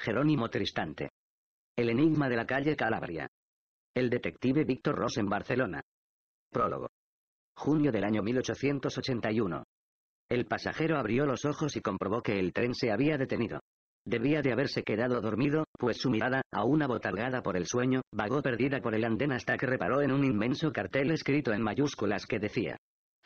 Jerónimo Tristante. El enigma de la calle Calabria. El detective Víctor Ross en Barcelona. Prólogo. Junio del año 1881. El pasajero abrió los ojos y comprobó que el tren se había detenido. Debía de haberse quedado dormido, pues su mirada, aún abotargada por el sueño, vagó perdida por el andén hasta que reparó en un inmenso cartel escrito en mayúsculas que decía.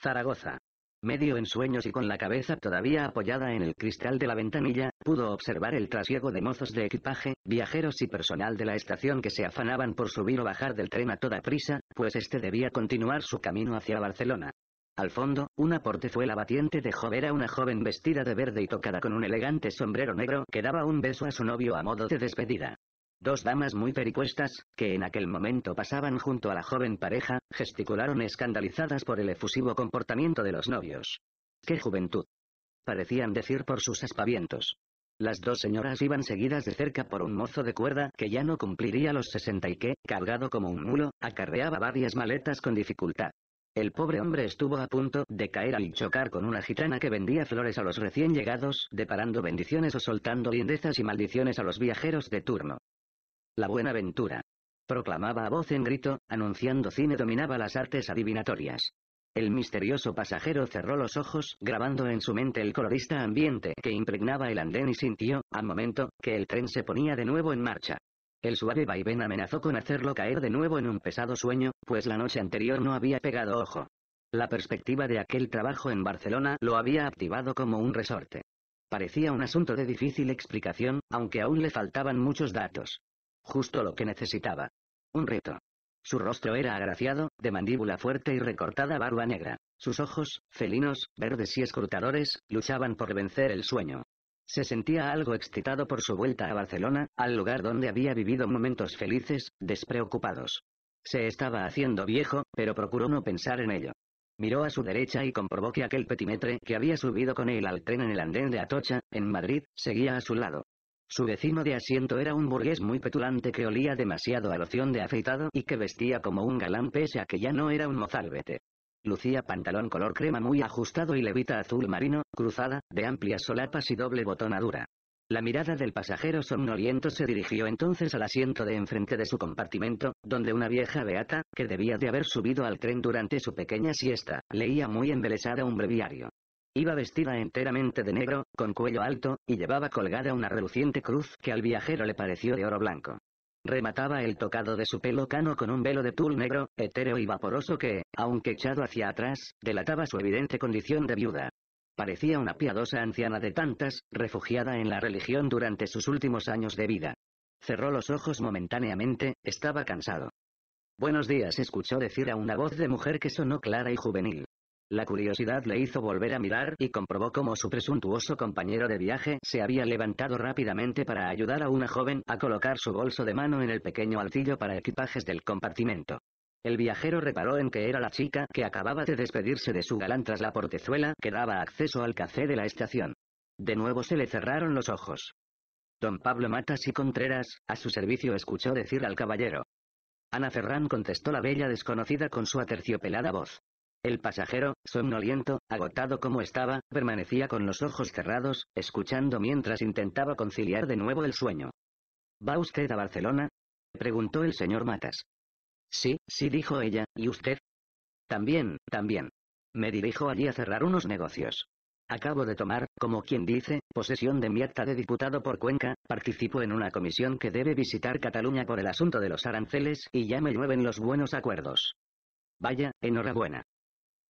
Zaragoza medio en sueños y con la cabeza todavía apoyada en el cristal de la ventanilla, pudo observar el trasiego de mozos de equipaje, viajeros y personal de la estación que se afanaban por subir o bajar del tren a toda prisa, pues este debía continuar su camino hacia Barcelona. Al fondo, una portezuela batiente dejó ver a una joven vestida de verde y tocada con un elegante sombrero negro que daba un beso a su novio a modo de despedida. Dos damas muy pericuestas, que en aquel momento pasaban junto a la joven pareja, gesticularon escandalizadas por el efusivo comportamiento de los novios. ¡Qué juventud! Parecían decir por sus aspavientos. Las dos señoras iban seguidas de cerca por un mozo de cuerda que ya no cumpliría los sesenta y que, cargado como un mulo, acarreaba varias maletas con dificultad. El pobre hombre estuvo a punto de caer al chocar con una gitana que vendía flores a los recién llegados, deparando bendiciones o soltando lindezas y maldiciones a los viajeros de turno. La Buenaventura. Proclamaba a voz en grito, anunciando cine dominaba las artes adivinatorias. El misterioso pasajero cerró los ojos, grabando en su mente el colorista ambiente que impregnaba el andén y sintió, al momento, que el tren se ponía de nuevo en marcha. El suave vaivén amenazó con hacerlo caer de nuevo en un pesado sueño, pues la noche anterior no había pegado ojo. La perspectiva de aquel trabajo en Barcelona lo había activado como un resorte. Parecía un asunto de difícil explicación, aunque aún le faltaban muchos datos. Justo lo que necesitaba. Un reto. Su rostro era agraciado, de mandíbula fuerte y recortada barba negra. Sus ojos, felinos, verdes y escrutadores, luchaban por vencer el sueño. Se sentía algo excitado por su vuelta a Barcelona, al lugar donde había vivido momentos felices, despreocupados. Se estaba haciendo viejo, pero procuró no pensar en ello. Miró a su derecha y comprobó que aquel petimetre que había subido con él al tren en el andén de Atocha, en Madrid, seguía a su lado. Su vecino de asiento era un burgués muy petulante que olía demasiado a loción de afeitado y que vestía como un galán pese a que ya no era un mozalbete. Lucía pantalón color crema muy ajustado y levita azul marino, cruzada, de amplias solapas y doble botonadura. La mirada del pasajero somnoliento se dirigió entonces al asiento de enfrente de su compartimento, donde una vieja beata, que debía de haber subido al tren durante su pequeña siesta, leía muy embelesada un breviario. Iba vestida enteramente de negro, con cuello alto, y llevaba colgada una reluciente cruz que al viajero le pareció de oro blanco. Remataba el tocado de su pelo cano con un velo de tul negro, etéreo y vaporoso que, aunque echado hacia atrás, delataba su evidente condición de viuda. Parecía una piadosa anciana de tantas, refugiada en la religión durante sus últimos años de vida. Cerró los ojos momentáneamente, estaba cansado. Buenos días, escuchó decir a una voz de mujer que sonó clara y juvenil. La curiosidad le hizo volver a mirar y comprobó cómo su presuntuoso compañero de viaje se había levantado rápidamente para ayudar a una joven a colocar su bolso de mano en el pequeño altillo para equipajes del compartimento. El viajero reparó en que era la chica que acababa de despedirse de su galán tras la portezuela que daba acceso al café de la estación. De nuevo se le cerraron los ojos. Don Pablo Matas y Contreras, a su servicio escuchó decir al caballero. Ana Ferrán contestó la bella desconocida con su aterciopelada voz. El pasajero, somnoliento, agotado como estaba, permanecía con los ojos cerrados, escuchando mientras intentaba conciliar de nuevo el sueño. ¿Va usted a Barcelona? preguntó el señor Matas. Sí, sí dijo ella, ¿y usted? También, también. Me dirijo allí a cerrar unos negocios. Acabo de tomar, como quien dice, posesión de mi acta de diputado por Cuenca, participo en una comisión que debe visitar Cataluña por el asunto de los aranceles y ya me llueven los buenos acuerdos. Vaya, enhorabuena.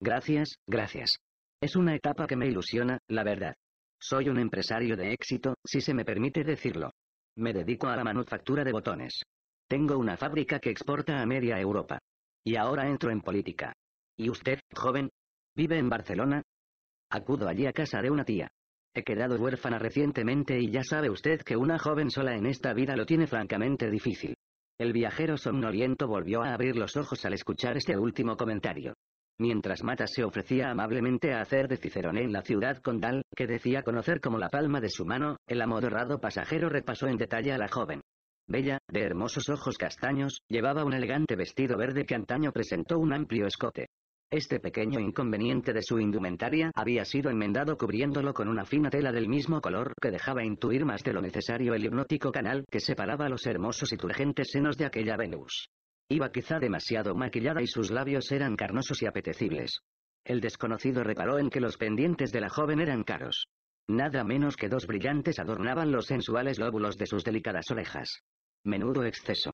Gracias, gracias. Es una etapa que me ilusiona, la verdad. Soy un empresario de éxito, si se me permite decirlo. Me dedico a la manufactura de botones. Tengo una fábrica que exporta a media Europa. Y ahora entro en política. ¿Y usted, joven? ¿Vive en Barcelona? Acudo allí a casa de una tía. He quedado huérfana recientemente y ya sabe usted que una joven sola en esta vida lo tiene francamente difícil. El viajero somnoliento volvió a abrir los ojos al escuchar este último comentario. Mientras Mata se ofrecía amablemente a hacer de Cicerone en la ciudad condal, que decía conocer como la palma de su mano, el amodorrado pasajero repasó en detalle a la joven. Bella, de hermosos ojos castaños, llevaba un elegante vestido verde que antaño presentó un amplio escote. Este pequeño inconveniente de su indumentaria había sido enmendado cubriéndolo con una fina tela del mismo color que dejaba intuir más de lo necesario el hipnótico canal que separaba los hermosos y turgentes senos de aquella Venus. Iba quizá demasiado maquillada y sus labios eran carnosos y apetecibles. El desconocido reparó en que los pendientes de la joven eran caros. Nada menos que dos brillantes adornaban los sensuales lóbulos de sus delicadas orejas. Menudo exceso.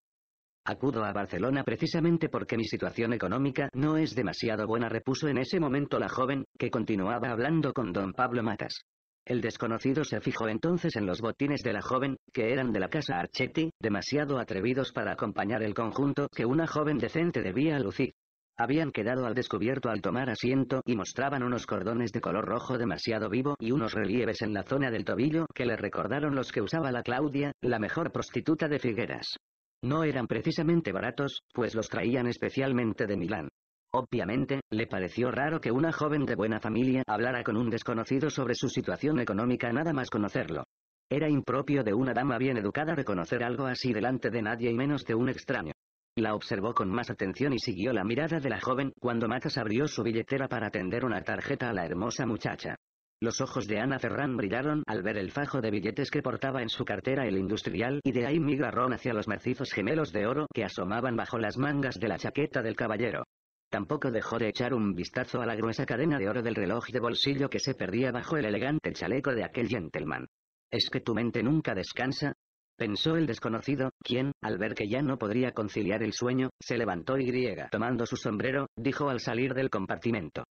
Acudo a Barcelona precisamente porque mi situación económica no es demasiado buena, repuso en ese momento la joven, que continuaba hablando con don Pablo Matas. El desconocido se fijó entonces en los botines de la joven, que eran de la casa Archetti, demasiado atrevidos para acompañar el conjunto que una joven decente debía lucir. Habían quedado al descubierto al tomar asiento y mostraban unos cordones de color rojo demasiado vivo y unos relieves en la zona del tobillo que le recordaron los que usaba la Claudia, la mejor prostituta de Figueras. No eran precisamente baratos, pues los traían especialmente de Milán. Obviamente, le pareció raro que una joven de buena familia hablara con un desconocido sobre su situación económica nada más conocerlo. Era impropio de una dama bien educada reconocer algo así delante de nadie y menos de un extraño. La observó con más atención y siguió la mirada de la joven cuando Matas abrió su billetera para tender una tarjeta a la hermosa muchacha. Los ojos de Ana Ferrán brillaron al ver el fajo de billetes que portaba en su cartera el industrial y de ahí migraron hacia los mercizos gemelos de oro que asomaban bajo las mangas de la chaqueta del caballero. Tampoco dejó de echar un vistazo a la gruesa cadena de oro del reloj de bolsillo que se perdía bajo el elegante chaleco de aquel gentleman. ¿Es que tu mente nunca descansa? pensó el desconocido, quien, al ver que ya no podría conciliar el sueño, se levantó y griega. Tomando su sombrero, dijo al salir del compartimento.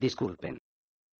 Disculpen.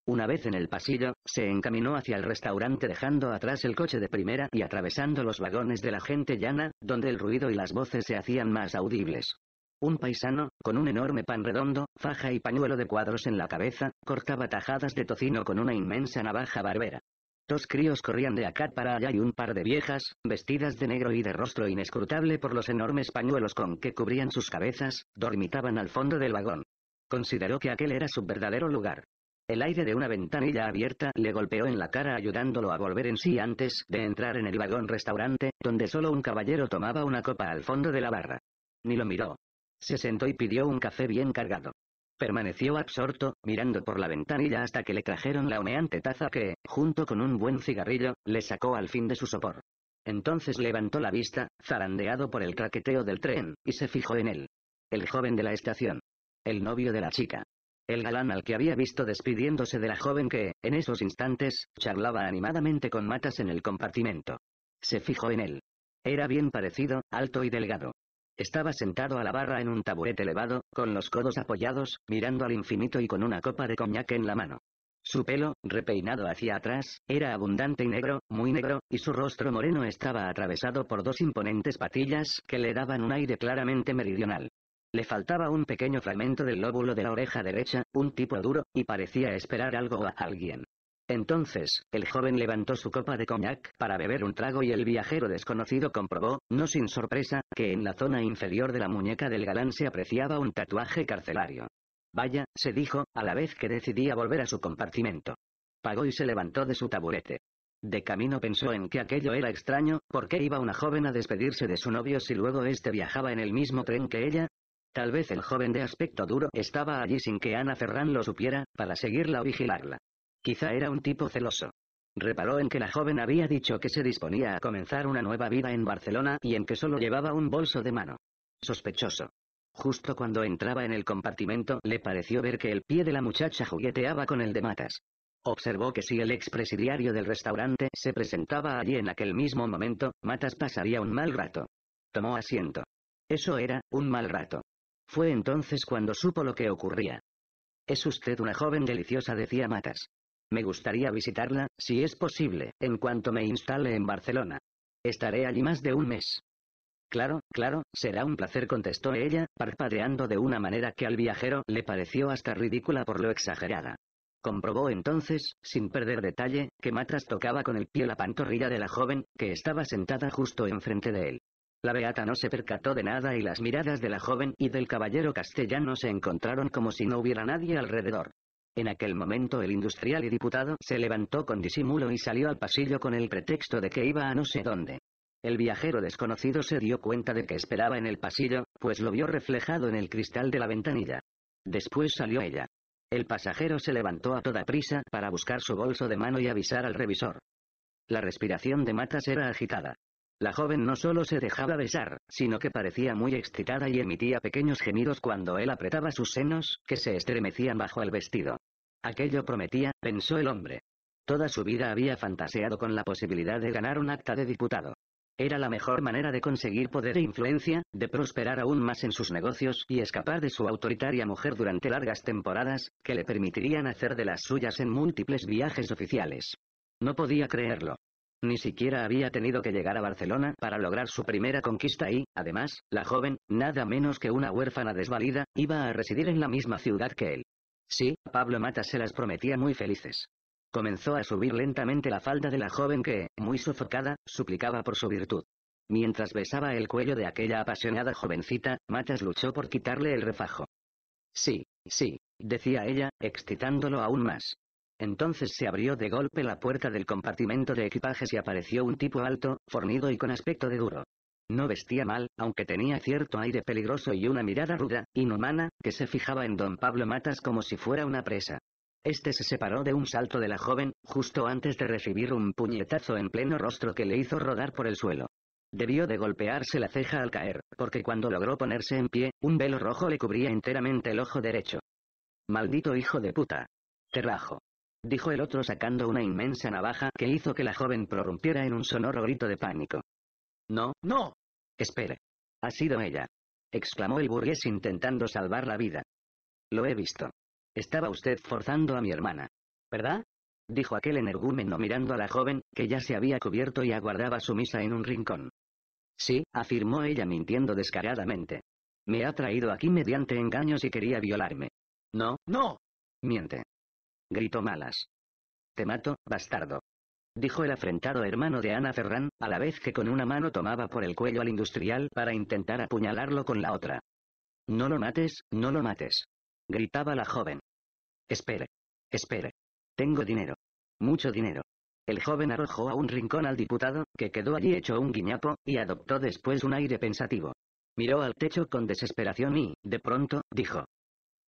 Una vez en el pasillo, se encaminó hacia el restaurante dejando atrás el coche de primera y atravesando los vagones de la gente llana, donde el ruido y las voces se hacían más audibles. Un paisano, con un enorme pan redondo, faja y pañuelo de cuadros en la cabeza, cortaba tajadas de tocino con una inmensa navaja barbera. Dos críos corrían de acá para allá y un par de viejas, vestidas de negro y de rostro inescrutable por los enormes pañuelos con que cubrían sus cabezas, dormitaban al fondo del vagón. Consideró que aquel era su verdadero lugar. El aire de una ventanilla abierta le golpeó en la cara ayudándolo a volver en sí antes de entrar en el vagón restaurante, donde solo un caballero tomaba una copa al fondo de la barra. Ni lo miró. Se sentó y pidió un café bien cargado. Permaneció absorto, mirando por la ventanilla hasta que le trajeron la humeante taza que, junto con un buen cigarrillo, le sacó al fin de su sopor. Entonces levantó la vista, zarandeado por el craqueteo del tren, y se fijó en él. El joven de la estación. El novio de la chica. El galán al que había visto despidiéndose de la joven que, en esos instantes, charlaba animadamente con matas en el compartimento. Se fijó en él. Era bien parecido, alto y delgado. Estaba sentado a la barra en un taburete elevado, con los codos apoyados, mirando al infinito y con una copa de coñac en la mano. Su pelo, repeinado hacia atrás, era abundante y negro, muy negro, y su rostro moreno estaba atravesado por dos imponentes patillas que le daban un aire claramente meridional. Le faltaba un pequeño fragmento del lóbulo de la oreja derecha, un tipo duro, y parecía esperar algo a alguien. Entonces, el joven levantó su copa de coñac para beber un trago y el viajero desconocido comprobó, no sin sorpresa, que en la zona inferior de la muñeca del galán se apreciaba un tatuaje carcelario. Vaya, se dijo, a la vez que decidía volver a su compartimento. Pagó y se levantó de su taburete. De camino pensó en que aquello era extraño, ¿por qué iba una joven a despedirse de su novio si luego éste viajaba en el mismo tren que ella? Tal vez el joven de aspecto duro estaba allí sin que Ana Ferrán lo supiera, para seguirla o vigilarla. Quizá era un tipo celoso. Reparó en que la joven había dicho que se disponía a comenzar una nueva vida en Barcelona y en que solo llevaba un bolso de mano. Sospechoso. Justo cuando entraba en el compartimento le pareció ver que el pie de la muchacha jugueteaba con el de Matas. Observó que si el expresidiario del restaurante se presentaba allí en aquel mismo momento, Matas pasaría un mal rato. Tomó asiento. Eso era, un mal rato. Fue entonces cuando supo lo que ocurría. Es usted una joven deliciosa, decía Matas. Me gustaría visitarla, si es posible, en cuanto me instale en Barcelona. Estaré allí más de un mes. Claro, claro, será un placer contestó ella, parpadeando de una manera que al viajero le pareció hasta ridícula por lo exagerada. Comprobó entonces, sin perder detalle, que Matras tocaba con el pie la pantorrilla de la joven, que estaba sentada justo enfrente de él. La beata no se percató de nada y las miradas de la joven y del caballero castellano se encontraron como si no hubiera nadie alrededor. En aquel momento el industrial y diputado se levantó con disimulo y salió al pasillo con el pretexto de que iba a no sé dónde. El viajero desconocido se dio cuenta de que esperaba en el pasillo, pues lo vio reflejado en el cristal de la ventanilla. Después salió ella. El pasajero se levantó a toda prisa para buscar su bolso de mano y avisar al revisor. La respiración de Matas era agitada. La joven no solo se dejaba besar, sino que parecía muy excitada y emitía pequeños gemidos cuando él apretaba sus senos, que se estremecían bajo el vestido. Aquello prometía, pensó el hombre. Toda su vida había fantaseado con la posibilidad de ganar un acta de diputado. Era la mejor manera de conseguir poder e influencia, de prosperar aún más en sus negocios y escapar de su autoritaria mujer durante largas temporadas, que le permitirían hacer de las suyas en múltiples viajes oficiales. No podía creerlo. Ni siquiera había tenido que llegar a Barcelona para lograr su primera conquista y, además, la joven, nada menos que una huérfana desvalida, iba a residir en la misma ciudad que él. Sí, Pablo Matas se las prometía muy felices. Comenzó a subir lentamente la falda de la joven que, muy sofocada, suplicaba por su virtud. Mientras besaba el cuello de aquella apasionada jovencita, Matas luchó por quitarle el refajo. Sí, sí, decía ella, excitándolo aún más. Entonces se abrió de golpe la puerta del compartimento de equipajes y apareció un tipo alto, fornido y con aspecto de duro. No vestía mal, aunque tenía cierto aire peligroso y una mirada ruda, inhumana, que se fijaba en don Pablo Matas como si fuera una presa. Este se separó de un salto de la joven, justo antes de recibir un puñetazo en pleno rostro que le hizo rodar por el suelo. Debió de golpearse la ceja al caer, porque cuando logró ponerse en pie, un velo rojo le cubría enteramente el ojo derecho. Maldito hijo de puta. ¡Terrajo!» Dijo el otro sacando una inmensa navaja que hizo que la joven prorrumpiera en un sonoro grito de pánico. No, no. Espere. Ha sido ella. exclamó el burgués intentando salvar la vida. Lo he visto. Estaba usted forzando a mi hermana. ¿Verdad? dijo aquel energúmeno mirando a la joven, que ya se había cubierto y aguardaba sumisa en un rincón. Sí, afirmó ella mintiendo descaradamente. Me ha traído aquí mediante engaños y quería violarme. No, no. Miente. Gritó Malas. Te mato, bastardo dijo el afrentado hermano de Ana Ferrán, a la vez que con una mano tomaba por el cuello al industrial para intentar apuñalarlo con la otra. No lo mates, no lo mates. Gritaba la joven. Espere. Espere. Tengo dinero. Mucho dinero. El joven arrojó a un rincón al diputado, que quedó allí hecho un guiñapo, y adoptó después un aire pensativo. Miró al techo con desesperación y, de pronto, dijo.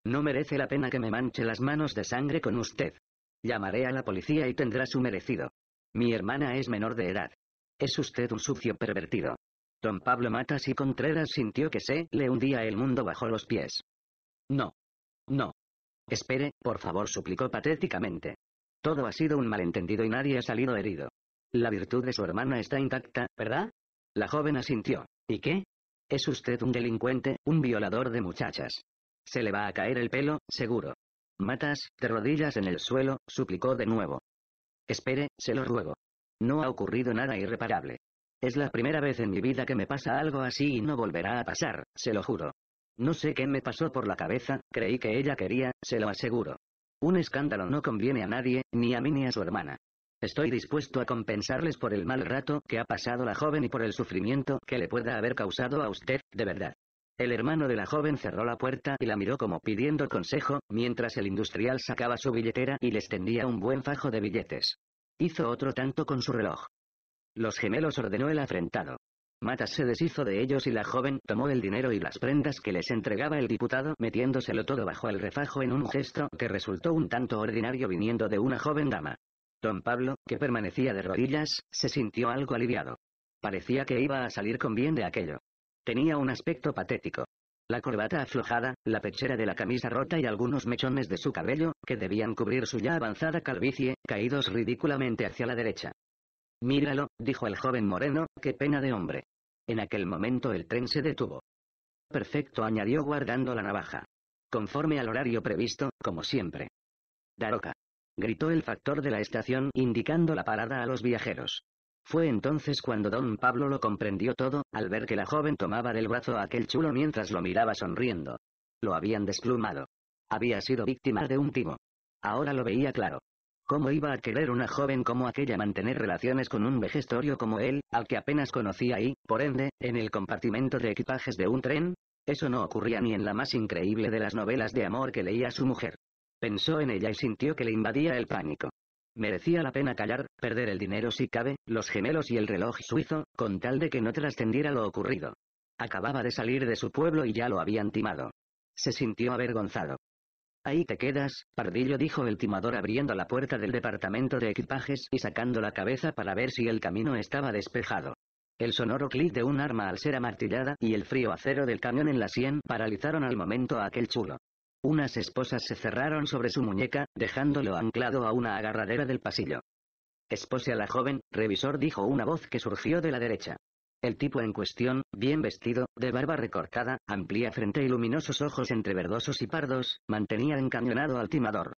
No merece la pena que me manche las manos de sangre con usted. Llamaré a la policía y tendrá su merecido. Mi hermana es menor de edad. Es usted un sucio pervertido. Don Pablo Matas y Contreras sintió que se le hundía el mundo bajo los pies. No. No. Espere, por favor, suplicó patéticamente. Todo ha sido un malentendido y nadie ha salido herido. La virtud de su hermana está intacta, ¿verdad? La joven asintió. ¿Y qué? Es usted un delincuente, un violador de muchachas. Se le va a caer el pelo, seguro. Matas, de rodillas en el suelo, suplicó de nuevo. Espere, se lo ruego. No ha ocurrido nada irreparable. Es la primera vez en mi vida que me pasa algo así y no volverá a pasar, se lo juro. No sé qué me pasó por la cabeza, creí que ella quería, se lo aseguro. Un escándalo no conviene a nadie, ni a mí ni a su hermana. Estoy dispuesto a compensarles por el mal rato que ha pasado la joven y por el sufrimiento que le pueda haber causado a usted, de verdad. El hermano de la joven cerró la puerta y la miró como pidiendo consejo, mientras el industrial sacaba su billetera y les tendía un buen fajo de billetes. Hizo otro tanto con su reloj. Los gemelos ordenó el afrentado. Matas se deshizo de ellos y la joven tomó el dinero y las prendas que les entregaba el diputado metiéndoselo todo bajo el refajo en un gesto que resultó un tanto ordinario viniendo de una joven dama. Don Pablo, que permanecía de rodillas, se sintió algo aliviado. Parecía que iba a salir con bien de aquello. Tenía un aspecto patético. La corbata aflojada, la pechera de la camisa rota y algunos mechones de su cabello, que debían cubrir su ya avanzada calvicie, caídos ridículamente hacia la derecha. Míralo, dijo el joven moreno, qué pena de hombre. En aquel momento el tren se detuvo. Perfecto añadió guardando la navaja. Conforme al horario previsto, como siempre. Daroca. Gritó el factor de la estación indicando la parada a los viajeros. Fue entonces cuando don Pablo lo comprendió todo, al ver que la joven tomaba del brazo a aquel chulo mientras lo miraba sonriendo. Lo habían desplumado. Había sido víctima de un timo. Ahora lo veía claro. ¿Cómo iba a querer una joven como aquella mantener relaciones con un vejestorio como él, al que apenas conocía y, por ende, en el compartimento de equipajes de un tren? Eso no ocurría ni en la más increíble de las novelas de amor que leía su mujer. Pensó en ella y sintió que le invadía el pánico. Merecía la pena callar, perder el dinero si cabe, los gemelos y el reloj suizo, con tal de que no trascendiera lo ocurrido. Acababa de salir de su pueblo y ya lo habían timado. Se sintió avergonzado. Ahí te quedas, pardillo dijo el timador abriendo la puerta del departamento de equipajes y sacando la cabeza para ver si el camino estaba despejado. El sonoro clic de un arma al ser amartillada y el frío acero del camión en la sien paralizaron al momento a aquel chulo. Unas esposas se cerraron sobre su muñeca, dejándolo anclado a una agarradera del pasillo. Espose a la joven, revisor dijo una voz que surgió de la derecha. El tipo en cuestión, bien vestido, de barba recortada, amplia frente y luminosos ojos entre verdosos y pardos, mantenía encañonado al timador.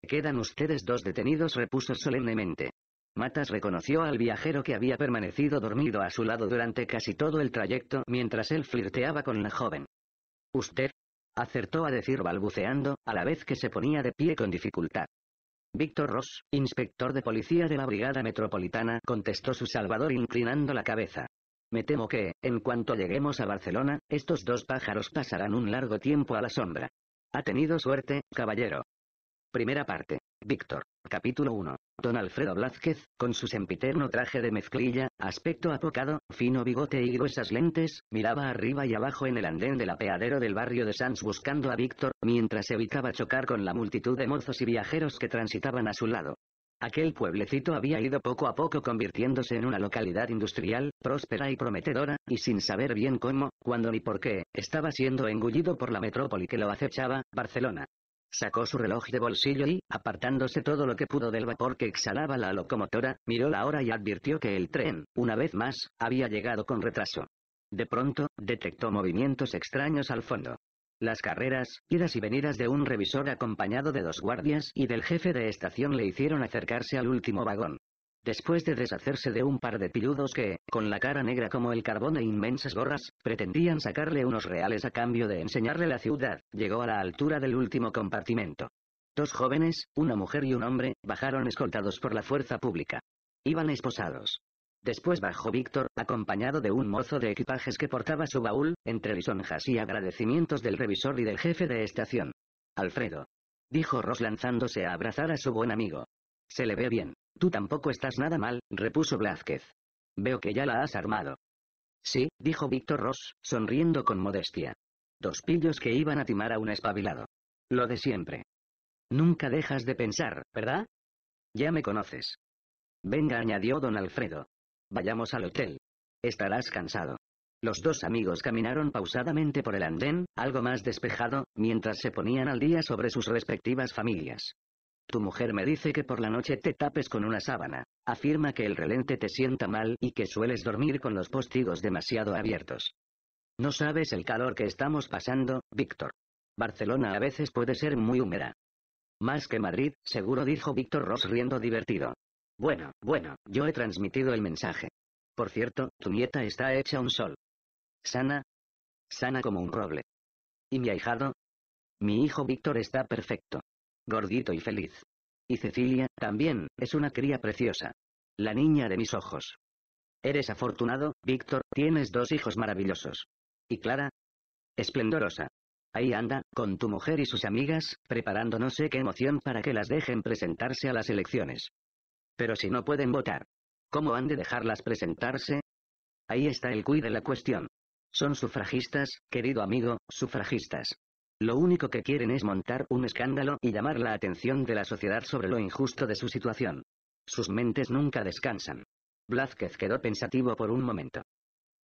Quedan ustedes dos detenidos, repuso solemnemente. Matas reconoció al viajero que había permanecido dormido a su lado durante casi todo el trayecto mientras él flirteaba con la joven. Usted, acertó a decir balbuceando, a la vez que se ponía de pie con dificultad. Víctor Ross, inspector de policía de la Brigada Metropolitana, contestó su salvador inclinando la cabeza. Me temo que, en cuanto lleguemos a Barcelona, estos dos pájaros pasarán un largo tiempo a la sombra. Ha tenido suerte, caballero. Primera parte. Víctor. Capítulo 1. Don Alfredo Blázquez, con su sempiterno traje de mezclilla, aspecto apocado, fino bigote y gruesas lentes, miraba arriba y abajo en el andén del apeadero del barrio de Sanz buscando a Víctor, mientras evitaba chocar con la multitud de mozos y viajeros que transitaban a su lado. Aquel pueblecito había ido poco a poco convirtiéndose en una localidad industrial, próspera y prometedora, y sin saber bien cómo, cuándo ni por qué, estaba siendo engullido por la metrópoli que lo acechaba, Barcelona. Sacó su reloj de bolsillo y, apartándose todo lo que pudo del vapor que exhalaba la locomotora, miró la hora y advirtió que el tren, una vez más, había llegado con retraso. De pronto, detectó movimientos extraños al fondo. Las carreras, idas y venidas de un revisor acompañado de dos guardias y del jefe de estación le hicieron acercarse al último vagón. Después de deshacerse de un par de piludos que, con la cara negra como el carbón e inmensas gorras, pretendían sacarle unos reales a cambio de enseñarle la ciudad, llegó a la altura del último compartimento. Dos jóvenes, una mujer y un hombre, bajaron escoltados por la fuerza pública. Iban esposados. Después bajó Víctor, acompañado de un mozo de equipajes que portaba su baúl, entre lisonjas y agradecimientos del revisor y del jefe de estación. Alfredo. Dijo Ross lanzándose a abrazar a su buen amigo. Se le ve bien. Tú tampoco estás nada mal, repuso Blázquez. Veo que ya la has armado. Sí, dijo Víctor Ross, sonriendo con modestia. Dos pillos que iban a timar a un espabilado. Lo de siempre. Nunca dejas de pensar, ¿verdad? Ya me conoces. Venga, añadió don Alfredo. Vayamos al hotel. Estarás cansado. Los dos amigos caminaron pausadamente por el andén, algo más despejado, mientras se ponían al día sobre sus respectivas familias. Tu mujer me dice que por la noche te tapes con una sábana. Afirma que el relente te sienta mal y que sueles dormir con los postigos demasiado abiertos. No sabes el calor que estamos pasando, Víctor. Barcelona a veces puede ser muy húmeda. Más que Madrid, seguro dijo Víctor Ross riendo divertido. Bueno, bueno, yo he transmitido el mensaje. Por cierto, tu nieta está hecha un sol. ¿Sana? Sana como un roble. ¿Y mi ahijado? Mi hijo Víctor está perfecto gordito y feliz. Y Cecilia, también, es una cría preciosa. La niña de mis ojos. Eres afortunado, Víctor, tienes dos hijos maravillosos. ¿Y Clara? Esplendorosa. Ahí anda, con tu mujer y sus amigas, preparando no sé qué emoción para que las dejen presentarse a las elecciones. Pero si no pueden votar, ¿cómo han de dejarlas presentarse? Ahí está el cuide de la cuestión. Son sufragistas, querido amigo, sufragistas. Lo único que quieren es montar un escándalo y llamar la atención de la sociedad sobre lo injusto de su situación. Sus mentes nunca descansan. Blázquez quedó pensativo por un momento.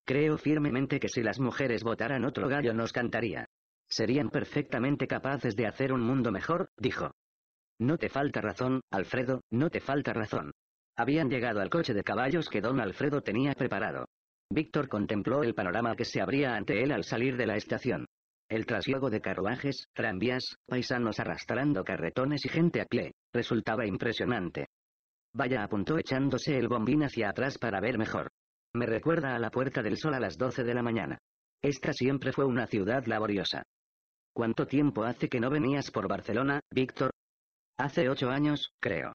Creo firmemente que si las mujeres votaran otro gallo nos cantaría. Serían perfectamente capaces de hacer un mundo mejor, dijo. No te falta razón, Alfredo, no te falta razón. Habían llegado al coche de caballos que don Alfredo tenía preparado. Víctor contempló el panorama que se abría ante él al salir de la estación el trasiego de carruajes, tranvías, paisanos arrastrando carretones y gente a pie, resultaba impresionante. Vaya apuntó echándose el bombín hacia atrás para ver mejor. Me recuerda a la Puerta del Sol a las 12 de la mañana. Esta siempre fue una ciudad laboriosa. ¿Cuánto tiempo hace que no venías por Barcelona, Víctor? Hace ocho años, creo.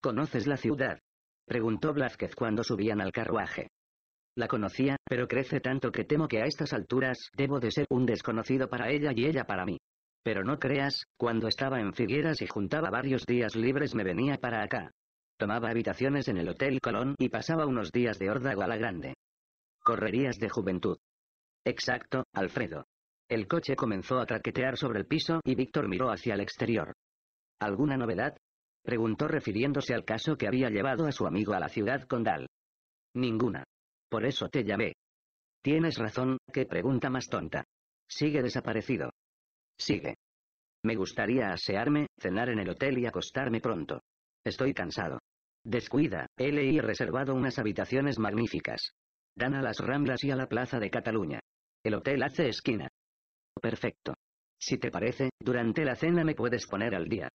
¿Conoces la ciudad? Preguntó Blázquez cuando subían al carruaje. La conocía, pero crece tanto que temo que a estas alturas debo de ser un desconocido para ella y ella para mí. Pero no creas, cuando estaba en Figueras y juntaba varios días libres me venía para acá. Tomaba habitaciones en el Hotel Colón y pasaba unos días de órdago a la grande. Correrías de juventud. Exacto, Alfredo. El coche comenzó a traquetear sobre el piso y Víctor miró hacia el exterior. ¿Alguna novedad? preguntó refiriéndose al caso que había llevado a su amigo a la ciudad condal. Ninguna. Por eso te llamé. Tienes razón, qué pregunta más tonta. Sigue desaparecido. Sigue. Me gustaría asearme, cenar en el hotel y acostarme pronto. Estoy cansado. Descuida, he reservado unas habitaciones magníficas. Dan a las Ramblas y a la Plaza de Cataluña. El hotel hace esquina. Perfecto. Si te parece, durante la cena me puedes poner al día.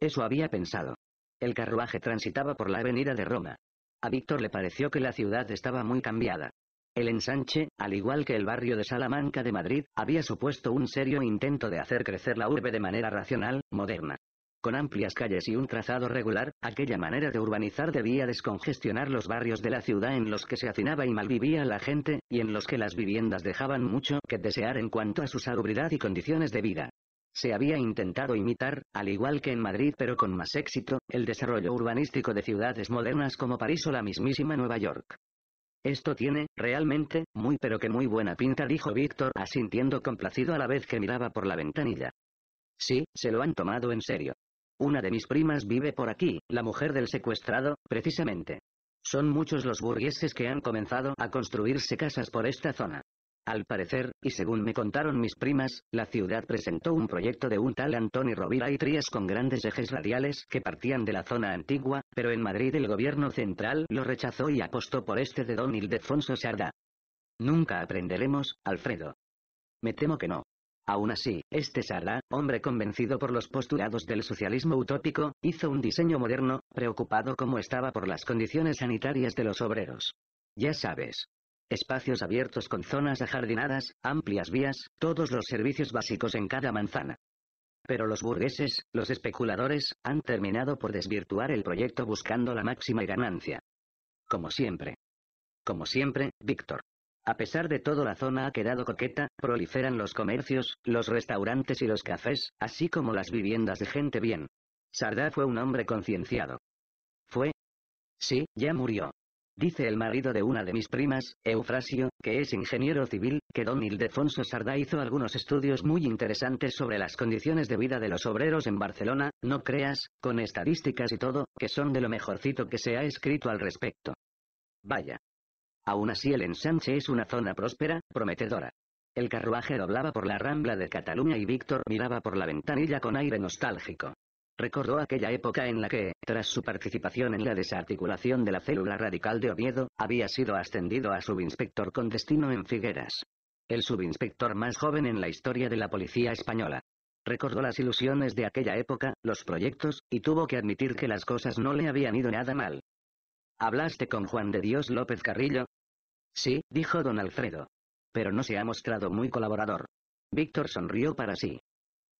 Eso había pensado. El carruaje transitaba por la avenida de Roma. A Víctor le pareció que la ciudad estaba muy cambiada. El ensanche, al igual que el barrio de Salamanca de Madrid, había supuesto un serio intento de hacer crecer la urbe de manera racional, moderna. Con amplias calles y un trazado regular, aquella manera de urbanizar debía descongestionar los barrios de la ciudad en los que se hacinaba y malvivía la gente, y en los que las viviendas dejaban mucho que desear en cuanto a su salubridad y condiciones de vida. Se había intentado imitar, al igual que en Madrid pero con más éxito, el desarrollo urbanístico de ciudades modernas como París o la mismísima Nueva York. Esto tiene, realmente, muy pero que muy buena pinta, dijo Víctor, asintiendo complacido a la vez que miraba por la ventanilla. Sí, se lo han tomado en serio. Una de mis primas vive por aquí, la mujer del secuestrado, precisamente. Son muchos los burgueses que han comenzado a construirse casas por esta zona. Al parecer, y según me contaron mis primas, la ciudad presentó un proyecto de un tal Antoni Rovira y Trías con grandes ejes radiales que partían de la zona antigua, pero en Madrid el gobierno central lo rechazó y apostó por este de don Ildefonso Sarda. Nunca aprenderemos, Alfredo. Me temo que no. Aún así, este Sarda, hombre convencido por los postulados del socialismo utópico, hizo un diseño moderno, preocupado como estaba por las condiciones sanitarias de los obreros. Ya sabes, Espacios abiertos con zonas ajardinadas, amplias vías, todos los servicios básicos en cada manzana. Pero los burgueses, los especuladores, han terminado por desvirtuar el proyecto buscando la máxima ganancia. Como siempre. Como siempre, Víctor. A pesar de todo la zona ha quedado coqueta, proliferan los comercios, los restaurantes y los cafés, así como las viviendas de gente bien. Sardá fue un hombre concienciado. Fue. Sí, ya murió. Dice el marido de una de mis primas, Eufrasio, que es ingeniero civil, que don Ildefonso Sardá hizo algunos estudios muy interesantes sobre las condiciones de vida de los obreros en Barcelona, no creas, con estadísticas y todo, que son de lo mejorcito que se ha escrito al respecto. Vaya. Aún así el ensanche es una zona próspera, prometedora. El carruaje doblaba por la rambla de Cataluña y Víctor miraba por la ventanilla con aire nostálgico. Recordó aquella época en la que, tras su participación en la desarticulación de la célula radical de Oviedo, había sido ascendido a subinspector con destino en Figueras. El subinspector más joven en la historia de la policía española. Recordó las ilusiones de aquella época, los proyectos, y tuvo que admitir que las cosas no le habían ido nada mal. ¿Hablaste con Juan de Dios López Carrillo? Sí, dijo don Alfredo. Pero no se ha mostrado muy colaborador. Víctor sonrió para sí.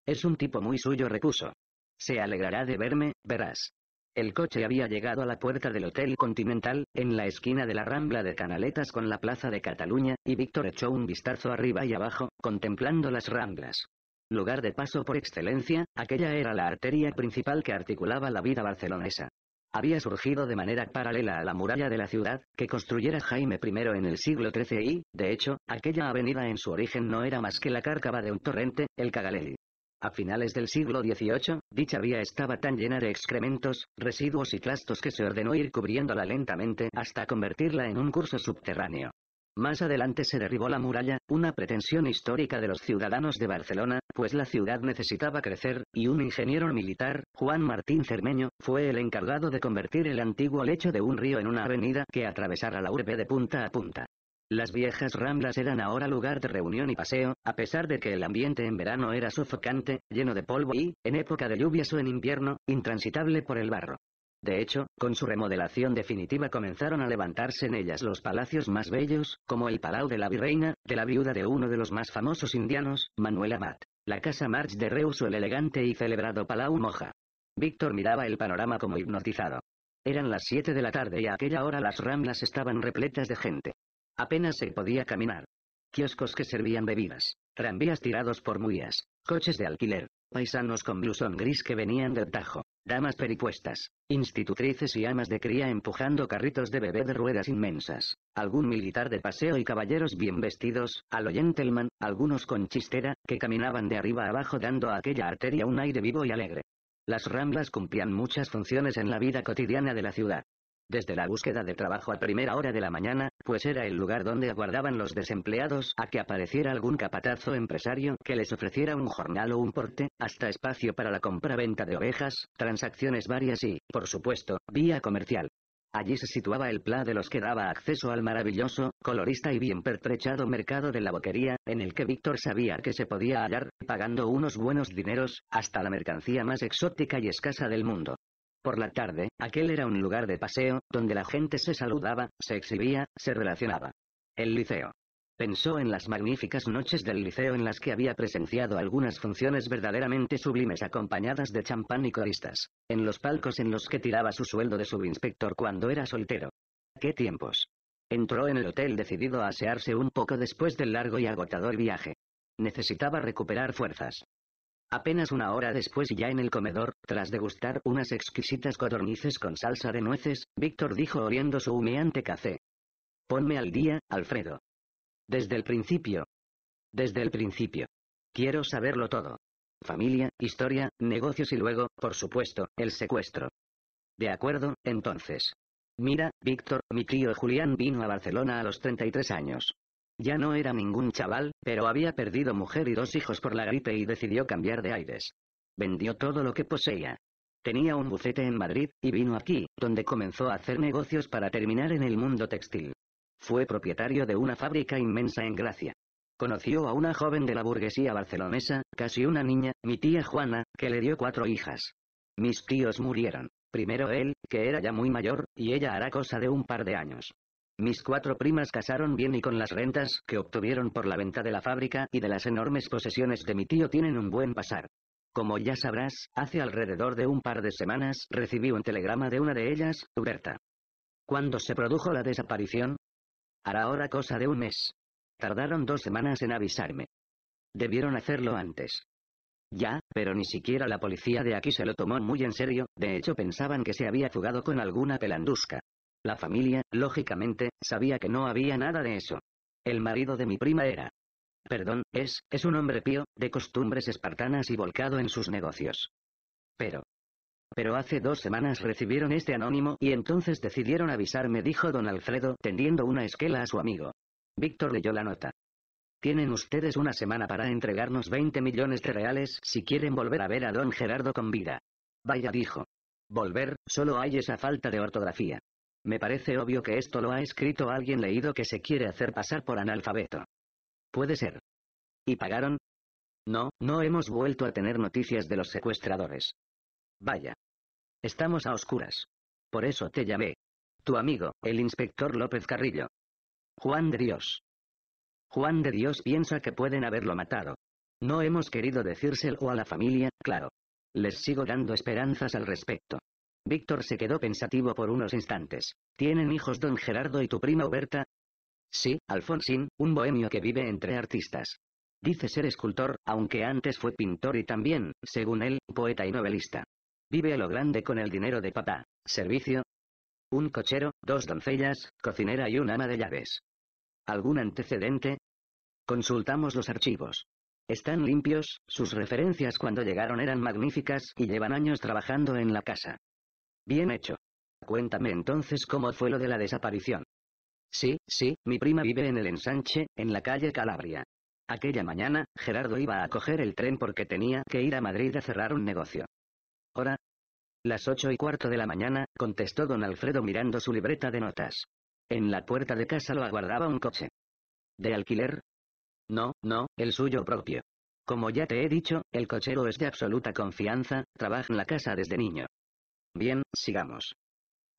Es un tipo muy suyo, repuso. Se alegrará de verme, verás. El coche había llegado a la puerta del Hotel Continental, en la esquina de la Rambla de Canaletas con la Plaza de Cataluña, y Víctor echó un vistazo arriba y abajo, contemplando las Ramblas. Lugar de paso por excelencia, aquella era la arteria principal que articulaba la vida barcelonesa. Había surgido de manera paralela a la muralla de la ciudad, que construyera Jaime I en el siglo XIII y, de hecho, aquella avenida en su origen no era más que la cárcava de un torrente, el Cagaleli. A finales del siglo XVIII, dicha vía estaba tan llena de excrementos, residuos y clastos que se ordenó ir cubriéndola lentamente hasta convertirla en un curso subterráneo. Más adelante se derribó la muralla, una pretensión histórica de los ciudadanos de Barcelona, pues la ciudad necesitaba crecer, y un ingeniero militar, Juan Martín Cermeño, fue el encargado de convertir el antiguo lecho de un río en una avenida que atravesara la urbe de punta a punta. Las viejas ramblas eran ahora lugar de reunión y paseo, a pesar de que el ambiente en verano era sofocante, lleno de polvo y, en época de lluvias o en invierno, intransitable por el barro. De hecho, con su remodelación definitiva comenzaron a levantarse en ellas los palacios más bellos, como el Palau de la Virreina, de la viuda de uno de los más famosos indianos, Manuel Amat, la Casa March de Reus o el elegante y celebrado Palau Moja. Víctor miraba el panorama como hipnotizado. Eran las 7 de la tarde y a aquella hora las ramblas estaban repletas de gente. Apenas se podía caminar. Kioscos que servían bebidas, tranvías tirados por muías, coches de alquiler, paisanos con blusón gris que venían del Tajo, damas peripuestas, institutrices y amas de cría empujando carritos de bebé de ruedas inmensas, algún militar de paseo y caballeros bien vestidos, a lo gentleman, algunos con chistera, que caminaban de arriba abajo dando a aquella arteria un aire vivo y alegre. Las ramblas cumplían muchas funciones en la vida cotidiana de la ciudad desde la búsqueda de trabajo a primera hora de la mañana, pues era el lugar donde aguardaban los desempleados a que apareciera algún capatazo empresario que les ofreciera un jornal o un porte, hasta espacio para la compra-venta de ovejas, transacciones varias y, por supuesto, vía comercial. Allí se situaba el pla de los que daba acceso al maravilloso, colorista y bien pertrechado mercado de la boquería, en el que Víctor sabía que se podía hallar, pagando unos buenos dineros, hasta la mercancía más exótica y escasa del mundo. Por la tarde, aquel era un lugar de paseo, donde la gente se saludaba, se exhibía, se relacionaba. El liceo. Pensó en las magníficas noches del liceo en las que había presenciado algunas funciones verdaderamente sublimes acompañadas de champán y coristas, en los palcos en los que tiraba su sueldo de subinspector cuando era soltero. ¡Qué tiempos! Entró en el hotel decidido a asearse un poco después del largo y agotador viaje. Necesitaba recuperar fuerzas. Apenas una hora después y ya en el comedor, tras degustar unas exquisitas codornices con salsa de nueces, Víctor dijo oriendo su humeante café. Ponme al día, Alfredo. Desde el principio. Desde el principio. Quiero saberlo todo. Familia, historia, negocios y luego, por supuesto, el secuestro. De acuerdo, entonces. Mira, Víctor, mi tío Julián vino a Barcelona a los 33 años. Ya no era ningún chaval, pero había perdido mujer y dos hijos por la gripe y decidió cambiar de aires. Vendió todo lo que poseía. Tenía un bucete en Madrid, y vino aquí, donde comenzó a hacer negocios para terminar en el mundo textil. Fue propietario de una fábrica inmensa en Gracia. Conoció a una joven de la burguesía barcelonesa, casi una niña, mi tía Juana, que le dio cuatro hijas. Mis tíos murieron. Primero él, que era ya muy mayor, y ella hará cosa de un par de años. Mis cuatro primas casaron bien y con las rentas que obtuvieron por la venta de la fábrica y de las enormes posesiones de mi tío tienen un buen pasar. Como ya sabrás, hace alrededor de un par de semanas recibí un telegrama de una de ellas, Huberta. ¿Cuándo se produjo la desaparición? Hará ahora cosa de un mes. Tardaron dos semanas en avisarme. Debieron hacerlo antes. Ya, pero ni siquiera la policía de aquí se lo tomó muy en serio, de hecho pensaban que se había fugado con alguna pelandusca. La familia, lógicamente, sabía que no había nada de eso. El marido de mi prima era. Perdón, es, es un hombre pío, de costumbres espartanas y volcado en sus negocios. Pero. Pero hace dos semanas recibieron este anónimo y entonces decidieron avisarme, dijo don Alfredo, tendiendo una esquela a su amigo. Víctor leyó la nota. Tienen ustedes una semana para entregarnos 20 millones de reales si quieren volver a ver a don Gerardo con vida. Vaya dijo. Volver, solo hay esa falta de ortografía. Me parece obvio que esto lo ha escrito alguien leído que se quiere hacer pasar por analfabeto. Puede ser. ¿Y pagaron? No, no hemos vuelto a tener noticias de los secuestradores. Vaya. Estamos a oscuras. Por eso te llamé. Tu amigo, el inspector López Carrillo. Juan de Dios. Juan de Dios piensa que pueden haberlo matado. No hemos querido decírselo a la familia, claro. Les sigo dando esperanzas al respecto. Víctor se quedó pensativo por unos instantes. ¿Tienen hijos don Gerardo y tu prima berta Sí, Alfonsín, un bohemio que vive entre artistas. Dice ser escultor, aunque antes fue pintor y también, según él, poeta y novelista. Vive a lo grande con el dinero de papá. Servicio. Un cochero, dos doncellas, cocinera y un ama de llaves. ¿Algún antecedente? Consultamos los archivos. Están limpios, sus referencias cuando llegaron eran magníficas y llevan años trabajando en la casa. Bien hecho. Cuéntame entonces cómo fue lo de la desaparición. Sí, sí, mi prima vive en el ensanche, en la calle Calabria. Aquella mañana, Gerardo iba a coger el tren porque tenía que ir a Madrid a cerrar un negocio. ¿Hora? Las ocho y cuarto de la mañana, contestó don Alfredo mirando su libreta de notas. En la puerta de casa lo aguardaba un coche. ¿De alquiler? No, no, el suyo propio. Como ya te he dicho, el cochero es de absoluta confianza, trabaja en la casa desde niño. Bien, sigamos.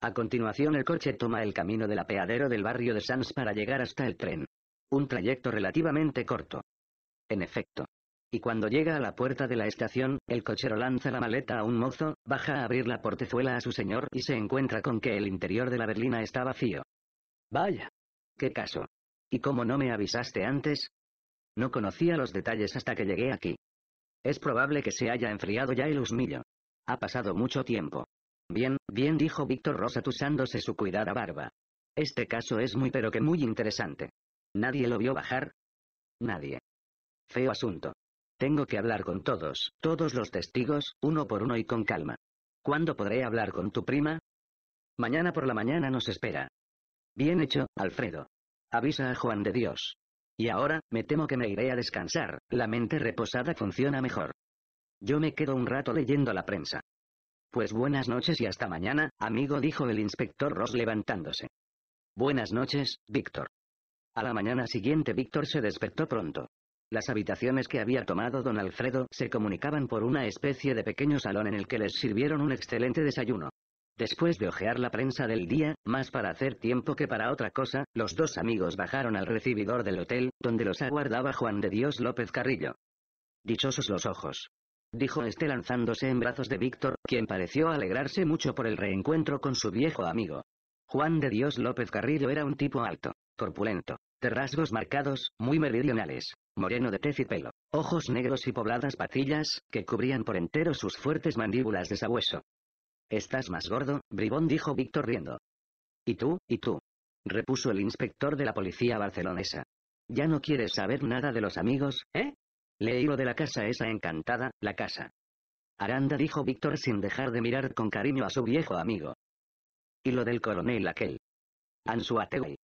A continuación el coche toma el camino del apeadero del barrio de Sans para llegar hasta el tren. Un trayecto relativamente corto. En efecto. Y cuando llega a la puerta de la estación, el cochero lanza la maleta a un mozo, baja a abrir la portezuela a su señor y se encuentra con que el interior de la berlina está vacío. Vaya. ¿Qué caso? ¿Y cómo no me avisaste antes? No conocía los detalles hasta que llegué aquí. Es probable que se haya enfriado ya el husmillo. Ha pasado mucho tiempo. Bien, bien dijo Víctor Rosa tusándose su cuidada barba. Este caso es muy pero que muy interesante. ¿Nadie lo vio bajar? Nadie. Feo asunto. Tengo que hablar con todos, todos los testigos, uno por uno y con calma. ¿Cuándo podré hablar con tu prima? Mañana por la mañana nos espera. Bien hecho, Alfredo. Avisa a Juan de Dios. Y ahora, me temo que me iré a descansar, la mente reposada funciona mejor. Yo me quedo un rato leyendo la prensa. Pues buenas noches y hasta mañana, amigo, dijo el inspector Ross levantándose. Buenas noches, Víctor. A la mañana siguiente Víctor se despertó pronto. Las habitaciones que había tomado don Alfredo se comunicaban por una especie de pequeño salón en el que les sirvieron un excelente desayuno. Después de ojear la prensa del día, más para hacer tiempo que para otra cosa, los dos amigos bajaron al recibidor del hotel, donde los aguardaba Juan de Dios López Carrillo. Dichosos los ojos dijo este lanzándose en brazos de Víctor, quien pareció alegrarse mucho por el reencuentro con su viejo amigo. Juan de Dios López Carrillo era un tipo alto, corpulento, de rasgos marcados, muy meridionales, moreno de tez y pelo, ojos negros y pobladas patillas, que cubrían por entero sus fuertes mandíbulas de sabueso. Estás más gordo, bribón dijo Víctor riendo. ¿Y tú, y tú? repuso el inspector de la policía barcelonesa. Ya no quieres saber nada de los amigos, ¿eh? Leí lo de la casa esa encantada, la casa. Aranda dijo Víctor sin dejar de mirar con cariño a su viejo amigo. Y lo del coronel aquel. Ansuategui.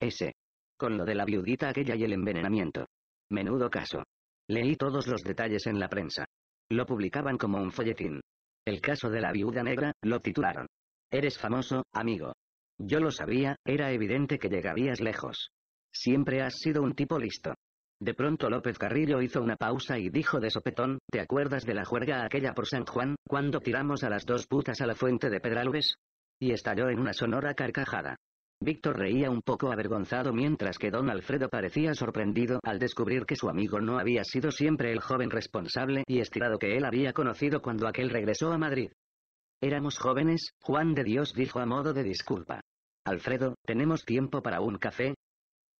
Ese. Con lo de la viudita aquella y el envenenamiento. Menudo caso. Leí todos los detalles en la prensa. Lo publicaban como un folletín. El caso de la viuda negra, lo titularon. Eres famoso, amigo. Yo lo sabía, era evidente que llegarías lejos. Siempre has sido un tipo listo. De pronto López Carrillo hizo una pausa y dijo de sopetón, ¿te acuerdas de la juerga aquella por San Juan, cuando tiramos a las dos putas a la fuente de Pedralbes? Y estalló en una sonora carcajada. Víctor reía un poco avergonzado mientras que don Alfredo parecía sorprendido al descubrir que su amigo no había sido siempre el joven responsable y estirado que él había conocido cuando aquel regresó a Madrid. Éramos jóvenes, Juan de Dios dijo a modo de disculpa. Alfredo, ¿tenemos tiempo para un café?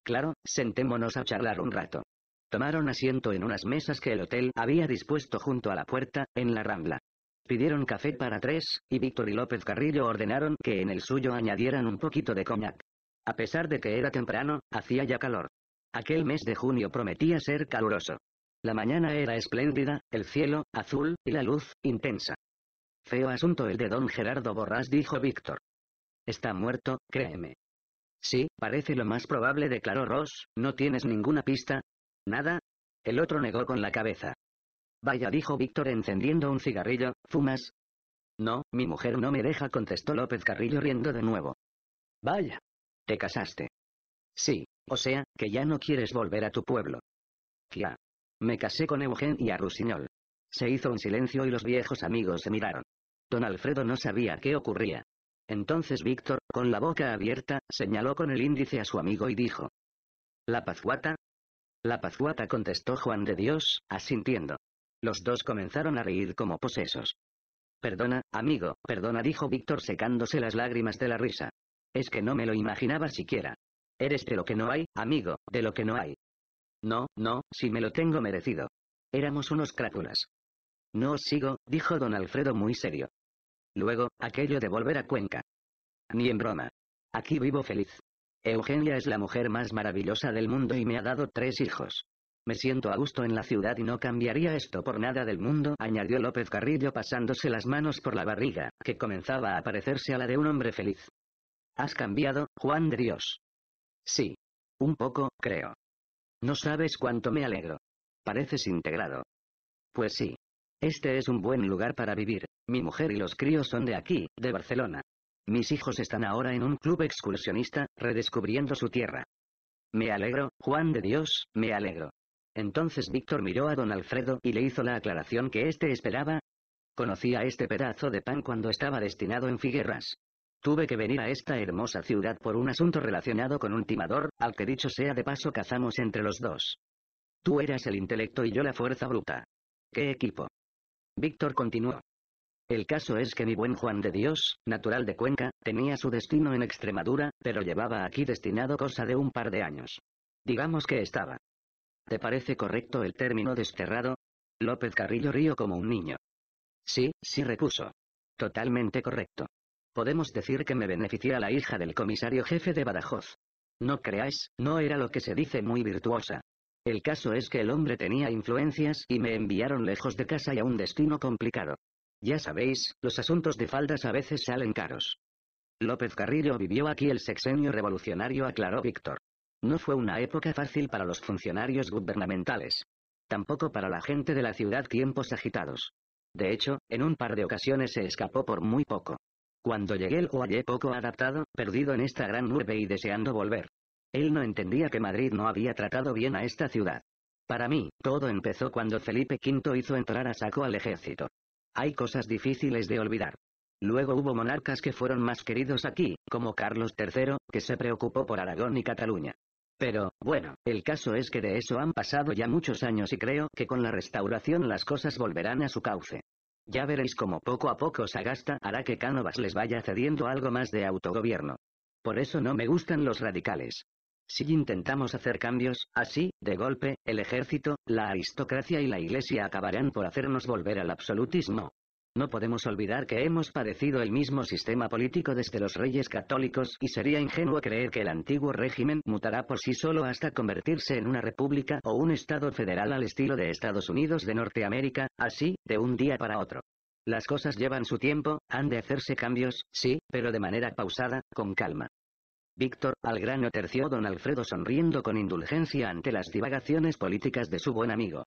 Claro, sentémonos a charlar un rato. Tomaron asiento en unas mesas que el hotel había dispuesto junto a la puerta, en la rambla. Pidieron café para tres, y Víctor y López Carrillo ordenaron que en el suyo añadieran un poquito de coñac. A pesar de que era temprano, hacía ya calor. Aquel mes de junio prometía ser caluroso. La mañana era espléndida, el cielo, azul, y la luz, intensa. Feo asunto el de don Gerardo Borrás dijo Víctor. Está muerto, créeme. Sí, parece lo más probable declaró Ross, ¿no tienes ninguna pista? ¿Nada? El otro negó con la cabeza. Vaya dijo Víctor encendiendo un cigarrillo, ¿fumas? No, mi mujer no me deja contestó López Carrillo riendo de nuevo. Vaya. Te casaste. Sí, o sea, que ya no quieres volver a tu pueblo. Ya. Me casé con a Rusiñol. Se hizo un silencio y los viejos amigos se miraron. Don Alfredo no sabía qué ocurría. Entonces Víctor, con la boca abierta, señaló con el índice a su amigo y dijo. ¿La Pazuata? La Pazuata contestó Juan de Dios, asintiendo. Los dos comenzaron a reír como posesos. Perdona, amigo, perdona, dijo Víctor secándose las lágrimas de la risa. Es que no me lo imaginaba siquiera. Eres de lo que no hay, amigo, de lo que no hay. No, no, si me lo tengo merecido. Éramos unos crápulas. No os sigo, dijo don Alfredo muy serio. Luego, aquello de volver a Cuenca. Ni en broma. Aquí vivo feliz. Eugenia es la mujer más maravillosa del mundo y me ha dado tres hijos. Me siento a gusto en la ciudad y no cambiaría esto por nada del mundo, añadió López Carrillo pasándose las manos por la barriga, que comenzaba a parecerse a la de un hombre feliz. Has cambiado, Juan de Dios. Sí. Un poco, creo. No sabes cuánto me alegro. Pareces integrado. Pues sí. Este es un buen lugar para vivir. Mi mujer y los críos son de aquí, de Barcelona. Mis hijos están ahora en un club excursionista, redescubriendo su tierra. Me alegro, Juan de Dios, me alegro. Entonces Víctor miró a don Alfredo y le hizo la aclaración que éste esperaba. Conocía este pedazo de pan cuando estaba destinado en Figueras. Tuve que venir a esta hermosa ciudad por un asunto relacionado con un timador, al que dicho sea de paso cazamos entre los dos. Tú eras el intelecto y yo la fuerza bruta. ¡Qué equipo! Víctor continuó. El caso es que mi buen Juan de Dios, natural de Cuenca, tenía su destino en Extremadura, pero llevaba aquí destinado cosa de un par de años. Digamos que estaba. ¿Te parece correcto el término desterrado? López Carrillo río como un niño. Sí, sí repuso. Totalmente correcto. Podemos decir que me beneficia a la hija del comisario jefe de Badajoz. No creáis, no era lo que se dice muy virtuosa. El caso es que el hombre tenía influencias y me enviaron lejos de casa y a un destino complicado. Ya sabéis, los asuntos de faldas a veces salen caros. López Carrillo vivió aquí el sexenio revolucionario, aclaró Víctor. No fue una época fácil para los funcionarios gubernamentales. Tampoco para la gente de la ciudad tiempos agitados. De hecho, en un par de ocasiones se escapó por muy poco. Cuando llegué lo hallé poco adaptado, perdido en esta gran urbe y deseando volver. Él no entendía que Madrid no había tratado bien a esta ciudad. Para mí, todo empezó cuando Felipe V hizo entrar a saco al ejército. Hay cosas difíciles de olvidar. Luego hubo monarcas que fueron más queridos aquí, como Carlos III, que se preocupó por Aragón y Cataluña. Pero, bueno, el caso es que de eso han pasado ya muchos años y creo que con la restauración las cosas volverán a su cauce. Ya veréis cómo poco a poco Sagasta hará que Cánovas les vaya cediendo algo más de autogobierno. Por eso no me gustan los radicales. Si intentamos hacer cambios, así, de golpe, el ejército, la aristocracia y la iglesia acabarán por hacernos volver al absolutismo. No podemos olvidar que hemos padecido el mismo sistema político desde los reyes católicos y sería ingenuo creer que el antiguo régimen mutará por sí solo hasta convertirse en una república o un estado federal al estilo de Estados Unidos de Norteamérica, así, de un día para otro. Las cosas llevan su tiempo, han de hacerse cambios, sí, pero de manera pausada, con calma. Víctor al grano terció don Alfredo sonriendo con indulgencia ante las divagaciones políticas de su buen amigo.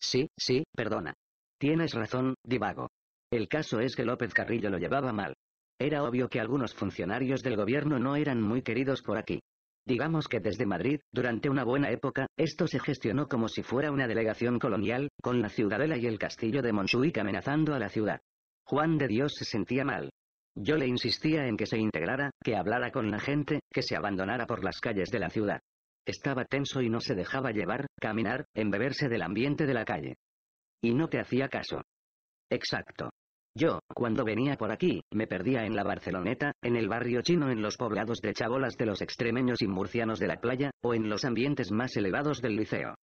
Sí, sí, perdona. Tienes razón, divago. El caso es que López Carrillo lo llevaba mal. Era obvio que algunos funcionarios del gobierno no eran muy queridos por aquí. Digamos que desde Madrid, durante una buena época, esto se gestionó como si fuera una delegación colonial, con la ciudadela y el castillo de Montjuic amenazando a la ciudad. Juan de Dios se sentía mal, yo le insistía en que se integrara, que hablara con la gente, que se abandonara por las calles de la ciudad. Estaba tenso y no se dejaba llevar, caminar, embeberse del ambiente de la calle. Y no te hacía caso. Exacto. Yo, cuando venía por aquí, me perdía en la Barceloneta, en el barrio chino, en los poblados de chabolas de los extremeños y murcianos de la playa, o en los ambientes más elevados del liceo.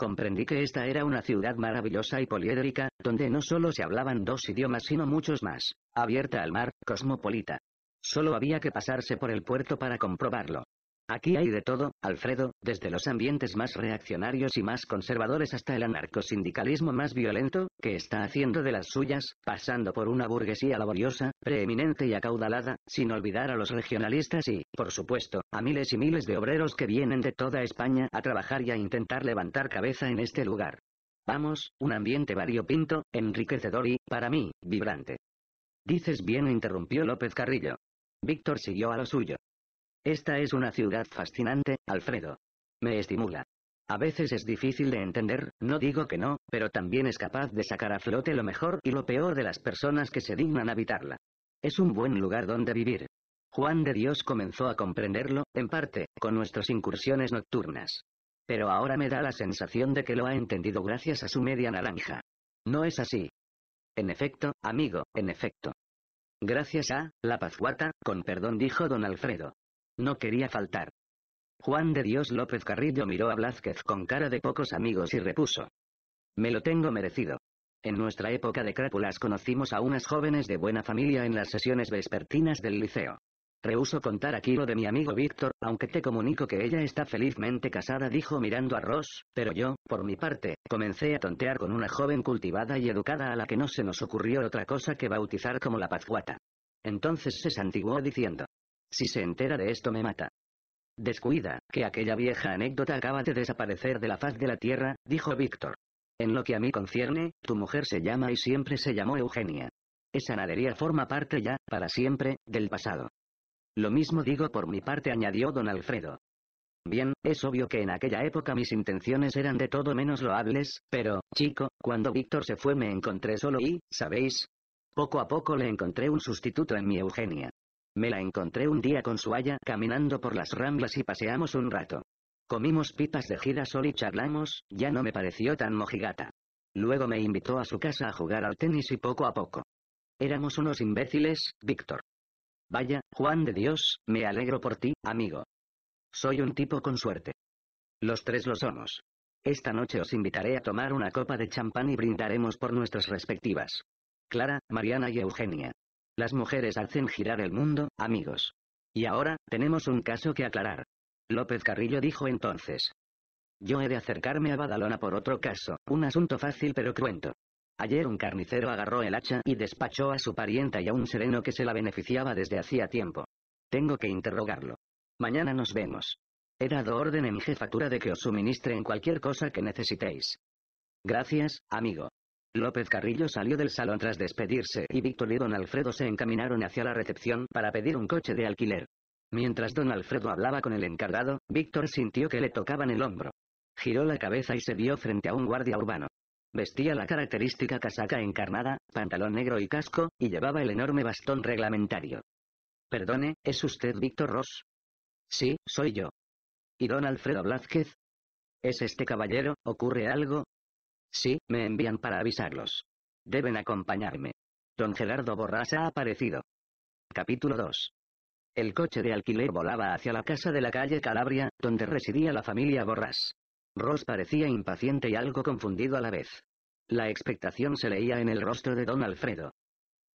Comprendí que esta era una ciudad maravillosa y poliédrica, donde no solo se hablaban dos idiomas sino muchos más, abierta al mar, cosmopolita. Solo había que pasarse por el puerto para comprobarlo. Aquí hay de todo, Alfredo, desde los ambientes más reaccionarios y más conservadores hasta el anarcosindicalismo más violento, que está haciendo de las suyas, pasando por una burguesía laboriosa, preeminente y acaudalada, sin olvidar a los regionalistas y, por supuesto, a miles y miles de obreros que vienen de toda España a trabajar y a intentar levantar cabeza en este lugar. Vamos, un ambiente variopinto, enriquecedor y, para mí, vibrante. Dices bien, interrumpió López Carrillo. Víctor siguió a lo suyo. Esta es una ciudad fascinante, Alfredo. Me estimula. A veces es difícil de entender, no digo que no, pero también es capaz de sacar a flote lo mejor y lo peor de las personas que se dignan habitarla. Es un buen lugar donde vivir. Juan de Dios comenzó a comprenderlo, en parte, con nuestras incursiones nocturnas. Pero ahora me da la sensación de que lo ha entendido gracias a su media naranja. No es así. En efecto, amigo, en efecto. Gracias a, la pazguata, con perdón dijo don Alfredo. No quería faltar. Juan de Dios López Carrillo miró a Blázquez con cara de pocos amigos y repuso. Me lo tengo merecido. En nuestra época de crápulas conocimos a unas jóvenes de buena familia en las sesiones vespertinas del liceo. Rehuso contar aquí lo de mi amigo Víctor, aunque te comunico que ella está felizmente casada, dijo mirando a Ross, pero yo, por mi parte, comencé a tontear con una joven cultivada y educada a la que no se nos ocurrió otra cosa que bautizar como la Pazcuata. Entonces se santiguó diciendo, si se entera de esto me mata. Descuida, que aquella vieja anécdota acaba de desaparecer de la faz de la tierra, dijo Víctor. En lo que a mí concierne, tu mujer se llama y siempre se llamó Eugenia. Esa nadería forma parte ya, para siempre, del pasado. Lo mismo digo por mi parte, añadió don Alfredo. Bien, es obvio que en aquella época mis intenciones eran de todo menos loables, pero, chico, cuando Víctor se fue me encontré solo y, ¿sabéis? Poco a poco le encontré un sustituto en mi Eugenia. Me la encontré un día con su haya caminando por las ramblas y paseamos un rato. Comimos pipas de girasol y charlamos, ya no me pareció tan mojigata. Luego me invitó a su casa a jugar al tenis y poco a poco. Éramos unos imbéciles, Víctor. Vaya, Juan de Dios, me alegro por ti, amigo. Soy un tipo con suerte. Los tres lo somos. Esta noche os invitaré a tomar una copa de champán y brindaremos por nuestras respectivas. Clara, Mariana y Eugenia. Las mujeres hacen girar el mundo, amigos. Y ahora, tenemos un caso que aclarar. López Carrillo dijo entonces. Yo he de acercarme a Badalona por otro caso, un asunto fácil pero cruento. Ayer un carnicero agarró el hacha y despachó a su parienta y a un sereno que se la beneficiaba desde hacía tiempo. Tengo que interrogarlo. Mañana nos vemos. He dado orden en mi jefatura de que os suministren cualquier cosa que necesitéis. Gracias, amigo. López Carrillo salió del salón tras despedirse y Víctor y don Alfredo se encaminaron hacia la recepción para pedir un coche de alquiler. Mientras don Alfredo hablaba con el encargado, Víctor sintió que le tocaban el hombro. Giró la cabeza y se vio frente a un guardia urbano. Vestía la característica casaca encarnada, pantalón negro y casco, y llevaba el enorme bastón reglamentario. Perdone, ¿es usted Víctor Ross? Sí, soy yo. ¿Y don Alfredo Blázquez? ¿Es este caballero? ¿Ocurre algo? Sí, me envían para avisarlos. Deben acompañarme. Don Gerardo Borras ha aparecido. Capítulo 2. El coche de alquiler volaba hacia la casa de la calle Calabria, donde residía la familia Borras. Ross parecía impaciente y algo confundido a la vez. La expectación se leía en el rostro de don Alfredo.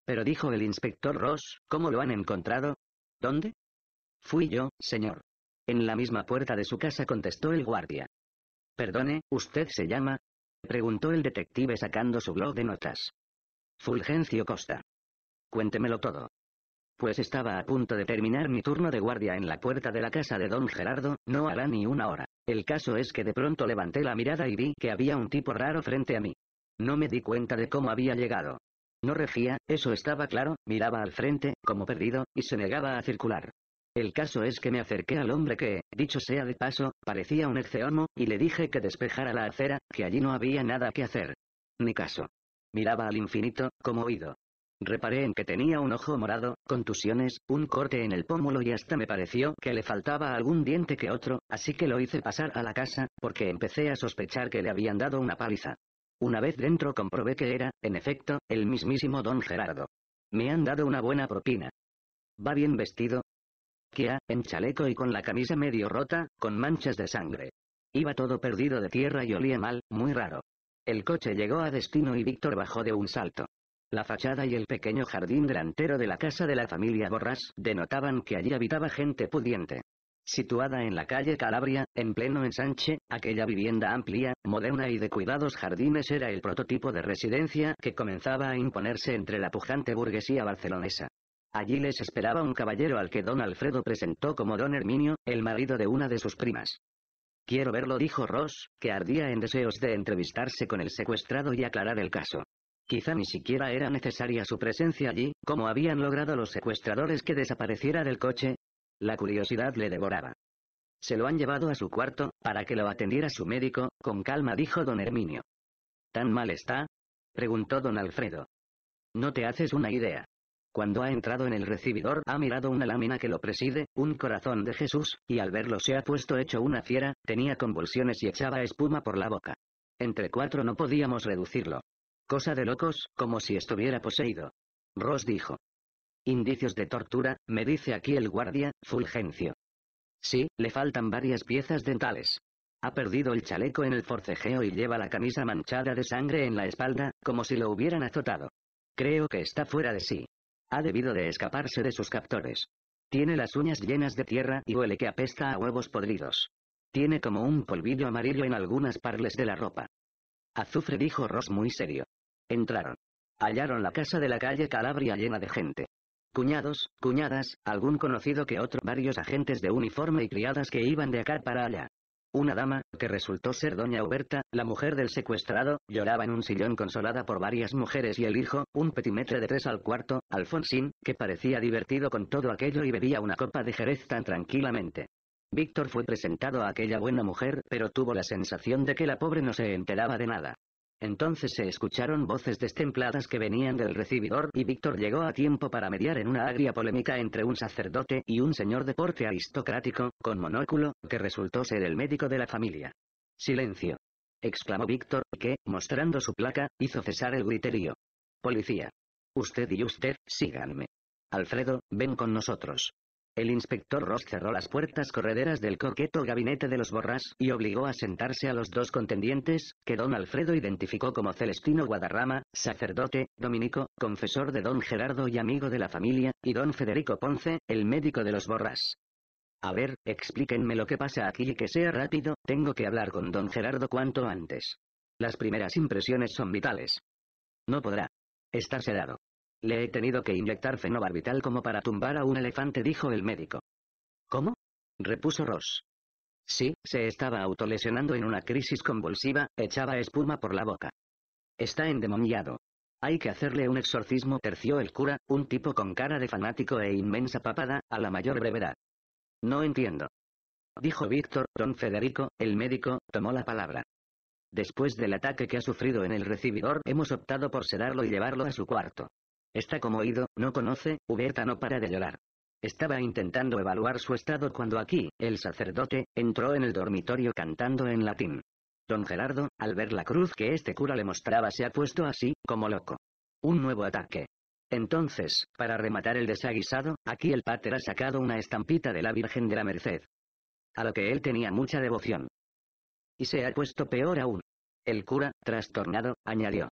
Pero dijo el inspector Ross, ¿cómo lo han encontrado? ¿Dónde? Fui yo, señor. En la misma puerta de su casa contestó el guardia. Perdone, ¿usted se llama? preguntó el detective sacando su blog de notas. Fulgencio Costa. Cuéntemelo todo. Pues estaba a punto de terminar mi turno de guardia en la puerta de la casa de don Gerardo, no hará ni una hora. El caso es que de pronto levanté la mirada y vi que había un tipo raro frente a mí. No me di cuenta de cómo había llegado. No regía, eso estaba claro, miraba al frente, como perdido, y se negaba a circular. El caso es que me acerqué al hombre que, dicho sea de paso, parecía un exceomo, y le dije que despejara la acera, que allí no había nada que hacer. Ni caso. Miraba al infinito, como oído. Reparé en que tenía un ojo morado, contusiones, un corte en el pómulo y hasta me pareció que le faltaba algún diente que otro, así que lo hice pasar a la casa, porque empecé a sospechar que le habían dado una paliza. Una vez dentro comprobé que era, en efecto, el mismísimo don Gerardo. Me han dado una buena propina. Va bien vestido, en chaleco y con la camisa medio rota, con manchas de sangre. Iba todo perdido de tierra y olía mal, muy raro. El coche llegó a destino y Víctor bajó de un salto. La fachada y el pequeño jardín delantero de la casa de la familia Borrás denotaban que allí habitaba gente pudiente. Situada en la calle Calabria, en pleno ensanche, aquella vivienda amplia, moderna y de cuidados jardines era el prototipo de residencia que comenzaba a imponerse entre la pujante burguesía barcelonesa. Allí les esperaba un caballero al que don Alfredo presentó como don Herminio, el marido de una de sus primas. Quiero verlo, dijo Ross, que ardía en deseos de entrevistarse con el secuestrado y aclarar el caso. Quizá ni siquiera era necesaria su presencia allí, como habían logrado los secuestradores que desapareciera del coche. La curiosidad le devoraba. Se lo han llevado a su cuarto, para que lo atendiera su médico, con calma dijo don Herminio. ¿Tan mal está? preguntó don Alfredo. No te haces una idea. Cuando ha entrado en el recibidor ha mirado una lámina que lo preside, un corazón de Jesús, y al verlo se ha puesto hecho una fiera, tenía convulsiones y echaba espuma por la boca. Entre cuatro no podíamos reducirlo. Cosa de locos, como si estuviera poseído. Ross dijo. Indicios de tortura, me dice aquí el guardia, Fulgencio. Sí, le faltan varias piezas dentales. Ha perdido el chaleco en el forcejeo y lleva la camisa manchada de sangre en la espalda, como si lo hubieran azotado. Creo que está fuera de sí. Ha debido de escaparse de sus captores. Tiene las uñas llenas de tierra y huele que apesta a huevos podridos. Tiene como un polvillo amarillo en algunas parles de la ropa. Azufre dijo Ross muy serio. Entraron. Hallaron la casa de la calle Calabria llena de gente. Cuñados, cuñadas, algún conocido que otro, varios agentes de uniforme y criadas que iban de acá para allá. Una dama, que resultó ser doña Huberta, la mujer del secuestrado, lloraba en un sillón consolada por varias mujeres y el hijo, un petimetre de tres al cuarto, Alfonsín, que parecía divertido con todo aquello y bebía una copa de jerez tan tranquilamente. Víctor fue presentado a aquella buena mujer pero tuvo la sensación de que la pobre no se enteraba de nada. Entonces se escucharon voces destempladas que venían del recibidor y Víctor llegó a tiempo para mediar en una agria polémica entre un sacerdote y un señor de porte aristocrático, con monóculo, que resultó ser el médico de la familia. Silencio. exclamó Víctor, que, mostrando su placa, hizo cesar el griterío. Policía. Usted y usted, síganme. Alfredo, ven con nosotros. El inspector Ross cerró las puertas correderas del coqueto gabinete de los Borras y obligó a sentarse a los dos contendientes, que don Alfredo identificó como Celestino Guadarrama, sacerdote, dominico, confesor de don Gerardo y amigo de la familia, y don Federico Ponce, el médico de los Borras. A ver, explíquenme lo que pasa aquí y que sea rápido, tengo que hablar con don Gerardo cuanto antes. Las primeras impresiones son vitales. No podrá. estarse sedado. Le he tenido que inyectar fenobarbital como para tumbar a un elefante, dijo el médico. ¿Cómo? repuso Ross. Sí, se estaba autolesionando en una crisis convulsiva, echaba espuma por la boca. Está endemoniado. Hay que hacerle un exorcismo, terció el cura, un tipo con cara de fanático e inmensa papada, a la mayor brevedad. No entiendo. Dijo Víctor, don Federico, el médico, tomó la palabra. Después del ataque que ha sufrido en el recibidor, hemos optado por sedarlo y llevarlo a su cuarto. Está como oído, no conoce, Huberta no para de llorar. Estaba intentando evaluar su estado cuando aquí, el sacerdote, entró en el dormitorio cantando en latín. Don Gerardo, al ver la cruz que este cura le mostraba, se ha puesto así, como loco. Un nuevo ataque. Entonces, para rematar el desaguisado, aquí el pater ha sacado una estampita de la Virgen de la Merced. A lo que él tenía mucha devoción. Y se ha puesto peor aún. El cura, trastornado, añadió.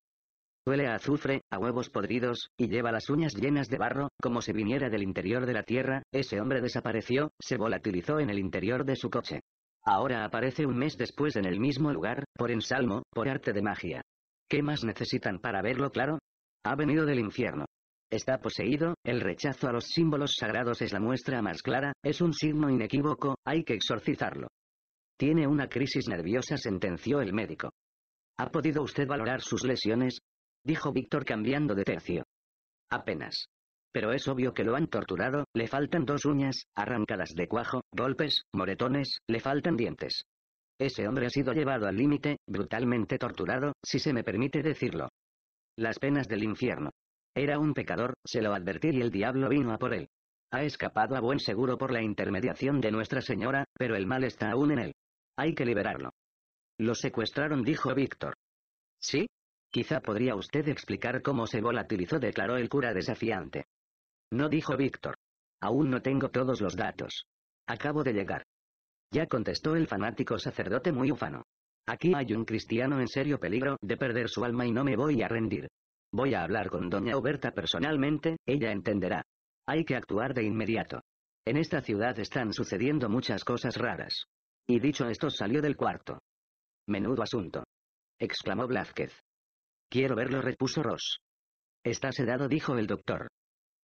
Huele a azufre, a huevos podridos, y lleva las uñas llenas de barro, como si viniera del interior de la tierra, ese hombre desapareció, se volatilizó en el interior de su coche. Ahora aparece un mes después en el mismo lugar, por ensalmo, por arte de magia. ¿Qué más necesitan para verlo claro? Ha venido del infierno. Está poseído, el rechazo a los símbolos sagrados es la muestra más clara, es un signo inequívoco, hay que exorcizarlo. Tiene una crisis nerviosa, sentenció el médico. ¿Ha podido usted valorar sus lesiones? dijo Víctor cambiando de tercio. Apenas. Pero es obvio que lo han torturado, le faltan dos uñas, arrancadas de cuajo, golpes, moretones, le faltan dientes. Ese hombre ha sido llevado al límite, brutalmente torturado, si se me permite decirlo. Las penas del infierno. Era un pecador, se lo advertí y el diablo vino a por él. Ha escapado a buen seguro por la intermediación de Nuestra Señora, pero el mal está aún en él. Hay que liberarlo. Lo secuestraron, dijo Víctor. ¿Sí? Quizá podría usted explicar cómo se volatilizó, declaró el cura desafiante. No dijo Víctor. Aún no tengo todos los datos. Acabo de llegar. Ya contestó el fanático sacerdote muy ufano. Aquí hay un cristiano en serio peligro de perder su alma y no me voy a rendir. Voy a hablar con doña Oberta personalmente, ella entenderá. Hay que actuar de inmediato. En esta ciudad están sucediendo muchas cosas raras. Y dicho esto salió del cuarto. Menudo asunto. exclamó Blázquez. Quiero verlo repuso Ross. Está sedado dijo el doctor.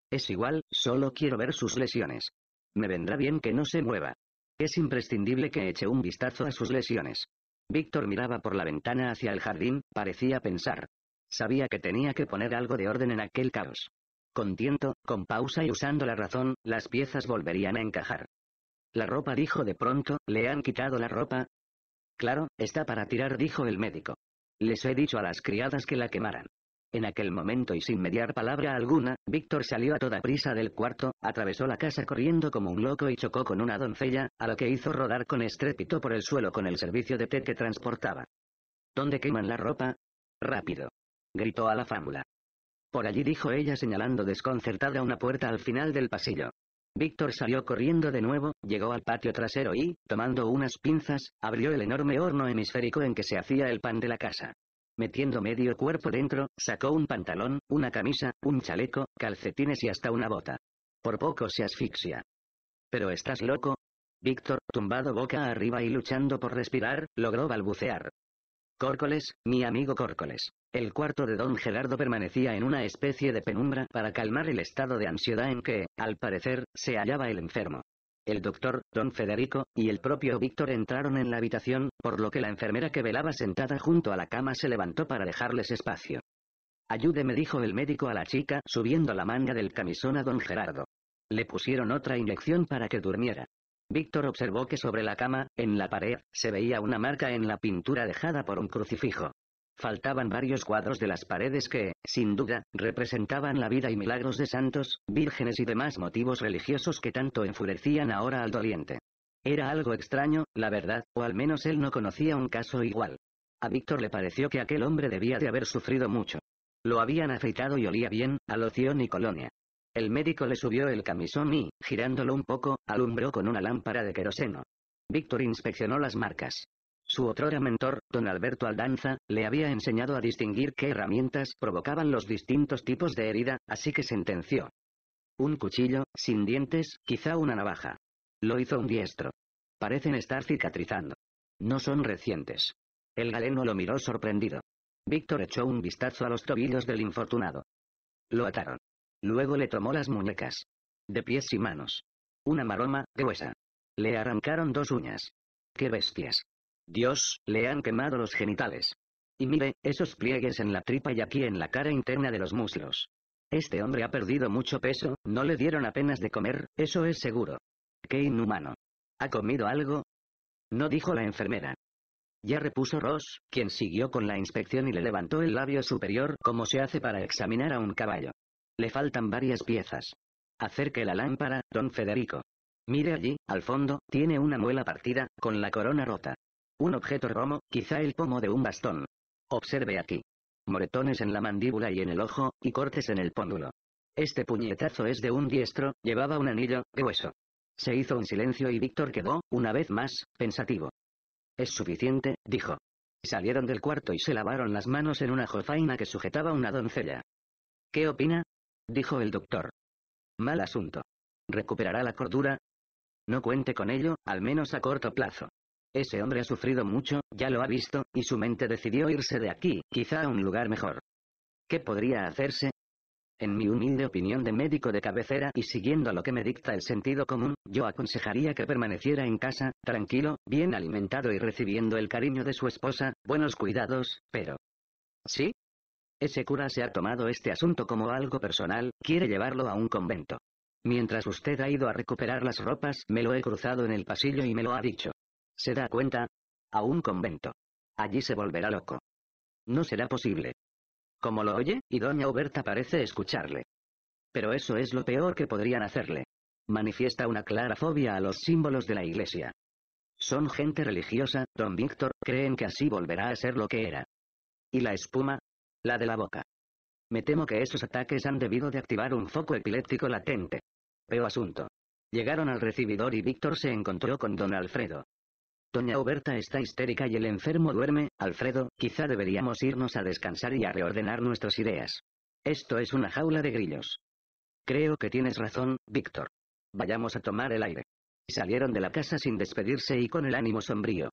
Es igual, solo quiero ver sus lesiones. Me vendrá bien que no se mueva. Es imprescindible que eche un vistazo a sus lesiones. Víctor miraba por la ventana hacia el jardín, parecía pensar. Sabía que tenía que poner algo de orden en aquel caos. Con tiento, con pausa y usando la razón, las piezas volverían a encajar. La ropa dijo de pronto, ¿le han quitado la ropa? Claro, está para tirar dijo el médico. Les he dicho a las criadas que la quemaran. En aquel momento y sin mediar palabra alguna, Víctor salió a toda prisa del cuarto, atravesó la casa corriendo como un loco y chocó con una doncella, a la que hizo rodar con estrépito por el suelo con el servicio de té que transportaba. ¿Dónde queman la ropa? Rápido. Gritó a la fábula. Por allí dijo ella señalando desconcertada una puerta al final del pasillo. Víctor salió corriendo de nuevo, llegó al patio trasero y, tomando unas pinzas, abrió el enorme horno hemisférico en que se hacía el pan de la casa. Metiendo medio cuerpo dentro, sacó un pantalón, una camisa, un chaleco, calcetines y hasta una bota. Por poco se asfixia. ¿Pero estás loco? Víctor, tumbado boca arriba y luchando por respirar, logró balbucear. Córcoles, mi amigo Córcoles. El cuarto de don Gerardo permanecía en una especie de penumbra para calmar el estado de ansiedad en que, al parecer, se hallaba el enfermo. El doctor, don Federico, y el propio Víctor entraron en la habitación, por lo que la enfermera que velaba sentada junto a la cama se levantó para dejarles espacio. Ayúdeme dijo el médico a la chica subiendo la manga del camisón a don Gerardo. Le pusieron otra inyección para que durmiera. Víctor observó que sobre la cama, en la pared, se veía una marca en la pintura dejada por un crucifijo. Faltaban varios cuadros de las paredes que, sin duda, representaban la vida y milagros de santos, vírgenes y demás motivos religiosos que tanto enfurecían ahora al doliente. Era algo extraño, la verdad, o al menos él no conocía un caso igual. A Víctor le pareció que aquel hombre debía de haber sufrido mucho. Lo habían afeitado y olía bien, a loción y colonia. El médico le subió el camisón y, girándolo un poco, alumbró con una lámpara de queroseno. Víctor inspeccionó las marcas. Su otrora mentor, don Alberto Aldanza, le había enseñado a distinguir qué herramientas provocaban los distintos tipos de herida, así que sentenció. Un cuchillo, sin dientes, quizá una navaja. Lo hizo un diestro. Parecen estar cicatrizando. No son recientes. El galeno lo miró sorprendido. Víctor echó un vistazo a los tobillos del infortunado. Lo ataron. Luego le tomó las muñecas. De pies y manos. Una maroma, gruesa. Le arrancaron dos uñas. ¡Qué bestias! Dios, le han quemado los genitales. Y mire, esos pliegues en la tripa y aquí en la cara interna de los muslos. Este hombre ha perdido mucho peso, no le dieron apenas de comer, eso es seguro. ¡Qué inhumano! ¿Ha comido algo? No dijo la enfermera. Ya repuso Ross, quien siguió con la inspección y le levantó el labio superior como se hace para examinar a un caballo. Le faltan varias piezas. Acerque la lámpara, don Federico. Mire allí, al fondo, tiene una muela partida, con la corona rota. Un objeto romo, quizá el pomo de un bastón. Observe aquí. Moretones en la mandíbula y en el ojo, y cortes en el póndulo. Este puñetazo es de un diestro, llevaba un anillo, de hueso. Se hizo un silencio y Víctor quedó, una vez más, pensativo. Es suficiente, dijo. Salieron del cuarto y se lavaron las manos en una jofaina que sujetaba una doncella. ¿Qué opina? dijo el doctor. Mal asunto. ¿Recuperará la cordura? No cuente con ello, al menos a corto plazo. Ese hombre ha sufrido mucho, ya lo ha visto, y su mente decidió irse de aquí, quizá a un lugar mejor. ¿Qué podría hacerse? En mi humilde opinión de médico de cabecera y siguiendo lo que me dicta el sentido común, yo aconsejaría que permaneciera en casa, tranquilo, bien alimentado y recibiendo el cariño de su esposa, buenos cuidados, pero... ¿Sí? Ese cura se ha tomado este asunto como algo personal, quiere llevarlo a un convento. Mientras usted ha ido a recuperar las ropas, me lo he cruzado en el pasillo y me lo ha dicho. ¿Se da cuenta? A un convento. Allí se volverá loco. No será posible. Como lo oye, y doña Huberta parece escucharle. Pero eso es lo peor que podrían hacerle. Manifiesta una clara fobia a los símbolos de la iglesia. Son gente religiosa, don Víctor, creen que así volverá a ser lo que era. ¿Y la espuma? la de la boca. Me temo que esos ataques han debido de activar un foco epiléptico latente. —Peo asunto. Llegaron al recibidor y Víctor se encontró con don Alfredo. Doña Oberta está histérica y el enfermo duerme, Alfredo, quizá deberíamos irnos a descansar y a reordenar nuestras ideas. Esto es una jaula de grillos. Creo que tienes razón, Víctor. Vayamos a tomar el aire. Salieron de la casa sin despedirse y con el ánimo sombrío.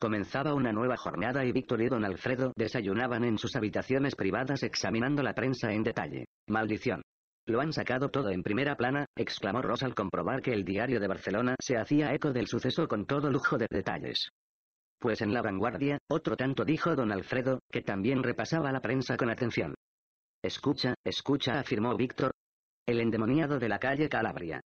Comenzaba una nueva jornada y Víctor y don Alfredo desayunaban en sus habitaciones privadas examinando la prensa en detalle. Maldición. Lo han sacado todo en primera plana, exclamó Rosa al comprobar que el diario de Barcelona se hacía eco del suceso con todo lujo de detalles. Pues en la vanguardia, otro tanto dijo don Alfredo, que también repasaba la prensa con atención. Escucha, escucha, afirmó Víctor. El endemoniado de la calle Calabria.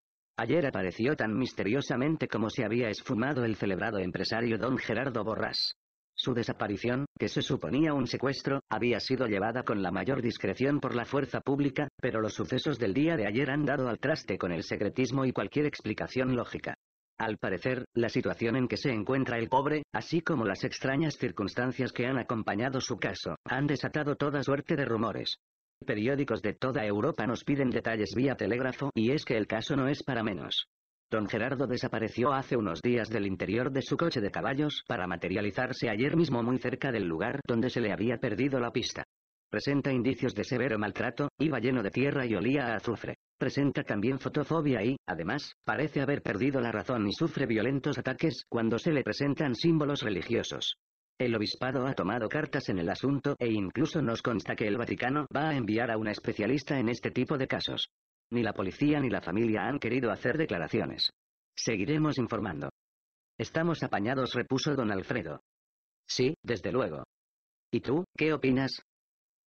Ayer apareció tan misteriosamente como se había esfumado el celebrado empresario don Gerardo Borrás. Su desaparición, que se suponía un secuestro, había sido llevada con la mayor discreción por la fuerza pública, pero los sucesos del día de ayer han dado al traste con el secretismo y cualquier explicación lógica. Al parecer, la situación en que se encuentra el pobre, así como las extrañas circunstancias que han acompañado su caso, han desatado toda suerte de rumores. Periódicos de toda Europa nos piden detalles vía telégrafo y es que el caso no es para menos. Don Gerardo desapareció hace unos días del interior de su coche de caballos para materializarse ayer mismo muy cerca del lugar donde se le había perdido la pista. Presenta indicios de severo maltrato, iba lleno de tierra y olía a azufre. Presenta también fotofobia y, además, parece haber perdido la razón y sufre violentos ataques cuando se le presentan símbolos religiosos. El obispado ha tomado cartas en el asunto e incluso nos consta que el Vaticano va a enviar a un especialista en este tipo de casos. Ni la policía ni la familia han querido hacer declaraciones. Seguiremos informando. Estamos apañados, repuso don Alfredo. Sí, desde luego. ¿Y tú, qué opinas?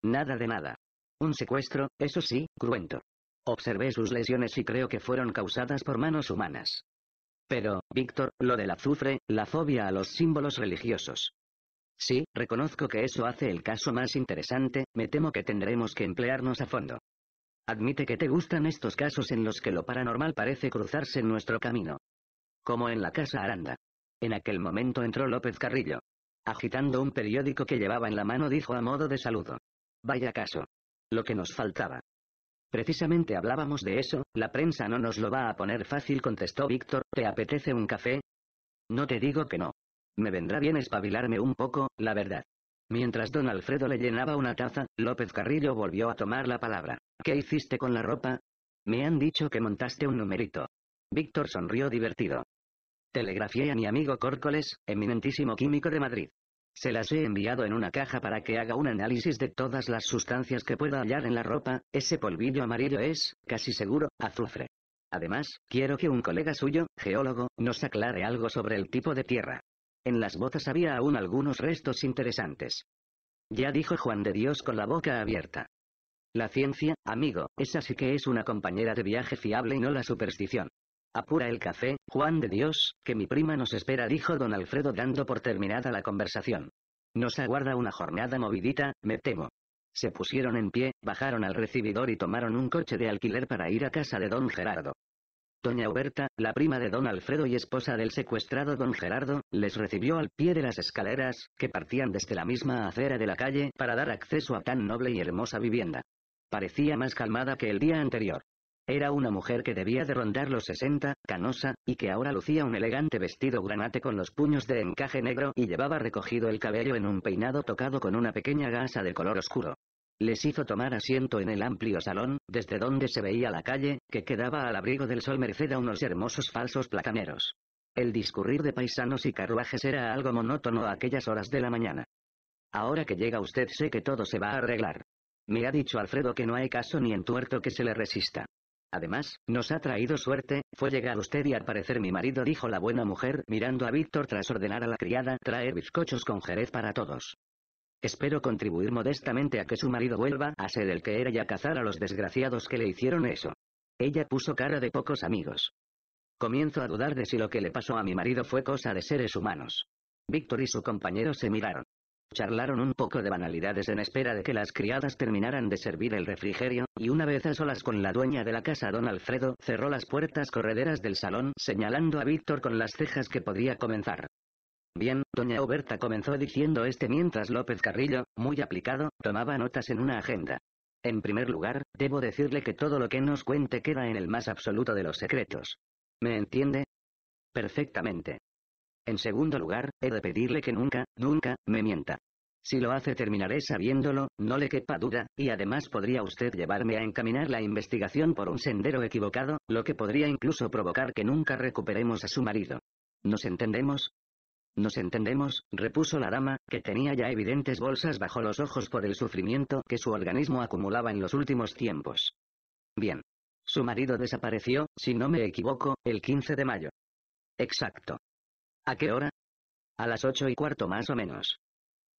Nada de nada. Un secuestro, eso sí, cruento. Observé sus lesiones y creo que fueron causadas por manos humanas. Pero, Víctor, lo del azufre, la fobia a los símbolos religiosos. Sí, reconozco que eso hace el caso más interesante, me temo que tendremos que emplearnos a fondo. Admite que te gustan estos casos en los que lo paranormal parece cruzarse en nuestro camino. Como en la casa Aranda. En aquel momento entró López Carrillo. Agitando un periódico que llevaba en la mano dijo a modo de saludo. Vaya caso. Lo que nos faltaba. Precisamente hablábamos de eso, la prensa no nos lo va a poner fácil contestó Víctor, ¿te apetece un café? No te digo que no. Me vendrá bien espabilarme un poco, la verdad. Mientras don Alfredo le llenaba una taza, López Carrillo volvió a tomar la palabra. ¿Qué hiciste con la ropa? Me han dicho que montaste un numerito. Víctor sonrió divertido. Telegrafié a mi amigo Córcoles, eminentísimo químico de Madrid. Se las he enviado en una caja para que haga un análisis de todas las sustancias que pueda hallar en la ropa, ese polvillo amarillo es, casi seguro, azufre. Además, quiero que un colega suyo, geólogo, nos aclare algo sobre el tipo de tierra. En las botas había aún algunos restos interesantes. Ya dijo Juan de Dios con la boca abierta. La ciencia, amigo, esa sí que es una compañera de viaje fiable y no la superstición. Apura el café, Juan de Dios, que mi prima nos espera, dijo don Alfredo dando por terminada la conversación. Nos aguarda una jornada movidita, me temo. Se pusieron en pie, bajaron al recibidor y tomaron un coche de alquiler para ir a casa de don Gerardo. Doña Huberta, la prima de don Alfredo y esposa del secuestrado don Gerardo, les recibió al pie de las escaleras, que partían desde la misma acera de la calle para dar acceso a tan noble y hermosa vivienda. Parecía más calmada que el día anterior. Era una mujer que debía de rondar los 60, canosa, y que ahora lucía un elegante vestido granate con los puños de encaje negro y llevaba recogido el cabello en un peinado tocado con una pequeña gasa de color oscuro. Les hizo tomar asiento en el amplio salón, desde donde se veía la calle, que quedaba al abrigo del sol merced a unos hermosos falsos plataneros. El discurrir de paisanos y carruajes era algo monótono a aquellas horas de la mañana. Ahora que llega usted sé que todo se va a arreglar. Me ha dicho Alfredo que no hay caso ni tuerto que se le resista. Además, nos ha traído suerte, fue llegar usted y al parecer mi marido dijo la buena mujer mirando a Víctor tras ordenar a la criada traer bizcochos con jerez para todos. Espero contribuir modestamente a que su marido vuelva a ser el que era y a cazar a los desgraciados que le hicieron eso. Ella puso cara de pocos amigos. Comienzo a dudar de si lo que le pasó a mi marido fue cosa de seres humanos. Víctor y su compañero se miraron. Charlaron un poco de banalidades en espera de que las criadas terminaran de servir el refrigerio, y una vez a solas con la dueña de la casa don Alfredo cerró las puertas correderas del salón señalando a Víctor con las cejas que podría comenzar. Bien, doña Oberta comenzó diciendo este mientras López Carrillo, muy aplicado, tomaba notas en una agenda. En primer lugar, debo decirle que todo lo que nos cuente queda en el más absoluto de los secretos. ¿Me entiende? Perfectamente. En segundo lugar, he de pedirle que nunca, nunca, me mienta. Si lo hace terminaré sabiéndolo, no le quepa duda, y además podría usted llevarme a encaminar la investigación por un sendero equivocado, lo que podría incluso provocar que nunca recuperemos a su marido. ¿Nos entendemos? Nos entendemos, repuso la dama, que tenía ya evidentes bolsas bajo los ojos por el sufrimiento que su organismo acumulaba en los últimos tiempos. Bien. Su marido desapareció, si no me equivoco, el 15 de mayo. Exacto. ¿A qué hora? A las ocho y cuarto más o menos.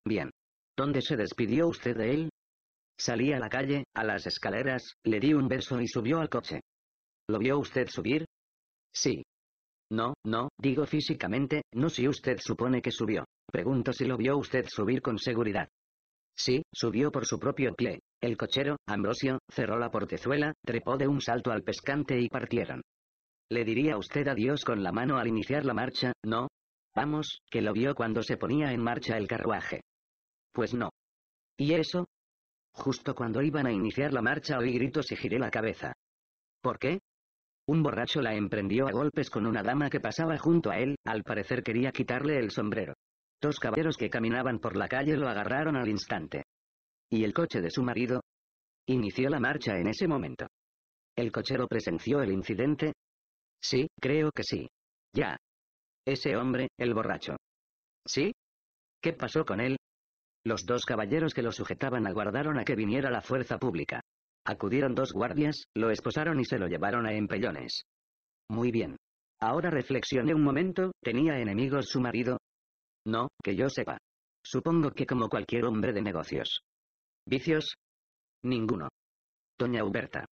Bien. ¿Dónde se despidió usted de él? Salí a la calle, a las escaleras, le di un beso y subió al coche. ¿Lo vio usted subir? Sí. No, no, digo físicamente, no si usted supone que subió. Pregunto si lo vio usted subir con seguridad. Sí, subió por su propio pie. El cochero, Ambrosio, cerró la portezuela, trepó de un salto al pescante y partieron. ¿Le diría usted adiós con la mano al iniciar la marcha, no? Vamos, que lo vio cuando se ponía en marcha el carruaje. Pues no. ¿Y eso? Justo cuando iban a iniciar la marcha oí gritos y giré la cabeza. ¿Por qué? Un borracho la emprendió a golpes con una dama que pasaba junto a él, al parecer quería quitarle el sombrero. Dos caballeros que caminaban por la calle lo agarraron al instante. ¿Y el coche de su marido? Inició la marcha en ese momento. ¿El cochero presenció el incidente? Sí, creo que sí. Ya. Ese hombre, el borracho. ¿Sí? ¿Qué pasó con él? Los dos caballeros que lo sujetaban aguardaron a que viniera la fuerza pública. Acudieron dos guardias, lo esposaron y se lo llevaron a empellones. Muy bien. Ahora reflexioné un momento, ¿tenía enemigos su marido? No, que yo sepa. Supongo que como cualquier hombre de negocios. ¿Vicios? Ninguno. Doña Huberta.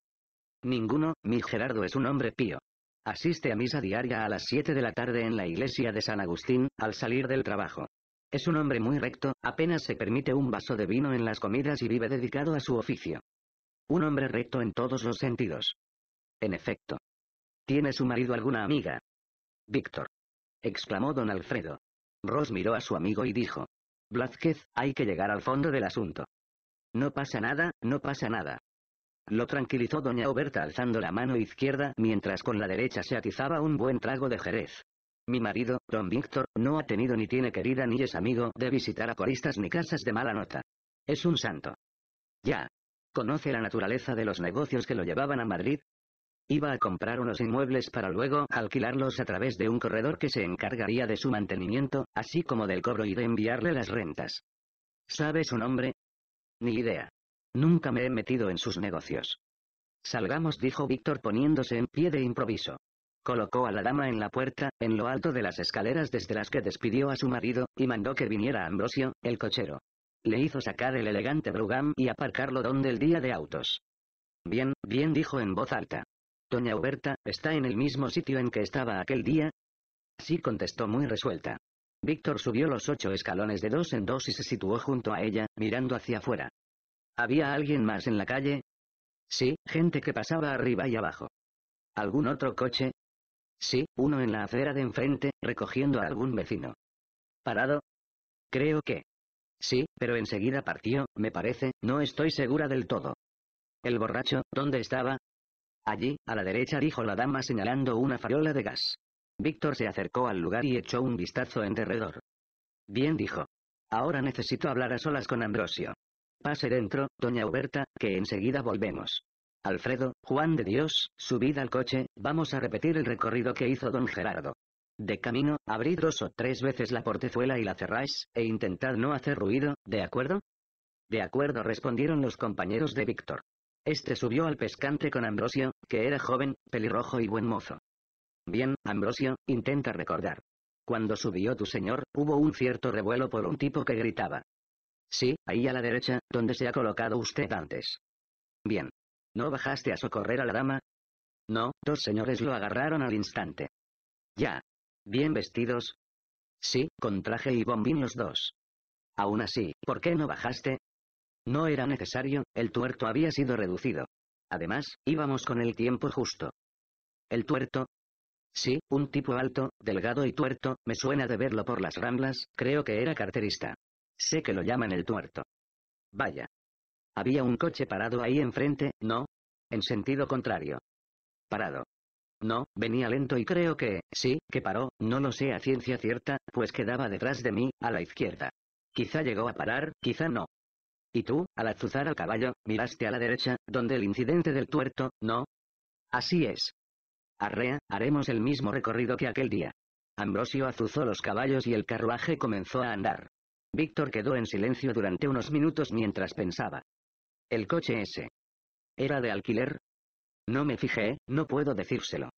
Ninguno, mi Gerardo es un hombre pío. Asiste a misa diaria a las 7 de la tarde en la iglesia de San Agustín, al salir del trabajo. Es un hombre muy recto, apenas se permite un vaso de vino en las comidas y vive dedicado a su oficio. Un hombre recto en todos los sentidos. En efecto. ¿Tiene su marido alguna amiga? Víctor. exclamó don Alfredo. Ross miró a su amigo y dijo. Blázquez, hay que llegar al fondo del asunto. No pasa nada, no pasa nada. Lo tranquilizó doña Oberta alzando la mano izquierda mientras con la derecha se atizaba un buen trago de jerez. Mi marido, don Víctor, no ha tenido ni tiene querida ni es amigo de visitar a coristas ni casas de mala nota. Es un santo. Ya, Conoce la naturaleza de los negocios que lo llevaban a Madrid. Iba a comprar unos inmuebles para luego alquilarlos a través de un corredor que se encargaría de su mantenimiento, así como del cobro y de enviarle las rentas. ¿Sabe su nombre? Ni idea. Nunca me he metido en sus negocios. Salgamos, dijo Víctor poniéndose en pie de improviso. Colocó a la dama en la puerta, en lo alto de las escaleras desde las que despidió a su marido, y mandó que viniera Ambrosio, el cochero. Le hizo sacar el elegante Brougham y aparcarlo donde el día de autos. Bien, bien dijo en voz alta. Doña Huberta, ¿está en el mismo sitio en que estaba aquel día? Sí contestó muy resuelta. Víctor subió los ocho escalones de dos en dos y se situó junto a ella, mirando hacia afuera. ¿Había alguien más en la calle? Sí, gente que pasaba arriba y abajo. ¿Algún otro coche? Sí, uno en la acera de enfrente, recogiendo a algún vecino. ¿Parado? Creo que. Sí, pero enseguida partió, me parece, no estoy segura del todo. El borracho, ¿dónde estaba? Allí, a la derecha, dijo la dama señalando una farola de gas. Víctor se acercó al lugar y echó un vistazo en derredor. Bien dijo. Ahora necesito hablar a solas con Ambrosio. Pase dentro, doña Huberta, que enseguida volvemos. Alfredo, Juan de Dios, subid al coche, vamos a repetir el recorrido que hizo don Gerardo. De camino, abrid dos o tres veces la portezuela y la cerráis, e intentad no hacer ruido, ¿de acuerdo? De acuerdo respondieron los compañeros de Víctor. Este subió al pescante con Ambrosio, que era joven, pelirrojo y buen mozo. Bien, Ambrosio, intenta recordar. Cuando subió tu señor, hubo un cierto revuelo por un tipo que gritaba. Sí, ahí a la derecha, donde se ha colocado usted antes. Bien. ¿No bajaste a socorrer a la dama? No, dos señores lo agarraron al instante. Ya, Bien vestidos. Sí, con traje y bombín los dos. Aún así, ¿por qué no bajaste? No era necesario, el tuerto había sido reducido. Además, íbamos con el tiempo justo. ¿El tuerto? Sí, un tipo alto, delgado y tuerto, me suena de verlo por las ramblas, creo que era carterista. Sé que lo llaman el tuerto. Vaya. Había un coche parado ahí enfrente, ¿no? En sentido contrario. Parado. No, venía lento y creo que, sí, que paró, no lo sé a ciencia cierta, pues quedaba detrás de mí, a la izquierda. Quizá llegó a parar, quizá no. Y tú, al azuzar al caballo, miraste a la derecha, donde el incidente del tuerto, ¿no? Así es. Arrea, haremos el mismo recorrido que aquel día. Ambrosio azuzó los caballos y el carruaje comenzó a andar. Víctor quedó en silencio durante unos minutos mientras pensaba. El coche ese. ¿Era de alquiler? No me fijé, no puedo decírselo.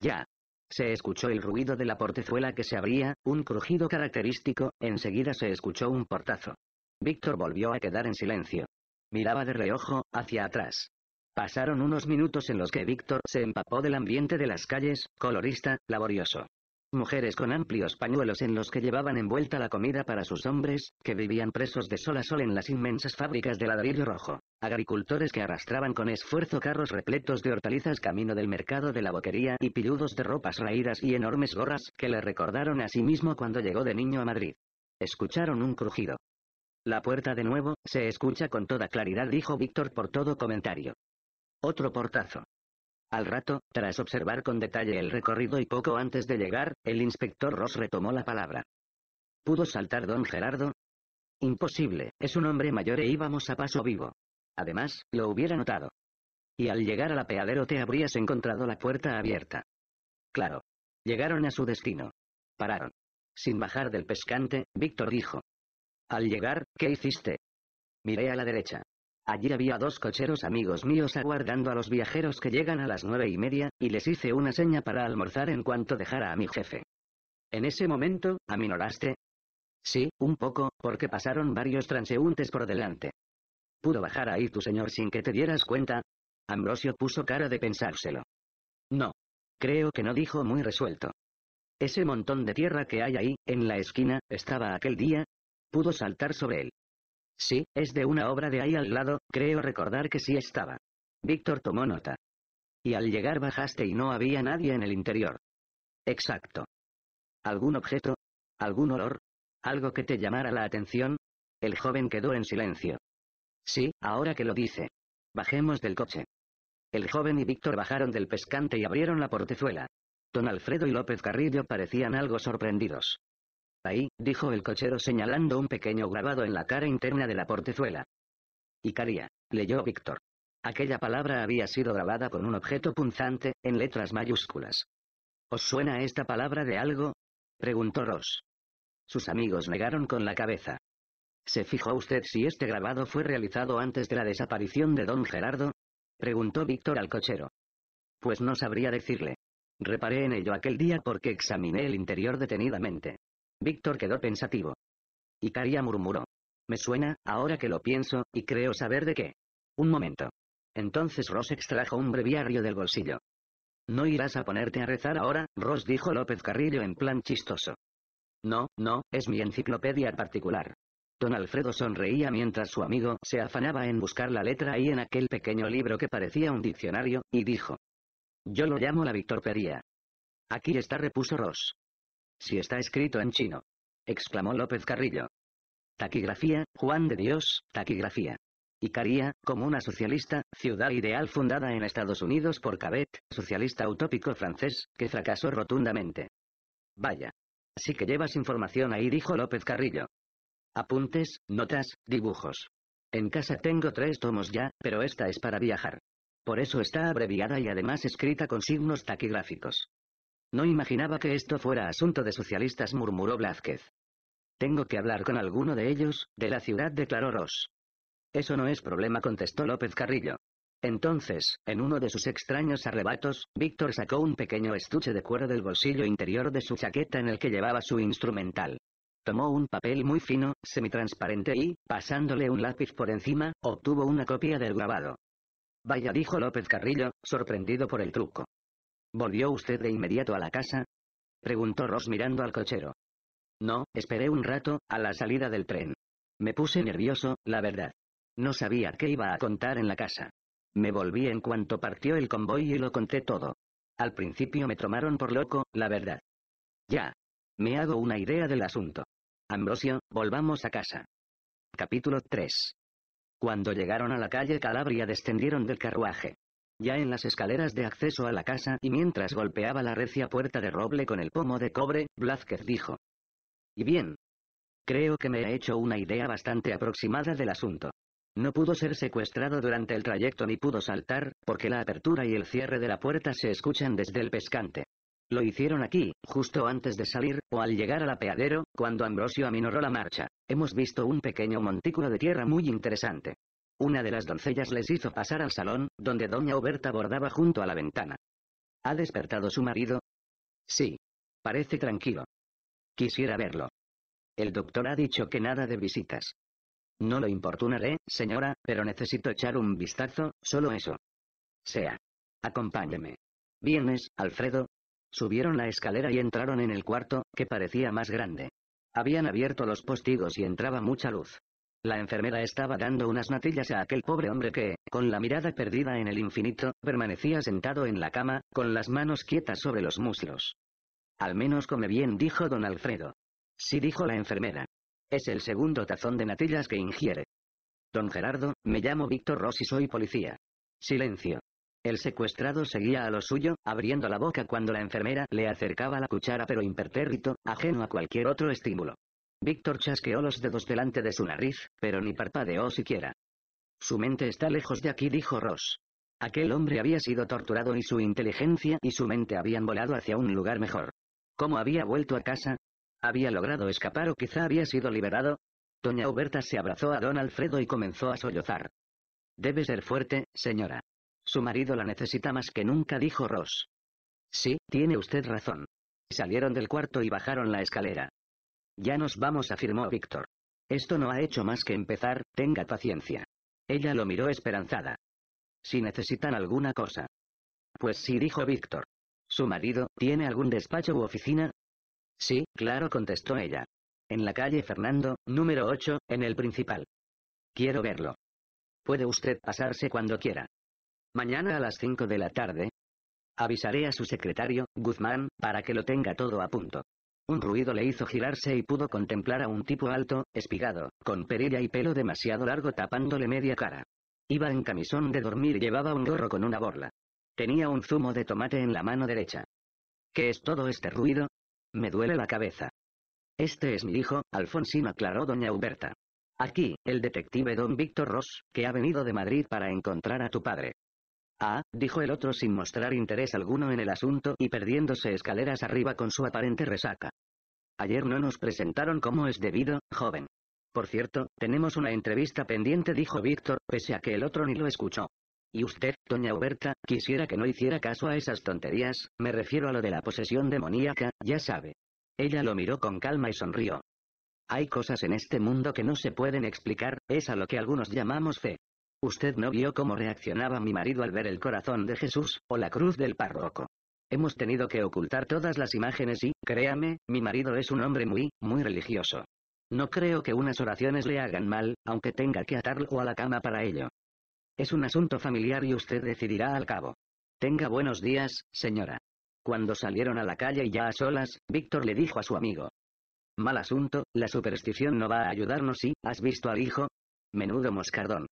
Ya. Se escuchó el ruido de la portezuela que se abría, un crujido característico, enseguida se escuchó un portazo. Víctor volvió a quedar en silencio. Miraba de reojo, hacia atrás. Pasaron unos minutos en los que Víctor se empapó del ambiente de las calles, colorista, laborioso mujeres con amplios pañuelos en los que llevaban envuelta la comida para sus hombres, que vivían presos de sol a sol en las inmensas fábricas de ladrillo rojo, agricultores que arrastraban con esfuerzo carros repletos de hortalizas camino del mercado de la boquería y pilludos de ropas raídas y enormes gorras que le recordaron a sí mismo cuando llegó de niño a Madrid. Escucharon un crujido. La puerta de nuevo, se escucha con toda claridad, dijo Víctor por todo comentario. Otro portazo. Al rato, tras observar con detalle el recorrido y poco antes de llegar, el inspector Ross retomó la palabra. ¿Pudo saltar don Gerardo? Imposible, es un hombre mayor e íbamos a paso vivo. Además, lo hubiera notado. Y al llegar al apeadero te habrías encontrado la puerta abierta. Claro. Llegaron a su destino. Pararon. Sin bajar del pescante, Víctor dijo. Al llegar, ¿qué hiciste? Miré a la derecha. Allí había dos cocheros amigos míos aguardando a los viajeros que llegan a las nueve y media, y les hice una seña para almorzar en cuanto dejara a mi jefe. En ese momento, aminoraste, Sí, un poco, porque pasaron varios transeúntes por delante. ¿Pudo bajar ahí tu señor sin que te dieras cuenta? Ambrosio puso cara de pensárselo. No. Creo que no dijo muy resuelto. Ese montón de tierra que hay ahí, en la esquina, estaba aquel día. Pudo saltar sobre él. Sí, es de una obra de ahí al lado, creo recordar que sí estaba. Víctor tomó nota. Y al llegar bajaste y no había nadie en el interior. Exacto. ¿Algún objeto? ¿Algún olor? ¿Algo que te llamara la atención? El joven quedó en silencio. Sí, ahora que lo dice. Bajemos del coche. El joven y Víctor bajaron del pescante y abrieron la portezuela. Don Alfredo y López Carrillo parecían algo sorprendidos. Ahí, dijo el cochero señalando un pequeño grabado en la cara interna de la portezuela. Icaria, leyó Víctor. Aquella palabra había sido grabada con un objeto punzante, en letras mayúsculas. ¿Os suena esta palabra de algo? preguntó Ross. Sus amigos negaron con la cabeza. ¿Se fijó usted si este grabado fue realizado antes de la desaparición de don Gerardo? preguntó Víctor al cochero. Pues no sabría decirle. Reparé en ello aquel día porque examiné el interior detenidamente. Víctor quedó pensativo. Y murmuró. Me suena, ahora que lo pienso, y creo saber de qué. Un momento. Entonces Ross extrajo un breviario del bolsillo. No irás a ponerte a rezar ahora, Ross dijo López Carrillo en plan chistoso. No, no, es mi enciclopedia particular. Don Alfredo sonreía mientras su amigo se afanaba en buscar la letra ahí en aquel pequeño libro que parecía un diccionario, y dijo. Yo lo llamo la Victorpería. Aquí está repuso Ross. Si está escrito en chino. Exclamó López Carrillo. Taquigrafía, Juan de Dios, taquigrafía. como una socialista, ciudad ideal fundada en Estados Unidos por Cabet, socialista utópico francés, que fracasó rotundamente. Vaya. Así que llevas información ahí, dijo López Carrillo. Apuntes, notas, dibujos. En casa tengo tres tomos ya, pero esta es para viajar. Por eso está abreviada y además escrita con signos taquigráficos. No imaginaba que esto fuera asunto de socialistas, murmuró Blázquez. Tengo que hablar con alguno de ellos, de la ciudad, declaró Ross. Eso no es problema, contestó López Carrillo. Entonces, en uno de sus extraños arrebatos, Víctor sacó un pequeño estuche de cuero del bolsillo interior de su chaqueta en el que llevaba su instrumental. Tomó un papel muy fino, semitransparente y, pasándole un lápiz por encima, obtuvo una copia del grabado. Vaya, dijo López Carrillo, sorprendido por el truco. ¿Volvió usted de inmediato a la casa? Preguntó Ross mirando al cochero. No, esperé un rato, a la salida del tren. Me puse nervioso, la verdad. No sabía qué iba a contar en la casa. Me volví en cuanto partió el convoy y lo conté todo. Al principio me tomaron por loco, la verdad. Ya. Me hago una idea del asunto. Ambrosio, volvamos a casa. Capítulo 3. Cuando llegaron a la calle Calabria descendieron del carruaje ya en las escaleras de acceso a la casa y mientras golpeaba la recia puerta de roble con el pomo de cobre, Blázquez dijo. Y bien. Creo que me he hecho una idea bastante aproximada del asunto. No pudo ser secuestrado durante el trayecto ni pudo saltar, porque la apertura y el cierre de la puerta se escuchan desde el pescante. Lo hicieron aquí, justo antes de salir, o al llegar al apeadero, cuando Ambrosio aminoró la marcha. Hemos visto un pequeño montículo de tierra muy interesante. Una de las doncellas les hizo pasar al salón, donde doña Oberta bordaba junto a la ventana. ¿Ha despertado su marido? Sí. Parece tranquilo. Quisiera verlo. El doctor ha dicho que nada de visitas. No lo importunaré, señora, pero necesito echar un vistazo, solo eso. Sea. Acompáñeme. ¿Vienes, Alfredo? Subieron la escalera y entraron en el cuarto, que parecía más grande. Habían abierto los postigos y entraba mucha luz. La enfermera estaba dando unas natillas a aquel pobre hombre que, con la mirada perdida en el infinito, permanecía sentado en la cama, con las manos quietas sobre los muslos. Al menos come bien, dijo don Alfredo. Sí, dijo la enfermera. Es el segundo tazón de natillas que ingiere. Don Gerardo, me llamo Víctor Ross y soy policía. Silencio. El secuestrado seguía a lo suyo, abriendo la boca cuando la enfermera le acercaba la cuchara pero impertérrito, ajeno a cualquier otro estímulo. Víctor chasqueó los dedos delante de su nariz, pero ni parpadeó siquiera. Su mente está lejos de aquí, dijo Ross. Aquel hombre había sido torturado y su inteligencia y su mente habían volado hacia un lugar mejor. ¿Cómo había vuelto a casa? ¿Había logrado escapar o quizá había sido liberado? Doña Huberta se abrazó a don Alfredo y comenzó a sollozar. Debe ser fuerte, señora. Su marido la necesita más que nunca, dijo Ross. Sí, tiene usted razón. Salieron del cuarto y bajaron la escalera. Ya nos vamos, afirmó Víctor. Esto no ha hecho más que empezar, tenga paciencia. Ella lo miró esperanzada. Si necesitan alguna cosa. Pues sí, dijo Víctor. ¿Su marido tiene algún despacho u oficina? Sí, claro, contestó ella. En la calle Fernando, número 8, en el principal. Quiero verlo. Puede usted pasarse cuando quiera. Mañana a las 5 de la tarde. Avisaré a su secretario, Guzmán, para que lo tenga todo a punto. Un ruido le hizo girarse y pudo contemplar a un tipo alto, espigado, con perilla y pelo demasiado largo tapándole media cara. Iba en camisón de dormir y llevaba un gorro con una borla. Tenía un zumo de tomate en la mano derecha. ¿Qué es todo este ruido? Me duele la cabeza. Este es mi hijo, Alfonsín aclaró doña Huberta. Aquí, el detective don Víctor Ross, que ha venido de Madrid para encontrar a tu padre. Ah, dijo el otro sin mostrar interés alguno en el asunto y perdiéndose escaleras arriba con su aparente resaca. Ayer no nos presentaron como es debido, joven. Por cierto, tenemos una entrevista pendiente, dijo Víctor, pese a que el otro ni lo escuchó. Y usted, doña Huberta, quisiera que no hiciera caso a esas tonterías, me refiero a lo de la posesión demoníaca, ya sabe. Ella lo miró con calma y sonrió. Hay cosas en este mundo que no se pueden explicar, es a lo que algunos llamamos fe. Usted no vio cómo reaccionaba mi marido al ver el corazón de Jesús, o la cruz del párroco. Hemos tenido que ocultar todas las imágenes y, créame, mi marido es un hombre muy, muy religioso. No creo que unas oraciones le hagan mal, aunque tenga que atarlo a la cama para ello. Es un asunto familiar y usted decidirá al cabo. Tenga buenos días, señora. Cuando salieron a la calle y ya a solas, Víctor le dijo a su amigo. Mal asunto, la superstición no va a ayudarnos y, ¿has visto al hijo? Menudo moscardón.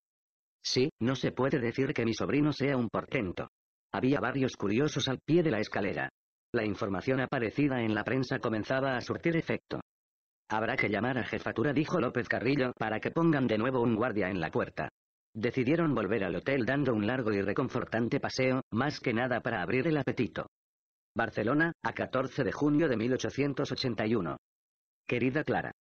Sí, no se puede decir que mi sobrino sea un portento. Había varios curiosos al pie de la escalera. La información aparecida en la prensa comenzaba a surtir efecto. Habrá que llamar a jefatura, dijo López Carrillo, para que pongan de nuevo un guardia en la puerta. Decidieron volver al hotel dando un largo y reconfortante paseo, más que nada para abrir el apetito. Barcelona, a 14 de junio de 1881. Querida Clara.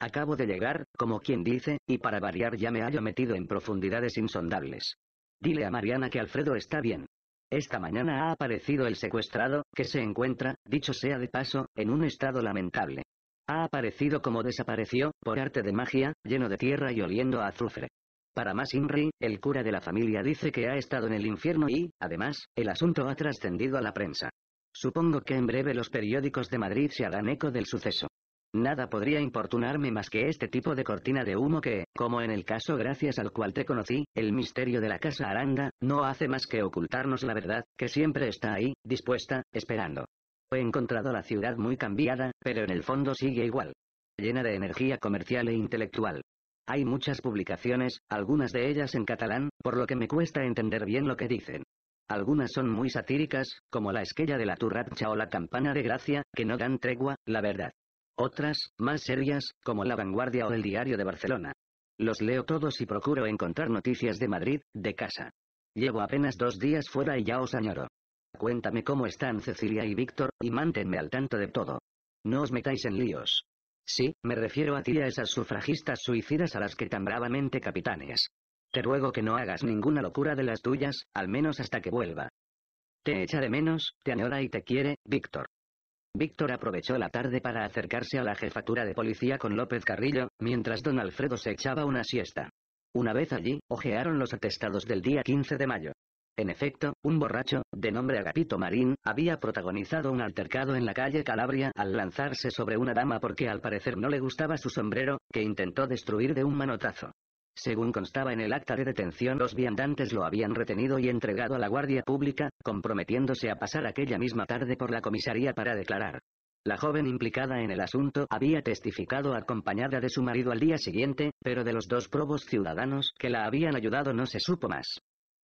Acabo de llegar, como quien dice, y para variar ya me hallo metido en profundidades insondables. Dile a Mariana que Alfredo está bien. Esta mañana ha aparecido el secuestrado, que se encuentra, dicho sea de paso, en un estado lamentable. Ha aparecido como desapareció, por arte de magia, lleno de tierra y oliendo a azufre. Para más Inri, el cura de la familia dice que ha estado en el infierno y, además, el asunto ha trascendido a la prensa. Supongo que en breve los periódicos de Madrid se harán eco del suceso. Nada podría importunarme más que este tipo de cortina de humo que, como en el caso gracias al cual te conocí, el misterio de la casa Aranda, no hace más que ocultarnos la verdad, que siempre está ahí, dispuesta, esperando. He encontrado la ciudad muy cambiada, pero en el fondo sigue igual. Llena de energía comercial e intelectual. Hay muchas publicaciones, algunas de ellas en catalán, por lo que me cuesta entender bien lo que dicen. Algunas son muy satíricas, como la esquella de la turracha o la campana de gracia, que no dan tregua, la verdad. Otras, más serias, como La Vanguardia o El Diario de Barcelona. Los leo todos y procuro encontrar noticias de Madrid, de casa. Llevo apenas dos días fuera y ya os añoro. Cuéntame cómo están Cecilia y Víctor, y mántenme al tanto de todo. No os metáis en líos. Sí, me refiero a ti y a esas sufragistas suicidas a las que tan bravamente capitanes. Te ruego que no hagas ninguna locura de las tuyas, al menos hasta que vuelva. Te echa de menos, te añora y te quiere, Víctor. Víctor aprovechó la tarde para acercarse a la jefatura de policía con López Carrillo, mientras don Alfredo se echaba una siesta. Una vez allí, ojearon los atestados del día 15 de mayo. En efecto, un borracho, de nombre Agapito Marín, había protagonizado un altercado en la calle Calabria al lanzarse sobre una dama porque al parecer no le gustaba su sombrero, que intentó destruir de un manotazo. Según constaba en el acta de detención los viandantes lo habían retenido y entregado a la Guardia Pública, comprometiéndose a pasar aquella misma tarde por la comisaría para declarar. La joven implicada en el asunto había testificado acompañada de su marido al día siguiente, pero de los dos probos ciudadanos que la habían ayudado no se supo más.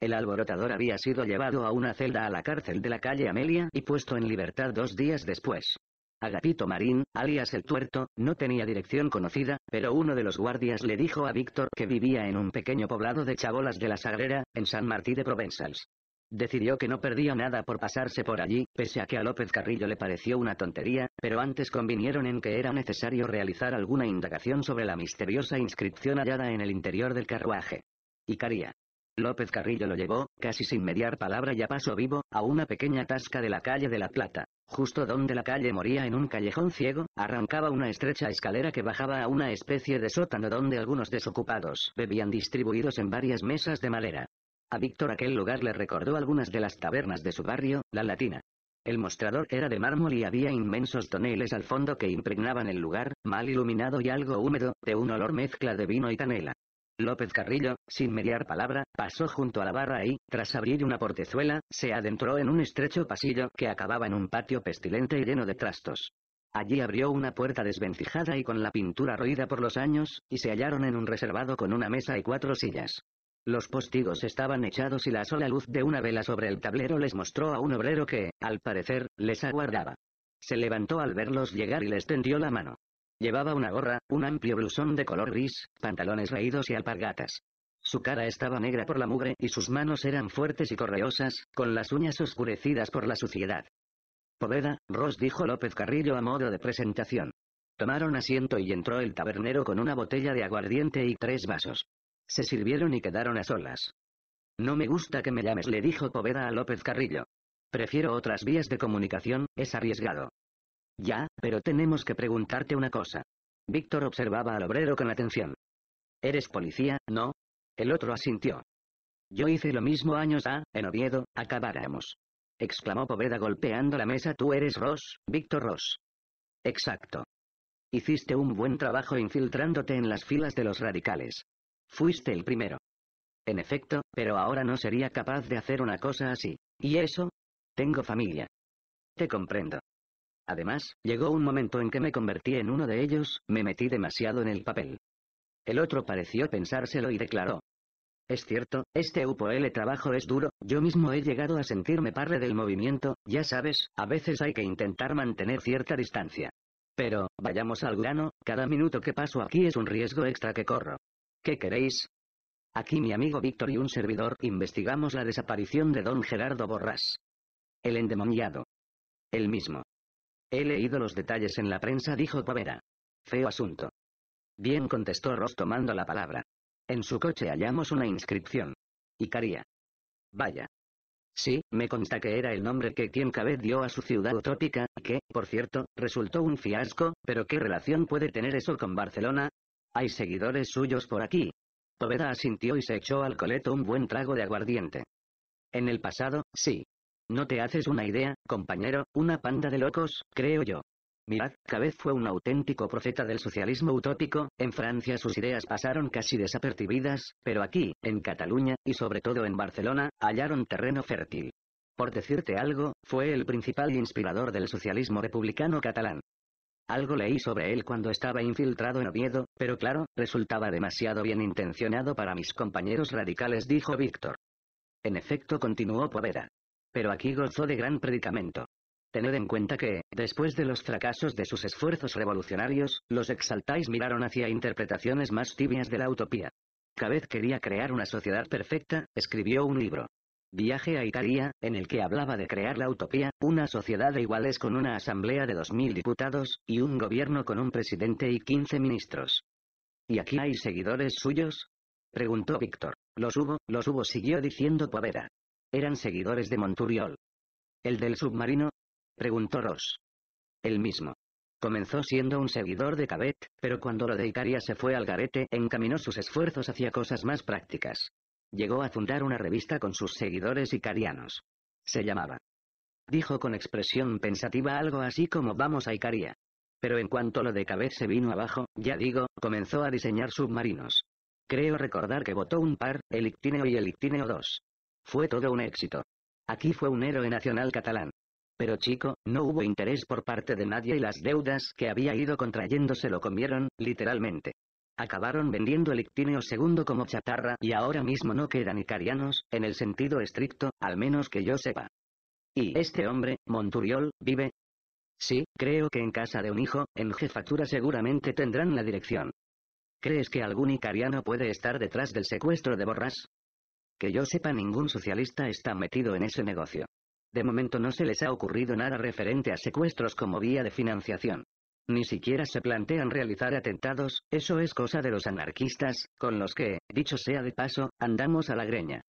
El alborotador había sido llevado a una celda a la cárcel de la calle Amelia y puesto en libertad dos días después. Agapito Marín, alias el tuerto, no tenía dirección conocida, pero uno de los guardias le dijo a Víctor que vivía en un pequeño poblado de Chabolas de la Sagrera, en San Martí de Provenzals. Decidió que no perdía nada por pasarse por allí, pese a que a López Carrillo le pareció una tontería, pero antes convinieron en que era necesario realizar alguna indagación sobre la misteriosa inscripción hallada en el interior del carruaje. Icaría. López Carrillo lo llevó, casi sin mediar palabra y a paso vivo, a una pequeña tasca de la calle de La Plata. Justo donde la calle moría en un callejón ciego, arrancaba una estrecha escalera que bajaba a una especie de sótano donde algunos desocupados bebían distribuidos en varias mesas de madera. A Víctor aquel lugar le recordó algunas de las tabernas de su barrio, la latina. El mostrador era de mármol y había inmensos toneles al fondo que impregnaban el lugar, mal iluminado y algo húmedo, de un olor mezcla de vino y canela. López Carrillo, sin mediar palabra, pasó junto a la barra y, tras abrir una portezuela, se adentró en un estrecho pasillo que acababa en un patio pestilente y lleno de trastos. Allí abrió una puerta desvencijada y con la pintura roída por los años, y se hallaron en un reservado con una mesa y cuatro sillas. Los postigos estaban echados y la sola luz de una vela sobre el tablero les mostró a un obrero que, al parecer, les aguardaba. Se levantó al verlos llegar y les tendió la mano. Llevaba una gorra, un amplio blusón de color gris, pantalones reídos y alpargatas. Su cara estaba negra por la mugre y sus manos eran fuertes y correosas, con las uñas oscurecidas por la suciedad. Poveda, Ross dijo López Carrillo a modo de presentación. Tomaron asiento y entró el tabernero con una botella de aguardiente y tres vasos. Se sirvieron y quedaron a solas. No me gusta que me llames, le dijo Poveda a López Carrillo. Prefiero otras vías de comunicación, es arriesgado. Ya, pero tenemos que preguntarte una cosa. Víctor observaba al obrero con atención. ¿Eres policía, no? El otro asintió. Yo hice lo mismo años a, en Oviedo, acabáramos. Exclamó Poveda golpeando la mesa. Tú eres Ross, Víctor Ross. Exacto. Hiciste un buen trabajo infiltrándote en las filas de los radicales. Fuiste el primero. En efecto, pero ahora no sería capaz de hacer una cosa así. ¿Y eso? Tengo familia. Te comprendo. Además, llegó un momento en que me convertí en uno de ellos, me metí demasiado en el papel. El otro pareció pensárselo y declaró. Es cierto, este UPOL trabajo es duro, yo mismo he llegado a sentirme parte del movimiento, ya sabes, a veces hay que intentar mantener cierta distancia. Pero, vayamos al grano, cada minuto que paso aquí es un riesgo extra que corro. ¿Qué queréis? Aquí mi amigo Víctor y un servidor investigamos la desaparición de don Gerardo Borrás. El endemoniado. El mismo. He leído los detalles en la prensa, dijo Poveda. Feo asunto. Bien, contestó Ross tomando la palabra. En su coche hallamos una inscripción. Icaria. Vaya. Sí, me consta que era el nombre que Tien cabe dio a su ciudad utópica, que, por cierto, resultó un fiasco, pero ¿qué relación puede tener eso con Barcelona? Hay seguidores suyos por aquí. Poveda asintió y se echó al coleto un buen trago de aguardiente. En el pasado, sí, no te haces una idea, compañero, una panda de locos, creo yo. Mirad, Cabez fue un auténtico profeta del socialismo utópico, en Francia sus ideas pasaron casi desapercibidas, pero aquí, en Cataluña, y sobre todo en Barcelona, hallaron terreno fértil. Por decirte algo, fue el principal inspirador del socialismo republicano catalán. Algo leí sobre él cuando estaba infiltrado en Oviedo, pero claro, resultaba demasiado bien intencionado para mis compañeros radicales, dijo Víctor. En efecto, continuó Povera pero aquí gozó de gran predicamento. Tened en cuenta que, después de los fracasos de sus esfuerzos revolucionarios, los exaltáis miraron hacia interpretaciones más tibias de la utopía. Cabez quería crear una sociedad perfecta, escribió un libro. Viaje a Italia, en el que hablaba de crear la utopía, una sociedad de iguales con una asamblea de 2.000 diputados, y un gobierno con un presidente y 15 ministros. ¿Y aquí hay seguidores suyos? Preguntó Víctor. Los hubo, los hubo, siguió diciendo Povera. Eran seguidores de Monturiol. ¿El del submarino? preguntó Ross. El mismo. Comenzó siendo un seguidor de Cabet, pero cuando lo de Icaria se fue al garete encaminó sus esfuerzos hacia cosas más prácticas. Llegó a fundar una revista con sus seguidores icarianos. Se llamaba. Dijo con expresión pensativa algo así como vamos a Icaria. Pero en cuanto lo de Cabet se vino abajo, ya digo, comenzó a diseñar submarinos. Creo recordar que votó un par, el Ictineo y el Ictineo 2. Fue todo un éxito. Aquí fue un héroe nacional catalán. Pero chico, no hubo interés por parte de nadie y las deudas que había ido contrayendo se lo comieron, literalmente. Acabaron vendiendo el ictinio segundo como chatarra y ahora mismo no quedan icarianos, en el sentido estricto, al menos que yo sepa. ¿Y este hombre, Monturiol, vive? Sí, creo que en casa de un hijo, en jefatura seguramente tendrán la dirección. ¿Crees que algún icariano puede estar detrás del secuestro de Borras? Que yo sepa ningún socialista está metido en ese negocio. De momento no se les ha ocurrido nada referente a secuestros como vía de financiación. Ni siquiera se plantean realizar atentados, eso es cosa de los anarquistas, con los que, dicho sea de paso, andamos a la greña.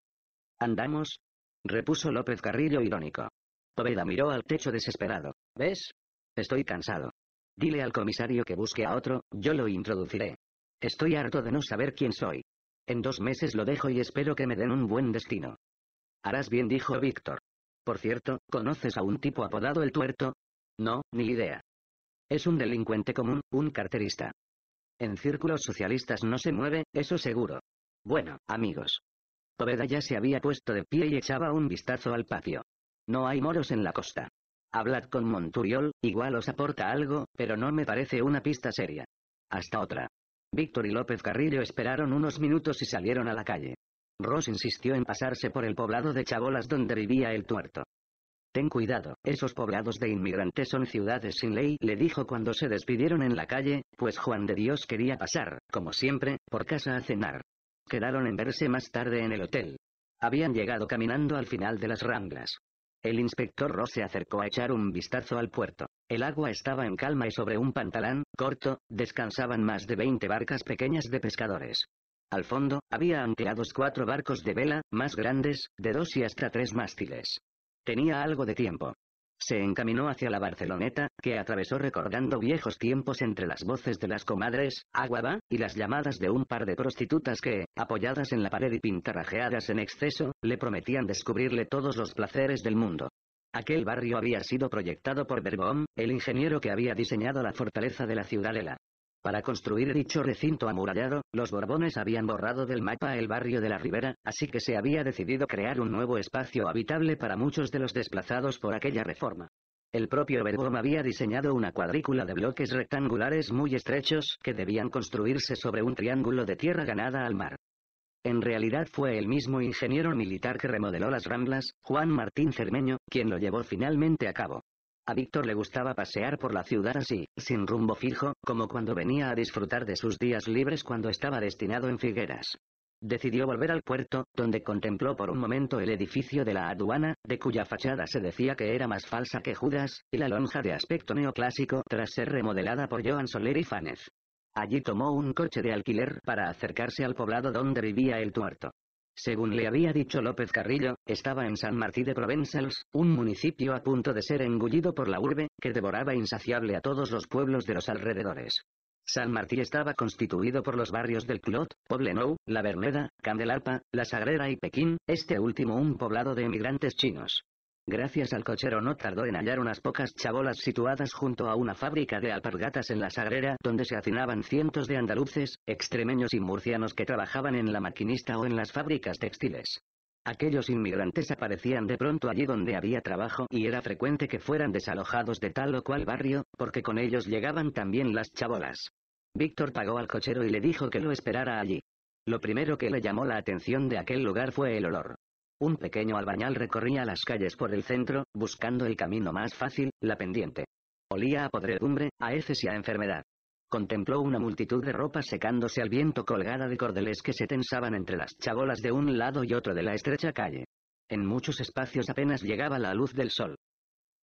¿Andamos? repuso López Carrillo irónico. Poveda miró al techo desesperado. ¿Ves? Estoy cansado. Dile al comisario que busque a otro, yo lo introduciré. Estoy harto de no saber quién soy. En dos meses lo dejo y espero que me den un buen destino. Harás bien, dijo Víctor. Por cierto, ¿conoces a un tipo apodado el tuerto? No, ni idea. Es un delincuente común, un carterista. En círculos socialistas no se mueve, eso seguro. Bueno, amigos. Poveda ya se había puesto de pie y echaba un vistazo al patio. No hay moros en la costa. Hablad con Monturiol, igual os aporta algo, pero no me parece una pista seria. Hasta otra. Víctor y López Carrillo esperaron unos minutos y salieron a la calle. Ross insistió en pasarse por el poblado de Chabolas donde vivía el tuerto. Ten cuidado, esos poblados de inmigrantes son ciudades sin ley, le dijo cuando se despidieron en la calle, pues Juan de Dios quería pasar, como siempre, por casa a cenar. Quedaron en verse más tarde en el hotel. Habían llegado caminando al final de las ramblas. El inspector Ross se acercó a echar un vistazo al puerto. El agua estaba en calma y sobre un pantalán, corto, descansaban más de 20 barcas pequeñas de pescadores. Al fondo, había anclados cuatro barcos de vela, más grandes, de dos y hasta tres mástiles. Tenía algo de tiempo. Se encaminó hacia la Barceloneta, que atravesó recordando viejos tiempos entre las voces de las comadres, aguaba, y las llamadas de un par de prostitutas que, apoyadas en la pared y pintarrajeadas en exceso, le prometían descubrirle todos los placeres del mundo. Aquel barrio había sido proyectado por Bergón, el ingeniero que había diseñado la fortaleza de la ciudadela. Para construir dicho recinto amurallado, los Borbones habían borrado del mapa el barrio de la Ribera, así que se había decidido crear un nuevo espacio habitable para muchos de los desplazados por aquella reforma. El propio Bergom había diseñado una cuadrícula de bloques rectangulares muy estrechos que debían construirse sobre un triángulo de tierra ganada al mar. En realidad fue el mismo ingeniero militar que remodeló las Ramblas, Juan Martín Cermeño, quien lo llevó finalmente a cabo. A Víctor le gustaba pasear por la ciudad así, sin rumbo fijo, como cuando venía a disfrutar de sus días libres cuando estaba destinado en Figueras. Decidió volver al puerto, donde contempló por un momento el edificio de la aduana, de cuya fachada se decía que era más falsa que Judas, y la lonja de aspecto neoclásico tras ser remodelada por Joan Soler y Fanes. Allí tomó un coche de alquiler para acercarse al poblado donde vivía el tuerto. Según le había dicho López Carrillo, estaba en San Martí de Provençals, un municipio a punto de ser engullido por la urbe, que devoraba insaciable a todos los pueblos de los alrededores. San Martí estaba constituido por los barrios del Clot, Poblenou, La Berneda, Candelarpa, La Sagrera y Pekín, este último un poblado de emigrantes chinos. Gracias al cochero no tardó en hallar unas pocas chabolas situadas junto a una fábrica de alpargatas en la Sagrera donde se hacinaban cientos de andaluces, extremeños y murcianos que trabajaban en la maquinista o en las fábricas textiles. Aquellos inmigrantes aparecían de pronto allí donde había trabajo y era frecuente que fueran desalojados de tal o cual barrio, porque con ellos llegaban también las chabolas. Víctor pagó al cochero y le dijo que lo esperara allí. Lo primero que le llamó la atención de aquel lugar fue el olor. Un pequeño albañal recorría las calles por el centro, buscando el camino más fácil, la pendiente. Olía a podredumbre, a heces y a enfermedad. Contempló una multitud de ropas secándose al viento colgada de cordeles que se tensaban entre las chabolas de un lado y otro de la estrecha calle. En muchos espacios apenas llegaba la luz del sol.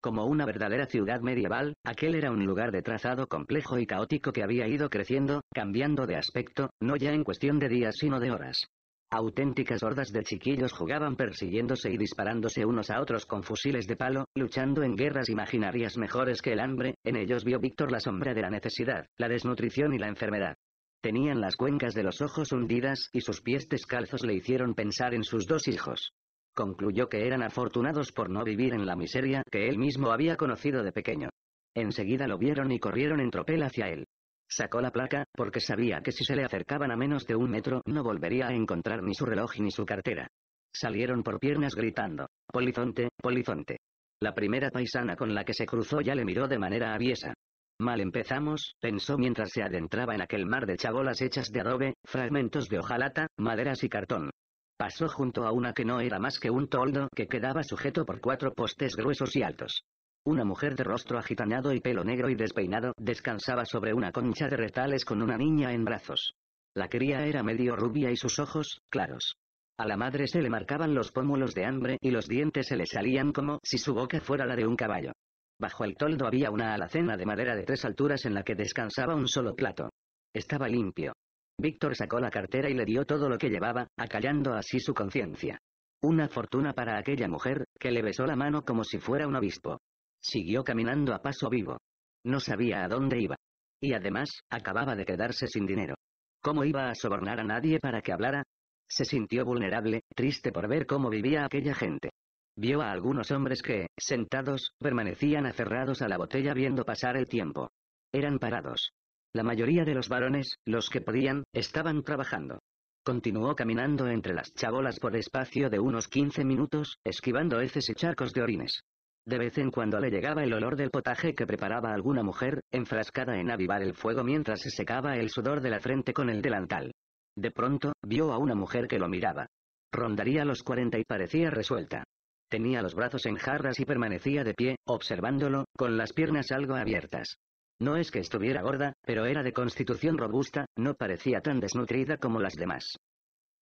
Como una verdadera ciudad medieval, aquel era un lugar de trazado complejo y caótico que había ido creciendo, cambiando de aspecto, no ya en cuestión de días sino de horas. Auténticas hordas de chiquillos jugaban persiguiéndose y disparándose unos a otros con fusiles de palo, luchando en guerras imaginarias mejores que el hambre, en ellos vio Víctor la sombra de la necesidad, la desnutrición y la enfermedad. Tenían las cuencas de los ojos hundidas y sus pies descalzos le hicieron pensar en sus dos hijos. Concluyó que eran afortunados por no vivir en la miseria que él mismo había conocido de pequeño. Enseguida lo vieron y corrieron en tropel hacia él. Sacó la placa, porque sabía que si se le acercaban a menos de un metro no volvería a encontrar ni su reloj ni su cartera. Salieron por piernas gritando, Polizonte, Polizonte. La primera paisana con la que se cruzó ya le miró de manera aviesa. Mal empezamos, pensó mientras se adentraba en aquel mar de chabolas hechas de adobe, fragmentos de hojalata, maderas y cartón. Pasó junto a una que no era más que un toldo que quedaba sujeto por cuatro postes gruesos y altos. Una mujer de rostro agitanado y pelo negro y despeinado descansaba sobre una concha de retales con una niña en brazos. La cría era medio rubia y sus ojos, claros. A la madre se le marcaban los pómulos de hambre y los dientes se le salían como si su boca fuera la de un caballo. Bajo el toldo había una alacena de madera de tres alturas en la que descansaba un solo plato. Estaba limpio. Víctor sacó la cartera y le dio todo lo que llevaba, acallando así su conciencia. Una fortuna para aquella mujer, que le besó la mano como si fuera un obispo. Siguió caminando a paso vivo. No sabía a dónde iba. Y además, acababa de quedarse sin dinero. ¿Cómo iba a sobornar a nadie para que hablara? Se sintió vulnerable, triste por ver cómo vivía aquella gente. Vio a algunos hombres que, sentados, permanecían aferrados a la botella viendo pasar el tiempo. Eran parados. La mayoría de los varones, los que podían, estaban trabajando. Continuó caminando entre las chabolas por espacio de unos 15 minutos, esquivando heces y charcos de orines. De vez en cuando le llegaba el olor del potaje que preparaba alguna mujer, enfrascada en avivar el fuego mientras se secaba el sudor de la frente con el delantal. De pronto, vio a una mujer que lo miraba. Rondaría los cuarenta y parecía resuelta. Tenía los brazos en jarras y permanecía de pie, observándolo, con las piernas algo abiertas. No es que estuviera gorda, pero era de constitución robusta, no parecía tan desnutrida como las demás.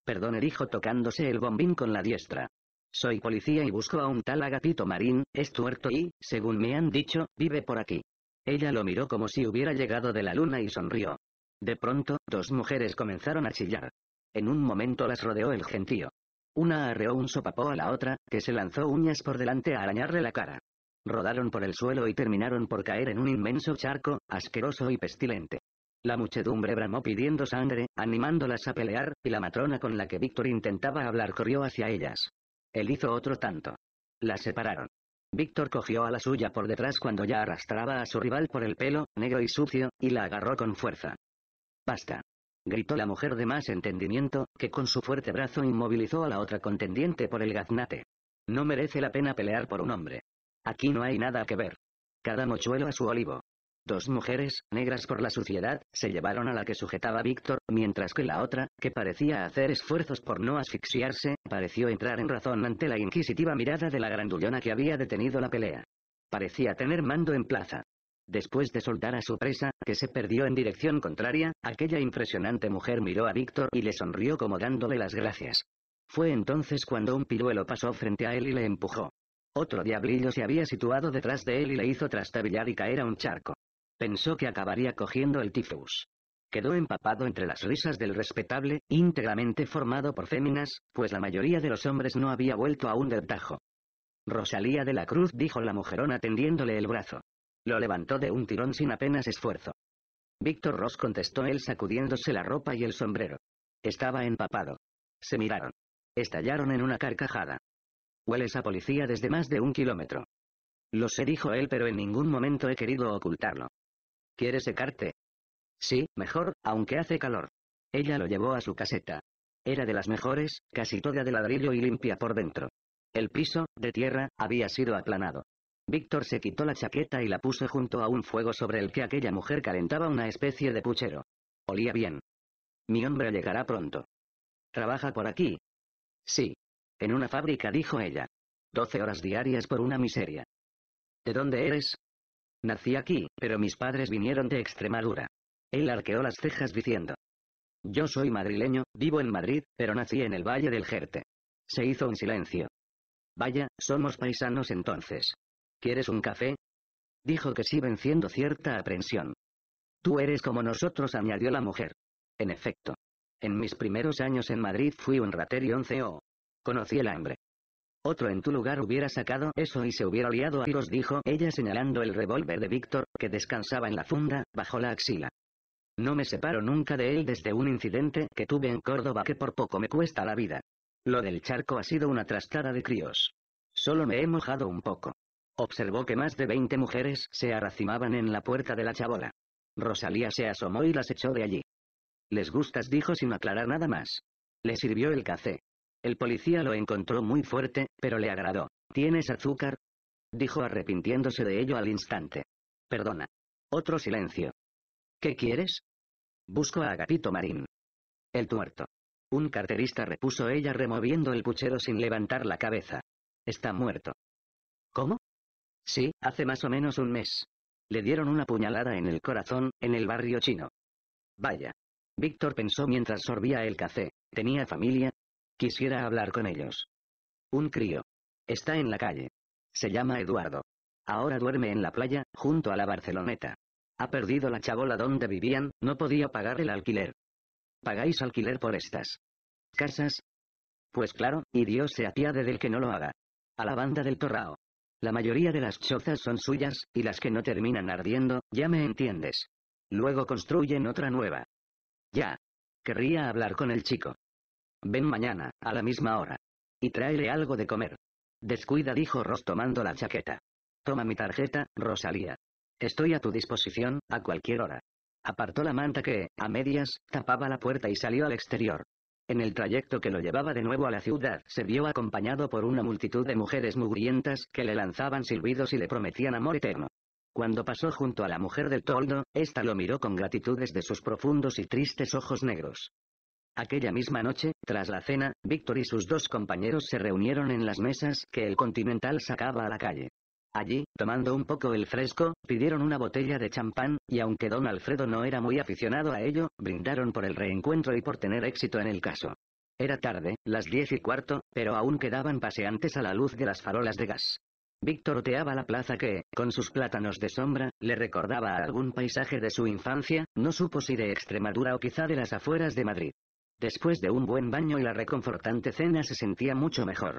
Perdone dijo tocándose el bombín con la diestra. Soy policía y busco a un tal Agapito Marín, es tuerto y, según me han dicho, vive por aquí. Ella lo miró como si hubiera llegado de la luna y sonrió. De pronto, dos mujeres comenzaron a chillar. En un momento las rodeó el gentío. Una arreó un sopapó a la otra, que se lanzó uñas por delante a arañarle la cara. Rodaron por el suelo y terminaron por caer en un inmenso charco, asqueroso y pestilente. La muchedumbre bramó pidiendo sangre, animándolas a pelear, y la matrona con la que Víctor intentaba hablar corrió hacia ellas. Él hizo otro tanto. La separaron. Víctor cogió a la suya por detrás cuando ya arrastraba a su rival por el pelo, negro y sucio, y la agarró con fuerza. Basta. Gritó la mujer de más entendimiento, que con su fuerte brazo inmovilizó a la otra contendiente por el gaznate. No merece la pena pelear por un hombre. Aquí no hay nada que ver. Cada mochuelo a su olivo. Dos mujeres, negras por la suciedad, se llevaron a la que sujetaba Víctor, mientras que la otra, que parecía hacer esfuerzos por no asfixiarse, pareció entrar en razón ante la inquisitiva mirada de la grandullona que había detenido la pelea. Parecía tener mando en plaza. Después de soltar a su presa, que se perdió en dirección contraria, aquella impresionante mujer miró a Víctor y le sonrió como dándole las gracias. Fue entonces cuando un piruelo pasó frente a él y le empujó. Otro diablillo se había situado detrás de él y le hizo trastabillar y caer a un charco. Pensó que acabaría cogiendo el tifus. Quedó empapado entre las risas del respetable, íntegramente formado por féminas, pues la mayoría de los hombres no había vuelto aún del tajo. Rosalía de la Cruz dijo la mujerona tendiéndole el brazo. Lo levantó de un tirón sin apenas esfuerzo. Víctor Ross contestó él sacudiéndose la ropa y el sombrero. Estaba empapado. Se miraron. Estallaron en una carcajada. Hueles a policía desde más de un kilómetro. Lo sé, dijo él, pero en ningún momento he querido ocultarlo. ¿Quieres secarte? Sí, mejor, aunque hace calor. Ella lo llevó a su caseta. Era de las mejores, casi toda de ladrillo y limpia por dentro. El piso, de tierra, había sido aplanado. Víctor se quitó la chaqueta y la puso junto a un fuego sobre el que aquella mujer calentaba una especie de puchero. Olía bien. Mi hombre llegará pronto. ¿Trabaja por aquí? Sí. En una fábrica, dijo ella. Doce horas diarias por una miseria. ¿De dónde eres? Nací aquí, pero mis padres vinieron de Extremadura. Él arqueó las cejas diciendo. Yo soy madrileño, vivo en Madrid, pero nací en el Valle del Jerte. Se hizo un silencio. Vaya, somos paisanos entonces. ¿Quieres un café? Dijo que sí venciendo cierta aprensión. Tú eres como nosotros, añadió la mujer. En efecto. En mis primeros años en Madrid fui un ratero y once o. Conocí el hambre. Otro en tu lugar hubiera sacado eso y se hubiera liado a tiros dijo ella señalando el revólver de Víctor, que descansaba en la funda, bajo la axila. No me separo nunca de él desde un incidente que tuve en Córdoba que por poco me cuesta la vida. Lo del charco ha sido una trastada de críos. Solo me he mojado un poco. Observó que más de veinte mujeres se arracimaban en la puerta de la chabola. Rosalía se asomó y las echó de allí. Les gustas dijo sin aclarar nada más. Le sirvió el café. El policía lo encontró muy fuerte, pero le agradó. ¿Tienes azúcar? Dijo arrepintiéndose de ello al instante. Perdona. Otro silencio. ¿Qué quieres? Busco a Agapito Marín. El tuerto. Un carterista repuso ella removiendo el puchero sin levantar la cabeza. Está muerto. ¿Cómo? Sí, hace más o menos un mes. Le dieron una puñalada en el corazón, en el barrio chino. Vaya. Víctor pensó mientras sorbía el café. ¿Tenía familia? Quisiera hablar con ellos. Un crío. Está en la calle. Se llama Eduardo. Ahora duerme en la playa, junto a la Barceloneta. Ha perdido la chabola donde vivían, no podía pagar el alquiler. ¿Pagáis alquiler por estas casas? Pues claro, y Dios se apiade del que no lo haga. A la banda del Torrao. La mayoría de las chozas son suyas, y las que no terminan ardiendo, ya me entiendes. Luego construyen otra nueva. Ya. Querría hablar con el chico. Ven mañana, a la misma hora. Y tráele algo de comer. Descuida dijo Ross tomando la chaqueta. Toma mi tarjeta, Rosalía. Estoy a tu disposición, a cualquier hora. Apartó la manta que, a medias, tapaba la puerta y salió al exterior. En el trayecto que lo llevaba de nuevo a la ciudad, se vio acompañado por una multitud de mujeres mugrientas que le lanzaban silbidos y le prometían amor eterno. Cuando pasó junto a la mujer del toldo, esta lo miró con gratitud desde sus profundos y tristes ojos negros. Aquella misma noche, tras la cena, Víctor y sus dos compañeros se reunieron en las mesas que el Continental sacaba a la calle. Allí, tomando un poco el fresco, pidieron una botella de champán, y aunque don Alfredo no era muy aficionado a ello, brindaron por el reencuentro y por tener éxito en el caso. Era tarde, las diez y cuarto, pero aún quedaban paseantes a la luz de las farolas de gas. Víctor oteaba la plaza que, con sus plátanos de sombra, le recordaba a algún paisaje de su infancia, no supo si de Extremadura o quizá de las afueras de Madrid. Después de un buen baño y la reconfortante cena se sentía mucho mejor.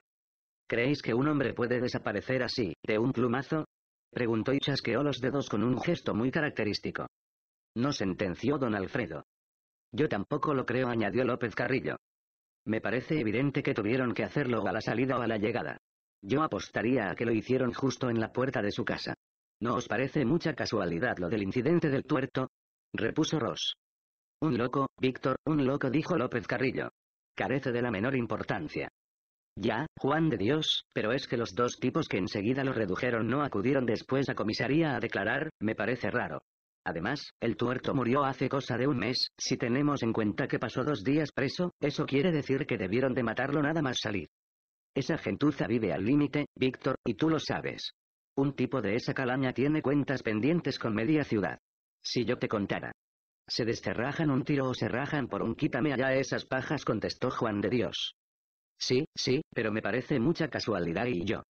¿Creéis que un hombre puede desaparecer así, de un plumazo? Preguntó y chasqueó los dedos con un gesto muy característico. No sentenció don Alfredo. Yo tampoco lo creo, añadió López Carrillo. Me parece evidente que tuvieron que hacerlo a la salida o a la llegada. Yo apostaría a que lo hicieron justo en la puerta de su casa. ¿No os parece mucha casualidad lo del incidente del tuerto? repuso Ross. Un loco, Víctor, un loco dijo López Carrillo. Carece de la menor importancia. Ya, Juan de Dios, pero es que los dos tipos que enseguida lo redujeron no acudieron después a comisaría a declarar, me parece raro. Además, el tuerto murió hace cosa de un mes, si tenemos en cuenta que pasó dos días preso, eso quiere decir que debieron de matarlo nada más salir. Esa gentuza vive al límite, Víctor, y tú lo sabes. Un tipo de esa calaña tiene cuentas pendientes con media ciudad. Si yo te contara. Se desterrajan un tiro o se rajan por un quítame allá esas pajas contestó Juan de Dios. Sí, sí, pero me parece mucha casualidad y yo.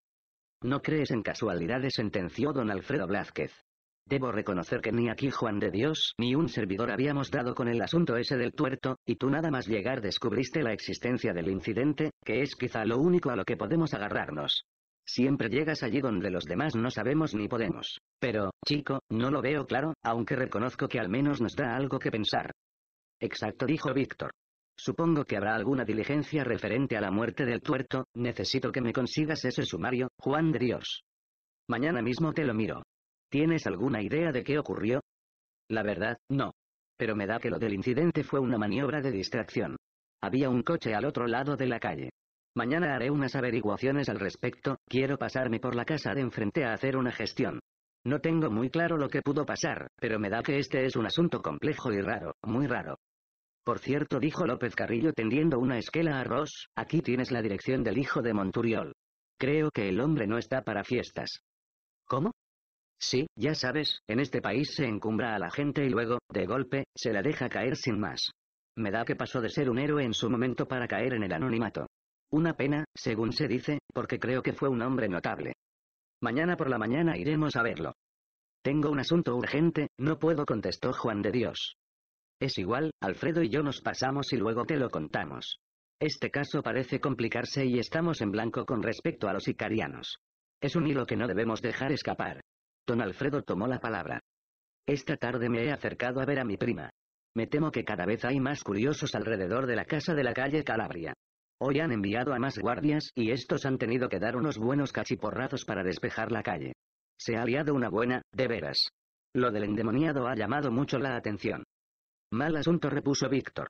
No crees en casualidades sentenció don Alfredo Blázquez. Debo reconocer que ni aquí Juan de Dios ni un servidor habíamos dado con el asunto ese del tuerto, y tú nada más llegar descubriste la existencia del incidente, que es quizá lo único a lo que podemos agarrarnos. Siempre llegas allí donde los demás no sabemos ni podemos. Pero, chico, no lo veo claro, aunque reconozco que al menos nos da algo que pensar. Exacto, dijo Víctor. Supongo que habrá alguna diligencia referente a la muerte del tuerto, necesito que me consigas ese sumario, Juan de Dios. Mañana mismo te lo miro. ¿Tienes alguna idea de qué ocurrió? La verdad, no. Pero me da que lo del incidente fue una maniobra de distracción. Había un coche al otro lado de la calle. Mañana haré unas averiguaciones al respecto, quiero pasarme por la casa de enfrente a hacer una gestión. No tengo muy claro lo que pudo pasar, pero me da que este es un asunto complejo y raro, muy raro. Por cierto, dijo López Carrillo tendiendo una esquela a Ross, aquí tienes la dirección del hijo de Monturiol. Creo que el hombre no está para fiestas. ¿Cómo? Sí, ya sabes, en este país se encumbra a la gente y luego, de golpe, se la deja caer sin más. Me da que pasó de ser un héroe en su momento para caer en el anonimato. Una pena, según se dice, porque creo que fue un hombre notable. Mañana por la mañana iremos a verlo. Tengo un asunto urgente, no puedo, contestó Juan de Dios. Es igual, Alfredo y yo nos pasamos y luego te lo contamos. Este caso parece complicarse y estamos en blanco con respecto a los sicarianos. Es un hilo que no debemos dejar escapar. Don Alfredo tomó la palabra. Esta tarde me he acercado a ver a mi prima. Me temo que cada vez hay más curiosos alrededor de la casa de la calle Calabria. Hoy han enviado a más guardias y estos han tenido que dar unos buenos cachiporrazos para despejar la calle. Se ha liado una buena, de veras. Lo del endemoniado ha llamado mucho la atención. Mal asunto repuso Víctor.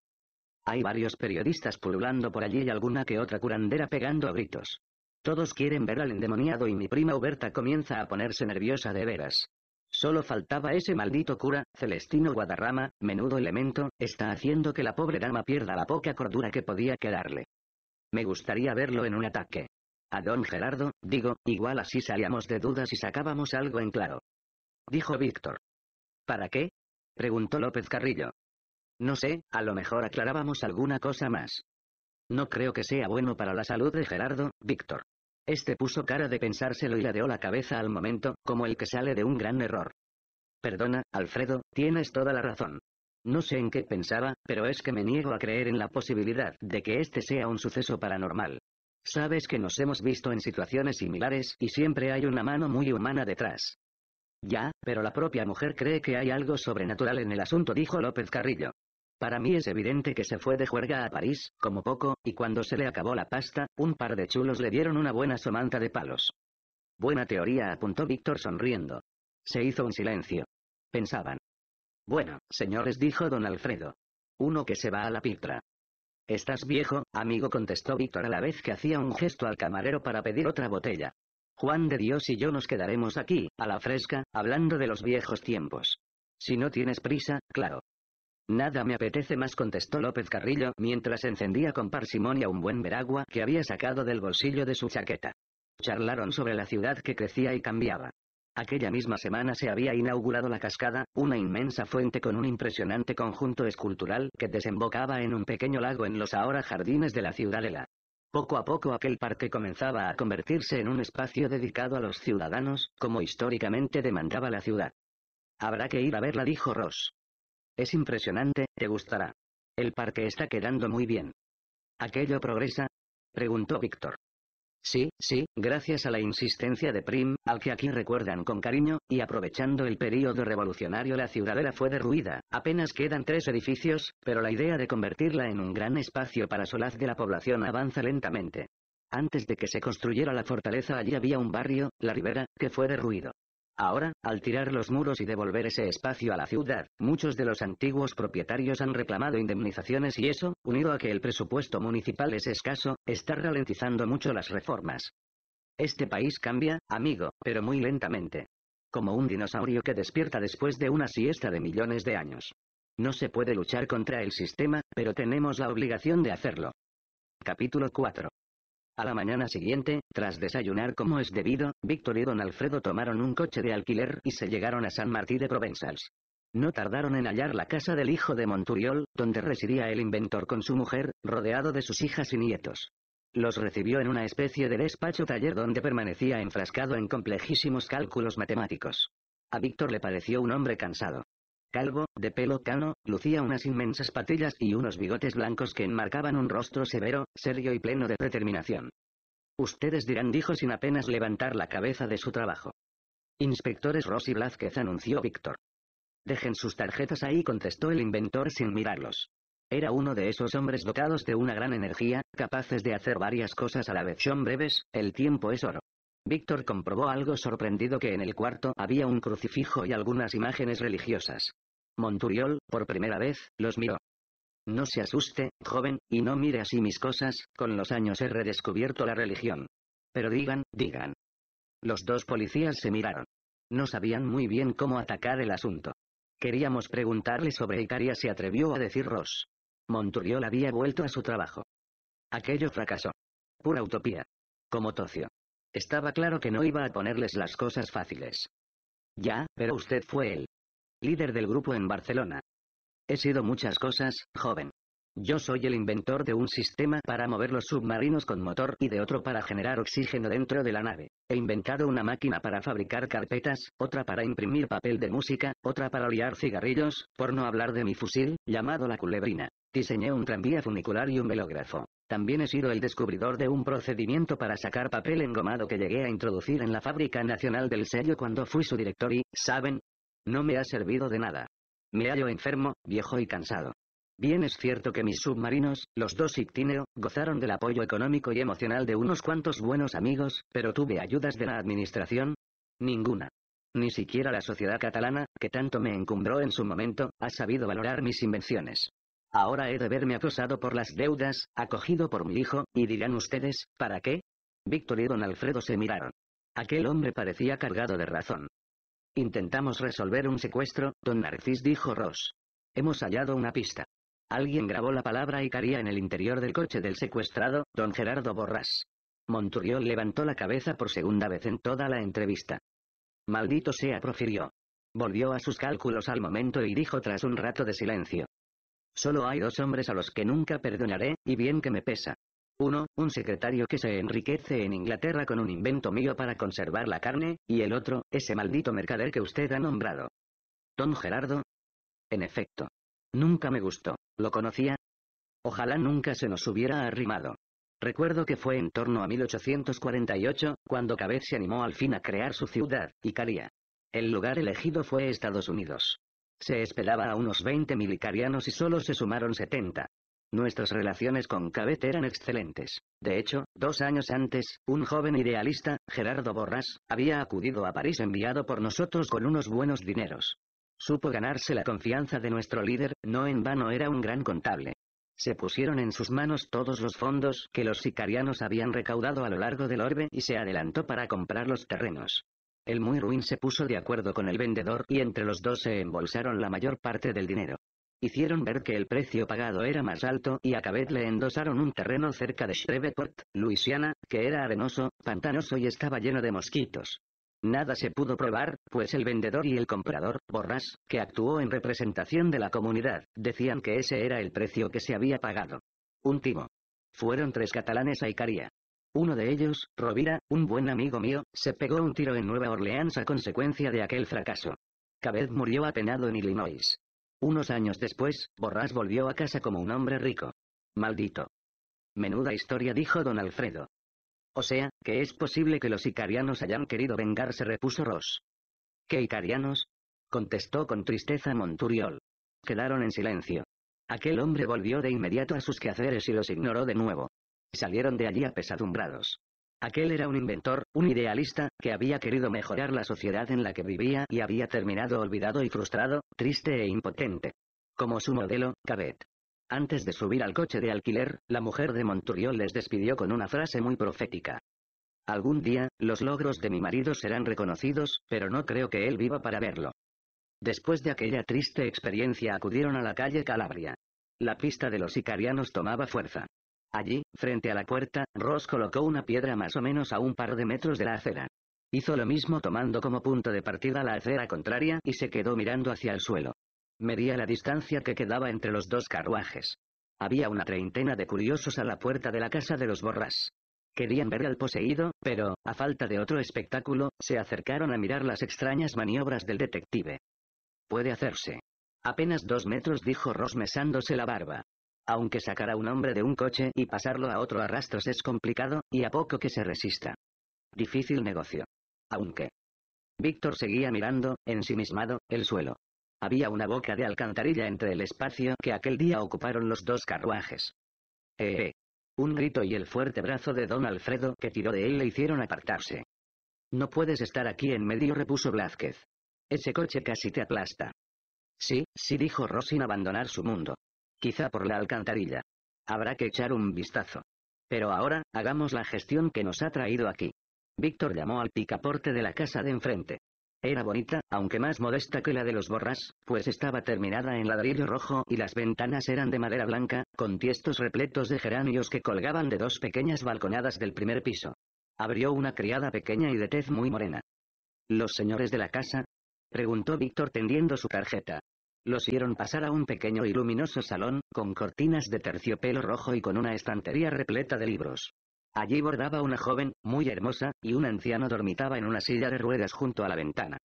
Hay varios periodistas pululando por allí y alguna que otra curandera pegando gritos. Todos quieren ver al endemoniado y mi prima Huberta comienza a ponerse nerviosa de veras. Solo faltaba ese maldito cura, Celestino Guadarrama, menudo elemento, está haciendo que la pobre dama pierda la poca cordura que podía quedarle. Me gustaría verlo en un ataque. A don Gerardo, digo, igual así salíamos de dudas y sacábamos algo en claro. Dijo Víctor. ¿Para qué? Preguntó López Carrillo. No sé, a lo mejor aclarábamos alguna cosa más. No creo que sea bueno para la salud de Gerardo, Víctor. Este puso cara de pensárselo y ladeó la cabeza al momento, como el que sale de un gran error. Perdona, Alfredo, tienes toda la razón. No sé en qué pensaba, pero es que me niego a creer en la posibilidad de que este sea un suceso paranormal. Sabes que nos hemos visto en situaciones similares y siempre hay una mano muy humana detrás. Ya, pero la propia mujer cree que hay algo sobrenatural en el asunto, dijo López Carrillo. Para mí es evidente que se fue de juerga a París, como poco, y cuando se le acabó la pasta, un par de chulos le dieron una buena somanta de palos. Buena teoría, apuntó Víctor sonriendo. Se hizo un silencio. Pensaban. Bueno, señores, dijo don Alfredo. Uno que se va a la piltra». Estás viejo, amigo, contestó Víctor a la vez que hacía un gesto al camarero para pedir otra botella. Juan de Dios y yo nos quedaremos aquí, a la fresca, hablando de los viejos tiempos. Si no tienes prisa, claro. Nada me apetece más, contestó López Carrillo mientras encendía con parsimonia un buen veragua que había sacado del bolsillo de su chaqueta. Charlaron sobre la ciudad que crecía y cambiaba. Aquella misma semana se había inaugurado la cascada, una inmensa fuente con un impresionante conjunto escultural que desembocaba en un pequeño lago en los ahora jardines de la ciudadela. Poco a poco aquel parque comenzaba a convertirse en un espacio dedicado a los ciudadanos, como históricamente demandaba la ciudad. Habrá que ir a verla, dijo Ross. Es impresionante, te gustará. El parque está quedando muy bien. ¿Aquello progresa? preguntó Víctor. Sí, sí, gracias a la insistencia de Prim, al que aquí recuerdan con cariño, y aprovechando el período revolucionario la ciudadela fue derruida, apenas quedan tres edificios, pero la idea de convertirla en un gran espacio para solaz de la población avanza lentamente. Antes de que se construyera la fortaleza allí había un barrio, La Ribera, que fue derruido. Ahora, al tirar los muros y devolver ese espacio a la ciudad, muchos de los antiguos propietarios han reclamado indemnizaciones y eso, unido a que el presupuesto municipal es escaso, está ralentizando mucho las reformas. Este país cambia, amigo, pero muy lentamente. Como un dinosaurio que despierta después de una siesta de millones de años. No se puede luchar contra el sistema, pero tenemos la obligación de hacerlo. Capítulo 4. A la mañana siguiente, tras desayunar como es debido, Víctor y don Alfredo tomaron un coche de alquiler y se llegaron a San Martí de Provenzals. No tardaron en hallar la casa del hijo de Monturiol, donde residía el inventor con su mujer, rodeado de sus hijas y nietos. Los recibió en una especie de despacho taller donde permanecía enfrascado en complejísimos cálculos matemáticos. A Víctor le pareció un hombre cansado. Calvo, de pelo cano, lucía unas inmensas patillas y unos bigotes blancos que enmarcaban un rostro severo, serio y pleno de determinación. Ustedes dirán, dijo sin apenas levantar la cabeza de su trabajo. Inspectores Rossi Blázquez anunció Víctor. Dejen sus tarjetas ahí, contestó el inventor sin mirarlos. Era uno de esos hombres dotados de una gran energía, capaces de hacer varias cosas a la vez. Son breves, el tiempo es oro. Víctor comprobó algo sorprendido que en el cuarto había un crucifijo y algunas imágenes religiosas. Monturiol, por primera vez, los miró. No se asuste, joven, y no mire así mis cosas, con los años he redescubierto la religión. Pero digan, digan. Los dos policías se miraron. No sabían muy bien cómo atacar el asunto. Queríamos preguntarle sobre Icaria, se atrevió a decir Ross. Monturiol había vuelto a su trabajo. Aquello fracasó. Pura utopía. Como Tocio. Estaba claro que no iba a ponerles las cosas fáciles. Ya, pero usted fue el líder del grupo en Barcelona. He sido muchas cosas, joven. Yo soy el inventor de un sistema para mover los submarinos con motor y de otro para generar oxígeno dentro de la nave. He inventado una máquina para fabricar carpetas, otra para imprimir papel de música, otra para liar cigarrillos, por no hablar de mi fusil, llamado la culebrina. Diseñé un tranvía funicular y un velógrafo. También he sido el descubridor de un procedimiento para sacar papel engomado que llegué a introducir en la Fábrica Nacional del Sello cuando fui su director y, ¿saben? No me ha servido de nada. Me hallo enfermo, viejo y cansado. Bien es cierto que mis submarinos, los dos Ictineo, gozaron del apoyo económico y emocional de unos cuantos buenos amigos, pero tuve ayudas de la administración? Ninguna. Ni siquiera la sociedad catalana, que tanto me encumbró en su momento, ha sabido valorar mis invenciones. Ahora he de verme acosado por las deudas, acogido por mi hijo, y dirán ustedes, ¿para qué? Víctor y don Alfredo se miraron. Aquel hombre parecía cargado de razón. Intentamos resolver un secuestro, don Narcis dijo Ross. Hemos hallado una pista. Alguien grabó la palabra y caría en el interior del coche del secuestrado, don Gerardo Borrás. Monturiol levantó la cabeza por segunda vez en toda la entrevista. Maldito sea, profirió. Volvió a sus cálculos al momento y dijo tras un rato de silencio. Solo hay dos hombres a los que nunca perdonaré, y bien que me pesa. Uno, un secretario que se enriquece en Inglaterra con un invento mío para conservar la carne, y el otro, ese maldito mercader que usted ha nombrado. Don Gerardo. En efecto. Nunca me gustó. ¿Lo conocía? Ojalá nunca se nos hubiera arrimado. Recuerdo que fue en torno a 1848, cuando Cabez se animó al fin a crear su ciudad, Icaria. El lugar elegido fue Estados Unidos. Se esperaba a unos 20 milicarianos y solo se sumaron 70. Nuestras relaciones con Cabet eran excelentes. De hecho, dos años antes, un joven idealista, Gerardo Borras, había acudido a París enviado por nosotros con unos buenos dineros. Supo ganarse la confianza de nuestro líder, no en vano era un gran contable. Se pusieron en sus manos todos los fondos que los sicarianos habían recaudado a lo largo del orbe y se adelantó para comprar los terrenos. El muy ruin se puso de acuerdo con el vendedor y entre los dos se embolsaron la mayor parte del dinero. Hicieron ver que el precio pagado era más alto y a Cabet le endosaron un terreno cerca de Shreveport, Luisiana, que era arenoso, pantanoso y estaba lleno de mosquitos. Nada se pudo probar, pues el vendedor y el comprador, Borras, que actuó en representación de la comunidad, decían que ese era el precio que se había pagado. Un timo. Fueron tres catalanes a Icaria. Uno de ellos, Rovira, un buen amigo mío, se pegó un tiro en Nueva Orleans a consecuencia de aquel fracaso. Cabez murió apenado en Illinois. Unos años después, Borrás volvió a casa como un hombre rico. Maldito. Menuda historia dijo don Alfredo. O sea, que es posible que los icarianos hayan querido vengarse repuso Ross. ¿Qué icarianos? contestó con tristeza Monturiol. Quedaron en silencio. Aquel hombre volvió de inmediato a sus quehaceres y los ignoró de nuevo. Salieron de allí apesadumbrados. Aquel era un inventor, un idealista, que había querido mejorar la sociedad en la que vivía y había terminado olvidado y frustrado, triste e impotente. Como su modelo, Cabet. Antes de subir al coche de alquiler, la mujer de Monturiol les despidió con una frase muy profética. Algún día, los logros de mi marido serán reconocidos, pero no creo que él viva para verlo. Después de aquella triste experiencia acudieron a la calle Calabria. La pista de los sicarianos tomaba fuerza. Allí, frente a la puerta, Ross colocó una piedra más o menos a un par de metros de la acera. Hizo lo mismo tomando como punto de partida la acera contraria y se quedó mirando hacia el suelo. Medía la distancia que quedaba entre los dos carruajes. Había una treintena de curiosos a la puerta de la casa de los borras. Querían ver al poseído, pero, a falta de otro espectáculo, se acercaron a mirar las extrañas maniobras del detective. Puede hacerse. Apenas dos metros dijo Ross mesándose la barba. Aunque sacar a un hombre de un coche y pasarlo a otro a rastros es complicado, y a poco que se resista. Difícil negocio. Aunque. Víctor seguía mirando, ensimismado, el suelo. Había una boca de alcantarilla entre el espacio que aquel día ocuparon los dos carruajes. Eh, eh. Un grito y el fuerte brazo de don Alfredo que tiró de él le hicieron apartarse. No puedes estar aquí en medio, repuso Blázquez. Ese coche casi te aplasta. Sí, sí dijo sin abandonar su mundo quizá por la alcantarilla. Habrá que echar un vistazo. Pero ahora, hagamos la gestión que nos ha traído aquí. Víctor llamó al picaporte de la casa de enfrente. Era bonita, aunque más modesta que la de los borras, pues estaba terminada en ladrillo rojo y las ventanas eran de madera blanca, con tiestos repletos de geranios que colgaban de dos pequeñas balconadas del primer piso. Abrió una criada pequeña y de tez muy morena. ¿Los señores de la casa? preguntó Víctor tendiendo su tarjeta. Los hicieron pasar a un pequeño y luminoso salón, con cortinas de terciopelo rojo y con una estantería repleta de libros. Allí bordaba una joven, muy hermosa, y un anciano dormitaba en una silla de ruedas junto a la ventana.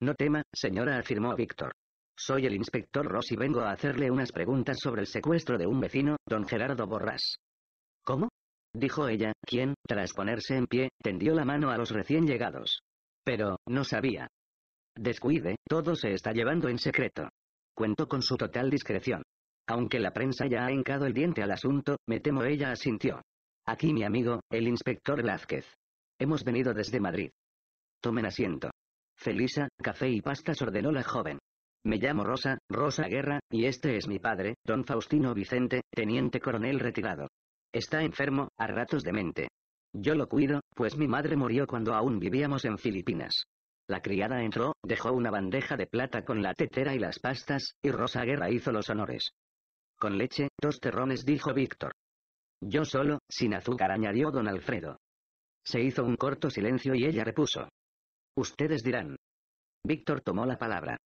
No tema, señora, afirmó Víctor. Soy el inspector Ross y vengo a hacerle unas preguntas sobre el secuestro de un vecino, don Gerardo Borrás. ¿Cómo? dijo ella, quien, tras ponerse en pie, tendió la mano a los recién llegados. Pero, no sabía. Descuide, todo se está llevando en secreto. Cuento con su total discreción. Aunque la prensa ya ha hincado el diente al asunto, me temo ella asintió. Aquí mi amigo, el inspector Vázquez. Hemos venido desde Madrid. Tomen asiento. Felisa, café y pastas ordenó la joven. Me llamo Rosa, Rosa Guerra, y este es mi padre, don Faustino Vicente, teniente coronel retirado. Está enfermo, a ratos de mente. Yo lo cuido, pues mi madre murió cuando aún vivíamos en Filipinas. La criada entró, dejó una bandeja de plata con la tetera y las pastas, y Rosa Guerra hizo los honores. Con leche, dos terrones dijo Víctor. Yo solo, sin azúcar añadió don Alfredo. Se hizo un corto silencio y ella repuso. Ustedes dirán. Víctor tomó la palabra.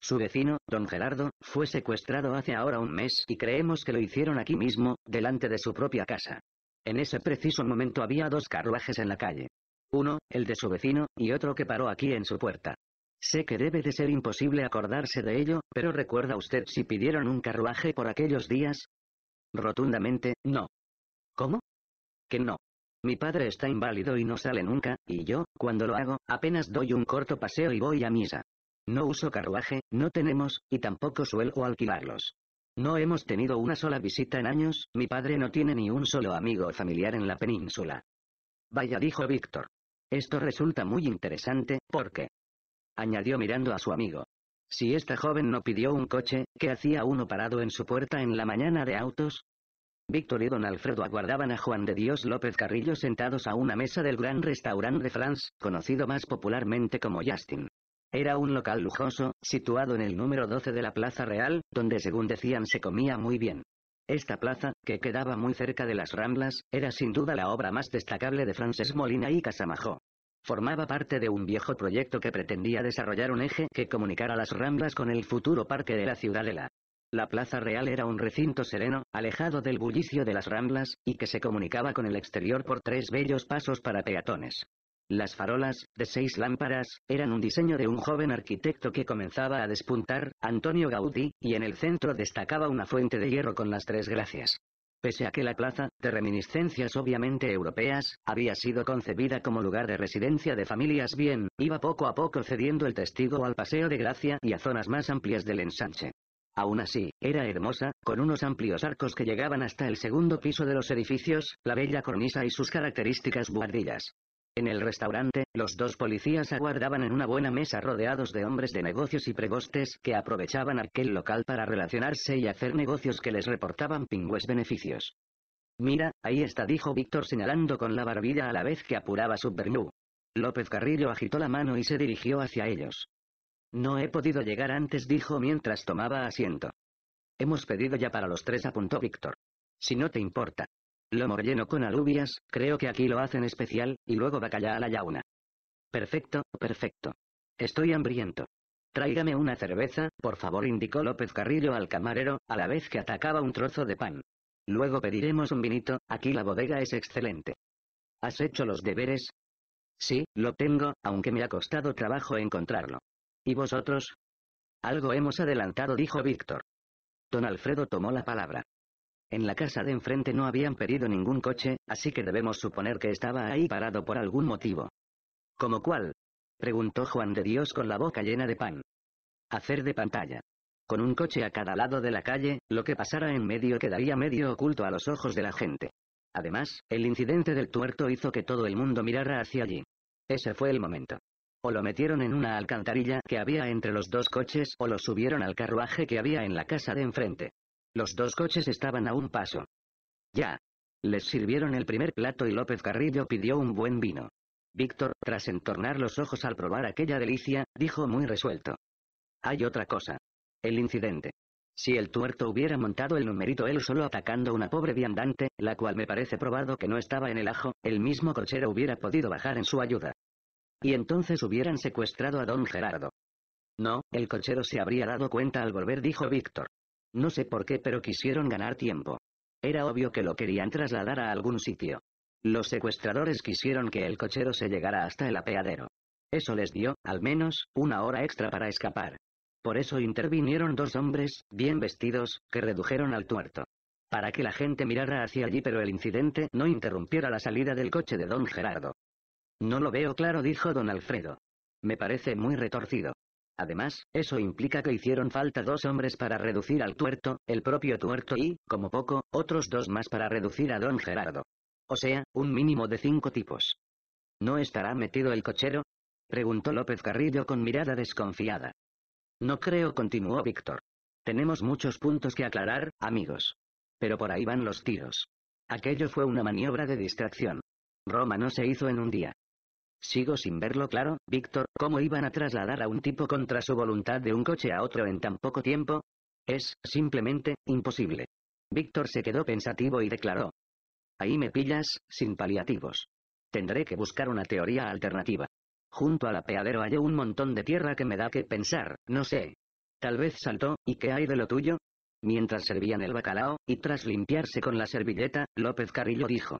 Su vecino, don Gerardo, fue secuestrado hace ahora un mes y creemos que lo hicieron aquí mismo, delante de su propia casa. En ese preciso momento había dos carruajes en la calle. Uno, el de su vecino, y otro que paró aquí en su puerta. Sé que debe de ser imposible acordarse de ello, pero ¿recuerda usted si pidieron un carruaje por aquellos días? Rotundamente, no. ¿Cómo? Que no. Mi padre está inválido y no sale nunca, y yo, cuando lo hago, apenas doy un corto paseo y voy a misa. No uso carruaje, no tenemos, y tampoco suelo alquilarlos. No hemos tenido una sola visita en años, mi padre no tiene ni un solo amigo o familiar en la península. Vaya, dijo Víctor. Esto resulta muy interesante, porque... añadió mirando a su amigo. Si esta joven no pidió un coche, ¿qué hacía uno parado en su puerta en la mañana de autos? Víctor y don Alfredo aguardaban a Juan de Dios López Carrillo sentados a una mesa del gran restaurante de France, conocido más popularmente como Justin. Era un local lujoso, situado en el número 12 de la Plaza Real, donde según decían se comía muy bien. Esta plaza, que quedaba muy cerca de las Ramblas, era sin duda la obra más destacable de Frances Molina y Casamajó. Formaba parte de un viejo proyecto que pretendía desarrollar un eje que comunicara las Ramblas con el futuro parque de la Ciudadela. La Plaza Real era un recinto sereno, alejado del bullicio de las Ramblas, y que se comunicaba con el exterior por tres bellos pasos para peatones. Las farolas, de seis lámparas, eran un diseño de un joven arquitecto que comenzaba a despuntar, Antonio Gaudí, y en el centro destacaba una fuente de hierro con las tres gracias. Pese a que la plaza, de reminiscencias obviamente europeas, había sido concebida como lugar de residencia de familias bien, iba poco a poco cediendo el testigo al Paseo de Gracia y a zonas más amplias del ensanche. Aún así, era hermosa, con unos amplios arcos que llegaban hasta el segundo piso de los edificios, la bella cornisa y sus características buhardillas. En el restaurante, los dos policías aguardaban en una buena mesa rodeados de hombres de negocios y pregostes que aprovechaban aquel local para relacionarse y hacer negocios que les reportaban pingües beneficios. Mira, ahí está dijo Víctor señalando con la barbilla a la vez que apuraba su bernú. López Carrillo agitó la mano y se dirigió hacia ellos. No he podido llegar antes dijo mientras tomaba asiento. Hemos pedido ya para los tres apuntó Víctor. Si no te importa. Lo relleno con alubias, creo que aquí lo hacen especial, y luego bacalá a la yauna. Perfecto, perfecto. Estoy hambriento. Tráigame una cerveza, por favor, indicó López Carrillo al camarero, a la vez que atacaba un trozo de pan. Luego pediremos un vinito, aquí la bodega es excelente. ¿Has hecho los deberes? Sí, lo tengo, aunque me ha costado trabajo encontrarlo. ¿Y vosotros? Algo hemos adelantado, dijo Víctor. Don Alfredo tomó la palabra. En la casa de enfrente no habían pedido ningún coche, así que debemos suponer que estaba ahí parado por algún motivo. ¿Como cuál? Preguntó Juan de Dios con la boca llena de pan. Hacer de pantalla. Con un coche a cada lado de la calle, lo que pasara en medio quedaría medio oculto a los ojos de la gente. Además, el incidente del tuerto hizo que todo el mundo mirara hacia allí. Ese fue el momento. O lo metieron en una alcantarilla que había entre los dos coches o lo subieron al carruaje que había en la casa de enfrente. Los dos coches estaban a un paso. Ya. Les sirvieron el primer plato y López Carrillo pidió un buen vino. Víctor, tras entornar los ojos al probar aquella delicia, dijo muy resuelto. Hay otra cosa. El incidente. Si el tuerto hubiera montado el numerito él solo atacando una pobre viandante, la cual me parece probado que no estaba en el ajo, el mismo cochero hubiera podido bajar en su ayuda. Y entonces hubieran secuestrado a don Gerardo. No, el cochero se habría dado cuenta al volver, dijo Víctor. No sé por qué pero quisieron ganar tiempo. Era obvio que lo querían trasladar a algún sitio. Los secuestradores quisieron que el cochero se llegara hasta el apeadero. Eso les dio, al menos, una hora extra para escapar. Por eso intervinieron dos hombres, bien vestidos, que redujeron al tuerto. Para que la gente mirara hacia allí pero el incidente no interrumpiera la salida del coche de don Gerardo. No lo veo claro dijo don Alfredo. Me parece muy retorcido. Además, eso implica que hicieron falta dos hombres para reducir al tuerto, el propio tuerto y, como poco, otros dos más para reducir a don Gerardo. O sea, un mínimo de cinco tipos. ¿No estará metido el cochero? Preguntó López Carrillo con mirada desconfiada. No creo, continuó Víctor. Tenemos muchos puntos que aclarar, amigos. Pero por ahí van los tiros. Aquello fue una maniobra de distracción. Roma no se hizo en un día. Sigo sin verlo claro, Víctor, ¿cómo iban a trasladar a un tipo contra su voluntad de un coche a otro en tan poco tiempo? Es, simplemente, imposible. Víctor se quedó pensativo y declaró. Ahí me pillas, sin paliativos. Tendré que buscar una teoría alternativa. Junto al apeadero hay un montón de tierra que me da que pensar, no sé. Tal vez saltó, ¿y qué hay de lo tuyo? Mientras servían el bacalao, y tras limpiarse con la servilleta, López Carrillo dijo.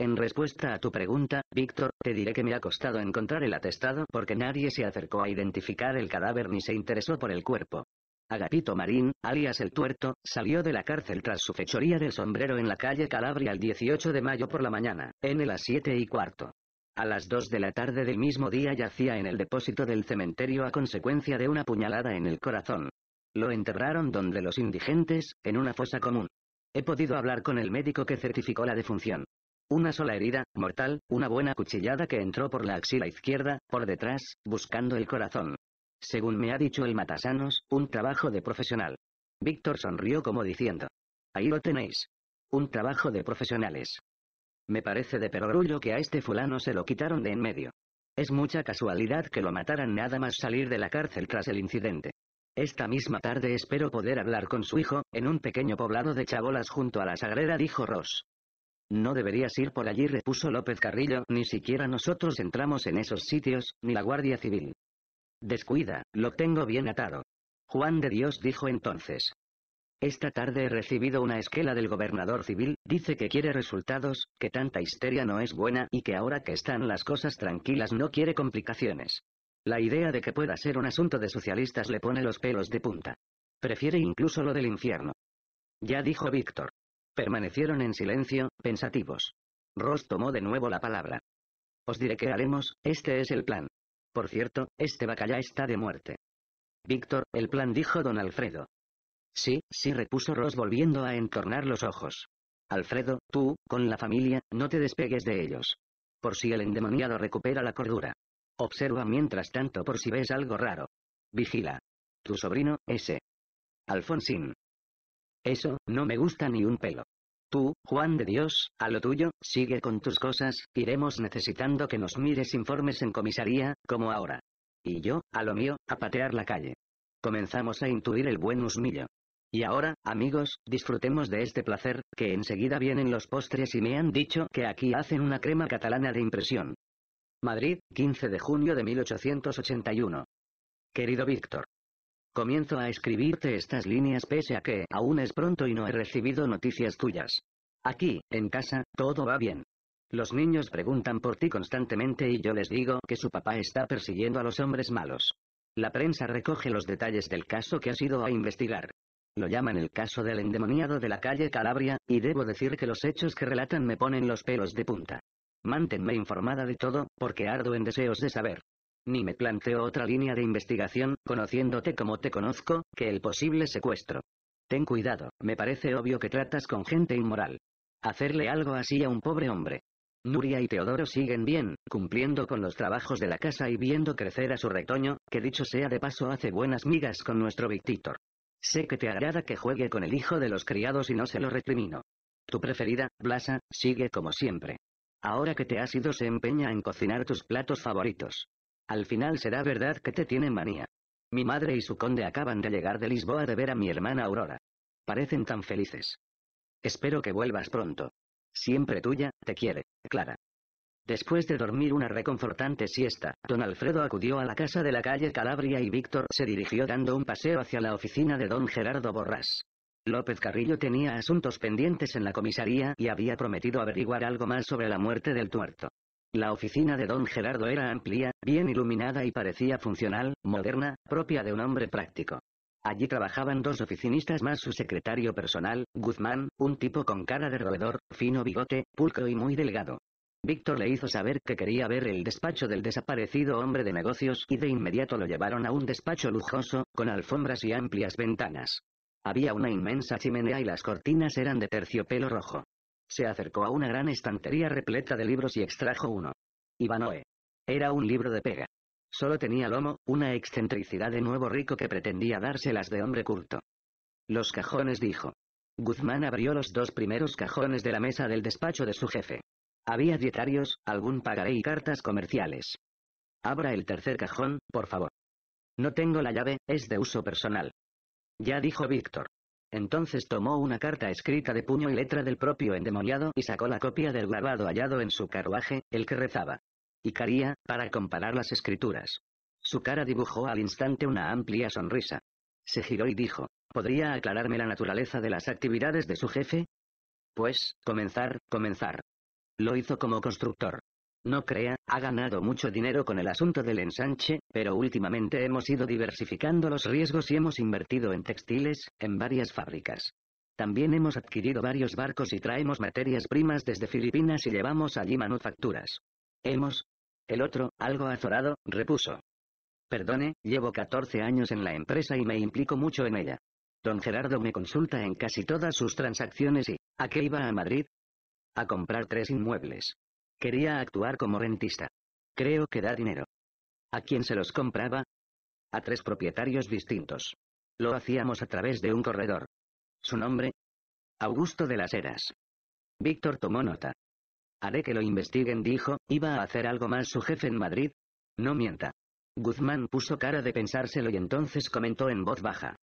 En respuesta a tu pregunta, Víctor, te diré que me ha costado encontrar el atestado porque nadie se acercó a identificar el cadáver ni se interesó por el cuerpo. Agapito Marín, alias El Tuerto, salió de la cárcel tras su fechoría del sombrero en la calle Calabria el 18 de mayo por la mañana, en las 7 y cuarto. A las 2 de la tarde del mismo día yacía en el depósito del cementerio a consecuencia de una puñalada en el corazón. Lo enterraron donde los indigentes, en una fosa común. He podido hablar con el médico que certificó la defunción. Una sola herida, mortal, una buena cuchillada que entró por la axila izquierda, por detrás, buscando el corazón. Según me ha dicho el matasanos, un trabajo de profesional. Víctor sonrió como diciendo. Ahí lo tenéis. Un trabajo de profesionales. Me parece de perogrullo que a este fulano se lo quitaron de en medio. Es mucha casualidad que lo mataran nada más salir de la cárcel tras el incidente. Esta misma tarde espero poder hablar con su hijo, en un pequeño poblado de chabolas junto a la sagrera dijo Ross. No deberías ir por allí repuso López Carrillo, ni siquiera nosotros entramos en esos sitios, ni la Guardia Civil. Descuida, lo tengo bien atado. Juan de Dios dijo entonces. Esta tarde he recibido una esquela del gobernador civil, dice que quiere resultados, que tanta histeria no es buena y que ahora que están las cosas tranquilas no quiere complicaciones. La idea de que pueda ser un asunto de socialistas le pone los pelos de punta. Prefiere incluso lo del infierno. Ya dijo Víctor. Permanecieron en silencio, pensativos. Ross tomó de nuevo la palabra. Os diré qué haremos, este es el plan. Por cierto, este ya está de muerte. Víctor, el plan dijo don Alfredo. Sí, sí repuso Ross volviendo a entornar los ojos. Alfredo, tú, con la familia, no te despegues de ellos. Por si el endemoniado recupera la cordura. Observa mientras tanto por si ves algo raro. Vigila. Tu sobrino, ese. Alfonsín. Eso, no me gusta ni un pelo. Tú, Juan de Dios, a lo tuyo, sigue con tus cosas, iremos necesitando que nos mires informes en comisaría, como ahora. Y yo, a lo mío, a patear la calle. Comenzamos a intuir el buen husmillo. Y ahora, amigos, disfrutemos de este placer, que enseguida vienen los postres y me han dicho que aquí hacen una crema catalana de impresión. Madrid, 15 de junio de 1881. Querido Víctor. Comienzo a escribirte estas líneas pese a que aún es pronto y no he recibido noticias tuyas. Aquí, en casa, todo va bien. Los niños preguntan por ti constantemente y yo les digo que su papá está persiguiendo a los hombres malos. La prensa recoge los detalles del caso que has ido a investigar. Lo llaman el caso del endemoniado de la calle Calabria, y debo decir que los hechos que relatan me ponen los pelos de punta. Mántenme informada de todo, porque ardo en deseos de saber ni me planteo otra línea de investigación, conociéndote como te conozco, que el posible secuestro. Ten cuidado, me parece obvio que tratas con gente inmoral. Hacerle algo así a un pobre hombre. Nuria y Teodoro siguen bien, cumpliendo con los trabajos de la casa y viendo crecer a su retoño, que dicho sea de paso hace buenas migas con nuestro Victor. Sé que te agrada que juegue con el hijo de los criados y no se lo recrimino. Tu preferida, Blasa, sigue como siempre. Ahora que te has ido se empeña en cocinar tus platos favoritos. Al final será verdad que te tienen manía. Mi madre y su conde acaban de llegar de Lisboa de ver a mi hermana Aurora. Parecen tan felices. Espero que vuelvas pronto. Siempre tuya, te quiere, Clara. Después de dormir una reconfortante siesta, don Alfredo acudió a la casa de la calle Calabria y Víctor se dirigió dando un paseo hacia la oficina de don Gerardo Borrás. López Carrillo tenía asuntos pendientes en la comisaría y había prometido averiguar algo más sobre la muerte del tuerto. La oficina de don Gerardo era amplia, bien iluminada y parecía funcional, moderna, propia de un hombre práctico. Allí trabajaban dos oficinistas más su secretario personal, Guzmán, un tipo con cara de roedor, fino bigote, pulcro y muy delgado. Víctor le hizo saber que quería ver el despacho del desaparecido hombre de negocios y de inmediato lo llevaron a un despacho lujoso, con alfombras y amplias ventanas. Había una inmensa chimenea y las cortinas eran de terciopelo rojo. Se acercó a una gran estantería repleta de libros y extrajo uno. Ivanoe. Era un libro de pega. Solo tenía lomo, una excentricidad de nuevo rico que pretendía dárselas de hombre culto. Los cajones dijo. Guzmán abrió los dos primeros cajones de la mesa del despacho de su jefe. Había dietarios, algún pagaré y cartas comerciales. Abra el tercer cajón, por favor. No tengo la llave, es de uso personal. Ya dijo Víctor. Entonces tomó una carta escrita de puño y letra del propio endemoniado y sacó la copia del grabado hallado en su carruaje, el que rezaba. Y caría, para comparar las escrituras. Su cara dibujó al instante una amplia sonrisa. Se giró y dijo, ¿podría aclararme la naturaleza de las actividades de su jefe? Pues, comenzar, comenzar. Lo hizo como constructor. No crea, ha ganado mucho dinero con el asunto del ensanche, pero últimamente hemos ido diversificando los riesgos y hemos invertido en textiles, en varias fábricas. También hemos adquirido varios barcos y traemos materias primas desde Filipinas y llevamos allí manufacturas. Hemos... El otro, algo azorado, repuso. Perdone, llevo 14 años en la empresa y me implico mucho en ella. Don Gerardo me consulta en casi todas sus transacciones y... ¿A qué iba a Madrid? A comprar tres inmuebles. Quería actuar como rentista. Creo que da dinero. ¿A quién se los compraba? A tres propietarios distintos. Lo hacíamos a través de un corredor. Su nombre, Augusto de las Heras. Víctor tomó nota. Haré que lo investiguen, dijo, iba a hacer algo más su jefe en Madrid. No mienta. Guzmán puso cara de pensárselo y entonces comentó en voz baja.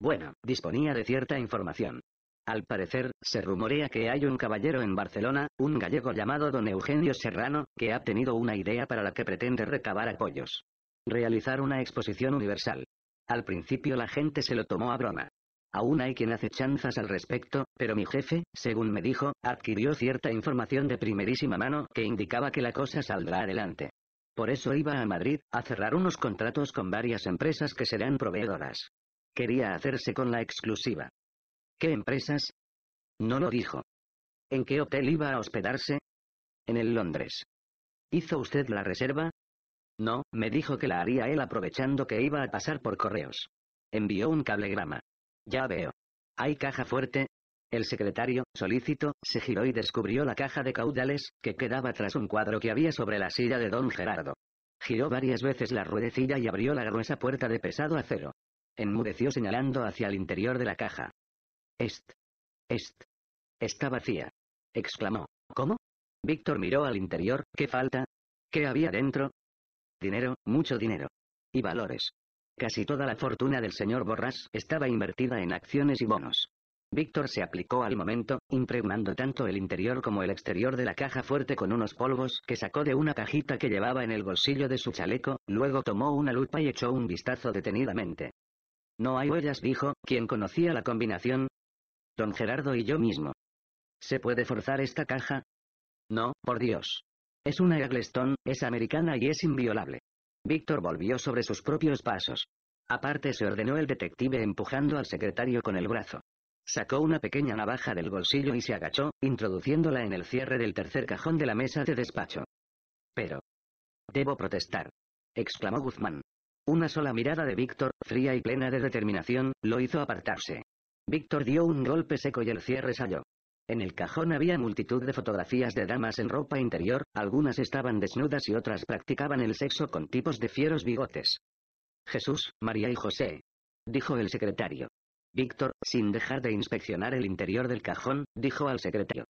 Bueno, disponía de cierta información. Al parecer, se rumorea que hay un caballero en Barcelona, un gallego llamado don Eugenio Serrano, que ha tenido una idea para la que pretende recabar apoyos. Realizar una exposición universal. Al principio la gente se lo tomó a broma. Aún hay quien hace chanzas al respecto, pero mi jefe, según me dijo, adquirió cierta información de primerísima mano que indicaba que la cosa saldrá adelante. Por eso iba a Madrid, a cerrar unos contratos con varias empresas que serán proveedoras. Quería hacerse con la exclusiva. ¿Qué empresas? No lo dijo. ¿En qué hotel iba a hospedarse? En el Londres. ¿Hizo usted la reserva? No, me dijo que la haría él aprovechando que iba a pasar por correos. Envió un cablegrama. Ya veo. ¿Hay caja fuerte? El secretario, solícito, se giró y descubrió la caja de caudales, que quedaba tras un cuadro que había sobre la silla de don Gerardo. Giró varias veces la ruedecilla y abrió la gruesa puerta de pesado acero. Enmudeció señalando hacia el interior de la caja. Est. Est. Está vacía. exclamó. ¿Cómo? Víctor miró al interior, ¿qué falta? ¿Qué había dentro? Dinero, mucho dinero. Y valores. Casi toda la fortuna del señor Borrás estaba invertida en acciones y bonos. Víctor se aplicó al momento, impregnando tanto el interior como el exterior de la caja fuerte con unos polvos que sacó de una cajita que llevaba en el bolsillo de su chaleco, luego tomó una lupa y echó un vistazo detenidamente. No hay huellas, dijo, quien conocía la combinación, Don Gerardo y yo mismo. ¿Se puede forzar esta caja? No, por Dios. Es una Eggleston, es americana y es inviolable. Víctor volvió sobre sus propios pasos. Aparte se ordenó el detective empujando al secretario con el brazo. Sacó una pequeña navaja del bolsillo y se agachó, introduciéndola en el cierre del tercer cajón de la mesa de despacho. Pero... Debo protestar. exclamó Guzmán. Una sola mirada de Víctor, fría y plena de determinación, lo hizo apartarse. Víctor dio un golpe seco y el cierre salió. En el cajón había multitud de fotografías de damas en ropa interior, algunas estaban desnudas y otras practicaban el sexo con tipos de fieros bigotes. Jesús, María y José. Dijo el secretario. Víctor, sin dejar de inspeccionar el interior del cajón, dijo al secretario.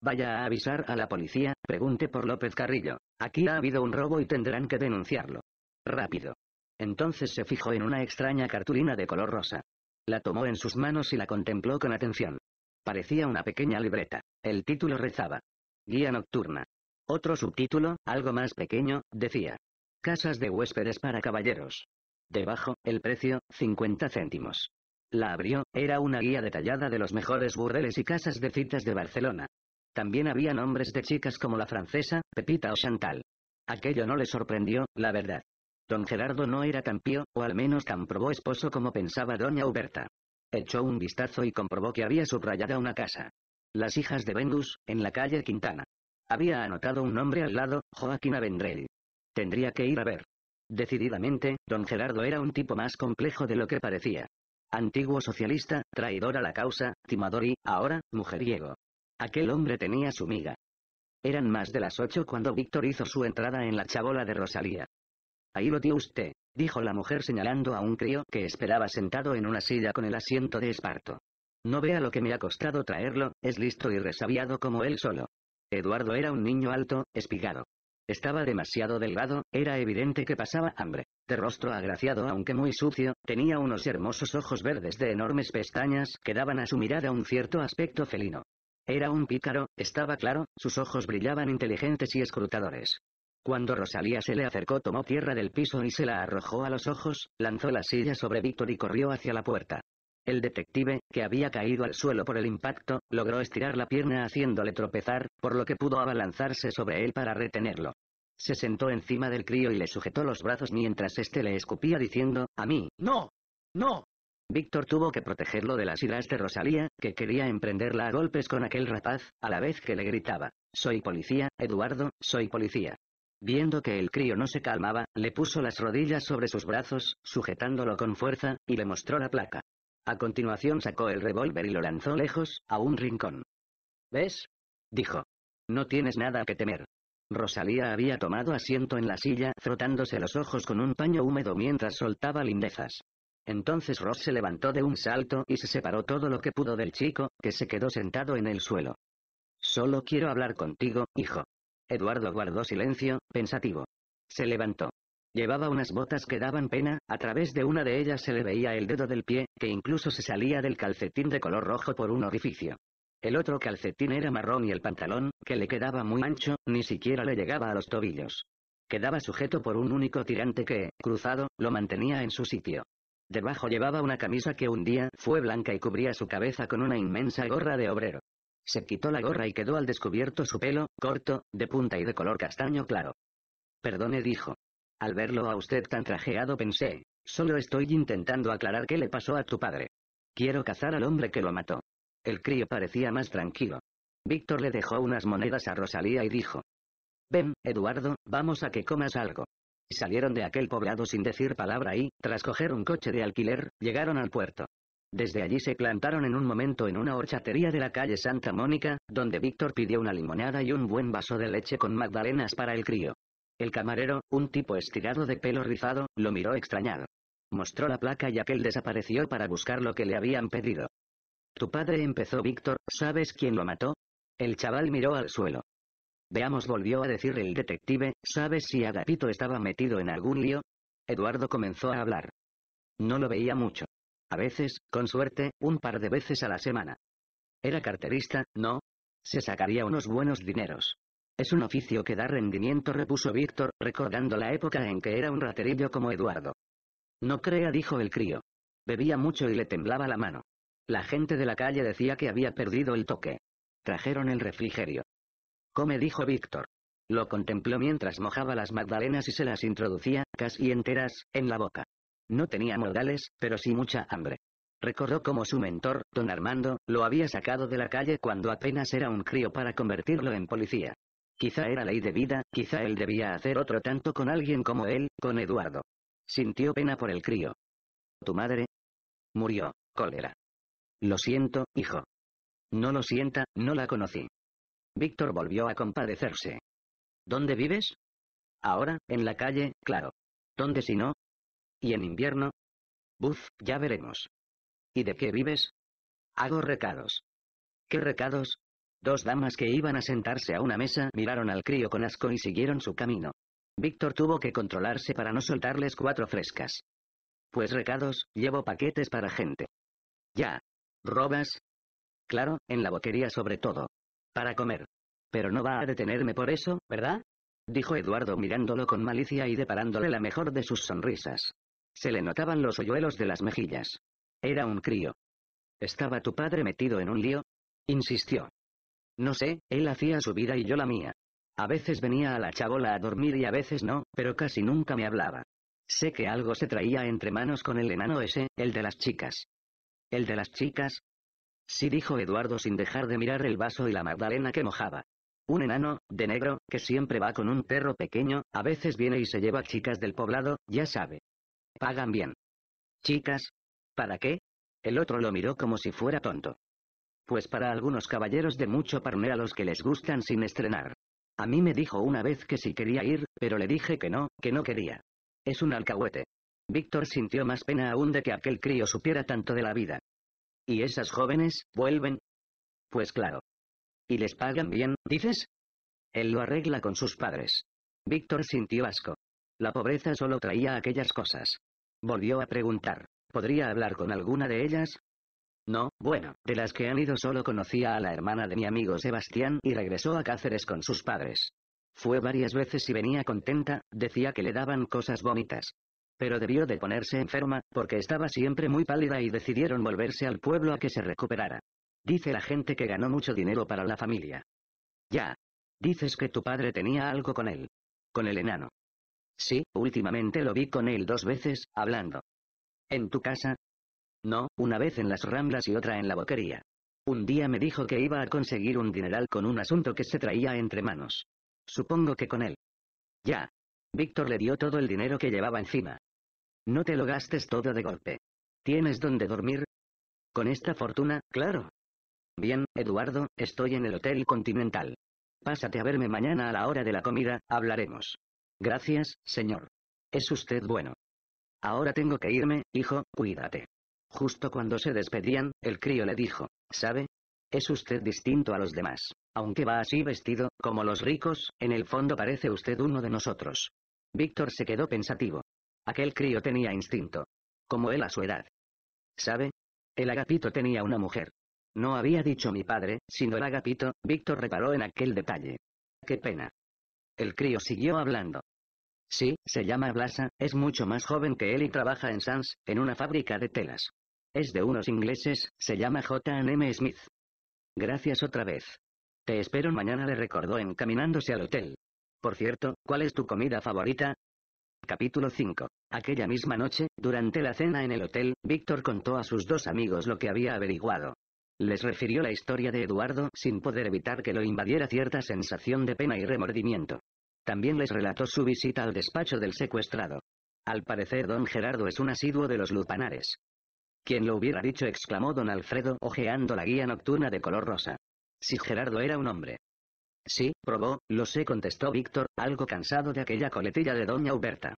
Vaya a avisar a la policía, pregunte por López Carrillo. Aquí ha habido un robo y tendrán que denunciarlo. Rápido. Entonces se fijó en una extraña cartulina de color rosa. La tomó en sus manos y la contempló con atención. Parecía una pequeña libreta. El título rezaba. Guía nocturna. Otro subtítulo, algo más pequeño, decía. Casas de huéspedes para caballeros. Debajo, el precio, 50 céntimos. La abrió, era una guía detallada de los mejores burdeles y casas de citas de Barcelona. También había nombres de chicas como la francesa, Pepita o Chantal. Aquello no le sorprendió, la verdad. Don Gerardo no era tan o al menos tan probó esposo como pensaba doña Huberta. Echó un vistazo y comprobó que había subrayada una casa. Las hijas de Vendus, en la calle Quintana. Había anotado un nombre al lado, Joaquín Vendrell. Tendría que ir a ver. Decididamente, don Gerardo era un tipo más complejo de lo que parecía. Antiguo socialista, traidor a la causa, timador y, ahora, mujeriego. Aquel hombre tenía su miga. Eran más de las ocho cuando Víctor hizo su entrada en la chabola de Rosalía. Ahí lo tiene usted, dijo la mujer señalando a un crío que esperaba sentado en una silla con el asiento de esparto. No vea lo que me ha costado traerlo, es listo y resabiado como él solo. Eduardo era un niño alto, espigado. Estaba demasiado delgado, era evidente que pasaba hambre. De rostro agraciado aunque muy sucio, tenía unos hermosos ojos verdes de enormes pestañas que daban a su mirada un cierto aspecto felino. Era un pícaro, estaba claro, sus ojos brillaban inteligentes y escrutadores. Cuando Rosalía se le acercó tomó tierra del piso y se la arrojó a los ojos, lanzó la silla sobre Víctor y corrió hacia la puerta. El detective, que había caído al suelo por el impacto, logró estirar la pierna haciéndole tropezar, por lo que pudo abalanzarse sobre él para retenerlo. Se sentó encima del crío y le sujetó los brazos mientras éste le escupía diciendo, a mí, no, no. Víctor tuvo que protegerlo de las iras de Rosalía, que quería emprenderla a golpes con aquel rapaz, a la vez que le gritaba, soy policía, Eduardo, soy policía. Viendo que el crío no se calmaba, le puso las rodillas sobre sus brazos, sujetándolo con fuerza, y le mostró la placa. A continuación sacó el revólver y lo lanzó lejos, a un rincón. ¿Ves? dijo. No tienes nada que temer. Rosalía había tomado asiento en la silla, frotándose los ojos con un paño húmedo mientras soltaba lindezas. Entonces Ross se levantó de un salto y se separó todo lo que pudo del chico, que se quedó sentado en el suelo. Solo quiero hablar contigo, hijo. Eduardo guardó silencio, pensativo. Se levantó. Llevaba unas botas que daban pena, a través de una de ellas se le veía el dedo del pie, que incluso se salía del calcetín de color rojo por un orificio. El otro calcetín era marrón y el pantalón, que le quedaba muy ancho, ni siquiera le llegaba a los tobillos. Quedaba sujeto por un único tirante que, cruzado, lo mantenía en su sitio. Debajo llevaba una camisa que un día fue blanca y cubría su cabeza con una inmensa gorra de obrero. Se quitó la gorra y quedó al descubierto su pelo, corto, de punta y de color castaño claro. Perdone dijo. Al verlo a usted tan trajeado pensé, solo estoy intentando aclarar qué le pasó a tu padre. Quiero cazar al hombre que lo mató. El crío parecía más tranquilo. Víctor le dejó unas monedas a Rosalía y dijo. Ven, Eduardo, vamos a que comas algo. Salieron de aquel poblado sin decir palabra y, tras coger un coche de alquiler, llegaron al puerto. Desde allí se plantaron en un momento en una horchatería de la calle Santa Mónica, donde Víctor pidió una limonada y un buen vaso de leche con magdalenas para el crío. El camarero, un tipo estirado de pelo rizado, lo miró extrañado. Mostró la placa y aquel desapareció para buscar lo que le habían pedido. Tu padre empezó Víctor, ¿sabes quién lo mató? El chaval miró al suelo. Veamos volvió a decir el detective, ¿sabes si Agapito estaba metido en algún lío? Eduardo comenzó a hablar. No lo veía mucho veces, con suerte, un par de veces a la semana. Era carterista, ¿no? Se sacaría unos buenos dineros. Es un oficio que da rendimiento, repuso Víctor, recordando la época en que era un raterillo como Eduardo. No crea, dijo el crío. Bebía mucho y le temblaba la mano. La gente de la calle decía que había perdido el toque. Trajeron el refrigerio. Come, dijo Víctor. Lo contempló mientras mojaba las magdalenas y se las introducía, casi enteras, en la boca. No tenía modales, pero sí mucha hambre. Recordó cómo su mentor, don Armando, lo había sacado de la calle cuando apenas era un crío para convertirlo en policía. Quizá era ley de vida, quizá él debía hacer otro tanto con alguien como él, con Eduardo. Sintió pena por el crío. ¿Tu madre? Murió, cólera. Lo siento, hijo. No lo sienta, no la conocí. Víctor volvió a compadecerse. ¿Dónde vives? Ahora, en la calle, claro. ¿Dónde si no? ¿Y en invierno? Buf, ya veremos. ¿Y de qué vives? Hago recados. ¿Qué recados? Dos damas que iban a sentarse a una mesa miraron al crío con asco y siguieron su camino. Víctor tuvo que controlarse para no soltarles cuatro frescas. Pues recados, llevo paquetes para gente. Ya. ¿Robas? Claro, en la boquería sobre todo. Para comer. Pero no va a detenerme por eso, ¿verdad? Dijo Eduardo mirándolo con malicia y deparándole la mejor de sus sonrisas. Se le notaban los hoyuelos de las mejillas. Era un crío. ¿Estaba tu padre metido en un lío? insistió. No sé, él hacía su vida y yo la mía. A veces venía a la chabola a dormir y a veces no, pero casi nunca me hablaba. Sé que algo se traía entre manos con el enano ese, el de las chicas. ¿El de las chicas? Sí dijo Eduardo sin dejar de mirar el vaso y la magdalena que mojaba. Un enano, de negro, que siempre va con un perro pequeño, a veces viene y se lleva chicas del poblado, ya sabe. Pagan bien. Chicas. ¿Para qué? El otro lo miró como si fuera tonto. Pues para algunos caballeros de mucho parné a los que les gustan sin estrenar. A mí me dijo una vez que si quería ir, pero le dije que no, que no quería. Es un alcahuete. Víctor sintió más pena aún de que aquel crío supiera tanto de la vida. ¿Y esas jóvenes, vuelven? Pues claro. ¿Y les pagan bien, dices? Él lo arregla con sus padres. Víctor sintió asco. La pobreza solo traía aquellas cosas. Volvió a preguntar, ¿podría hablar con alguna de ellas? No, bueno, de las que han ido solo conocía a la hermana de mi amigo Sebastián y regresó a Cáceres con sus padres. Fue varias veces y venía contenta, decía que le daban cosas bonitas. Pero debió de ponerse enferma, porque estaba siempre muy pálida y decidieron volverse al pueblo a que se recuperara. Dice la gente que ganó mucho dinero para la familia. Ya. Dices que tu padre tenía algo con él. Con el enano. Sí, últimamente lo vi con él dos veces, hablando. ¿En tu casa? No, una vez en las ramblas y otra en la boquería. Un día me dijo que iba a conseguir un dineral con un asunto que se traía entre manos. Supongo que con él. Ya. Víctor le dio todo el dinero que llevaba encima. No te lo gastes todo de golpe. ¿Tienes dónde dormir? Con esta fortuna, claro. Bien, Eduardo, estoy en el Hotel Continental. Pásate a verme mañana a la hora de la comida, hablaremos. Gracias, señor. Es usted bueno. Ahora tengo que irme, hijo, cuídate. Justo cuando se despedían, el crío le dijo, ¿sabe? Es usted distinto a los demás. Aunque va así vestido, como los ricos, en el fondo parece usted uno de nosotros. Víctor se quedó pensativo. Aquel crío tenía instinto. Como él a su edad. ¿Sabe? El agapito tenía una mujer. No había dicho mi padre, sino el agapito, Víctor reparó en aquel detalle. Qué pena. El crío siguió hablando. Sí, se llama Blasa, es mucho más joven que él y trabaja en Sans, en una fábrica de telas. Es de unos ingleses, se llama J&M Smith. Gracias otra vez. Te espero mañana le recordó encaminándose al hotel. Por cierto, ¿cuál es tu comida favorita? Capítulo 5. Aquella misma noche, durante la cena en el hotel, Víctor contó a sus dos amigos lo que había averiguado. Les refirió la historia de Eduardo sin poder evitar que lo invadiera cierta sensación de pena y remordimiento. También les relató su visita al despacho del secuestrado. Al parecer don Gerardo es un asiduo de los lupanares. «¿Quién lo hubiera dicho exclamó don Alfredo ojeando la guía nocturna de color rosa. Si Gerardo era un hombre. Sí, probó, lo sé contestó Víctor, algo cansado de aquella coletilla de doña Huberta.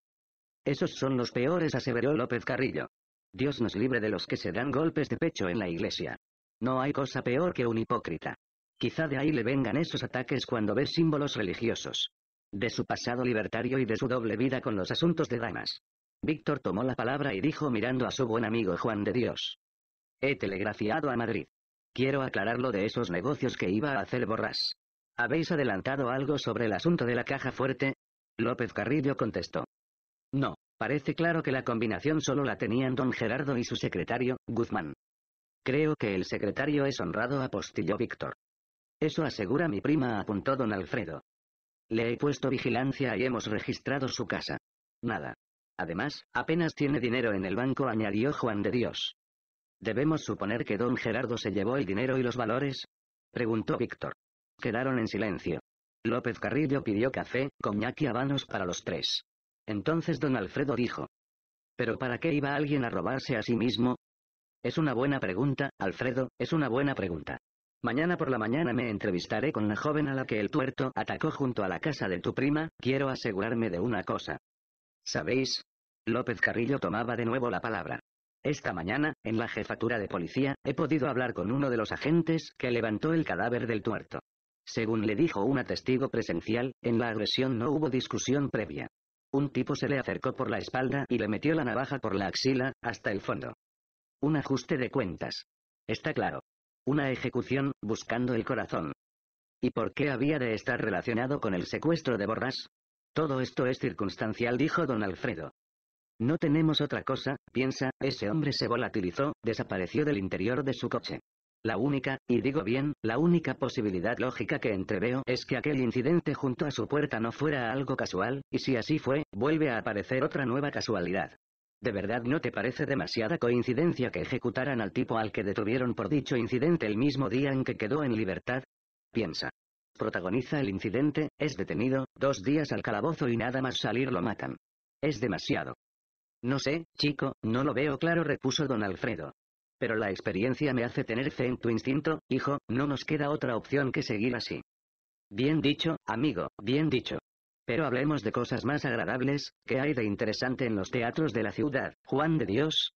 Esos son los peores aseveró López Carrillo. Dios nos libre de los que se dan golpes de pecho en la iglesia. No hay cosa peor que un hipócrita. Quizá de ahí le vengan esos ataques cuando ve símbolos religiosos. De su pasado libertario y de su doble vida con los asuntos de damas. Víctor tomó la palabra y dijo mirando a su buen amigo Juan de Dios. He telegrafiado a Madrid. Quiero aclarar lo de esos negocios que iba a hacer Borrás. ¿Habéis adelantado algo sobre el asunto de la caja fuerte? López Carrillo contestó. No, parece claro que la combinación solo la tenían don Gerardo y su secretario, Guzmán. Creo que el secretario es honrado, apostilló Víctor. Eso asegura mi prima, apuntó don Alfredo. Le he puesto vigilancia y hemos registrado su casa. Nada. Además, apenas tiene dinero en el banco, añadió Juan de Dios. ¿Debemos suponer que don Gerardo se llevó el dinero y los valores? preguntó Víctor. Quedaron en silencio. López Carrillo pidió café, coñac y habanos para los tres. Entonces don Alfredo dijo. ¿Pero para qué iba alguien a robarse a sí mismo? Es una buena pregunta, Alfredo, es una buena pregunta. Mañana por la mañana me entrevistaré con la joven a la que el tuerto atacó junto a la casa de tu prima, quiero asegurarme de una cosa. ¿Sabéis? López Carrillo tomaba de nuevo la palabra. Esta mañana, en la jefatura de policía, he podido hablar con uno de los agentes que levantó el cadáver del tuerto. Según le dijo un testigo presencial, en la agresión no hubo discusión previa. Un tipo se le acercó por la espalda y le metió la navaja por la axila, hasta el fondo. Un ajuste de cuentas. Está claro. Una ejecución, buscando el corazón. ¿Y por qué había de estar relacionado con el secuestro de Borras? Todo esto es circunstancial, dijo don Alfredo. No tenemos otra cosa, piensa, ese hombre se volatilizó, desapareció del interior de su coche. La única, y digo bien, la única posibilidad lógica que entreveo es que aquel incidente junto a su puerta no fuera algo casual, y si así fue, vuelve a aparecer otra nueva casualidad. ¿De verdad no te parece demasiada coincidencia que ejecutaran al tipo al que detuvieron por dicho incidente el mismo día en que quedó en libertad? Piensa. Protagoniza el incidente, es detenido, dos días al calabozo y nada más salir lo matan. Es demasiado. No sé, chico, no lo veo claro, repuso don Alfredo. Pero la experiencia me hace tener fe en tu instinto, hijo, no nos queda otra opción que seguir así. Bien dicho, amigo, bien dicho. Pero hablemos de cosas más agradables, que hay de interesante en los teatros de la ciudad, Juan de Dios?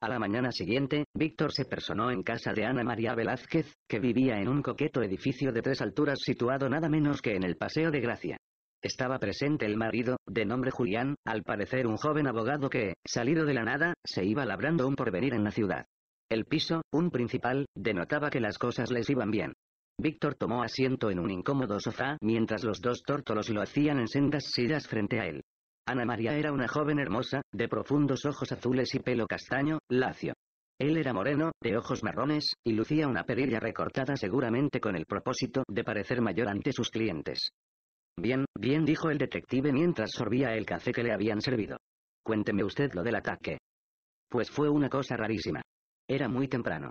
A la mañana siguiente, Víctor se personó en casa de Ana María Velázquez, que vivía en un coqueto edificio de tres alturas situado nada menos que en el Paseo de Gracia. Estaba presente el marido, de nombre Julián, al parecer un joven abogado que, salido de la nada, se iba labrando un porvenir en la ciudad. El piso, un principal, denotaba que las cosas les iban bien. Víctor tomó asiento en un incómodo sofá mientras los dos tórtolos lo hacían en sendas sillas frente a él. Ana María era una joven hermosa, de profundos ojos azules y pelo castaño, lacio. Él era moreno, de ojos marrones, y lucía una perilla recortada seguramente con el propósito de parecer mayor ante sus clientes. Bien, bien dijo el detective mientras sorbía el café que le habían servido. Cuénteme usted lo del ataque. Pues fue una cosa rarísima. Era muy temprano.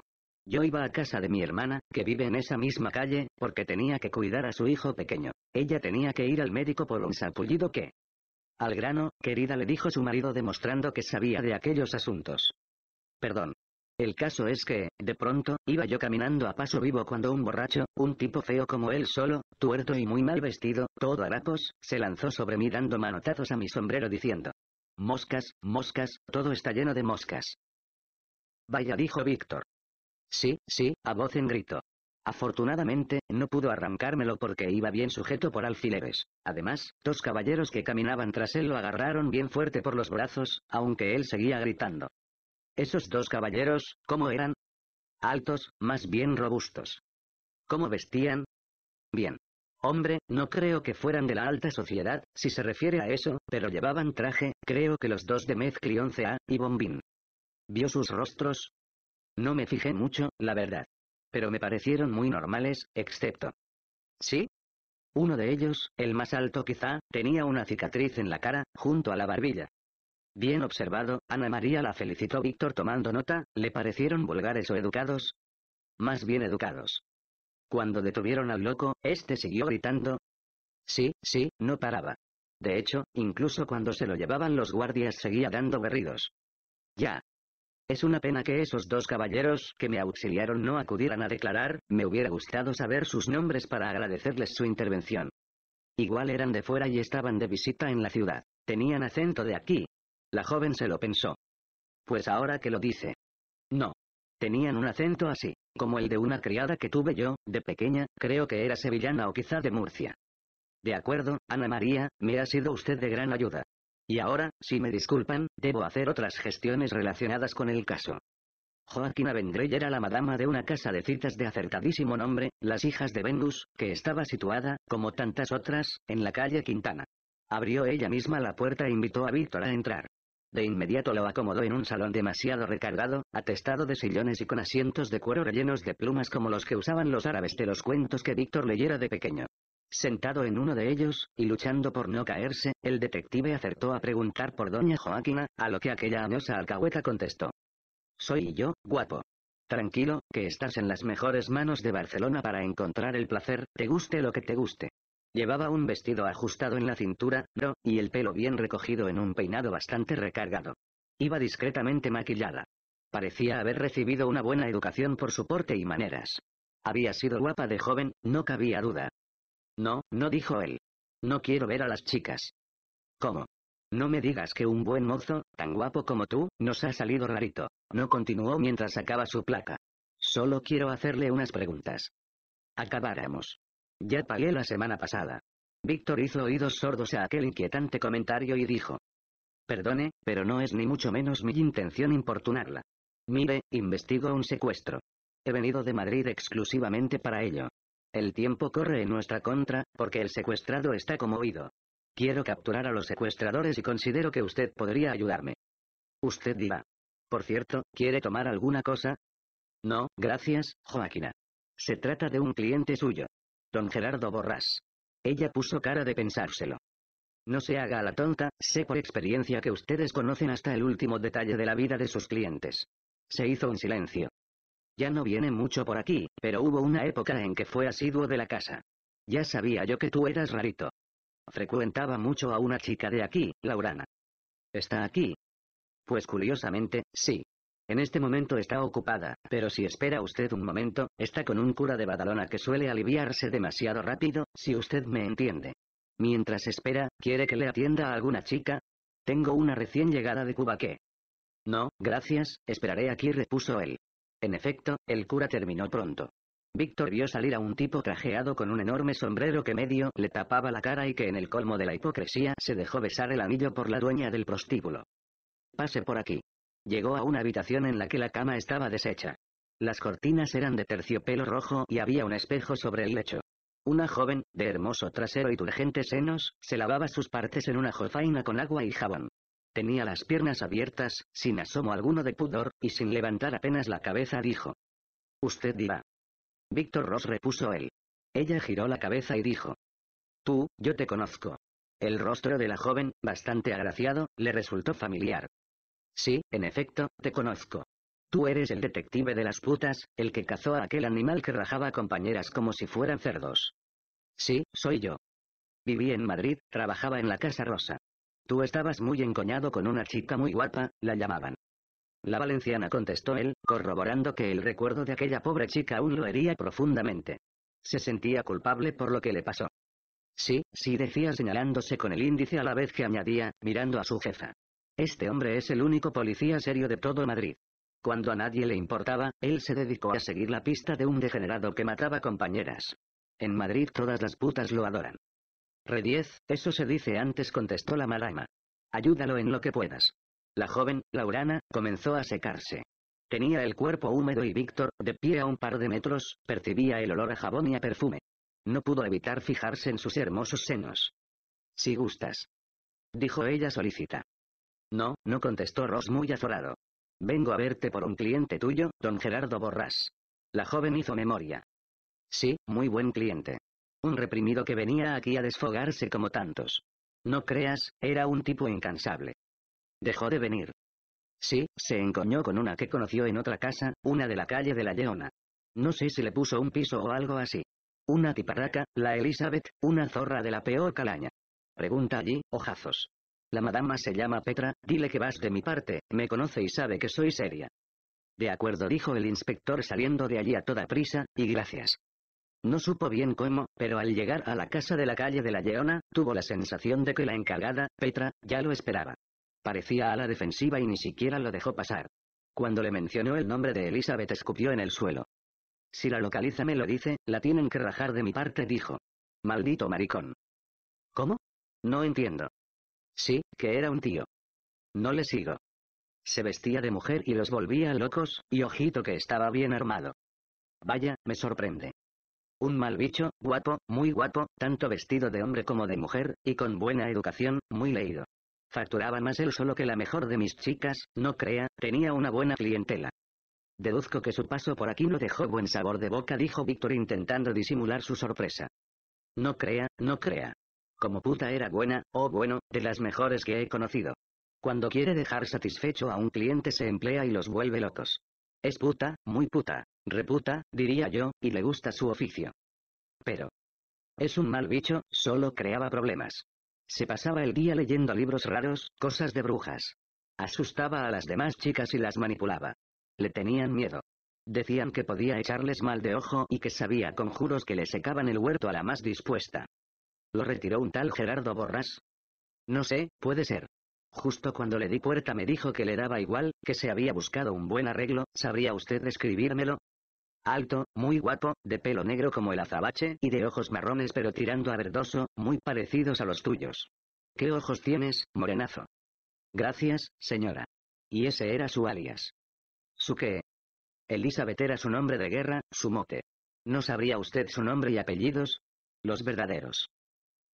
Yo iba a casa de mi hermana, que vive en esa misma calle, porque tenía que cuidar a su hijo pequeño. Ella tenía que ir al médico por un sapullido que... Al grano, querida le dijo su marido demostrando que sabía de aquellos asuntos. Perdón. El caso es que, de pronto, iba yo caminando a paso vivo cuando un borracho, un tipo feo como él solo, tuerto y muy mal vestido, todo harapos, se lanzó sobre mí dando manotazos a mi sombrero diciendo. Moscas, moscas, todo está lleno de moscas. Vaya dijo Víctor. Sí, sí, a voz en grito. Afortunadamente, no pudo arrancármelo porque iba bien sujeto por alfileres. Además, dos caballeros que caminaban tras él lo agarraron bien fuerte por los brazos, aunque él seguía gritando. Esos dos caballeros, ¿cómo eran? Altos, más bien robustos. ¿Cómo vestían? Bien. Hombre, no creo que fueran de la alta sociedad, si se refiere a eso, pero llevaban traje, creo que los dos de mezclionce A y Bombín. Vio sus rostros, no me fijé mucho, la verdad. Pero me parecieron muy normales, excepto. ¿Sí? Uno de ellos, el más alto quizá, tenía una cicatriz en la cara, junto a la barbilla. Bien observado, Ana María la felicitó Víctor tomando nota, ¿le parecieron vulgares o educados? Más bien educados. Cuando detuvieron al loco, este siguió gritando. Sí, sí, no paraba. De hecho, incluso cuando se lo llevaban los guardias seguía dando berridos. Ya, es una pena que esos dos caballeros que me auxiliaron no acudieran a declarar, me hubiera gustado saber sus nombres para agradecerles su intervención. Igual eran de fuera y estaban de visita en la ciudad. Tenían acento de aquí. La joven se lo pensó. Pues ahora que lo dice. No. Tenían un acento así, como el de una criada que tuve yo, de pequeña, creo que era sevillana o quizá de Murcia. De acuerdo, Ana María, me ha sido usted de gran ayuda. Y ahora, si me disculpan, debo hacer otras gestiones relacionadas con el caso. Joaquina Vendrell era la madama de una casa de citas de acertadísimo nombre, Las Hijas de Vendus, que estaba situada, como tantas otras, en la calle Quintana. Abrió ella misma la puerta e invitó a Víctor a entrar. De inmediato lo acomodó en un salón demasiado recargado, atestado de sillones y con asientos de cuero rellenos de plumas como los que usaban los árabes de los cuentos que Víctor leyera de pequeño. Sentado en uno de ellos, y luchando por no caerse, el detective acertó a preguntar por doña Joaquina, a lo que aquella añosa alcahueta contestó. Soy yo, guapo. Tranquilo, que estás en las mejores manos de Barcelona para encontrar el placer, te guste lo que te guste. Llevaba un vestido ajustado en la cintura, bro, y el pelo bien recogido en un peinado bastante recargado. Iba discretamente maquillada. Parecía haber recibido una buena educación por su porte y maneras. Había sido guapa de joven, no cabía duda. No, no dijo él. No quiero ver a las chicas. ¿Cómo? No me digas que un buen mozo, tan guapo como tú, nos ha salido rarito. No continuó mientras sacaba su placa. Solo quiero hacerle unas preguntas. Acabáramos. Ya pagué la semana pasada. Víctor hizo oídos sordos a aquel inquietante comentario y dijo. Perdone, pero no es ni mucho menos mi intención importunarla. Mire, investigo un secuestro. He venido de Madrid exclusivamente para ello. El tiempo corre en nuestra contra, porque el secuestrado está conmovido. Quiero capturar a los secuestradores y considero que usted podría ayudarme. Usted dirá. Por cierto, ¿quiere tomar alguna cosa? No, gracias, Joaquina. Se trata de un cliente suyo. Don Gerardo Borrás. Ella puso cara de pensárselo. No se haga la tonta, sé por experiencia que ustedes conocen hasta el último detalle de la vida de sus clientes. Se hizo un silencio. Ya no viene mucho por aquí, pero hubo una época en que fue asiduo de la casa. Ya sabía yo que tú eras rarito. Frecuentaba mucho a una chica de aquí, Laurana. ¿Está aquí? Pues curiosamente, sí. En este momento está ocupada, pero si espera usted un momento, está con un cura de Badalona que suele aliviarse demasiado rápido, si usted me entiende. Mientras espera, ¿quiere que le atienda a alguna chica? Tengo una recién llegada de Cuba que... No, gracias, esperaré aquí repuso él. En efecto, el cura terminó pronto. Víctor vio salir a un tipo trajeado con un enorme sombrero que medio le tapaba la cara y que en el colmo de la hipocresía se dejó besar el anillo por la dueña del prostíbulo. Pase por aquí. Llegó a una habitación en la que la cama estaba deshecha. Las cortinas eran de terciopelo rojo y había un espejo sobre el lecho. Una joven, de hermoso trasero y turgentes senos, se lavaba sus partes en una jofaina con agua y jabón. Tenía las piernas abiertas, sin asomo alguno de pudor, y sin levantar apenas la cabeza dijo. Usted dirá. Víctor Ross repuso él. Ella giró la cabeza y dijo. Tú, yo te conozco. El rostro de la joven, bastante agraciado, le resultó familiar. Sí, en efecto, te conozco. Tú eres el detective de las putas, el que cazó a aquel animal que rajaba compañeras como si fueran cerdos. Sí, soy yo. Viví en Madrid, trabajaba en la Casa Rosa. Tú estabas muy encoñado con una chica muy guapa, la llamaban. La valenciana contestó él, corroborando que el recuerdo de aquella pobre chica aún lo hería profundamente. Se sentía culpable por lo que le pasó. Sí, sí decía señalándose con el índice a la vez que añadía, mirando a su jefa. Este hombre es el único policía serio de todo Madrid. Cuando a nadie le importaba, él se dedicó a seguir la pista de un degenerado que mataba compañeras. En Madrid todas las putas lo adoran. R10, eso se dice antes contestó la malama. Ayúdalo en lo que puedas. La joven, Laurana, comenzó a secarse. Tenía el cuerpo húmedo y Víctor, de pie a un par de metros, percibía el olor a jabón y a perfume. No pudo evitar fijarse en sus hermosos senos. Si gustas. Dijo ella solícita. No, no contestó Ross muy azorado. Vengo a verte por un cliente tuyo, don Gerardo Borrás. La joven hizo memoria. Sí, muy buen cliente. Un reprimido que venía aquí a desfogarse como tantos. No creas, era un tipo incansable. Dejó de venir. Sí, se encoñó con una que conoció en otra casa, una de la calle de la Leona. No sé si le puso un piso o algo así. Una tiparraca, la Elizabeth, una zorra de la peor calaña. Pregunta allí, ojazos. La madama se llama Petra, dile que vas de mi parte, me conoce y sabe que soy seria. De acuerdo, dijo el inspector saliendo de allí a toda prisa, y gracias. No supo bien cómo, pero al llegar a la casa de la calle de la Leona, tuvo la sensación de que la encargada, Petra, ya lo esperaba. Parecía a la defensiva y ni siquiera lo dejó pasar. Cuando le mencionó el nombre de Elizabeth escupió en el suelo. Si la localiza me lo dice, la tienen que rajar de mi parte dijo. Maldito maricón. ¿Cómo? No entiendo. Sí, que era un tío. No le sigo. Se vestía de mujer y los volvía locos, y ojito que estaba bien armado. Vaya, me sorprende. Un mal bicho, guapo, muy guapo, tanto vestido de hombre como de mujer, y con buena educación, muy leído. Facturaba más él solo que la mejor de mis chicas, no crea, tenía una buena clientela. Deduzco que su paso por aquí no dejó buen sabor de boca, dijo Víctor intentando disimular su sorpresa. No crea, no crea. Como puta era buena, oh bueno, de las mejores que he conocido. Cuando quiere dejar satisfecho a un cliente se emplea y los vuelve locos. Es puta, muy puta, reputa, diría yo, y le gusta su oficio. Pero. Es un mal bicho, solo creaba problemas. Se pasaba el día leyendo libros raros, cosas de brujas. Asustaba a las demás chicas y las manipulaba. Le tenían miedo. Decían que podía echarles mal de ojo y que sabía conjuros que le secaban el huerto a la más dispuesta. Lo retiró un tal Gerardo Borras. no sé, puede ser. Justo cuando le di puerta me dijo que le daba igual, que se había buscado un buen arreglo, ¿sabría usted escribírmelo? Alto, muy guapo, de pelo negro como el azabache y de ojos marrones pero tirando a verdoso, muy parecidos a los tuyos. ¿Qué ojos tienes, morenazo? Gracias, señora. Y ese era su alias. ¿Su qué? Elizabeth era su nombre de guerra, su mote. ¿No sabría usted su nombre y apellidos? Los verdaderos.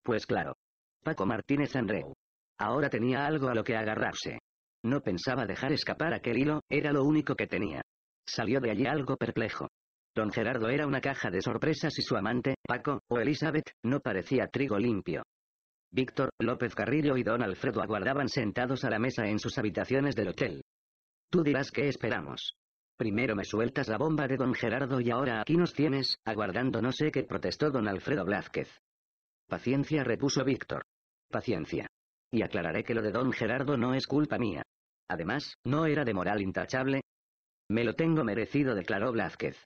Pues claro. Paco Martínez Andreu. Ahora tenía algo a lo que agarrarse. No pensaba dejar escapar aquel hilo, era lo único que tenía. Salió de allí algo perplejo. Don Gerardo era una caja de sorpresas y su amante, Paco, o Elizabeth, no parecía trigo limpio. Víctor, López Carrillo y don Alfredo aguardaban sentados a la mesa en sus habitaciones del hotel. Tú dirás qué esperamos. Primero me sueltas la bomba de don Gerardo y ahora aquí nos tienes, aguardando no sé qué protestó don Alfredo Blázquez. Paciencia repuso Víctor. Paciencia. Y aclararé que lo de don Gerardo no es culpa mía. Además, no era de moral intachable. Me lo tengo merecido, declaró Blázquez.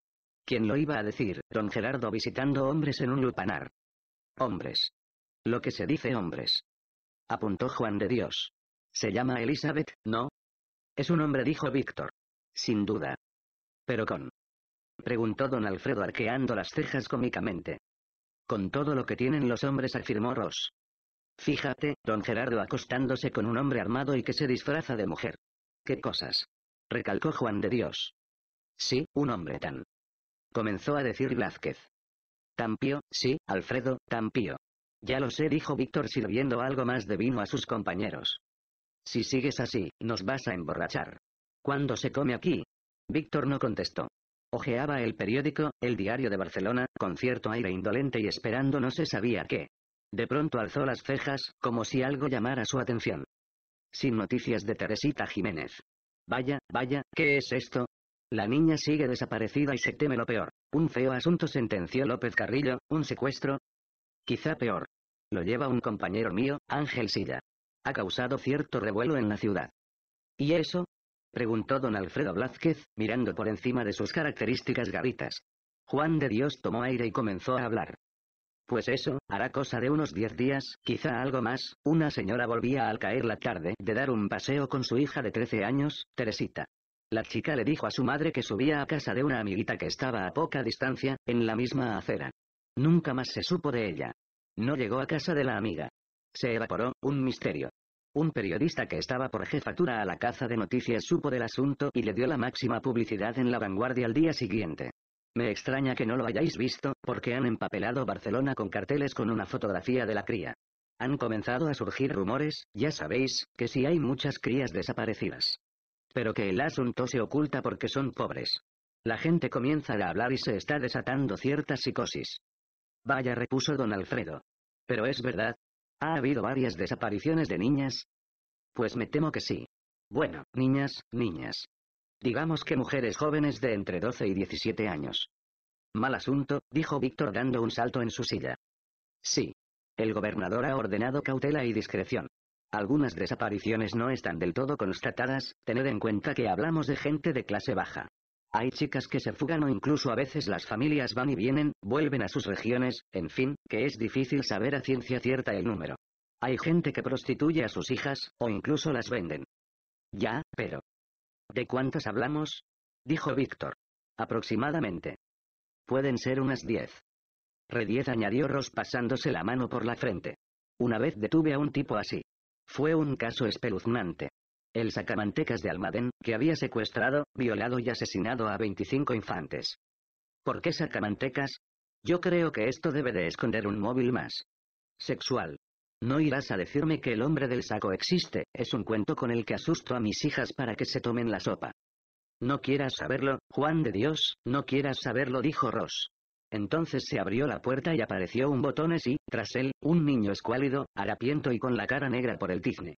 ¿Quién lo iba a decir, don Gerardo visitando hombres en un lupanar? Hombres. Lo que se dice hombres. Apuntó Juan de Dios. Se llama Elizabeth, ¿no? Es un hombre, dijo Víctor. Sin duda. ¿Pero con? Preguntó don Alfredo arqueando las cejas cómicamente. Con todo lo que tienen los hombres, afirmó Ross. Fíjate, don Gerardo acostándose con un hombre armado y que se disfraza de mujer. ¿Qué cosas? recalcó Juan de Dios. Sí, un hombre tan. Comenzó a decir tan Tampío, sí, Alfredo, Tampío. Ya lo sé, dijo Víctor sirviendo algo más de vino a sus compañeros. Si sigues así, nos vas a emborrachar. ¿Cuándo se come aquí? Víctor no contestó. Ojeaba el periódico, el diario de Barcelona, con cierto aire indolente y esperando no se sabía qué. De pronto alzó las cejas, como si algo llamara su atención. Sin noticias de Teresita Jiménez. Vaya, vaya, ¿qué es esto? La niña sigue desaparecida y se teme lo peor. Un feo asunto sentenció López Carrillo, un secuestro. Quizá peor. Lo lleva un compañero mío, Ángel Silla. Ha causado cierto revuelo en la ciudad. ¿Y eso? preguntó don Alfredo Blázquez, mirando por encima de sus características garitas. Juan de Dios tomó aire y comenzó a hablar. Pues eso, hará cosa de unos diez días, quizá algo más, una señora volvía al caer la tarde de dar un paseo con su hija de 13 años, Teresita. La chica le dijo a su madre que subía a casa de una amiguita que estaba a poca distancia, en la misma acera. Nunca más se supo de ella. No llegó a casa de la amiga. Se evaporó, un misterio. Un periodista que estaba por jefatura a la caza de noticias supo del asunto y le dio la máxima publicidad en la vanguardia al día siguiente. Me extraña que no lo hayáis visto, porque han empapelado Barcelona con carteles con una fotografía de la cría. Han comenzado a surgir rumores, ya sabéis, que si sí hay muchas crías desaparecidas. Pero que el asunto se oculta porque son pobres. La gente comienza a hablar y se está desatando cierta psicosis. Vaya repuso don Alfredo. Pero es verdad. ¿Ha habido varias desapariciones de niñas? Pues me temo que sí. Bueno, niñas, niñas. Digamos que mujeres jóvenes de entre 12 y 17 años. Mal asunto, dijo Víctor dando un salto en su silla. Sí. El gobernador ha ordenado cautela y discreción. Algunas desapariciones no están del todo constatadas, tened en cuenta que hablamos de gente de clase baja. Hay chicas que se fugan o incluso a veces las familias van y vienen, vuelven a sus regiones, en fin, que es difícil saber a ciencia cierta el número. Hay gente que prostituye a sus hijas, o incluso las venden. Ya, pero, ¿De cuántas hablamos? Dijo Víctor. Aproximadamente. Pueden ser unas diez. Rediez añadió Ross pasándose la mano por la frente. Una vez detuve a un tipo así. Fue un caso espeluznante. El sacamantecas de Almadén, que había secuestrado, violado y asesinado a 25 infantes. ¿Por qué sacamantecas? Yo creo que esto debe de esconder un móvil más. Sexual. No irás a decirme que el hombre del saco existe, es un cuento con el que asusto a mis hijas para que se tomen la sopa. No quieras saberlo, Juan de Dios, no quieras saberlo, dijo Ross. Entonces se abrió la puerta y apareció un botones y, tras él, un niño escuálido, harapiento y con la cara negra por el tizne.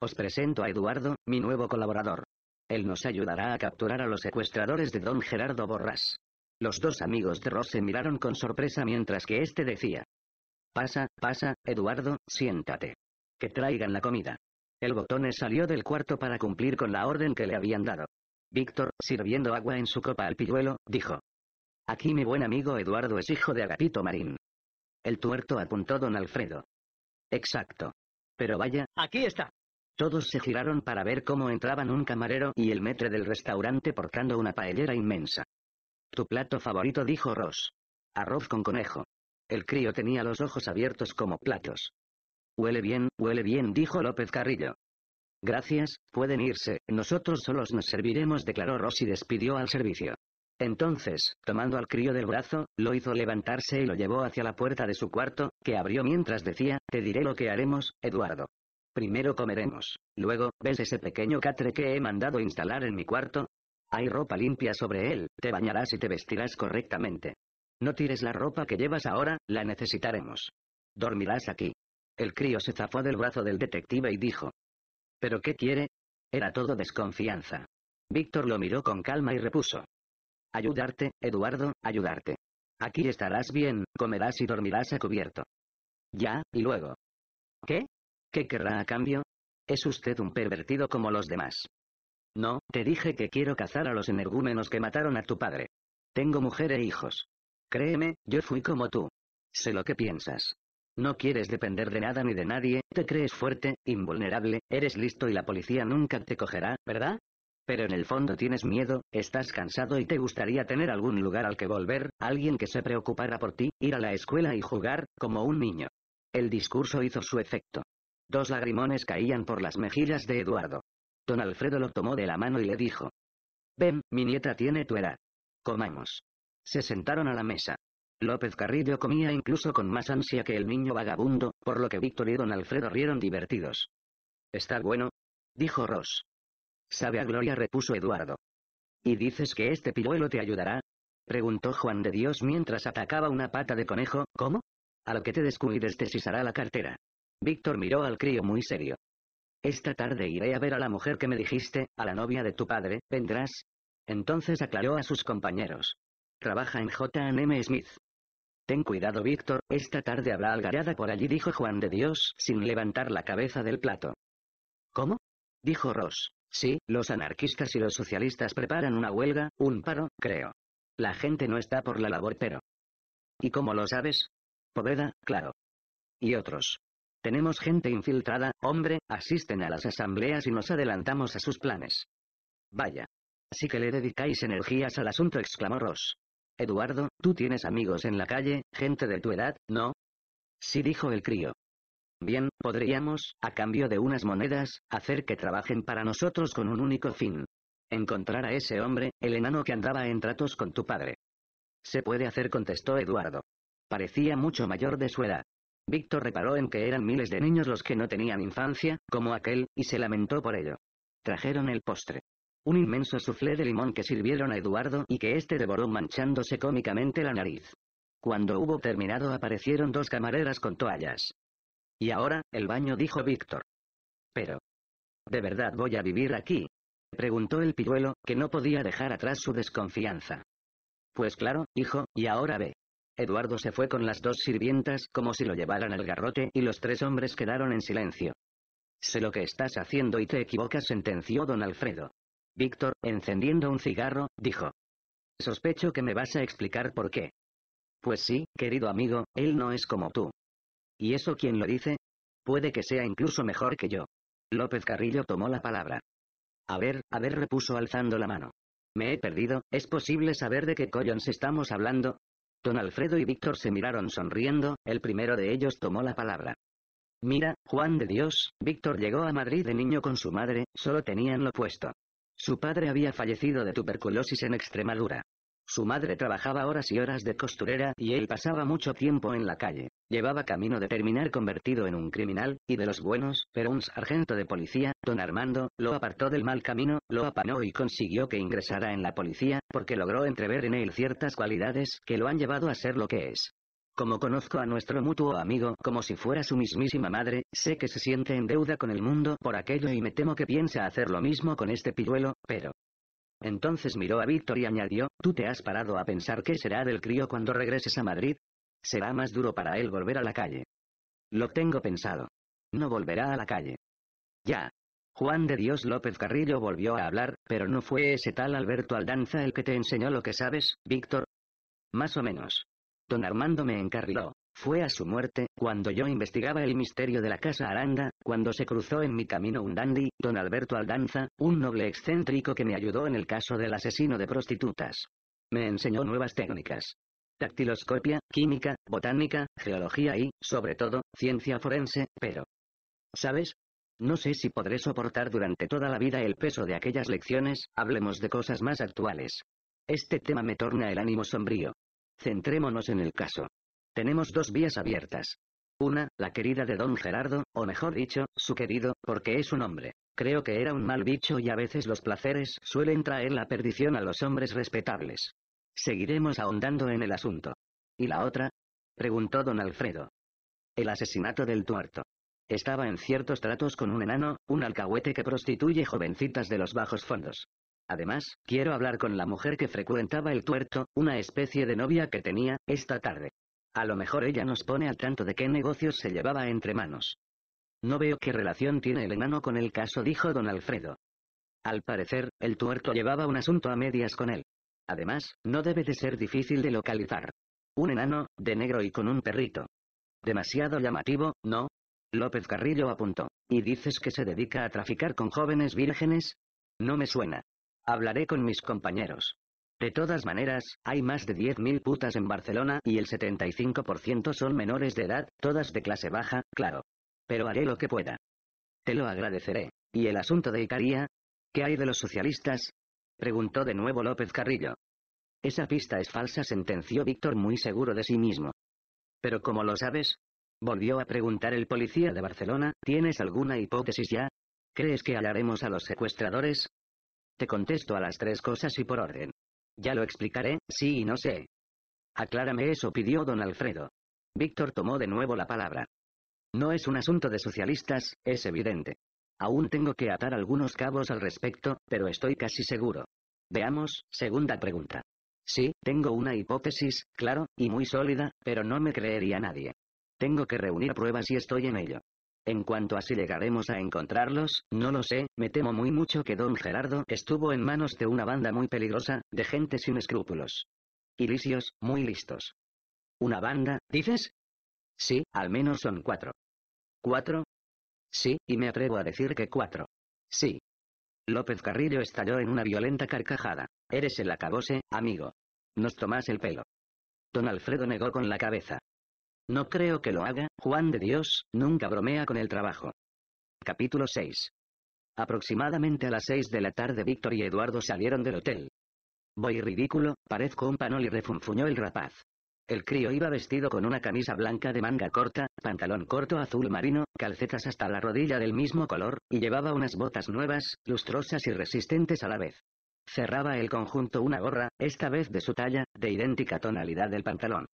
Os presento a Eduardo, mi nuevo colaborador. Él nos ayudará a capturar a los secuestradores de don Gerardo Borrás. Los dos amigos de Ross se miraron con sorpresa mientras que éste decía, Pasa, pasa, Eduardo, siéntate. Que traigan la comida. El botones salió del cuarto para cumplir con la orden que le habían dado. Víctor, sirviendo agua en su copa al pilluelo, dijo. Aquí mi buen amigo Eduardo es hijo de Agapito Marín. El tuerto apuntó don Alfredo. Exacto. Pero vaya, aquí está. Todos se giraron para ver cómo entraban un camarero y el metre del restaurante portando una paellera inmensa. Tu plato favorito dijo Ross. Arroz con conejo. El crío tenía los ojos abiertos como platos. Huele bien, huele bien, dijo López Carrillo. Gracias, pueden irse, nosotros solos nos serviremos, declaró Ross y despidió al servicio. Entonces, tomando al crío del brazo, lo hizo levantarse y lo llevó hacia la puerta de su cuarto, que abrió mientras decía, te diré lo que haremos, Eduardo. Primero comeremos. Luego, ¿ves ese pequeño catre que he mandado instalar en mi cuarto? Hay ropa limpia sobre él, te bañarás y te vestirás correctamente. No tires la ropa que llevas ahora, la necesitaremos. Dormirás aquí. El crío se zafó del brazo del detective y dijo. ¿Pero qué quiere? Era todo desconfianza. Víctor lo miró con calma y repuso. Ayudarte, Eduardo, ayudarte. Aquí estarás bien, comerás y dormirás a cubierto. Ya, y luego. ¿Qué? ¿Qué querrá a cambio? Es usted un pervertido como los demás. No, te dije que quiero cazar a los energúmenos que mataron a tu padre. Tengo mujer e hijos. Créeme, yo fui como tú. Sé lo que piensas. No quieres depender de nada ni de nadie, te crees fuerte, invulnerable, eres listo y la policía nunca te cogerá, ¿verdad? Pero en el fondo tienes miedo, estás cansado y te gustaría tener algún lugar al que volver, alguien que se preocupara por ti, ir a la escuela y jugar, como un niño. El discurso hizo su efecto. Dos lagrimones caían por las mejillas de Eduardo. Don Alfredo lo tomó de la mano y le dijo. Ven, mi nieta tiene tu edad. Comamos. Se sentaron a la mesa. López Carrillo comía incluso con más ansia que el niño vagabundo, por lo que Víctor y don Alfredo rieron divertidos. Está bueno, dijo Ross. Sabe a gloria, repuso Eduardo. ¿Y dices que este piruelo te ayudará? preguntó Juan de Dios mientras atacaba una pata de conejo, ¿cómo? A lo que te descuides te sisará la cartera. Víctor miró al crío muy serio. Esta tarde iré a ver a la mujer que me dijiste, a la novia de tu padre, ¿vendrás? Entonces aclaró a sus compañeros. Trabaja en J&M Smith. Ten cuidado Víctor, esta tarde habrá algarada por allí dijo Juan de Dios sin levantar la cabeza del plato. ¿Cómo? Dijo Ross. Sí, los anarquistas y los socialistas preparan una huelga, un paro, creo. La gente no está por la labor pero... ¿Y cómo lo sabes? Poveda, claro. Y otros. Tenemos gente infiltrada, hombre, asisten a las asambleas y nos adelantamos a sus planes. Vaya. Así que le dedicáis energías al asunto, exclamó Ross. Eduardo, ¿tú tienes amigos en la calle, gente de tu edad, no? Sí dijo el crío. Bien, podríamos, a cambio de unas monedas, hacer que trabajen para nosotros con un único fin. Encontrar a ese hombre, el enano que andaba en tratos con tu padre. Se puede hacer, contestó Eduardo. Parecía mucho mayor de su edad. Víctor reparó en que eran miles de niños los que no tenían infancia, como aquel, y se lamentó por ello. Trajeron el postre. Un inmenso suflé de limón que sirvieron a Eduardo y que éste devoró manchándose cómicamente la nariz. Cuando hubo terminado aparecieron dos camareras con toallas. Y ahora, el baño dijo Víctor. Pero. ¿De verdad voy a vivir aquí? Preguntó el piruelo, que no podía dejar atrás su desconfianza. Pues claro, hijo, y ahora ve. Eduardo se fue con las dos sirvientas como si lo llevaran al garrote y los tres hombres quedaron en silencio. Sé lo que estás haciendo y te equivocas, sentenció don Alfredo. Víctor, encendiendo un cigarro, dijo. Sospecho que me vas a explicar por qué. Pues sí, querido amigo, él no es como tú. ¿Y eso quién lo dice? Puede que sea incluso mejor que yo. López Carrillo tomó la palabra. A ver, a ver, repuso alzando la mano. Me he perdido, ¿es posible saber de qué collons estamos hablando? Don Alfredo y Víctor se miraron sonriendo, el primero de ellos tomó la palabra. Mira, Juan de Dios, Víctor llegó a Madrid de niño con su madre, solo tenían lo puesto. Su padre había fallecido de tuberculosis en Extremadura. Su madre trabajaba horas y horas de costurera y él pasaba mucho tiempo en la calle. Llevaba camino de terminar convertido en un criminal, y de los buenos, pero un sargento de policía, don Armando, lo apartó del mal camino, lo apanó y consiguió que ingresara en la policía, porque logró entrever en él ciertas cualidades que lo han llevado a ser lo que es. Como conozco a nuestro mutuo amigo como si fuera su mismísima madre, sé que se siente en deuda con el mundo por aquello y me temo que piensa hacer lo mismo con este piruelo, pero... Entonces miró a Víctor y añadió, ¿tú te has parado a pensar qué será del crío cuando regreses a Madrid? Será más duro para él volver a la calle. Lo tengo pensado. No volverá a la calle. Ya. Juan de Dios López Carrillo volvió a hablar, pero no fue ese tal Alberto Aldanza el que te enseñó lo que sabes, Víctor. Más o menos. Don Armando me encarriló. Fue a su muerte, cuando yo investigaba el misterio de la casa Aranda, cuando se cruzó en mi camino un dandy, don Alberto Aldanza, un noble excéntrico que me ayudó en el caso del asesino de prostitutas. Me enseñó nuevas técnicas. Dactiloscopia, química, botánica, geología y, sobre todo, ciencia forense, pero... ¿Sabes? No sé si podré soportar durante toda la vida el peso de aquellas lecciones, hablemos de cosas más actuales. Este tema me torna el ánimo sombrío. Centrémonos en el caso. Tenemos dos vías abiertas. Una, la querida de don Gerardo, o mejor dicho, su querido, porque es un hombre. Creo que era un mal bicho y a veces los placeres suelen traer la perdición a los hombres respetables. Seguiremos ahondando en el asunto. ¿Y la otra? preguntó don Alfredo. El asesinato del tuerto. Estaba en ciertos tratos con un enano, un alcahuete que prostituye jovencitas de los bajos fondos. Además, quiero hablar con la mujer que frecuentaba el tuerto, una especie de novia que tenía, esta tarde. A lo mejor ella nos pone al tanto de qué negocios se llevaba entre manos. No veo qué relación tiene el enano con el caso, dijo don Alfredo. Al parecer, el tuerto llevaba un asunto a medias con él. Además, no debe de ser difícil de localizar. Un enano, de negro y con un perrito. Demasiado llamativo, ¿no? López Carrillo apuntó. ¿Y dices que se dedica a traficar con jóvenes vírgenes? No me suena. Hablaré con mis compañeros. De todas maneras, hay más de 10.000 putas en Barcelona y el 75% son menores de edad, todas de clase baja, claro. Pero haré lo que pueda. Te lo agradeceré. ¿Y el asunto de Icaría? ¿Qué hay de los socialistas? Preguntó de nuevo López Carrillo. Esa pista es falsa, sentenció Víctor muy seguro de sí mismo. Pero como lo sabes? Volvió a preguntar el policía de Barcelona, ¿tienes alguna hipótesis ya? ¿Crees que hallaremos a los secuestradores? Te contesto a las tres cosas y por orden. Ya lo explicaré, sí y no sé. Aclárame eso, pidió don Alfredo. Víctor tomó de nuevo la palabra. No es un asunto de socialistas, es evidente. Aún tengo que atar algunos cabos al respecto, pero estoy casi seguro. Veamos, segunda pregunta. Sí, tengo una hipótesis, claro, y muy sólida, pero no me creería nadie. Tengo que reunir pruebas y estoy en ello. En cuanto a si llegaremos a encontrarlos, no lo sé, me temo muy mucho que don Gerardo estuvo en manos de una banda muy peligrosa, de gente sin escrúpulos. Y muy listos. ¿Una banda, dices? Sí, al menos son cuatro. ¿Cuatro? Sí, y me atrevo a decir que cuatro. Sí. López Carrillo estalló en una violenta carcajada. Eres el acabose, amigo. Nos tomás el pelo. Don Alfredo negó con la cabeza. No creo que lo haga, Juan de Dios, nunca bromea con el trabajo. Capítulo 6. Aproximadamente a las 6 de la tarde Víctor y Eduardo salieron del hotel. Voy ridículo, parezco un panol y refunfuñó el rapaz. El crío iba vestido con una camisa blanca de manga corta, pantalón corto azul marino, calcetas hasta la rodilla del mismo color, y llevaba unas botas nuevas, lustrosas y resistentes a la vez. Cerraba el conjunto una gorra, esta vez de su talla, de idéntica tonalidad del pantalón.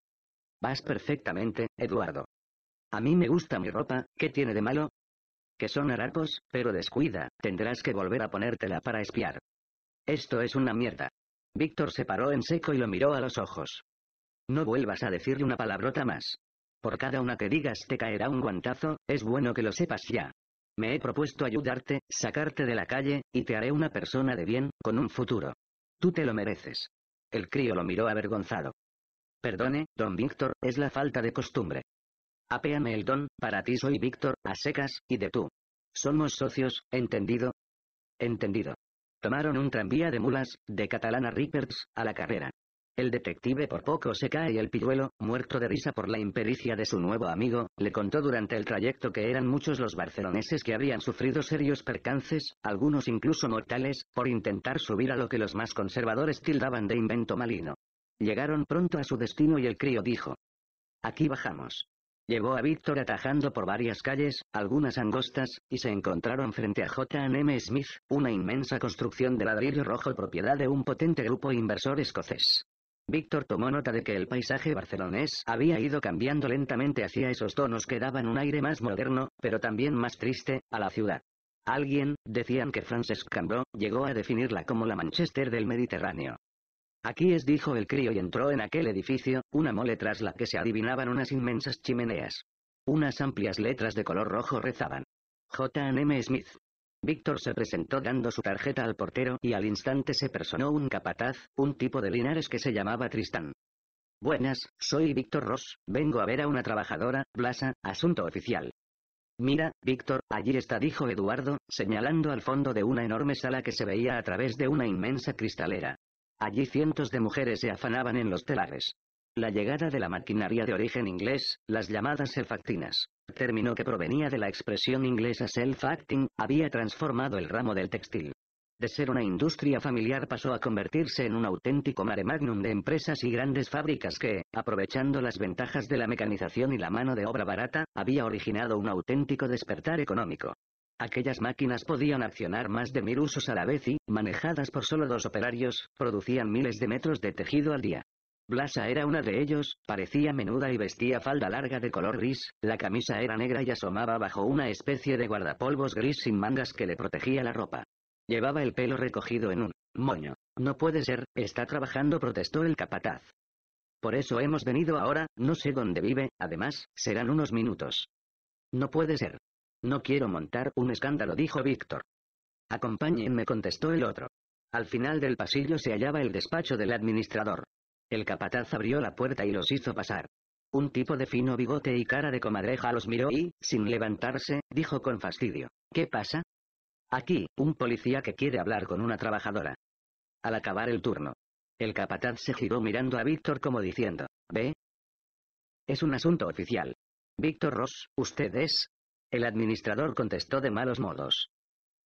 Vas perfectamente, Eduardo. A mí me gusta mi ropa, ¿qué tiene de malo? Que son harapos, pero descuida, tendrás que volver a ponértela para espiar. Esto es una mierda. Víctor se paró en seco y lo miró a los ojos. No vuelvas a decirle una palabrota más. Por cada una que digas te caerá un guantazo, es bueno que lo sepas ya. Me he propuesto ayudarte, sacarte de la calle, y te haré una persona de bien, con un futuro. Tú te lo mereces. El crío lo miró avergonzado. Perdone, don Víctor, es la falta de costumbre. Apéame el don, para ti soy Víctor, a secas, y de tú. Somos socios, ¿entendido? Entendido. Tomaron un tranvía de mulas, de Catalana Rippers, a la carrera. El detective por poco se cae y el piruelo, muerto de risa por la impericia de su nuevo amigo, le contó durante el trayecto que eran muchos los barceloneses que habían sufrido serios percances, algunos incluso mortales, por intentar subir a lo que los más conservadores tildaban de invento malino. Llegaron pronto a su destino y el crío dijo. Aquí bajamos. Llevó a Víctor atajando por varias calles, algunas angostas, y se encontraron frente a J&M Smith, una inmensa construcción de ladrillo rojo propiedad de un potente grupo inversor escocés. Víctor tomó nota de que el paisaje barcelonés había ido cambiando lentamente hacia esos tonos que daban un aire más moderno, pero también más triste, a la ciudad. Alguien, decían que Francesc Cambó, llegó a definirla como la Manchester del Mediterráneo. Aquí es dijo el crío y entró en aquel edificio, una mole tras la que se adivinaban unas inmensas chimeneas. Unas amplias letras de color rojo rezaban. J&M Smith. Víctor se presentó dando su tarjeta al portero y al instante se personó un capataz, un tipo de Linares que se llamaba Tristán. Buenas, soy Víctor Ross, vengo a ver a una trabajadora, Blasa, asunto oficial. Mira, Víctor, allí está, dijo Eduardo, señalando al fondo de una enorme sala que se veía a través de una inmensa cristalera. Allí cientos de mujeres se afanaban en los telares. La llegada de la maquinaria de origen inglés, las llamadas self término que provenía de la expresión inglesa self-acting, había transformado el ramo del textil. De ser una industria familiar pasó a convertirse en un auténtico mare magnum de empresas y grandes fábricas que, aprovechando las ventajas de la mecanización y la mano de obra barata, había originado un auténtico despertar económico. Aquellas máquinas podían accionar más de mil usos a la vez y, manejadas por solo dos operarios, producían miles de metros de tejido al día. Blasa era una de ellos, parecía menuda y vestía falda larga de color gris, la camisa era negra y asomaba bajo una especie de guardapolvos gris sin mangas que le protegía la ropa. Llevaba el pelo recogido en un moño. No puede ser, está trabajando, protestó el capataz. Por eso hemos venido ahora, no sé dónde vive, además, serán unos minutos. No puede ser, no quiero montar un escándalo dijo Víctor. Acompáñenme contestó el otro. Al final del pasillo se hallaba el despacho del administrador. El capataz abrió la puerta y los hizo pasar. Un tipo de fino bigote y cara de comadreja los miró y, sin levantarse, dijo con fastidio. ¿Qué pasa? Aquí, un policía que quiere hablar con una trabajadora. Al acabar el turno. El capataz se giró mirando a Víctor como diciendo, ¿ve? Es un asunto oficial. Víctor Ross, usted es, el administrador contestó de malos modos.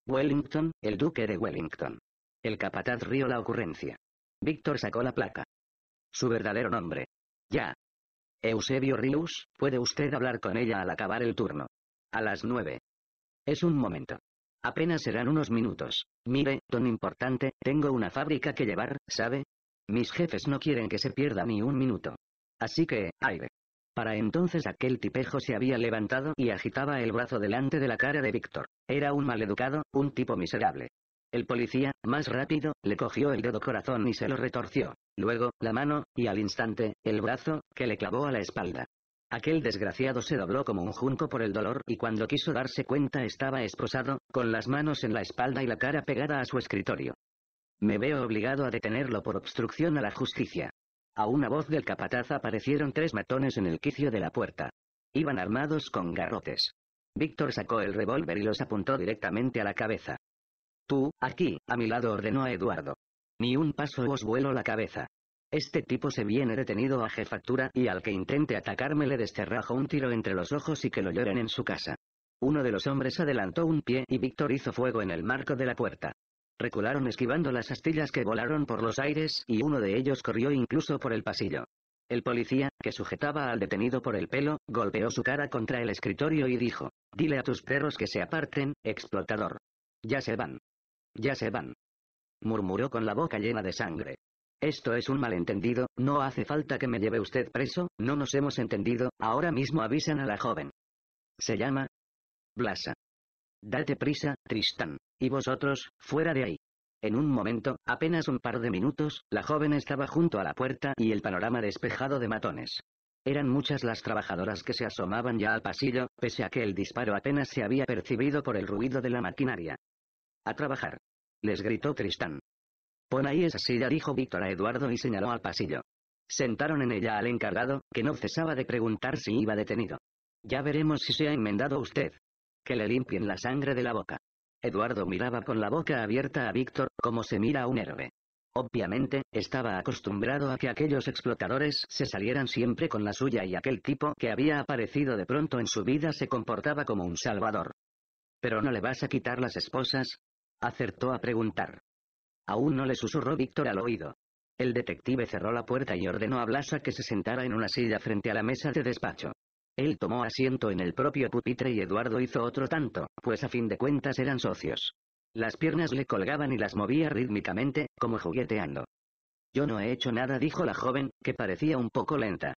Wellington, el duque de Wellington. El capataz rió la ocurrencia. Víctor sacó la placa. Su verdadero nombre. Ya. Eusebio Rius, puede usted hablar con ella al acabar el turno. A las nueve. Es un momento. Apenas serán unos minutos. Mire, don importante, tengo una fábrica que llevar, ¿sabe? Mis jefes no quieren que se pierda ni un minuto. Así que, aire. Para entonces aquel tipejo se había levantado y agitaba el brazo delante de la cara de Víctor. Era un maleducado, un tipo miserable. El policía, más rápido, le cogió el dedo corazón y se lo retorció. Luego, la mano, y al instante, el brazo, que le clavó a la espalda. Aquel desgraciado se dobló como un junco por el dolor y cuando quiso darse cuenta estaba esposado, con las manos en la espalda y la cara pegada a su escritorio. Me veo obligado a detenerlo por obstrucción a la justicia. A una voz del capataz aparecieron tres matones en el quicio de la puerta. Iban armados con garrotes. Víctor sacó el revólver y los apuntó directamente a la cabeza. Tú, aquí, a mi lado ordenó a Eduardo. Ni un paso os vuelo la cabeza. Este tipo se viene detenido a jefatura y al que intente atacarme le desterrajo un tiro entre los ojos y que lo lloren en su casa. Uno de los hombres adelantó un pie y Víctor hizo fuego en el marco de la puerta. Recularon esquivando las astillas que volaron por los aires y uno de ellos corrió incluso por el pasillo. El policía, que sujetaba al detenido por el pelo, golpeó su cara contra el escritorio y dijo, Dile a tus perros que se aparten, explotador. Ya se van. Ya se van. Murmuró con la boca llena de sangre. Esto es un malentendido, no hace falta que me lleve usted preso, no nos hemos entendido, ahora mismo avisan a la joven. Se llama Blasa. Date prisa, Tristán, y vosotros, fuera de ahí. En un momento, apenas un par de minutos, la joven estaba junto a la puerta y el panorama despejado de matones. Eran muchas las trabajadoras que se asomaban ya al pasillo, pese a que el disparo apenas se había percibido por el ruido de la maquinaria. A trabajar. Les gritó Tristán. Pon ahí esa silla, dijo Víctor a Eduardo y señaló al pasillo. Sentaron en ella al encargado, que no cesaba de preguntar si iba detenido. Ya veremos si se ha enmendado usted, que le limpien la sangre de la boca. Eduardo miraba con la boca abierta a Víctor como se mira a un héroe. Obviamente, estaba acostumbrado a que aquellos explotadores se salieran siempre con la suya y aquel tipo que había aparecido de pronto en su vida se comportaba como un salvador. ¿Pero no le vas a quitar las esposas? acertó a preguntar. Aún no le susurró Víctor al oído. El detective cerró la puerta y ordenó a Blasa que se sentara en una silla frente a la mesa de despacho. Él tomó asiento en el propio pupitre y Eduardo hizo otro tanto, pues a fin de cuentas eran socios. Las piernas le colgaban y las movía rítmicamente, como jugueteando. Yo no he hecho nada, dijo la joven, que parecía un poco lenta.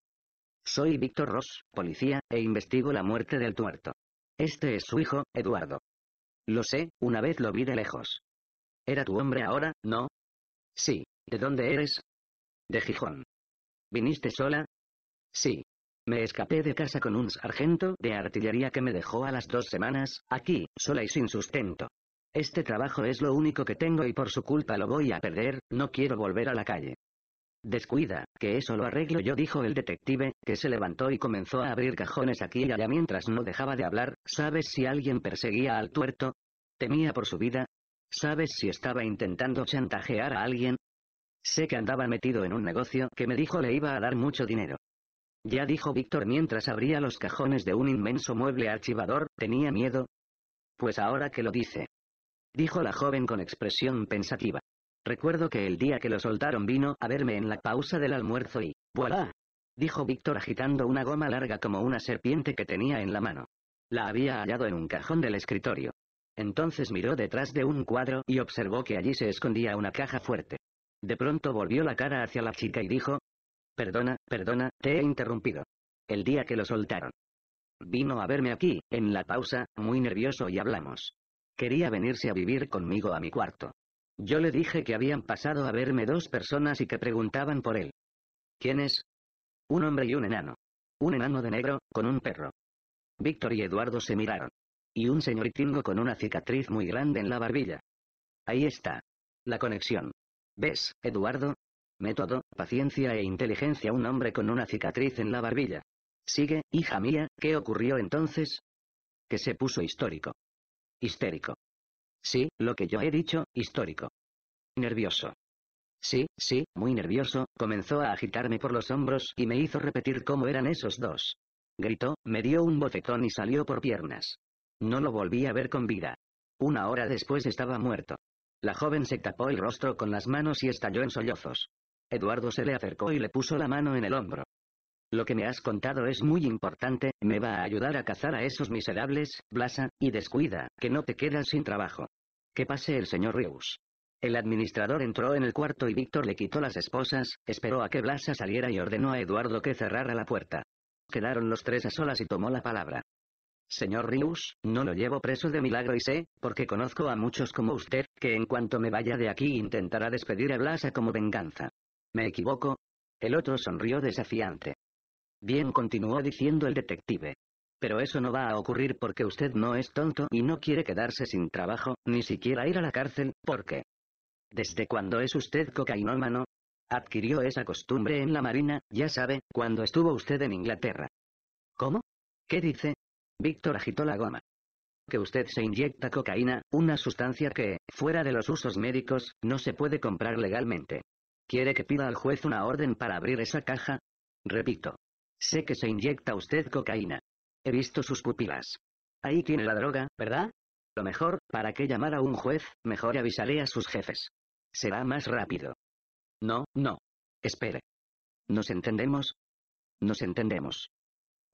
Soy Víctor Ross, policía, e investigo la muerte del tuerto. Este es su hijo, Eduardo. Lo sé, una vez lo vi de lejos. ¿Era tu hombre ahora, no? Sí. ¿De dónde eres? De Gijón. ¿Viniste sola? Sí. Me escapé de casa con un sargento de artillería que me dejó a las dos semanas, aquí, sola y sin sustento. Este trabajo es lo único que tengo y por su culpa lo voy a perder, no quiero volver a la calle. Descuida, que eso lo arreglo yo dijo el detective, que se levantó y comenzó a abrir cajones aquí y allá mientras no dejaba de hablar, ¿sabes si alguien perseguía al tuerto? ¿Temía por su vida? ¿Sabes si estaba intentando chantajear a alguien? Sé que andaba metido en un negocio que me dijo le iba a dar mucho dinero. Ya dijo Víctor mientras abría los cajones de un inmenso mueble archivador, tenía miedo. Pues ahora que lo dice. Dijo la joven con expresión pensativa. Recuerdo que el día que lo soltaron vino a verme en la pausa del almuerzo y... ¡Voilà! Dijo Víctor agitando una goma larga como una serpiente que tenía en la mano. La había hallado en un cajón del escritorio. Entonces miró detrás de un cuadro y observó que allí se escondía una caja fuerte. De pronto volvió la cara hacia la chica y dijo, Perdona, perdona, te he interrumpido. El día que lo soltaron. Vino a verme aquí, en la pausa, muy nervioso y hablamos. Quería venirse a vivir conmigo a mi cuarto. Yo le dije que habían pasado a verme dos personas y que preguntaban por él. ¿Quién es? Un hombre y un enano. Un enano de negro, con un perro. Víctor y Eduardo se miraron. Y un señoritingo con una cicatriz muy grande en la barbilla. Ahí está. La conexión. ¿Ves, Eduardo? Método, paciencia e inteligencia un hombre con una cicatriz en la barbilla. Sigue, hija mía, ¿qué ocurrió entonces? Que se puso histórico. Histérico. Sí, lo que yo he dicho, histórico. Nervioso. Sí, sí, muy nervioso, comenzó a agitarme por los hombros y me hizo repetir cómo eran esos dos. Gritó, me dio un bofetón y salió por piernas. No lo volví a ver con vida. Una hora después estaba muerto. La joven se tapó el rostro con las manos y estalló en sollozos. Eduardo se le acercó y le puso la mano en el hombro. Lo que me has contado es muy importante, me va a ayudar a cazar a esos miserables, Blasa, y descuida, que no te quedas sin trabajo. Que pase el señor Rius. El administrador entró en el cuarto y Víctor le quitó las esposas, esperó a que Blasa saliera y ordenó a Eduardo que cerrara la puerta. Quedaron los tres a solas y tomó la palabra. Señor Rius, no lo llevo preso de milagro y sé, porque conozco a muchos como usted, que en cuanto me vaya de aquí intentará despedir a Blasa como venganza. ¿Me equivoco? El otro sonrió desafiante. Bien continuó diciendo el detective. Pero eso no va a ocurrir porque usted no es tonto y no quiere quedarse sin trabajo, ni siquiera ir a la cárcel, ¿por qué? ¿Desde cuando es usted cocainómano? Adquirió esa costumbre en la marina, ya sabe, cuando estuvo usted en Inglaterra. ¿Cómo? ¿Qué dice? Víctor agitó la goma. Que usted se inyecta cocaína, una sustancia que, fuera de los usos médicos, no se puede comprar legalmente. ¿Quiere que pida al juez una orden para abrir esa caja? Repito. Sé que se inyecta usted cocaína. He visto sus pupilas. Ahí tiene la droga, ¿verdad? Lo mejor, ¿para que llamar a un juez? Mejor avisaré a sus jefes. Será más rápido. No, no. Espere. ¿Nos entendemos? Nos entendemos.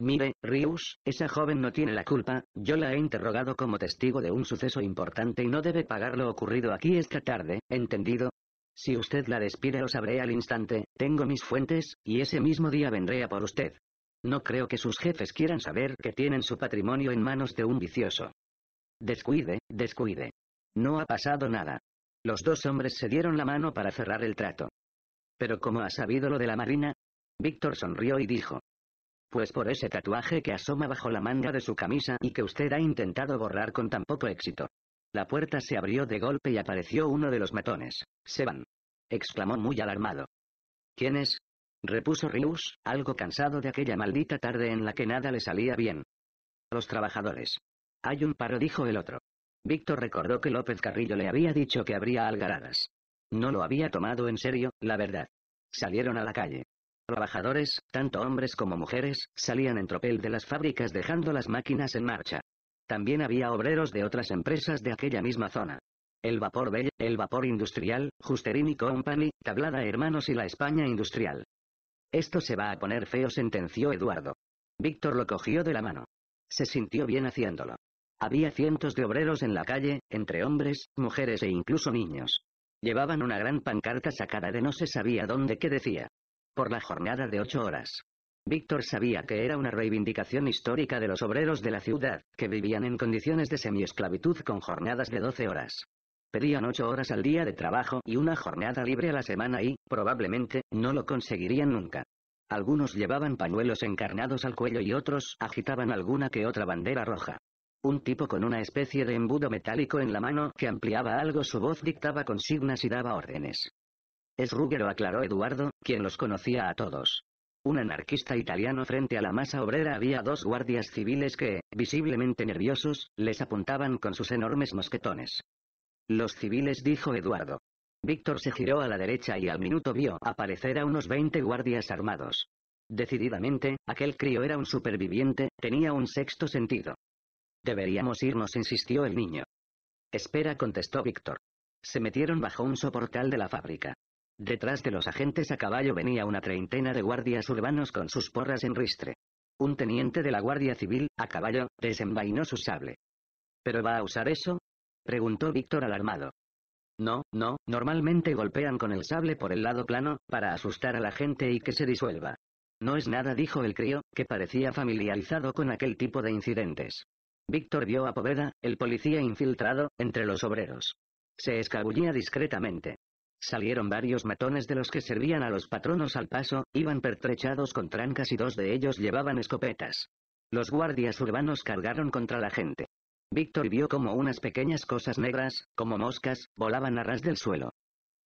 Mire, Rius, esa joven no tiene la culpa, yo la he interrogado como testigo de un suceso importante y no debe pagar lo ocurrido aquí esta tarde, ¿entendido? Si usted la despide lo sabré al instante, tengo mis fuentes, y ese mismo día vendré a por usted. No creo que sus jefes quieran saber que tienen su patrimonio en manos de un vicioso. Descuide, descuide. No ha pasado nada. Los dos hombres se dieron la mano para cerrar el trato. Pero ¿cómo ha sabido lo de la marina? Víctor sonrió y dijo. Pues por ese tatuaje que asoma bajo la manga de su camisa y que usted ha intentado borrar con tan poco éxito. La puerta se abrió de golpe y apareció uno de los matones. Se van. exclamó muy alarmado. ¿Quién es? repuso Rius, algo cansado de aquella maldita tarde en la que nada le salía bien. Los trabajadores. Hay un paro, dijo el otro. Víctor recordó que López Carrillo le había dicho que habría algaradas. No lo había tomado en serio, la verdad. Salieron a la calle. Trabajadores, tanto hombres como mujeres, salían en tropel de las fábricas dejando las máquinas en marcha. También había obreros de otras empresas de aquella misma zona. El vapor Bell, el vapor industrial, Justerini Company, Tablada Hermanos y la España Industrial. Esto se va a poner feo, sentenció Eduardo. Víctor lo cogió de la mano. Se sintió bien haciéndolo. Había cientos de obreros en la calle, entre hombres, mujeres e incluso niños. Llevaban una gran pancarta sacada de no se sabía dónde que decía. Por la jornada de ocho horas. Víctor sabía que era una reivindicación histórica de los obreros de la ciudad, que vivían en condiciones de semiesclavitud con jornadas de 12 horas. Pedían 8 horas al día de trabajo y una jornada libre a la semana y, probablemente, no lo conseguirían nunca. Algunos llevaban pañuelos encarnados al cuello y otros agitaban alguna que otra bandera roja. Un tipo con una especie de embudo metálico en la mano que ampliaba algo su voz dictaba consignas y daba órdenes. Es Ruggero aclaró Eduardo, quien los conocía a todos un anarquista italiano frente a la masa obrera había dos guardias civiles que, visiblemente nerviosos, les apuntaban con sus enormes mosquetones. Los civiles dijo Eduardo. Víctor se giró a la derecha y al minuto vio aparecer a unos 20 guardias armados. Decididamente, aquel crío era un superviviente, tenía un sexto sentido. Deberíamos irnos, insistió el niño. Espera, contestó Víctor. Se metieron bajo un soportal de la fábrica. Detrás de los agentes a caballo venía una treintena de guardias urbanos con sus porras en ristre. Un teniente de la Guardia Civil, a caballo, desenvainó su sable. ¿Pero va a usar eso? preguntó Víctor alarmado. No, no, normalmente golpean con el sable por el lado plano, para asustar a la gente y que se disuelva. No es nada, dijo el crío, que parecía familiarizado con aquel tipo de incidentes. Víctor vio a Poveda, el policía infiltrado, entre los obreros. Se escabullía discretamente. Salieron varios matones de los que servían a los patronos al paso, iban pertrechados con trancas y dos de ellos llevaban escopetas. Los guardias urbanos cargaron contra la gente. Víctor vio como unas pequeñas cosas negras, como moscas, volaban a ras del suelo.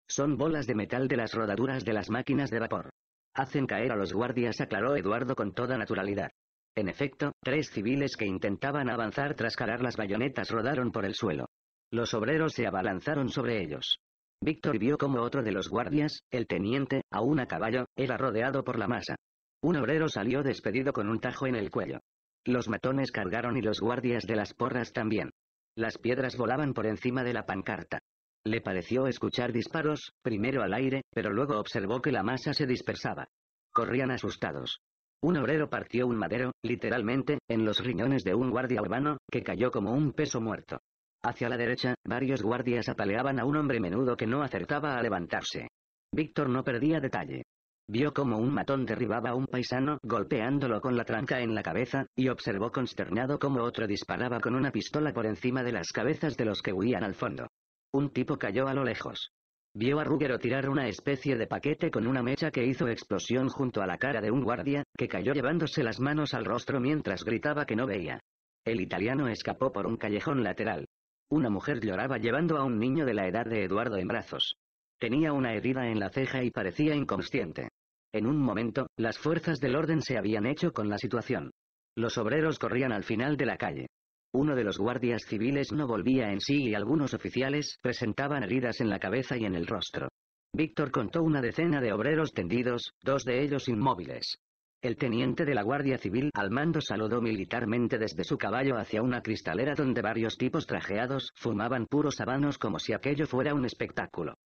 Son bolas de metal de las rodaduras de las máquinas de vapor. Hacen caer a los guardias, aclaró Eduardo con toda naturalidad. En efecto, tres civiles que intentaban avanzar tras calar las bayonetas rodaron por el suelo. Los obreros se abalanzaron sobre ellos. Víctor vio como otro de los guardias, el teniente, aún a caballo, era rodeado por la masa. Un obrero salió despedido con un tajo en el cuello. Los matones cargaron y los guardias de las porras también. Las piedras volaban por encima de la pancarta. Le pareció escuchar disparos, primero al aire, pero luego observó que la masa se dispersaba. Corrían asustados. Un obrero partió un madero, literalmente, en los riñones de un guardia urbano, que cayó como un peso muerto. Hacia la derecha, varios guardias apaleaban a un hombre menudo que no acertaba a levantarse. Víctor no perdía detalle. Vio como un matón derribaba a un paisano golpeándolo con la tranca en la cabeza, y observó consternado como otro disparaba con una pistola por encima de las cabezas de los que huían al fondo. Un tipo cayó a lo lejos. Vio a Ruggero tirar una especie de paquete con una mecha que hizo explosión junto a la cara de un guardia, que cayó llevándose las manos al rostro mientras gritaba que no veía. El italiano escapó por un callejón lateral. Una mujer lloraba llevando a un niño de la edad de Eduardo en brazos. Tenía una herida en la ceja y parecía inconsciente. En un momento, las fuerzas del orden se habían hecho con la situación. Los obreros corrían al final de la calle. Uno de los guardias civiles no volvía en sí y algunos oficiales presentaban heridas en la cabeza y en el rostro. Víctor contó una decena de obreros tendidos, dos de ellos inmóviles. El teniente de la Guardia Civil al mando saludó militarmente desde su caballo hacia una cristalera donde varios tipos trajeados fumaban puros habanos como si aquello fuera un espectáculo.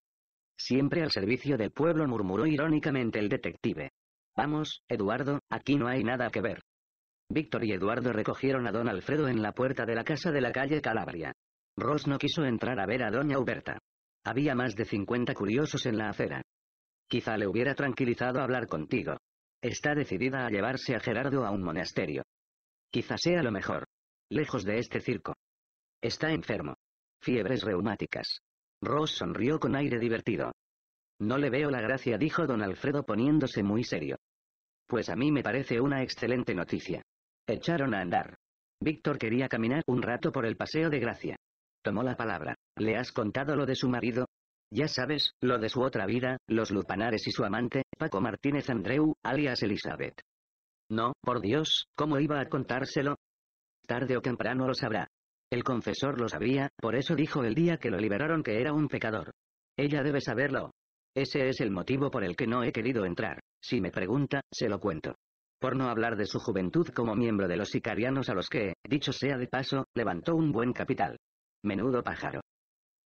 Siempre al servicio del pueblo murmuró irónicamente el detective. Vamos, Eduardo, aquí no hay nada que ver. Víctor y Eduardo recogieron a don Alfredo en la puerta de la casa de la calle Calabria. Ross no quiso entrar a ver a doña Huberta. Había más de 50 curiosos en la acera. Quizá le hubiera tranquilizado hablar contigo. Está decidida a llevarse a Gerardo a un monasterio. Quizá sea lo mejor. Lejos de este circo. Está enfermo. Fiebres reumáticas. Ross sonrió con aire divertido. No le veo la gracia, dijo don Alfredo poniéndose muy serio. Pues a mí me parece una excelente noticia. Echaron a andar. Víctor quería caminar un rato por el Paseo de Gracia. Tomó la palabra. ¿Le has contado lo de su marido? Ya sabes, lo de su otra vida, los Lupanares y su amante, Paco Martínez Andreu, alias Elizabeth. No, por Dios, ¿cómo iba a contárselo? Tarde o temprano lo sabrá. El confesor lo sabía, por eso dijo el día que lo liberaron que era un pecador. Ella debe saberlo. Ese es el motivo por el que no he querido entrar. Si me pregunta, se lo cuento. Por no hablar de su juventud como miembro de los sicarianos a los que, dicho sea de paso, levantó un buen capital. Menudo pájaro.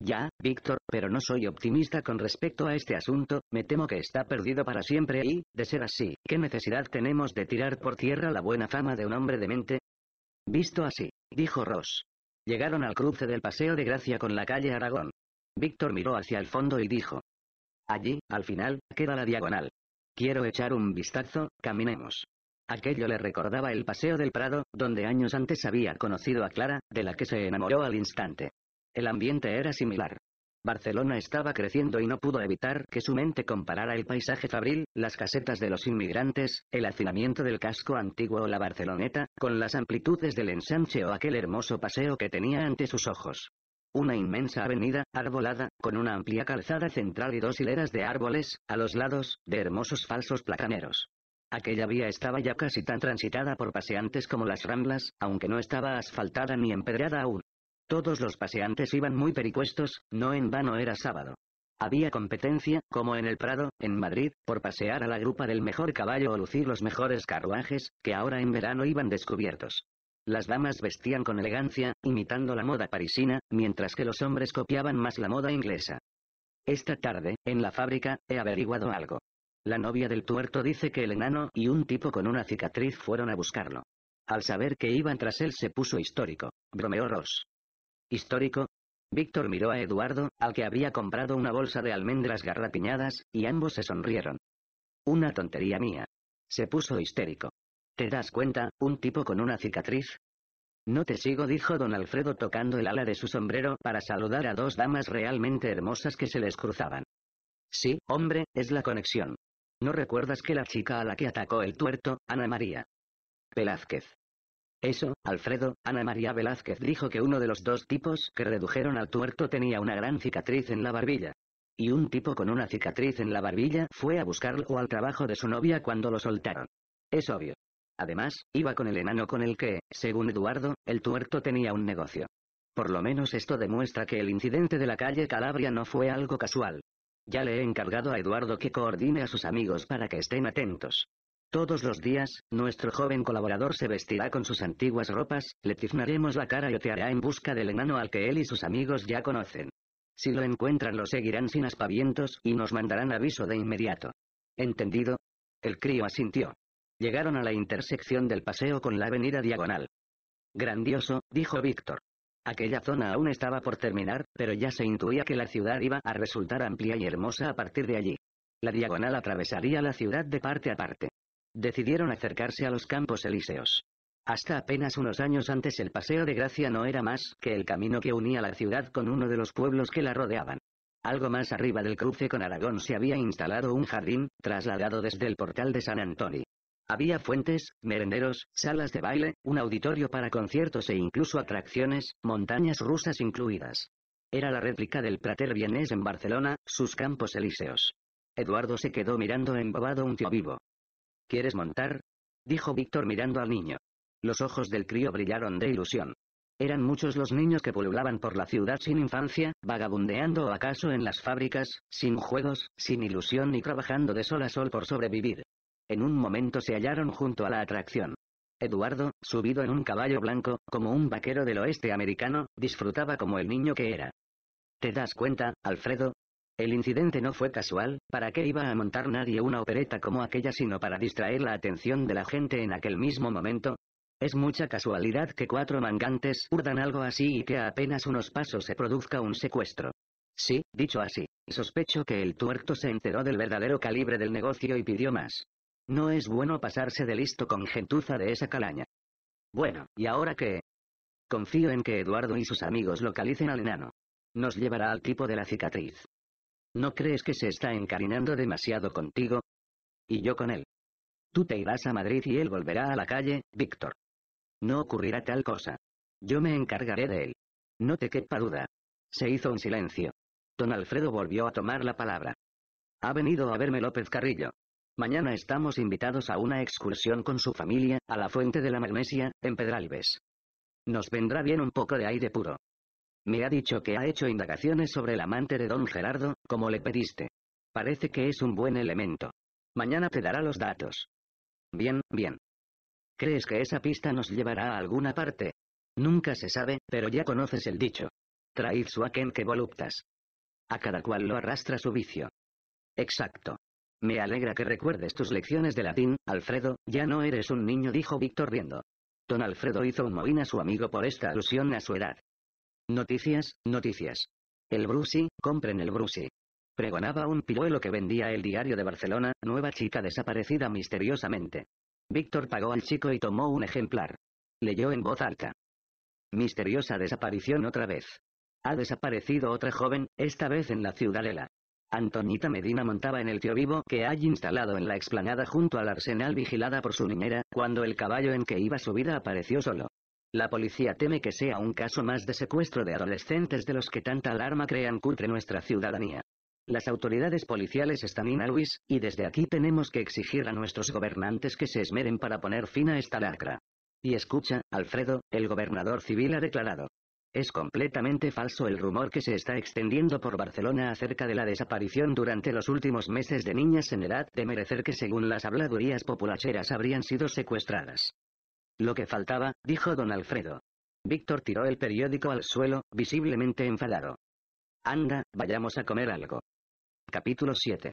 Ya, Víctor, pero no soy optimista con respecto a este asunto, me temo que está perdido para siempre y, de ser así, ¿qué necesidad tenemos de tirar por tierra la buena fama de un hombre demente? Visto así, dijo Ross. Llegaron al cruce del Paseo de Gracia con la calle Aragón. Víctor miró hacia el fondo y dijo. Allí, al final, queda la diagonal. Quiero echar un vistazo, caminemos. Aquello le recordaba el Paseo del Prado, donde años antes había conocido a Clara, de la que se enamoró al instante. El ambiente era similar. Barcelona estaba creciendo y no pudo evitar que su mente comparara el paisaje fabril, las casetas de los inmigrantes, el hacinamiento del casco antiguo o la Barceloneta, con las amplitudes del ensanche o aquel hermoso paseo que tenía ante sus ojos. Una inmensa avenida, arbolada, con una amplia calzada central y dos hileras de árboles, a los lados, de hermosos falsos placaneros. Aquella vía estaba ya casi tan transitada por paseantes como las ramblas, aunque no estaba asfaltada ni empedrada aún. Todos los paseantes iban muy pericuestos, no en vano era sábado. Había competencia, como en el Prado, en Madrid, por pasear a la grupa del mejor caballo o lucir los mejores carruajes, que ahora en verano iban descubiertos. Las damas vestían con elegancia, imitando la moda parisina, mientras que los hombres copiaban más la moda inglesa. Esta tarde, en la fábrica, he averiguado algo. La novia del tuerto dice que el enano y un tipo con una cicatriz fueron a buscarlo. Al saber que iban tras él se puso histórico, bromeó Ross. Histórico. Víctor miró a Eduardo, al que había comprado una bolsa de almendras garrapiñadas, y ambos se sonrieron. Una tontería mía. Se puso histérico. ¿Te das cuenta, un tipo con una cicatriz? No te sigo, dijo don Alfredo tocando el ala de su sombrero para saludar a dos damas realmente hermosas que se les cruzaban. Sí, hombre, es la conexión. ¿No recuerdas que la chica a la que atacó el tuerto, Ana María «Pelázquez». Eso, Alfredo, Ana María Velázquez dijo que uno de los dos tipos que redujeron al tuerto tenía una gran cicatriz en la barbilla. Y un tipo con una cicatriz en la barbilla fue a buscarlo al trabajo de su novia cuando lo soltaron. Es obvio. Además, iba con el enano con el que, según Eduardo, el tuerto tenía un negocio. Por lo menos esto demuestra que el incidente de la calle Calabria no fue algo casual. Ya le he encargado a Eduardo que coordine a sus amigos para que estén atentos. Todos los días, nuestro joven colaborador se vestirá con sus antiguas ropas, le tiznaremos la cara y oteará en busca del enano al que él y sus amigos ya conocen. Si lo encuentran lo seguirán sin aspavientos y nos mandarán aviso de inmediato. ¿Entendido? El crío asintió. Llegaron a la intersección del paseo con la avenida Diagonal. Grandioso, dijo Víctor. Aquella zona aún estaba por terminar, pero ya se intuía que la ciudad iba a resultar amplia y hermosa a partir de allí. La diagonal atravesaría la ciudad de parte a parte decidieron acercarse a los campos elíseos. Hasta apenas unos años antes el Paseo de Gracia no era más que el camino que unía la ciudad con uno de los pueblos que la rodeaban. Algo más arriba del cruce con Aragón se había instalado un jardín, trasladado desde el portal de San Antonio. Había fuentes, merenderos, salas de baile, un auditorio para conciertos e incluso atracciones, montañas rusas incluidas. Era la réplica del Prater Vienés en Barcelona, sus campos elíseos. Eduardo se quedó mirando embobado un tío vivo. ¿Quieres montar? dijo Víctor mirando al niño. Los ojos del crío brillaron de ilusión. Eran muchos los niños que pululaban por la ciudad sin infancia, vagabundeando acaso en las fábricas, sin juegos, sin ilusión y trabajando de sol a sol por sobrevivir. En un momento se hallaron junto a la atracción. Eduardo, subido en un caballo blanco, como un vaquero del oeste americano, disfrutaba como el niño que era. ¿Te das cuenta, Alfredo? El incidente no fue casual, ¿para qué iba a montar nadie una opereta como aquella sino para distraer la atención de la gente en aquel mismo momento? Es mucha casualidad que cuatro mangantes urdan algo así y que a apenas unos pasos se produzca un secuestro. Sí, dicho así, sospecho que el tuerto se enteró del verdadero calibre del negocio y pidió más. No es bueno pasarse de listo con gentuza de esa calaña. Bueno, ¿y ahora qué? Confío en que Eduardo y sus amigos localicen al enano. Nos llevará al tipo de la cicatriz. ¿No crees que se está encarinando demasiado contigo? Y yo con él. Tú te irás a Madrid y él volverá a la calle, Víctor. No ocurrirá tal cosa. Yo me encargaré de él. No te quepa duda. Se hizo un silencio. Don Alfredo volvió a tomar la palabra. Ha venido a verme López Carrillo. Mañana estamos invitados a una excursión con su familia, a la fuente de la Malmesia, en Pedralbes. Nos vendrá bien un poco de aire puro. Me ha dicho que ha hecho indagaciones sobre el amante de don Gerardo, como le pediste. Parece que es un buen elemento. Mañana te dará los datos. Bien, bien. ¿Crees que esa pista nos llevará a alguna parte? Nunca se sabe, pero ya conoces el dicho. Traid su aquen que voluptas. A cada cual lo arrastra su vicio. Exacto. Me alegra que recuerdes tus lecciones de latín, Alfredo, ya no eres un niño, dijo Víctor riendo. Don Alfredo hizo un mohín a su amigo por esta alusión a su edad. Noticias, noticias. El Brusi, compren el Brusi. Pregonaba un piruelo que vendía el diario de Barcelona, nueva chica desaparecida misteriosamente. Víctor pagó al chico y tomó un ejemplar. Leyó en voz alta. Misteriosa desaparición otra vez. Ha desaparecido otra joven, esta vez en la ciudadela. Antonita Medina montaba en el tío vivo que hay instalado en la explanada junto al arsenal vigilada por su niñera, cuando el caballo en que iba vida apareció solo. La policía teme que sea un caso más de secuestro de adolescentes de los que tanta alarma crean cutre nuestra ciudadanía. Las autoridades policiales están en Luis, y desde aquí tenemos que exigir a nuestros gobernantes que se esmeren para poner fin a esta lacra. Y escucha, Alfredo, el gobernador civil ha declarado. Es completamente falso el rumor que se está extendiendo por Barcelona acerca de la desaparición durante los últimos meses de niñas en edad de merecer que según las habladurías populacheras habrían sido secuestradas. Lo que faltaba, dijo don Alfredo. Víctor tiró el periódico al suelo, visiblemente enfadado. Anda, vayamos a comer algo. Capítulo 7.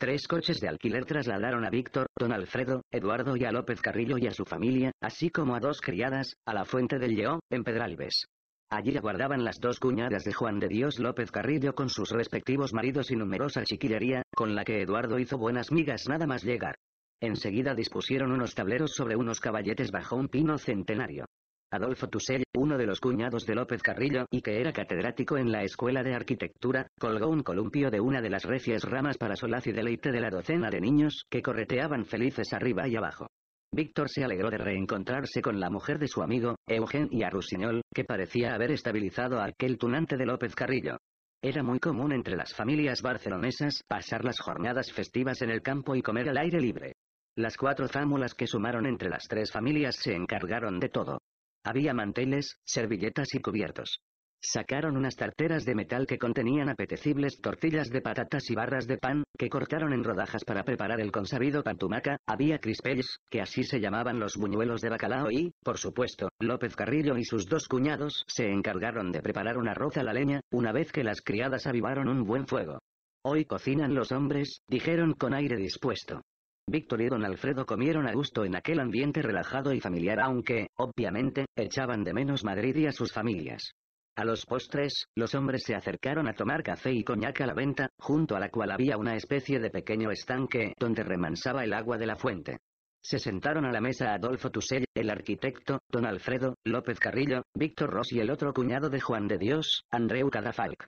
Tres coches de alquiler trasladaron a Víctor, don Alfredo, Eduardo y a López Carrillo y a su familia, así como a dos criadas, a la fuente del León en Pedralbes. Allí aguardaban las dos cuñadas de Juan de Dios López Carrillo con sus respectivos maridos y numerosa chiquillería, con la que Eduardo hizo buenas migas nada más llegar. Enseguida dispusieron unos tableros sobre unos caballetes bajo un pino centenario. Adolfo Tusell, uno de los cuñados de López Carrillo y que era catedrático en la Escuela de Arquitectura, colgó un columpio de una de las recias ramas para solaz y deleite de la docena de niños que correteaban felices arriba y abajo. Víctor se alegró de reencontrarse con la mujer de su amigo, y Rusiñol, que parecía haber estabilizado aquel tunante de López Carrillo. Era muy común entre las familias barcelonesas pasar las jornadas festivas en el campo y comer al aire libre. Las cuatro fámulas que sumaron entre las tres familias se encargaron de todo. Había manteles, servilletas y cubiertos. Sacaron unas tarteras de metal que contenían apetecibles tortillas de patatas y barras de pan, que cortaron en rodajas para preparar el consabido pantumaca, había crispels, que así se llamaban los buñuelos de bacalao y, por supuesto, López Carrillo y sus dos cuñados se encargaron de preparar un arroz a la leña, una vez que las criadas avivaron un buen fuego. Hoy cocinan los hombres, dijeron con aire dispuesto. Víctor y don Alfredo comieron a gusto en aquel ambiente relajado y familiar aunque, obviamente, echaban de menos Madrid y a sus familias. A los postres, los hombres se acercaron a tomar café y coñac a la venta, junto a la cual había una especie de pequeño estanque donde remansaba el agua de la fuente. Se sentaron a la mesa Adolfo Tusell, el arquitecto, don Alfredo, López Carrillo, Víctor Ross y el otro cuñado de Juan de Dios, Andreu Cadafalc.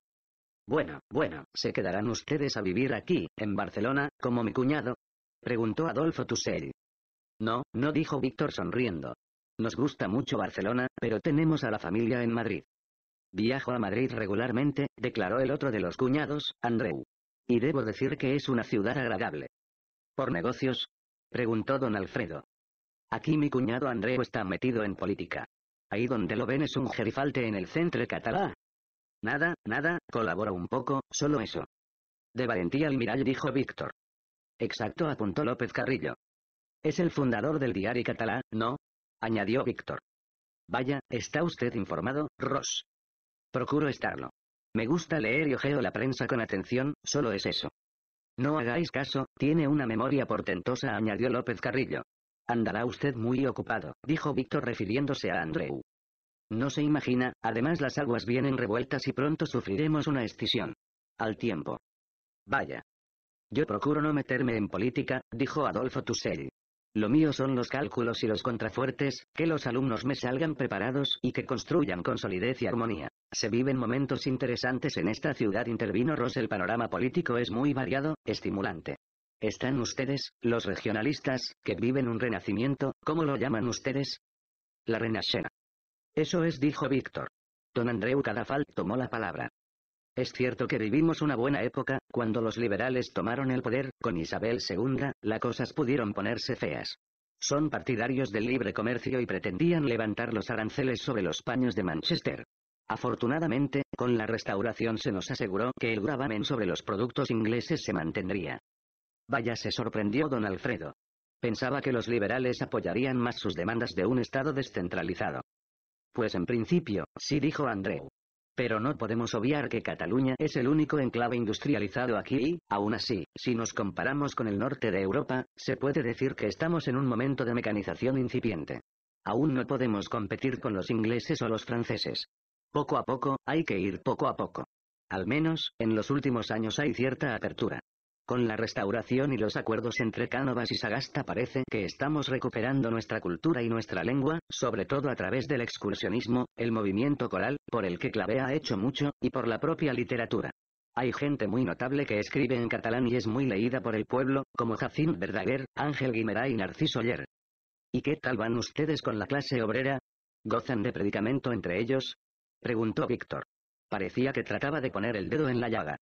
Bueno, bueno, se quedarán ustedes a vivir aquí, en Barcelona, como mi cuñado, preguntó Adolfo Tussell. No, no dijo Víctor sonriendo. Nos gusta mucho Barcelona, pero tenemos a la familia en Madrid. Viajo a Madrid regularmente, declaró el otro de los cuñados, Andreu. Y debo decir que es una ciudad agradable. ¿Por negocios? preguntó don Alfredo. Aquí mi cuñado Andreu está metido en política. Ahí donde lo ven es un gerifalte en el centro catalá. Nada, nada, colabora un poco, solo eso. De valentía el miral dijo Víctor. Exacto, apuntó López Carrillo. Es el fundador del diario catalá, ¿no? añadió Víctor. Vaya, está usted informado, Ross. Procuro estarlo. Me gusta leer y ojeo la prensa con atención, solo es eso. No hagáis caso, tiene una memoria portentosa, añadió López Carrillo. Andará usted muy ocupado, dijo Víctor refiriéndose a Andreu. No se imagina, además las aguas vienen revueltas y pronto sufriremos una escisión. Al tiempo. Vaya, yo procuro no meterme en política, dijo Adolfo Tussell. Lo mío son los cálculos y los contrafuertes, que los alumnos me salgan preparados y que construyan con solidez y armonía. Se viven momentos interesantes en esta ciudad, intervino Ross. El panorama político es muy variado, estimulante. Están ustedes, los regionalistas, que viven un renacimiento, ¿cómo lo llaman ustedes? La renascena. Eso es, dijo Víctor. Don Andreu Cadafal tomó la palabra. Es cierto que vivimos una buena época, cuando los liberales tomaron el poder, con Isabel II, las cosas pudieron ponerse feas. Son partidarios del libre comercio y pretendían levantar los aranceles sobre los paños de Manchester. Afortunadamente, con la restauración se nos aseguró que el gravamen sobre los productos ingleses se mantendría. Vaya se sorprendió don Alfredo. Pensaba que los liberales apoyarían más sus demandas de un Estado descentralizado. Pues en principio, sí dijo Andreu. Pero no podemos obviar que Cataluña es el único enclave industrializado aquí y, aún así, si nos comparamos con el norte de Europa, se puede decir que estamos en un momento de mecanización incipiente. Aún no podemos competir con los ingleses o los franceses. Poco a poco, hay que ir poco a poco. Al menos, en los últimos años hay cierta apertura. Con la restauración y los acuerdos entre Cánovas y Sagasta parece que estamos recuperando nuestra cultura y nuestra lengua, sobre todo a través del excursionismo, el movimiento coral, por el que Clavé ha hecho mucho, y por la propia literatura. Hay gente muy notable que escribe en catalán y es muy leída por el pueblo, como Jacint Verdaguer, Ángel Guimerá y Narciso Oller. ¿Y qué tal van ustedes con la clase obrera? ¿Gozan de predicamento entre ellos? Preguntó Víctor. Parecía que trataba de poner el dedo en la llaga.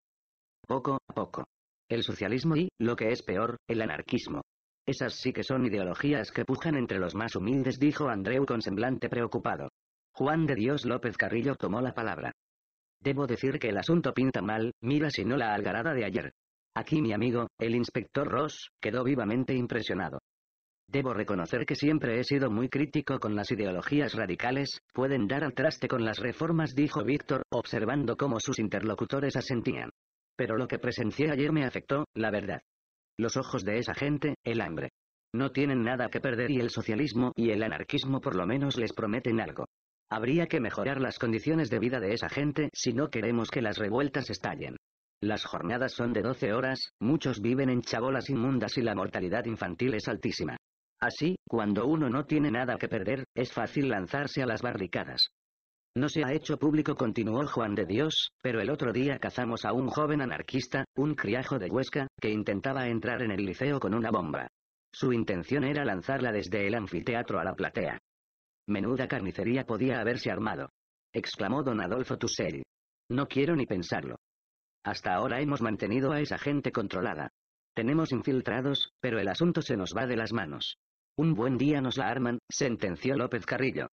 Poco a poco el socialismo y, lo que es peor, el anarquismo. Esas sí que son ideologías que pujan entre los más humildes, dijo Andreu con semblante preocupado. Juan de Dios López Carrillo tomó la palabra. Debo decir que el asunto pinta mal, mira si no la algarada de ayer. Aquí mi amigo, el inspector Ross, quedó vivamente impresionado. Debo reconocer que siempre he sido muy crítico con las ideologías radicales, pueden dar al traste con las reformas, dijo Víctor, observando cómo sus interlocutores asentían. Pero lo que presencié ayer me afectó, la verdad. Los ojos de esa gente, el hambre. No tienen nada que perder y el socialismo y el anarquismo por lo menos les prometen algo. Habría que mejorar las condiciones de vida de esa gente si no queremos que las revueltas estallen. Las jornadas son de 12 horas, muchos viven en chabolas inmundas y la mortalidad infantil es altísima. Así, cuando uno no tiene nada que perder, es fácil lanzarse a las barricadas. No se ha hecho público continuó Juan de Dios, pero el otro día cazamos a un joven anarquista, un criajo de Huesca, que intentaba entrar en el liceo con una bomba. Su intención era lanzarla desde el anfiteatro a la platea. Menuda carnicería podía haberse armado. Exclamó don Adolfo Tussell. No quiero ni pensarlo. Hasta ahora hemos mantenido a esa gente controlada. Tenemos infiltrados, pero el asunto se nos va de las manos. Un buen día nos la arman, sentenció López Carrillo.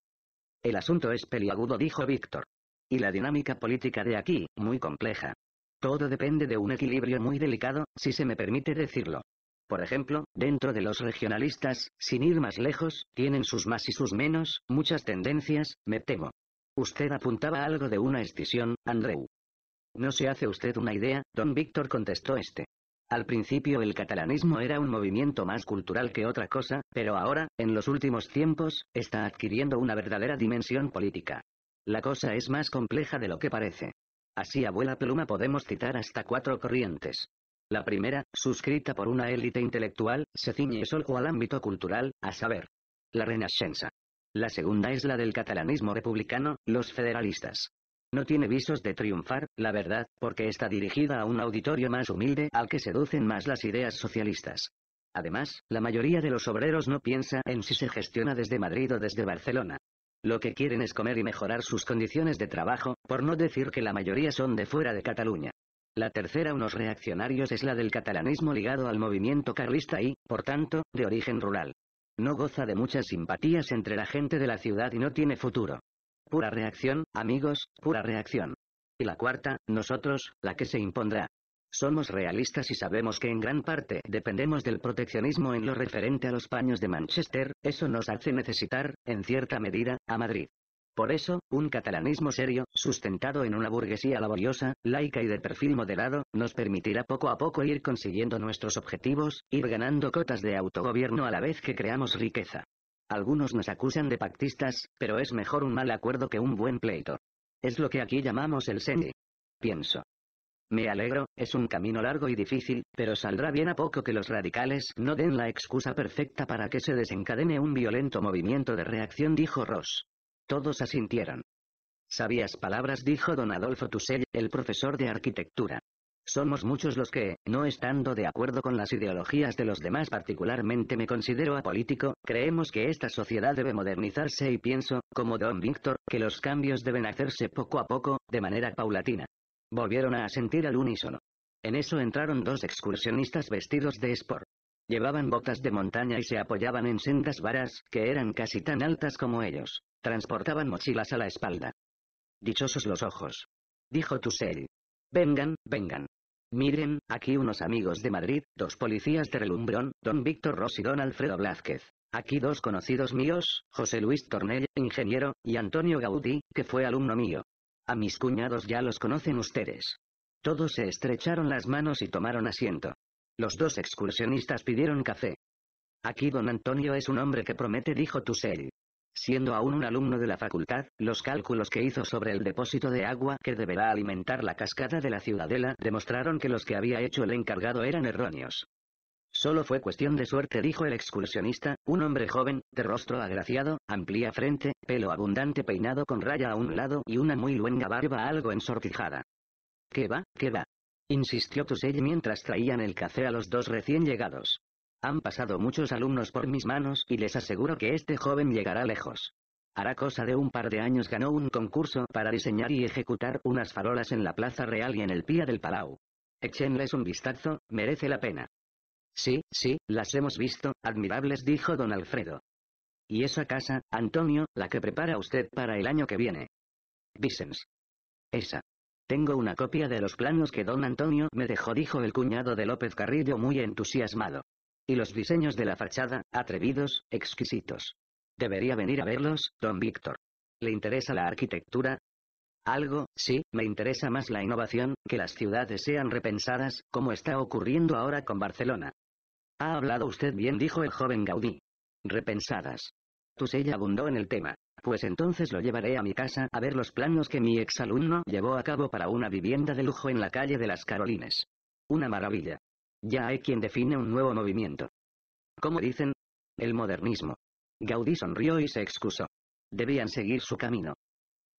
El asunto es peliagudo dijo Víctor. Y la dinámica política de aquí, muy compleja. Todo depende de un equilibrio muy delicado, si se me permite decirlo. Por ejemplo, dentro de los regionalistas, sin ir más lejos, tienen sus más y sus menos, muchas tendencias, me temo. Usted apuntaba algo de una escisión, Andreu. No se hace usted una idea, don Víctor contestó este. Al principio el catalanismo era un movimiento más cultural que otra cosa, pero ahora, en los últimos tiempos, está adquiriendo una verdadera dimensión política. La cosa es más compleja de lo que parece. Así abuela pluma podemos citar hasta cuatro corrientes. La primera, suscrita por una élite intelectual, se ciñe solo al ámbito cultural, a saber, la Renascença. La segunda es la del catalanismo republicano, los federalistas. No tiene visos de triunfar, la verdad, porque está dirigida a un auditorio más humilde al que seducen más las ideas socialistas. Además, la mayoría de los obreros no piensa en si se gestiona desde Madrid o desde Barcelona. Lo que quieren es comer y mejorar sus condiciones de trabajo, por no decir que la mayoría son de fuera de Cataluña. La tercera unos reaccionarios es la del catalanismo ligado al movimiento carlista y, por tanto, de origen rural. No goza de muchas simpatías entre la gente de la ciudad y no tiene futuro. Pura reacción, amigos, pura reacción. Y la cuarta, nosotros, la que se impondrá. Somos realistas y sabemos que en gran parte dependemos del proteccionismo en lo referente a los paños de Manchester, eso nos hace necesitar, en cierta medida, a Madrid. Por eso, un catalanismo serio, sustentado en una burguesía laboriosa, laica y de perfil moderado, nos permitirá poco a poco ir consiguiendo nuestros objetivos, ir ganando cotas de autogobierno a la vez que creamos riqueza. Algunos nos acusan de pactistas, pero es mejor un mal acuerdo que un buen pleito. Es lo que aquí llamamos el seni. Pienso. Me alegro, es un camino largo y difícil, pero saldrá bien a poco que los radicales no den la excusa perfecta para que se desencadene un violento movimiento de reacción, dijo Ross. Todos asintieron. Sabias palabras, dijo don Adolfo Tusell, el profesor de arquitectura. Somos muchos los que, no estando de acuerdo con las ideologías de los demás particularmente me considero apolítico, creemos que esta sociedad debe modernizarse y pienso, como Don Víctor, que los cambios deben hacerse poco a poco, de manera paulatina. Volvieron a asentir al unísono. En eso entraron dos excursionistas vestidos de sport. Llevaban botas de montaña y se apoyaban en sendas varas, que eran casi tan altas como ellos. Transportaban mochilas a la espalda. Dichosos los ojos. Dijo Tussell. Vengan, vengan. Miren, aquí unos amigos de Madrid, dos policías de relumbrón, don Víctor Ross y don Alfredo Blázquez. Aquí dos conocidos míos, José Luis Tornell, ingeniero, y Antonio Gaudí, que fue alumno mío. A mis cuñados ya los conocen ustedes. Todos se estrecharon las manos y tomaron asiento. Los dos excursionistas pidieron café. Aquí don Antonio es un hombre que promete dijo Tusell. Siendo aún un alumno de la facultad, los cálculos que hizo sobre el depósito de agua que deberá alimentar la cascada de la ciudadela demostraron que los que había hecho el encargado eran erróneos. Solo fue cuestión de suerte, dijo el excursionista, un hombre joven, de rostro agraciado, amplia frente, pelo abundante peinado con raya a un lado y una muy luenga barba algo ensortijada. ¿Qué va, qué va? insistió Tusell mientras traían el café a los dos recién llegados. Han pasado muchos alumnos por mis manos y les aseguro que este joven llegará lejos. Hará cosa de un par de años ganó un concurso para diseñar y ejecutar unas farolas en la Plaza Real y en el Pía del Palau. Echenles un vistazo, merece la pena. Sí, sí, las hemos visto, admirables dijo don Alfredo. Y esa casa, Antonio, la que prepara usted para el año que viene. Vicens. Esa. Tengo una copia de los planos que don Antonio me dejó, dijo el cuñado de López Carrillo muy entusiasmado. Y los diseños de la fachada, atrevidos, exquisitos. Debería venir a verlos, don Víctor. ¿Le interesa la arquitectura? Algo, sí, me interesa más la innovación, que las ciudades sean repensadas, como está ocurriendo ahora con Barcelona. Ha hablado usted bien, dijo el joven Gaudí. Repensadas. Tusella pues abundó en el tema. Pues entonces lo llevaré a mi casa a ver los planos que mi exalumno llevó a cabo para una vivienda de lujo en la calle de las Carolines. Una maravilla. Ya hay quien define un nuevo movimiento. Como dicen, el modernismo. Gaudí sonrió y se excusó. Debían seguir su camino.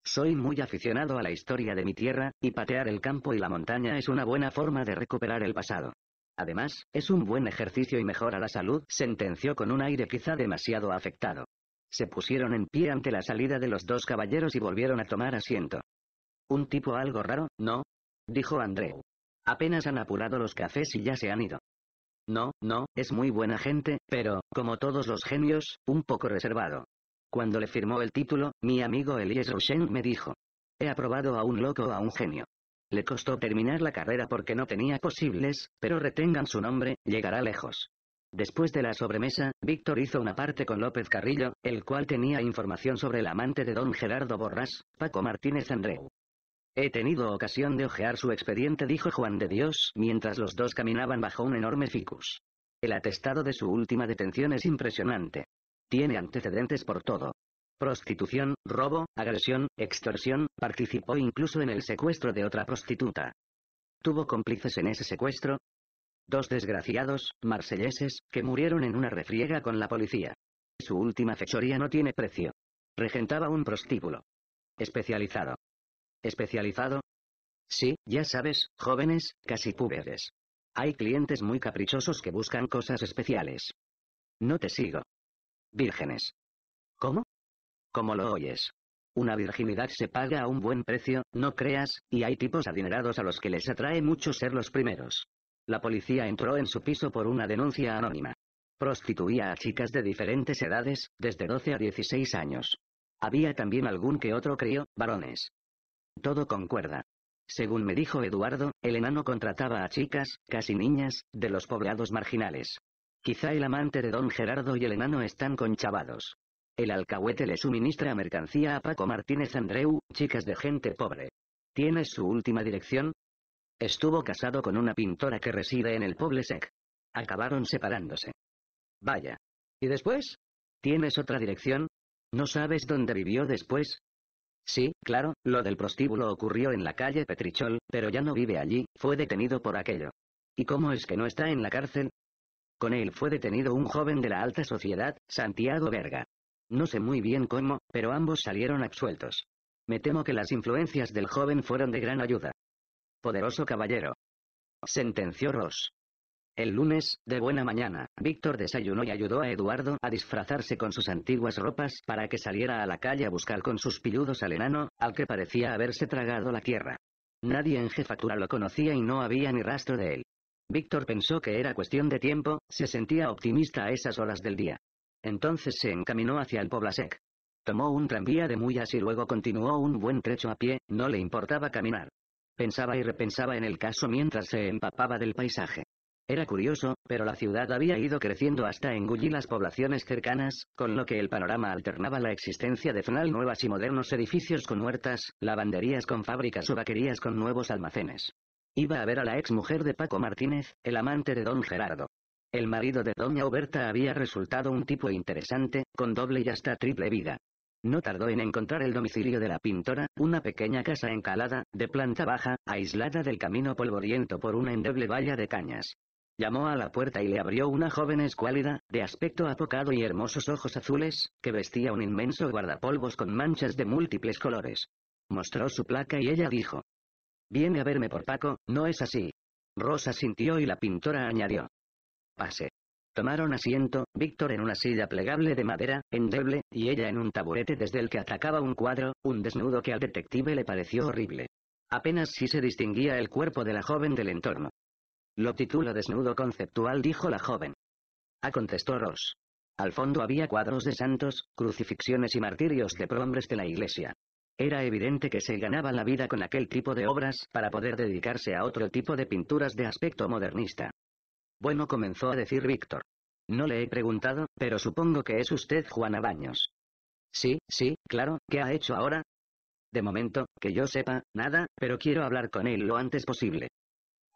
Soy muy aficionado a la historia de mi tierra, y patear el campo y la montaña es una buena forma de recuperar el pasado. Además, es un buen ejercicio y mejora la salud, sentenció con un aire quizá demasiado afectado. Se pusieron en pie ante la salida de los dos caballeros y volvieron a tomar asiento. Un tipo algo raro, ¿no? dijo Andreu. Apenas han apurado los cafés y ya se han ido. No, no, es muy buena gente, pero, como todos los genios, un poco reservado. Cuando le firmó el título, mi amigo Elias Rochen me dijo. He aprobado a un loco o a un genio. Le costó terminar la carrera porque no tenía posibles, pero retengan su nombre, llegará lejos. Después de la sobremesa, Víctor hizo una parte con López Carrillo, el cual tenía información sobre el amante de don Gerardo Borrás, Paco Martínez Andreu. He tenido ocasión de ojear su expediente, dijo Juan de Dios, mientras los dos caminaban bajo un enorme ficus. El atestado de su última detención es impresionante. Tiene antecedentes por todo. Prostitución, robo, agresión, extorsión, participó incluso en el secuestro de otra prostituta. ¿Tuvo cómplices en ese secuestro? Dos desgraciados, marselleses, que murieron en una refriega con la policía. Su última fechoría no tiene precio. Regentaba un prostíbulo. Especializado especializado? Sí, ya sabes, jóvenes, casi púberes. Hay clientes muy caprichosos que buscan cosas especiales. No te sigo. Vírgenes. ¿Cómo? ¿Cómo lo oyes. Una virginidad se paga a un buen precio, no creas, y hay tipos adinerados a los que les atrae mucho ser los primeros. La policía entró en su piso por una denuncia anónima. Prostituía a chicas de diferentes edades, desde 12 a 16 años. Había también algún que otro crío, varones. Todo concuerda. Según me dijo Eduardo, el enano contrataba a chicas, casi niñas, de los poblados marginales. Quizá el amante de don Gerardo y el enano están conchavados. El alcahuete le suministra mercancía a Paco Martínez Andreu, chicas de gente pobre. ¿Tienes su última dirección? Estuvo casado con una pintora que reside en el Poblesec. Acabaron separándose. Vaya. ¿Y después? ¿Tienes otra dirección? ¿No sabes dónde vivió después? Sí, claro, lo del prostíbulo ocurrió en la calle Petrichol, pero ya no vive allí, fue detenido por aquello. ¿Y cómo es que no está en la cárcel? Con él fue detenido un joven de la alta sociedad, Santiago Verga. No sé muy bien cómo, pero ambos salieron absueltos. Me temo que las influencias del joven fueron de gran ayuda. Poderoso caballero. Sentenció Ross. El lunes, de buena mañana, Víctor desayunó y ayudó a Eduardo a disfrazarse con sus antiguas ropas para que saliera a la calle a buscar con sus piludos al enano, al que parecía haberse tragado la tierra. Nadie en jefatura lo conocía y no había ni rastro de él. Víctor pensó que era cuestión de tiempo, se sentía optimista a esas horas del día. Entonces se encaminó hacia el Poblasec. Tomó un tranvía de mullas y luego continuó un buen trecho a pie, no le importaba caminar. Pensaba y repensaba en el caso mientras se empapaba del paisaje. Era curioso, pero la ciudad había ido creciendo hasta engullir las poblaciones cercanas, con lo que el panorama alternaba la existencia de zonal nuevas y modernos edificios con huertas, lavanderías con fábricas o vaquerías con nuevos almacenes. Iba a ver a la ex mujer de Paco Martínez, el amante de don Gerardo. El marido de doña Oberta había resultado un tipo interesante, con doble y hasta triple vida. No tardó en encontrar el domicilio de la pintora, una pequeña casa encalada, de planta baja, aislada del camino polvoriento por una endeble valla de cañas. Llamó a la puerta y le abrió una joven escuálida, de aspecto apocado y hermosos ojos azules, que vestía un inmenso guardapolvos con manchas de múltiples colores. Mostró su placa y ella dijo. Viene a verme por Paco, no es así. Rosa sintió y la pintora añadió. Pase. Tomaron asiento, Víctor en una silla plegable de madera, endeble, y ella en un taburete desde el que atacaba un cuadro, un desnudo que al detective le pareció horrible. Apenas si se distinguía el cuerpo de la joven del entorno. Lo titulo Desnudo conceptual, dijo la joven. A ah, contestó Ross. Al fondo había cuadros de santos, crucifixiones y martirios de prohombres de la iglesia. Era evidente que se ganaba la vida con aquel tipo de obras para poder dedicarse a otro tipo de pinturas de aspecto modernista. Bueno, comenzó a decir Víctor. No le he preguntado, pero supongo que es usted Juana Baños. Sí, sí, claro, ¿qué ha hecho ahora? De momento, que yo sepa, nada, pero quiero hablar con él lo antes posible.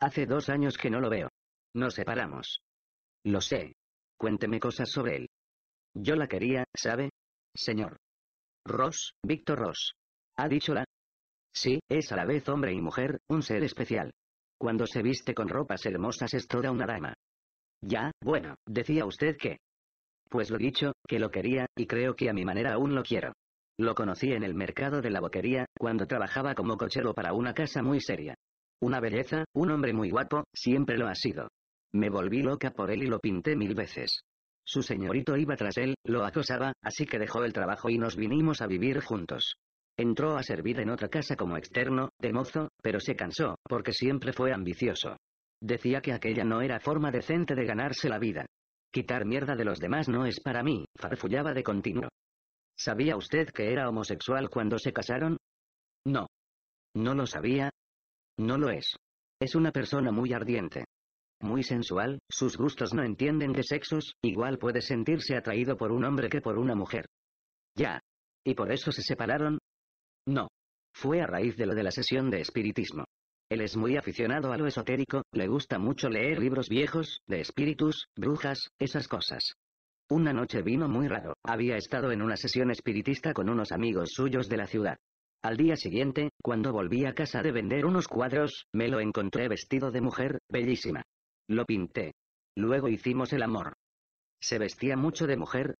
Hace dos años que no lo veo. Nos separamos. Lo sé. Cuénteme cosas sobre él. Yo la quería, ¿sabe? Señor. Ross, Víctor Ross. ¿Ha dicho la? Sí, es a la vez hombre y mujer, un ser especial. Cuando se viste con ropas hermosas es toda una dama. Ya, bueno, decía usted que. Pues lo dicho, que lo quería, y creo que a mi manera aún lo quiero. Lo conocí en el mercado de la boquería, cuando trabajaba como cochero para una casa muy seria. Una belleza, un hombre muy guapo, siempre lo ha sido. Me volví loca por él y lo pinté mil veces. Su señorito iba tras él, lo acosaba, así que dejó el trabajo y nos vinimos a vivir juntos. Entró a servir en otra casa como externo, de mozo, pero se cansó, porque siempre fue ambicioso. Decía que aquella no era forma decente de ganarse la vida. Quitar mierda de los demás no es para mí, farfullaba de continuo. ¿Sabía usted que era homosexual cuando se casaron? No. No lo sabía, no lo es. Es una persona muy ardiente. Muy sensual, sus gustos no entienden de sexos, igual puede sentirse atraído por un hombre que por una mujer. Ya. ¿Y por eso se separaron? No. Fue a raíz de lo de la sesión de espiritismo. Él es muy aficionado a lo esotérico, le gusta mucho leer libros viejos, de espíritus, brujas, esas cosas. Una noche vino muy raro, había estado en una sesión espiritista con unos amigos suyos de la ciudad. Al día siguiente, cuando volví a casa de vender unos cuadros, me lo encontré vestido de mujer, bellísima. Lo pinté. Luego hicimos el amor. ¿Se vestía mucho de mujer?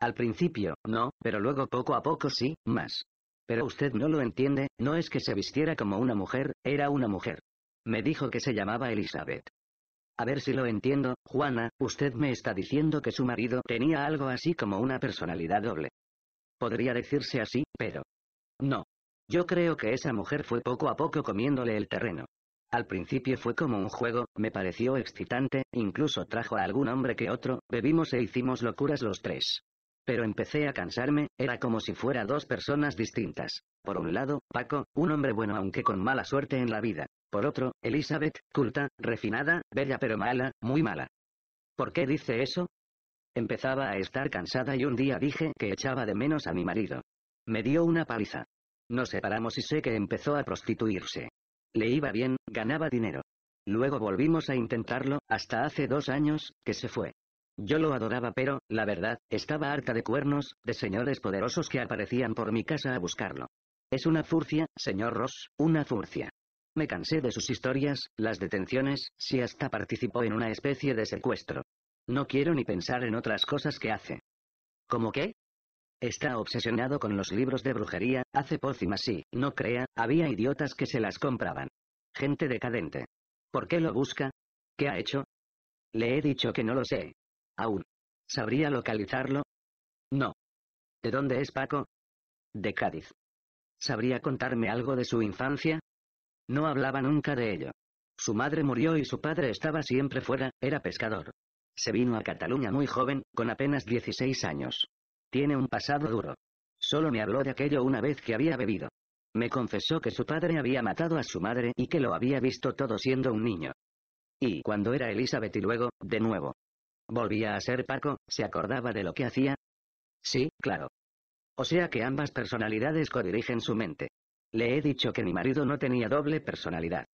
Al principio, no, pero luego poco a poco sí, más. Pero usted no lo entiende, no es que se vistiera como una mujer, era una mujer. Me dijo que se llamaba Elizabeth. A ver si lo entiendo, Juana, usted me está diciendo que su marido tenía algo así como una personalidad doble. Podría decirse así, pero no. Yo creo que esa mujer fue poco a poco comiéndole el terreno. Al principio fue como un juego, me pareció excitante, incluso trajo a algún hombre que otro, bebimos e hicimos locuras los tres. Pero empecé a cansarme, era como si fuera dos personas distintas. Por un lado, Paco, un hombre bueno aunque con mala suerte en la vida. Por otro, Elizabeth, culta, refinada, bella pero mala, muy mala. ¿Por qué dice eso? Empezaba a estar cansada y un día dije que echaba de menos a mi marido. Me dio una paliza. Nos separamos y sé que empezó a prostituirse. Le iba bien, ganaba dinero. Luego volvimos a intentarlo, hasta hace dos años, que se fue. Yo lo adoraba pero, la verdad, estaba harta de cuernos, de señores poderosos que aparecían por mi casa a buscarlo. Es una furcia, señor Ross, una furcia. Me cansé de sus historias, las detenciones, si hasta participó en una especie de secuestro. No quiero ni pensar en otras cosas que hace. ¿Cómo qué? Está obsesionado con los libros de brujería, hace pócimas sí. no crea, había idiotas que se las compraban. Gente decadente. ¿Por qué lo busca? ¿Qué ha hecho? Le he dicho que no lo sé. Aún. ¿Sabría localizarlo? No. ¿De dónde es Paco? De Cádiz. ¿Sabría contarme algo de su infancia? No hablaba nunca de ello. Su madre murió y su padre estaba siempre fuera, era pescador. Se vino a Cataluña muy joven, con apenas 16 años. Tiene un pasado duro. Solo me habló de aquello una vez que había bebido. Me confesó que su padre había matado a su madre y que lo había visto todo siendo un niño. Y cuando era Elizabeth y luego, de nuevo. Volvía a ser Paco, ¿se acordaba de lo que hacía? Sí, claro. O sea que ambas personalidades codirigen su mente. Le he dicho que mi marido no tenía doble personalidad.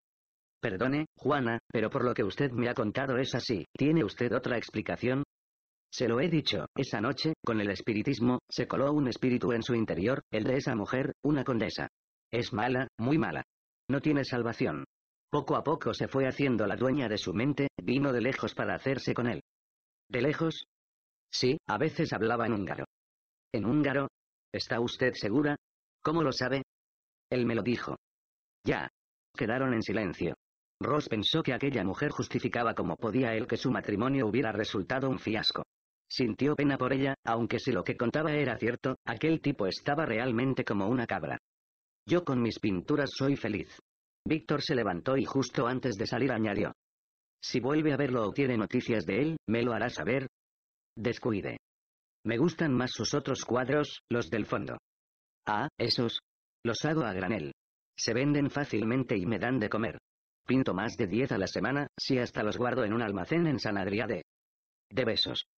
Perdone, Juana, pero por lo que usted me ha contado es así. ¿Tiene usted otra explicación? Se lo he dicho, esa noche, con el espiritismo, se coló un espíritu en su interior, el de esa mujer, una condesa. Es mala, muy mala. No tiene salvación. Poco a poco se fue haciendo la dueña de su mente, vino de lejos para hacerse con él. ¿De lejos? Sí, a veces hablaba en húngaro. ¿En húngaro? ¿Está usted segura? ¿Cómo lo sabe? Él me lo dijo. Ya. Quedaron en silencio. Ross pensó que aquella mujer justificaba como podía él que su matrimonio hubiera resultado un fiasco. Sintió pena por ella, aunque si lo que contaba era cierto, aquel tipo estaba realmente como una cabra. Yo con mis pinturas soy feliz. Víctor se levantó y justo antes de salir añadió. Si vuelve a verlo o tiene noticias de él, me lo hará saber. Descuide. Me gustan más sus otros cuadros, los del fondo. Ah, esos. Los hago a granel. Se venden fácilmente y me dan de comer. Pinto más de 10 a la semana, si hasta los guardo en un almacén en San Adriá de... De besos.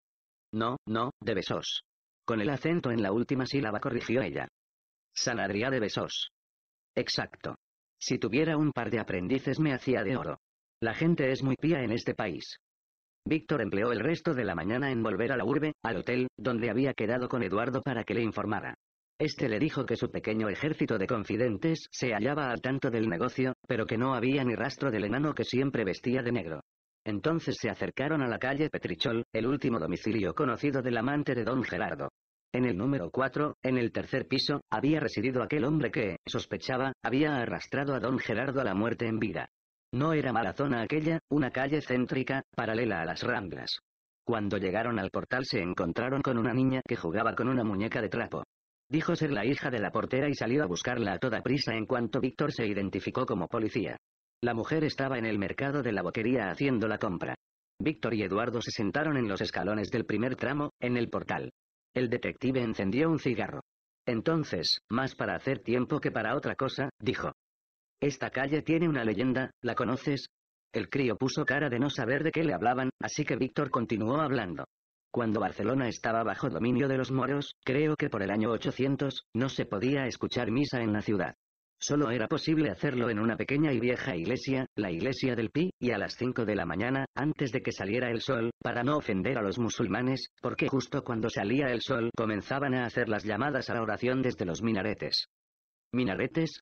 No, no, de Besos. Con el acento en la última sílaba corrigió ella. Sanadria de Besos. Exacto. Si tuviera un par de aprendices me hacía de oro. La gente es muy pía en este país. Víctor empleó el resto de la mañana en volver a la urbe, al hotel, donde había quedado con Eduardo para que le informara. Este le dijo que su pequeño ejército de confidentes se hallaba al tanto del negocio, pero que no había ni rastro del enano que siempre vestía de negro. Entonces se acercaron a la calle Petrichol, el último domicilio conocido del amante de don Gerardo. En el número 4, en el tercer piso, había residido aquel hombre que, sospechaba, había arrastrado a don Gerardo a la muerte en vida. No era mala zona aquella, una calle céntrica, paralela a las ramblas. Cuando llegaron al portal se encontraron con una niña que jugaba con una muñeca de trapo. Dijo ser la hija de la portera y salió a buscarla a toda prisa en cuanto Víctor se identificó como policía. La mujer estaba en el mercado de la boquería haciendo la compra. Víctor y Eduardo se sentaron en los escalones del primer tramo, en el portal. El detective encendió un cigarro. Entonces, más para hacer tiempo que para otra cosa, dijo. Esta calle tiene una leyenda, ¿la conoces? El crío puso cara de no saber de qué le hablaban, así que Víctor continuó hablando. Cuando Barcelona estaba bajo dominio de los moros, creo que por el año 800, no se podía escuchar misa en la ciudad. Solo era posible hacerlo en una pequeña y vieja iglesia, la iglesia del Pi, y a las 5 de la mañana, antes de que saliera el sol, para no ofender a los musulmanes, porque justo cuando salía el sol comenzaban a hacer las llamadas a la oración desde los minaretes. ¿Minaretes?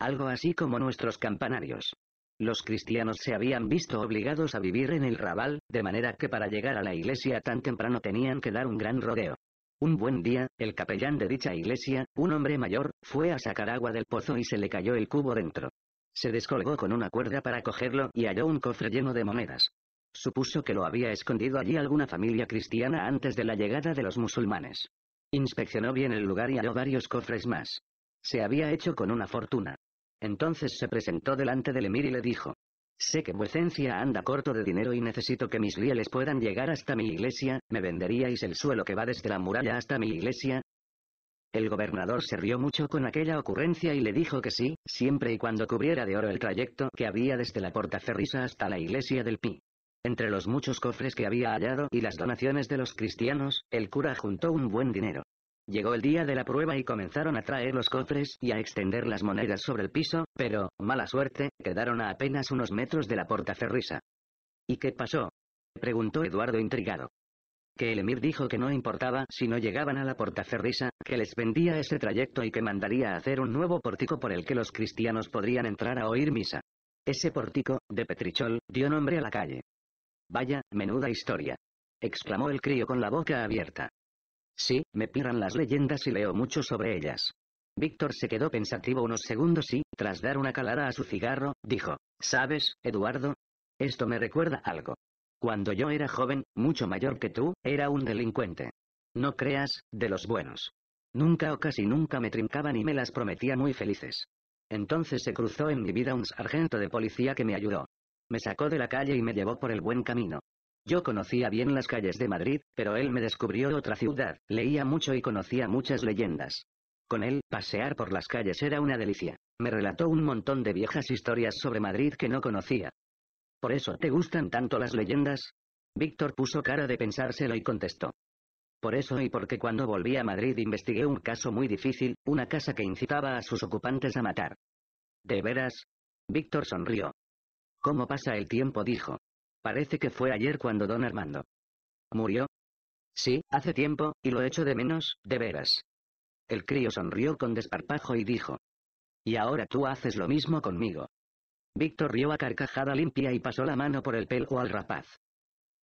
Algo así como nuestros campanarios. Los cristianos se habían visto obligados a vivir en el rabal, de manera que para llegar a la iglesia tan temprano tenían que dar un gran rodeo. Un buen día, el capellán de dicha iglesia, un hombre mayor, fue a sacar agua del pozo y se le cayó el cubo dentro. Se descolgó con una cuerda para cogerlo y halló un cofre lleno de monedas. Supuso que lo había escondido allí alguna familia cristiana antes de la llegada de los musulmanes. Inspeccionó bien el lugar y halló varios cofres más. Se había hecho con una fortuna. Entonces se presentó delante del emir y le dijo, Sé que vuecencia anda corto de dinero y necesito que mis lieles puedan llegar hasta mi iglesia, ¿me venderíais el suelo que va desde la muralla hasta mi iglesia? El gobernador se rió mucho con aquella ocurrencia y le dijo que sí, siempre y cuando cubriera de oro el trayecto que había desde la Ferrisa hasta la iglesia del Pi. Entre los muchos cofres que había hallado y las donaciones de los cristianos, el cura juntó un buen dinero. Llegó el día de la prueba y comenzaron a traer los cofres y a extender las monedas sobre el piso, pero, mala suerte, quedaron a apenas unos metros de la portaferrisa. ¿Y qué pasó? preguntó Eduardo intrigado. Que el emir dijo que no importaba si no llegaban a la portaferrisa, que les vendía ese trayecto y que mandaría a hacer un nuevo pórtico por el que los cristianos podrían entrar a oír misa. Ese pórtico, de Petrichol, dio nombre a la calle. Vaya, menuda historia. exclamó el crío con la boca abierta. Sí, me piran las leyendas y leo mucho sobre ellas. Víctor se quedó pensativo unos segundos y, tras dar una calada a su cigarro, dijo, ¿Sabes, Eduardo? Esto me recuerda algo. Cuando yo era joven, mucho mayor que tú, era un delincuente. No creas, de los buenos. Nunca o casi nunca me trincaban y me las prometía muy felices. Entonces se cruzó en mi vida un sargento de policía que me ayudó. Me sacó de la calle y me llevó por el buen camino. Yo conocía bien las calles de Madrid, pero él me descubrió otra ciudad, leía mucho y conocía muchas leyendas. Con él, pasear por las calles era una delicia. Me relató un montón de viejas historias sobre Madrid que no conocía. ¿Por eso te gustan tanto las leyendas? Víctor puso cara de pensárselo y contestó. Por eso y porque cuando volví a Madrid investigué un caso muy difícil, una casa que incitaba a sus ocupantes a matar. ¿De veras? Víctor sonrió. ¿Cómo pasa el tiempo? dijo. Parece que fue ayer cuando don Armando murió. Sí, hace tiempo, y lo echo de menos, de veras. El crío sonrió con desparpajo y dijo. Y ahora tú haces lo mismo conmigo. Víctor rió a carcajada limpia y pasó la mano por el pelo al rapaz.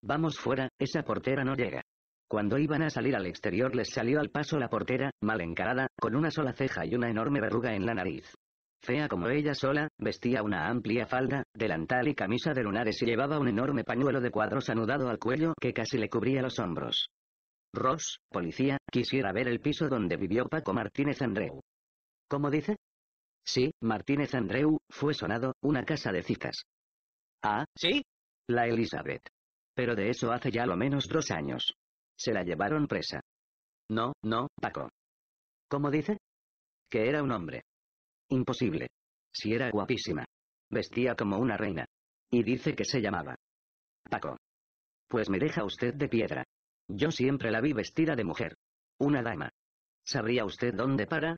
Vamos fuera, esa portera no llega. Cuando iban a salir al exterior les salió al paso la portera, mal encarada, con una sola ceja y una enorme verruga en la nariz. Fea como ella sola, vestía una amplia falda, delantal y camisa de lunares y llevaba un enorme pañuelo de cuadros anudado al cuello que casi le cubría los hombros. Ross, policía, quisiera ver el piso donde vivió Paco Martínez Andreu. ¿Cómo dice? Sí, Martínez Andreu, fue sonado, una casa de citas. Ah, ¿sí? La Elizabeth. Pero de eso hace ya lo menos dos años. Se la llevaron presa. No, no, Paco. ¿Cómo dice? Que era un hombre. Imposible. Si era guapísima. Vestía como una reina. Y dice que se llamaba. Paco. Pues me deja usted de piedra. Yo siempre la vi vestida de mujer. Una dama. ¿Sabría usted dónde para?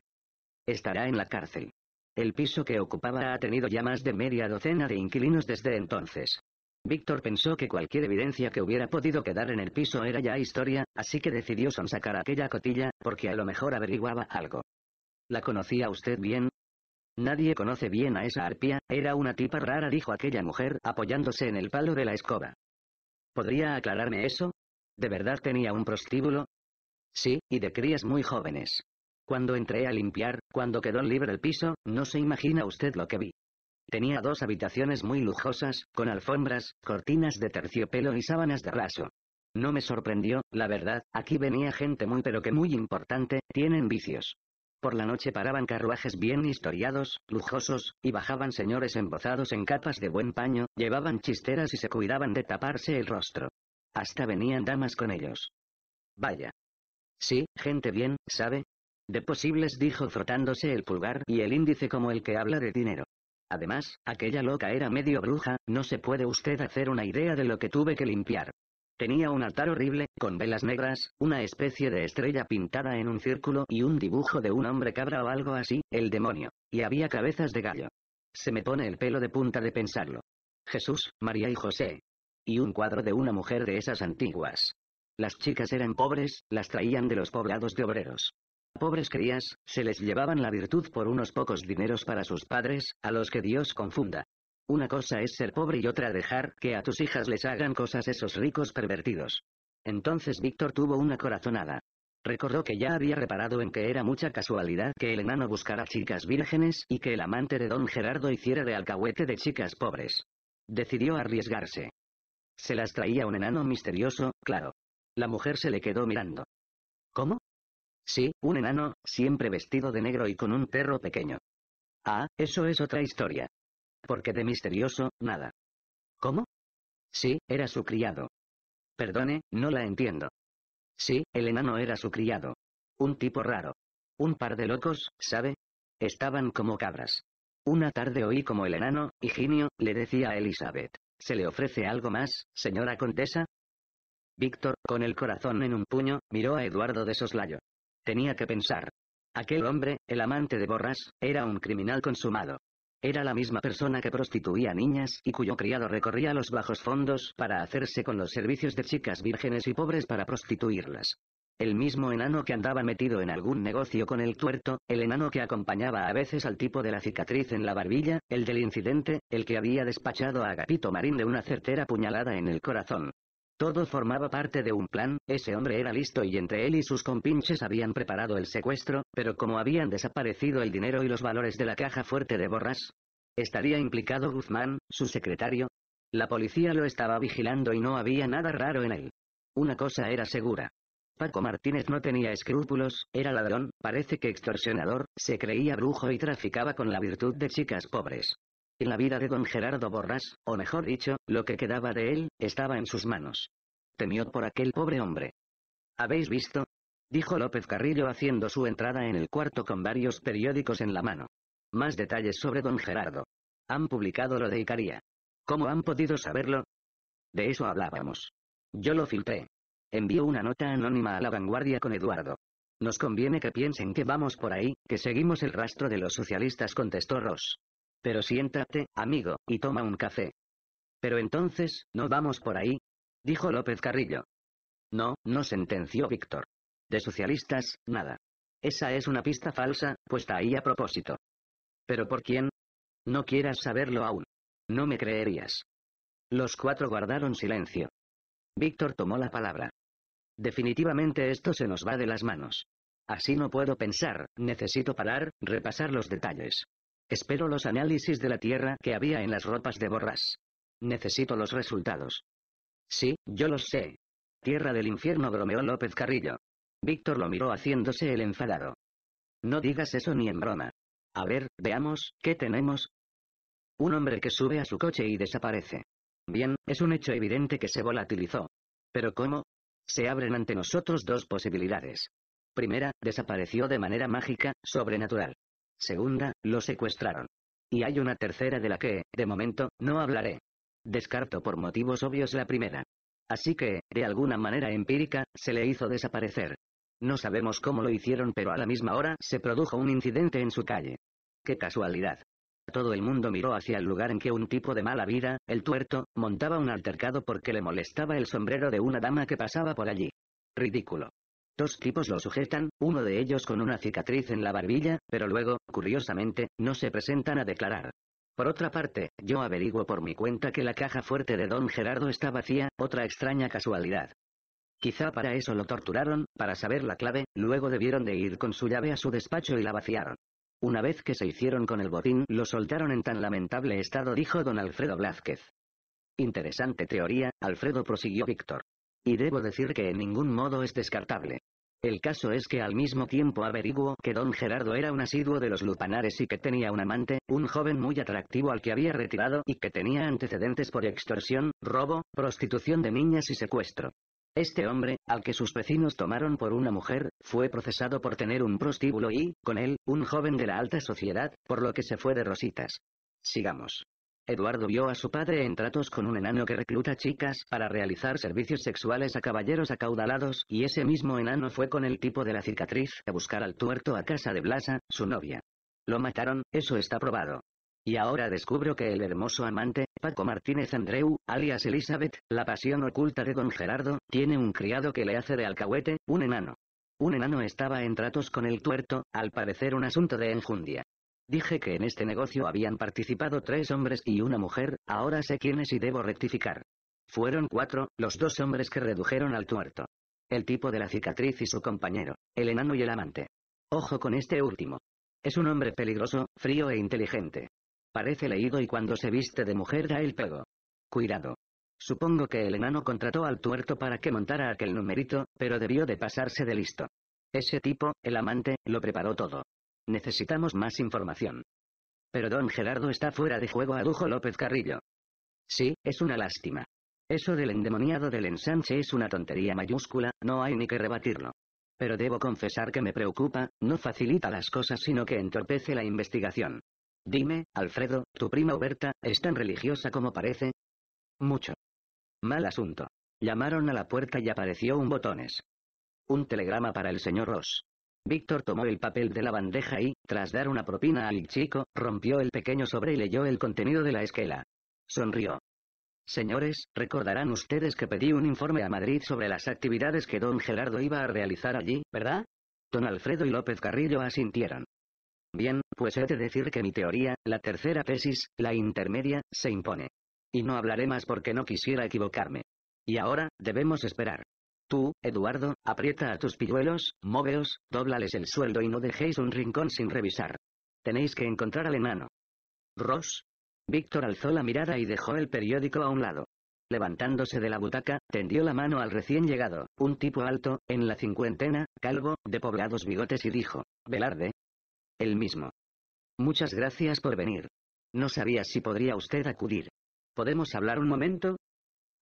Estará en la cárcel. El piso que ocupaba ha tenido ya más de media docena de inquilinos desde entonces. Víctor pensó que cualquier evidencia que hubiera podido quedar en el piso era ya historia, así que decidió sonsacar aquella cotilla, porque a lo mejor averiguaba algo. ¿La conocía usted bien? Nadie conoce bien a esa arpía, era una tipa rara dijo aquella mujer apoyándose en el palo de la escoba. ¿Podría aclararme eso? ¿De verdad tenía un prostíbulo? Sí, y de crías muy jóvenes. Cuando entré a limpiar, cuando quedó libre el piso, no se imagina usted lo que vi. Tenía dos habitaciones muy lujosas, con alfombras, cortinas de terciopelo y sábanas de raso. No me sorprendió, la verdad, aquí venía gente muy pero que muy importante, tienen vicios. Por la noche paraban carruajes bien historiados, lujosos, y bajaban señores embozados en capas de buen paño, llevaban chisteras y se cuidaban de taparse el rostro. Hasta venían damas con ellos. Vaya. Sí, gente bien, ¿sabe? De posibles dijo frotándose el pulgar y el índice como el que habla de dinero. Además, aquella loca era medio bruja, no se puede usted hacer una idea de lo que tuve que limpiar. Tenía un altar horrible, con velas negras, una especie de estrella pintada en un círculo y un dibujo de un hombre cabra o algo así, el demonio. Y había cabezas de gallo. Se me pone el pelo de punta de pensarlo. Jesús, María y José. Y un cuadro de una mujer de esas antiguas. Las chicas eran pobres, las traían de los poblados de obreros. Pobres crías, se les llevaban la virtud por unos pocos dineros para sus padres, a los que Dios confunda. Una cosa es ser pobre y otra dejar que a tus hijas les hagan cosas esos ricos pervertidos. Entonces Víctor tuvo una corazonada. Recordó que ya había reparado en que era mucha casualidad que el enano buscara chicas vírgenes y que el amante de don Gerardo hiciera de alcahuete de chicas pobres. Decidió arriesgarse. Se las traía un enano misterioso, claro. La mujer se le quedó mirando. ¿Cómo? Sí, un enano, siempre vestido de negro y con un perro pequeño. Ah, eso es otra historia porque de misterioso, nada. ¿Cómo? Sí, era su criado. Perdone, no la entiendo. Sí, el enano era su criado. Un tipo raro. Un par de locos, ¿sabe? Estaban como cabras. Una tarde oí como el enano, Ginio, le decía a Elizabeth. ¿Se le ofrece algo más, señora condesa? Víctor, con el corazón en un puño, miró a Eduardo de soslayo. Tenía que pensar. Aquel hombre, el amante de Borras, era un criminal consumado. Era la misma persona que prostituía niñas y cuyo criado recorría los bajos fondos para hacerse con los servicios de chicas vírgenes y pobres para prostituirlas. El mismo enano que andaba metido en algún negocio con el tuerto, el enano que acompañaba a veces al tipo de la cicatriz en la barbilla, el del incidente, el que había despachado a Agapito Marín de una certera puñalada en el corazón. Todo formaba parte de un plan, ese hombre era listo y entre él y sus compinches habían preparado el secuestro, pero como habían desaparecido el dinero y los valores de la caja fuerte de Borras, ¿estaría implicado Guzmán, su secretario? La policía lo estaba vigilando y no había nada raro en él. Una cosa era segura. Paco Martínez no tenía escrúpulos, era ladrón, parece que extorsionador, se creía brujo y traficaba con la virtud de chicas pobres. En la vida de don Gerardo Borrás, o mejor dicho, lo que quedaba de él, estaba en sus manos. Temió por aquel pobre hombre. ¿Habéis visto? Dijo López Carrillo haciendo su entrada en el cuarto con varios periódicos en la mano. Más detalles sobre don Gerardo. Han publicado lo de Icaría. ¿Cómo han podido saberlo? De eso hablábamos. Yo lo filtré. Envió una nota anónima a la vanguardia con Eduardo. Nos conviene que piensen que vamos por ahí, que seguimos el rastro de los socialistas, contestó Ross. Pero siéntate, amigo, y toma un café. Pero entonces, ¿no vamos por ahí? Dijo López Carrillo. No, no sentenció Víctor. De socialistas, nada. Esa es una pista falsa, puesta ahí a propósito. ¿Pero por quién? No quieras saberlo aún. No me creerías. Los cuatro guardaron silencio. Víctor tomó la palabra. Definitivamente esto se nos va de las manos. Así no puedo pensar, necesito parar, repasar los detalles. Espero los análisis de la tierra que había en las ropas de Borras. Necesito los resultados. Sí, yo los sé. Tierra del infierno bromeó López Carrillo. Víctor lo miró haciéndose el enfadado. No digas eso ni en broma. A ver, veamos, ¿qué tenemos? Un hombre que sube a su coche y desaparece. Bien, es un hecho evidente que se volatilizó. Pero ¿cómo? Se abren ante nosotros dos posibilidades. Primera, desapareció de manera mágica, sobrenatural. Segunda, lo secuestraron. Y hay una tercera de la que, de momento, no hablaré. Descarto por motivos obvios la primera. Así que, de alguna manera empírica, se le hizo desaparecer. No sabemos cómo lo hicieron pero a la misma hora se produjo un incidente en su calle. ¡Qué casualidad! Todo el mundo miró hacia el lugar en que un tipo de mala vida, el tuerto, montaba un altercado porque le molestaba el sombrero de una dama que pasaba por allí. Ridículo. Dos tipos lo sujetan, uno de ellos con una cicatriz en la barbilla, pero luego, curiosamente, no se presentan a declarar. Por otra parte, yo averiguo por mi cuenta que la caja fuerte de don Gerardo está vacía, otra extraña casualidad. Quizá para eso lo torturaron, para saber la clave, luego debieron de ir con su llave a su despacho y la vaciaron. Una vez que se hicieron con el botín, lo soltaron en tan lamentable estado, dijo don Alfredo Blázquez. Interesante teoría, Alfredo prosiguió Víctor. Y debo decir que en ningún modo es descartable. El caso es que al mismo tiempo averiguo que don Gerardo era un asiduo de los lupanares y que tenía un amante, un joven muy atractivo al que había retirado y que tenía antecedentes por extorsión, robo, prostitución de niñas y secuestro. Este hombre, al que sus vecinos tomaron por una mujer, fue procesado por tener un prostíbulo y, con él, un joven de la alta sociedad, por lo que se fue de rositas. Sigamos. Eduardo vio a su padre en tratos con un enano que recluta chicas para realizar servicios sexuales a caballeros acaudalados y ese mismo enano fue con el tipo de la cicatriz a buscar al tuerto a casa de Blasa, su novia. Lo mataron, eso está probado. Y ahora descubro que el hermoso amante, Paco Martínez Andreu, alias Elizabeth, la pasión oculta de don Gerardo, tiene un criado que le hace de alcahuete, un enano. Un enano estaba en tratos con el tuerto, al parecer un asunto de enjundia. Dije que en este negocio habían participado tres hombres y una mujer, ahora sé quiénes y debo rectificar. Fueron cuatro, los dos hombres que redujeron al tuerto. El tipo de la cicatriz y su compañero, el enano y el amante. Ojo con este último. Es un hombre peligroso, frío e inteligente. Parece leído y cuando se viste de mujer da el pego. Cuidado. Supongo que el enano contrató al tuerto para que montara aquel numerito, pero debió de pasarse de listo. Ese tipo, el amante, lo preparó todo. Necesitamos más información. Pero don Gerardo está fuera de juego, adujo López Carrillo. Sí, es una lástima. Eso del endemoniado del ensanche es una tontería mayúscula, no hay ni que rebatirlo. Pero debo confesar que me preocupa, no facilita las cosas sino que entorpece la investigación. Dime, Alfredo, ¿tu prima Huberta es tan religiosa como parece? Mucho. Mal asunto. Llamaron a la puerta y apareció un botones. Un telegrama para el señor Ross. Víctor tomó el papel de la bandeja y, tras dar una propina al chico, rompió el pequeño sobre y leyó el contenido de la esquela. Sonrió. Señores, recordarán ustedes que pedí un informe a Madrid sobre las actividades que don Gerardo iba a realizar allí, ¿verdad? Don Alfredo y López Carrillo asintieron. Bien, pues he de decir que mi teoría, la tercera tesis, la intermedia, se impone. Y no hablaré más porque no quisiera equivocarme. Y ahora, debemos esperar. Tú, Eduardo, aprieta a tus pilluelos, móveos, dóblales el sueldo y no dejéis un rincón sin revisar. Tenéis que encontrar al enano. Ross. Víctor alzó la mirada y dejó el periódico a un lado. Levantándose de la butaca, tendió la mano al recién llegado, un tipo alto, en la cincuentena, calvo, de poblados bigotes y dijo, Velarde. El mismo. Muchas gracias por venir. No sabía si podría usted acudir. ¿Podemos hablar un momento?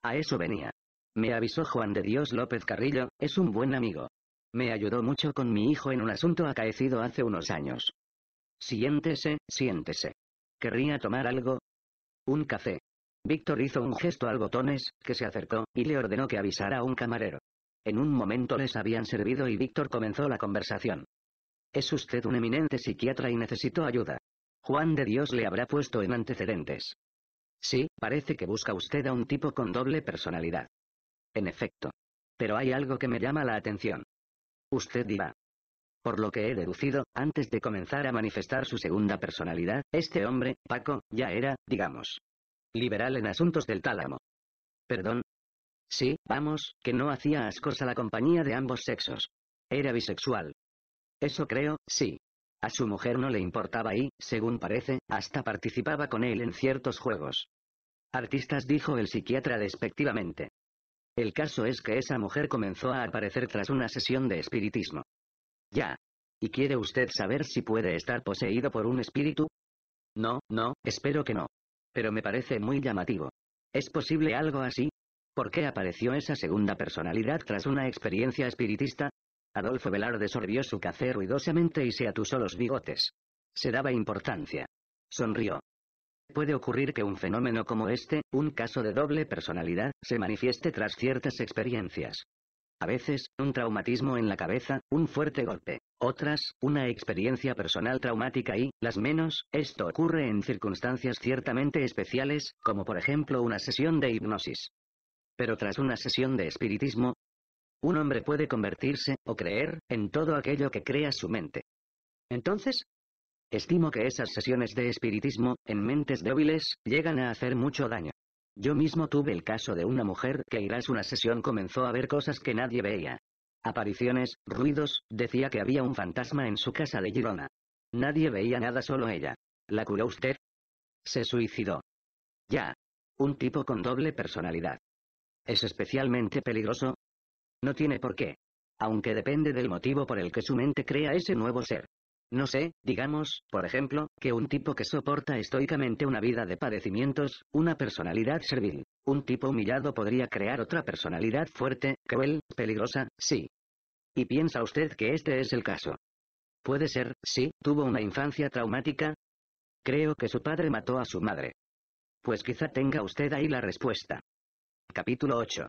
A eso venía. Me avisó Juan de Dios López Carrillo, es un buen amigo. Me ayudó mucho con mi hijo en un asunto acaecido hace unos años. Siéntese, siéntese. ¿Querría tomar algo? Un café. Víctor hizo un gesto al botones, que se acercó, y le ordenó que avisara a un camarero. En un momento les habían servido y Víctor comenzó la conversación. Es usted un eminente psiquiatra y necesito ayuda. Juan de Dios le habrá puesto en antecedentes. Sí, parece que busca usted a un tipo con doble personalidad. En efecto. Pero hay algo que me llama la atención. Usted dirá. Por lo que he deducido, antes de comenzar a manifestar su segunda personalidad, este hombre, Paco, ya era, digamos, liberal en asuntos del tálamo. Perdón. Sí, vamos, que no hacía ascos a la compañía de ambos sexos. Era bisexual. Eso creo, sí. A su mujer no le importaba y, según parece, hasta participaba con él en ciertos juegos. Artistas dijo el psiquiatra despectivamente. El caso es que esa mujer comenzó a aparecer tras una sesión de espiritismo. Ya. ¿Y quiere usted saber si puede estar poseído por un espíritu? No, no, espero que no. Pero me parece muy llamativo. ¿Es posible algo así? ¿Por qué apareció esa segunda personalidad tras una experiencia espiritista? Adolfo Velarde sorbió su café ruidosamente y se atusó los bigotes. Se daba importancia. Sonrió. Puede ocurrir que un fenómeno como este, un caso de doble personalidad, se manifieste tras ciertas experiencias. A veces, un traumatismo en la cabeza, un fuerte golpe. Otras, una experiencia personal traumática y, las menos, esto ocurre en circunstancias ciertamente especiales, como por ejemplo una sesión de hipnosis. Pero tras una sesión de espiritismo, un hombre puede convertirse, o creer, en todo aquello que crea su mente. Entonces, Estimo que esas sesiones de espiritismo, en mentes débiles, llegan a hacer mucho daño. Yo mismo tuve el caso de una mujer que irás una sesión comenzó a ver cosas que nadie veía. Apariciones, ruidos, decía que había un fantasma en su casa de Girona. Nadie veía nada solo ella. ¿La curó usted? Se suicidó. Ya. Un tipo con doble personalidad. ¿Es especialmente peligroso? No tiene por qué. Aunque depende del motivo por el que su mente crea ese nuevo ser. No sé, digamos, por ejemplo, que un tipo que soporta estoicamente una vida de padecimientos, una personalidad servil, un tipo humillado podría crear otra personalidad fuerte, cruel, peligrosa, sí. Y piensa usted que este es el caso. Puede ser, sí, tuvo una infancia traumática. Creo que su padre mató a su madre. Pues quizá tenga usted ahí la respuesta. Capítulo 8.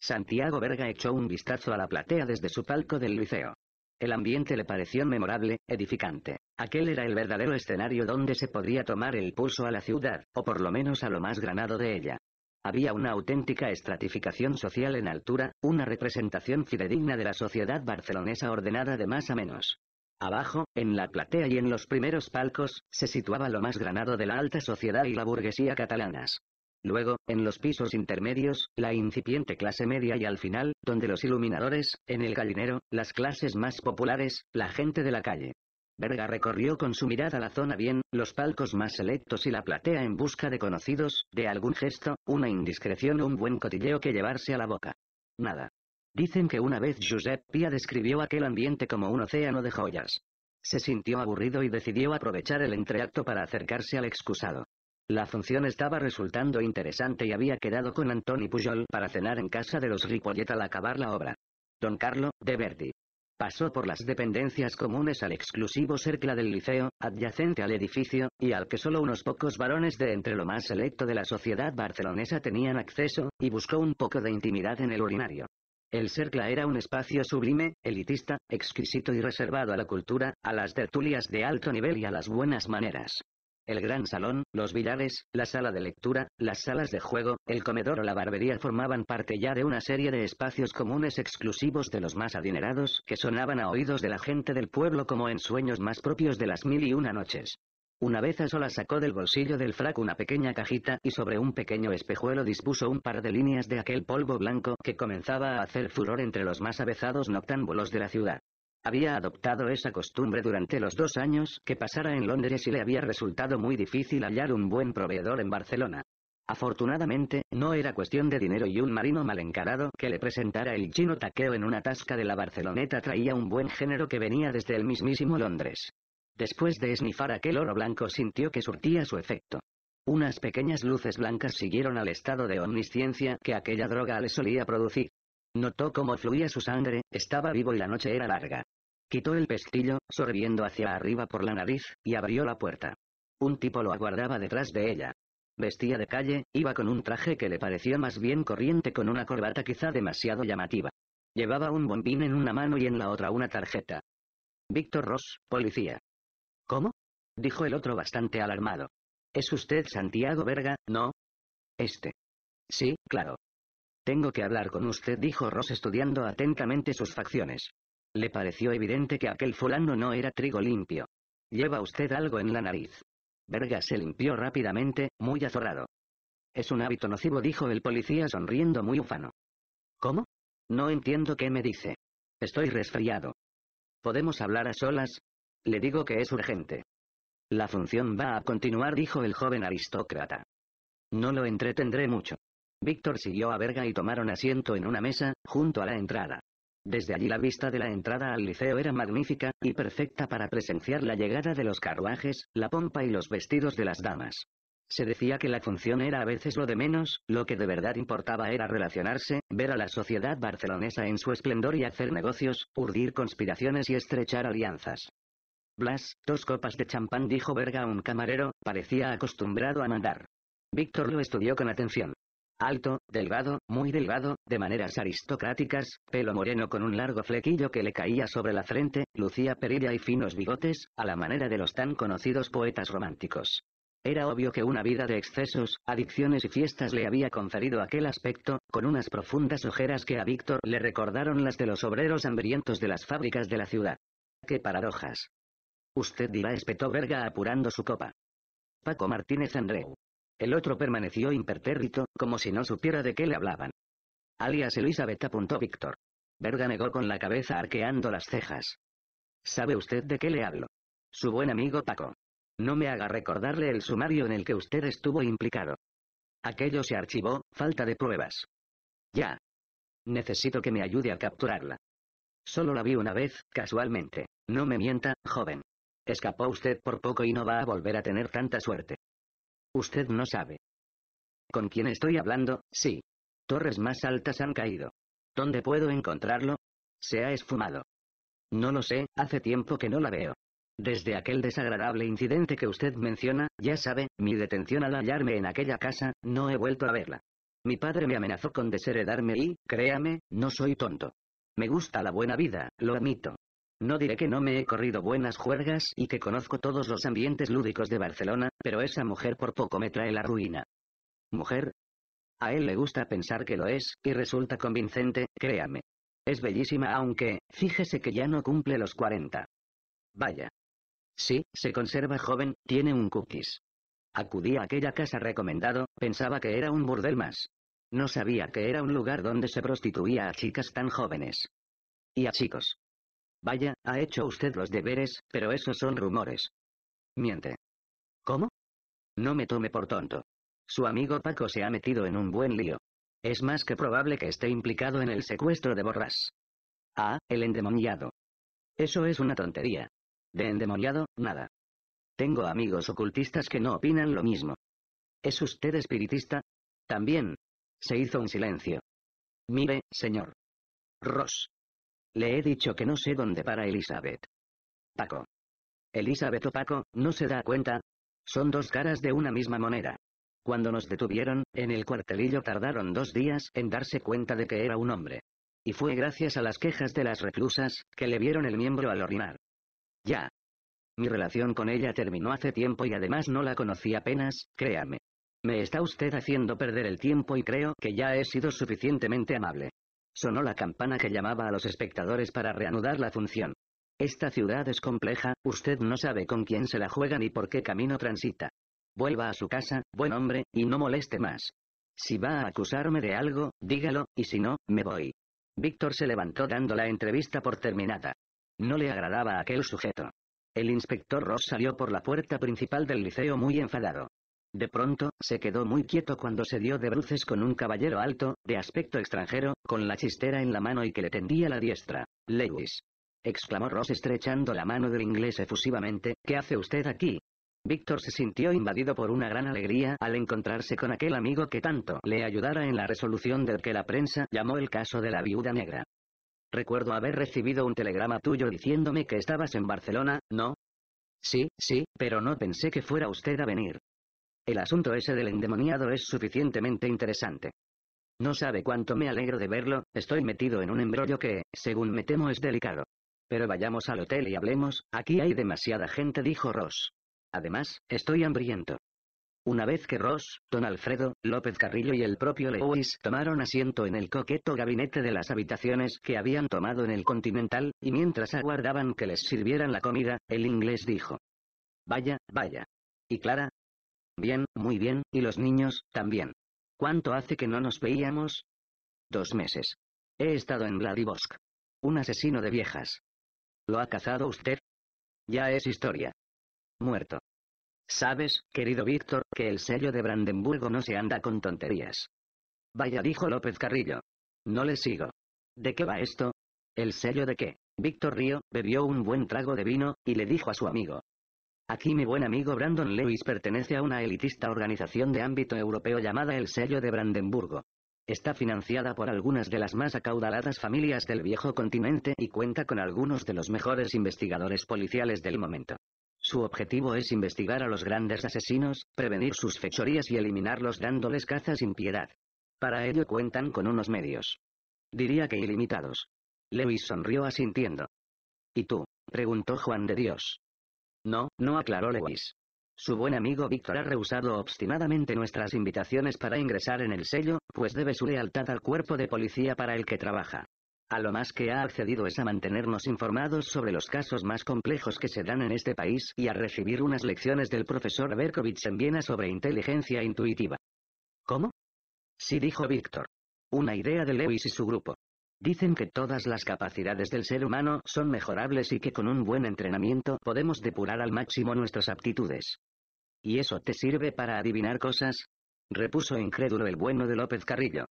Santiago Verga echó un vistazo a la platea desde su palco del liceo. El ambiente le pareció memorable, edificante. Aquel era el verdadero escenario donde se podría tomar el pulso a la ciudad, o por lo menos a lo más granado de ella. Había una auténtica estratificación social en altura, una representación fidedigna de la sociedad barcelonesa ordenada de más a menos. Abajo, en la platea y en los primeros palcos, se situaba lo más granado de la alta sociedad y la burguesía catalanas. Luego, en los pisos intermedios, la incipiente clase media y al final, donde los iluminadores, en el gallinero, las clases más populares, la gente de la calle. Berga recorrió con su mirada la zona bien, los palcos más selectos y la platea en busca de conocidos, de algún gesto, una indiscreción o un buen cotilleo que llevarse a la boca. Nada. Dicen que una vez Giuseppe Pia describió aquel ambiente como un océano de joyas. Se sintió aburrido y decidió aprovechar el entreacto para acercarse al excusado. La función estaba resultando interesante y había quedado con Antoni Pujol para cenar en casa de los Ripollet al acabar la obra. Don Carlo, de Verdi. Pasó por las dependencias comunes al exclusivo cercla del liceo, adyacente al edificio, y al que solo unos pocos varones de entre lo más selecto de la sociedad barcelonesa tenían acceso, y buscó un poco de intimidad en el urinario. El cercla era un espacio sublime, elitista, exquisito y reservado a la cultura, a las tertulias de alto nivel y a las buenas maneras el gran salón, los virales, la sala de lectura, las salas de juego, el comedor o la barbería formaban parte ya de una serie de espacios comunes exclusivos de los más adinerados que sonaban a oídos de la gente del pueblo como en sueños más propios de las mil y una noches. Una vez a sola sacó del bolsillo del frac una pequeña cajita y sobre un pequeño espejuelo dispuso un par de líneas de aquel polvo blanco que comenzaba a hacer furor entre los más avezados noctámbulos de la ciudad. Había adoptado esa costumbre durante los dos años que pasara en Londres y le había resultado muy difícil hallar un buen proveedor en Barcelona. Afortunadamente, no era cuestión de dinero y un marino mal encarado que le presentara el chino taqueo en una tasca de la Barceloneta traía un buen género que venía desde el mismísimo Londres. Después de esnifar aquel oro blanco sintió que surtía su efecto. Unas pequeñas luces blancas siguieron al estado de omnisciencia que aquella droga le solía producir. Notó cómo fluía su sangre, estaba vivo y la noche era larga. Quitó el pestillo, sorbiendo hacia arriba por la nariz, y abrió la puerta. Un tipo lo aguardaba detrás de ella. Vestía de calle, iba con un traje que le parecía más bien corriente con una corbata quizá demasiado llamativa. Llevaba un bombín en una mano y en la otra una tarjeta. Víctor Ross, policía. ¿Cómo? dijo el otro bastante alarmado. ¿Es usted Santiago Verga, no? Este. Sí, claro. Tengo que hablar con usted, dijo Ross estudiando atentamente sus facciones. Le pareció evidente que aquel fulano no era trigo limpio. Lleva usted algo en la nariz. Verga se limpió rápidamente, muy azorrado. Es un hábito nocivo, dijo el policía sonriendo muy ufano. ¿Cómo? No entiendo qué me dice. Estoy resfriado. ¿Podemos hablar a solas? Le digo que es urgente. La función va a continuar, dijo el joven aristócrata. No lo entretendré mucho. Víctor siguió a Verga y tomaron asiento en una mesa, junto a la entrada. Desde allí la vista de la entrada al liceo era magnífica, y perfecta para presenciar la llegada de los carruajes, la pompa y los vestidos de las damas. Se decía que la función era a veces lo de menos, lo que de verdad importaba era relacionarse, ver a la sociedad barcelonesa en su esplendor y hacer negocios, urdir conspiraciones y estrechar alianzas. Blas, dos copas de champán dijo Verga a un camarero, parecía acostumbrado a mandar. Víctor lo estudió con atención. Alto, delgado, muy delgado, de maneras aristocráticas, pelo moreno con un largo flequillo que le caía sobre la frente, lucía perilla y finos bigotes, a la manera de los tan conocidos poetas románticos. Era obvio que una vida de excesos, adicciones y fiestas le había conferido aquel aspecto, con unas profundas ojeras que a Víctor le recordaron las de los obreros hambrientos de las fábricas de la ciudad. ¡Qué paradojas! Usted dirá espetó verga apurando su copa. Paco Martínez Andreu. El otro permaneció impertérrito, como si no supiera de qué le hablaban. Alias Elizabeth apuntó Víctor. Berga negó con la cabeza arqueando las cejas. ¿Sabe usted de qué le hablo? Su buen amigo Paco. No me haga recordarle el sumario en el que usted estuvo implicado. Aquello se archivó, falta de pruebas. Ya. Necesito que me ayude a capturarla. Solo la vi una vez, casualmente. No me mienta, joven. Escapó usted por poco y no va a volver a tener tanta suerte. Usted no sabe. ¿Con quién estoy hablando? Sí. Torres más altas han caído. ¿Dónde puedo encontrarlo? Se ha esfumado. No lo sé, hace tiempo que no la veo. Desde aquel desagradable incidente que usted menciona, ya sabe, mi detención al hallarme en aquella casa, no he vuelto a verla. Mi padre me amenazó con desheredarme y, créame, no soy tonto. Me gusta la buena vida, lo admito. No diré que no me he corrido buenas juergas y que conozco todos los ambientes lúdicos de Barcelona, pero esa mujer por poco me trae la ruina. ¿Mujer? A él le gusta pensar que lo es, y resulta convincente, créame. Es bellísima aunque, fíjese que ya no cumple los 40. Vaya. Sí, se conserva joven, tiene un cookies. Acudí a aquella casa recomendado, pensaba que era un burdel más. No sabía que era un lugar donde se prostituía a chicas tan jóvenes. Y a chicos. Vaya, ha hecho usted los deberes, pero esos son rumores. Miente. ¿Cómo? No me tome por tonto. Su amigo Paco se ha metido en un buen lío. Es más que probable que esté implicado en el secuestro de Borrás. Ah, el endemoniado. Eso es una tontería. De endemoniado, nada. Tengo amigos ocultistas que no opinan lo mismo. ¿Es usted espiritista? También. Se hizo un silencio. Mire, señor. Ross, le he dicho que no sé dónde para Elizabeth. Paco. Elizabeth o Paco, ¿no se da cuenta? Son dos caras de una misma moneda. Cuando nos detuvieron, en el cuartelillo tardaron dos días en darse cuenta de que era un hombre. Y fue gracias a las quejas de las reclusas, que le vieron el miembro al orinar. Ya. Mi relación con ella terminó hace tiempo y además no la conocí apenas, créame. Me está usted haciendo perder el tiempo y creo que ya he sido suficientemente amable. Sonó la campana que llamaba a los espectadores para reanudar la función. Esta ciudad es compleja, usted no sabe con quién se la juega ni por qué camino transita. Vuelva a su casa, buen hombre, y no moleste más. Si va a acusarme de algo, dígalo, y si no, me voy. Víctor se levantó dando la entrevista por terminada. No le agradaba aquel sujeto. El inspector Ross salió por la puerta principal del liceo muy enfadado. De pronto, se quedó muy quieto cuando se dio de bruces con un caballero alto, de aspecto extranjero, con la chistera en la mano y que le tendía la diestra. Lewis. exclamó Ross estrechando la mano del inglés efusivamente, ¿qué hace usted aquí? Víctor se sintió invadido por una gran alegría al encontrarse con aquel amigo que tanto le ayudara en la resolución del que la prensa llamó el caso de la viuda negra. Recuerdo haber recibido un telegrama tuyo diciéndome que estabas en Barcelona, ¿no? Sí, sí, pero no pensé que fuera usted a venir. El asunto ese del endemoniado es suficientemente interesante. No sabe cuánto me alegro de verlo, estoy metido en un embrollo que, según me temo, es delicado. Pero vayamos al hotel y hablemos, aquí hay demasiada gente, dijo Ross. Además, estoy hambriento. Una vez que Ross, don Alfredo, López Carrillo y el propio Lewis tomaron asiento en el coqueto gabinete de las habitaciones que habían tomado en el Continental, y mientras aguardaban que les sirvieran la comida, el inglés dijo. Vaya, vaya. Y Clara, Bien, muy bien, y los niños, también. ¿Cuánto hace que no nos veíamos? Dos meses. He estado en Vladivostok. Un asesino de viejas. ¿Lo ha cazado usted? Ya es historia. Muerto. Sabes, querido Víctor, que el sello de Brandenburgo no se anda con tonterías. Vaya, dijo López Carrillo. No le sigo. ¿De qué va esto? ¿El sello de qué? Víctor Río bebió un buen trago de vino, y le dijo a su amigo. Aquí mi buen amigo Brandon Lewis pertenece a una elitista organización de ámbito europeo llamada el Sello de Brandenburgo. Está financiada por algunas de las más acaudaladas familias del viejo continente y cuenta con algunos de los mejores investigadores policiales del momento. Su objetivo es investigar a los grandes asesinos, prevenir sus fechorías y eliminarlos dándoles caza sin piedad. Para ello cuentan con unos medios. Diría que ilimitados. Lewis sonrió asintiendo. ¿Y tú? preguntó Juan de Dios. No, no aclaró Lewis. Su buen amigo Víctor ha rehusado obstinadamente nuestras invitaciones para ingresar en el sello, pues debe su lealtad al cuerpo de policía para el que trabaja. A lo más que ha accedido es a mantenernos informados sobre los casos más complejos que se dan en este país y a recibir unas lecciones del profesor Berkovich en Viena sobre inteligencia intuitiva. ¿Cómo? Sí dijo Víctor. Una idea de Lewis y su grupo. Dicen que todas las capacidades del ser humano son mejorables y que con un buen entrenamiento podemos depurar al máximo nuestras aptitudes. ¿Y eso te sirve para adivinar cosas? repuso incrédulo el bueno de López Carrillo.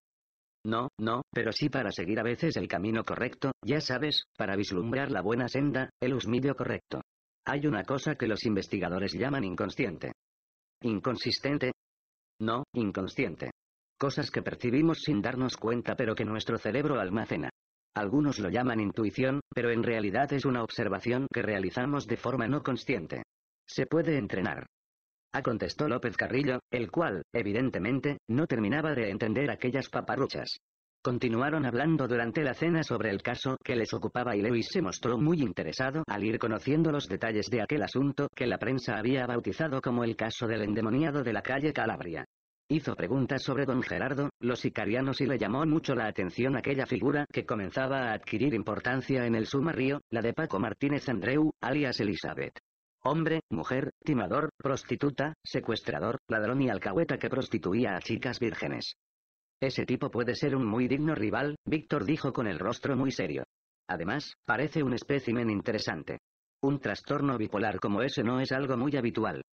No, no, pero sí para seguir a veces el camino correcto, ya sabes, para vislumbrar la buena senda, el usmillo correcto. Hay una cosa que los investigadores llaman inconsciente. ¿Inconsistente? No, inconsciente. Cosas que percibimos sin darnos cuenta pero que nuestro cerebro almacena. Algunos lo llaman intuición, pero en realidad es una observación que realizamos de forma no consciente. Se puede entrenar. Acontestó contestó López Carrillo, el cual, evidentemente, no terminaba de entender aquellas paparruchas. Continuaron hablando durante la cena sobre el caso que les ocupaba y Lewis se mostró muy interesado al ir conociendo los detalles de aquel asunto que la prensa había bautizado como el caso del endemoniado de la calle Calabria. Hizo preguntas sobre don Gerardo, los sicarianos y le llamó mucho la atención aquella figura que comenzaba a adquirir importancia en el río la de Paco Martínez Andreu, alias Elizabeth. Hombre, mujer, timador, prostituta, secuestrador, ladrón y alcahueta que prostituía a chicas vírgenes. Ese tipo puede ser un muy digno rival, Víctor dijo con el rostro muy serio. Además, parece un espécimen interesante. Un trastorno bipolar como ese no es algo muy habitual.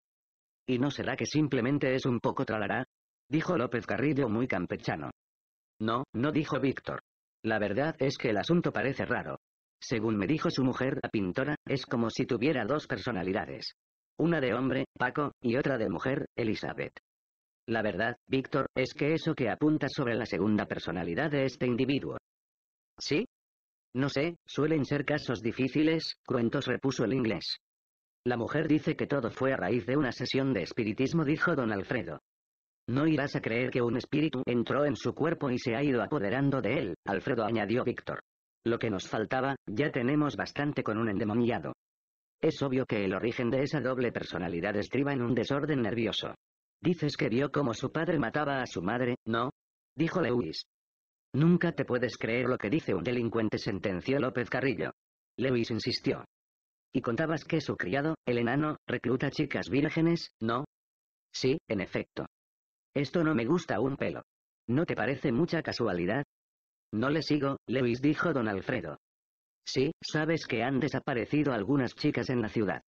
¿Y no será que simplemente es un poco tralará? Dijo López Garrido muy campechano. No, no dijo Víctor. La verdad es que el asunto parece raro. Según me dijo su mujer, la pintora, es como si tuviera dos personalidades. Una de hombre, Paco, y otra de mujer, Elizabeth. La verdad, Víctor, es que eso que apunta sobre la segunda personalidad de este individuo. ¿Sí? No sé, suelen ser casos difíciles, cuentos repuso el inglés. La mujer dice que todo fue a raíz de una sesión de espiritismo, dijo don Alfredo. No irás a creer que un espíritu entró en su cuerpo y se ha ido apoderando de él, Alfredo añadió Víctor. Lo que nos faltaba, ya tenemos bastante con un endemoniado. Es obvio que el origen de esa doble personalidad estriba en un desorden nervioso. Dices que vio cómo su padre mataba a su madre, ¿no? Dijo Lewis. Nunca te puedes creer lo que dice un delincuente, sentenció López Carrillo. Lewis insistió. Y contabas que su criado, el enano, recluta chicas vírgenes, ¿no? Sí, en efecto. Esto no me gusta un pelo. ¿No te parece mucha casualidad? No le sigo, Lewis dijo don Alfredo. Sí, sabes que han desaparecido algunas chicas en la ciudad.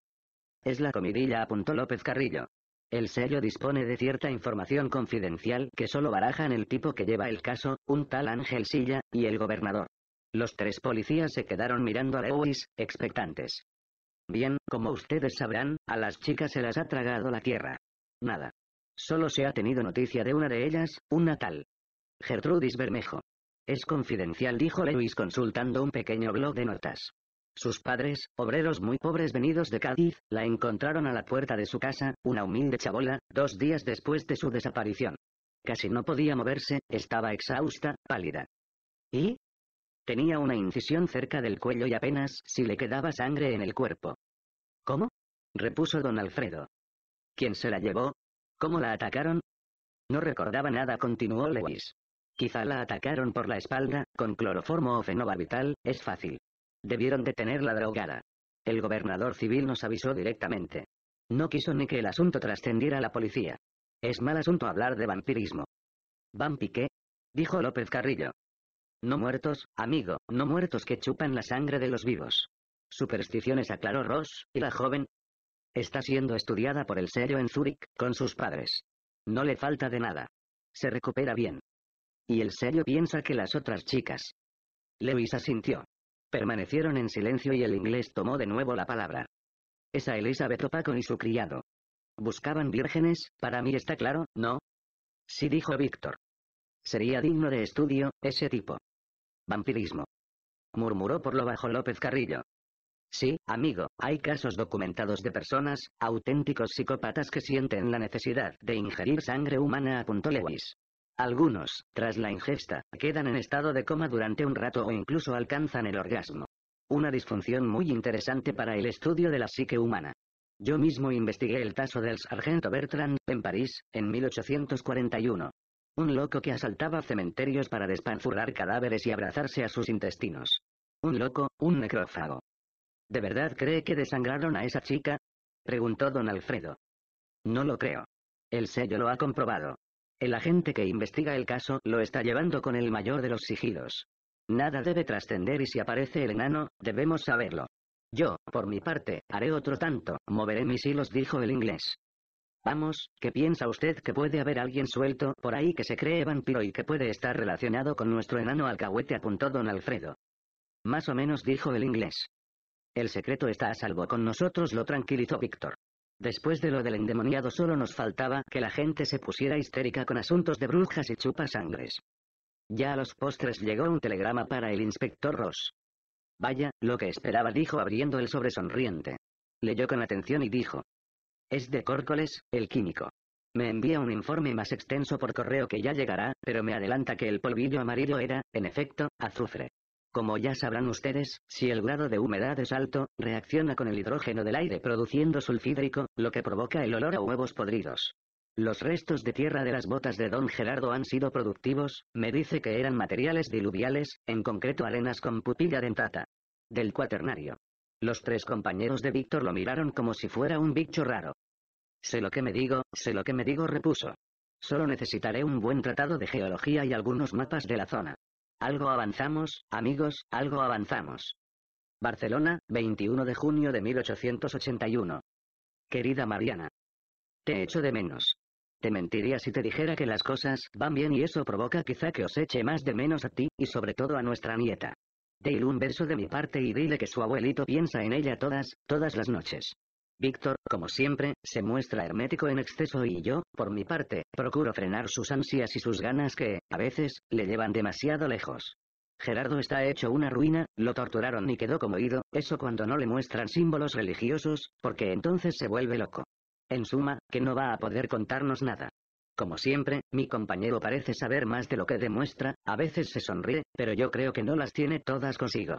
Es la comidilla, apuntó López Carrillo. El sello dispone de cierta información confidencial que solo barajan el tipo que lleva el caso, un tal Ángel Silla, y el gobernador. Los tres policías se quedaron mirando a Lewis, expectantes. Bien, como ustedes sabrán, a las chicas se las ha tragado la tierra. Nada. Solo se ha tenido noticia de una de ellas, un natal. Gertrudis Bermejo. Es confidencial, dijo Lewis consultando un pequeño blog de notas. Sus padres, obreros muy pobres venidos de Cádiz, la encontraron a la puerta de su casa, una humilde chabola, dos días después de su desaparición. Casi no podía moverse, estaba exhausta, pálida. ¿Y? Tenía una incisión cerca del cuello y apenas si le quedaba sangre en el cuerpo. ¿Cómo? repuso don Alfredo. ¿Quién se la llevó? ¿Cómo la atacaron? No recordaba nada, continuó Lewis. Quizá la atacaron por la espalda, con cloroformo o vital, es fácil. Debieron detener la drogada. El gobernador civil nos avisó directamente. No quiso ni que el asunto trascendiera a la policía. Es mal asunto hablar de vampirismo. ¿Vampi qué? Dijo López Carrillo. No muertos, amigo, no muertos que chupan la sangre de los vivos. Supersticiones aclaró Ross, y la joven, Está siendo estudiada por el serio en Zúrich, con sus padres. No le falta de nada. Se recupera bien. Y el serio piensa que las otras chicas. Lewis asintió. Permanecieron en silencio y el inglés tomó de nuevo la palabra. Esa Elizabeth Opaco y su criado. Buscaban vírgenes, para mí está claro, ¿no? Sí dijo Víctor. Sería digno de estudio, ese tipo. Vampirismo. Murmuró por lo bajo López Carrillo. Sí, amigo, hay casos documentados de personas, auténticos psicópatas que sienten la necesidad de ingerir sangre humana, apuntó Lewis. Algunos, tras la ingesta, quedan en estado de coma durante un rato o incluso alcanzan el orgasmo. Una disfunción muy interesante para el estudio de la psique humana. Yo mismo investigué el caso del sargento Bertrand, en París, en 1841. Un loco que asaltaba cementerios para despanfurrar cadáveres y abrazarse a sus intestinos. Un loco, un necrófago. ¿De verdad cree que desangraron a esa chica? preguntó don Alfredo. No lo creo. El sello lo ha comprobado. El agente que investiga el caso lo está llevando con el mayor de los sigilos. Nada debe trascender y si aparece el enano, debemos saberlo. Yo, por mi parte, haré otro tanto, moveré mis hilos, dijo el inglés. Vamos, ¿qué piensa usted que puede haber alguien suelto por ahí que se cree vampiro y que puede estar relacionado con nuestro enano alcahuete? apuntó don Alfredo. Más o menos dijo el inglés. El secreto está a salvo con nosotros, lo tranquilizó Víctor. Después de lo del endemoniado solo nos faltaba que la gente se pusiera histérica con asuntos de brujas y chupasangres. Ya a los postres llegó un telegrama para el inspector Ross. Vaya, lo que esperaba dijo abriendo el sobresonriente. Leyó con atención y dijo. Es de Córcoles, el químico. Me envía un informe más extenso por correo que ya llegará, pero me adelanta que el polvillo amarillo era, en efecto, azufre. Como ya sabrán ustedes, si el grado de humedad es alto, reacciona con el hidrógeno del aire produciendo sulfídrico, lo que provoca el olor a huevos podridos. Los restos de tierra de las botas de don Gerardo han sido productivos, me dice que eran materiales diluviales, en concreto arenas con pupilla dentata. Del cuaternario. Los tres compañeros de Víctor lo miraron como si fuera un bicho raro. Sé lo que me digo, sé lo que me digo repuso. Solo necesitaré un buen tratado de geología y algunos mapas de la zona. Algo avanzamos, amigos, algo avanzamos. Barcelona, 21 de junio de 1881. Querida Mariana. Te echo de menos. Te mentiría si te dijera que las cosas van bien y eso provoca quizá que os eche más de menos a ti, y sobre todo a nuestra nieta. Dale un verso de mi parte y dile que su abuelito piensa en ella todas, todas las noches. Víctor, como siempre, se muestra hermético en exceso y yo, por mi parte, procuro frenar sus ansias y sus ganas que, a veces, le llevan demasiado lejos. Gerardo está hecho una ruina, lo torturaron y quedó como ido eso cuando no le muestran símbolos religiosos, porque entonces se vuelve loco. En suma, que no va a poder contarnos nada. Como siempre, mi compañero parece saber más de lo que demuestra, a veces se sonríe, pero yo creo que no las tiene todas consigo.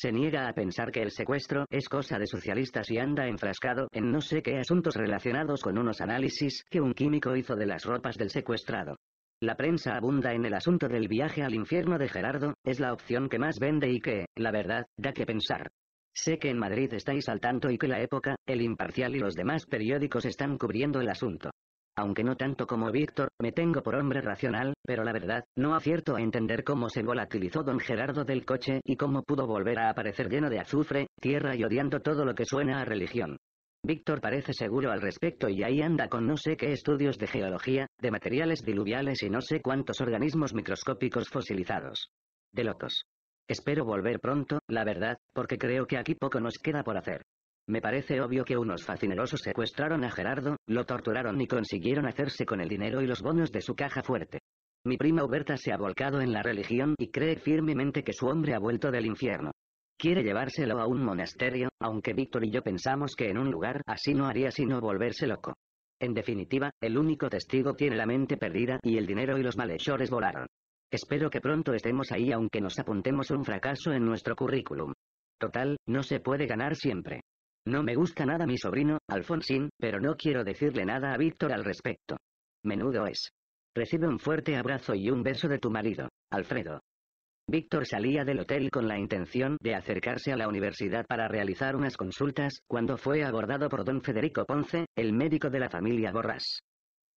Se niega a pensar que el secuestro es cosa de socialistas y anda enfrascado en no sé qué asuntos relacionados con unos análisis que un químico hizo de las ropas del secuestrado. La prensa abunda en el asunto del viaje al infierno de Gerardo, es la opción que más vende y que, la verdad, da que pensar. Sé que en Madrid estáis al tanto y que la época, el imparcial y los demás periódicos están cubriendo el asunto. Aunque no tanto como Víctor, me tengo por hombre racional, pero la verdad, no acierto a entender cómo se volatilizó don Gerardo del coche y cómo pudo volver a aparecer lleno de azufre, tierra y odiando todo lo que suena a religión. Víctor parece seguro al respecto y ahí anda con no sé qué estudios de geología, de materiales diluviales y no sé cuántos organismos microscópicos fosilizados. De locos. Espero volver pronto, la verdad, porque creo que aquí poco nos queda por hacer. Me parece obvio que unos facinerosos secuestraron a Gerardo, lo torturaron y consiguieron hacerse con el dinero y los bonos de su caja fuerte. Mi prima Huberta se ha volcado en la religión y cree firmemente que su hombre ha vuelto del infierno. Quiere llevárselo a un monasterio, aunque Víctor y yo pensamos que en un lugar así no haría sino volverse loco. En definitiva, el único testigo tiene la mente perdida y el dinero y los malhechores volaron. Espero que pronto estemos ahí aunque nos apuntemos un fracaso en nuestro currículum. Total, no se puede ganar siempre. No me gusta nada mi sobrino, Alfonsín, pero no quiero decirle nada a Víctor al respecto. Menudo es. Recibe un fuerte abrazo y un beso de tu marido, Alfredo. Víctor salía del hotel con la intención de acercarse a la universidad para realizar unas consultas cuando fue abordado por don Federico Ponce, el médico de la familia Borrás.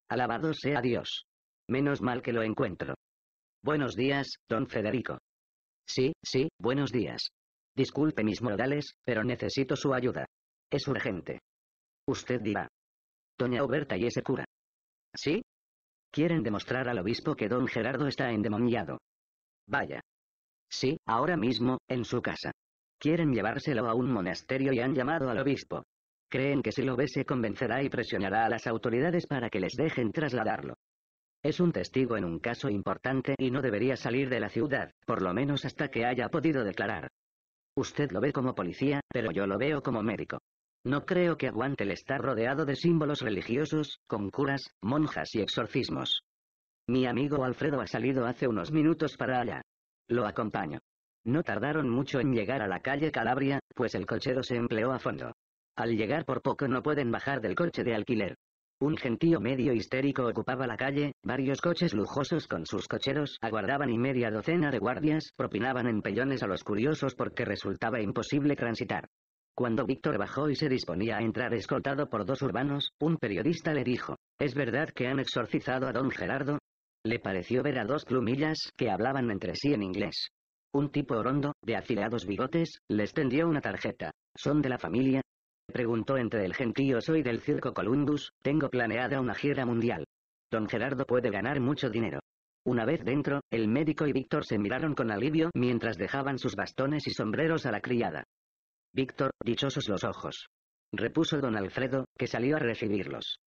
Alabado sea Dios. Menos mal que lo encuentro. Buenos días, don Federico. Sí, sí, buenos días. Disculpe mis modales, pero necesito su ayuda. Es urgente. Usted dirá. Doña Oberta y ese cura. ¿Sí? Quieren demostrar al obispo que don Gerardo está endemoniado. Vaya. Sí, ahora mismo, en su casa. Quieren llevárselo a un monasterio y han llamado al obispo. Creen que si lo ve se convencerá y presionará a las autoridades para que les dejen trasladarlo. Es un testigo en un caso importante y no debería salir de la ciudad, por lo menos hasta que haya podido declarar. Usted lo ve como policía, pero yo lo veo como médico. No creo que aguante el estar rodeado de símbolos religiosos, con curas, monjas y exorcismos. Mi amigo Alfredo ha salido hace unos minutos para allá. Lo acompaño. No tardaron mucho en llegar a la calle Calabria, pues el cochero se empleó a fondo. Al llegar por poco no pueden bajar del coche de alquiler. Un gentío medio histérico ocupaba la calle, varios coches lujosos con sus cocheros aguardaban y media docena de guardias propinaban empellones a los curiosos porque resultaba imposible transitar. Cuando Víctor bajó y se disponía a entrar escoltado por dos urbanos, un periodista le dijo, ¿es verdad que han exorcizado a don Gerardo? Le pareció ver a dos plumillas que hablaban entre sí en inglés. Un tipo orondo, de afilados bigotes, les tendió una tarjeta. ¿Son de la familia? le Preguntó entre el gentío soy del Circo Columbus, tengo planeada una gira mundial. Don Gerardo puede ganar mucho dinero. Una vez dentro, el médico y Víctor se miraron con alivio mientras dejaban sus bastones y sombreros a la criada. Víctor, dichosos los ojos. Repuso don Alfredo, que salió a recibirlos.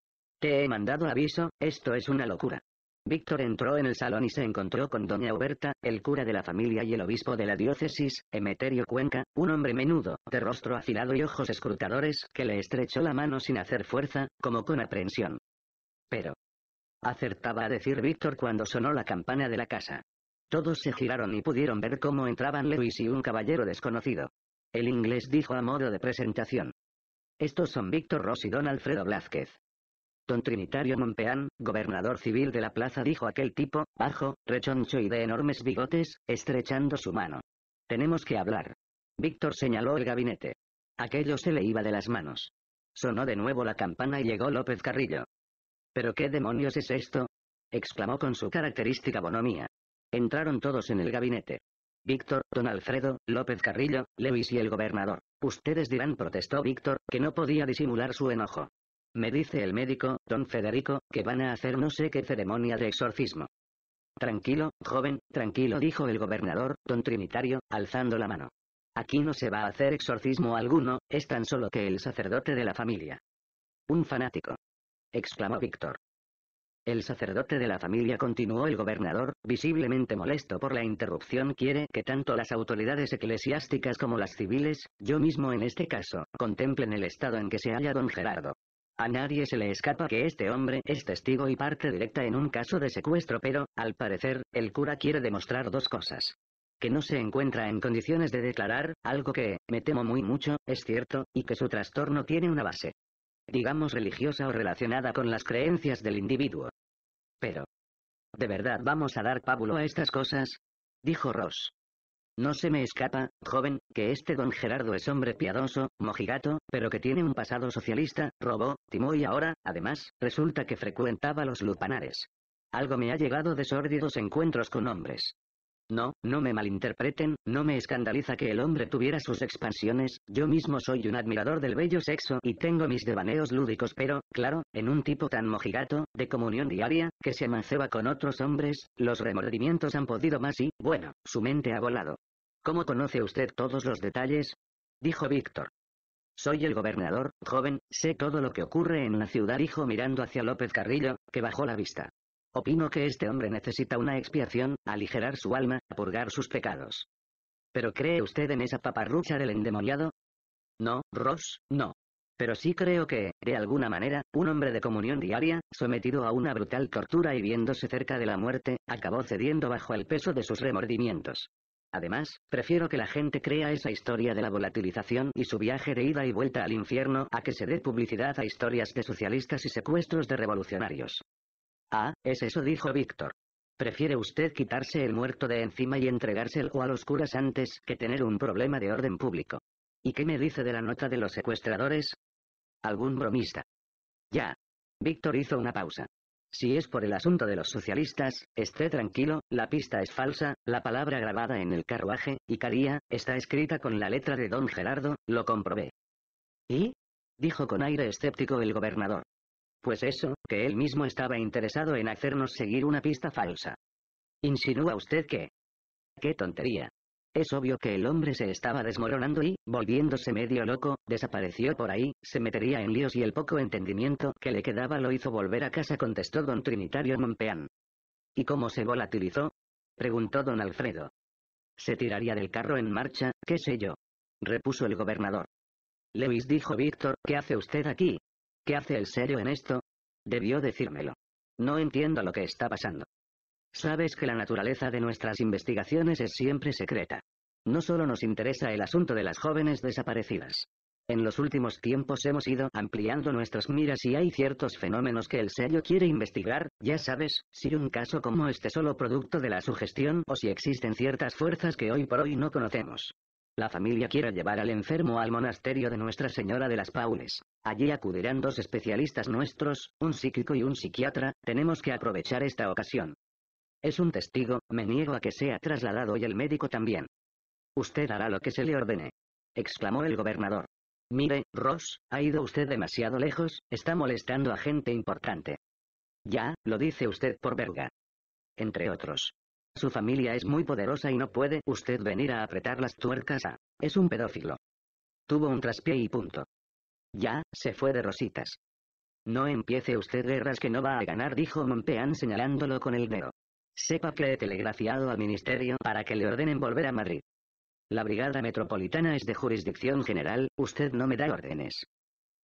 Te he mandado aviso, esto es una locura. Víctor entró en el salón y se encontró con doña Huberta, el cura de la familia y el obispo de la diócesis, Emeterio Cuenca, un hombre menudo, de rostro afilado y ojos escrutadores, que le estrechó la mano sin hacer fuerza, como con aprensión. Pero... Acertaba a decir Víctor cuando sonó la campana de la casa. Todos se giraron y pudieron ver cómo entraban Luis y un caballero desconocido. El inglés dijo a modo de presentación. Estos son Víctor Ross y don Alfredo Blázquez. Don Trinitario Mompeán, gobernador civil de la plaza, dijo aquel tipo, bajo, rechoncho y de enormes bigotes, estrechando su mano. Tenemos que hablar. Víctor señaló el gabinete. Aquello se le iba de las manos. Sonó de nuevo la campana y llegó López Carrillo. ¿Pero qué demonios es esto? exclamó con su característica bonomía. Entraron todos en el gabinete. Víctor, don Alfredo, López Carrillo, Lewis y el gobernador. Ustedes dirán, protestó Víctor, que no podía disimular su enojo. Me dice el médico, don Federico, que van a hacer no sé qué ceremonia de exorcismo. Tranquilo, joven, tranquilo, dijo el gobernador, don Trinitario, alzando la mano. Aquí no se va a hacer exorcismo alguno, es tan solo que el sacerdote de la familia. Un fanático. exclamó Víctor. El sacerdote de la familia continuó el gobernador, visiblemente molesto por la interrupción quiere que tanto las autoridades eclesiásticas como las civiles, yo mismo en este caso, contemplen el estado en que se halla don Gerardo. A nadie se le escapa que este hombre es testigo y parte directa en un caso de secuestro pero, al parecer, el cura quiere demostrar dos cosas. Que no se encuentra en condiciones de declarar, algo que, me temo muy mucho, es cierto, y que su trastorno tiene una base digamos religiosa o relacionada con las creencias del individuo. Pero, ¿de verdad vamos a dar pábulo a estas cosas? dijo Ross. No se me escapa, joven, que este don Gerardo es hombre piadoso, mojigato, pero que tiene un pasado socialista, robó, timó y ahora, además, resulta que frecuentaba los lupanares. Algo me ha llegado de sórdidos encuentros con hombres. No, no me malinterpreten, no me escandaliza que el hombre tuviera sus expansiones, yo mismo soy un admirador del bello sexo y tengo mis devaneos lúdicos pero, claro, en un tipo tan mojigato, de comunión diaria, que se manceba con otros hombres, los remordimientos han podido más y, bueno, su mente ha volado. ¿Cómo conoce usted todos los detalles? Dijo Víctor. Soy el gobernador, joven, sé todo lo que ocurre en la ciudad, dijo mirando hacia López Carrillo, que bajó la vista. Opino que este hombre necesita una expiación, aligerar su alma, purgar sus pecados. ¿Pero cree usted en esa paparrucha del endemoniado? No, Ross, no. Pero sí creo que, de alguna manera, un hombre de comunión diaria, sometido a una brutal tortura y viéndose cerca de la muerte, acabó cediendo bajo el peso de sus remordimientos. Además, prefiero que la gente crea esa historia de la volatilización y su viaje de ida y vuelta al infierno a que se dé publicidad a historias de socialistas y secuestros de revolucionarios. Ah, es eso dijo Víctor. ¿Prefiere usted quitarse el muerto de encima y entregárselo a los curas antes que tener un problema de orden público? ¿Y qué me dice de la nota de los secuestradores? ¿Algún bromista? Ya. Víctor hizo una pausa. Si es por el asunto de los socialistas, esté tranquilo, la pista es falsa, la palabra grabada en el carruaje, y Caría, está escrita con la letra de don Gerardo, lo comprobé. ¿Y? dijo con aire escéptico el gobernador. Pues eso, que él mismo estaba interesado en hacernos seguir una pista falsa. ¿Insinúa usted que? ¡Qué tontería! Es obvio que el hombre se estaba desmoronando y, volviéndose medio loco, desapareció por ahí, se metería en líos y el poco entendimiento que le quedaba lo hizo volver a casa contestó don Trinitario Monpeán. ¿Y cómo se volatilizó? preguntó don Alfredo. Se tiraría del carro en marcha, qué sé yo. repuso el gobernador. Lewis dijo Víctor, ¿qué hace usted aquí? ¿Qué hace el serio en esto? Debió decírmelo. No entiendo lo que está pasando. Sabes que la naturaleza de nuestras investigaciones es siempre secreta. No solo nos interesa el asunto de las jóvenes desaparecidas. En los últimos tiempos hemos ido ampliando nuestras miras y hay ciertos fenómenos que el serio quiere investigar, ya sabes, si un caso como este solo producto de la sugestión o si existen ciertas fuerzas que hoy por hoy no conocemos. La familia quiere llevar al enfermo al monasterio de Nuestra Señora de las Paules. Allí acudirán dos especialistas nuestros, un psíquico y un psiquiatra, tenemos que aprovechar esta ocasión. Es un testigo, me niego a que sea trasladado y el médico también. Usted hará lo que se le ordene. Exclamó el gobernador. Mire, Ross, ha ido usted demasiado lejos, está molestando a gente importante. Ya, lo dice usted por verga. Entre otros. Su familia es muy poderosa y no puede usted venir a apretar las tuercas a... Es un pedófilo. Tuvo un traspié y punto. Ya, se fue de rositas. No empiece usted guerras que no va a ganar, dijo Monpeán señalándolo con el dedo. Sepa que he telegrafiado al ministerio para que le ordenen volver a Madrid. La Brigada Metropolitana es de jurisdicción general, usted no me da órdenes.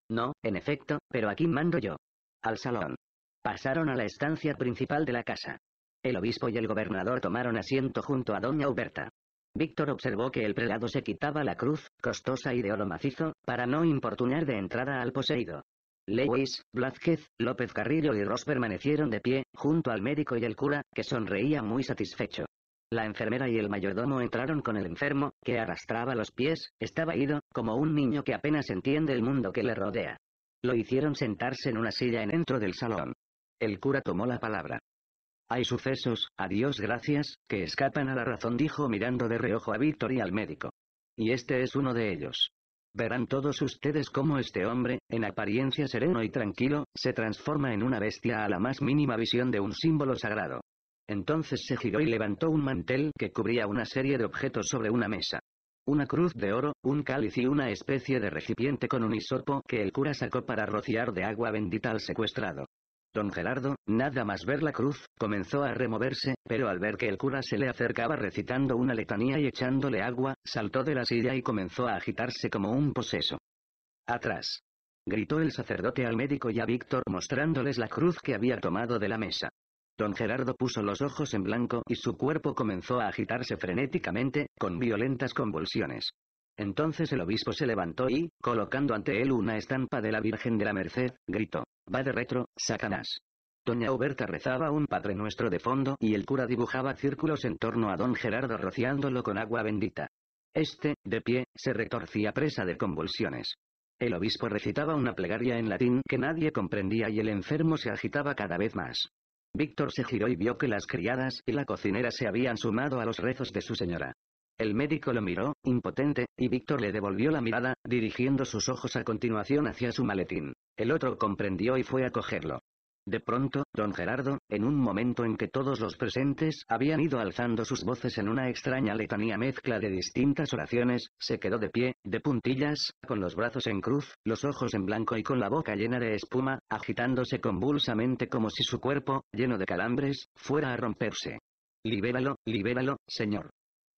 No, en efecto, pero aquí mando yo. Al salón. Pasaron a la estancia principal de la casa. El obispo y el gobernador tomaron asiento junto a doña Huberta. Víctor observó que el prelado se quitaba la cruz, costosa y de oro macizo, para no importunar de entrada al poseído. Lewis, Blázquez, López Carrillo y Ross permanecieron de pie, junto al médico y el cura, que sonreía muy satisfecho. La enfermera y el mayordomo entraron con el enfermo, que arrastraba los pies, estaba ido, como un niño que apenas entiende el mundo que le rodea. Lo hicieron sentarse en una silla en dentro del salón. El cura tomó la palabra. Hay sucesos, a Dios gracias, que escapan a la razón dijo mirando de reojo a Víctor y al médico. Y este es uno de ellos. Verán todos ustedes cómo este hombre, en apariencia sereno y tranquilo, se transforma en una bestia a la más mínima visión de un símbolo sagrado. Entonces se giró y levantó un mantel que cubría una serie de objetos sobre una mesa. Una cruz de oro, un cáliz y una especie de recipiente con un hisopo que el cura sacó para rociar de agua bendita al secuestrado. Don Gerardo, nada más ver la cruz, comenzó a removerse, pero al ver que el cura se le acercaba recitando una letanía y echándole agua, saltó de la silla y comenzó a agitarse como un poseso. Atrás. Gritó el sacerdote al médico y a Víctor mostrándoles la cruz que había tomado de la mesa. Don Gerardo puso los ojos en blanco y su cuerpo comenzó a agitarse frenéticamente, con violentas convulsiones. Entonces el obispo se levantó y, colocando ante él una estampa de la Virgen de la Merced, gritó. Va de retro, sacanás». Doña Huberta rezaba un Padre Nuestro de fondo y el cura dibujaba círculos en torno a don Gerardo rociándolo con agua bendita. Este, de pie, se retorcía presa de convulsiones. El obispo recitaba una plegaria en latín que nadie comprendía y el enfermo se agitaba cada vez más. Víctor se giró y vio que las criadas y la cocinera se habían sumado a los rezos de su señora. El médico lo miró, impotente, y Víctor le devolvió la mirada, dirigiendo sus ojos a continuación hacia su maletín. El otro comprendió y fue a cogerlo. De pronto, don Gerardo, en un momento en que todos los presentes habían ido alzando sus voces en una extraña letanía mezcla de distintas oraciones, se quedó de pie, de puntillas, con los brazos en cruz, los ojos en blanco y con la boca llena de espuma, agitándose convulsamente como si su cuerpo, lleno de calambres, fuera a romperse. Libéralo, libéralo, señor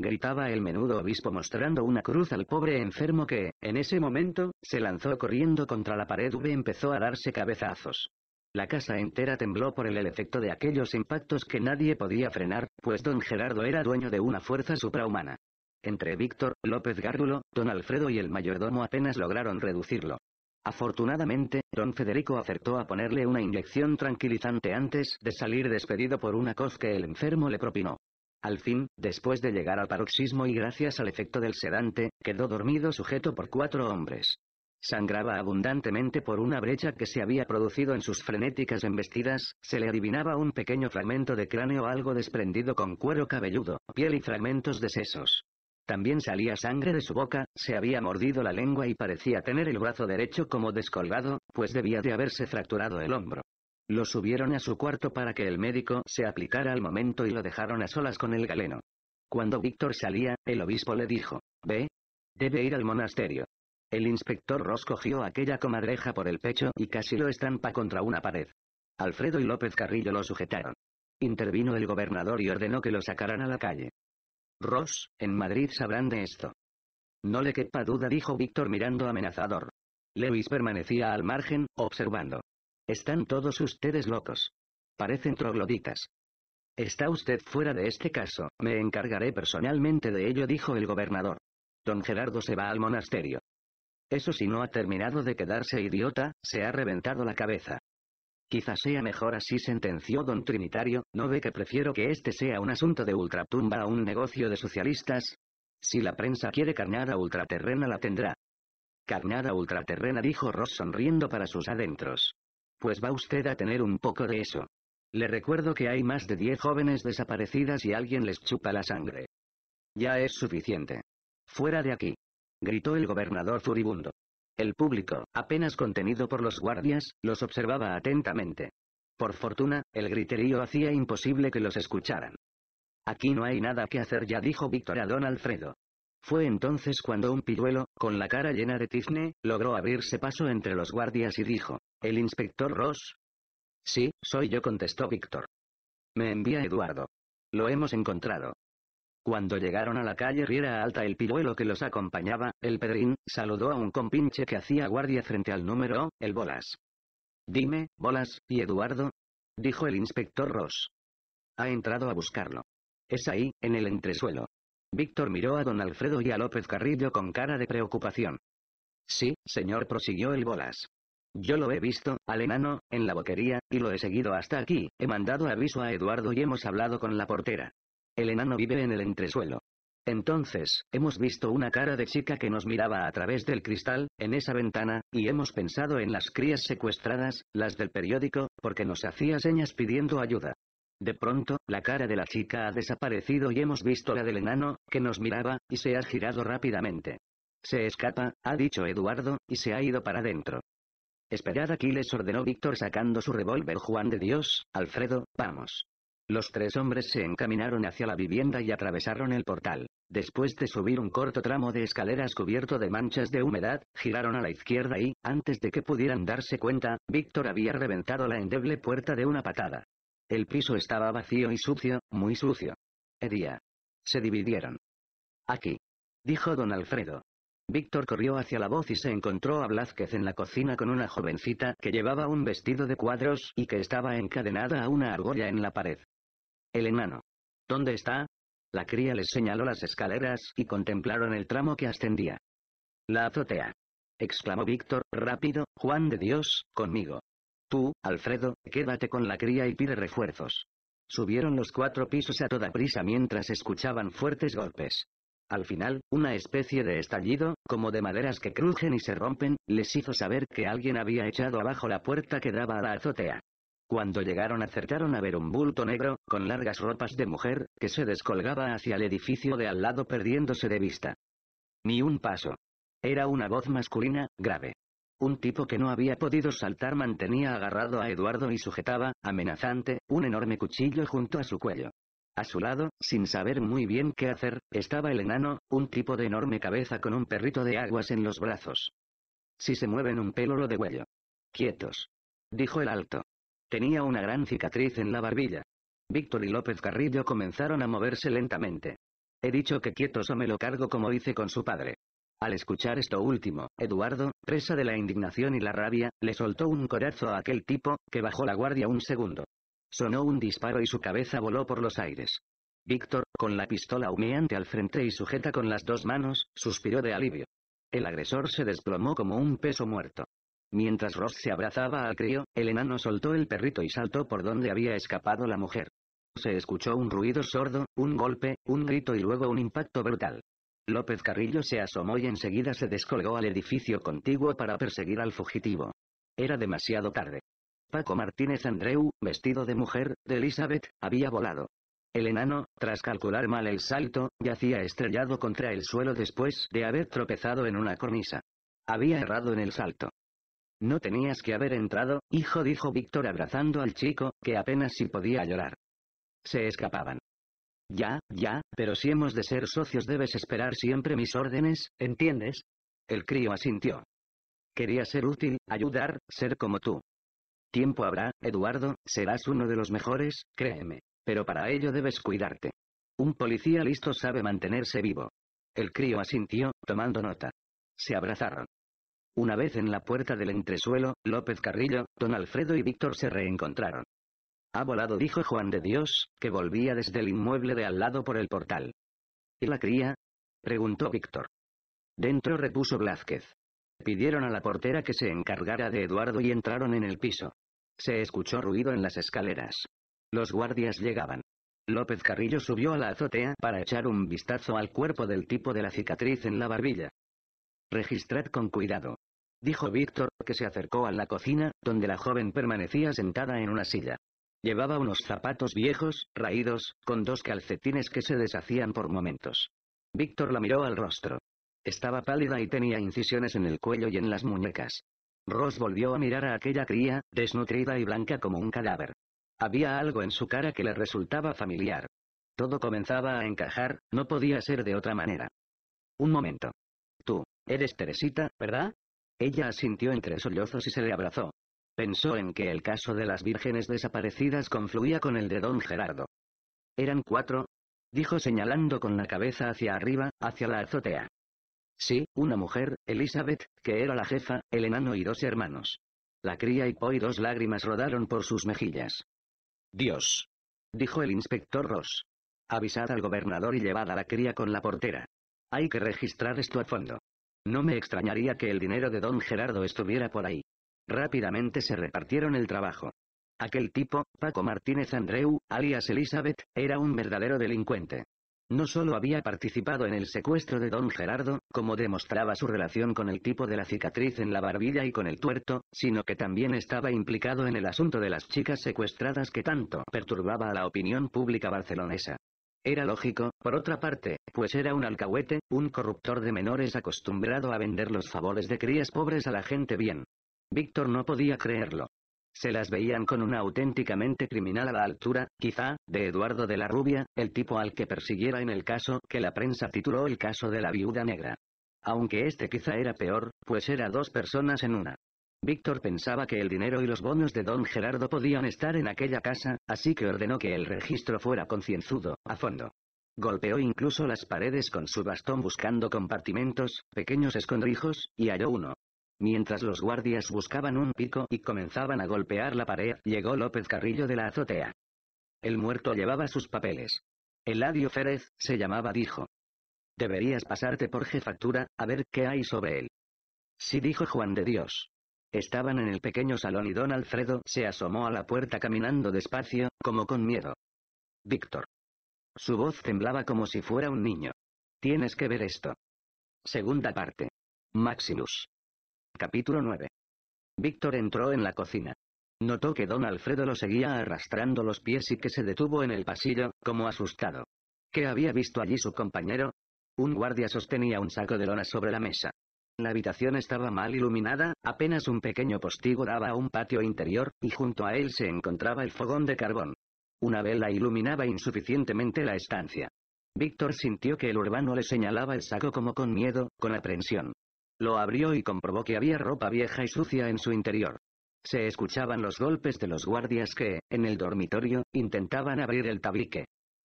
gritaba el menudo obispo mostrando una cruz al pobre enfermo que, en ese momento, se lanzó corriendo contra la pared V empezó a darse cabezazos. La casa entera tembló por el, efecto de aquellos impactos que nadie podía frenar, pues don Gerardo era dueño de una fuerza suprahumana. Entre Víctor, López Gárdulo, don Alfredo y el mayordomo apenas lograron reducirlo. Afortunadamente, don Federico acertó a ponerle una inyección tranquilizante antes de salir despedido por una coz que el enfermo le propinó. Al fin, después de llegar al paroxismo y gracias al efecto del sedante, quedó dormido sujeto por cuatro hombres. Sangraba abundantemente por una brecha que se había producido en sus frenéticas embestidas, se le adivinaba un pequeño fragmento de cráneo algo desprendido con cuero cabelludo, piel y fragmentos de sesos. También salía sangre de su boca, se había mordido la lengua y parecía tener el brazo derecho como descolgado, pues debía de haberse fracturado el hombro. Lo subieron a su cuarto para que el médico se aplicara al momento y lo dejaron a solas con el galeno. Cuando Víctor salía, el obispo le dijo, Ve. Debe ir al monasterio. El inspector Ross cogió aquella comadreja por el pecho y casi lo estampa contra una pared. Alfredo y López Carrillo lo sujetaron. Intervino el gobernador y ordenó que lo sacaran a la calle. Ross, en Madrid sabrán de esto. No le quepa duda, dijo Víctor mirando amenazador. Lewis permanecía al margen, observando. Están todos ustedes locos. Parecen trogloditas. Está usted fuera de este caso, me encargaré personalmente de ello, dijo el gobernador. Don Gerardo se va al monasterio. Eso si no ha terminado de quedarse idiota, se ha reventado la cabeza. Quizás sea mejor así, sentenció don Trinitario, ¿no ve que prefiero que este sea un asunto de ultratumba a un negocio de socialistas? Si la prensa quiere carnada ultraterrena la tendrá. Carnada ultraterrena dijo Ross sonriendo para sus adentros. Pues va usted a tener un poco de eso. Le recuerdo que hay más de 10 jóvenes desaparecidas y alguien les chupa la sangre. Ya es suficiente. Fuera de aquí. Gritó el gobernador furibundo. El público, apenas contenido por los guardias, los observaba atentamente. Por fortuna, el griterío hacía imposible que los escucharan. Aquí no hay nada que hacer ya dijo Víctor a don Alfredo. Fue entonces cuando un piruelo, con la cara llena de tizne, logró abrirse paso entre los guardias y dijo, ¿El inspector Ross? Sí, soy yo contestó Víctor. Me envía Eduardo. Lo hemos encontrado. Cuando llegaron a la calle Riera Alta el piruelo que los acompañaba, el pedrín, saludó a un compinche que hacía guardia frente al número, el Bolas. Dime, Bolas, ¿y Eduardo? dijo el inspector Ross. Ha entrado a buscarlo. Es ahí, en el entresuelo. Víctor miró a don Alfredo y a López Carrillo con cara de preocupación. Sí, señor, prosiguió el Bolas. Yo lo he visto, al enano, en la boquería, y lo he seguido hasta aquí, he mandado aviso a Eduardo y hemos hablado con la portera. El enano vive en el entresuelo. Entonces, hemos visto una cara de chica que nos miraba a través del cristal, en esa ventana, y hemos pensado en las crías secuestradas, las del periódico, porque nos hacía señas pidiendo ayuda. De pronto, la cara de la chica ha desaparecido y hemos visto la del enano, que nos miraba, y se ha girado rápidamente. Se escapa, ha dicho Eduardo, y se ha ido para adentro. Esperad aquí les ordenó Víctor sacando su revólver Juan de Dios, Alfredo, vamos. Los tres hombres se encaminaron hacia la vivienda y atravesaron el portal. Después de subir un corto tramo de escaleras cubierto de manchas de humedad, giraron a la izquierda y, antes de que pudieran darse cuenta, Víctor había reventado la endeble puerta de una patada. El piso estaba vacío y sucio, muy sucio. Edía. Se dividieron. Aquí. Dijo don Alfredo. Víctor corrió hacia la voz y se encontró a Blázquez en la cocina con una jovencita que llevaba un vestido de cuadros y que estaba encadenada a una argolla en la pared. El enano. ¿Dónde está? La cría les señaló las escaleras y contemplaron el tramo que ascendía. La azotea. exclamó Víctor, rápido, Juan de Dios, conmigo. Tú, Alfredo, quédate con la cría y pide refuerzos. Subieron los cuatro pisos a toda prisa mientras escuchaban fuertes golpes. Al final, una especie de estallido, como de maderas que crujen y se rompen, les hizo saber que alguien había echado abajo la puerta que daba a la azotea. Cuando llegaron acertaron a ver un bulto negro, con largas ropas de mujer, que se descolgaba hacia el edificio de al lado perdiéndose de vista. Ni un paso. Era una voz masculina, grave. Un tipo que no había podido saltar mantenía agarrado a Eduardo y sujetaba, amenazante, un enorme cuchillo junto a su cuello. A su lado, sin saber muy bien qué hacer, estaba el enano, un tipo de enorme cabeza con un perrito de aguas en los brazos. Si se mueven un pelo lo degüello. Quietos. Dijo el alto. Tenía una gran cicatriz en la barbilla. Víctor y López Carrillo comenzaron a moverse lentamente. He dicho que quietos o me lo cargo como hice con su padre. Al escuchar esto último, Eduardo, presa de la indignación y la rabia, le soltó un corazo a aquel tipo, que bajó la guardia un segundo. Sonó un disparo y su cabeza voló por los aires. Víctor, con la pistola humeante al frente y sujeta con las dos manos, suspiró de alivio. El agresor se desplomó como un peso muerto. Mientras Ross se abrazaba al crío, el enano soltó el perrito y saltó por donde había escapado la mujer. Se escuchó un ruido sordo, un golpe, un grito y luego un impacto brutal. López Carrillo se asomó y enseguida se descolgó al edificio contiguo para perseguir al fugitivo. Era demasiado tarde. Paco Martínez Andreu, vestido de mujer, de Elizabeth, había volado. El enano, tras calcular mal el salto, yacía estrellado contra el suelo después de haber tropezado en una cornisa. Había errado en el salto. No tenías que haber entrado, hijo, dijo Víctor abrazando al chico, que apenas si podía llorar. Se escapaban. Ya, ya, pero si hemos de ser socios debes esperar siempre mis órdenes, ¿entiendes? El crío asintió. Quería ser útil, ayudar, ser como tú. Tiempo habrá, Eduardo, serás uno de los mejores, créeme. Pero para ello debes cuidarte. Un policía listo sabe mantenerse vivo. El crío asintió, tomando nota. Se abrazaron. Una vez en la puerta del entresuelo, López Carrillo, don Alfredo y Víctor se reencontraron. Ha volado dijo Juan de Dios, que volvía desde el inmueble de al lado por el portal. ¿Y la cría? preguntó Víctor. Dentro repuso Blázquez. Pidieron a la portera que se encargara de Eduardo y entraron en el piso. Se escuchó ruido en las escaleras. Los guardias llegaban. López Carrillo subió a la azotea para echar un vistazo al cuerpo del tipo de la cicatriz en la barbilla. Registrad con cuidado. Dijo Víctor, que se acercó a la cocina, donde la joven permanecía sentada en una silla. Llevaba unos zapatos viejos, raídos, con dos calcetines que se deshacían por momentos. Víctor la miró al rostro. Estaba pálida y tenía incisiones en el cuello y en las muñecas. Ross volvió a mirar a aquella cría, desnutrida y blanca como un cadáver. Había algo en su cara que le resultaba familiar. Todo comenzaba a encajar, no podía ser de otra manera. Un momento. Tú, eres Teresita, ¿verdad? Ella asintió entre sollozos y se le abrazó pensó en que el caso de las vírgenes desaparecidas confluía con el de don Gerardo. Eran cuatro, dijo señalando con la cabeza hacia arriba, hacia la azotea. Sí, una mujer, Elizabeth, que era la jefa, el enano y dos hermanos. La cría y Poi dos lágrimas rodaron por sus mejillas. Dios. Dijo el inspector Ross. Avisad al gobernador y llevad a la cría con la portera. Hay que registrar esto a fondo. No me extrañaría que el dinero de don Gerardo estuviera por ahí. Rápidamente se repartieron el trabajo. Aquel tipo, Paco Martínez Andreu, alias Elizabeth, era un verdadero delincuente. No solo había participado en el secuestro de don Gerardo, como demostraba su relación con el tipo de la cicatriz en la barbilla y con el tuerto, sino que también estaba implicado en el asunto de las chicas secuestradas que tanto perturbaba a la opinión pública barcelonesa. Era lógico, por otra parte, pues era un alcahuete, un corruptor de menores acostumbrado a vender los favores de crías pobres a la gente bien. Víctor no podía creerlo. Se las veían con una auténticamente criminal a la altura, quizá, de Eduardo de la Rubia, el tipo al que persiguiera en el caso que la prensa tituló el caso de la viuda negra. Aunque este quizá era peor, pues era dos personas en una. Víctor pensaba que el dinero y los bonos de don Gerardo podían estar en aquella casa, así que ordenó que el registro fuera concienzudo, a fondo. Golpeó incluso las paredes con su bastón buscando compartimentos, pequeños escondrijos, y halló uno. Mientras los guardias buscaban un pico y comenzaban a golpear la pared, llegó López Carrillo de la azotea. El muerto llevaba sus papeles. Eladio Férez, se llamaba, dijo. Deberías pasarte por jefatura, a ver qué hay sobre él. Sí dijo Juan de Dios. Estaban en el pequeño salón y don Alfredo se asomó a la puerta caminando despacio, como con miedo. Víctor. Su voz temblaba como si fuera un niño. Tienes que ver esto. Segunda parte. Maximus. Capítulo 9. Víctor entró en la cocina. Notó que don Alfredo lo seguía arrastrando los pies y que se detuvo en el pasillo, como asustado. ¿Qué había visto allí su compañero? Un guardia sostenía un saco de lona sobre la mesa. La habitación estaba mal iluminada, apenas un pequeño postigo daba a un patio interior, y junto a él se encontraba el fogón de carbón. Una vela iluminaba insuficientemente la estancia. Víctor sintió que el urbano le señalaba el saco como con miedo, con aprensión. Lo abrió y comprobó que había ropa vieja y sucia en su interior. Se escuchaban los golpes de los guardias que, en el dormitorio, intentaban abrir el tabique.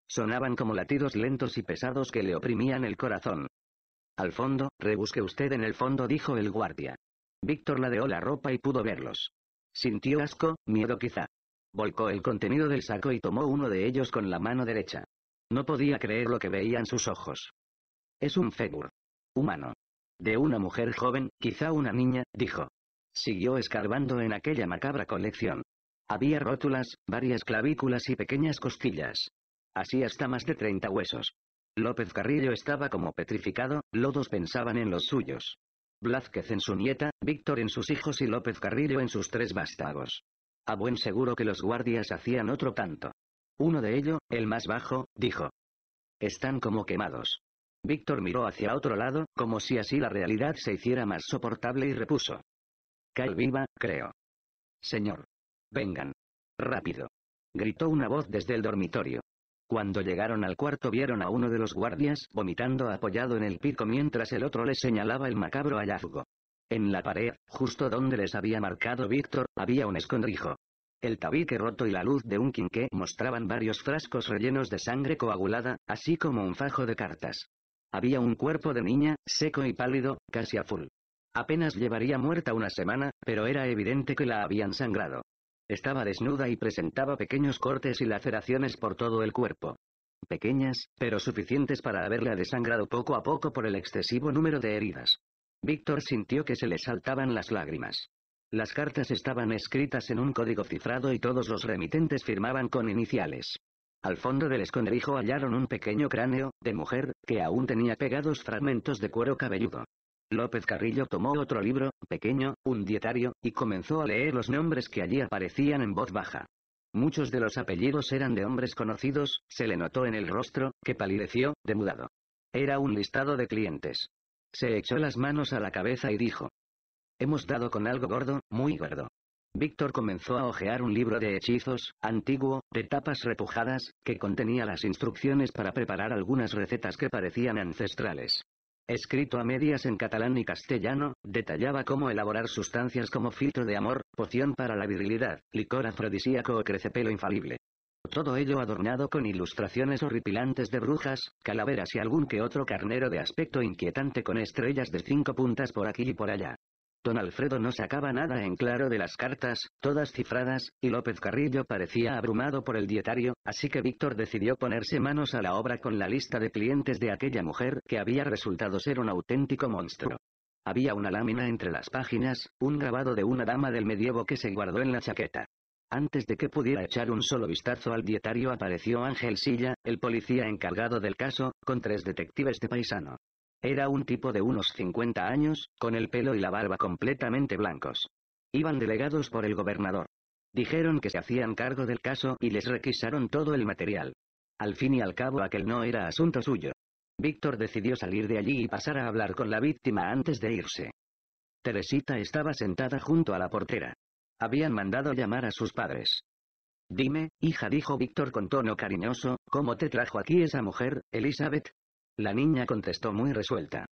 Sonaban como latidos lentos y pesados que le oprimían el corazón. Al fondo, rebusque usted en el fondo, dijo el guardia. Víctor ladeó la ropa y pudo verlos. Sintió asco, miedo quizá. Volcó el contenido del saco y tomó uno de ellos con la mano derecha. No podía creer lo que veían sus ojos. Es un febur. Humano. De una mujer joven, quizá una niña, dijo. Siguió escarbando en aquella macabra colección. Había rótulas, varias clavículas y pequeñas costillas. Así hasta más de 30 huesos. López Carrillo estaba como petrificado, Lodos pensaban en los suyos. Blázquez en su nieta, Víctor en sus hijos y López Carrillo en sus tres vástagos. A buen seguro que los guardias hacían otro tanto. Uno de ellos, el más bajo, dijo. Están como quemados. Víctor miró hacia otro lado, como si así la realidad se hiciera más soportable y repuso. Cal viva, creo. Señor. Vengan. Rápido. Gritó una voz desde el dormitorio. Cuando llegaron al cuarto vieron a uno de los guardias vomitando apoyado en el pico mientras el otro le señalaba el macabro hallazgo. En la pared, justo donde les había marcado Víctor, había un escondrijo. El tabique roto y la luz de un quinqué mostraban varios frascos rellenos de sangre coagulada, así como un fajo de cartas. Había un cuerpo de niña, seco y pálido, casi a full. Apenas llevaría muerta una semana, pero era evidente que la habían sangrado. Estaba desnuda y presentaba pequeños cortes y laceraciones por todo el cuerpo. Pequeñas, pero suficientes para haberla desangrado poco a poco por el excesivo número de heridas. Víctor sintió que se le saltaban las lágrimas. Las cartas estaban escritas en un código cifrado y todos los remitentes firmaban con iniciales. Al fondo del esconderijo hallaron un pequeño cráneo, de mujer, que aún tenía pegados fragmentos de cuero cabelludo. López Carrillo tomó otro libro, pequeño, un dietario, y comenzó a leer los nombres que allí aparecían en voz baja. Muchos de los apellidos eran de hombres conocidos, se le notó en el rostro, que palideció, demudado. Era un listado de clientes. Se echó las manos a la cabeza y dijo. Hemos dado con algo gordo, muy gordo. Víctor comenzó a hojear un libro de hechizos, antiguo, de tapas repujadas, que contenía las instrucciones para preparar algunas recetas que parecían ancestrales. Escrito a medias en catalán y castellano, detallaba cómo elaborar sustancias como filtro de amor, poción para la virilidad, licor afrodisíaco o crecepelo infalible. Todo ello adornado con ilustraciones horripilantes de brujas, calaveras y algún que otro carnero de aspecto inquietante con estrellas de cinco puntas por aquí y por allá. Don Alfredo no sacaba nada en claro de las cartas, todas cifradas, y López Carrillo parecía abrumado por el dietario, así que Víctor decidió ponerse manos a la obra con la lista de clientes de aquella mujer que había resultado ser un auténtico monstruo. Había una lámina entre las páginas, un grabado de una dama del medievo que se guardó en la chaqueta. Antes de que pudiera echar un solo vistazo al dietario apareció Ángel Silla, el policía encargado del caso, con tres detectives de paisano. Era un tipo de unos 50 años, con el pelo y la barba completamente blancos. Iban delegados por el gobernador. Dijeron que se hacían cargo del caso y les requisaron todo el material. Al fin y al cabo aquel no era asunto suyo. Víctor decidió salir de allí y pasar a hablar con la víctima antes de irse. Teresita estaba sentada junto a la portera. Habían mandado llamar a sus padres. Dime, hija, dijo Víctor con tono cariñoso, ¿cómo te trajo aquí esa mujer, Elizabeth? La niña contestó muy resuelta.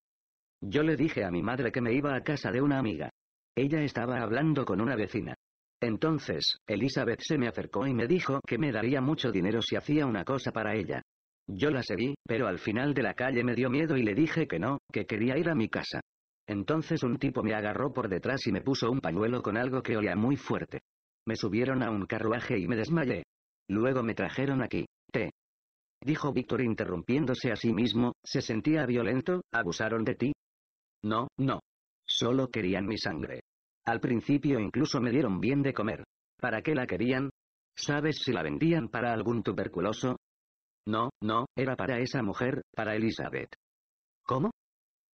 Yo le dije a mi madre que me iba a casa de una amiga. Ella estaba hablando con una vecina. Entonces, Elizabeth se me acercó y me dijo que me daría mucho dinero si hacía una cosa para ella. Yo la seguí, pero al final de la calle me dio miedo y le dije que no, que quería ir a mi casa. Entonces un tipo me agarró por detrás y me puso un pañuelo con algo que olía muy fuerte. Me subieron a un carruaje y me desmayé. Luego me trajeron aquí. T dijo Víctor interrumpiéndose a sí mismo, se sentía violento, ¿abusaron de ti? No, no. Solo querían mi sangre. Al principio incluso me dieron bien de comer. ¿Para qué la querían? ¿Sabes si la vendían para algún tuberculoso? No, no, era para esa mujer, para Elizabeth. ¿Cómo?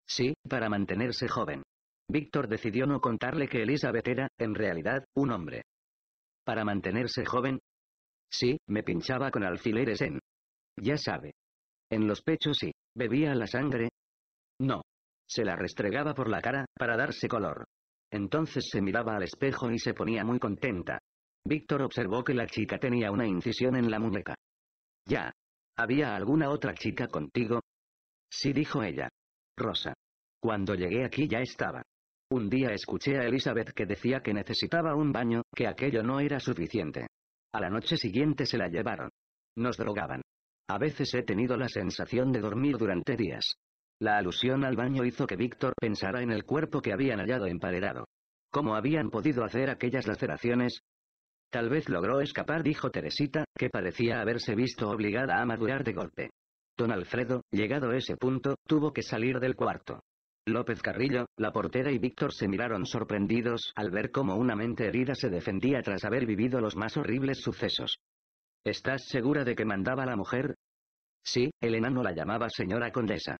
Sí, para mantenerse joven. Víctor decidió no contarle que Elizabeth era, en realidad, un hombre. ¿Para mantenerse joven? Sí, me pinchaba con alfileres en ya sabe. En los pechos sí. ¿bebía la sangre? No. Se la restregaba por la cara, para darse color. Entonces se miraba al espejo y se ponía muy contenta. Víctor observó que la chica tenía una incisión en la muñeca. Ya. ¿Había alguna otra chica contigo? Sí dijo ella. Rosa. Cuando llegué aquí ya estaba. Un día escuché a Elizabeth que decía que necesitaba un baño, que aquello no era suficiente. A la noche siguiente se la llevaron. Nos drogaban. A veces he tenido la sensación de dormir durante días. La alusión al baño hizo que Víctor pensara en el cuerpo que habían hallado emparedado. ¿Cómo habían podido hacer aquellas laceraciones? Tal vez logró escapar, dijo Teresita, que parecía haberse visto obligada a madurar de golpe. Don Alfredo, llegado a ese punto, tuvo que salir del cuarto. López Carrillo, la portera y Víctor se miraron sorprendidos al ver cómo una mente herida se defendía tras haber vivido los más horribles sucesos. ¿Estás segura de que mandaba la mujer? Sí, el enano la llamaba señora condesa.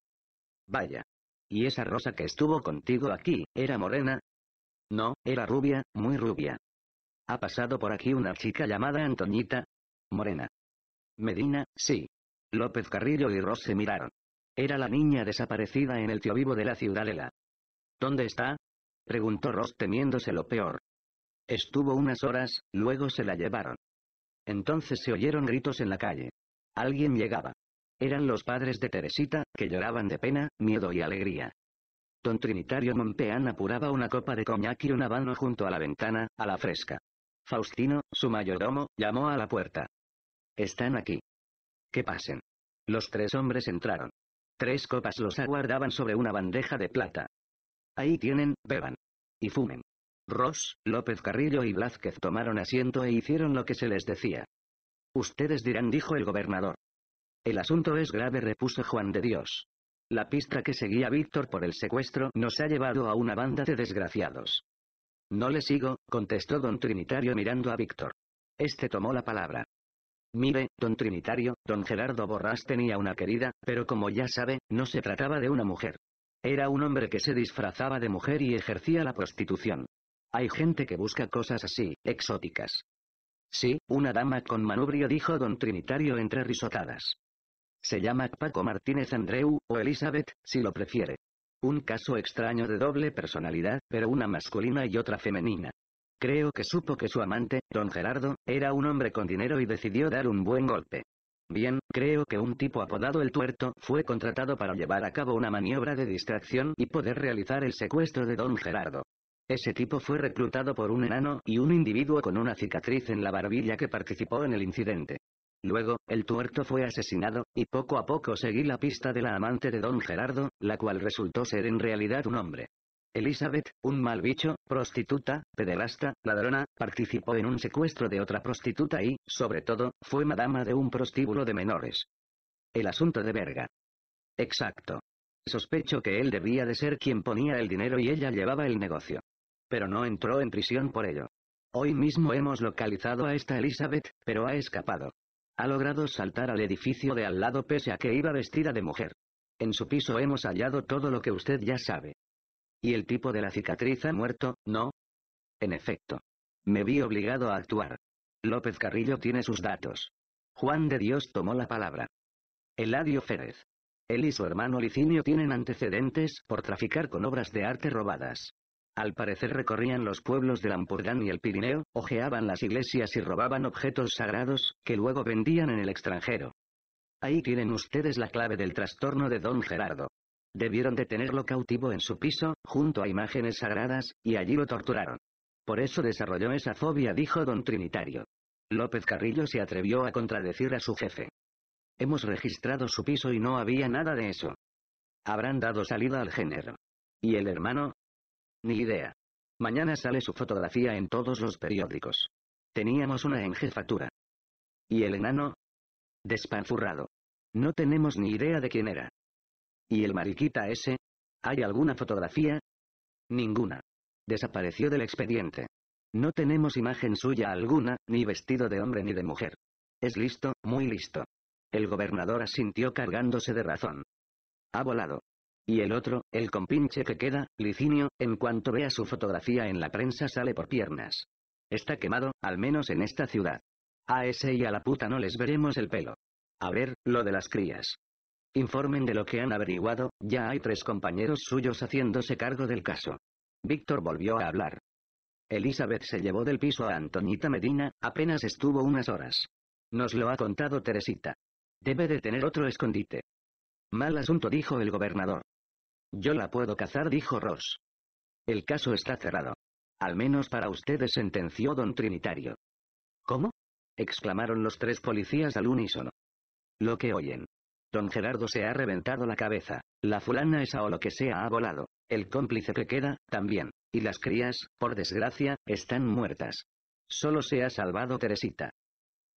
Vaya. ¿Y esa rosa que estuvo contigo aquí, era morena? No, era rubia, muy rubia. Ha pasado por aquí una chica llamada Antoñita. Morena. Medina, sí. López Carrillo y Ross se miraron. Era la niña desaparecida en el tío vivo de la ciudadela. ¿Dónde está? preguntó Ross temiéndose lo peor. Estuvo unas horas, luego se la llevaron. Entonces se oyeron gritos en la calle. Alguien llegaba. Eran los padres de Teresita, que lloraban de pena, miedo y alegría. Don Trinitario Monpeán apuraba una copa de coñac y un habano junto a la ventana, a la fresca. Faustino, su mayordomo, llamó a la puerta. Están aquí. Que pasen. Los tres hombres entraron. Tres copas los aguardaban sobre una bandeja de plata. Ahí tienen, beban. Y fumen. Ross, López Carrillo y Blázquez tomaron asiento e hicieron lo que se les decía. Ustedes dirán, dijo el gobernador. El asunto es grave, repuso Juan de Dios. La pista que seguía Víctor por el secuestro nos ha llevado a una banda de desgraciados. No le sigo, contestó don Trinitario mirando a Víctor. Este tomó la palabra. Mire, don Trinitario, don Gerardo Borrás tenía una querida, pero como ya sabe, no se trataba de una mujer. Era un hombre que se disfrazaba de mujer y ejercía la prostitución. Hay gente que busca cosas así, exóticas. Sí, una dama con manubrio dijo don Trinitario entre risotadas. Se llama Paco Martínez Andreu, o Elizabeth, si lo prefiere. Un caso extraño de doble personalidad, pero una masculina y otra femenina. Creo que supo que su amante, don Gerardo, era un hombre con dinero y decidió dar un buen golpe. Bien, creo que un tipo apodado el tuerto fue contratado para llevar a cabo una maniobra de distracción y poder realizar el secuestro de don Gerardo. Ese tipo fue reclutado por un enano y un individuo con una cicatriz en la barbilla que participó en el incidente. Luego, el tuerto fue asesinado, y poco a poco seguí la pista de la amante de don Gerardo, la cual resultó ser en realidad un hombre. Elizabeth, un mal bicho, prostituta, pederasta, ladrona, participó en un secuestro de otra prostituta y, sobre todo, fue madama de un prostíbulo de menores. El asunto de verga. Exacto. Sospecho que él debía de ser quien ponía el dinero y ella llevaba el negocio pero no entró en prisión por ello. Hoy mismo hemos localizado a esta Elizabeth, pero ha escapado. Ha logrado saltar al edificio de al lado pese a que iba vestida de mujer. En su piso hemos hallado todo lo que usted ya sabe. ¿Y el tipo de la cicatriz ha muerto, no? En efecto. Me vi obligado a actuar. López Carrillo tiene sus datos. Juan de Dios tomó la palabra. Eladio Férez. Él y su hermano Licinio tienen antecedentes por traficar con obras de arte robadas. Al parecer recorrían los pueblos del Ampurdán y el Pirineo, ojeaban las iglesias y robaban objetos sagrados, que luego vendían en el extranjero. Ahí tienen ustedes la clave del trastorno de don Gerardo. Debieron de tenerlo cautivo en su piso, junto a imágenes sagradas, y allí lo torturaron. Por eso desarrolló esa fobia, dijo don Trinitario. López Carrillo se atrevió a contradecir a su jefe. Hemos registrado su piso y no había nada de eso. Habrán dado salida al género. ¿Y el hermano? Ni idea. Mañana sale su fotografía en todos los periódicos. Teníamos una en jefatura. ¿Y el enano? Despanzurrado. No tenemos ni idea de quién era. ¿Y el mariquita ese? ¿Hay alguna fotografía? Ninguna. Desapareció del expediente. No tenemos imagen suya alguna, ni vestido de hombre ni de mujer. Es listo, muy listo. El gobernador asintió cargándose de razón. Ha volado. Y el otro, el compinche que queda, Licinio, en cuanto vea su fotografía en la prensa sale por piernas. Está quemado, al menos en esta ciudad. A ese y a la puta no les veremos el pelo. A ver, lo de las crías. Informen de lo que han averiguado, ya hay tres compañeros suyos haciéndose cargo del caso. Víctor volvió a hablar. Elizabeth se llevó del piso a Antonita Medina, apenas estuvo unas horas. Nos lo ha contado Teresita. Debe de tener otro escondite. Mal asunto dijo el gobernador. Yo la puedo cazar, dijo Ross. El caso está cerrado. Al menos para ustedes, sentenció don Trinitario. ¿Cómo? exclamaron los tres policías al unísono. Lo que oyen. Don Gerardo se ha reventado la cabeza, la fulana esa o lo que sea ha volado, el cómplice que queda, también, y las crías, por desgracia, están muertas. Solo se ha salvado Teresita.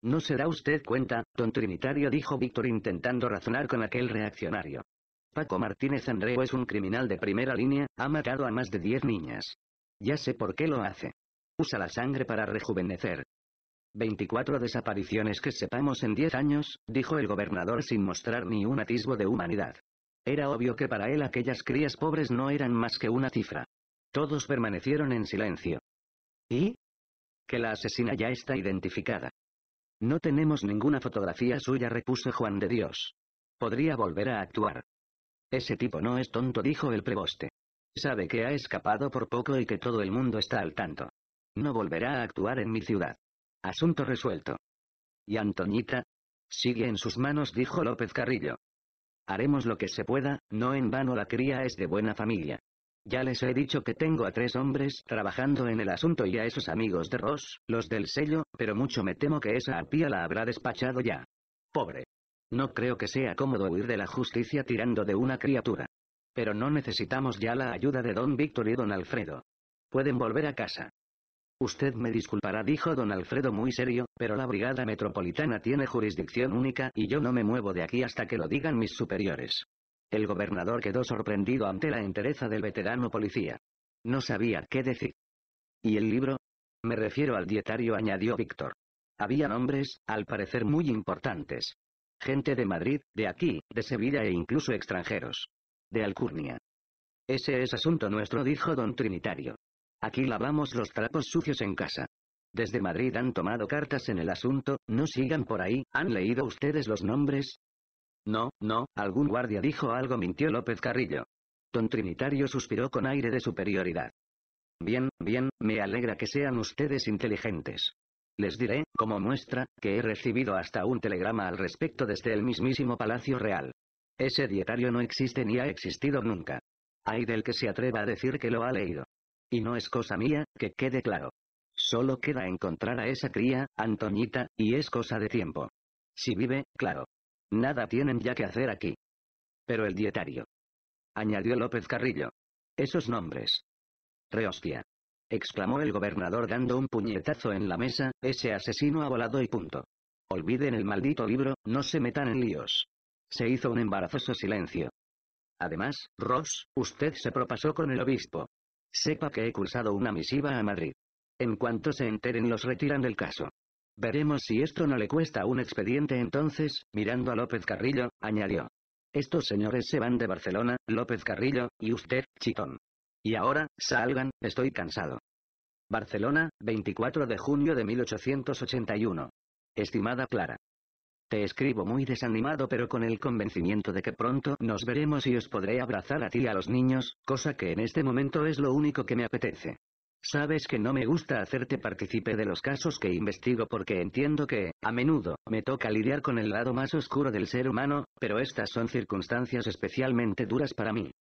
No se da usted cuenta, don Trinitario dijo Víctor intentando razonar con aquel reaccionario. Paco Martínez Andreu es un criminal de primera línea, ha matado a más de 10 niñas. Ya sé por qué lo hace. Usa la sangre para rejuvenecer. 24 desapariciones que sepamos en 10 años, dijo el gobernador sin mostrar ni un atisbo de humanidad. Era obvio que para él aquellas crías pobres no eran más que una cifra. Todos permanecieron en silencio. ¿Y? Que la asesina ya está identificada. No tenemos ninguna fotografía suya, repuso Juan de Dios. Podría volver a actuar. Ese tipo no es tonto, dijo el preboste. Sabe que ha escapado por poco y que todo el mundo está al tanto. No volverá a actuar en mi ciudad. Asunto resuelto. ¿Y Antoñita? Sigue en sus manos, dijo López Carrillo. Haremos lo que se pueda, no en vano la cría es de buena familia. Ya les he dicho que tengo a tres hombres trabajando en el asunto y a esos amigos de Ross, los del sello, pero mucho me temo que esa apía la habrá despachado ya. Pobre. No creo que sea cómodo huir de la justicia tirando de una criatura. Pero no necesitamos ya la ayuda de don Víctor y don Alfredo. Pueden volver a casa. Usted me disculpará, dijo don Alfredo muy serio, pero la Brigada Metropolitana tiene jurisdicción única y yo no me muevo de aquí hasta que lo digan mis superiores. El gobernador quedó sorprendido ante la entereza del veterano policía. No sabía qué decir. ¿Y el libro? Me refiero al dietario, añadió Víctor. Había nombres, al parecer muy importantes gente de Madrid, de aquí, de Sevilla e incluso extranjeros. De Alcurnia. Ese es asunto nuestro, dijo don Trinitario. Aquí lavamos los trapos sucios en casa. Desde Madrid han tomado cartas en el asunto, no sigan por ahí, ¿han leído ustedes los nombres? No, no, algún guardia dijo algo, mintió López Carrillo. Don Trinitario suspiró con aire de superioridad. Bien, bien, me alegra que sean ustedes inteligentes. Les diré, como muestra, que he recibido hasta un telegrama al respecto desde el mismísimo Palacio Real. Ese dietario no existe ni ha existido nunca. Hay del que se atreva a decir que lo ha leído. Y no es cosa mía, que quede claro. Solo queda encontrar a esa cría, Antoñita, y es cosa de tiempo. Si vive, claro. Nada tienen ya que hacer aquí. Pero el dietario. Añadió López Carrillo. Esos nombres. Rehostia exclamó el gobernador dando un puñetazo en la mesa, ese asesino ha volado y punto. Olviden el maldito libro, no se metan en líos. Se hizo un embarazoso silencio. Además, Ross, usted se propasó con el obispo. Sepa que he cursado una misiva a Madrid. En cuanto se enteren los retiran del caso. Veremos si esto no le cuesta un expediente entonces, mirando a López Carrillo, añadió. Estos señores se van de Barcelona, López Carrillo, y usted, Chitón. Y ahora, salgan, estoy cansado. Barcelona, 24 de junio de 1881. Estimada Clara. Te escribo muy desanimado pero con el convencimiento de que pronto nos veremos y os podré abrazar a ti y a los niños, cosa que en este momento es lo único que me apetece. Sabes que no me gusta hacerte partícipe de los casos que investigo porque entiendo que, a menudo, me toca lidiar con el lado más oscuro del ser humano, pero estas son circunstancias especialmente duras para mí.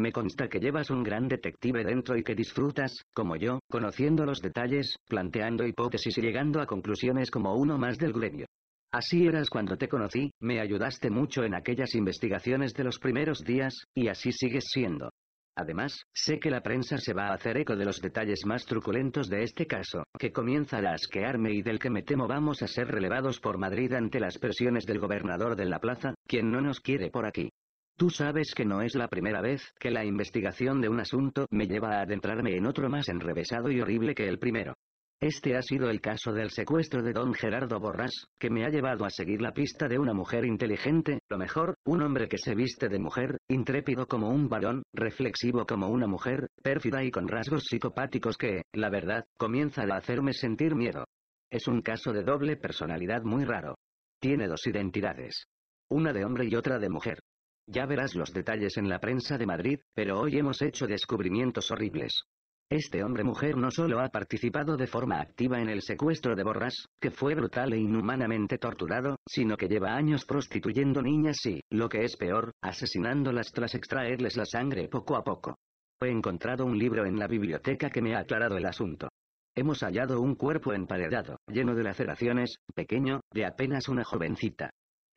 Me consta que llevas un gran detective dentro y que disfrutas, como yo, conociendo los detalles, planteando hipótesis y llegando a conclusiones como uno más del gremio. Así eras cuando te conocí, me ayudaste mucho en aquellas investigaciones de los primeros días, y así sigues siendo. Además, sé que la prensa se va a hacer eco de los detalles más truculentos de este caso, que comienza a asquearme y del que me temo vamos a ser relevados por Madrid ante las presiones del gobernador de la plaza, quien no nos quiere por aquí. Tú sabes que no es la primera vez que la investigación de un asunto me lleva a adentrarme en otro más enrevesado y horrible que el primero. Este ha sido el caso del secuestro de don Gerardo Borrás, que me ha llevado a seguir la pista de una mujer inteligente, lo mejor, un hombre que se viste de mujer, intrépido como un varón, reflexivo como una mujer, pérfida y con rasgos psicopáticos que, la verdad, comienza a hacerme sentir miedo. Es un caso de doble personalidad muy raro. Tiene dos identidades. Una de hombre y otra de mujer. Ya verás los detalles en la prensa de Madrid, pero hoy hemos hecho descubrimientos horribles. Este hombre-mujer no solo ha participado de forma activa en el secuestro de Borras, que fue brutal e inhumanamente torturado, sino que lleva años prostituyendo niñas y, lo que es peor, asesinándolas tras extraerles la sangre poco a poco. He encontrado un libro en la biblioteca que me ha aclarado el asunto. Hemos hallado un cuerpo emparedado, lleno de laceraciones, pequeño, de apenas una jovencita.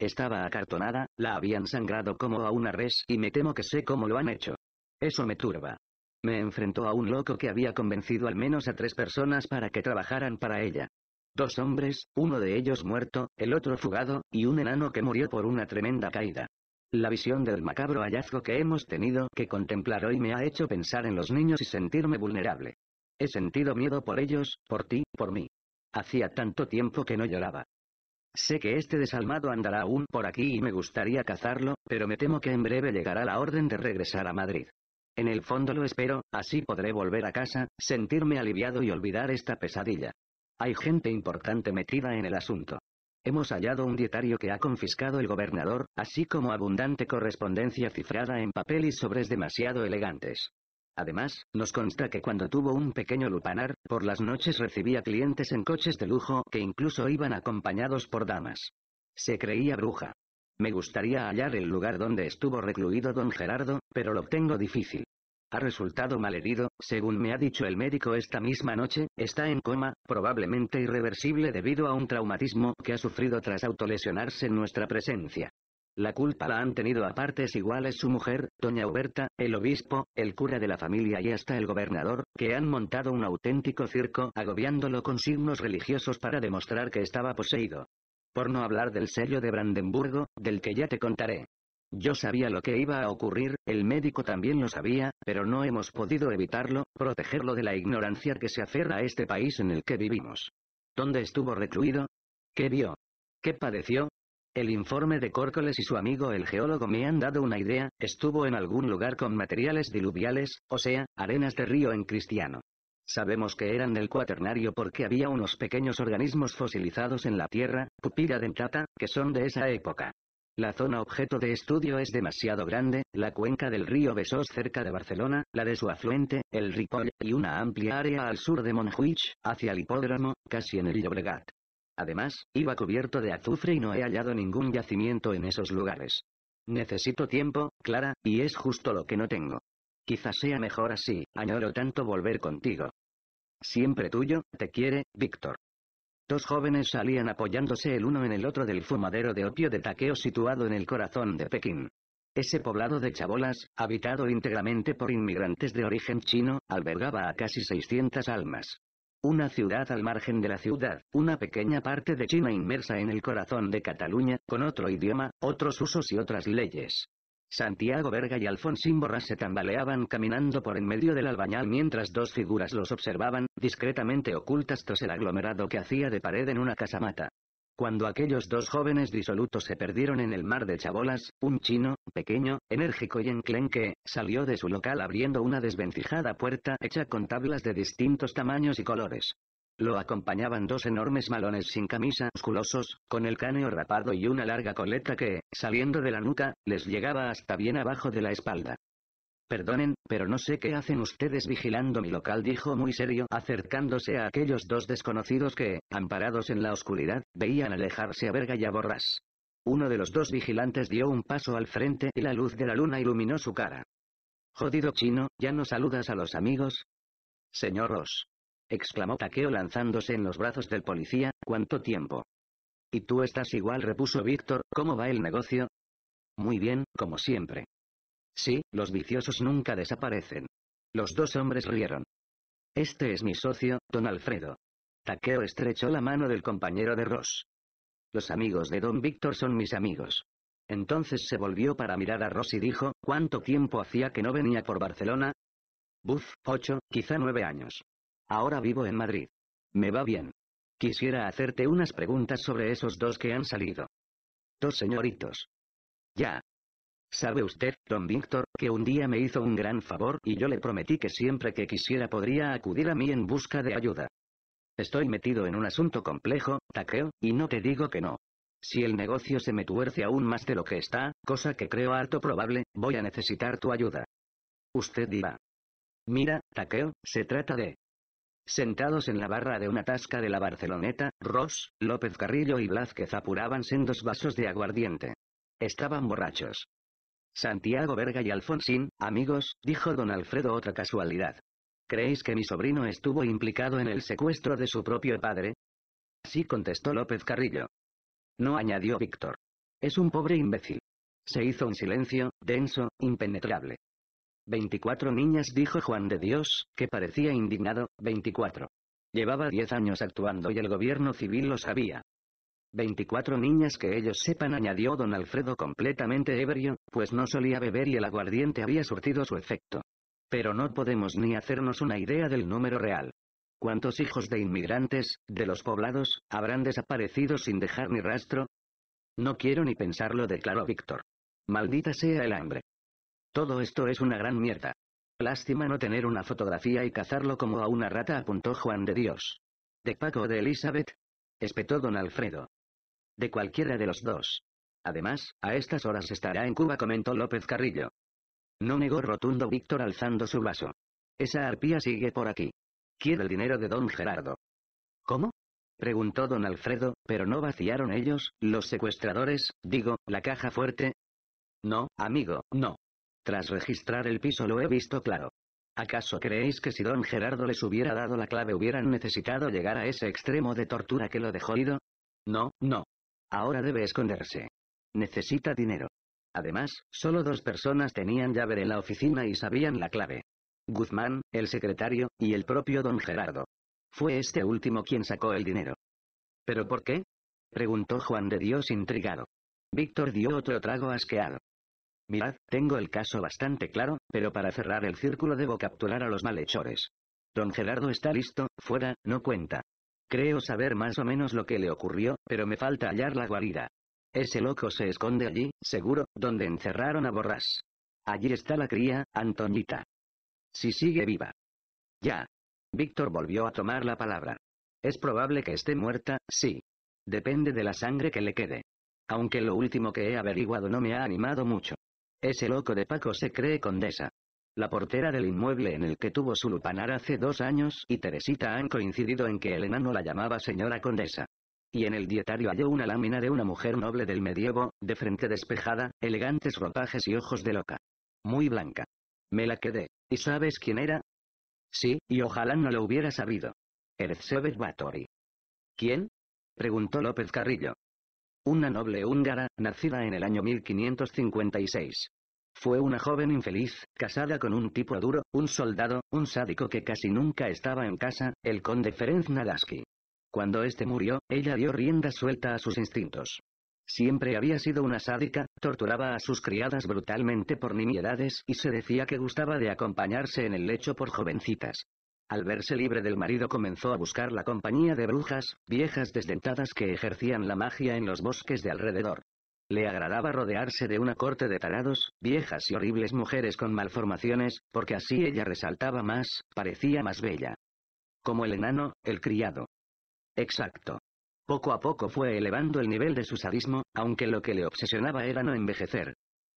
Estaba acartonada, la habían sangrado como a una res y me temo que sé cómo lo han hecho. Eso me turba. Me enfrentó a un loco que había convencido al menos a tres personas para que trabajaran para ella. Dos hombres, uno de ellos muerto, el otro fugado, y un enano que murió por una tremenda caída. La visión del macabro hallazgo que hemos tenido que contemplar hoy me ha hecho pensar en los niños y sentirme vulnerable. He sentido miedo por ellos, por ti, por mí. Hacía tanto tiempo que no lloraba. Sé que este desalmado andará aún por aquí y me gustaría cazarlo, pero me temo que en breve llegará la orden de regresar a Madrid. En el fondo lo espero, así podré volver a casa, sentirme aliviado y olvidar esta pesadilla. Hay gente importante metida en el asunto. Hemos hallado un dietario que ha confiscado el gobernador, así como abundante correspondencia cifrada en papel y sobres demasiado elegantes. Además, nos consta que cuando tuvo un pequeño lupanar, por las noches recibía clientes en coches de lujo que incluso iban acompañados por damas. Se creía bruja. Me gustaría hallar el lugar donde estuvo recluido don Gerardo, pero lo tengo difícil. Ha resultado malherido, según me ha dicho el médico esta misma noche, está en coma, probablemente irreversible debido a un traumatismo que ha sufrido tras autolesionarse en nuestra presencia. La culpa la han tenido a partes iguales su mujer, doña Huberta, el obispo, el cura de la familia y hasta el gobernador, que han montado un auténtico circo agobiándolo con signos religiosos para demostrar que estaba poseído. Por no hablar del sello de Brandenburgo, del que ya te contaré. Yo sabía lo que iba a ocurrir, el médico también lo sabía, pero no hemos podido evitarlo, protegerlo de la ignorancia que se aferra a este país en el que vivimos. ¿Dónde estuvo recluido? ¿Qué vio? ¿Qué padeció? El informe de Córcoles y su amigo el geólogo me han dado una idea, estuvo en algún lugar con materiales diluviales, o sea, arenas de río en cristiano. Sabemos que eran del cuaternario porque había unos pequeños organismos fosilizados en la Tierra, pupila dentata, que son de esa época. La zona objeto de estudio es demasiado grande, la cuenca del río Besós cerca de Barcelona, la de su afluente, el Ripoll, y una amplia área al sur de Monjuich, hacia el hipódromo, casi en el Llobregat. Además, iba cubierto de azufre y no he hallado ningún yacimiento en esos lugares. Necesito tiempo, Clara, y es justo lo que no tengo. Quizás sea mejor así, añoro tanto volver contigo. Siempre tuyo, te quiere, Víctor. Dos jóvenes salían apoyándose el uno en el otro del fumadero de opio de Taqueo situado en el corazón de Pekín. Ese poblado de chabolas, habitado íntegramente por inmigrantes de origen chino, albergaba a casi 600 almas. Una ciudad al margen de la ciudad, una pequeña parte de China inmersa en el corazón de Cataluña, con otro idioma, otros usos y otras leyes. Santiago Verga y Alfonsín Borras se tambaleaban caminando por en medio del albañal mientras dos figuras los observaban, discretamente ocultas tras el aglomerado que hacía de pared en una casamata. Cuando aquellos dos jóvenes disolutos se perdieron en el mar de chabolas, un chino, pequeño, enérgico y enclenque, salió de su local abriendo una desvencijada puerta hecha con tablas de distintos tamaños y colores. Lo acompañaban dos enormes malones sin camisa musculosos, con el caneo rapado y una larga coleta que, saliendo de la nuca, les llegaba hasta bien abajo de la espalda. Perdonen, pero no sé qué hacen ustedes vigilando mi local, dijo muy serio, acercándose a aquellos dos desconocidos que, amparados en la oscuridad, veían alejarse a Verga y a borras. Uno de los dos vigilantes dio un paso al frente y la luz de la luna iluminó su cara. Jodido chino, ¿ya no saludas a los amigos? Señor Ross. exclamó Taqueo lanzándose en los brazos del policía, ¿cuánto tiempo? Y tú estás igual, repuso Víctor, ¿cómo va el negocio? Muy bien, como siempre. Sí, los viciosos nunca desaparecen. Los dos hombres rieron. Este es mi socio, don Alfredo. Takeo estrechó la mano del compañero de Ross. Los amigos de don Víctor son mis amigos. Entonces se volvió para mirar a Ross y dijo, ¿cuánto tiempo hacía que no venía por Barcelona? Buf, ocho, quizá nueve años. Ahora vivo en Madrid. Me va bien. Quisiera hacerte unas preguntas sobre esos dos que han salido. Dos señoritos. Ya, Sabe usted, don Víctor, que un día me hizo un gran favor y yo le prometí que siempre que quisiera podría acudir a mí en busca de ayuda. Estoy metido en un asunto complejo, taqueo, y no te digo que no. Si el negocio se me tuerce aún más de lo que está, cosa que creo harto probable, voy a necesitar tu ayuda. Usted iba. Mira, Takeo, se trata de... Sentados en la barra de una tasca de la Barceloneta, Ross, López Carrillo y Blázquez apuraban sendos vasos de aguardiente. Estaban borrachos. Santiago Verga y Alfonsín, amigos, dijo don Alfredo otra casualidad. ¿Creéis que mi sobrino estuvo implicado en el secuestro de su propio padre? Sí contestó López Carrillo. No añadió Víctor. Es un pobre imbécil. Se hizo un silencio, denso, impenetrable. Veinticuatro niñas dijo Juan de Dios, que parecía indignado, veinticuatro. Llevaba diez años actuando y el gobierno civil lo sabía. 24 niñas que ellos sepan añadió don Alfredo completamente ebrio, pues no solía beber y el aguardiente había surtido su efecto. Pero no podemos ni hacernos una idea del número real. ¿Cuántos hijos de inmigrantes, de los poblados, habrán desaparecido sin dejar ni rastro? No quiero ni pensarlo, declaró Víctor. Maldita sea el hambre. Todo esto es una gran mierda. Lástima no tener una fotografía y cazarlo como a una rata, apuntó Juan de Dios. ¿De Paco o de Elizabeth? espetó don Alfredo. De cualquiera de los dos. Además, a estas horas estará en Cuba, comentó López Carrillo. No negó rotundo Víctor alzando su vaso. Esa arpía sigue por aquí. Quiere el dinero de don Gerardo. ¿Cómo? preguntó don Alfredo, pero no vaciaron ellos, los secuestradores, digo, la caja fuerte. No, amigo, no. Tras registrar el piso lo he visto claro. ¿Acaso creéis que si don Gerardo les hubiera dado la clave hubieran necesitado llegar a ese extremo de tortura que lo dejó ido? No, no. Ahora debe esconderse. Necesita dinero. Además, solo dos personas tenían llave en la oficina y sabían la clave. Guzmán, el secretario, y el propio don Gerardo. Fue este último quien sacó el dinero. ¿Pero por qué? preguntó Juan de Dios intrigado. Víctor dio otro trago asqueado. Mirad, tengo el caso bastante claro, pero para cerrar el círculo debo capturar a los malhechores. Don Gerardo está listo, fuera, no cuenta. Creo saber más o menos lo que le ocurrió, pero me falta hallar la guarida. Ese loco se esconde allí, seguro, donde encerraron a Borrás. Allí está la cría, Antonita. Si sigue viva. Ya. Víctor volvió a tomar la palabra. Es probable que esté muerta, sí. Depende de la sangre que le quede. Aunque lo último que he averiguado no me ha animado mucho. Ese loco de Paco se cree condesa. La portera del inmueble en el que tuvo su lupanar hace dos años y Teresita han coincidido en que el enano la llamaba señora condesa. Y en el dietario halló una lámina de una mujer noble del medievo, de frente despejada, elegantes ropajes y ojos de loca. Muy blanca. Me la quedé. ¿Y sabes quién era? Sí, y ojalá no lo hubiera sabido. Erzsébet Batori». ¿Quién? preguntó López Carrillo. Una noble húngara, nacida en el año 1556. Fue una joven infeliz, casada con un tipo duro, un soldado, un sádico que casi nunca estaba en casa, el conde Ferenc Nadaski. Cuando este murió, ella dio rienda suelta a sus instintos. Siempre había sido una sádica, torturaba a sus criadas brutalmente por nimiedades y se decía que gustaba de acompañarse en el lecho por jovencitas. Al verse libre del marido comenzó a buscar la compañía de brujas, viejas desdentadas que ejercían la magia en los bosques de alrededor. Le agradaba rodearse de una corte de tarados, viejas y horribles mujeres con malformaciones, porque así ella resaltaba más, parecía más bella. Como el enano, el criado. Exacto. Poco a poco fue elevando el nivel de su sadismo, aunque lo que le obsesionaba era no envejecer.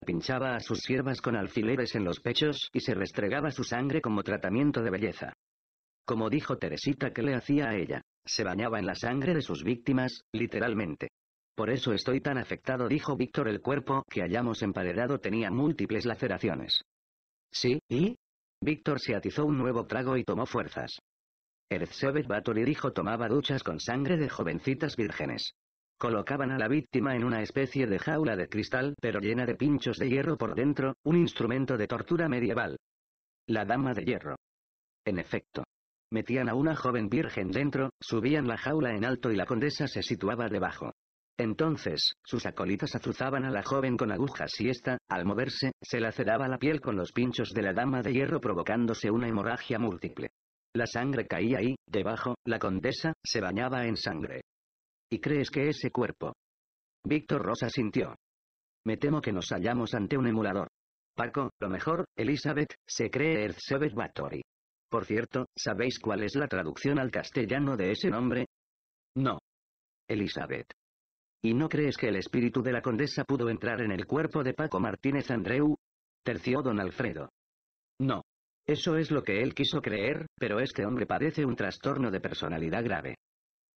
Pinchaba a sus siervas con alfileres en los pechos y se restregaba su sangre como tratamiento de belleza. Como dijo Teresita que le hacía a ella, se bañaba en la sangre de sus víctimas, literalmente. Por eso estoy tan afectado dijo Víctor el cuerpo que hayamos emparedado tenía múltiples laceraciones. Sí, ¿y? Víctor se atizó un nuevo trago y tomó fuerzas. el Bathory dijo tomaba duchas con sangre de jovencitas vírgenes. Colocaban a la víctima en una especie de jaula de cristal pero llena de pinchos de hierro por dentro, un instrumento de tortura medieval. La dama de hierro. En efecto. Metían a una joven virgen dentro, subían la jaula en alto y la condesa se situaba debajo. Entonces, sus acolitas azuzaban a la joven con agujas y ésta, al moverse, se laceraba la piel con los pinchos de la dama de hierro provocándose una hemorragia múltiple. La sangre caía y, debajo, la condesa, se bañaba en sangre. ¿Y crees que ese cuerpo? Víctor Rosa sintió. Me temo que nos hallamos ante un emulador. Paco, lo mejor, Elizabeth, se cree Elizabeth Bathory. Por cierto, ¿sabéis cuál es la traducción al castellano de ese nombre? No. Elizabeth. ¿Y no crees que el espíritu de la condesa pudo entrar en el cuerpo de Paco Martínez Andreu? Terció don Alfredo. No. Eso es lo que él quiso creer, pero este hombre padece un trastorno de personalidad grave.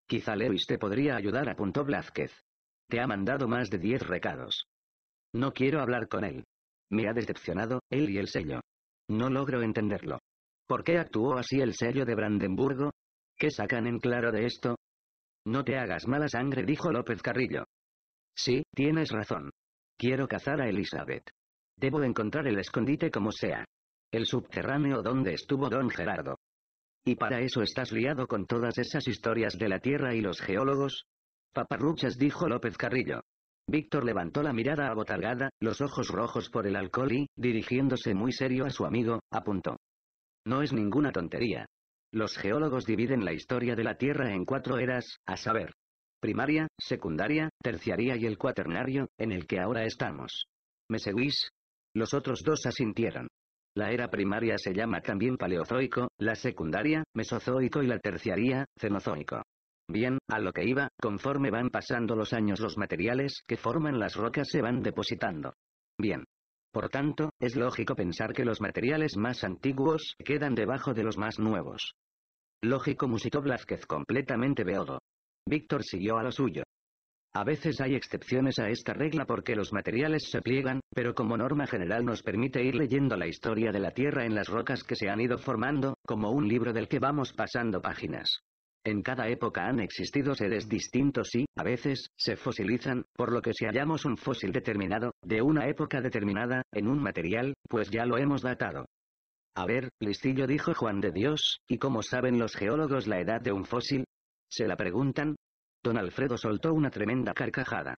Quizá Lewis te podría ayudar, apuntó Blázquez. Te ha mandado más de diez recados. No quiero hablar con él. Me ha decepcionado, él y el sello. No logro entenderlo. ¿Por qué actuó así el sello de Brandenburgo? ¿Qué sacan en claro de esto? No te hagas mala sangre, dijo López Carrillo. Sí, tienes razón. Quiero cazar a Elizabeth. Debo encontrar el escondite como sea. El subterráneo donde estuvo don Gerardo. ¿Y para eso estás liado con todas esas historias de la Tierra y los geólogos? Paparruchas dijo López Carrillo. Víctor levantó la mirada abotargada, los ojos rojos por el alcohol y, dirigiéndose muy serio a su amigo, apuntó. No es ninguna tontería, los geólogos dividen la historia de la Tierra en cuatro eras, a saber, primaria, secundaria, terciaria y el cuaternario, en el que ahora estamos. ¿Me seguís? Los otros dos asintieron. La era primaria se llama también paleozoico, la secundaria, mesozoico y la terciaria, cenozoico. Bien, a lo que iba, conforme van pasando los años los materiales que forman las rocas se van depositando. Bien, por tanto, es lógico pensar que los materiales más antiguos quedan debajo de los más nuevos. Lógico musitó Blázquez completamente beodo. Víctor siguió a lo suyo. A veces hay excepciones a esta regla porque los materiales se pliegan, pero como norma general nos permite ir leyendo la historia de la Tierra en las rocas que se han ido formando, como un libro del que vamos pasando páginas. En cada época han existido seres distintos y, a veces, se fosilizan, por lo que si hallamos un fósil determinado, de una época determinada, en un material, pues ya lo hemos datado. A ver, listillo dijo Juan de Dios, ¿y cómo saben los geólogos la edad de un fósil? ¿Se la preguntan? Don Alfredo soltó una tremenda carcajada.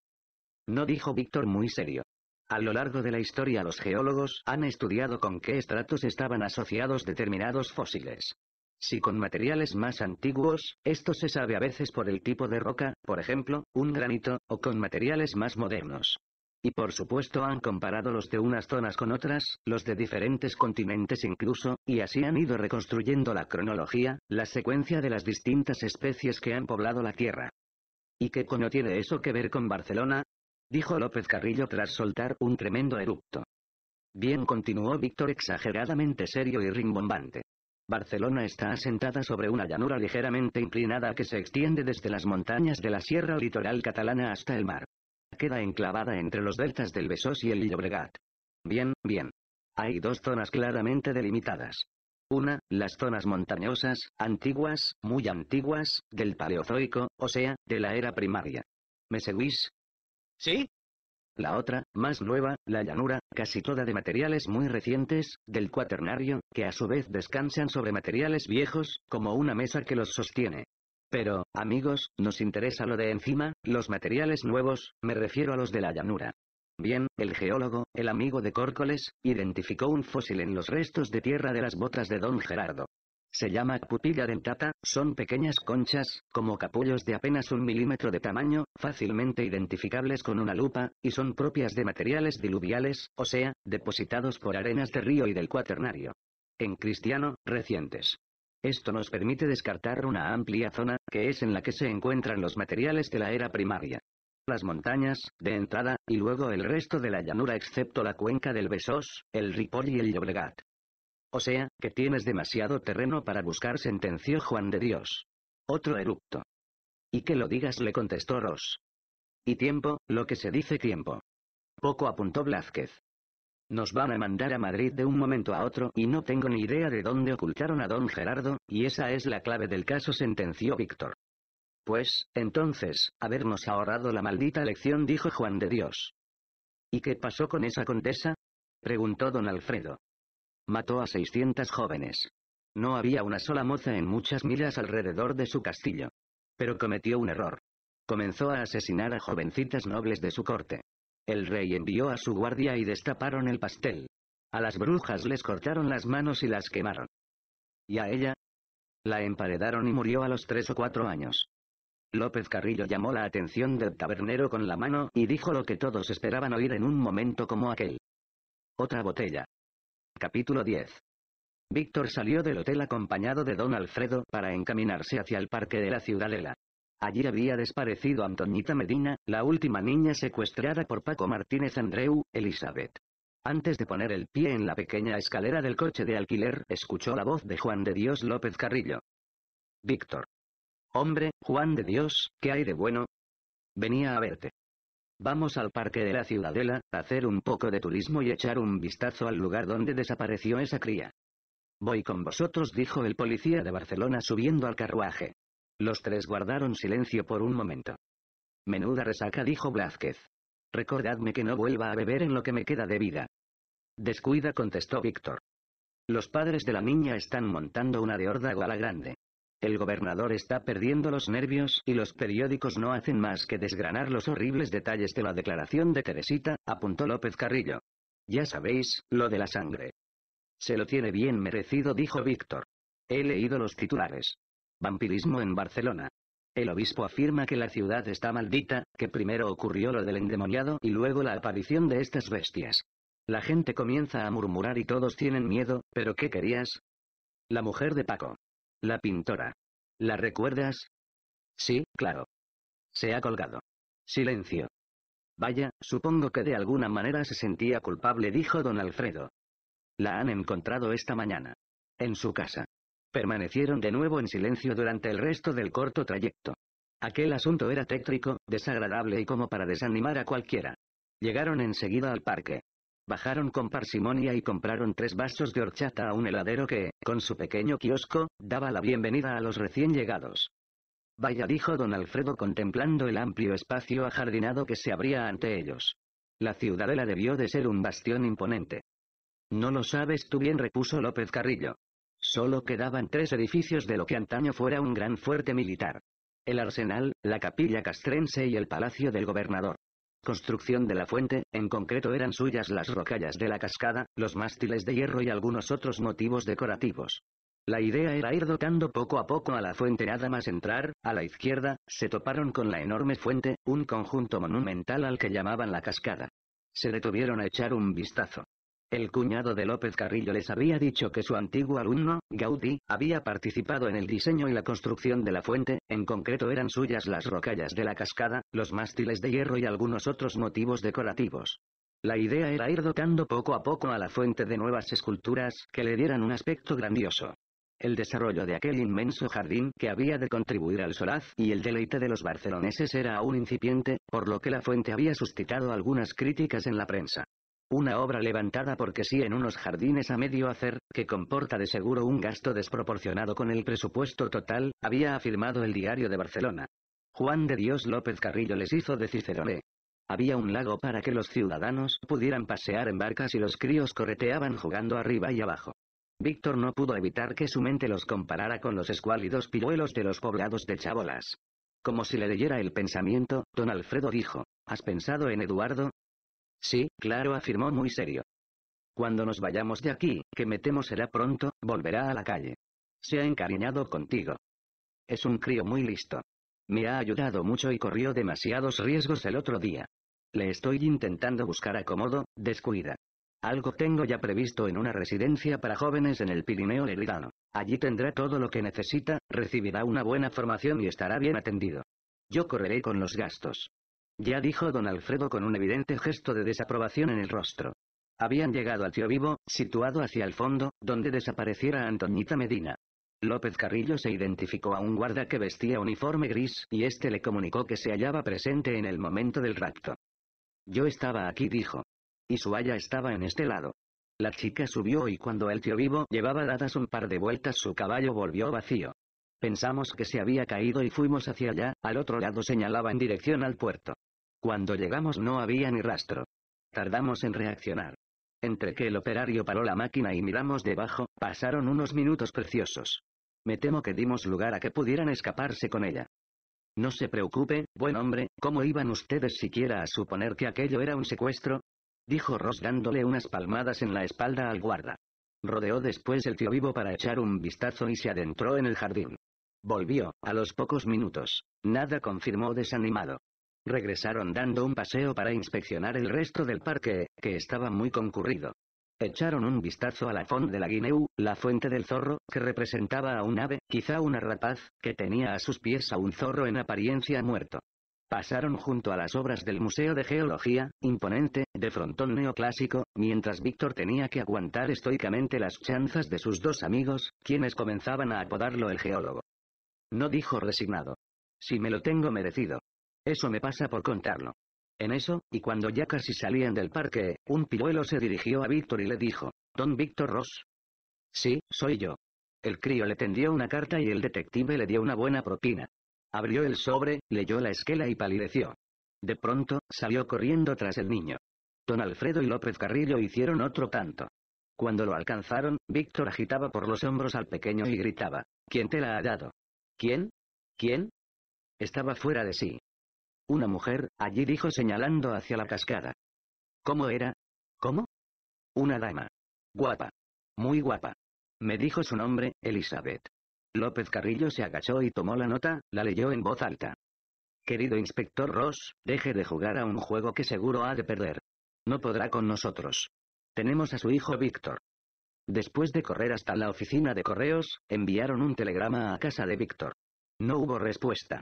No dijo Víctor muy serio. A lo largo de la historia los geólogos han estudiado con qué estratos estaban asociados determinados fósiles. Si con materiales más antiguos, esto se sabe a veces por el tipo de roca, por ejemplo, un granito, o con materiales más modernos. Y por supuesto han comparado los de unas zonas con otras, los de diferentes continentes incluso, y así han ido reconstruyendo la cronología, la secuencia de las distintas especies que han poblado la Tierra. ¿Y qué coño tiene eso que ver con Barcelona? Dijo López Carrillo tras soltar un tremendo eructo. Bien continuó Víctor exageradamente serio y rimbombante. Barcelona está asentada sobre una llanura ligeramente inclinada que se extiende desde las montañas de la sierra litoral catalana hasta el mar. Queda enclavada entre los deltas del Besós y el Llobregat. Bien, bien. Hay dos zonas claramente delimitadas. Una, las zonas montañosas, antiguas, muy antiguas, del Paleozoico, o sea, de la era primaria. ¿Me seguís? Sí, la otra, más nueva, la llanura, casi toda de materiales muy recientes, del cuaternario, que a su vez descansan sobre materiales viejos, como una mesa que los sostiene. Pero, amigos, nos interesa lo de encima, los materiales nuevos, me refiero a los de la llanura. Bien, el geólogo, el amigo de Córcoles, identificó un fósil en los restos de tierra de las botas de don Gerardo. Se llama pupilla dentata, son pequeñas conchas, como capullos de apenas un milímetro de tamaño, fácilmente identificables con una lupa, y son propias de materiales diluviales, o sea, depositados por arenas de río y del cuaternario. En cristiano, recientes. Esto nos permite descartar una amplia zona, que es en la que se encuentran los materiales de la era primaria. Las montañas, de entrada, y luego el resto de la llanura excepto la cuenca del Besós, el Ripoll y el Llobregat. O sea, que tienes demasiado terreno para buscar sentenció Juan de Dios. Otro eructo. Y que lo digas le contestó Ros. Y tiempo, lo que se dice tiempo. Poco apuntó Blázquez. Nos van a mandar a Madrid de un momento a otro y no tengo ni idea de dónde ocultaron a don Gerardo, y esa es la clave del caso sentenció Víctor. Pues, entonces, habernos ahorrado la maldita lección dijo Juan de Dios. ¿Y qué pasó con esa condesa? preguntó don Alfredo. Mató a 600 jóvenes. No había una sola moza en muchas millas alrededor de su castillo. Pero cometió un error. Comenzó a asesinar a jovencitas nobles de su corte. El rey envió a su guardia y destaparon el pastel. A las brujas les cortaron las manos y las quemaron. ¿Y a ella? La emparedaron y murió a los tres o cuatro años. López Carrillo llamó la atención del tabernero con la mano y dijo lo que todos esperaban oír en un momento como aquel. Otra botella. Capítulo 10. Víctor salió del hotel acompañado de don Alfredo para encaminarse hacia el parque de la Ciudadela. Allí había desaparecido antonita Medina, la última niña secuestrada por Paco Martínez Andreu, Elizabeth. Antes de poner el pie en la pequeña escalera del coche de alquiler, escuchó la voz de Juan de Dios López Carrillo. Víctor. Hombre, Juan de Dios, ¿qué hay de bueno? Venía a verte. Vamos al parque de la ciudadela, hacer un poco de turismo y echar un vistazo al lugar donde desapareció esa cría. Voy con vosotros, dijo el policía de Barcelona subiendo al carruaje. Los tres guardaron silencio por un momento. Menuda resaca, dijo Blázquez. Recordadme que no vuelva a beber en lo que me queda de vida. Descuida, contestó Víctor. Los padres de la niña están montando una de horda a grande. El gobernador está perdiendo los nervios, y los periódicos no hacen más que desgranar los horribles detalles de la declaración de Teresita, apuntó López Carrillo. Ya sabéis, lo de la sangre. Se lo tiene bien merecido, dijo Víctor. He leído los titulares. Vampirismo en Barcelona. El obispo afirma que la ciudad está maldita, que primero ocurrió lo del endemoniado y luego la aparición de estas bestias. La gente comienza a murmurar y todos tienen miedo, pero ¿qué querías? La mujer de Paco. La pintora. ¿La recuerdas? Sí, claro. Se ha colgado. Silencio. Vaya, supongo que de alguna manera se sentía culpable, dijo don Alfredo. La han encontrado esta mañana. En su casa. Permanecieron de nuevo en silencio durante el resto del corto trayecto. Aquel asunto era tétrico, desagradable y como para desanimar a cualquiera. Llegaron enseguida al parque. Bajaron con parsimonia y compraron tres vasos de horchata a un heladero que, con su pequeño kiosco, daba la bienvenida a los recién llegados. Vaya dijo don Alfredo contemplando el amplio espacio ajardinado que se abría ante ellos. La ciudadela debió de ser un bastión imponente. No lo sabes tú bien repuso López Carrillo. Solo quedaban tres edificios de lo que antaño fuera un gran fuerte militar. El arsenal, la capilla castrense y el palacio del gobernador construcción de la fuente, en concreto eran suyas las rocallas de la cascada, los mástiles de hierro y algunos otros motivos decorativos. La idea era ir dotando poco a poco a la fuente nada más entrar, a la izquierda, se toparon con la enorme fuente, un conjunto monumental al que llamaban la cascada. Se detuvieron a echar un vistazo. El cuñado de López Carrillo les había dicho que su antiguo alumno, Gaudí, había participado en el diseño y la construcción de la fuente, en concreto eran suyas las rocallas de la cascada, los mástiles de hierro y algunos otros motivos decorativos. La idea era ir dotando poco a poco a la fuente de nuevas esculturas que le dieran un aspecto grandioso. El desarrollo de aquel inmenso jardín que había de contribuir al solaz y el deleite de los barceloneses era aún incipiente, por lo que la fuente había suscitado algunas críticas en la prensa. Una obra levantada porque sí en unos jardines a medio hacer, que comporta de seguro un gasto desproporcionado con el presupuesto total, había afirmado el diario de Barcelona. Juan de Dios López Carrillo les hizo de Cicerone. Había un lago para que los ciudadanos pudieran pasear en barcas y los críos correteaban jugando arriba y abajo. Víctor no pudo evitar que su mente los comparara con los escuálidos piruelos de los poblados de chabolas. Como si le leyera el pensamiento, don Alfredo dijo, ¿has pensado en Eduardo? Sí, claro, afirmó muy serio. Cuando nos vayamos de aquí, que me temo será pronto, volverá a la calle. Se ha encariñado contigo. Es un crío muy listo. Me ha ayudado mucho y corrió demasiados riesgos el otro día. Le estoy intentando buscar acomodo, descuida. Algo tengo ya previsto en una residencia para jóvenes en el Pirineo Leridano. Allí tendrá todo lo que necesita, recibirá una buena formación y estará bien atendido. Yo correré con los gastos. Ya dijo don Alfredo con un evidente gesto de desaprobación en el rostro. Habían llegado al tío vivo, situado hacia el fondo, donde desapareciera Antonita Medina. López Carrillo se identificó a un guarda que vestía uniforme gris y este le comunicó que se hallaba presente en el momento del rapto. Yo estaba aquí, dijo. Y su haya estaba en este lado. La chica subió y cuando el tío vivo llevaba dadas un par de vueltas su caballo volvió vacío. Pensamos que se había caído y fuimos hacia allá, al otro lado señalaba en dirección al puerto. Cuando llegamos no había ni rastro. Tardamos en reaccionar. Entre que el operario paró la máquina y miramos debajo, pasaron unos minutos preciosos. Me temo que dimos lugar a que pudieran escaparse con ella. No se preocupe, buen hombre, ¿cómo iban ustedes siquiera a suponer que aquello era un secuestro? Dijo Ross dándole unas palmadas en la espalda al guarda. Rodeó después el tío vivo para echar un vistazo y se adentró en el jardín. Volvió, a los pocos minutos. Nada confirmó desanimado. Regresaron dando un paseo para inspeccionar el resto del parque, que estaba muy concurrido. Echaron un vistazo a la font de la Guineu, la fuente del zorro, que representaba a un ave, quizá una rapaz, que tenía a sus pies a un zorro en apariencia muerto. Pasaron junto a las obras del Museo de Geología, imponente, de frontón neoclásico, mientras Víctor tenía que aguantar estoicamente las chanzas de sus dos amigos, quienes comenzaban a apodarlo el geólogo. No dijo resignado. Si me lo tengo merecido. Eso me pasa por contarlo. En eso, y cuando ya casi salían del parque, un piruelo se dirigió a Víctor y le dijo, Don Víctor Ross. Sí, soy yo. El crío le tendió una carta y el detective le dio una buena propina. Abrió el sobre, leyó la esquela y palideció. De pronto, salió corriendo tras el niño. Don Alfredo y López Carrillo hicieron otro tanto. Cuando lo alcanzaron, Víctor agitaba por los hombros al pequeño y gritaba, ¿Quién te la ha dado? ¿Quién? ¿Quién? Estaba fuera de sí. Una mujer, allí dijo señalando hacia la cascada. ¿Cómo era? ¿Cómo? Una dama. Guapa. Muy guapa. Me dijo su nombre, Elizabeth. López Carrillo se agachó y tomó la nota, la leyó en voz alta. Querido inspector Ross, deje de jugar a un juego que seguro ha de perder. No podrá con nosotros. Tenemos a su hijo Víctor. Después de correr hasta la oficina de correos, enviaron un telegrama a casa de Víctor. No hubo respuesta.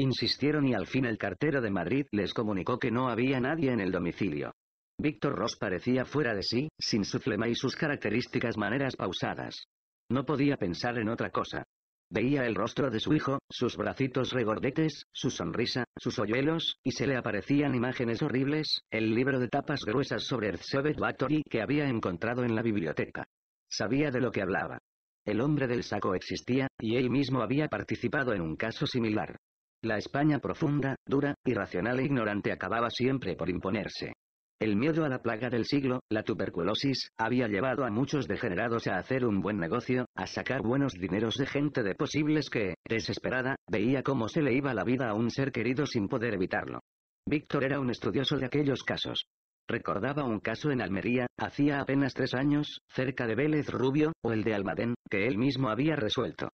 Insistieron y al fin el cartero de Madrid les comunicó que no había nadie en el domicilio. Víctor Ross parecía fuera de sí, sin su flema y sus características maneras pausadas. No podía pensar en otra cosa. Veía el rostro de su hijo, sus bracitos regordetes, su sonrisa, sus hoyuelos, y se le aparecían imágenes horribles, el libro de tapas gruesas sobre Elizabeth Bathory que había encontrado en la biblioteca. Sabía de lo que hablaba. El hombre del saco existía, y él mismo había participado en un caso similar. La España profunda, dura, irracional e ignorante acababa siempre por imponerse. El miedo a la plaga del siglo, la tuberculosis, había llevado a muchos degenerados a hacer un buen negocio, a sacar buenos dineros de gente de posibles que, desesperada, veía cómo se le iba la vida a un ser querido sin poder evitarlo. Víctor era un estudioso de aquellos casos. Recordaba un caso en Almería, hacía apenas tres años, cerca de Vélez Rubio, o el de Almadén, que él mismo había resuelto.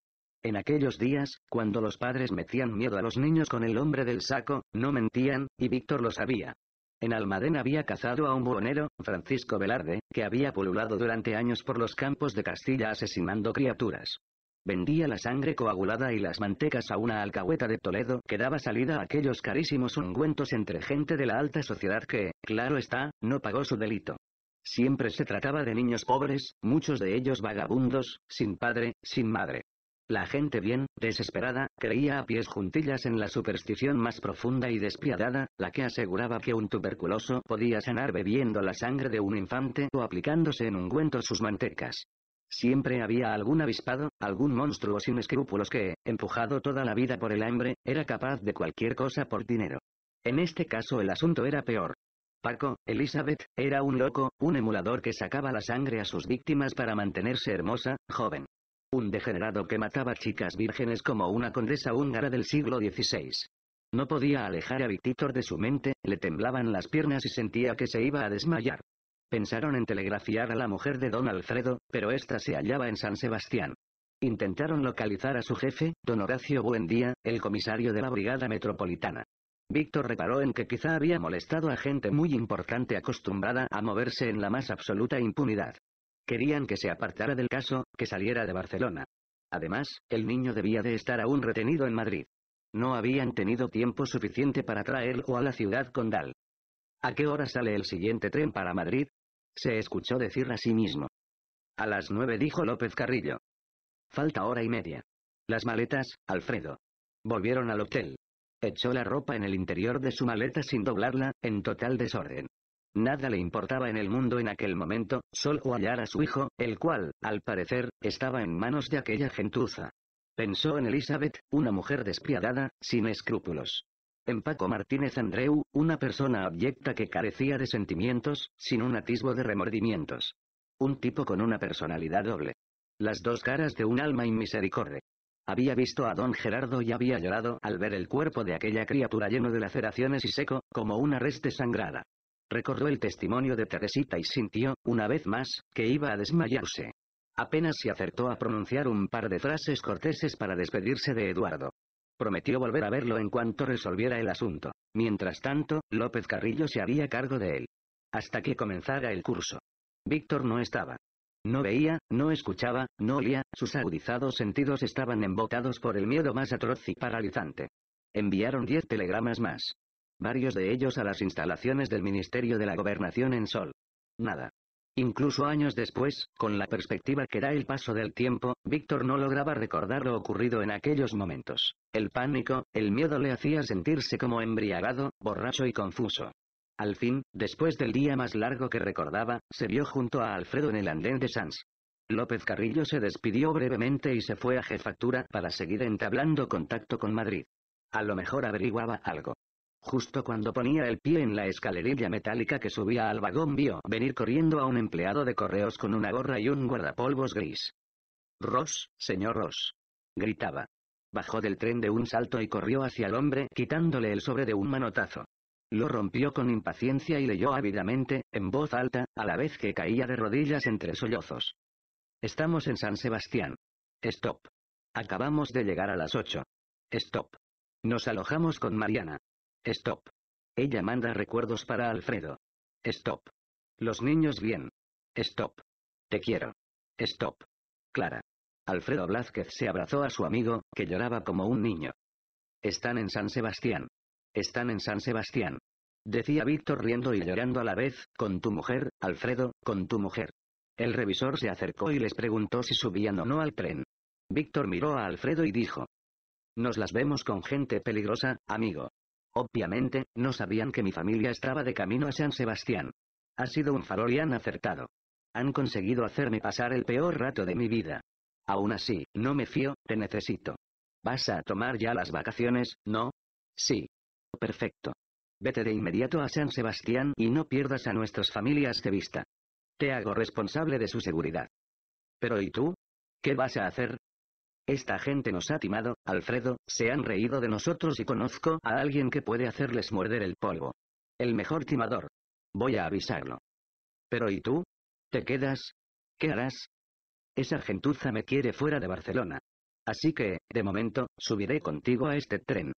En aquellos días, cuando los padres metían miedo a los niños con el hombre del saco, no mentían, y Víctor lo sabía. En Almadén había cazado a un buhonero, Francisco Velarde, que había pululado durante años por los campos de Castilla asesinando criaturas. Vendía la sangre coagulada y las mantecas a una alcahueta de Toledo que daba salida a aquellos carísimos ungüentos entre gente de la alta sociedad que, claro está, no pagó su delito. Siempre se trataba de niños pobres, muchos de ellos vagabundos, sin padre, sin madre. La gente bien, desesperada, creía a pies juntillas en la superstición más profunda y despiadada, la que aseguraba que un tuberculoso podía sanar bebiendo la sangre de un infante o aplicándose en ungüento sus mantecas. Siempre había algún avispado, algún monstruo sin escrúpulos que, empujado toda la vida por el hambre, era capaz de cualquier cosa por dinero. En este caso el asunto era peor. Paco, Elizabeth, era un loco, un emulador que sacaba la sangre a sus víctimas para mantenerse hermosa, joven. Un degenerado que mataba chicas vírgenes como una condesa húngara del siglo XVI. No podía alejar a Víctor de su mente, le temblaban las piernas y sentía que se iba a desmayar. Pensaron en telegrafiar a la mujer de don Alfredo, pero ésta se hallaba en San Sebastián. Intentaron localizar a su jefe, don Horacio Buendía, el comisario de la Brigada Metropolitana. Víctor reparó en que quizá había molestado a gente muy importante acostumbrada a moverse en la más absoluta impunidad. Querían que se apartara del caso, que saliera de Barcelona. Además, el niño debía de estar aún retenido en Madrid. No habían tenido tiempo suficiente para traerlo a la ciudad condal. ¿A qué hora sale el siguiente tren para Madrid? Se escuchó decir a sí mismo. A las nueve dijo López Carrillo. Falta hora y media. Las maletas, Alfredo. Volvieron al hotel. Echó la ropa en el interior de su maleta sin doblarla, en total desorden. Nada le importaba en el mundo en aquel momento, solo hallar a su hijo, el cual, al parecer, estaba en manos de aquella gentuza. Pensó en Elizabeth, una mujer despiadada, sin escrúpulos. En Paco Martínez Andreu, una persona abyecta que carecía de sentimientos, sin un atisbo de remordimientos. Un tipo con una personalidad doble. Las dos caras de un alma inmisericorde. Había visto a don Gerardo y había llorado al ver el cuerpo de aquella criatura lleno de laceraciones y seco, como una res sangrada. Recordó el testimonio de Teresita y sintió, una vez más, que iba a desmayarse. Apenas se acertó a pronunciar un par de frases corteses para despedirse de Eduardo. Prometió volver a verlo en cuanto resolviera el asunto. Mientras tanto, López Carrillo se haría cargo de él. Hasta que comenzara el curso. Víctor no estaba. No veía, no escuchaba, no olía, sus agudizados sentidos estaban embotados por el miedo más atroz y paralizante. Enviaron diez telegramas más varios de ellos a las instalaciones del Ministerio de la Gobernación en Sol. Nada. Incluso años después, con la perspectiva que da el paso del tiempo, Víctor no lograba recordar lo ocurrido en aquellos momentos. El pánico, el miedo le hacía sentirse como embriagado, borracho y confuso. Al fin, después del día más largo que recordaba, se vio junto a Alfredo en el andén de Sanz. López Carrillo se despidió brevemente y se fue a jefatura para seguir entablando contacto con Madrid. A lo mejor averiguaba algo. Justo cuando ponía el pie en la escalerilla metálica que subía al vagón vio venir corriendo a un empleado de correos con una gorra y un guardapolvos gris. Ross, señor Ross. Gritaba. Bajó del tren de un salto y corrió hacia el hombre quitándole el sobre de un manotazo. Lo rompió con impaciencia y leyó ávidamente, en voz alta, a la vez que caía de rodillas entre sollozos. Estamos en San Sebastián. Stop. Acabamos de llegar a las ocho. Stop. Nos alojamos con Mariana. Stop. Ella manda recuerdos para Alfredo. Stop. Los niños bien. Stop. Te quiero. Stop. Clara. Alfredo Blázquez se abrazó a su amigo, que lloraba como un niño. Están en San Sebastián. Están en San Sebastián. Decía Víctor riendo y llorando a la vez, con tu mujer, Alfredo, con tu mujer. El revisor se acercó y les preguntó si subían o no al tren. Víctor miró a Alfredo y dijo. Nos las vemos con gente peligrosa, amigo. Obviamente, no sabían que mi familia estaba de camino a San Sebastián. Ha sido un farol y han acertado. Han conseguido hacerme pasar el peor rato de mi vida. Aún así, no me fío, te necesito. ¿Vas a tomar ya las vacaciones, no? Sí. Perfecto. Vete de inmediato a San Sebastián y no pierdas a nuestras familias de vista. Te hago responsable de su seguridad. Pero ¿y tú? ¿Qué vas a hacer? Esta gente nos ha timado, Alfredo, se han reído de nosotros y conozco a alguien que puede hacerles morder el polvo. El mejor timador. Voy a avisarlo. Pero ¿y tú? ¿Te quedas? ¿Qué harás? Esa gentuza me quiere fuera de Barcelona. Así que, de momento, subiré contigo a este tren.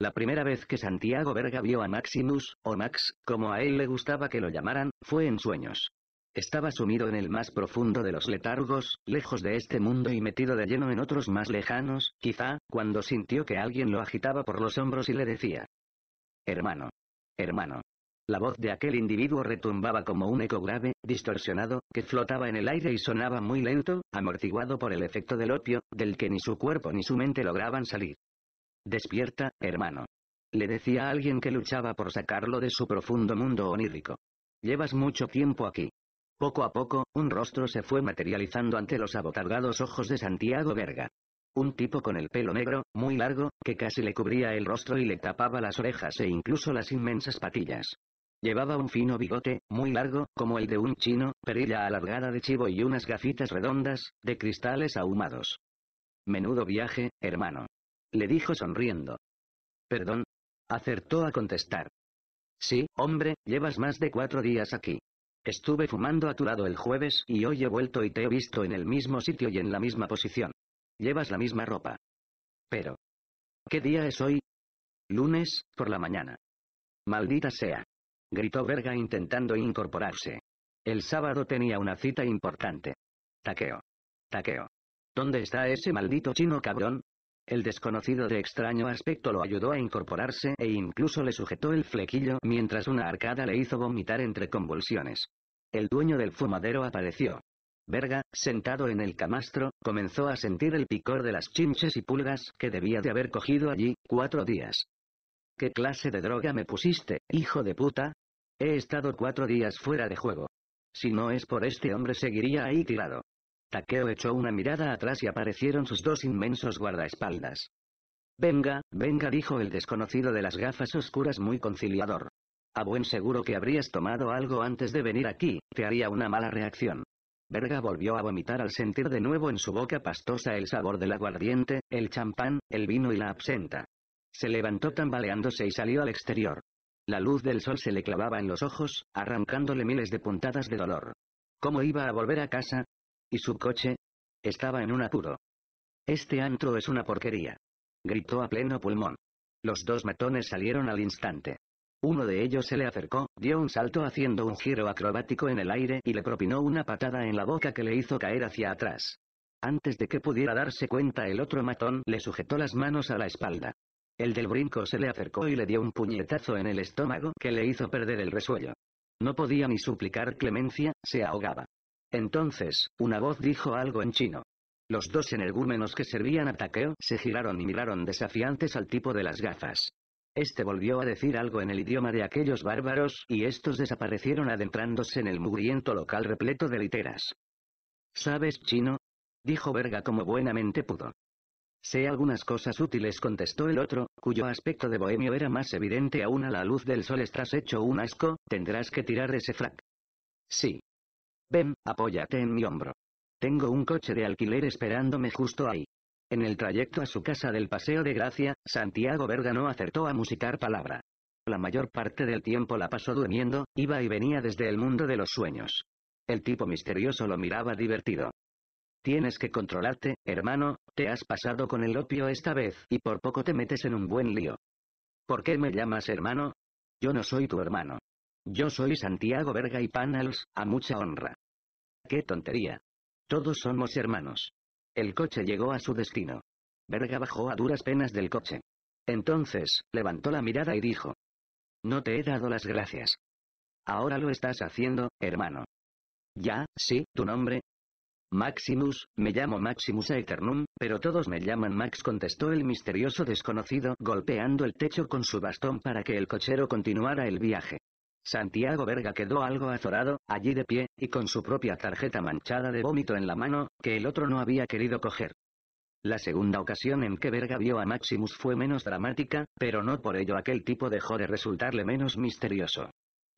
La primera vez que Santiago Verga vio a Maximus, o Max, como a él le gustaba que lo llamaran, fue en sueños. Estaba sumido en el más profundo de los letargos, lejos de este mundo y metido de lleno en otros más lejanos, quizá, cuando sintió que alguien lo agitaba por los hombros y le decía. Hermano. Hermano. La voz de aquel individuo retumbaba como un eco grave, distorsionado, que flotaba en el aire y sonaba muy lento, amortiguado por el efecto del opio, del que ni su cuerpo ni su mente lograban salir. Despierta, hermano. Le decía a alguien que luchaba por sacarlo de su profundo mundo onírico. Llevas mucho tiempo aquí. Poco a poco, un rostro se fue materializando ante los abotargados ojos de Santiago Verga. Un tipo con el pelo negro, muy largo, que casi le cubría el rostro y le tapaba las orejas e incluso las inmensas patillas. Llevaba un fino bigote, muy largo, como el de un chino, perilla alargada de chivo y unas gafitas redondas, de cristales ahumados. Menudo viaje, hermano. Le dijo sonriendo. Perdón. Acertó a contestar. Sí, hombre, llevas más de cuatro días aquí. Estuve fumando a tu lado el jueves y hoy he vuelto y te he visto en el mismo sitio y en la misma posición. Llevas la misma ropa. Pero. ¿Qué día es hoy? Lunes, por la mañana. Maldita sea. Gritó Verga intentando incorporarse. El sábado tenía una cita importante. Taqueo. Taqueo. ¿Dónde está ese maldito chino cabrón? El desconocido de extraño aspecto lo ayudó a incorporarse e incluso le sujetó el flequillo mientras una arcada le hizo vomitar entre convulsiones. El dueño del fumadero apareció. Verga, sentado en el camastro, comenzó a sentir el picor de las chinches y pulgas que debía de haber cogido allí, cuatro días. ¿Qué clase de droga me pusiste, hijo de puta? He estado cuatro días fuera de juego. Si no es por este hombre seguiría ahí tirado. Takeo echó una mirada atrás y aparecieron sus dos inmensos guardaespaldas. Venga, venga, dijo el desconocido de las gafas oscuras muy conciliador. A buen seguro que habrías tomado algo antes de venir aquí, te haría una mala reacción. Verga volvió a vomitar al sentir de nuevo en su boca pastosa el sabor del aguardiente, el champán, el vino y la absenta. Se levantó tambaleándose y salió al exterior. La luz del sol se le clavaba en los ojos, arrancándole miles de puntadas de dolor. ¿Cómo iba a volver a casa? ¿Y su coche? Estaba en un apuro. Este antro es una porquería. Gritó a pleno pulmón. Los dos matones salieron al instante. Uno de ellos se le acercó, dio un salto haciendo un giro acrobático en el aire y le propinó una patada en la boca que le hizo caer hacia atrás. Antes de que pudiera darse cuenta el otro matón le sujetó las manos a la espalda. El del brinco se le acercó y le dio un puñetazo en el estómago que le hizo perder el resuello. No podía ni suplicar clemencia, se ahogaba. Entonces, una voz dijo algo en chino. Los dos energúmenos que servían a taqueo se giraron y miraron desafiantes al tipo de las gafas. Este volvió a decir algo en el idioma de aquellos bárbaros y estos desaparecieron adentrándose en el mugriento local repleto de literas. ¿Sabes chino? dijo Verga como buenamente pudo. Sé algunas cosas útiles contestó el otro, cuyo aspecto de bohemio era más evidente aún a la luz del sol estás hecho un asco, tendrás que tirar ese frac. Sí, Ven, apóyate en mi hombro. Tengo un coche de alquiler esperándome justo ahí. En el trayecto a su casa del Paseo de Gracia, Santiago Verga no acertó a musicar palabra. La mayor parte del tiempo la pasó durmiendo, iba y venía desde el mundo de los sueños. El tipo misterioso lo miraba divertido. Tienes que controlarte, hermano, te has pasado con el opio esta vez y por poco te metes en un buen lío. ¿Por qué me llamas hermano? Yo no soy tu hermano. Yo soy Santiago Verga y Panals, a mucha honra. ¡Qué tontería! Todos somos hermanos. El coche llegó a su destino. Verga bajó a duras penas del coche. Entonces, levantó la mirada y dijo. No te he dado las gracias. Ahora lo estás haciendo, hermano. Ya, sí, tu nombre. Maximus, me llamo Maximus Aeternum, pero todos me llaman Max, contestó el misterioso desconocido, golpeando el techo con su bastón para que el cochero continuara el viaje. Santiago Verga quedó algo azorado, allí de pie, y con su propia tarjeta manchada de vómito en la mano, que el otro no había querido coger. La segunda ocasión en que Verga vio a Maximus fue menos dramática, pero no por ello aquel tipo dejó de resultarle menos misterioso.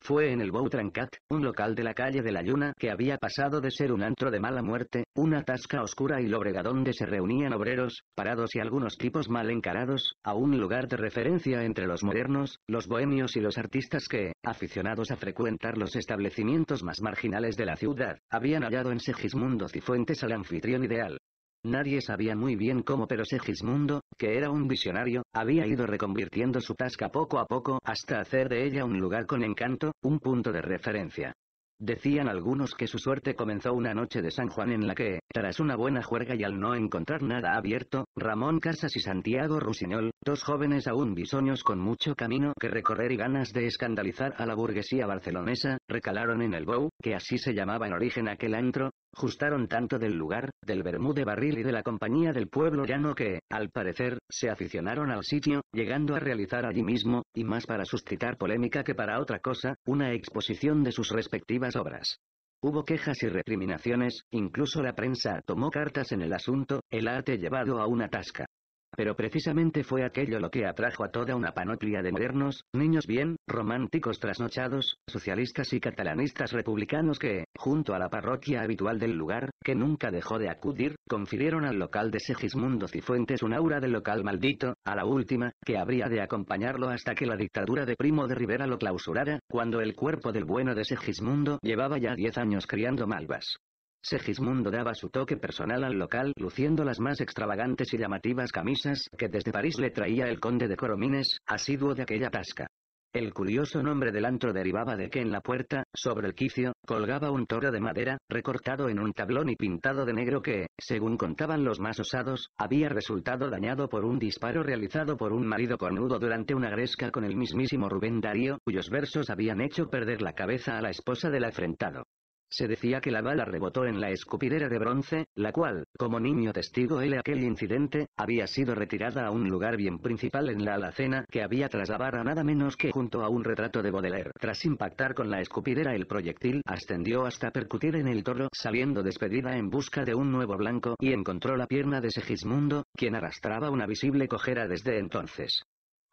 Fue en el Boutrancat, un local de la calle de la Luna que había pasado de ser un antro de mala muerte, una tasca oscura y lóbrega donde se reunían obreros, parados y algunos tipos mal encarados, a un lugar de referencia entre los modernos, los bohemios y los artistas que, aficionados a frecuentar los establecimientos más marginales de la ciudad, habían hallado en Segismundo Cifuentes al anfitrión ideal. Nadie sabía muy bien cómo pero Segismundo, que era un visionario, había ido reconvirtiendo su tasca poco a poco hasta hacer de ella un lugar con encanto, un punto de referencia. Decían algunos que su suerte comenzó una noche de San Juan en la que, tras una buena juerga y al no encontrar nada abierto, Ramón Casas y Santiago Rusiñol, Dos jóvenes aún bisoños con mucho camino que recorrer y ganas de escandalizar a la burguesía barcelonesa, recalaron en el Bou, que así se llamaba en origen aquel antro, justaron tanto del lugar, del bermude barril y de la compañía del pueblo llano que, al parecer, se aficionaron al sitio, llegando a realizar allí mismo, y más para suscitar polémica que para otra cosa, una exposición de sus respectivas obras. Hubo quejas y recriminaciones, incluso la prensa tomó cartas en el asunto, el arte llevado a una tasca. Pero precisamente fue aquello lo que atrajo a toda una panoplia de modernos, niños bien, románticos trasnochados, socialistas y catalanistas republicanos que, junto a la parroquia habitual del lugar, que nunca dejó de acudir, confirieron al local de Segismundo Cifuentes un aura de local maldito, a la última, que habría de acompañarlo hasta que la dictadura de Primo de Rivera lo clausurara, cuando el cuerpo del bueno de Segismundo llevaba ya diez años criando malvas. Segismundo daba su toque personal al local luciendo las más extravagantes y llamativas camisas que desde París le traía el conde de Coromines, asiduo de aquella tasca. El curioso nombre del antro derivaba de que en la puerta, sobre el quicio, colgaba un toro de madera, recortado en un tablón y pintado de negro que, según contaban los más osados, había resultado dañado por un disparo realizado por un marido cornudo durante una gresca con el mismísimo Rubén Darío, cuyos versos habían hecho perder la cabeza a la esposa del afrentado. Se decía que la bala rebotó en la escupidera de bronce, la cual, como niño testigo él aquel incidente, había sido retirada a un lugar bien principal en la alacena que había tras la nada menos que junto a un retrato de Baudelaire. Tras impactar con la escupidera el proyectil ascendió hasta percutir en el toro saliendo despedida en busca de un nuevo blanco y encontró la pierna de Segismundo, quien arrastraba una visible cojera desde entonces.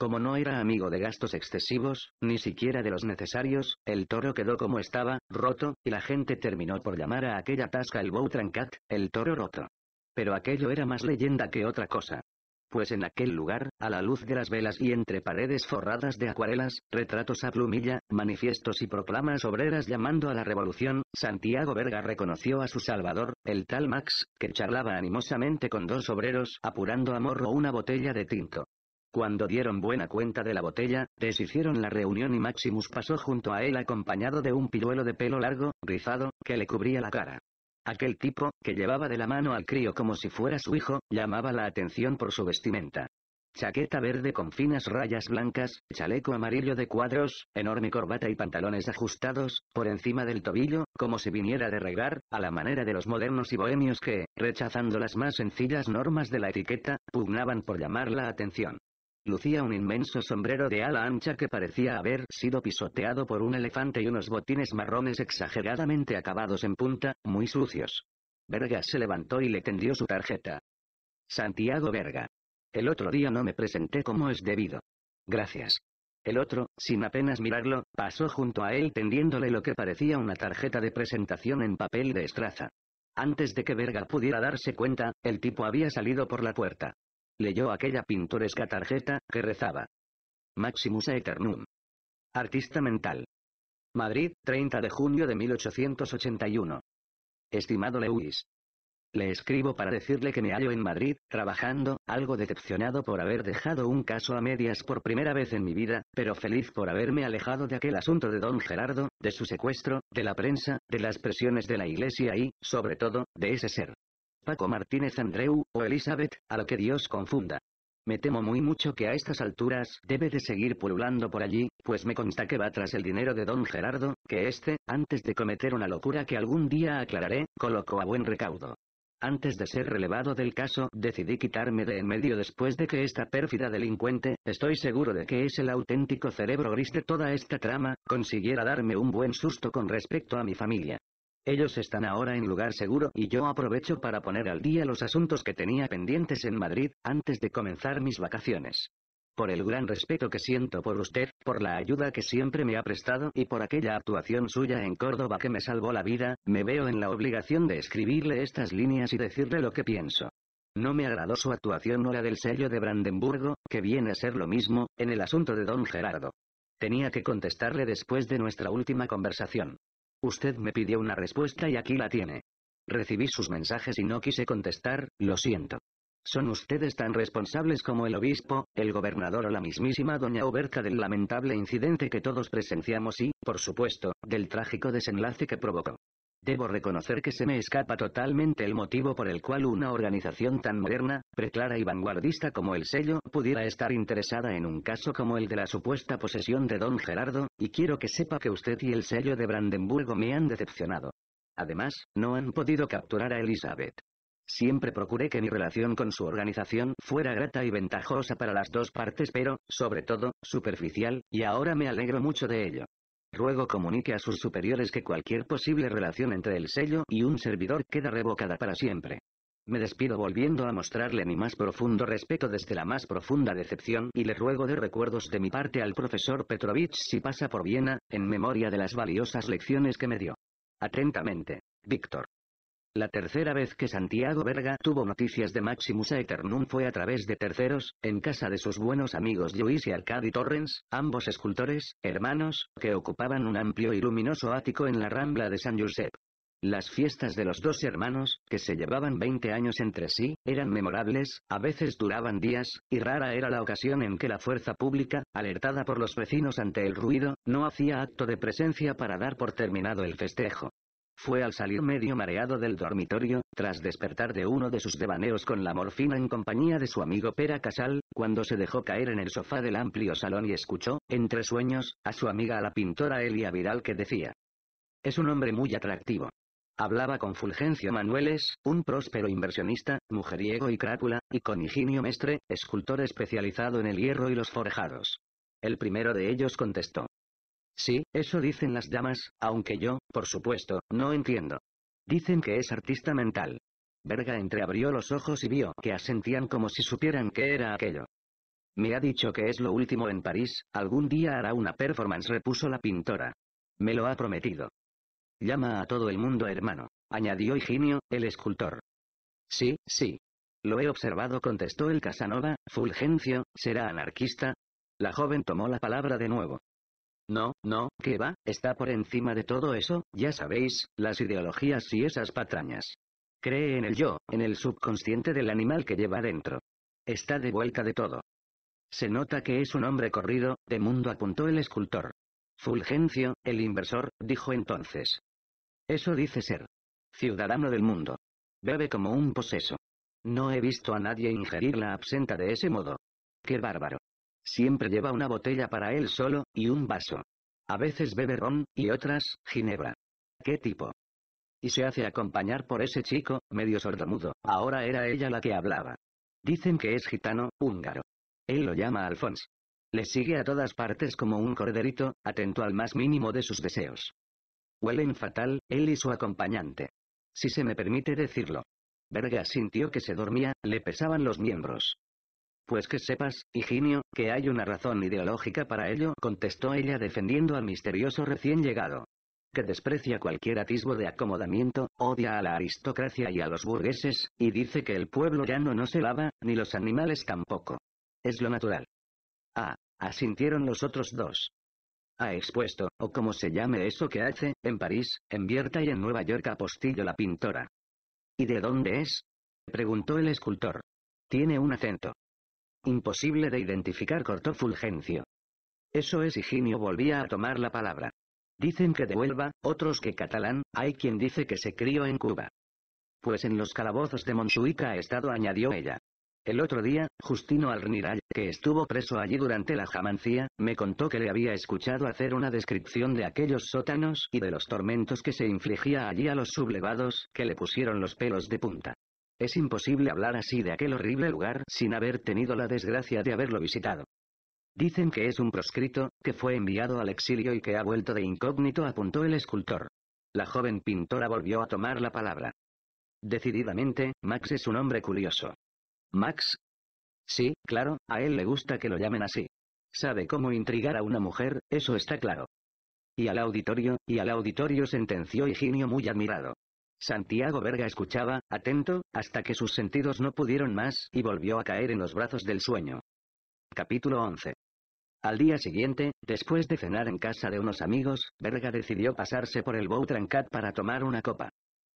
Como no era amigo de gastos excesivos, ni siquiera de los necesarios, el toro quedó como estaba, roto, y la gente terminó por llamar a aquella tasca el Boutrancat, el toro roto. Pero aquello era más leyenda que otra cosa. Pues en aquel lugar, a la luz de las velas y entre paredes forradas de acuarelas, retratos a plumilla, manifiestos y proclamas obreras llamando a la revolución, Santiago Verga reconoció a su salvador, el tal Max, que charlaba animosamente con dos obreros apurando a morro una botella de tinto. Cuando dieron buena cuenta de la botella, deshicieron la reunión y Maximus pasó junto a él acompañado de un piruelo de pelo largo, rizado, que le cubría la cara. Aquel tipo, que llevaba de la mano al crío como si fuera su hijo, llamaba la atención por su vestimenta. Chaqueta verde con finas rayas blancas, chaleco amarillo de cuadros, enorme corbata y pantalones ajustados, por encima del tobillo, como si viniera de regar, a la manera de los modernos y bohemios que, rechazando las más sencillas normas de la etiqueta, pugnaban por llamar la atención. Lucía un inmenso sombrero de ala ancha que parecía haber sido pisoteado por un elefante y unos botines marrones exageradamente acabados en punta, muy sucios. Verga se levantó y le tendió su tarjeta. Santiago Verga. El otro día no me presenté como es debido. Gracias. El otro, sin apenas mirarlo, pasó junto a él tendiéndole lo que parecía una tarjeta de presentación en papel de estraza. Antes de que Verga pudiera darse cuenta, el tipo había salido por la puerta. Leyó aquella pintoresca tarjeta, que rezaba. Maximus Aeternum. Artista mental. Madrid, 30 de junio de 1881. Estimado Lewis. Le escribo para decirle que me hallo en Madrid, trabajando, algo decepcionado por haber dejado un caso a medias por primera vez en mi vida, pero feliz por haberme alejado de aquel asunto de don Gerardo, de su secuestro, de la prensa, de las presiones de la iglesia y, sobre todo, de ese ser. Paco Martínez Andreu, o Elizabeth, a lo que Dios confunda. Me temo muy mucho que a estas alturas debe de seguir pululando por allí, pues me consta que va tras el dinero de don Gerardo, que éste, antes de cometer una locura que algún día aclararé, colocó a buen recaudo. Antes de ser relevado del caso, decidí quitarme de en medio después de que esta pérfida delincuente, estoy seguro de que es el auténtico cerebro gris de toda esta trama, consiguiera darme un buen susto con respecto a mi familia. Ellos están ahora en lugar seguro y yo aprovecho para poner al día los asuntos que tenía pendientes en Madrid, antes de comenzar mis vacaciones. Por el gran respeto que siento por usted, por la ayuda que siempre me ha prestado y por aquella actuación suya en Córdoba que me salvó la vida, me veo en la obligación de escribirle estas líneas y decirle lo que pienso. No me agradó su actuación o la del sello de Brandenburgo, que viene a ser lo mismo, en el asunto de don Gerardo. Tenía que contestarle después de nuestra última conversación. Usted me pidió una respuesta y aquí la tiene. Recibí sus mensajes y no quise contestar, lo siento. Son ustedes tan responsables como el obispo, el gobernador o la mismísima doña Oberta del lamentable incidente que todos presenciamos y, por supuesto, del trágico desenlace que provocó. Debo reconocer que se me escapa totalmente el motivo por el cual una organización tan moderna, preclara y vanguardista como el sello pudiera estar interesada en un caso como el de la supuesta posesión de don Gerardo, y quiero que sepa que usted y el sello de Brandenburgo me han decepcionado. Además, no han podido capturar a Elizabeth. Siempre procuré que mi relación con su organización fuera grata y ventajosa para las dos partes pero, sobre todo, superficial, y ahora me alegro mucho de ello. Ruego comunique a sus superiores que cualquier posible relación entre el sello y un servidor queda revocada para siempre. Me despido volviendo a mostrarle mi más profundo respeto desde la más profunda decepción y le ruego de recuerdos de mi parte al profesor Petrovich si pasa por Viena, en memoria de las valiosas lecciones que me dio. Atentamente, Víctor. La tercera vez que Santiago Verga tuvo noticias de Maximus Eternum fue a través de terceros, en casa de sus buenos amigos Luis y Arcadi Torrens, ambos escultores, hermanos, que ocupaban un amplio y luminoso ático en la rambla de San Josep. Las fiestas de los dos hermanos, que se llevaban 20 años entre sí, eran memorables, a veces duraban días, y rara era la ocasión en que la fuerza pública, alertada por los vecinos ante el ruido, no hacía acto de presencia para dar por terminado el festejo. Fue al salir medio mareado del dormitorio, tras despertar de uno de sus devaneos con la morfina en compañía de su amigo Pera Casal, cuando se dejó caer en el sofá del amplio salón y escuchó, entre sueños, a su amiga la pintora Elia Vidal que decía. Es un hombre muy atractivo. Hablaba con Fulgencio Manueles, un próspero inversionista, mujeriego y crápula, y con Higinio Mestre, escultor especializado en el hierro y los forjados. El primero de ellos contestó. Sí, eso dicen las llamas, aunque yo, por supuesto, no entiendo. Dicen que es artista mental. Verga entreabrió los ojos y vio que asentían como si supieran qué era aquello. Me ha dicho que es lo último en París, algún día hará una performance, repuso la pintora. Me lo ha prometido. Llama a todo el mundo hermano, añadió Higinio, el escultor. Sí, sí. Lo he observado, contestó el Casanova, Fulgencio, ¿será anarquista? La joven tomó la palabra de nuevo. No, no, que va, está por encima de todo eso, ya sabéis, las ideologías y esas patrañas. Cree en el yo, en el subconsciente del animal que lleva dentro. Está de vuelta de todo. Se nota que es un hombre corrido, de mundo apuntó el escultor. Fulgencio, el inversor, dijo entonces. Eso dice ser. Ciudadano del mundo. Bebe como un poseso. No he visto a nadie ingerir la absenta de ese modo. ¡Qué bárbaro! Siempre lleva una botella para él solo, y un vaso. A veces bebe ron, y otras, ginebra. ¿Qué tipo? Y se hace acompañar por ese chico, medio sordomudo, ahora era ella la que hablaba. Dicen que es gitano, húngaro. Él lo llama Alphonse. Le sigue a todas partes como un corderito, atento al más mínimo de sus deseos. Huelen fatal, él y su acompañante. Si se me permite decirlo. Verga sintió que se dormía, le pesaban los miembros. Pues que sepas, Higinio, que hay una razón ideológica para ello, contestó ella defendiendo al misterioso recién llegado. Que desprecia cualquier atisbo de acomodamiento, odia a la aristocracia y a los burgueses, y dice que el pueblo ya no se lava, ni los animales tampoco. Es lo natural. Ah, asintieron los otros dos ha expuesto, o como se llame eso que hace, en París, en Vierta y en Nueva York a Postillo la pintora. ¿Y de dónde es? preguntó el escultor. Tiene un acento. Imposible de identificar cortó Fulgencio. Eso es Higinio volvía a tomar la palabra. Dicen que devuelva, otros que catalán, hay quien dice que se crió en Cuba. Pues en los calabozos de Monsuica ha estado añadió ella. El otro día, Justino Alniral, que estuvo preso allí durante la jamancía, me contó que le había escuchado hacer una descripción de aquellos sótanos y de los tormentos que se infligía allí a los sublevados que le pusieron los pelos de punta. Es imposible hablar así de aquel horrible lugar sin haber tenido la desgracia de haberlo visitado. Dicen que es un proscrito, que fue enviado al exilio y que ha vuelto de incógnito, apuntó el escultor. La joven pintora volvió a tomar la palabra. Decididamente, Max es un hombre curioso. ¿Max? Sí, claro, a él le gusta que lo llamen así. Sabe cómo intrigar a una mujer, eso está claro. Y al auditorio, y al auditorio sentenció Higinio muy admirado. Santiago Verga escuchaba, atento, hasta que sus sentidos no pudieron más y volvió a caer en los brazos del sueño. Capítulo 11. Al día siguiente, después de cenar en casa de unos amigos, Verga decidió pasarse por el Boutrancat para tomar una copa.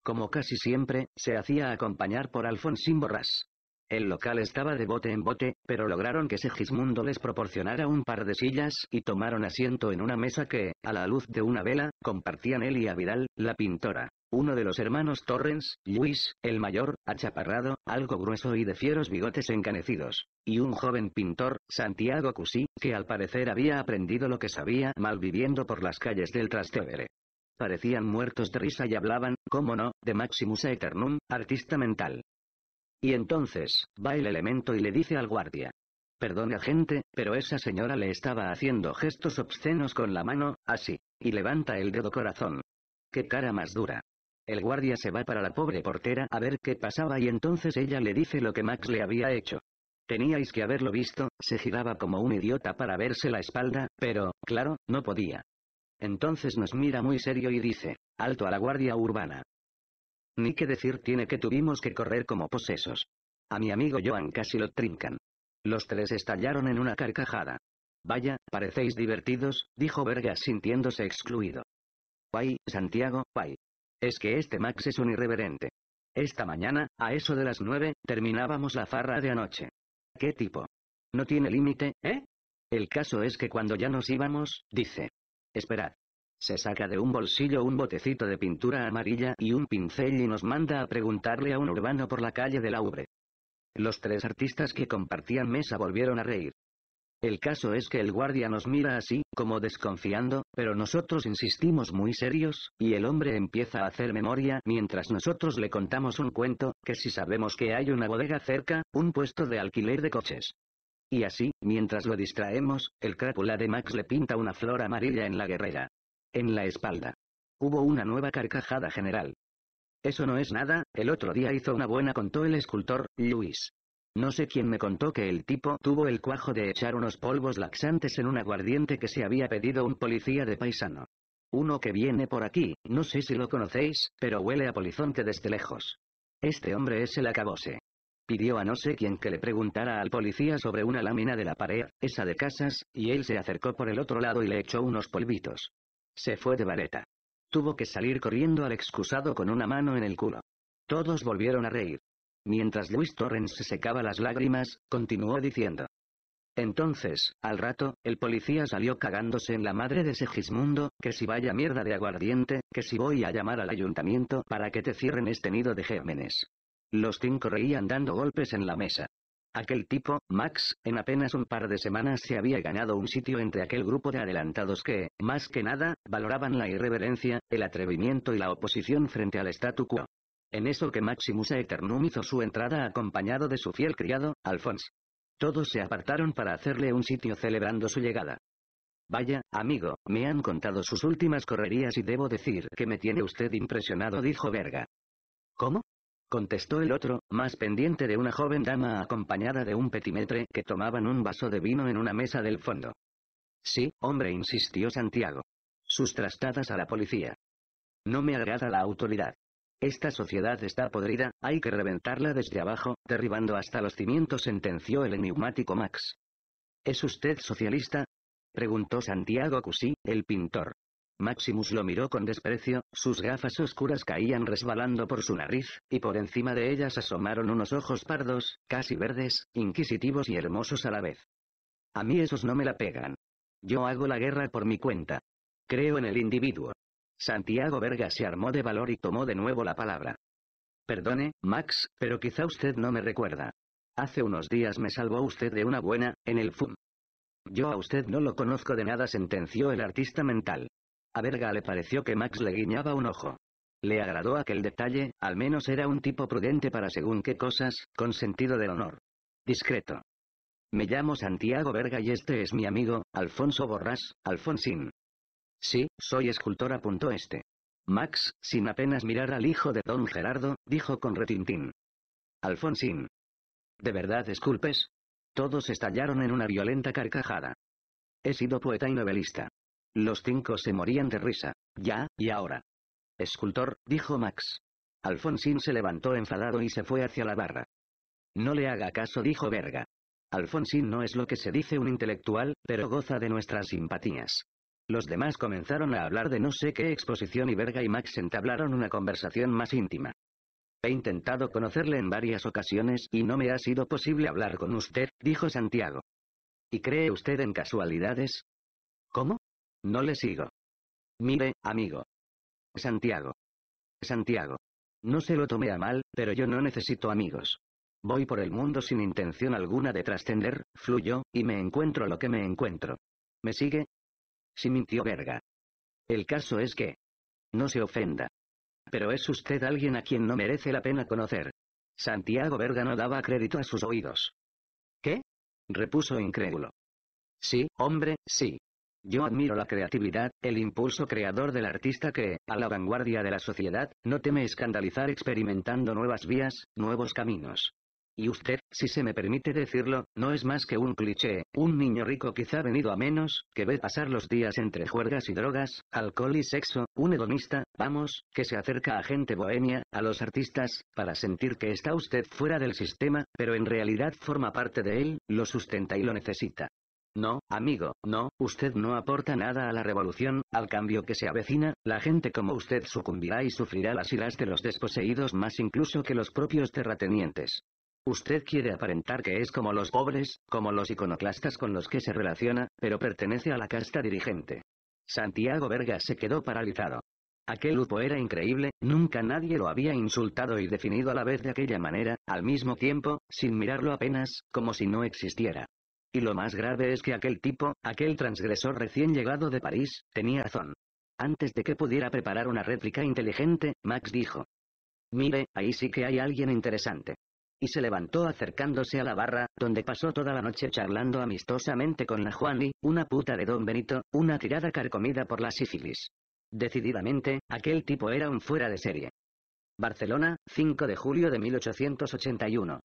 Como casi siempre, se hacía acompañar por Alfonsín Borrás. El local estaba de bote en bote, pero lograron que Segismundo les proporcionara un par de sillas y tomaron asiento en una mesa que, a la luz de una vela, compartían él y a Vidal, la pintora. Uno de los hermanos Torrens, Luis, el mayor, achaparrado, algo grueso y de fieros bigotes encanecidos. Y un joven pintor, Santiago Cusí, que al parecer había aprendido lo que sabía mal viviendo por las calles del Trastevere. Parecían muertos de risa y hablaban, cómo no, de Maximus Aeternum, artista mental. Y entonces, va el elemento y le dice al guardia. Perdone agente, pero esa señora le estaba haciendo gestos obscenos con la mano, así, y levanta el dedo corazón. ¡Qué cara más dura! El guardia se va para la pobre portera a ver qué pasaba y entonces ella le dice lo que Max le había hecho. Teníais que haberlo visto, se giraba como un idiota para verse la espalda, pero, claro, no podía. Entonces nos mira muy serio y dice, alto a la guardia urbana, ni que decir tiene que tuvimos que correr como posesos. A mi amigo Joan casi lo trincan. Los tres estallaron en una carcajada. Vaya, parecéis divertidos, dijo Vergas sintiéndose excluido. Guay, Santiago, guay. Es que este Max es un irreverente. Esta mañana, a eso de las nueve, terminábamos la farra de anoche. ¿Qué tipo? No tiene límite, ¿eh? El caso es que cuando ya nos íbamos, dice. Esperad. Se saca de un bolsillo un botecito de pintura amarilla y un pincel y nos manda a preguntarle a un urbano por la calle de la Ubre. Los tres artistas que compartían mesa volvieron a reír. El caso es que el guardia nos mira así, como desconfiando, pero nosotros insistimos muy serios, y el hombre empieza a hacer memoria mientras nosotros le contamos un cuento, que si sabemos que hay una bodega cerca, un puesto de alquiler de coches. Y así, mientras lo distraemos, el crápula de Max le pinta una flor amarilla en la guerrera. En la espalda. Hubo una nueva carcajada general. Eso no es nada, el otro día hizo una buena contó el escultor, Luis. No sé quién me contó que el tipo tuvo el cuajo de echar unos polvos laxantes en un aguardiente que se había pedido un policía de paisano. Uno que viene por aquí, no sé si lo conocéis, pero huele a polizonte desde lejos. Este hombre es el acabose. Pidió a no sé quién que le preguntara al policía sobre una lámina de la pared, esa de casas, y él se acercó por el otro lado y le echó unos polvitos. Se fue de vareta. Tuvo que salir corriendo al excusado con una mano en el culo. Todos volvieron a reír. Mientras Luis Torrens se secaba las lágrimas, continuó diciendo. Entonces, al rato, el policía salió cagándose en la madre de Segismundo, que si vaya mierda de aguardiente, que si voy a llamar al ayuntamiento para que te cierren este nido de gérmenes. Los cinco reían dando golpes en la mesa. Aquel tipo, Max, en apenas un par de semanas se había ganado un sitio entre aquel grupo de adelantados que, más que nada, valoraban la irreverencia, el atrevimiento y la oposición frente al statu quo. En eso que Maximus Eternum hizo su entrada acompañado de su fiel criado, Alphonse. Todos se apartaron para hacerle un sitio celebrando su llegada. Vaya, amigo, me han contado sus últimas correrías y debo decir que me tiene usted impresionado dijo Verga. ¿Cómo? contestó el otro, más pendiente de una joven dama acompañada de un petimetre que tomaban un vaso de vino en una mesa del fondo. Sí, hombre, insistió Santiago. Sus trastadas a la policía. No me agrada la autoridad. Esta sociedad está podrida, hay que reventarla desde abajo, derribando hasta los cimientos, sentenció el enigmático Max. ¿Es usted socialista? preguntó Santiago Cusí, el pintor. Maximus lo miró con desprecio, sus gafas oscuras caían resbalando por su nariz, y por encima de ellas asomaron unos ojos pardos, casi verdes, inquisitivos y hermosos a la vez. A mí esos no me la pegan. Yo hago la guerra por mi cuenta. Creo en el individuo. Santiago Verga se armó de valor y tomó de nuevo la palabra. Perdone, Max, pero quizá usted no me recuerda. Hace unos días me salvó usted de una buena, en el FUM. Yo a usted no lo conozco de nada sentenció el artista mental. A Verga le pareció que Max le guiñaba un ojo. Le agradó aquel detalle, al menos era un tipo prudente para según qué cosas, con sentido del honor. Discreto. Me llamo Santiago Verga y este es mi amigo, Alfonso Borrás, Alfonsín. Sí, soy escultor escultora. Este. Max, sin apenas mirar al hijo de don Gerardo, dijo con retintín. Alfonsín. ¿De verdad esculpes? Todos estallaron en una violenta carcajada. He sido poeta y novelista. Los cinco se morían de risa. Ya, y ahora. Escultor, dijo Max. Alfonsín se levantó enfadado y se fue hacia la barra. No le haga caso, dijo Verga. Alfonsín no es lo que se dice un intelectual, pero goza de nuestras simpatías. Los demás comenzaron a hablar de no sé qué exposición y Verga y Max entablaron una conversación más íntima. He intentado conocerle en varias ocasiones y no me ha sido posible hablar con usted, dijo Santiago. ¿Y cree usted en casualidades? ¿Cómo? No le sigo. Mire, amigo. Santiago. Santiago. No se lo tomé a mal, pero yo no necesito amigos. Voy por el mundo sin intención alguna de trascender, fluyo, y me encuentro lo que me encuentro. ¿Me sigue? Si mintió verga. El caso es que... No se ofenda. Pero es usted alguien a quien no merece la pena conocer. Santiago Verga no daba crédito a sus oídos. ¿Qué? repuso incrédulo. Sí, hombre, sí. Yo admiro la creatividad, el impulso creador del artista que, a la vanguardia de la sociedad, no teme escandalizar experimentando nuevas vías, nuevos caminos. Y usted, si se me permite decirlo, no es más que un cliché, un niño rico quizá venido a menos, que ve pasar los días entre juergas y drogas, alcohol y sexo, un hedonista, vamos, que se acerca a gente bohemia, a los artistas, para sentir que está usted fuera del sistema, pero en realidad forma parte de él, lo sustenta y lo necesita. No, amigo, no, usted no aporta nada a la revolución, al cambio que se avecina, la gente como usted sucumbirá y sufrirá las iras de los desposeídos más incluso que los propios terratenientes. Usted quiere aparentar que es como los pobres, como los iconoclastas con los que se relaciona, pero pertenece a la casta dirigente. Santiago Verga se quedó paralizado. Aquel lupo era increíble, nunca nadie lo había insultado y definido a la vez de aquella manera, al mismo tiempo, sin mirarlo apenas, como si no existiera. Y lo más grave es que aquel tipo, aquel transgresor recién llegado de París, tenía razón. Antes de que pudiera preparar una réplica inteligente, Max dijo. Mire, ahí sí que hay alguien interesante. Y se levantó acercándose a la barra, donde pasó toda la noche charlando amistosamente con la Juani, una puta de Don Benito, una tirada carcomida por la sífilis. Decididamente, aquel tipo era un fuera de serie. Barcelona, 5 de julio de 1881.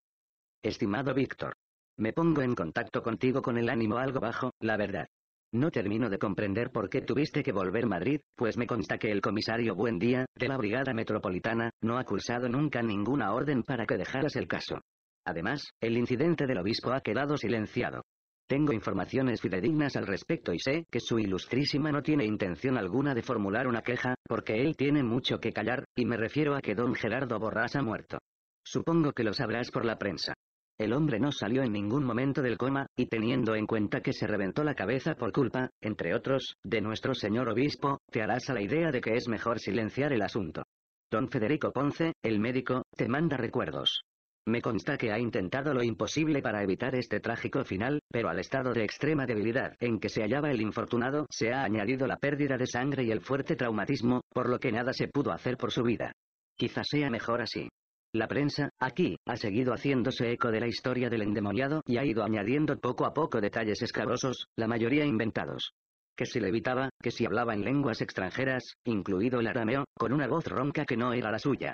Estimado Víctor, me pongo en contacto contigo con el ánimo algo bajo, la verdad. No termino de comprender por qué tuviste que volver Madrid, pues me consta que el comisario Buendía, de la Brigada Metropolitana, no ha cursado nunca ninguna orden para que dejaras el caso. Además, el incidente del obispo ha quedado silenciado. Tengo informaciones fidedignas al respecto y sé que su ilustrísima no tiene intención alguna de formular una queja, porque él tiene mucho que callar, y me refiero a que don Gerardo Borrás ha muerto. Supongo que lo sabrás por la prensa. El hombre no salió en ningún momento del coma, y teniendo en cuenta que se reventó la cabeza por culpa, entre otros, de nuestro señor obispo, te harás a la idea de que es mejor silenciar el asunto. Don Federico Ponce, el médico, te manda recuerdos. Me consta que ha intentado lo imposible para evitar este trágico final, pero al estado de extrema debilidad en que se hallaba el infortunado se ha añadido la pérdida de sangre y el fuerte traumatismo, por lo que nada se pudo hacer por su vida. Quizás sea mejor así. La prensa, aquí, ha seguido haciéndose eco de la historia del endemoniado y ha ido añadiendo poco a poco detalles escabrosos, la mayoría inventados. Que si evitaba, que si hablaba en lenguas extranjeras, incluido el arameo, con una voz ronca que no era la suya.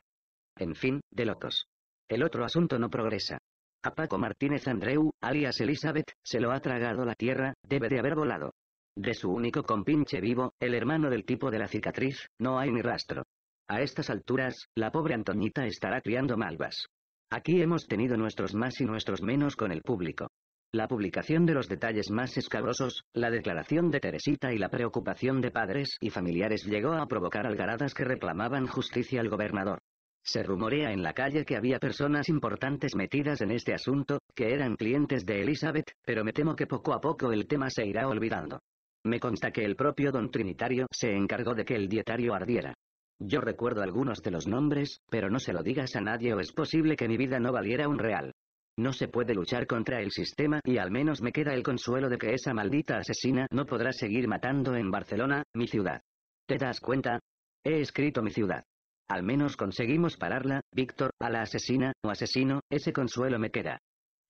En fin, de locos. El otro asunto no progresa. A Paco Martínez Andreu, alias Elizabeth, se lo ha tragado la tierra, debe de haber volado. De su único compinche vivo, el hermano del tipo de la cicatriz, no hay ni rastro. A estas alturas, la pobre Antonita estará criando malvas. Aquí hemos tenido nuestros más y nuestros menos con el público. La publicación de los detalles más escabrosos, la declaración de Teresita y la preocupación de padres y familiares llegó a provocar algaradas que reclamaban justicia al gobernador. Se rumorea en la calle que había personas importantes metidas en este asunto, que eran clientes de Elizabeth, pero me temo que poco a poco el tema se irá olvidando. Me consta que el propio don Trinitario se encargó de que el dietario ardiera. Yo recuerdo algunos de los nombres, pero no se lo digas a nadie o es posible que mi vida no valiera un real. No se puede luchar contra el sistema y al menos me queda el consuelo de que esa maldita asesina no podrá seguir matando en Barcelona, mi ciudad. ¿Te das cuenta? He escrito mi ciudad. Al menos conseguimos pararla, Víctor, a la asesina, o asesino, ese consuelo me queda.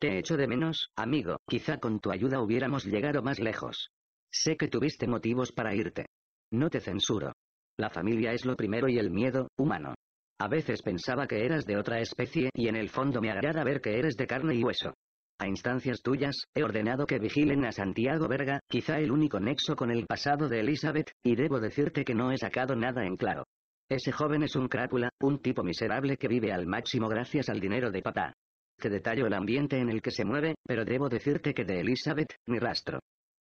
Te echo de menos, amigo, quizá con tu ayuda hubiéramos llegado más lejos. Sé que tuviste motivos para irte. No te censuro. La familia es lo primero y el miedo, humano. A veces pensaba que eras de otra especie y en el fondo me agrada ver que eres de carne y hueso. A instancias tuyas, he ordenado que vigilen a Santiago Verga, quizá el único nexo con el pasado de Elizabeth, y debo decirte que no he sacado nada en claro. Ese joven es un crápula, un tipo miserable que vive al máximo gracias al dinero de papá. Te detallo el ambiente en el que se mueve, pero debo decirte que de Elizabeth, ni rastro.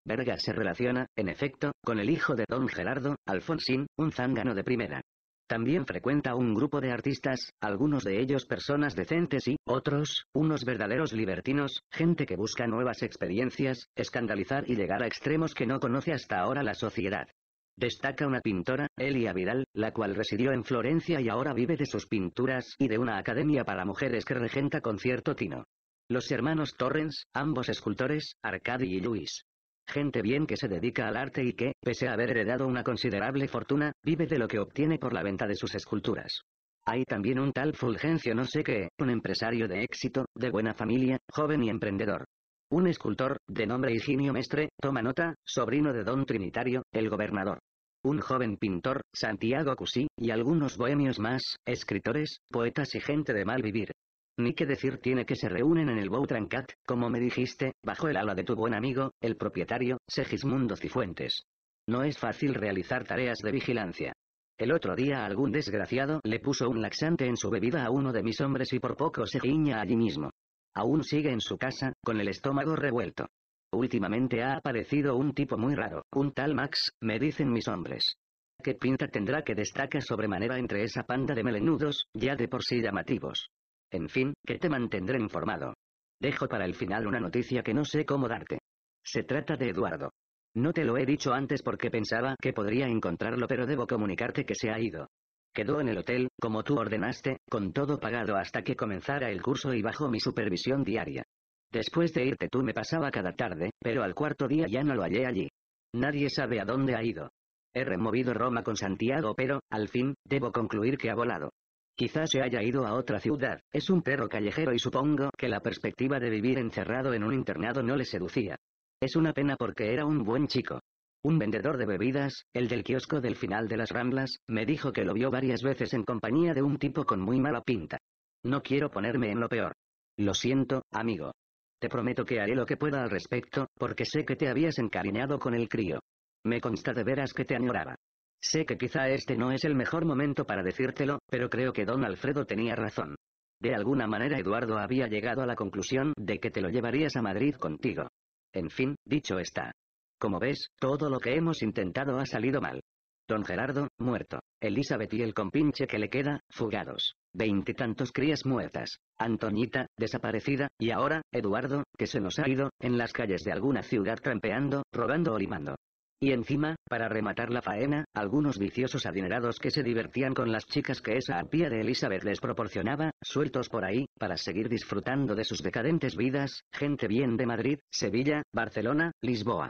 Verga se relaciona, en efecto, con el hijo de don Gerardo, Alfonsín, un zángano de primera. También frecuenta un grupo de artistas, algunos de ellos personas decentes y, otros, unos verdaderos libertinos, gente que busca nuevas experiencias, escandalizar y llegar a extremos que no conoce hasta ahora la sociedad. Destaca una pintora, Elia Vidal, la cual residió en Florencia y ahora vive de sus pinturas y de una academia para mujeres que regenta con cierto tino. Los hermanos Torrens, ambos escultores, Arcadi y Luis, gente bien que se dedica al arte y que, pese a haber heredado una considerable fortuna, vive de lo que obtiene por la venta de sus esculturas. Hay también un tal Fulgencio no sé qué, un empresario de éxito, de buena familia, joven y emprendedor. Un escultor, de nombre Higinio Mestre, toma nota, sobrino de don Trinitario, el gobernador un joven pintor, Santiago Cusí, y algunos bohemios más, escritores, poetas y gente de mal vivir. Ni que decir tiene que se reúnen en el Boutrancat, Cat, como me dijiste, bajo el ala de tu buen amigo, el propietario, Segismundo Cifuentes. No es fácil realizar tareas de vigilancia. El otro día algún desgraciado le puso un laxante en su bebida a uno de mis hombres y por poco se guiña allí mismo. Aún sigue en su casa, con el estómago revuelto. Últimamente ha aparecido un tipo muy raro, un tal Max, me dicen mis hombres. ¿Qué pinta tendrá que destaca sobremanera entre esa panda de melenudos, ya de por sí llamativos? En fin, que te mantendré informado. Dejo para el final una noticia que no sé cómo darte. Se trata de Eduardo. No te lo he dicho antes porque pensaba que podría encontrarlo pero debo comunicarte que se ha ido. Quedó en el hotel, como tú ordenaste, con todo pagado hasta que comenzara el curso y bajo mi supervisión diaria. Después de irte tú me pasaba cada tarde, pero al cuarto día ya no lo hallé allí. Nadie sabe a dónde ha ido. He removido Roma con Santiago pero, al fin, debo concluir que ha volado. Quizás se haya ido a otra ciudad, es un perro callejero y supongo que la perspectiva de vivir encerrado en un internado no le seducía. Es una pena porque era un buen chico. Un vendedor de bebidas, el del kiosco del final de las Ramblas, me dijo que lo vio varias veces en compañía de un tipo con muy mala pinta. No quiero ponerme en lo peor. Lo siento, amigo. Te prometo que haré lo que pueda al respecto, porque sé que te habías encariñado con el crío. Me consta de veras que te añoraba. Sé que quizá este no es el mejor momento para decírtelo, pero creo que don Alfredo tenía razón. De alguna manera Eduardo había llegado a la conclusión de que te lo llevarías a Madrid contigo. En fin, dicho está. Como ves, todo lo que hemos intentado ha salido mal. Don Gerardo, muerto. Elizabeth y el compinche que le queda, fugados. Veintitantos crías muertas. Antonita, desaparecida, y ahora, Eduardo, que se nos ha ido, en las calles de alguna ciudad trampeando, robando o limando. Y encima, para rematar la faena, algunos viciosos adinerados que se divertían con las chicas que esa arpía de Elizabeth les proporcionaba, sueltos por ahí, para seguir disfrutando de sus decadentes vidas, gente bien de Madrid, Sevilla, Barcelona, Lisboa.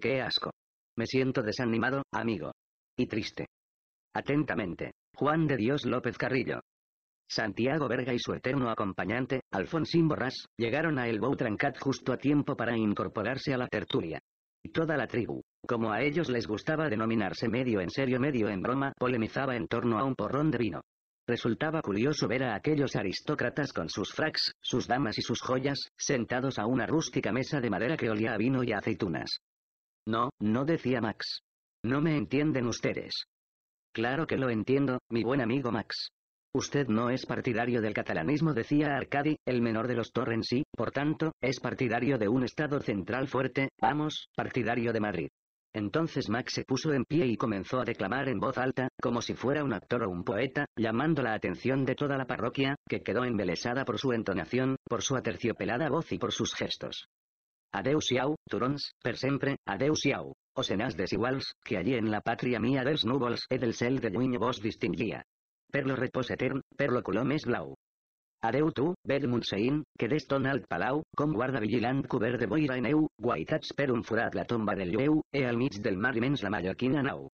¡Qué asco! Me siento desanimado, amigo. Y triste. Atentamente, Juan de Dios López Carrillo. Santiago Verga y su eterno acompañante, Alfonsín Borrás, llegaron a El Boutrancat justo a tiempo para incorporarse a la tertulia. Y toda la tribu, como a ellos les gustaba denominarse medio en serio medio en broma, polemizaba en torno a un porrón de vino. Resultaba curioso ver a aquellos aristócratas con sus fracs, sus damas y sus joyas, sentados a una rústica mesa de madera que olía a vino y aceitunas. No, no decía Max. No me entienden ustedes. Claro que lo entiendo, mi buen amigo Max. Usted no es partidario del catalanismo, decía Arcadi, el menor de los Torrens y, por tanto, es partidario de un Estado central fuerte, vamos, partidario de Madrid. Entonces Max se puso en pie y comenzó a declamar en voz alta, como si fuera un actor o un poeta, llamando la atención de toda la parroquia, que quedó embelesada por su entonación, por su aterciopelada voz y por sus gestos. Adeus iau, turons, per sempre, adeus iau. o senas desiguals, que allí en la patria mía dels núvols e del cel de lluny vos distinguía. Per lo repos etern, per lo blau. Areu tu, que deston al palau, com guarda vigilant cuber de boira i neu, guaitats per un la tomba del lleu, e al mitz del mar la mallorquina nau.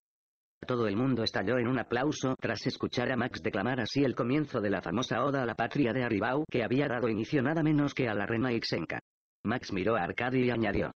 Todo el mundo estalló en un aplauso tras escuchar a Max declamar así el comienzo de la famosa Oda a la Patria de Arribau que había dado inicio nada menos que a la rena Ixenca. Max miró a Arcadi y añadió.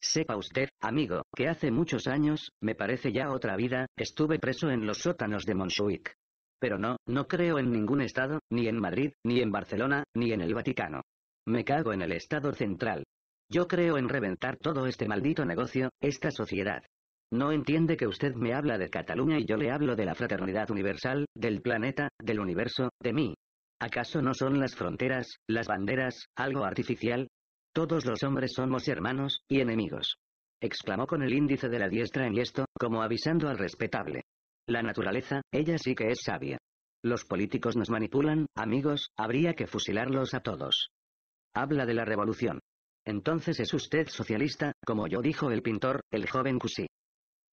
Sepa usted, amigo, que hace muchos años, me parece ya otra vida, estuve preso en los sótanos de Monsuic pero no, no creo en ningún Estado, ni en Madrid, ni en Barcelona, ni en el Vaticano. Me cago en el Estado central. Yo creo en reventar todo este maldito negocio, esta sociedad. No entiende que usted me habla de Cataluña y yo le hablo de la fraternidad universal, del planeta, del universo, de mí. ¿Acaso no son las fronteras, las banderas, algo artificial? Todos los hombres somos hermanos y enemigos. Exclamó con el índice de la diestra en esto, como avisando al respetable. La naturaleza, ella sí que es sabia. Los políticos nos manipulan, amigos, habría que fusilarlos a todos. Habla de la revolución. Entonces es usted socialista, como yo dijo el pintor, el joven Cusí.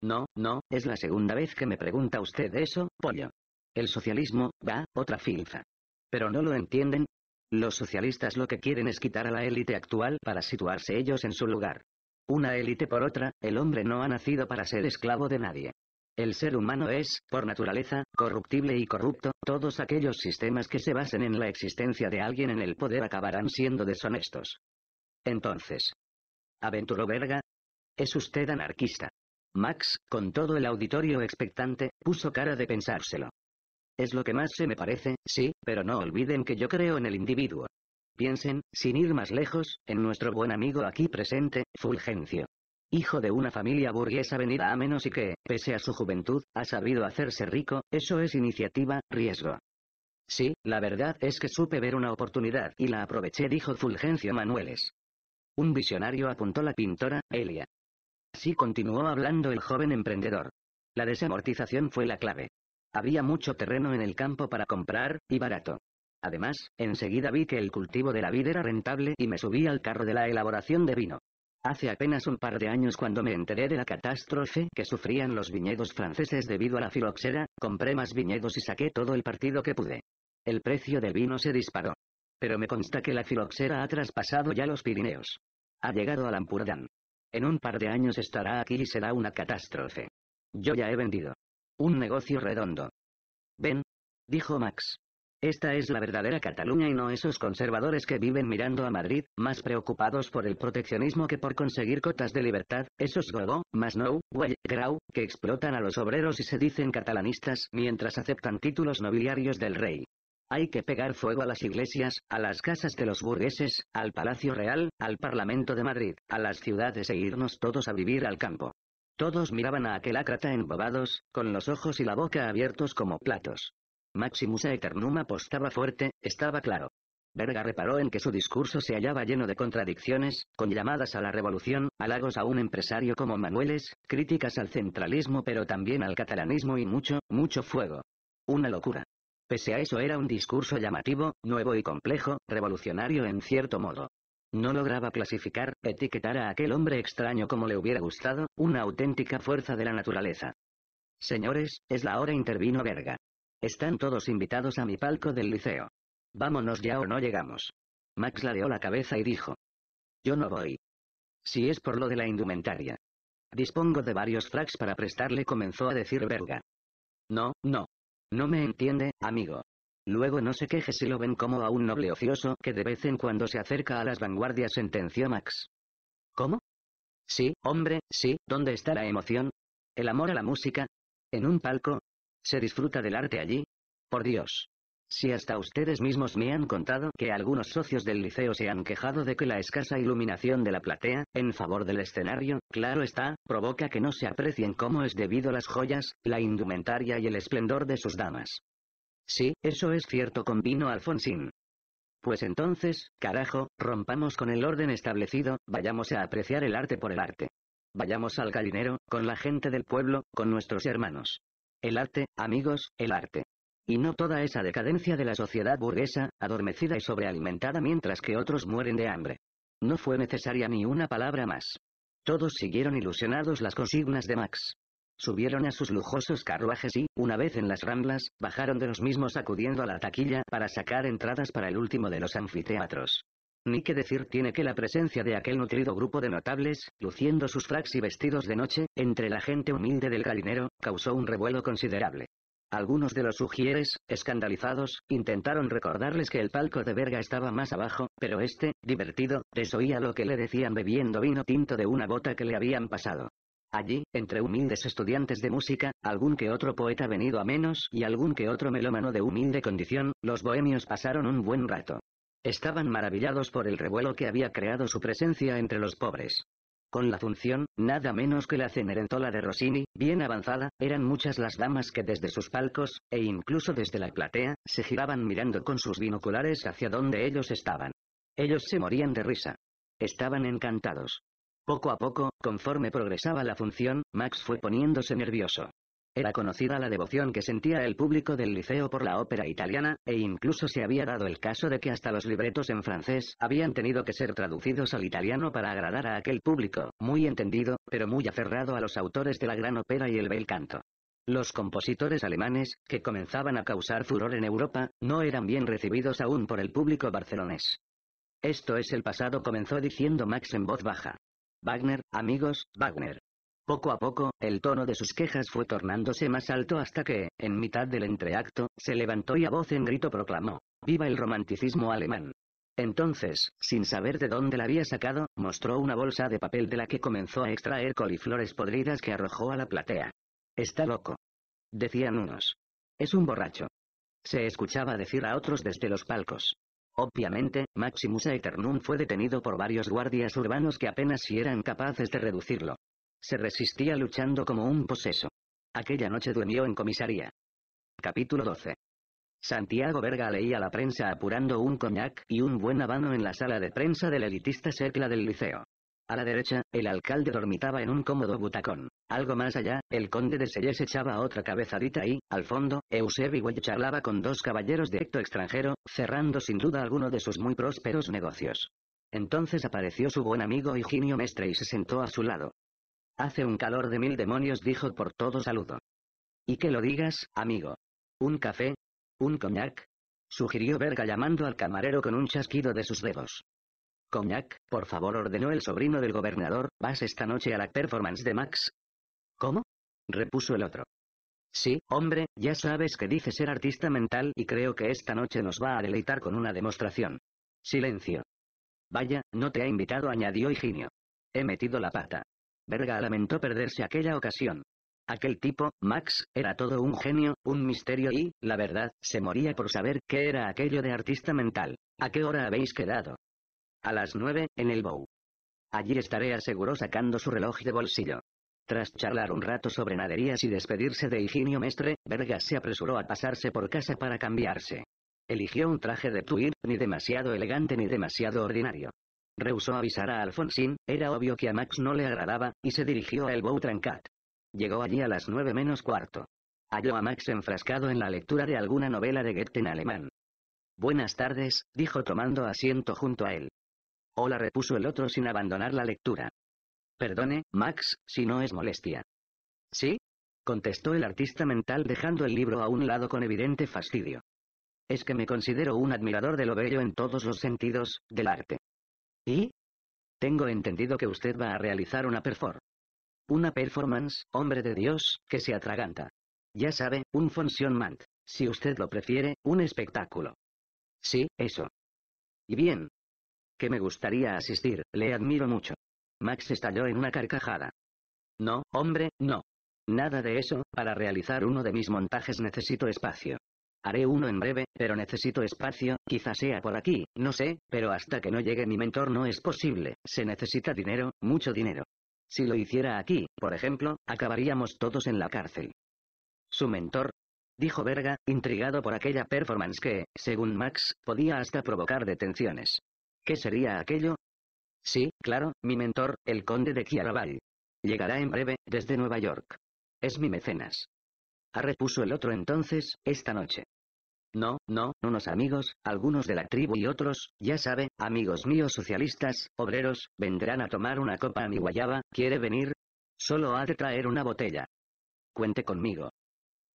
No, no, es la segunda vez que me pregunta usted eso, pollo. El socialismo, va, otra filza. Pero no lo entienden. Los socialistas lo que quieren es quitar a la élite actual para situarse ellos en su lugar. Una élite por otra, el hombre no ha nacido para ser esclavo de nadie. El ser humano es, por naturaleza, corruptible y corrupto, todos aquellos sistemas que se basen en la existencia de alguien en el poder acabarán siendo deshonestos. Entonces. Aventuro Verga. Es usted anarquista. Max, con todo el auditorio expectante, puso cara de pensárselo. Es lo que más se me parece, sí, pero no olviden que yo creo en el individuo. Piensen, sin ir más lejos, en nuestro buen amigo aquí presente, Fulgencio hijo de una familia burguesa venida a menos y que, pese a su juventud, ha sabido hacerse rico, eso es iniciativa, riesgo. Sí, la verdad es que supe ver una oportunidad y la aproveché, dijo Fulgencio Manueles. Un visionario apuntó la pintora, Elia. Así continuó hablando el joven emprendedor. La desamortización fue la clave. Había mucho terreno en el campo para comprar, y barato. Además, enseguida vi que el cultivo de la vid era rentable y me subí al carro de la elaboración de vino. Hace apenas un par de años cuando me enteré de la catástrofe que sufrían los viñedos franceses debido a la filoxera, compré más viñedos y saqué todo el partido que pude. El precio del vino se disparó. Pero me consta que la filoxera ha traspasado ya los Pirineos. Ha llegado al Ampurdán. En un par de años estará aquí y será una catástrofe. Yo ya he vendido. Un negocio redondo. Ven. Dijo Max. Esta es la verdadera Cataluña y no esos conservadores que viven mirando a Madrid, más preocupados por el proteccionismo que por conseguir cotas de libertad, esos gogo, más no, güey, grau, que explotan a los obreros y se dicen catalanistas mientras aceptan títulos nobiliarios del rey. Hay que pegar fuego a las iglesias, a las casas de los burgueses, al Palacio Real, al Parlamento de Madrid, a las ciudades e irnos todos a vivir al campo. Todos miraban a aquel ácrata embobados, con los ojos y la boca abiertos como platos. Maximus Aeternum apostaba fuerte, estaba claro. Verga reparó en que su discurso se hallaba lleno de contradicciones, con llamadas a la revolución, halagos a un empresario como Manueles, críticas al centralismo pero también al catalanismo y mucho, mucho fuego. Una locura. Pese a eso era un discurso llamativo, nuevo y complejo, revolucionario en cierto modo. No lograba clasificar, etiquetar a aquel hombre extraño como le hubiera gustado, una auténtica fuerza de la naturaleza. Señores, es la hora intervino Verga. Están todos invitados a mi palco del liceo. Vámonos ya o no llegamos. Max ladeó la cabeza y dijo. Yo no voy. Si es por lo de la indumentaria. Dispongo de varios frags para prestarle comenzó a decir verga. No, no. No me entiende, amigo. Luego no se queje si lo ven como a un noble ocioso que de vez en cuando se acerca a las vanguardias sentenció Max. ¿Cómo? Sí, hombre, sí, ¿dónde está la emoción? ¿El amor a la música? ¿En un palco? ¿Se disfruta del arte allí? Por Dios. Si hasta ustedes mismos me han contado que algunos socios del liceo se han quejado de que la escasa iluminación de la platea, en favor del escenario, claro está, provoca que no se aprecien como es debido las joyas, la indumentaria y el esplendor de sus damas. Sí, eso es cierto, convino Alfonsín. Pues entonces, carajo, rompamos con el orden establecido, vayamos a apreciar el arte por el arte. Vayamos al gallinero, con la gente del pueblo, con nuestros hermanos. El arte, amigos, el arte. Y no toda esa decadencia de la sociedad burguesa, adormecida y sobrealimentada mientras que otros mueren de hambre. No fue necesaria ni una palabra más. Todos siguieron ilusionados las consignas de Max. Subieron a sus lujosos carruajes y, una vez en las ramblas, bajaron de los mismos acudiendo a la taquilla para sacar entradas para el último de los anfiteatros. Ni que decir tiene que la presencia de aquel nutrido grupo de notables, luciendo sus fracs y vestidos de noche, entre la gente humilde del galinero, causó un revuelo considerable. Algunos de los sugieres, escandalizados, intentaron recordarles que el palco de verga estaba más abajo, pero este, divertido, desoía lo que le decían bebiendo vino tinto de una bota que le habían pasado. Allí, entre humildes estudiantes de música, algún que otro poeta venido a menos y algún que otro melómano de humilde condición, los bohemios pasaron un buen rato. Estaban maravillados por el revuelo que había creado su presencia entre los pobres. Con la función, nada menos que la cenerentola de Rossini, bien avanzada, eran muchas las damas que desde sus palcos, e incluso desde la platea, se giraban mirando con sus binoculares hacia donde ellos estaban. Ellos se morían de risa. Estaban encantados. Poco a poco, conforme progresaba la función, Max fue poniéndose nervioso. Era conocida la devoción que sentía el público del liceo por la ópera italiana, e incluso se había dado el caso de que hasta los libretos en francés habían tenido que ser traducidos al italiano para agradar a aquel público, muy entendido, pero muy aferrado a los autores de la gran ópera y el bel canto. Los compositores alemanes, que comenzaban a causar furor en Europa, no eran bien recibidos aún por el público barcelonés. Esto es el pasado comenzó diciendo Max en voz baja. Wagner, amigos, Wagner. Poco a poco, el tono de sus quejas fue tornándose más alto hasta que, en mitad del entreacto, se levantó y a voz en grito proclamó, ¡Viva el romanticismo alemán! Entonces, sin saber de dónde la había sacado, mostró una bolsa de papel de la que comenzó a extraer coliflores podridas que arrojó a la platea. Está loco. Decían unos. Es un borracho. Se escuchaba decir a otros desde los palcos. Obviamente, Maximus Aeternum fue detenido por varios guardias urbanos que apenas si eran capaces de reducirlo. Se resistía luchando como un poseso. Aquella noche durmió en comisaría. Capítulo 12. Santiago Verga leía la prensa apurando un coñac y un buen habano en la sala de prensa del elitista secla del liceo. A la derecha, el alcalde dormitaba en un cómodo butacón. Algo más allá, el conde de Selles echaba otra cabezadita y, al fondo, Eusebio charlaba con dos caballeros de acto extranjero, cerrando sin duda alguno de sus muy prósperos negocios. Entonces apareció su buen amigo Higinio Mestre y se sentó a su lado. Hace un calor de mil demonios, dijo por todo saludo. Y que lo digas, amigo. ¿Un café? ¿Un coñac? Sugirió Verga llamando al camarero con un chasquido de sus dedos. Coñac, por favor, ordenó el sobrino del gobernador, ¿vas esta noche a la performance de Max? ¿Cómo? repuso el otro. Sí, hombre, ya sabes que dice ser artista mental y creo que esta noche nos va a deleitar con una demostración. Silencio. Vaya, no te ha invitado, añadió Higinio. He metido la pata. Verga lamentó perderse aquella ocasión. Aquel tipo, Max, era todo un genio, un misterio y, la verdad, se moría por saber qué era aquello de artista mental. ¿A qué hora habéis quedado? A las nueve, en el Bow. Allí estaré, aseguró sacando su reloj de bolsillo. Tras charlar un rato sobre naderías y despedirse de Higinio Mestre, Verga se apresuró a pasarse por casa para cambiarse. Eligió un traje de tweed, ni demasiado elegante ni demasiado ordinario. Rehusó avisar a Alfonsín, era obvio que a Max no le agradaba, y se dirigió a El Boutrancat. Llegó allí a las nueve menos cuarto. Halló a Max enfrascado en la lectura de alguna novela de Goethe en alemán. Buenas tardes, dijo tomando asiento junto a él. Hola repuso el otro sin abandonar la lectura. Perdone, Max, si no es molestia. ¿Sí? contestó el artista mental dejando el libro a un lado con evidente fastidio. Es que me considero un admirador de lo bello en todos los sentidos, del arte. Y... Tengo entendido que usted va a realizar una perfor. Una performance, hombre de Dios, que se atraganta. Ya sabe, un mant. Si usted lo prefiere, un espectáculo. Sí, eso. Y bien. Que me gustaría asistir, le admiro mucho. Max estalló en una carcajada. No, hombre, no. Nada de eso, para realizar uno de mis montajes necesito espacio. Haré uno en breve, pero necesito espacio, quizá sea por aquí, no sé, pero hasta que no llegue mi mentor no es posible, se necesita dinero, mucho dinero. Si lo hiciera aquí, por ejemplo, acabaríamos todos en la cárcel. Su mentor, dijo Verga, intrigado por aquella performance que, según Max, podía hasta provocar detenciones. ¿Qué sería aquello? Sí, claro, mi mentor, el conde de Kiarabai. Llegará en breve, desde Nueva York. Es mi mecenas. Ha repuso el otro entonces, esta noche. No, no, unos amigos, algunos de la tribu y otros, ya sabe, amigos míos socialistas, obreros, vendrán a tomar una copa a mi guayaba, ¿quiere venir? Solo ha de traer una botella. Cuente conmigo.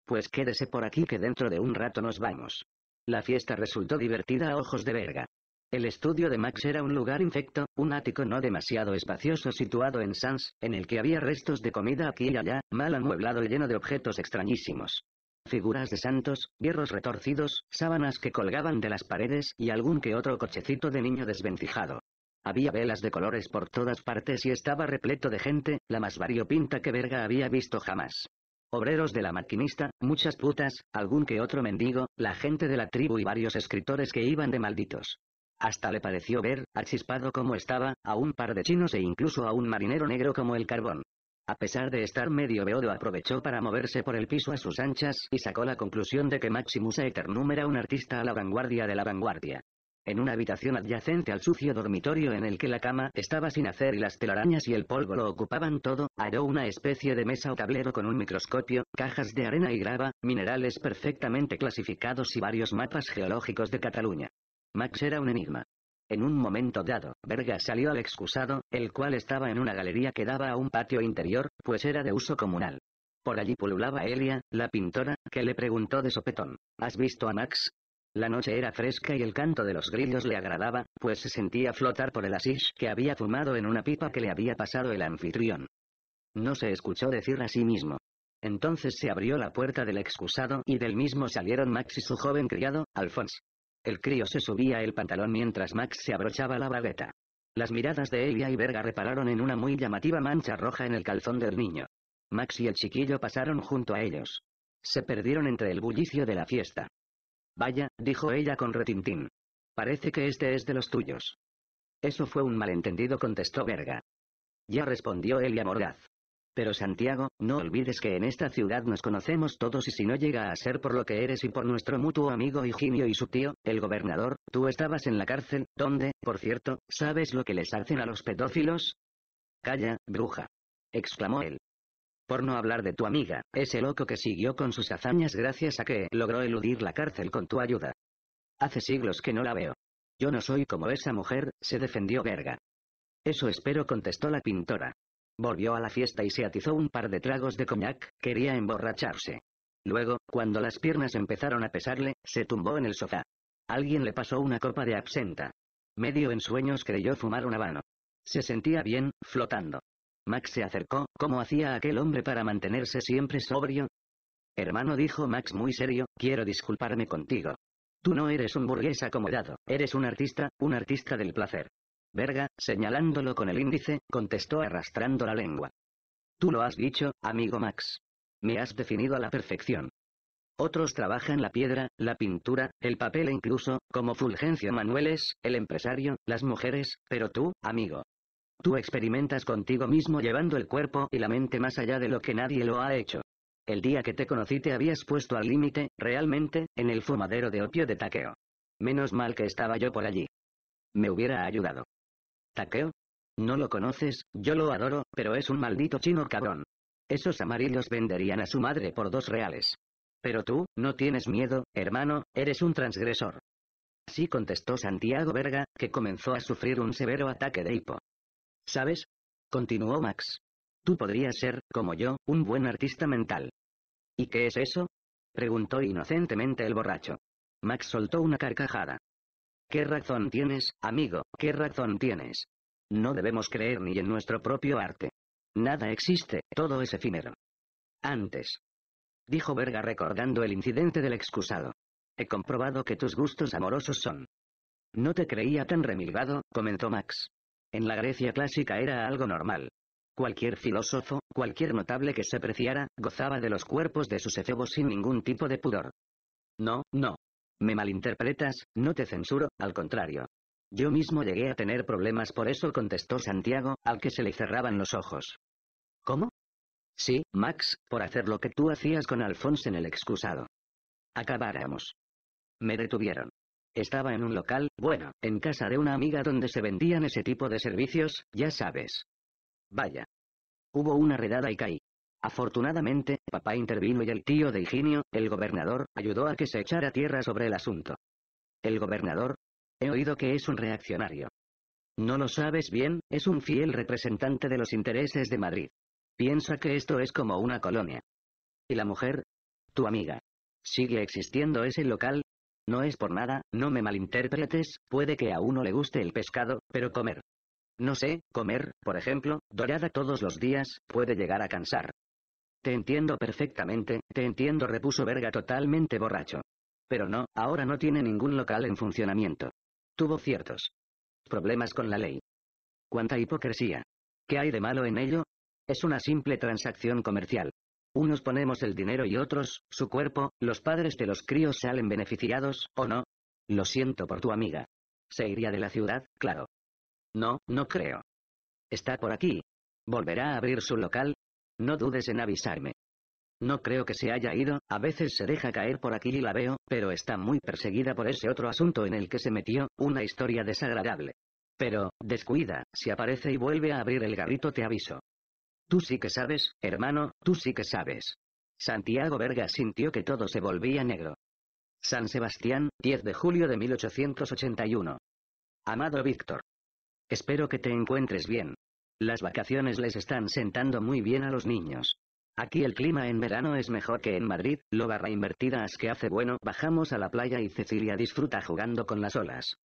Pues quédese por aquí que dentro de un rato nos vamos. La fiesta resultó divertida a ojos de verga. El estudio de Max era un lugar infecto, un ático no demasiado espacioso situado en Sans, en el que había restos de comida aquí y allá, mal amueblado y lleno de objetos extrañísimos. Figuras de santos, hierros retorcidos, sábanas que colgaban de las paredes y algún que otro cochecito de niño desvencijado. Había velas de colores por todas partes y estaba repleto de gente, la más variopinta que verga había visto jamás. Obreros de la maquinista, muchas putas, algún que otro mendigo, la gente de la tribu y varios escritores que iban de malditos. Hasta le pareció ver, achispado como estaba, a un par de chinos e incluso a un marinero negro como el carbón. A pesar de estar medio beodo aprovechó para moverse por el piso a sus anchas y sacó la conclusión de que Maximus Aeternum era un artista a la vanguardia de la vanguardia. En una habitación adyacente al sucio dormitorio en el que la cama estaba sin hacer y las telarañas y el polvo lo ocupaban todo, halló una especie de mesa o tablero con un microscopio, cajas de arena y grava, minerales perfectamente clasificados y varios mapas geológicos de Cataluña. Max era un enigma. En un momento dado, Verga salió al excusado, el cual estaba en una galería que daba a un patio interior, pues era de uso comunal. Por allí pululaba Elia, la pintora, que le preguntó de sopetón, ¿Has visto a Max? La noche era fresca y el canto de los grillos le agradaba, pues se sentía flotar por el asish que había fumado en una pipa que le había pasado el anfitrión. No se escuchó decir a sí mismo. Entonces se abrió la puerta del excusado y del mismo salieron Max y su joven criado, Alphonse. El crío se subía el pantalón mientras Max se abrochaba la bagueta. Las miradas de Elia y Verga repararon en una muy llamativa mancha roja en el calzón del niño. Max y el chiquillo pasaron junto a ellos. Se perdieron entre el bullicio de la fiesta. Vaya, dijo ella con retintín. Parece que este es de los tuyos. Eso fue un malentendido, contestó Verga. Ya respondió Elia Morgaz. Pero Santiago, no olvides que en esta ciudad nos conocemos todos y si no llega a ser por lo que eres y por nuestro mutuo amigo Higinio y su tío, el gobernador, tú estabas en la cárcel, donde, por cierto, ¿sabes lo que les hacen a los pedófilos? Calla, bruja. exclamó él. Por no hablar de tu amiga, ese loco que siguió con sus hazañas gracias a que logró eludir la cárcel con tu ayuda. Hace siglos que no la veo. Yo no soy como esa mujer, se defendió Verga. Eso espero contestó la pintora. Volvió a la fiesta y se atizó un par de tragos de coñac, quería emborracharse. Luego, cuando las piernas empezaron a pesarle, se tumbó en el sofá. Alguien le pasó una copa de absenta. Medio en sueños creyó fumar un habano. Se sentía bien, flotando. Max se acercó, ¿cómo hacía aquel hombre para mantenerse siempre sobrio? Hermano dijo Max muy serio, quiero disculparme contigo. Tú no eres un burgués acomodado, eres un artista, un artista del placer. Verga, señalándolo con el índice, contestó arrastrando la lengua. Tú lo has dicho, amigo Max. Me has definido a la perfección. Otros trabajan la piedra, la pintura, el papel e incluso, como Fulgencio Manueles, el empresario, las mujeres, pero tú, amigo. Tú experimentas contigo mismo llevando el cuerpo y la mente más allá de lo que nadie lo ha hecho. El día que te conocí te habías puesto al límite, realmente, en el fumadero de opio de Taqueo. Menos mal que estaba yo por allí. Me hubiera ayudado. Takeo. No lo conoces, yo lo adoro, pero es un maldito chino cabrón. Esos amarillos venderían a su madre por dos reales. Pero tú, no tienes miedo, hermano, eres un transgresor. Así contestó Santiago Verga, que comenzó a sufrir un severo ataque de hipo. ¿Sabes? Continuó Max. Tú podrías ser, como yo, un buen artista mental. ¿Y qué es eso? Preguntó inocentemente el borracho. Max soltó una carcajada. ¿Qué razón tienes, amigo? ¿Qué razón tienes? No debemos creer ni en nuestro propio arte. Nada existe, todo es efímero. Antes. Dijo Verga recordando el incidente del excusado. He comprobado que tus gustos amorosos son. No te creía tan remilgado, comentó Max. En la Grecia clásica era algo normal. Cualquier filósofo, cualquier notable que se preciara, gozaba de los cuerpos de sus efebos sin ningún tipo de pudor. No, no, me malinterpretas, no te censuro, al contrario. Yo mismo llegué a tener problemas por eso contestó Santiago, al que se le cerraban los ojos. ¿Cómo? Sí, Max, por hacer lo que tú hacías con Alfonso en el excusado. Acabáramos. Me detuvieron. Estaba en un local, bueno, en casa de una amiga donde se vendían ese tipo de servicios, ya sabes. Vaya. Hubo una redada y caí. Afortunadamente, papá intervino y el tío de Higinio, el gobernador, ayudó a que se echara tierra sobre el asunto. ¿El gobernador? He oído que es un reaccionario. No lo sabes bien, es un fiel representante de los intereses de Madrid. Piensa que esto es como una colonia. ¿Y la mujer? Tu amiga. ¿Sigue existiendo ese local? No es por nada, no me malinterpretes, puede que a uno le guste el pescado, pero comer. No sé, comer, por ejemplo, dorada todos los días, puede llegar a cansar. Te entiendo perfectamente, te entiendo repuso Verga totalmente borracho. Pero no, ahora no tiene ningún local en funcionamiento. Tuvo ciertos problemas con la ley. ¿Cuánta hipocresía? ¿Qué hay de malo en ello? Es una simple transacción comercial. Unos ponemos el dinero y otros, su cuerpo, los padres de los críos salen beneficiados, ¿o no? Lo siento por tu amiga. Se iría de la ciudad, claro. No, no creo. Está por aquí. Volverá a abrir su local, no dudes en avisarme. No creo que se haya ido, a veces se deja caer por aquí y la veo, pero está muy perseguida por ese otro asunto en el que se metió, una historia desagradable. Pero, descuida, si aparece y vuelve a abrir el garrito te aviso. Tú sí que sabes, hermano, tú sí que sabes. Santiago Verga sintió que todo se volvía negro. San Sebastián, 10 de julio de 1881. Amado Víctor. Espero que te encuentres bien. Las vacaciones les están sentando muy bien a los niños. Aquí el clima en verano es mejor que en Madrid, lo barra invertidas que hace bueno, bajamos a la playa y Cecilia disfruta jugando con las olas.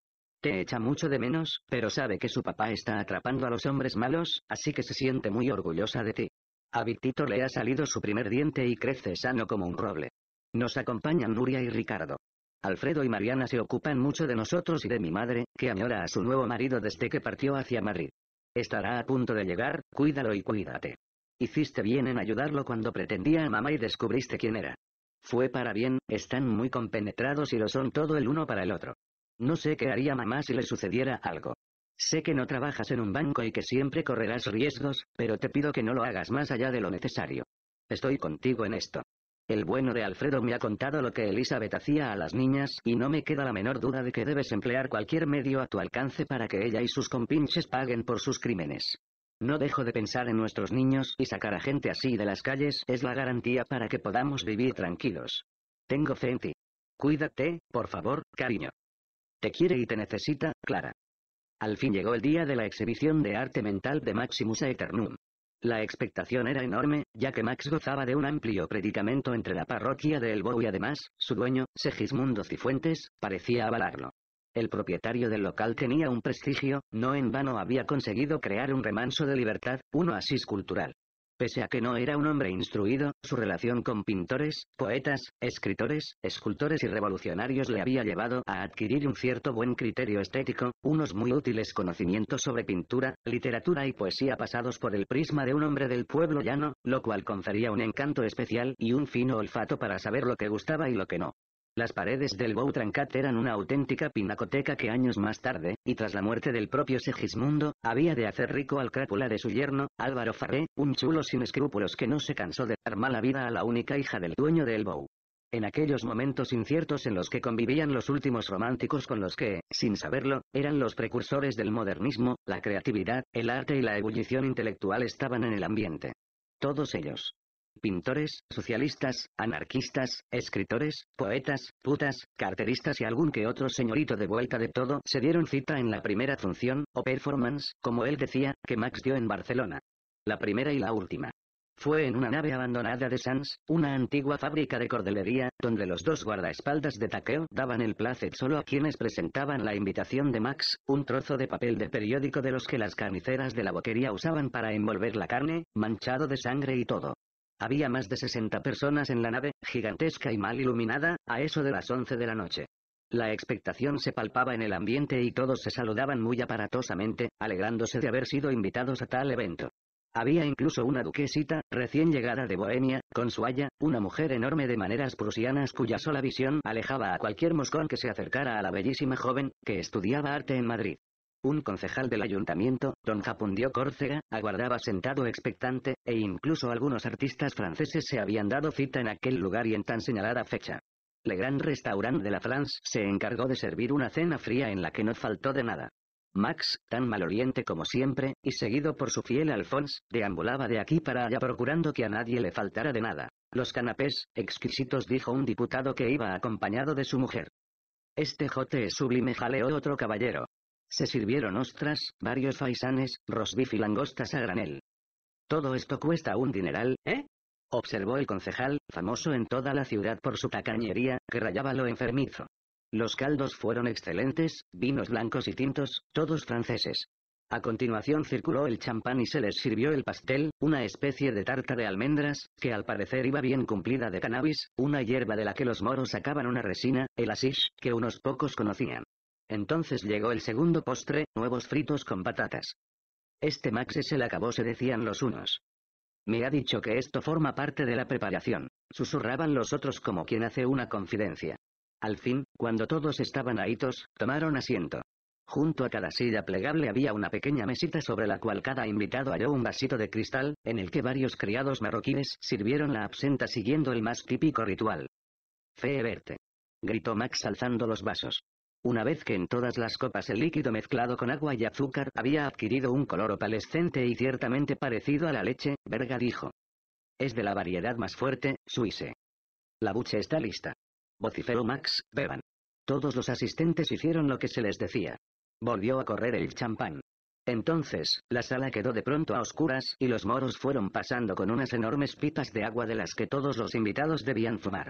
Te echa mucho de menos, pero sabe que su papá está atrapando a los hombres malos, así que se siente muy orgullosa de ti. A Victito le ha salido su primer diente y crece sano como un roble. Nos acompañan Nuria y Ricardo. Alfredo y Mariana se ocupan mucho de nosotros y de mi madre, que añora a su nuevo marido desde que partió hacia Madrid. Estará a punto de llegar, cuídalo y cuídate. Hiciste bien en ayudarlo cuando pretendía a mamá y descubriste quién era. Fue para bien, están muy compenetrados y lo son todo el uno para el otro. No sé qué haría mamá si le sucediera algo. Sé que no trabajas en un banco y que siempre correrás riesgos, pero te pido que no lo hagas más allá de lo necesario. Estoy contigo en esto. El bueno de Alfredo me ha contado lo que Elizabeth hacía a las niñas y no me queda la menor duda de que debes emplear cualquier medio a tu alcance para que ella y sus compinches paguen por sus crímenes. No dejo de pensar en nuestros niños y sacar a gente así de las calles es la garantía para que podamos vivir tranquilos. Tengo fe en ti. Cuídate, por favor, cariño. Te quiere y te necesita, Clara. Al fin llegó el día de la exhibición de arte mental de Maximus Aeternum. La expectación era enorme, ya que Max gozaba de un amplio predicamento entre la parroquia de Elbow y además, su dueño, Segismundo Cifuentes, parecía avalarlo. El propietario del local tenía un prestigio, no en vano había conseguido crear un remanso de libertad, un oasis cultural. Pese a que no era un hombre instruido, su relación con pintores, poetas, escritores, escultores y revolucionarios le había llevado a adquirir un cierto buen criterio estético, unos muy útiles conocimientos sobre pintura, literatura y poesía pasados por el prisma de un hombre del pueblo llano, lo cual confería un encanto especial y un fino olfato para saber lo que gustaba y lo que no. Las paredes del Trancat eran una auténtica pinacoteca que años más tarde, y tras la muerte del propio Segismundo, había de hacer rico al crápula de su yerno, Álvaro Farré, un chulo sin escrúpulos que no se cansó de dar mala vida a la única hija del dueño del Bou. En aquellos momentos inciertos en los que convivían los últimos románticos con los que, sin saberlo, eran los precursores del modernismo, la creatividad, el arte y la ebullición intelectual estaban en el ambiente. Todos ellos, pintores, socialistas, anarquistas, escritores, poetas, putas, carteristas y algún que otro señorito de vuelta de todo se dieron cita en la primera función, o performance, como él decía, que Max dio en Barcelona. La primera y la última. Fue en una nave abandonada de Sans, una antigua fábrica de cordelería, donde los dos guardaespaldas de Takeo daban el placer solo a quienes presentaban la invitación de Max, un trozo de papel de periódico de los que las carniceras de la boquería usaban para envolver la carne, manchado de sangre y todo. Había más de 60 personas en la nave, gigantesca y mal iluminada, a eso de las 11 de la noche. La expectación se palpaba en el ambiente y todos se saludaban muy aparatosamente, alegrándose de haber sido invitados a tal evento. Había incluso una duquesita, recién llegada de Bohemia, con su haya, una mujer enorme de maneras prusianas cuya sola visión alejaba a cualquier moscón que se acercara a la bellísima joven, que estudiaba arte en Madrid. Un concejal del ayuntamiento, don Japundio Córcega, aguardaba sentado expectante, e incluso algunos artistas franceses se habían dado cita en aquel lugar y en tan señalada fecha. Le Grand Restaurant de la France se encargó de servir una cena fría en la que no faltó de nada. Max, tan maloliente como siempre, y seguido por su fiel Alphonse, deambulaba de aquí para allá procurando que a nadie le faltara de nada. Los canapés, exquisitos dijo un diputado que iba acompañado de su mujer. Este jote es sublime jaleó otro caballero. Se sirvieron ostras, varios faisanes, rosbif y langostas a granel. Todo esto cuesta un dineral, ¿eh? Observó el concejal, famoso en toda la ciudad por su tacañería, que rayaba lo enfermizo. Los caldos fueron excelentes, vinos blancos y tintos, todos franceses. A continuación circuló el champán y se les sirvió el pastel, una especie de tarta de almendras, que al parecer iba bien cumplida de cannabis, una hierba de la que los moros sacaban una resina, el asish, que unos pocos conocían. Entonces llegó el segundo postre, nuevos fritos con patatas. Este Max se le acabó se decían los unos. Me ha dicho que esto forma parte de la preparación, susurraban los otros como quien hace una confidencia. Al fin, cuando todos estaban ahitos, tomaron asiento. Junto a cada silla plegable había una pequeña mesita sobre la cual cada invitado halló un vasito de cristal, en el que varios criados marroquíes sirvieron la absenta siguiendo el más típico ritual. Fe verte. Gritó Max alzando los vasos. Una vez que en todas las copas el líquido mezclado con agua y azúcar había adquirido un color opalescente y ciertamente parecido a la leche, Berga dijo. Es de la variedad más fuerte, suise. La buche está lista. Vocifero Max, beban. Todos los asistentes hicieron lo que se les decía. Volvió a correr el champán. Entonces, la sala quedó de pronto a oscuras y los moros fueron pasando con unas enormes pipas de agua de las que todos los invitados debían fumar.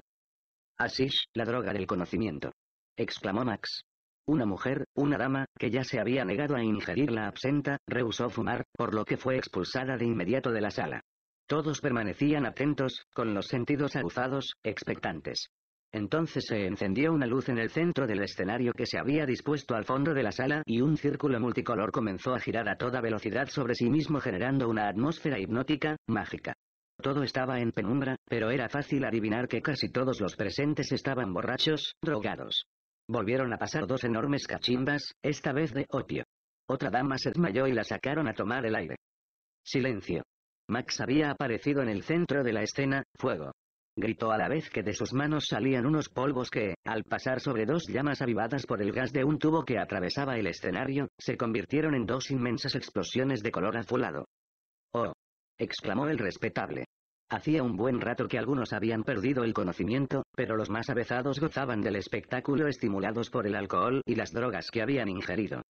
Así, la droga del conocimiento exclamó Max. Una mujer, una dama, que ya se había negado a ingerir la absenta, rehusó fumar, por lo que fue expulsada de inmediato de la sala. Todos permanecían atentos, con los sentidos aguzados, expectantes. Entonces se encendió una luz en el centro del escenario que se había dispuesto al fondo de la sala y un círculo multicolor comenzó a girar a toda velocidad sobre sí mismo generando una atmósfera hipnótica, mágica. Todo estaba en penumbra, pero era fácil adivinar que casi todos los presentes estaban borrachos, drogados. Volvieron a pasar dos enormes cachimbas, esta vez de opio. Otra dama se desmayó y la sacaron a tomar el aire. Silencio. Max había aparecido en el centro de la escena, fuego. Gritó a la vez que de sus manos salían unos polvos que, al pasar sobre dos llamas avivadas por el gas de un tubo que atravesaba el escenario, se convirtieron en dos inmensas explosiones de color azulado. ¡Oh! exclamó el respetable. Hacía un buen rato que algunos habían perdido el conocimiento, pero los más avezados gozaban del espectáculo estimulados por el alcohol y las drogas que habían ingerido.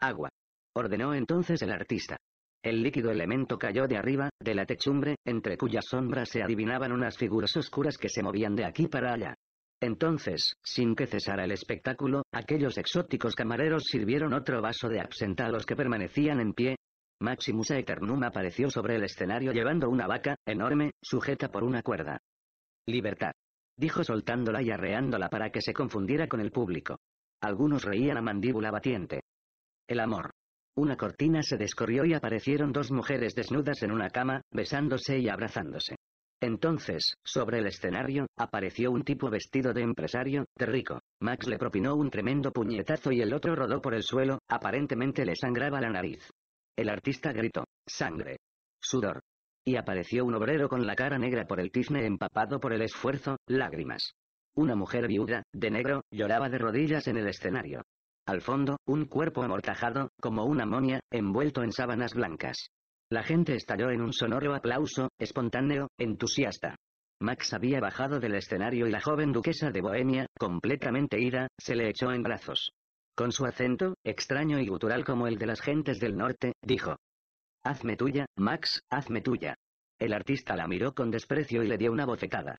Agua. Ordenó entonces el artista. El líquido elemento cayó de arriba, de la techumbre, entre cuyas sombras se adivinaban unas figuras oscuras que se movían de aquí para allá. Entonces, sin que cesara el espectáculo, aquellos exóticos camareros sirvieron otro vaso de absenta a los que permanecían en pie, Maximus Eternum apareció sobre el escenario llevando una vaca, enorme, sujeta por una cuerda. Libertad. Dijo soltándola y arreándola para que se confundiera con el público. Algunos reían a mandíbula batiente. El amor. Una cortina se descorrió y aparecieron dos mujeres desnudas en una cama, besándose y abrazándose. Entonces, sobre el escenario, apareció un tipo vestido de empresario, de rico. Max le propinó un tremendo puñetazo y el otro rodó por el suelo, aparentemente le sangraba la nariz. El artista gritó, sangre, sudor. Y apareció un obrero con la cara negra por el tizne empapado por el esfuerzo, lágrimas. Una mujer viuda, de negro, lloraba de rodillas en el escenario. Al fondo, un cuerpo amortajado, como una momia, envuelto en sábanas blancas. La gente estalló en un sonoro aplauso, espontáneo, entusiasta. Max había bajado del escenario y la joven duquesa de Bohemia, completamente ida, se le echó en brazos. Con su acento, extraño y gutural como el de las gentes del norte, dijo. Hazme tuya, Max, hazme tuya. El artista la miró con desprecio y le dio una bofetada.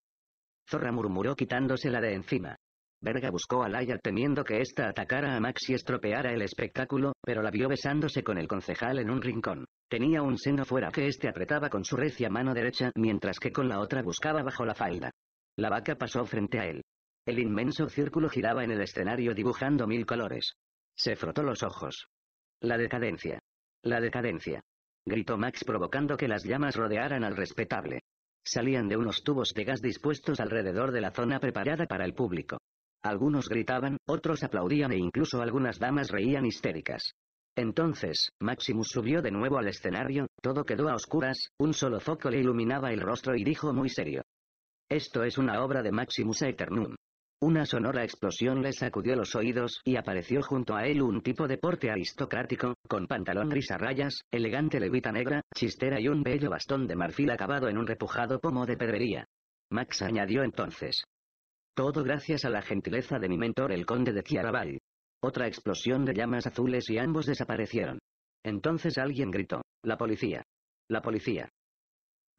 Zorra murmuró quitándosela de encima. Verga buscó a Laia temiendo que ésta atacara a Max y estropeara el espectáculo, pero la vio besándose con el concejal en un rincón. Tenía un seno fuera que éste apretaba con su recia mano derecha mientras que con la otra buscaba bajo la falda. La vaca pasó frente a él. El inmenso círculo giraba en el escenario dibujando mil colores. Se frotó los ojos. La decadencia. La decadencia. Gritó Max provocando que las llamas rodearan al respetable. Salían de unos tubos de gas dispuestos alrededor de la zona preparada para el público. Algunos gritaban, otros aplaudían e incluso algunas damas reían histéricas. Entonces, Maximus subió de nuevo al escenario, todo quedó a oscuras, un solo foco le iluminaba el rostro y dijo muy serio. Esto es una obra de Maximus Eternum". Una sonora explosión le sacudió los oídos y apareció junto a él un tipo de porte aristocrático, con pantalón gris a rayas, elegante levita negra, chistera y un bello bastón de marfil acabado en un repujado pomo de pedrería. Max añadió entonces. Todo gracias a la gentileza de mi mentor el conde de Tiarabay. Otra explosión de llamas azules y ambos desaparecieron. Entonces alguien gritó. La policía. La policía.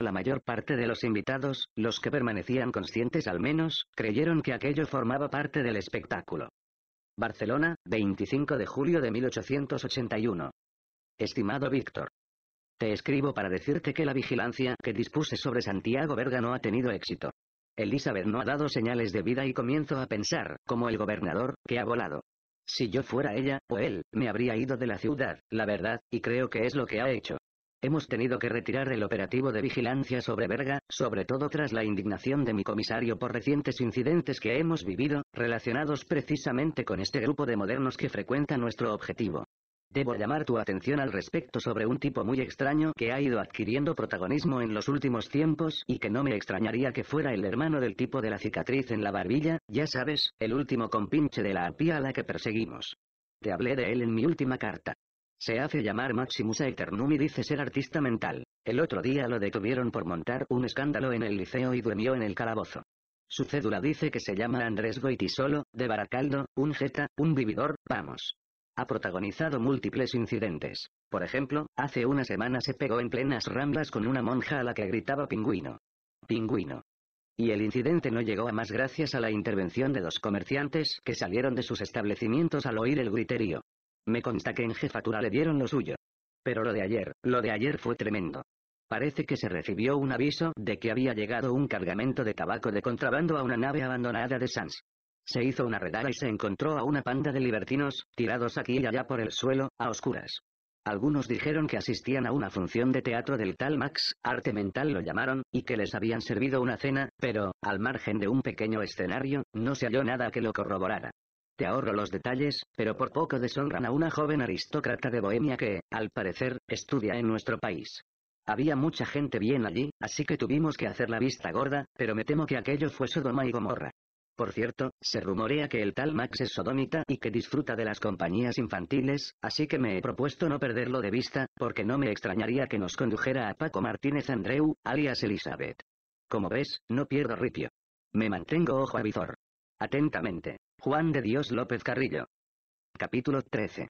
La mayor parte de los invitados, los que permanecían conscientes al menos, creyeron que aquello formaba parte del espectáculo. Barcelona, 25 de julio de 1881. Estimado Víctor. Te escribo para decirte que la vigilancia que dispuse sobre Santiago Verga no ha tenido éxito. Elizabeth no ha dado señales de vida y comienzo a pensar, como el gobernador, que ha volado. Si yo fuera ella, o él, me habría ido de la ciudad, la verdad, y creo que es lo que ha hecho. Hemos tenido que retirar el operativo de vigilancia sobre Verga, sobre todo tras la indignación de mi comisario por recientes incidentes que hemos vivido, relacionados precisamente con este grupo de modernos que frecuenta nuestro objetivo. Debo llamar tu atención al respecto sobre un tipo muy extraño que ha ido adquiriendo protagonismo en los últimos tiempos y que no me extrañaría que fuera el hermano del tipo de la cicatriz en la barbilla, ya sabes, el último compinche de la arpía a la que perseguimos. Te hablé de él en mi última carta. Se hace llamar Maximus Aeternum y dice ser artista mental. El otro día lo detuvieron por montar un escándalo en el liceo y duermió en el calabozo. Su cédula dice que se llama Andrés Goitisolo, de Baracaldo, un jeta, un vividor, vamos. Ha protagonizado múltiples incidentes. Por ejemplo, hace una semana se pegó en plenas ramblas con una monja a la que gritaba pingüino. Pingüino. Y el incidente no llegó a más gracias a la intervención de dos comerciantes que salieron de sus establecimientos al oír el griterío. Me consta que en jefatura le dieron lo suyo. Pero lo de ayer, lo de ayer fue tremendo. Parece que se recibió un aviso de que había llegado un cargamento de tabaco de contrabando a una nave abandonada de Sans. Se hizo una redada y se encontró a una panda de libertinos, tirados aquí y allá por el suelo, a oscuras. Algunos dijeron que asistían a una función de teatro del tal Max, arte mental lo llamaron, y que les habían servido una cena, pero, al margen de un pequeño escenario, no se halló nada que lo corroborara ahorro los detalles, pero por poco deshonran a una joven aristócrata de Bohemia que, al parecer, estudia en nuestro país. Había mucha gente bien allí, así que tuvimos que hacer la vista gorda, pero me temo que aquello fue Sodoma y Gomorra. Por cierto, se rumorea que el tal Max es sodomita y que disfruta de las compañías infantiles, así que me he propuesto no perderlo de vista, porque no me extrañaría que nos condujera a Paco Martínez Andreu, alias Elizabeth. Como ves, no pierdo ripio. Me mantengo ojo a visor. Atentamente. Juan de Dios López Carrillo. Capítulo 13.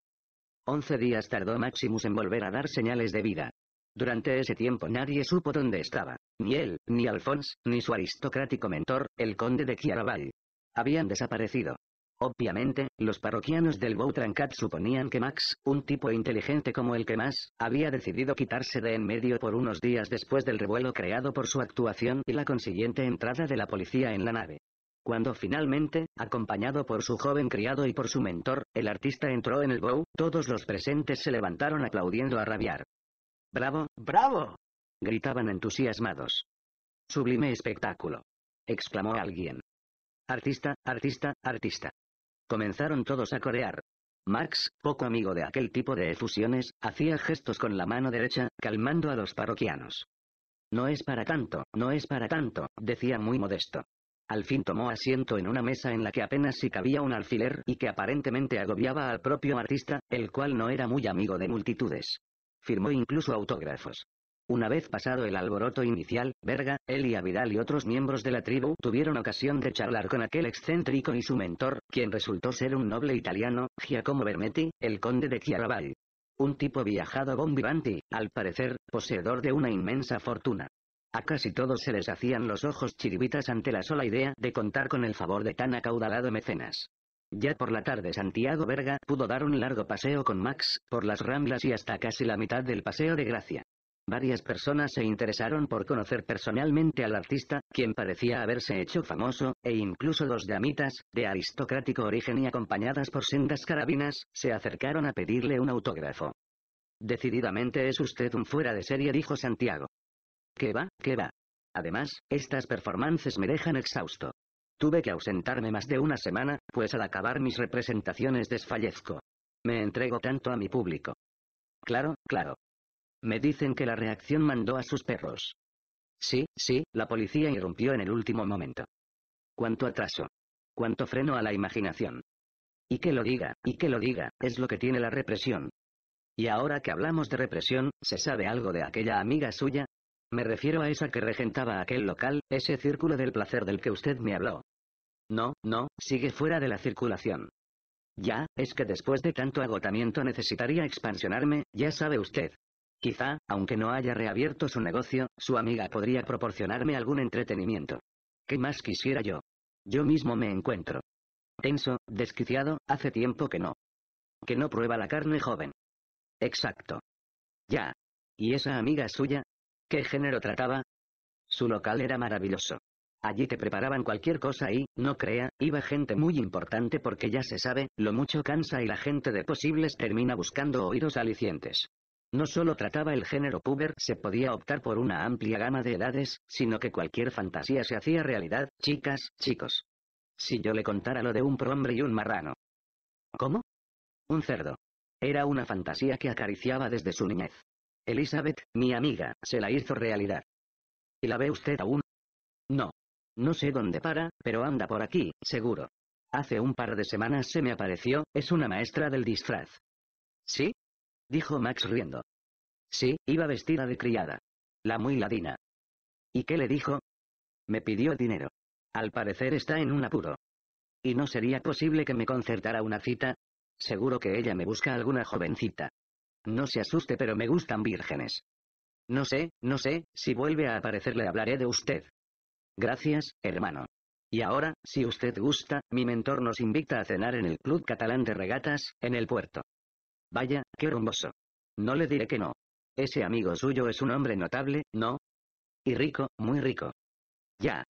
Once días tardó Maximus en volver a dar señales de vida. Durante ese tiempo nadie supo dónde estaba, ni él, ni Alphonse, ni su aristocrático mentor, el conde de Chiaraval. Habían desaparecido. Obviamente, los parroquianos del Boutrancat suponían que Max, un tipo inteligente como el que más, había decidido quitarse de en medio por unos días después del revuelo creado por su actuación y la consiguiente entrada de la policía en la nave. Cuando finalmente, acompañado por su joven criado y por su mentor, el artista entró en el bow, todos los presentes se levantaron aplaudiendo a rabiar. ¡Bravo, bravo! gritaban entusiasmados. Sublime espectáculo. exclamó alguien. Artista, artista, artista. Comenzaron todos a corear. Max, poco amigo de aquel tipo de efusiones, hacía gestos con la mano derecha, calmando a los parroquianos. No es para tanto, no es para tanto, decía muy modesto. Al fin tomó asiento en una mesa en la que apenas si cabía un alfiler y que aparentemente agobiaba al propio artista, el cual no era muy amigo de multitudes. Firmó incluso autógrafos. Una vez pasado el alboroto inicial, Verga, Elia Vidal y otros miembros de la tribu tuvieron ocasión de charlar con aquel excéntrico y su mentor, quien resultó ser un noble italiano, Giacomo Bermetti, el conde de Chiaravalli. Un tipo viajado bombivanti, al parecer, poseedor de una inmensa fortuna. A casi todos se les hacían los ojos chiribitas ante la sola idea de contar con el favor de tan acaudalado mecenas. Ya por la tarde Santiago Verga pudo dar un largo paseo con Max, por las ramblas y hasta casi la mitad del paseo de Gracia. Varias personas se interesaron por conocer personalmente al artista, quien parecía haberse hecho famoso, e incluso dos damitas, de aristocrático origen y acompañadas por sendas carabinas, se acercaron a pedirle un autógrafo. Decididamente es usted un fuera de serie, dijo Santiago. ¿Qué va, que va. Además, estas performances me dejan exhausto. Tuve que ausentarme más de una semana, pues al acabar mis representaciones desfallezco. Me entrego tanto a mi público. Claro, claro. Me dicen que la reacción mandó a sus perros. Sí, sí, la policía irrumpió en el último momento. Cuánto atraso. Cuánto freno a la imaginación. Y que lo diga, y que lo diga, es lo que tiene la represión. Y ahora que hablamos de represión, ¿se sabe algo de aquella amiga suya, me refiero a esa que regentaba aquel local, ese círculo del placer del que usted me habló. No, no, sigue fuera de la circulación. Ya, es que después de tanto agotamiento necesitaría expansionarme, ya sabe usted. Quizá, aunque no haya reabierto su negocio, su amiga podría proporcionarme algún entretenimiento. ¿Qué más quisiera yo? Yo mismo me encuentro. Tenso, desquiciado, hace tiempo que no. Que no prueba la carne joven. Exacto. Ya. ¿Y esa amiga suya? qué género trataba. Su local era maravilloso. Allí te preparaban cualquier cosa y, no crea, iba gente muy importante porque ya se sabe, lo mucho cansa y la gente de posibles termina buscando oídos alicientes. No solo trataba el género puber, se podía optar por una amplia gama de edades, sino que cualquier fantasía se hacía realidad, chicas, chicos. Si yo le contara lo de un prohombre y un marrano. ¿Cómo? Un cerdo. Era una fantasía que acariciaba desde su niñez. Elizabeth, mi amiga, se la hizo realidad. ¿Y la ve usted aún? No. No sé dónde para, pero anda por aquí, seguro. Hace un par de semanas se me apareció, es una maestra del disfraz. ¿Sí? Dijo Max riendo. Sí, iba vestida de criada. La muy ladina. ¿Y qué le dijo? Me pidió dinero. Al parecer está en un apuro. ¿Y no sería posible que me concertara una cita? Seguro que ella me busca alguna jovencita. No se asuste pero me gustan vírgenes. No sé, no sé, si vuelve a aparecer le hablaré de usted. Gracias, hermano. Y ahora, si usted gusta, mi mentor nos invita a cenar en el Club Catalán de Regatas, en el puerto. Vaya, qué rumboso. No le diré que no. Ese amigo suyo es un hombre notable, ¿no? Y rico, muy rico. Ya.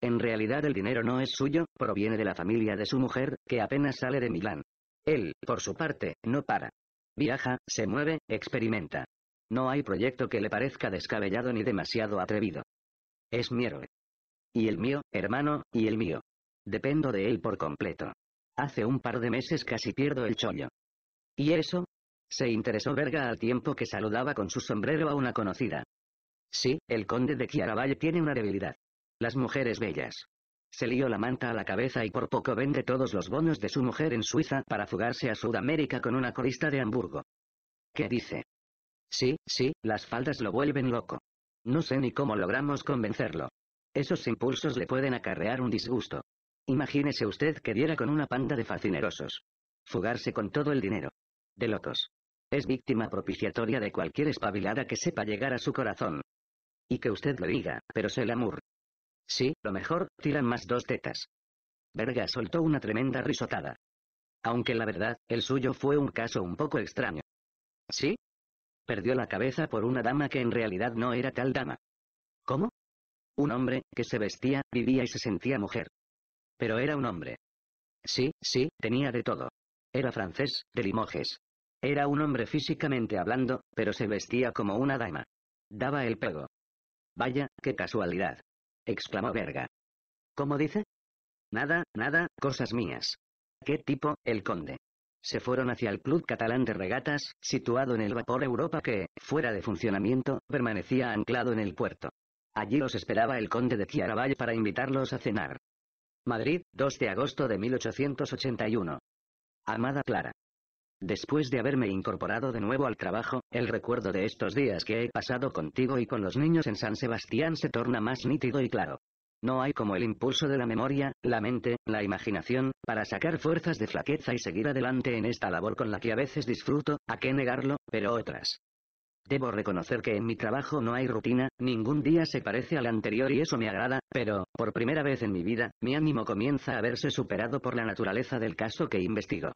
En realidad el dinero no es suyo, proviene de la familia de su mujer, que apenas sale de Milán. Él, por su parte, no para. Viaja, se mueve, experimenta. No hay proyecto que le parezca descabellado ni demasiado atrevido. Es mi héroe. Y el mío, hermano, y el mío. Dependo de él por completo. Hace un par de meses casi pierdo el chollo. ¿Y eso? Se interesó Verga al tiempo que saludaba con su sombrero a una conocida. Sí, el conde de Kiaravalle tiene una debilidad. Las mujeres bellas. Se lió la manta a la cabeza y por poco vende todos los bonos de su mujer en Suiza para fugarse a Sudamérica con una corista de Hamburgo. ¿Qué dice? Sí, sí, las faldas lo vuelven loco. No sé ni cómo logramos convencerlo. Esos impulsos le pueden acarrear un disgusto. Imagínese usted que diera con una panda de facinerosos Fugarse con todo el dinero. De locos. Es víctima propiciatoria de cualquier espabilada que sepa llegar a su corazón. Y que usted lo diga, pero amor. Sí, lo mejor, tiran más dos tetas. Verga soltó una tremenda risotada. Aunque la verdad, el suyo fue un caso un poco extraño. ¿Sí? Perdió la cabeza por una dama que en realidad no era tal dama. ¿Cómo? Un hombre, que se vestía, vivía y se sentía mujer. Pero era un hombre. Sí, sí, tenía de todo. Era francés, de Limoges. Era un hombre físicamente hablando, pero se vestía como una dama. Daba el pego. Vaya, qué casualidad exclamó Verga. ¿Cómo dice? Nada, nada, cosas mías. ¿Qué tipo, el conde? Se fueron hacia el club catalán de regatas, situado en el vapor Europa que, fuera de funcionamiento, permanecía anclado en el puerto. Allí los esperaba el conde de Ciaraballe para invitarlos a cenar. Madrid, 2 de agosto de 1881. Amada Clara. Después de haberme incorporado de nuevo al trabajo, el recuerdo de estos días que he pasado contigo y con los niños en San Sebastián se torna más nítido y claro. No hay como el impulso de la memoria, la mente, la imaginación, para sacar fuerzas de flaqueza y seguir adelante en esta labor con la que a veces disfruto, a qué negarlo, pero otras. Debo reconocer que en mi trabajo no hay rutina, ningún día se parece al anterior y eso me agrada, pero, por primera vez en mi vida, mi ánimo comienza a verse superado por la naturaleza del caso que investigo.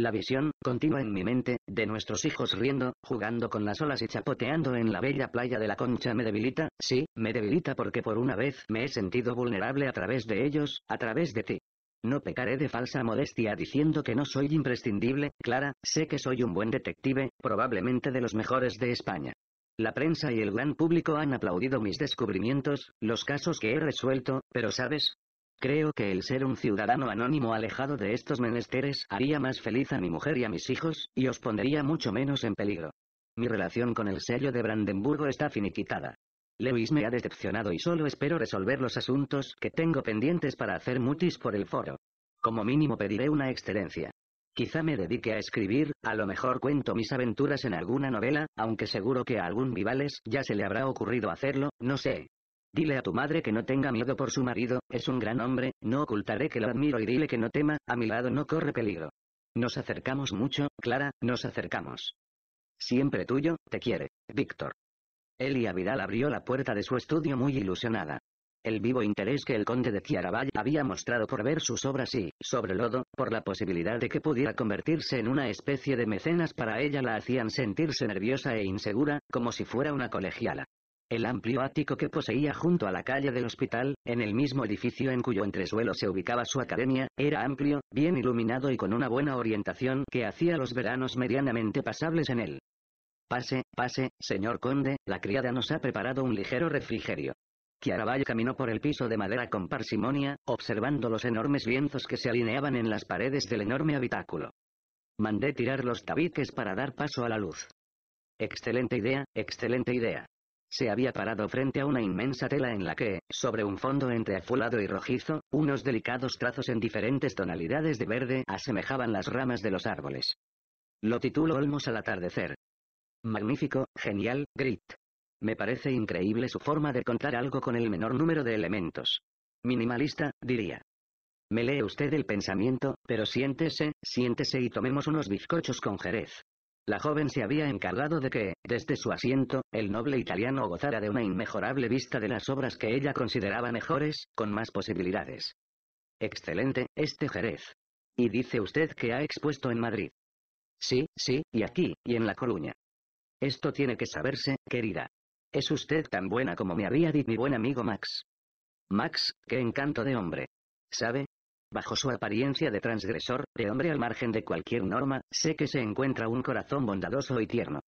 La visión, continua en mi mente, de nuestros hijos riendo, jugando con las olas y chapoteando en la bella playa de la concha me debilita, sí, me debilita porque por una vez me he sentido vulnerable a través de ellos, a través de ti. No pecaré de falsa modestia diciendo que no soy imprescindible, Clara, sé que soy un buen detective, probablemente de los mejores de España. La prensa y el gran público han aplaudido mis descubrimientos, los casos que he resuelto, pero sabes, Creo que el ser un ciudadano anónimo alejado de estos menesteres haría más feliz a mi mujer y a mis hijos, y os pondría mucho menos en peligro. Mi relación con el sello de Brandenburgo está finiquitada. Lewis me ha decepcionado y solo espero resolver los asuntos que tengo pendientes para hacer mutis por el foro. Como mínimo pediré una excelencia. Quizá me dedique a escribir, a lo mejor cuento mis aventuras en alguna novela, aunque seguro que a algún Vivales ya se le habrá ocurrido hacerlo, no sé. Dile a tu madre que no tenga miedo por su marido, es un gran hombre, no ocultaré que lo admiro y dile que no tema, a mi lado no corre peligro. Nos acercamos mucho, Clara, nos acercamos. Siempre tuyo, te quiere, Víctor. Elia Vidal abrió la puerta de su estudio muy ilusionada. El vivo interés que el conde de Chiaravalli había mostrado por ver sus obras y, sobre lodo, por la posibilidad de que pudiera convertirse en una especie de mecenas para ella la hacían sentirse nerviosa e insegura, como si fuera una colegiala. El amplio ático que poseía junto a la calle del hospital, en el mismo edificio en cuyo entresuelo se ubicaba su academia, era amplio, bien iluminado y con una buena orientación que hacía los veranos medianamente pasables en él. Pase, pase, señor conde, la criada nos ha preparado un ligero refrigerio. Kiaraballo caminó por el piso de madera con parsimonia, observando los enormes lienzos que se alineaban en las paredes del enorme habitáculo. Mandé tirar los tabiques para dar paso a la luz. Excelente idea, excelente idea. Se había parado frente a una inmensa tela en la que, sobre un fondo entre azulado y rojizo, unos delicados trazos en diferentes tonalidades de verde asemejaban las ramas de los árboles. Lo titulo Olmos al atardecer. Magnífico, genial, grit. Me parece increíble su forma de contar algo con el menor número de elementos. Minimalista, diría. Me lee usted el pensamiento, pero siéntese, siéntese y tomemos unos bizcochos con jerez. La joven se había encargado de que, desde su asiento, el noble italiano gozara de una inmejorable vista de las obras que ella consideraba mejores, con más posibilidades. Excelente, este Jerez. Y dice usted que ha expuesto en Madrid. Sí, sí, y aquí, y en La Coruña. Esto tiene que saberse, querida. Es usted tan buena como me había dicho mi buen amigo Max. Max, qué encanto de hombre. ¿Sabe? Bajo su apariencia de transgresor, de hombre al margen de cualquier norma, sé que se encuentra un corazón bondadoso y tierno.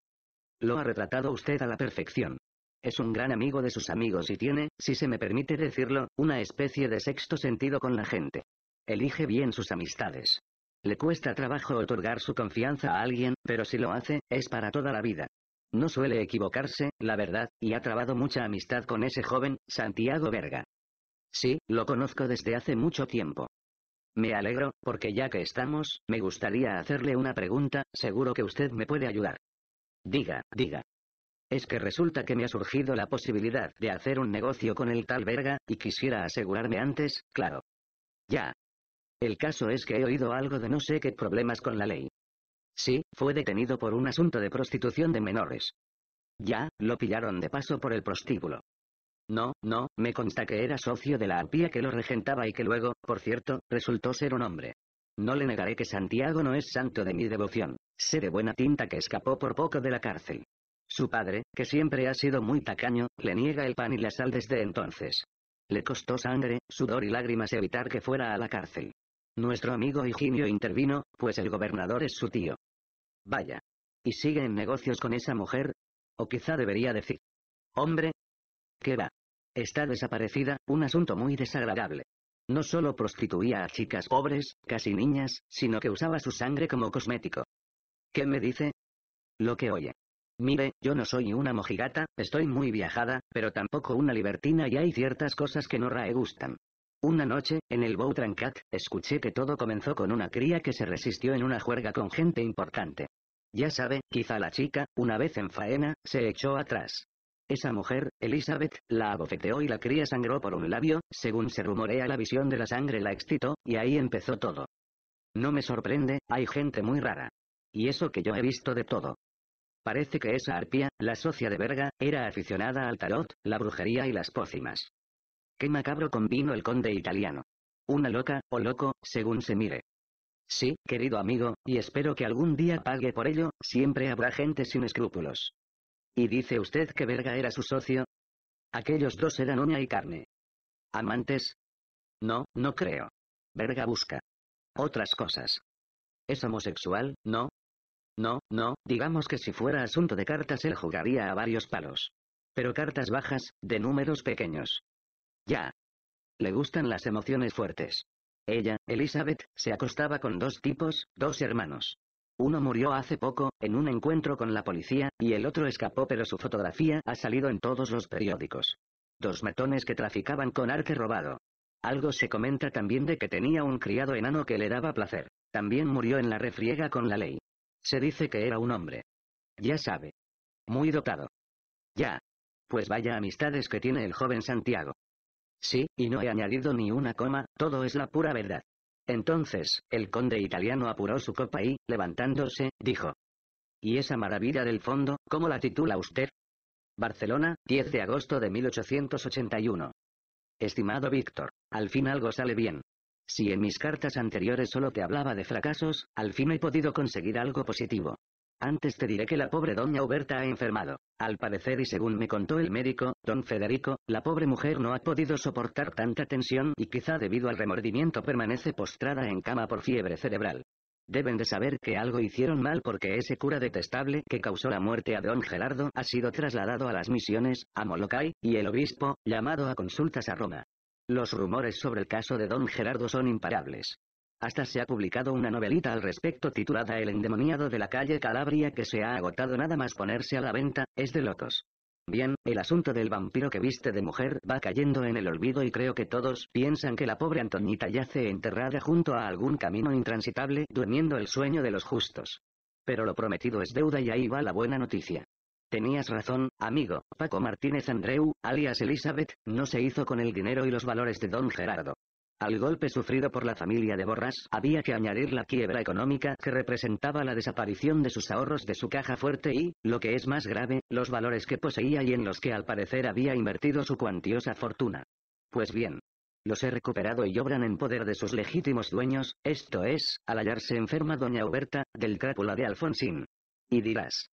Lo ha retratado usted a la perfección. Es un gran amigo de sus amigos y tiene, si se me permite decirlo, una especie de sexto sentido con la gente. Elige bien sus amistades. Le cuesta trabajo otorgar su confianza a alguien, pero si lo hace, es para toda la vida. No suele equivocarse, la verdad, y ha trabado mucha amistad con ese joven, Santiago Verga. Sí, lo conozco desde hace mucho tiempo. Me alegro, porque ya que estamos, me gustaría hacerle una pregunta, seguro que usted me puede ayudar. Diga, diga. Es que resulta que me ha surgido la posibilidad de hacer un negocio con el tal verga, y quisiera asegurarme antes, claro. Ya. El caso es que he oído algo de no sé qué problemas con la ley. Sí, fue detenido por un asunto de prostitución de menores. Ya, lo pillaron de paso por el prostíbulo. No, no, me consta que era socio de la arpía que lo regentaba y que luego, por cierto, resultó ser un hombre. No le negaré que Santiago no es santo de mi devoción. Sé de buena tinta que escapó por poco de la cárcel. Su padre, que siempre ha sido muy tacaño, le niega el pan y la sal desde entonces. Le costó sangre, sudor y lágrimas evitar que fuera a la cárcel. Nuestro amigo Higinio intervino, pues el gobernador es su tío. Vaya. ¿Y sigue en negocios con esa mujer? O quizá debería decir. Hombre. ¿Qué va? Está desaparecida, un asunto muy desagradable. No solo prostituía a chicas pobres, casi niñas, sino que usaba su sangre como cosmético. ¿Qué me dice? Lo que oye. Mire, yo no soy una mojigata, estoy muy viajada, pero tampoco una libertina y hay ciertas cosas que no rae gustan. Una noche, en el Boutrancat, escuché que todo comenzó con una cría que se resistió en una juerga con gente importante. Ya sabe, quizá la chica, una vez en faena, se echó atrás. Esa mujer, Elizabeth, la abofeteó y la cría sangró por un labio, según se rumorea la visión de la sangre la excitó, y ahí empezó todo. No me sorprende, hay gente muy rara. Y eso que yo he visto de todo. Parece que esa arpía, la socia de verga, era aficionada al tarot, la brujería y las pócimas. Qué macabro combino el conde italiano. Una loca, o loco, según se mire. Sí, querido amigo, y espero que algún día pague por ello, siempre habrá gente sin escrúpulos. ¿Y dice usted que Verga era su socio? Aquellos dos eran uña y carne. ¿Amantes? No, no creo. Verga busca. Otras cosas. ¿Es homosexual? No. No, no, digamos que si fuera asunto de cartas él jugaría a varios palos. Pero cartas bajas, de números pequeños. Ya. Le gustan las emociones fuertes. Ella, Elizabeth, se acostaba con dos tipos, dos hermanos. Uno murió hace poco, en un encuentro con la policía, y el otro escapó pero su fotografía ha salido en todos los periódicos. Dos matones que traficaban con arte robado. Algo se comenta también de que tenía un criado enano que le daba placer. También murió en la refriega con la ley. Se dice que era un hombre. Ya sabe. Muy dotado. Ya. Pues vaya amistades que tiene el joven Santiago. Sí, y no he añadido ni una coma, todo es la pura verdad. Entonces, el conde italiano apuró su copa y, levantándose, dijo. ¿Y esa maravilla del fondo, cómo la titula usted? Barcelona, 10 de agosto de 1881. Estimado Víctor, al fin algo sale bien. Si en mis cartas anteriores solo te hablaba de fracasos, al fin he podido conseguir algo positivo. Antes te diré que la pobre doña Huberta ha enfermado. Al parecer y según me contó el médico, don Federico, la pobre mujer no ha podido soportar tanta tensión y quizá debido al remordimiento permanece postrada en cama por fiebre cerebral. Deben de saber que algo hicieron mal porque ese cura detestable que causó la muerte a don Gerardo ha sido trasladado a las misiones, a Molokai, y el obispo, llamado a consultas a Roma. Los rumores sobre el caso de don Gerardo son imparables. Hasta se ha publicado una novelita al respecto titulada El endemoniado de la calle Calabria que se ha agotado nada más ponerse a la venta, es de locos. Bien, el asunto del vampiro que viste de mujer va cayendo en el olvido y creo que todos piensan que la pobre Antonita yace enterrada junto a algún camino intransitable durmiendo el sueño de los justos. Pero lo prometido es deuda y ahí va la buena noticia. Tenías razón, amigo, Paco Martínez Andreu, alias Elizabeth, no se hizo con el dinero y los valores de don Gerardo. Al golpe sufrido por la familia de Borras, había que añadir la quiebra económica que representaba la desaparición de sus ahorros de su caja fuerte y, lo que es más grave, los valores que poseía y en los que al parecer había invertido su cuantiosa fortuna. Pues bien. Los he recuperado y obran en poder de sus legítimos dueños, esto es, al hallarse enferma doña Huberta, del trápula de Alfonsín. Y dirás.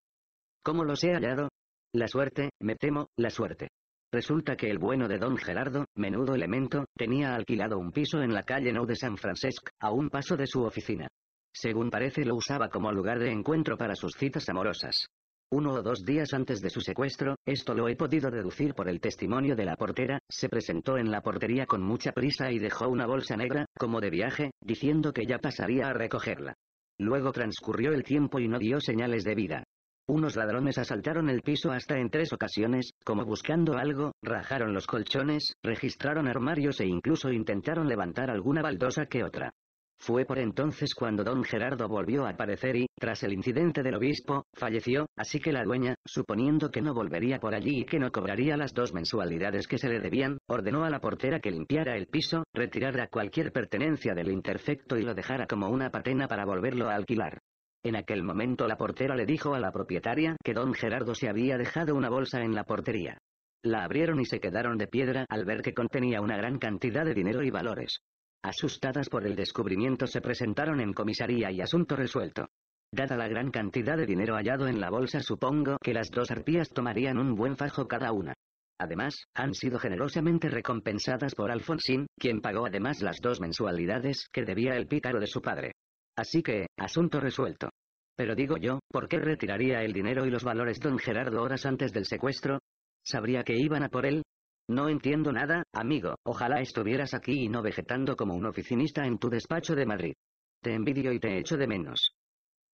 ¿Cómo los he hallado? La suerte, me temo, la suerte. Resulta que el bueno de don Gerardo, menudo elemento, tenía alquilado un piso en la calle no de San Francisco, a un paso de su oficina. Según parece lo usaba como lugar de encuentro para sus citas amorosas. Uno o dos días antes de su secuestro, esto lo he podido deducir por el testimonio de la portera, se presentó en la portería con mucha prisa y dejó una bolsa negra, como de viaje, diciendo que ya pasaría a recogerla. Luego transcurrió el tiempo y no dio señales de vida. Unos ladrones asaltaron el piso hasta en tres ocasiones, como buscando algo, rajaron los colchones, registraron armarios e incluso intentaron levantar alguna baldosa que otra. Fue por entonces cuando don Gerardo volvió a aparecer y, tras el incidente del obispo, falleció, así que la dueña, suponiendo que no volvería por allí y que no cobraría las dos mensualidades que se le debían, ordenó a la portera que limpiara el piso, retirara cualquier pertenencia del interfecto y lo dejara como una patena para volverlo a alquilar. En aquel momento la portera le dijo a la propietaria que don Gerardo se había dejado una bolsa en la portería. La abrieron y se quedaron de piedra al ver que contenía una gran cantidad de dinero y valores. Asustadas por el descubrimiento se presentaron en comisaría y asunto resuelto. Dada la gran cantidad de dinero hallado en la bolsa supongo que las dos arpías tomarían un buen fajo cada una. Además, han sido generosamente recompensadas por Alfonsín, quien pagó además las dos mensualidades que debía el pícaro de su padre. Así que, asunto resuelto. Pero digo yo, ¿por qué retiraría el dinero y los valores don Gerardo horas antes del secuestro? ¿Sabría que iban a por él? No entiendo nada, amigo, ojalá estuvieras aquí y no vegetando como un oficinista en tu despacho de Madrid. Te envidio y te echo de menos.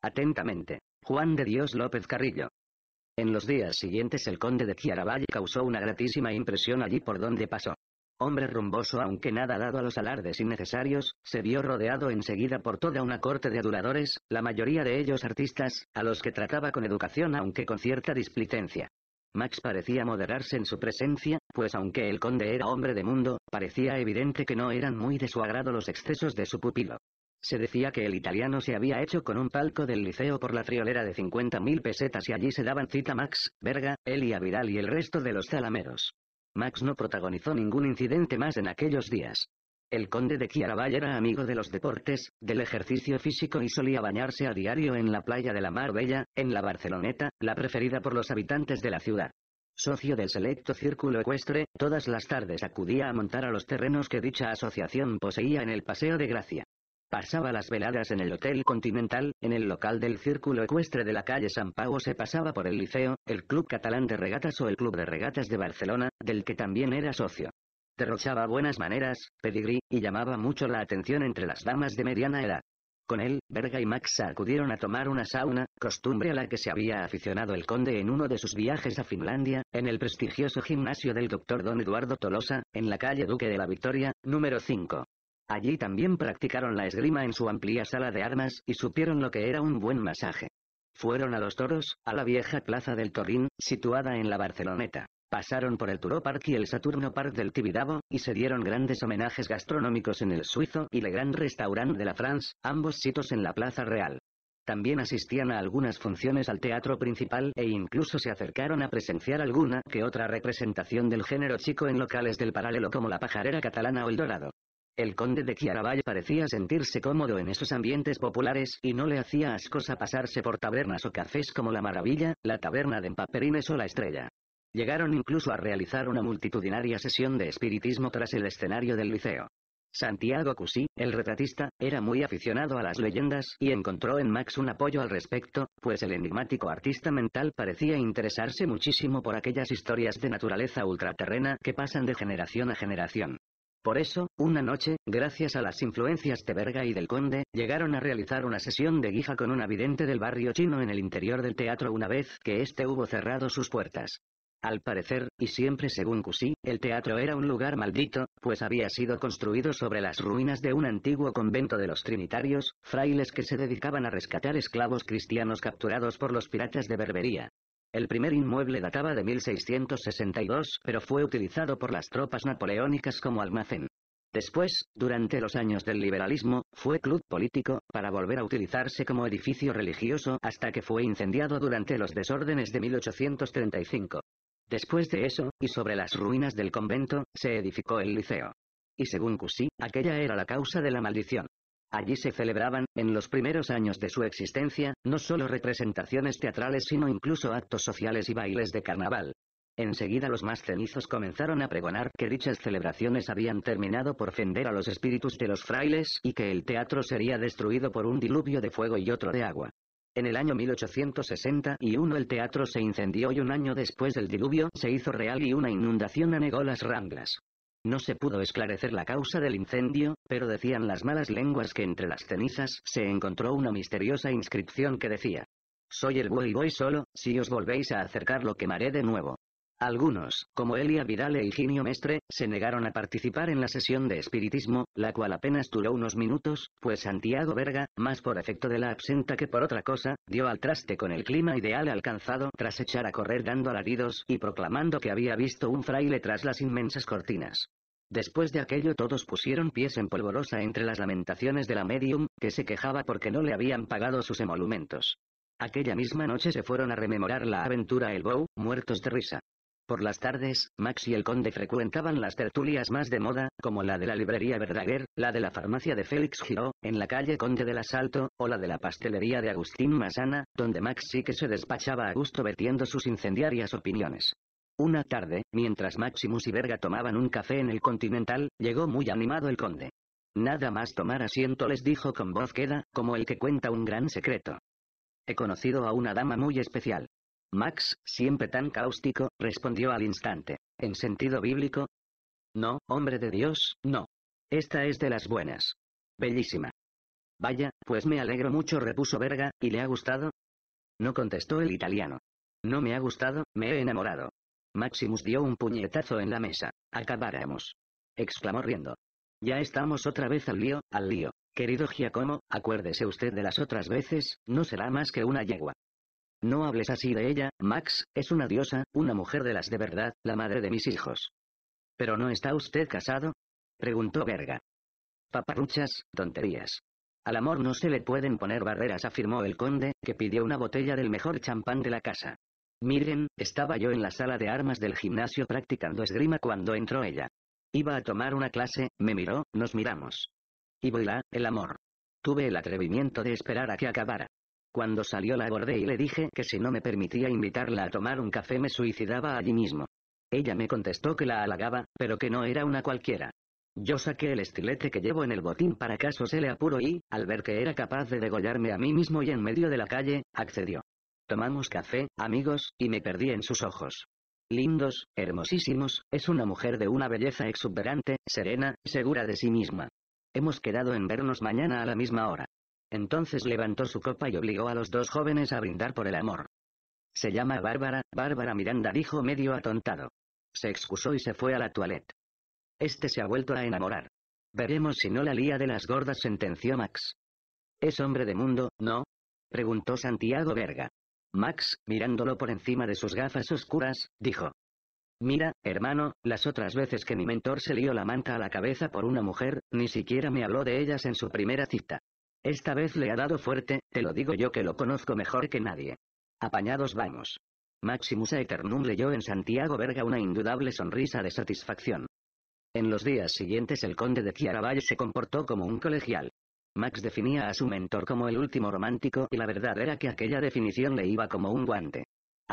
Atentamente, Juan de Dios López Carrillo. En los días siguientes el conde de Ciaraballe causó una gratísima impresión allí por donde pasó hombre rumboso aunque nada dado a los alardes innecesarios, se vio rodeado enseguida por toda una corte de aduladores, la mayoría de ellos artistas, a los que trataba con educación aunque con cierta displicencia. Max parecía moderarse en su presencia, pues aunque el conde era hombre de mundo, parecía evidente que no eran muy de su agrado los excesos de su pupilo. Se decía que el italiano se había hecho con un palco del liceo por la triolera de 50.000 pesetas y allí se daban cita Max, Verga, Elia Vidal y el resto de los zalameros. Max no protagonizó ningún incidente más en aquellos días. El conde de Kiarabai era amigo de los deportes, del ejercicio físico y solía bañarse a diario en la playa de la Mar Bella, en la Barceloneta, la preferida por los habitantes de la ciudad. Socio del selecto círculo ecuestre, todas las tardes acudía a montar a los terrenos que dicha asociación poseía en el Paseo de Gracia. Pasaba las veladas en el Hotel Continental, en el local del Círculo Ecuestre de la calle San Pablo, se pasaba por el Liceo, el Club Catalán de Regatas o el Club de Regatas de Barcelona, del que también era socio. Derrochaba buenas maneras, pedigrí, y llamaba mucho la atención entre las damas de mediana edad. Con él, Berga y Maxa acudieron a tomar una sauna, costumbre a la que se había aficionado el conde en uno de sus viajes a Finlandia, en el prestigioso gimnasio del doctor don Eduardo Tolosa, en la calle Duque de la Victoria, número 5. Allí también practicaron la esgrima en su amplia sala de armas y supieron lo que era un buen masaje. Fueron a los toros, a la vieja plaza del Torín, situada en la Barceloneta. Pasaron por el Turó Park y el Saturno Park del Tibidabo, y se dieron grandes homenajes gastronómicos en el Suizo y Le Gran Restaurant de la France, ambos sitios en la Plaza Real. También asistían a algunas funciones al teatro principal e incluso se acercaron a presenciar alguna que otra representación del género chico en locales del paralelo como la pajarera catalana o el dorado. El conde de Chiaravallo parecía sentirse cómodo en esos ambientes populares y no le hacía ascosa pasarse por tabernas o cafés como La Maravilla, la taberna de Empaperines o La Estrella. Llegaron incluso a realizar una multitudinaria sesión de espiritismo tras el escenario del liceo. Santiago Cusí, el retratista, era muy aficionado a las leyendas y encontró en Max un apoyo al respecto, pues el enigmático artista mental parecía interesarse muchísimo por aquellas historias de naturaleza ultraterrena que pasan de generación a generación. Por eso, una noche, gracias a las influencias de Verga y del Conde, llegaron a realizar una sesión de guija con un avidente del barrio chino en el interior del teatro una vez que éste hubo cerrado sus puertas. Al parecer, y siempre según Cusí, el teatro era un lugar maldito, pues había sido construido sobre las ruinas de un antiguo convento de los trinitarios, frailes que se dedicaban a rescatar esclavos cristianos capturados por los piratas de Berbería. El primer inmueble databa de 1662 pero fue utilizado por las tropas napoleónicas como almacén. Después, durante los años del liberalismo, fue club político, para volver a utilizarse como edificio religioso hasta que fue incendiado durante los desórdenes de 1835. Después de eso, y sobre las ruinas del convento, se edificó el liceo. Y según Cusí, aquella era la causa de la maldición. Allí se celebraban, en los primeros años de su existencia, no solo representaciones teatrales sino incluso actos sociales y bailes de carnaval. Enseguida los más cenizos comenzaron a pregonar que dichas celebraciones habían terminado por ofender a los espíritus de los frailes y que el teatro sería destruido por un diluvio de fuego y otro de agua. En el año 1861 el teatro se incendió y un año después del diluvio se hizo real y una inundación anegó las ranglas. No se pudo esclarecer la causa del incendio, pero decían las malas lenguas que entre las cenizas se encontró una misteriosa inscripción que decía. Soy el buey voy solo, si os volvéis a acercar lo quemaré de nuevo. Algunos, como Elia Vidal e Higinio Mestre, se negaron a participar en la sesión de espiritismo, la cual apenas duró unos minutos, pues Santiago Verga, más por efecto de la absenta que por otra cosa, dio al traste con el clima ideal alcanzado tras echar a correr dando alaridos y proclamando que había visto un fraile tras las inmensas cortinas. Después de aquello todos pusieron pies en polvorosa entre las lamentaciones de la medium, que se quejaba porque no le habían pagado sus emolumentos. Aquella misma noche se fueron a rememorar la aventura El Bow, muertos de risa. Por las tardes, Max y el conde frecuentaban las tertulias más de moda, como la de la librería Verdaguer, la de la farmacia de Félix Giró, en la calle Conde del Asalto, o la de la pastelería de Agustín Masana, donde Max sí que se despachaba a gusto vertiendo sus incendiarias opiniones. Una tarde, mientras Maximus y Verga tomaban un café en el Continental, llegó muy animado el conde. Nada más tomar asiento les dijo con voz queda, como el que cuenta un gran secreto. He conocido a una dama muy especial. Max, siempre tan cáustico, respondió al instante. ¿En sentido bíblico? No, hombre de Dios, no. Esta es de las buenas. Bellísima. Vaya, pues me alegro mucho, repuso Verga, ¿y le ha gustado? No contestó el italiano. No me ha gustado, me he enamorado. Maximus dio un puñetazo en la mesa. Acabáramos. Exclamó riendo. Ya estamos otra vez al lío, al lío. Querido Giacomo, acuérdese usted de las otras veces, no será más que una yegua. No hables así de ella, Max, es una diosa, una mujer de las de verdad, la madre de mis hijos. ¿Pero no está usted casado? Preguntó Verga. Paparruchas, tonterías. Al amor no se le pueden poner barreras, afirmó el conde, que pidió una botella del mejor champán de la casa. Miren, estaba yo en la sala de armas del gimnasio practicando esgrima cuando entró ella. Iba a tomar una clase, me miró, nos miramos. Y voilà, el amor. Tuve el atrevimiento de esperar a que acabara. Cuando salió la abordé y le dije que si no me permitía invitarla a tomar un café me suicidaba allí mismo. Ella me contestó que la halagaba, pero que no era una cualquiera. Yo saqué el estilete que llevo en el botín para caso se le apuro y, al ver que era capaz de degollarme a mí mismo y en medio de la calle, accedió. Tomamos café, amigos, y me perdí en sus ojos. Lindos, hermosísimos, es una mujer de una belleza exuberante, serena, segura de sí misma. Hemos quedado en vernos mañana a la misma hora. Entonces levantó su copa y obligó a los dos jóvenes a brindar por el amor. Se llama Bárbara, Bárbara Miranda dijo medio atontado. Se excusó y se fue a la toilette. Este se ha vuelto a enamorar. Veremos si no la lía de las gordas sentenció Max. ¿Es hombre de mundo, no? preguntó Santiago Verga. Max, mirándolo por encima de sus gafas oscuras, dijo. Mira, hermano, las otras veces que mi mentor se lió la manta a la cabeza por una mujer, ni siquiera me habló de ellas en su primera cita. Esta vez le ha dado fuerte, te lo digo yo que lo conozco mejor que nadie. Apañados vamos. Maximus Aeternum leyó en Santiago Verga una indudable sonrisa de satisfacción. En los días siguientes el conde de Ciaraballe se comportó como un colegial. Max definía a su mentor como el último romántico y la verdad era que aquella definición le iba como un guante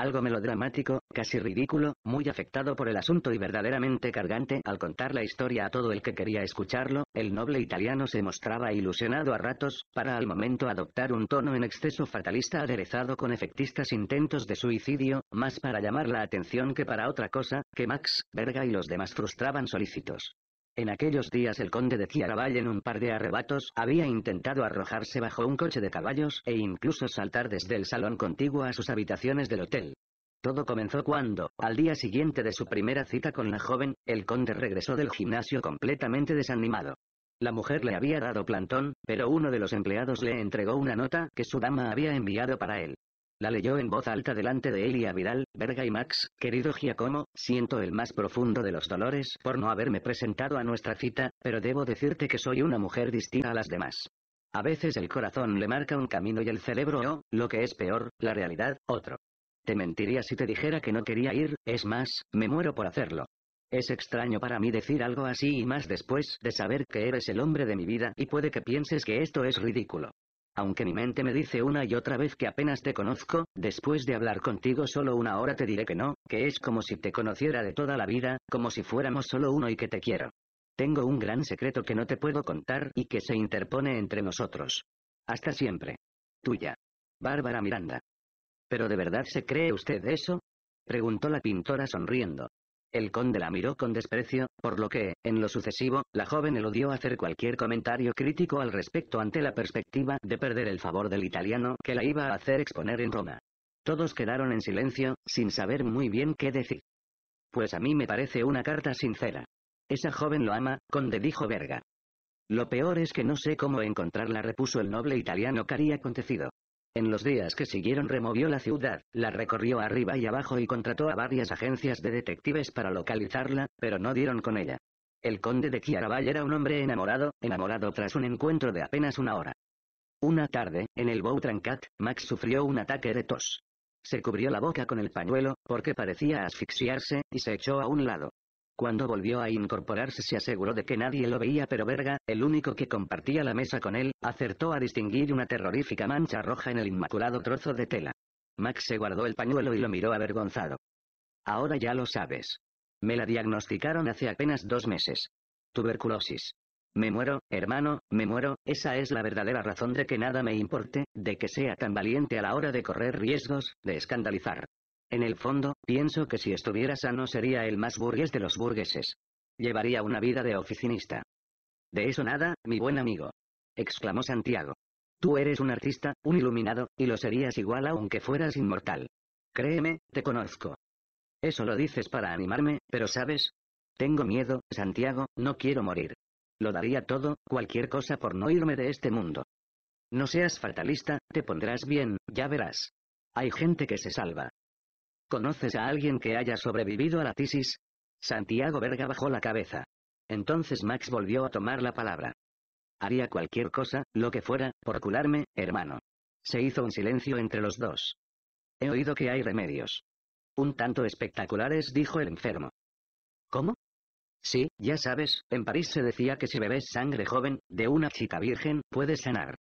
algo melodramático, casi ridículo, muy afectado por el asunto y verdaderamente cargante al contar la historia a todo el que quería escucharlo, el noble italiano se mostraba ilusionado a ratos, para al momento adoptar un tono en exceso fatalista aderezado con efectistas intentos de suicidio, más para llamar la atención que para otra cosa, que Max, Verga y los demás frustraban solícitos. En aquellos días el conde de Ciaraval en un par de arrebatos había intentado arrojarse bajo un coche de caballos e incluso saltar desde el salón contiguo a sus habitaciones del hotel. Todo comenzó cuando, al día siguiente de su primera cita con la joven, el conde regresó del gimnasio completamente desanimado. La mujer le había dado plantón, pero uno de los empleados le entregó una nota que su dama había enviado para él. La leyó en voz alta delante de Elia Vidal, Verga y Max, querido Giacomo, siento el más profundo de los dolores por no haberme presentado a nuestra cita, pero debo decirte que soy una mujer distinta a las demás. A veces el corazón le marca un camino y el cerebro o, oh, lo que es peor, la realidad, otro. Te mentiría si te dijera que no quería ir, es más, me muero por hacerlo. Es extraño para mí decir algo así y más después de saber que eres el hombre de mi vida y puede que pienses que esto es ridículo. Aunque mi mente me dice una y otra vez que apenas te conozco, después de hablar contigo solo una hora te diré que no, que es como si te conociera de toda la vida, como si fuéramos solo uno y que te quiero. Tengo un gran secreto que no te puedo contar y que se interpone entre nosotros. Hasta siempre. Tuya. Bárbara Miranda. ¿Pero de verdad se cree usted eso? preguntó la pintora sonriendo. El conde la miró con desprecio, por lo que, en lo sucesivo, la joven eludió hacer cualquier comentario crítico al respecto ante la perspectiva de perder el favor del italiano que la iba a hacer exponer en Roma. Todos quedaron en silencio, sin saber muy bien qué decir. Pues a mí me parece una carta sincera. Esa joven lo ama, conde dijo Verga. Lo peor es que no sé cómo encontrarla, repuso el noble italiano cari acontecido. En los días que siguieron removió la ciudad, la recorrió arriba y abajo y contrató a varias agencias de detectives para localizarla, pero no dieron con ella. El conde de Kiarabay era un hombre enamorado, enamorado tras un encuentro de apenas una hora. Una tarde, en el Boutrancat, Max sufrió un ataque de tos. Se cubrió la boca con el pañuelo, porque parecía asfixiarse, y se echó a un lado. Cuando volvió a incorporarse se aseguró de que nadie lo veía pero Verga, el único que compartía la mesa con él, acertó a distinguir una terrorífica mancha roja en el inmaculado trozo de tela. Max se guardó el pañuelo y lo miró avergonzado. Ahora ya lo sabes. Me la diagnosticaron hace apenas dos meses. Tuberculosis. Me muero, hermano, me muero, esa es la verdadera razón de que nada me importe, de que sea tan valiente a la hora de correr riesgos, de escandalizar. En el fondo, pienso que si estuviera sano sería el más burgués de los burgueses. Llevaría una vida de oficinista. De eso nada, mi buen amigo. exclamó Santiago. Tú eres un artista, un iluminado, y lo serías igual aunque fueras inmortal. Créeme, te conozco. Eso lo dices para animarme, pero sabes. Tengo miedo, Santiago, no quiero morir. Lo daría todo, cualquier cosa por no irme de este mundo. No seas fatalista, te pondrás bien, ya verás. Hay gente que se salva. ¿Conoces a alguien que haya sobrevivido a la tisis? Santiago Verga bajó la cabeza. Entonces Max volvió a tomar la palabra. Haría cualquier cosa, lo que fuera, por curarme, hermano. Se hizo un silencio entre los dos. He oído que hay remedios. Un tanto espectaculares, dijo el enfermo. ¿Cómo? Sí, ya sabes, en París se decía que si bebes sangre joven, de una chica virgen, puedes sanar.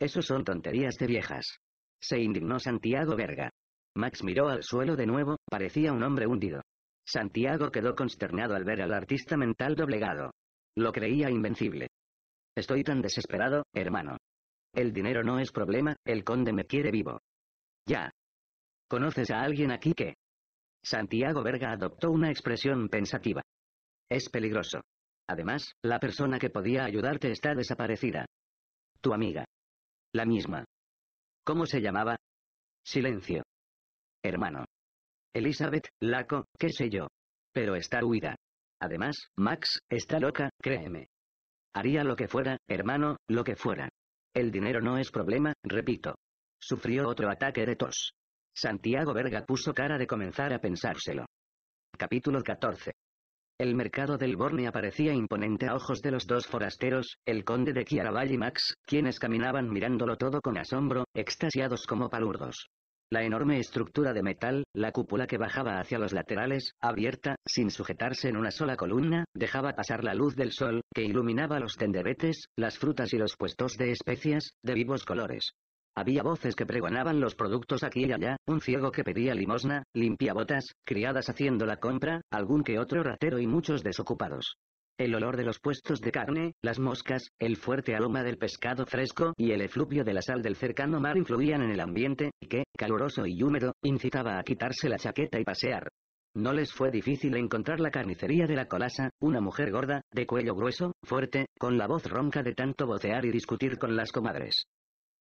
Eso son tonterías de viejas. Se indignó Santiago Verga. Max miró al suelo de nuevo, parecía un hombre hundido. Santiago quedó consternado al ver al artista mental doblegado. Lo creía invencible. Estoy tan desesperado, hermano. El dinero no es problema, el conde me quiere vivo. Ya. ¿Conoces a alguien aquí que? Santiago Verga adoptó una expresión pensativa. Es peligroso. Además, la persona que podía ayudarte está desaparecida. Tu amiga. La misma. ¿Cómo se llamaba? Silencio hermano. Elizabeth, Laco, qué sé yo. Pero está huida. Además, Max, está loca, créeme. Haría lo que fuera, hermano, lo que fuera. El dinero no es problema, repito. Sufrió otro ataque de tos. Santiago Verga puso cara de comenzar a pensárselo. Capítulo 14. El mercado del Borne aparecía imponente a ojos de los dos forasteros, el conde de Chiarabal y Max, quienes caminaban mirándolo todo con asombro, extasiados como palurdos. La enorme estructura de metal, la cúpula que bajaba hacia los laterales, abierta, sin sujetarse en una sola columna, dejaba pasar la luz del sol, que iluminaba los tendebetes, las frutas y los puestos de especias, de vivos colores. Había voces que pregonaban los productos aquí y allá, un ciego que pedía limosna, limpia botas, criadas haciendo la compra, algún que otro ratero y muchos desocupados el olor de los puestos de carne, las moscas, el fuerte aroma del pescado fresco y el efluvio de la sal del cercano mar influían en el ambiente, que, caluroso y húmedo, incitaba a quitarse la chaqueta y pasear. No les fue difícil encontrar la carnicería de la colasa, una mujer gorda, de cuello grueso, fuerte, con la voz ronca de tanto vocear y discutir con las comadres.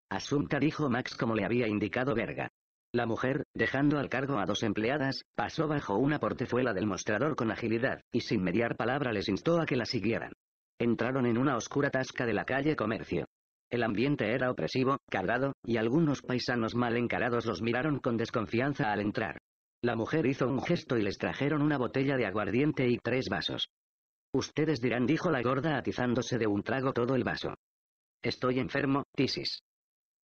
Asunta dijo Max como le había indicado Verga. La mujer, dejando al cargo a dos empleadas, pasó bajo una portezuela del mostrador con agilidad, y sin mediar palabra les instó a que la siguieran. Entraron en una oscura tasca de la calle Comercio. El ambiente era opresivo, cargado, y algunos paisanos mal encarados los miraron con desconfianza al entrar. La mujer hizo un gesto y les trajeron una botella de aguardiente y tres vasos. Ustedes dirán, dijo la gorda atizándose de un trago todo el vaso. Estoy enfermo, Tisis.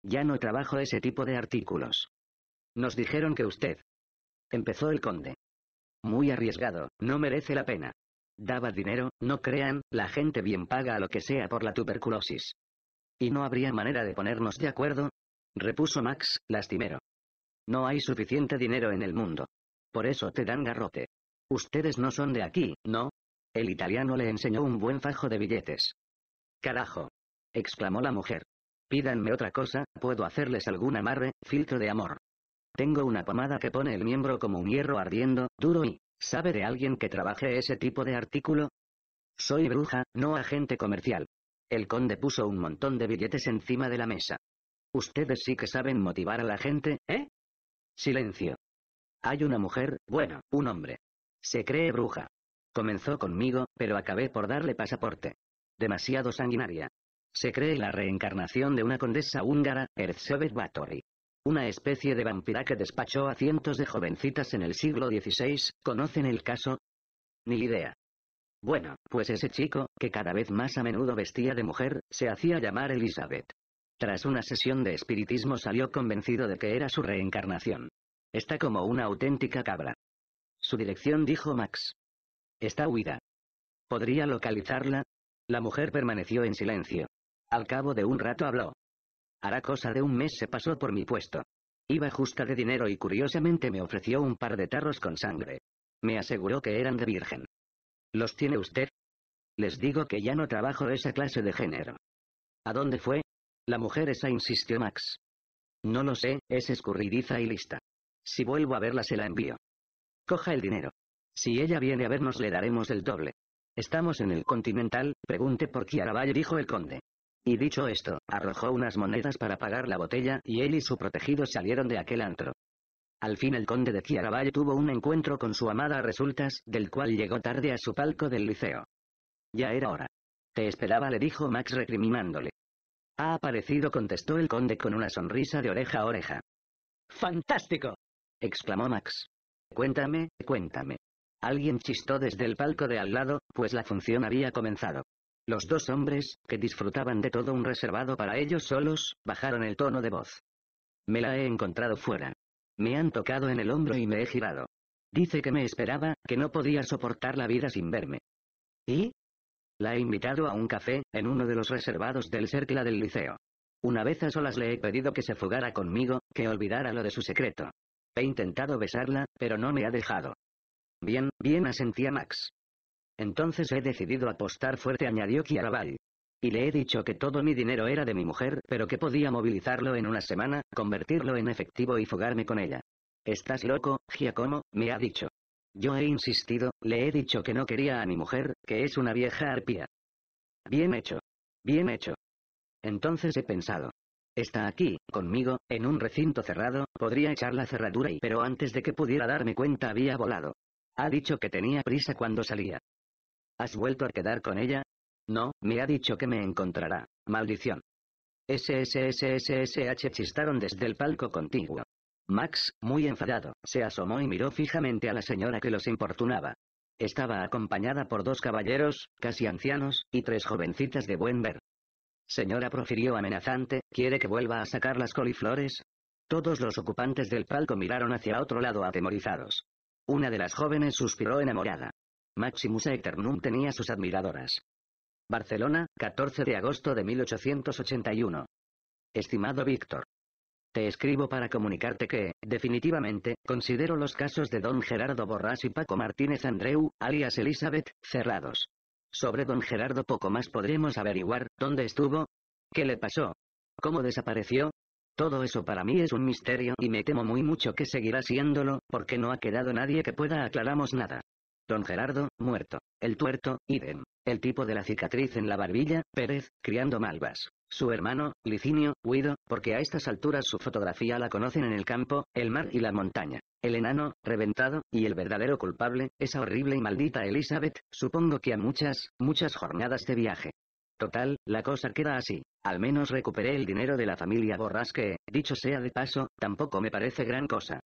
Ya no trabajo ese tipo de artículos. Nos dijeron que usted. Empezó el conde. Muy arriesgado, no merece la pena. Daba dinero, no crean, la gente bien paga a lo que sea por la tuberculosis. ¿Y no habría manera de ponernos de acuerdo? repuso Max, lastimero. No hay suficiente dinero en el mundo. Por eso te dan garrote. Ustedes no son de aquí, ¿no? El italiano le enseñó un buen fajo de billetes. Carajo. exclamó la mujer. Pídanme otra cosa, puedo hacerles algún amarre, filtro de amor. Tengo una pomada que pone el miembro como un hierro ardiendo, duro y... ¿Sabe de alguien que trabaje ese tipo de artículo? Soy bruja, no agente comercial. El conde puso un montón de billetes encima de la mesa. Ustedes sí que saben motivar a la gente, ¿eh? Silencio. Hay una mujer, bueno, un hombre. Se cree bruja. Comenzó conmigo, pero acabé por darle pasaporte. Demasiado sanguinaria. Se cree la reencarnación de una condesa húngara, Erzsébet Báthory una especie de vampira que despachó a cientos de jovencitas en el siglo XVI, ¿conocen el caso? Ni idea. Bueno, pues ese chico, que cada vez más a menudo vestía de mujer, se hacía llamar Elizabeth. Tras una sesión de espiritismo salió convencido de que era su reencarnación. Está como una auténtica cabra. Su dirección dijo Max. Está huida. ¿Podría localizarla? La mujer permaneció en silencio. Al cabo de un rato habló. Hará cosa de un mes se pasó por mi puesto. Iba justa de dinero y curiosamente me ofreció un par de tarros con sangre. Me aseguró que eran de virgen. ¿Los tiene usted? Les digo que ya no trabajo esa clase de género. ¿A dónde fue? La mujer esa insistió Max. No lo sé, es escurridiza y lista. Si vuelvo a verla se la envío. Coja el dinero. Si ella viene a vernos le daremos el doble. Estamos en el Continental, pregunte por valle dijo el conde. Y dicho esto, arrojó unas monedas para pagar la botella y él y su protegido salieron de aquel antro. Al fin el conde de Ciaravalle tuvo un encuentro con su amada resultas, del cual llegó tarde a su palco del liceo. Ya era hora. Te esperaba le dijo Max recriminándole. Ha aparecido contestó el conde con una sonrisa de oreja a oreja. ¡Fantástico! exclamó Max. Cuéntame, cuéntame. Alguien chistó desde el palco de al lado, pues la función había comenzado. Los dos hombres, que disfrutaban de todo un reservado para ellos solos, bajaron el tono de voz. Me la he encontrado fuera. Me han tocado en el hombro y me he girado. Dice que me esperaba, que no podía soportar la vida sin verme. ¿Y? La he invitado a un café, en uno de los reservados del sercla del Liceo. Una vez a solas le he pedido que se fugara conmigo, que olvidara lo de su secreto. He intentado besarla, pero no me ha dejado. Bien, bien asentía Max. Entonces he decidido apostar fuerte, añadió Kiaraval. Y le he dicho que todo mi dinero era de mi mujer, pero que podía movilizarlo en una semana, convertirlo en efectivo y fugarme con ella. Estás loco, Giacomo, me ha dicho. Yo he insistido, le he dicho que no quería a mi mujer, que es una vieja arpía. Bien hecho. Bien hecho. Entonces he pensado. Está aquí, conmigo, en un recinto cerrado, podría echar la cerradura y pero antes de que pudiera darme cuenta había volado. Ha dicho que tenía prisa cuando salía. ¿Has vuelto a quedar con ella? No, me ha dicho que me encontrará. Maldición. SSSSSH chistaron desde el palco contiguo. Max, muy enfadado, se asomó y miró fijamente a la señora que los importunaba. Estaba acompañada por dos caballeros, casi ancianos, y tres jovencitas de buen ver. Señora profirió amenazante, ¿quiere que vuelva a sacar las coliflores? Todos los ocupantes del palco miraron hacia otro lado atemorizados. Una de las jóvenes suspiró enamorada. Maximus eternum tenía sus admiradoras. Barcelona, 14 de agosto de 1881. Estimado Víctor. Te escribo para comunicarte que, definitivamente, considero los casos de don Gerardo Borrás y Paco Martínez Andreu, alias Elizabeth, cerrados. Sobre don Gerardo poco más podremos averiguar, ¿dónde estuvo? ¿Qué le pasó? ¿Cómo desapareció? Todo eso para mí es un misterio y me temo muy mucho que seguirá siéndolo, porque no ha quedado nadie que pueda aclaramos nada. Don Gerardo, muerto. El tuerto, idem. El tipo de la cicatriz en la barbilla, Pérez, criando malvas. Su hermano, Licinio, huido, porque a estas alturas su fotografía la conocen en el campo, el mar y la montaña. El enano, reventado, y el verdadero culpable, esa horrible y maldita Elizabeth, supongo que a muchas, muchas jornadas de viaje. Total, la cosa queda así. Al menos recuperé el dinero de la familia Borrasque, dicho sea de paso, tampoco me parece gran cosa.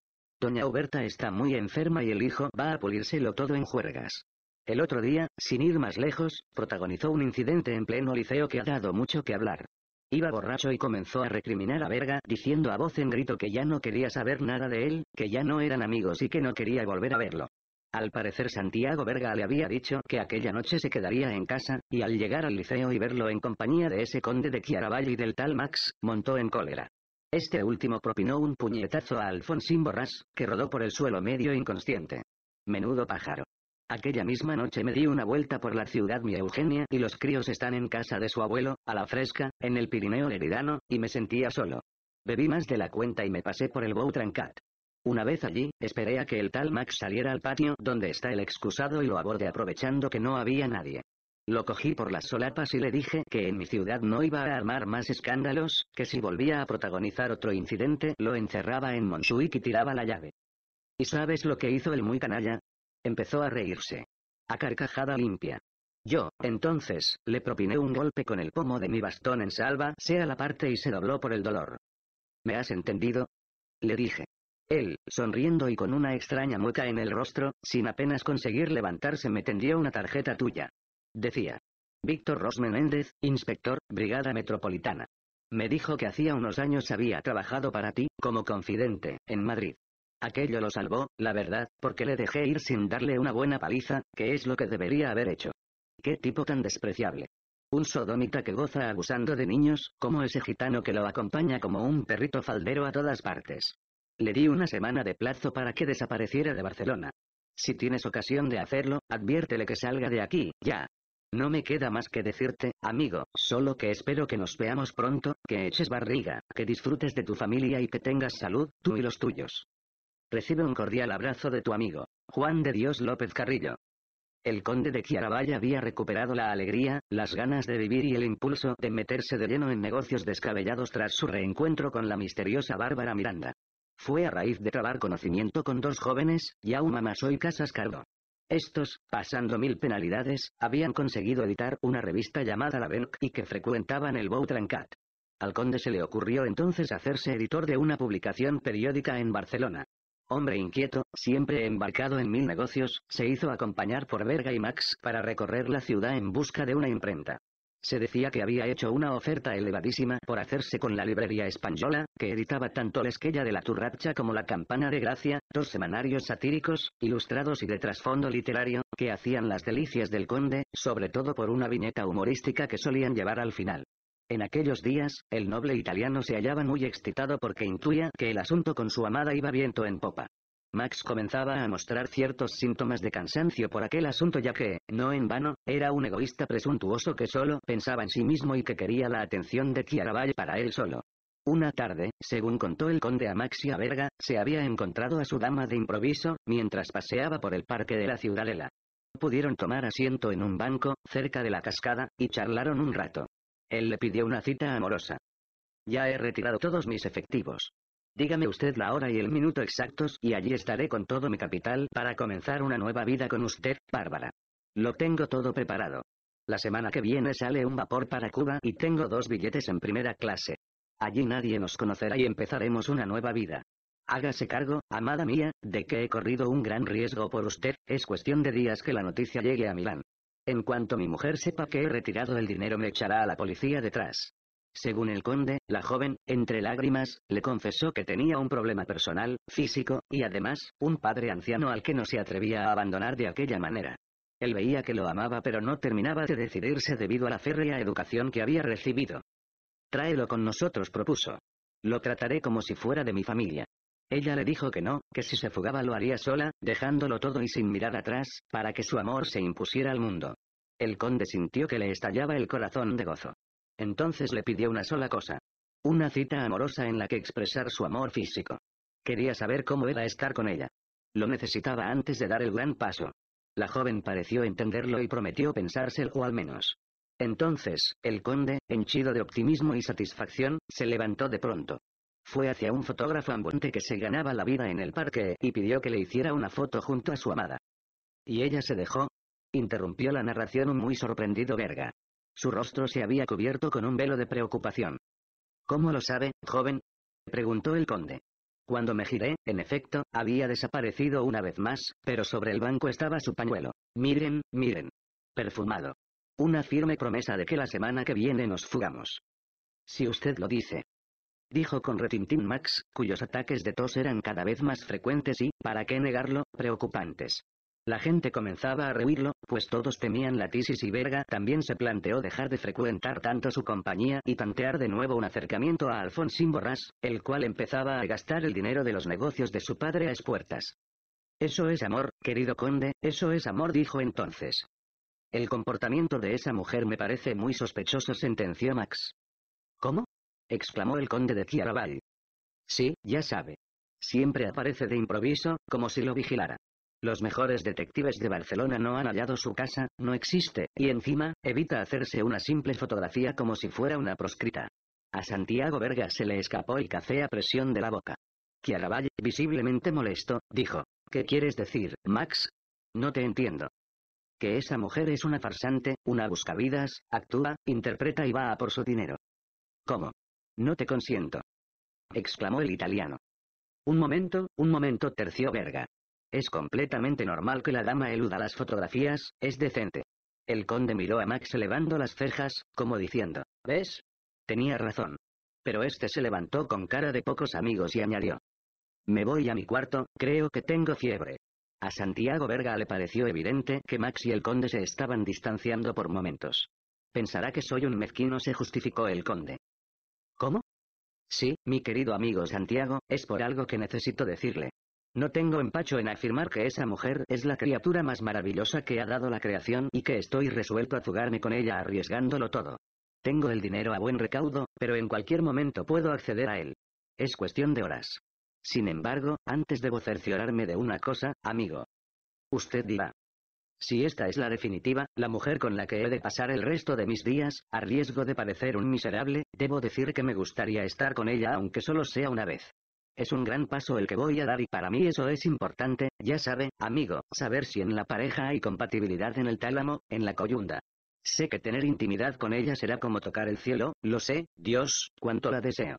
Doña Huberta está muy enferma y el hijo va a pulírselo todo en juergas. El otro día, sin ir más lejos, protagonizó un incidente en pleno liceo que ha dado mucho que hablar. Iba borracho y comenzó a recriminar a Verga, diciendo a voz en grito que ya no quería saber nada de él, que ya no eran amigos y que no quería volver a verlo. Al parecer Santiago Verga le había dicho que aquella noche se quedaría en casa, y al llegar al liceo y verlo en compañía de ese conde de Chiaravalli y del tal Max, montó en cólera. Este último propinó un puñetazo a Alfonsín Borrás, que rodó por el suelo medio inconsciente. Menudo pájaro. Aquella misma noche me di una vuelta por la ciudad mi Eugenia y los críos están en casa de su abuelo, a la fresca, en el Pirineo Leridano, y me sentía solo. Bebí más de la cuenta y me pasé por el Boutrancat. Una vez allí, esperé a que el tal Max saliera al patio donde está el excusado y lo aborde aprovechando que no había nadie. Lo cogí por las solapas y le dije que en mi ciudad no iba a armar más escándalos, que si volvía a protagonizar otro incidente lo encerraba en Monsuik y tiraba la llave. ¿Y sabes lo que hizo el muy canalla? Empezó a reírse. A carcajada limpia. Yo, entonces, le propiné un golpe con el pomo de mi bastón en salva, sea la parte y se dobló por el dolor. ¿Me has entendido? Le dije. Él, sonriendo y con una extraña mueca en el rostro, sin apenas conseguir levantarse me tendió una tarjeta tuya. Decía. Víctor Rosmen Méndez, inspector, Brigada Metropolitana. Me dijo que hacía unos años había trabajado para ti, como confidente, en Madrid. Aquello lo salvó, la verdad, porque le dejé ir sin darle una buena paliza, que es lo que debería haber hecho. Qué tipo tan despreciable. Un sodomita que goza abusando de niños, como ese gitano que lo acompaña como un perrito faldero a todas partes. Le di una semana de plazo para que desapareciera de Barcelona. Si tienes ocasión de hacerlo, adviértele que salga de aquí, ya. No me queda más que decirte, amigo, solo que espero que nos veamos pronto, que eches barriga, que disfrutes de tu familia y que tengas salud, tú y los tuyos. Recibe un cordial abrazo de tu amigo, Juan de Dios López Carrillo. El conde de Quiarabaya había recuperado la alegría, las ganas de vivir y el impulso de meterse de lleno en negocios descabellados tras su reencuentro con la misteriosa Bárbara Miranda. Fue a raíz de trabar conocimiento con dos jóvenes, Yauma y Casas Cardo. Estos, pasando mil penalidades, habían conseguido editar una revista llamada La Venk y que frecuentaban el Boutrancat. Al conde se le ocurrió entonces hacerse editor de una publicación periódica en Barcelona. Hombre inquieto, siempre embarcado en mil negocios, se hizo acompañar por Berga y Max para recorrer la ciudad en busca de una imprenta. Se decía que había hecho una oferta elevadísima por hacerse con la librería española, que editaba tanto La Esquella de la Turrapcha como La Campana de Gracia, dos semanarios satíricos, ilustrados y de trasfondo literario, que hacían las delicias del conde, sobre todo por una viñeta humorística que solían llevar al final. En aquellos días, el noble italiano se hallaba muy excitado porque intuía que el asunto con su amada iba viento en popa. Max comenzaba a mostrar ciertos síntomas de cansancio por aquel asunto ya que, no en vano, era un egoísta presuntuoso que solo pensaba en sí mismo y que quería la atención de Valle para él solo. Una tarde, según contó el conde a a Verga, se había encontrado a su dama de improviso, mientras paseaba por el parque de la ciudadela. Pudieron tomar asiento en un banco, cerca de la cascada, y charlaron un rato. Él le pidió una cita amorosa. Ya he retirado todos mis efectivos. Dígame usted la hora y el minuto exactos y allí estaré con todo mi capital para comenzar una nueva vida con usted, Bárbara. Lo tengo todo preparado. La semana que viene sale un vapor para Cuba y tengo dos billetes en primera clase. Allí nadie nos conocerá y empezaremos una nueva vida. Hágase cargo, amada mía, de que he corrido un gran riesgo por usted, es cuestión de días que la noticia llegue a Milán. En cuanto mi mujer sepa que he retirado el dinero me echará a la policía detrás. Según el conde, la joven, entre lágrimas, le confesó que tenía un problema personal, físico, y además, un padre anciano al que no se atrevía a abandonar de aquella manera. Él veía que lo amaba pero no terminaba de decidirse debido a la férrea educación que había recibido. Tráelo con nosotros propuso. Lo trataré como si fuera de mi familia. Ella le dijo que no, que si se fugaba lo haría sola, dejándolo todo y sin mirar atrás, para que su amor se impusiera al mundo. El conde sintió que le estallaba el corazón de gozo. Entonces le pidió una sola cosa. Una cita amorosa en la que expresar su amor físico. Quería saber cómo era estar con ella. Lo necesitaba antes de dar el gran paso. La joven pareció entenderlo y prometió pensárselo al menos. Entonces, el conde, henchido de optimismo y satisfacción, se levantó de pronto. Fue hacia un fotógrafo ambulante que se ganaba la vida en el parque y pidió que le hiciera una foto junto a su amada. ¿Y ella se dejó? Interrumpió la narración un muy sorprendido verga. Su rostro se había cubierto con un velo de preocupación. ¿Cómo lo sabe, joven? preguntó el conde. Cuando me giré, en efecto, había desaparecido una vez más, pero sobre el banco estaba su pañuelo. Miren, miren. Perfumado. Una firme promesa de que la semana que viene nos fugamos. Si usted lo dice. Dijo con retintín Max, cuyos ataques de tos eran cada vez más frecuentes y, para qué negarlo, preocupantes. La gente comenzaba a rehuirlo, pues todos temían la tisis y Verga también se planteó dejar de frecuentar tanto su compañía y tantear de nuevo un acercamiento a Alfonsín Borrás, el cual empezaba a gastar el dinero de los negocios de su padre a espuertas. Eso es amor, querido conde, eso es amor dijo entonces. El comportamiento de esa mujer me parece muy sospechoso sentenció Max. ¿Cómo? exclamó el conde de Ciarabal. Sí, ya sabe. Siempre aparece de improviso, como si lo vigilara. Los mejores detectives de Barcelona no han hallado su casa, no existe, y encima, evita hacerse una simple fotografía como si fuera una proscrita. A Santiago Verga se le escapó el café a presión de la boca. valle visiblemente molesto, dijo, ¿qué quieres decir, Max? No te entiendo. Que esa mujer es una farsante, una buscavidas, actúa, interpreta y va a por su dinero. ¿Cómo? No te consiento. Exclamó el italiano. Un momento, un momento, terció Verga. Es completamente normal que la dama eluda las fotografías, es decente. El conde miró a Max elevando las cejas, como diciendo, ¿ves? Tenía razón. Pero este se levantó con cara de pocos amigos y añadió. Me voy a mi cuarto, creo que tengo fiebre. A Santiago Verga le pareció evidente que Max y el conde se estaban distanciando por momentos. Pensará que soy un mezquino, se justificó el conde. ¿Cómo? Sí, mi querido amigo Santiago, es por algo que necesito decirle. No tengo empacho en afirmar que esa mujer es la criatura más maravillosa que ha dado la creación y que estoy resuelto a fugarme con ella arriesgándolo todo. Tengo el dinero a buen recaudo, pero en cualquier momento puedo acceder a él. Es cuestión de horas. Sin embargo, antes debo cerciorarme de una cosa, amigo. Usted dirá. Si esta es la definitiva, la mujer con la que he de pasar el resto de mis días, a riesgo de parecer un miserable, debo decir que me gustaría estar con ella aunque solo sea una vez. Es un gran paso el que voy a dar y para mí eso es importante, ya sabe, amigo, saber si en la pareja hay compatibilidad en el tálamo, en la coyunda. Sé que tener intimidad con ella será como tocar el cielo, lo sé, Dios, cuánto la deseo.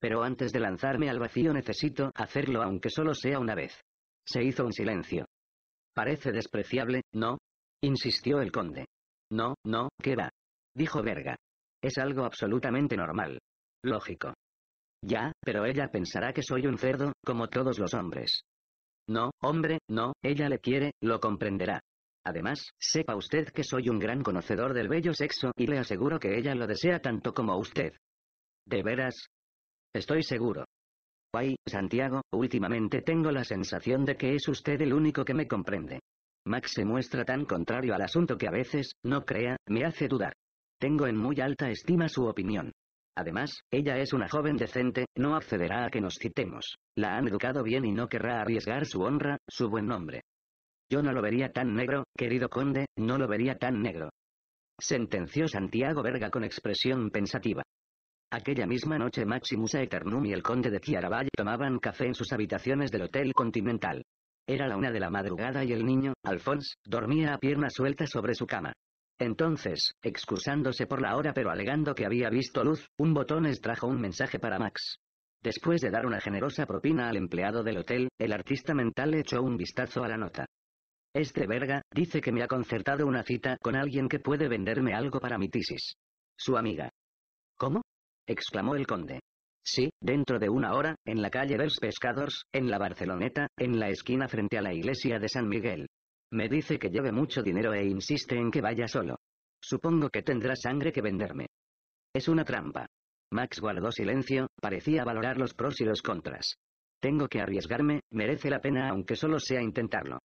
Pero antes de lanzarme al vacío necesito hacerlo aunque solo sea una vez. Se hizo un silencio. Parece despreciable, ¿no? insistió el conde. No, no, ¿qué va? dijo Verga. Es algo absolutamente normal. Lógico. Ya, pero ella pensará que soy un cerdo, como todos los hombres. No, hombre, no, ella le quiere, lo comprenderá. Además, sepa usted que soy un gran conocedor del bello sexo y le aseguro que ella lo desea tanto como usted. ¿De veras? Estoy seguro. Ay, Santiago, últimamente tengo la sensación de que es usted el único que me comprende. Max se muestra tan contrario al asunto que a veces, no crea, me hace dudar. Tengo en muy alta estima su opinión. Además, ella es una joven decente, no accederá a que nos citemos. La han educado bien y no querrá arriesgar su honra, su buen nombre. Yo no lo vería tan negro, querido conde, no lo vería tan negro. Sentenció Santiago Verga con expresión pensativa. Aquella misma noche Maximus Eternum y el conde de Chiaravalle tomaban café en sus habitaciones del Hotel Continental. Era la una de la madrugada y el niño, Alphonse, dormía a piernas sueltas sobre su cama. Entonces, excusándose por la hora pero alegando que había visto luz, un botón extrajo un mensaje para Max. Después de dar una generosa propina al empleado del hotel, el artista mental echó un vistazo a la nota. Este verga, dice que me ha concertado una cita con alguien que puede venderme algo para mi tisis. Su amiga. ¿Cómo? exclamó el conde. Sí, dentro de una hora, en la calle de los pescadores, en la Barceloneta, en la esquina frente a la iglesia de San Miguel. Me dice que lleve mucho dinero e insiste en que vaya solo. Supongo que tendrá sangre que venderme. Es una trampa. Max guardó silencio, parecía valorar los pros y los contras. Tengo que arriesgarme, merece la pena aunque solo sea intentarlo.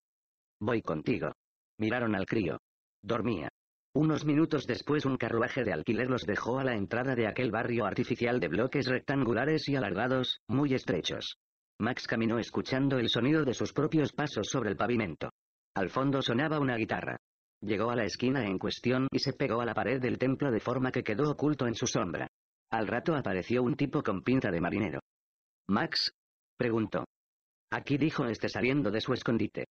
Voy contigo. Miraron al crío. Dormía. Unos minutos después un carruaje de alquiler los dejó a la entrada de aquel barrio artificial de bloques rectangulares y alargados, muy estrechos. Max caminó escuchando el sonido de sus propios pasos sobre el pavimento. Al fondo sonaba una guitarra. Llegó a la esquina en cuestión y se pegó a la pared del templo de forma que quedó oculto en su sombra. Al rato apareció un tipo con pinta de marinero. ¿Max? preguntó. Aquí dijo este saliendo de su escondite.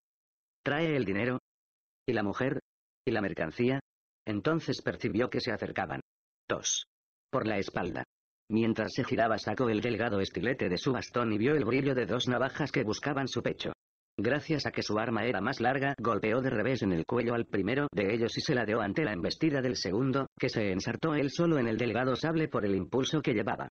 ¿Trae el dinero? ¿Y la mujer? ¿Y la mercancía? Entonces percibió que se acercaban. Dos. Por la espalda. Mientras se giraba sacó el delgado estilete de su bastón y vio el brillo de dos navajas que buscaban su pecho. Gracias a que su arma era más larga, golpeó de revés en el cuello al primero de ellos y se la dio ante la embestida del segundo, que se ensartó él solo en el delgado sable por el impulso que llevaba.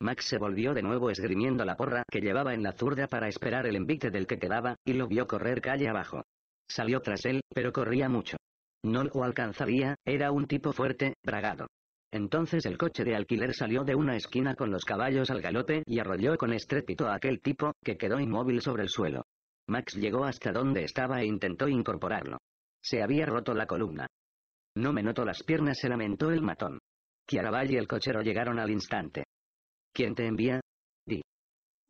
Max se volvió de nuevo esgrimiendo la porra que llevaba en la zurda para esperar el envite del que quedaba, y lo vio correr calle abajo. Salió tras él, pero corría mucho. No lo alcanzaría, era un tipo fuerte, bragado. Entonces el coche de alquiler salió de una esquina con los caballos al galope y arrolló con estrépito a aquel tipo, que quedó inmóvil sobre el suelo. Max llegó hasta donde estaba e intentó incorporarlo. Se había roto la columna. No me noto las piernas, se lamentó el matón. Kiarabal y el cochero llegaron al instante. ¿Quién te envía? Di.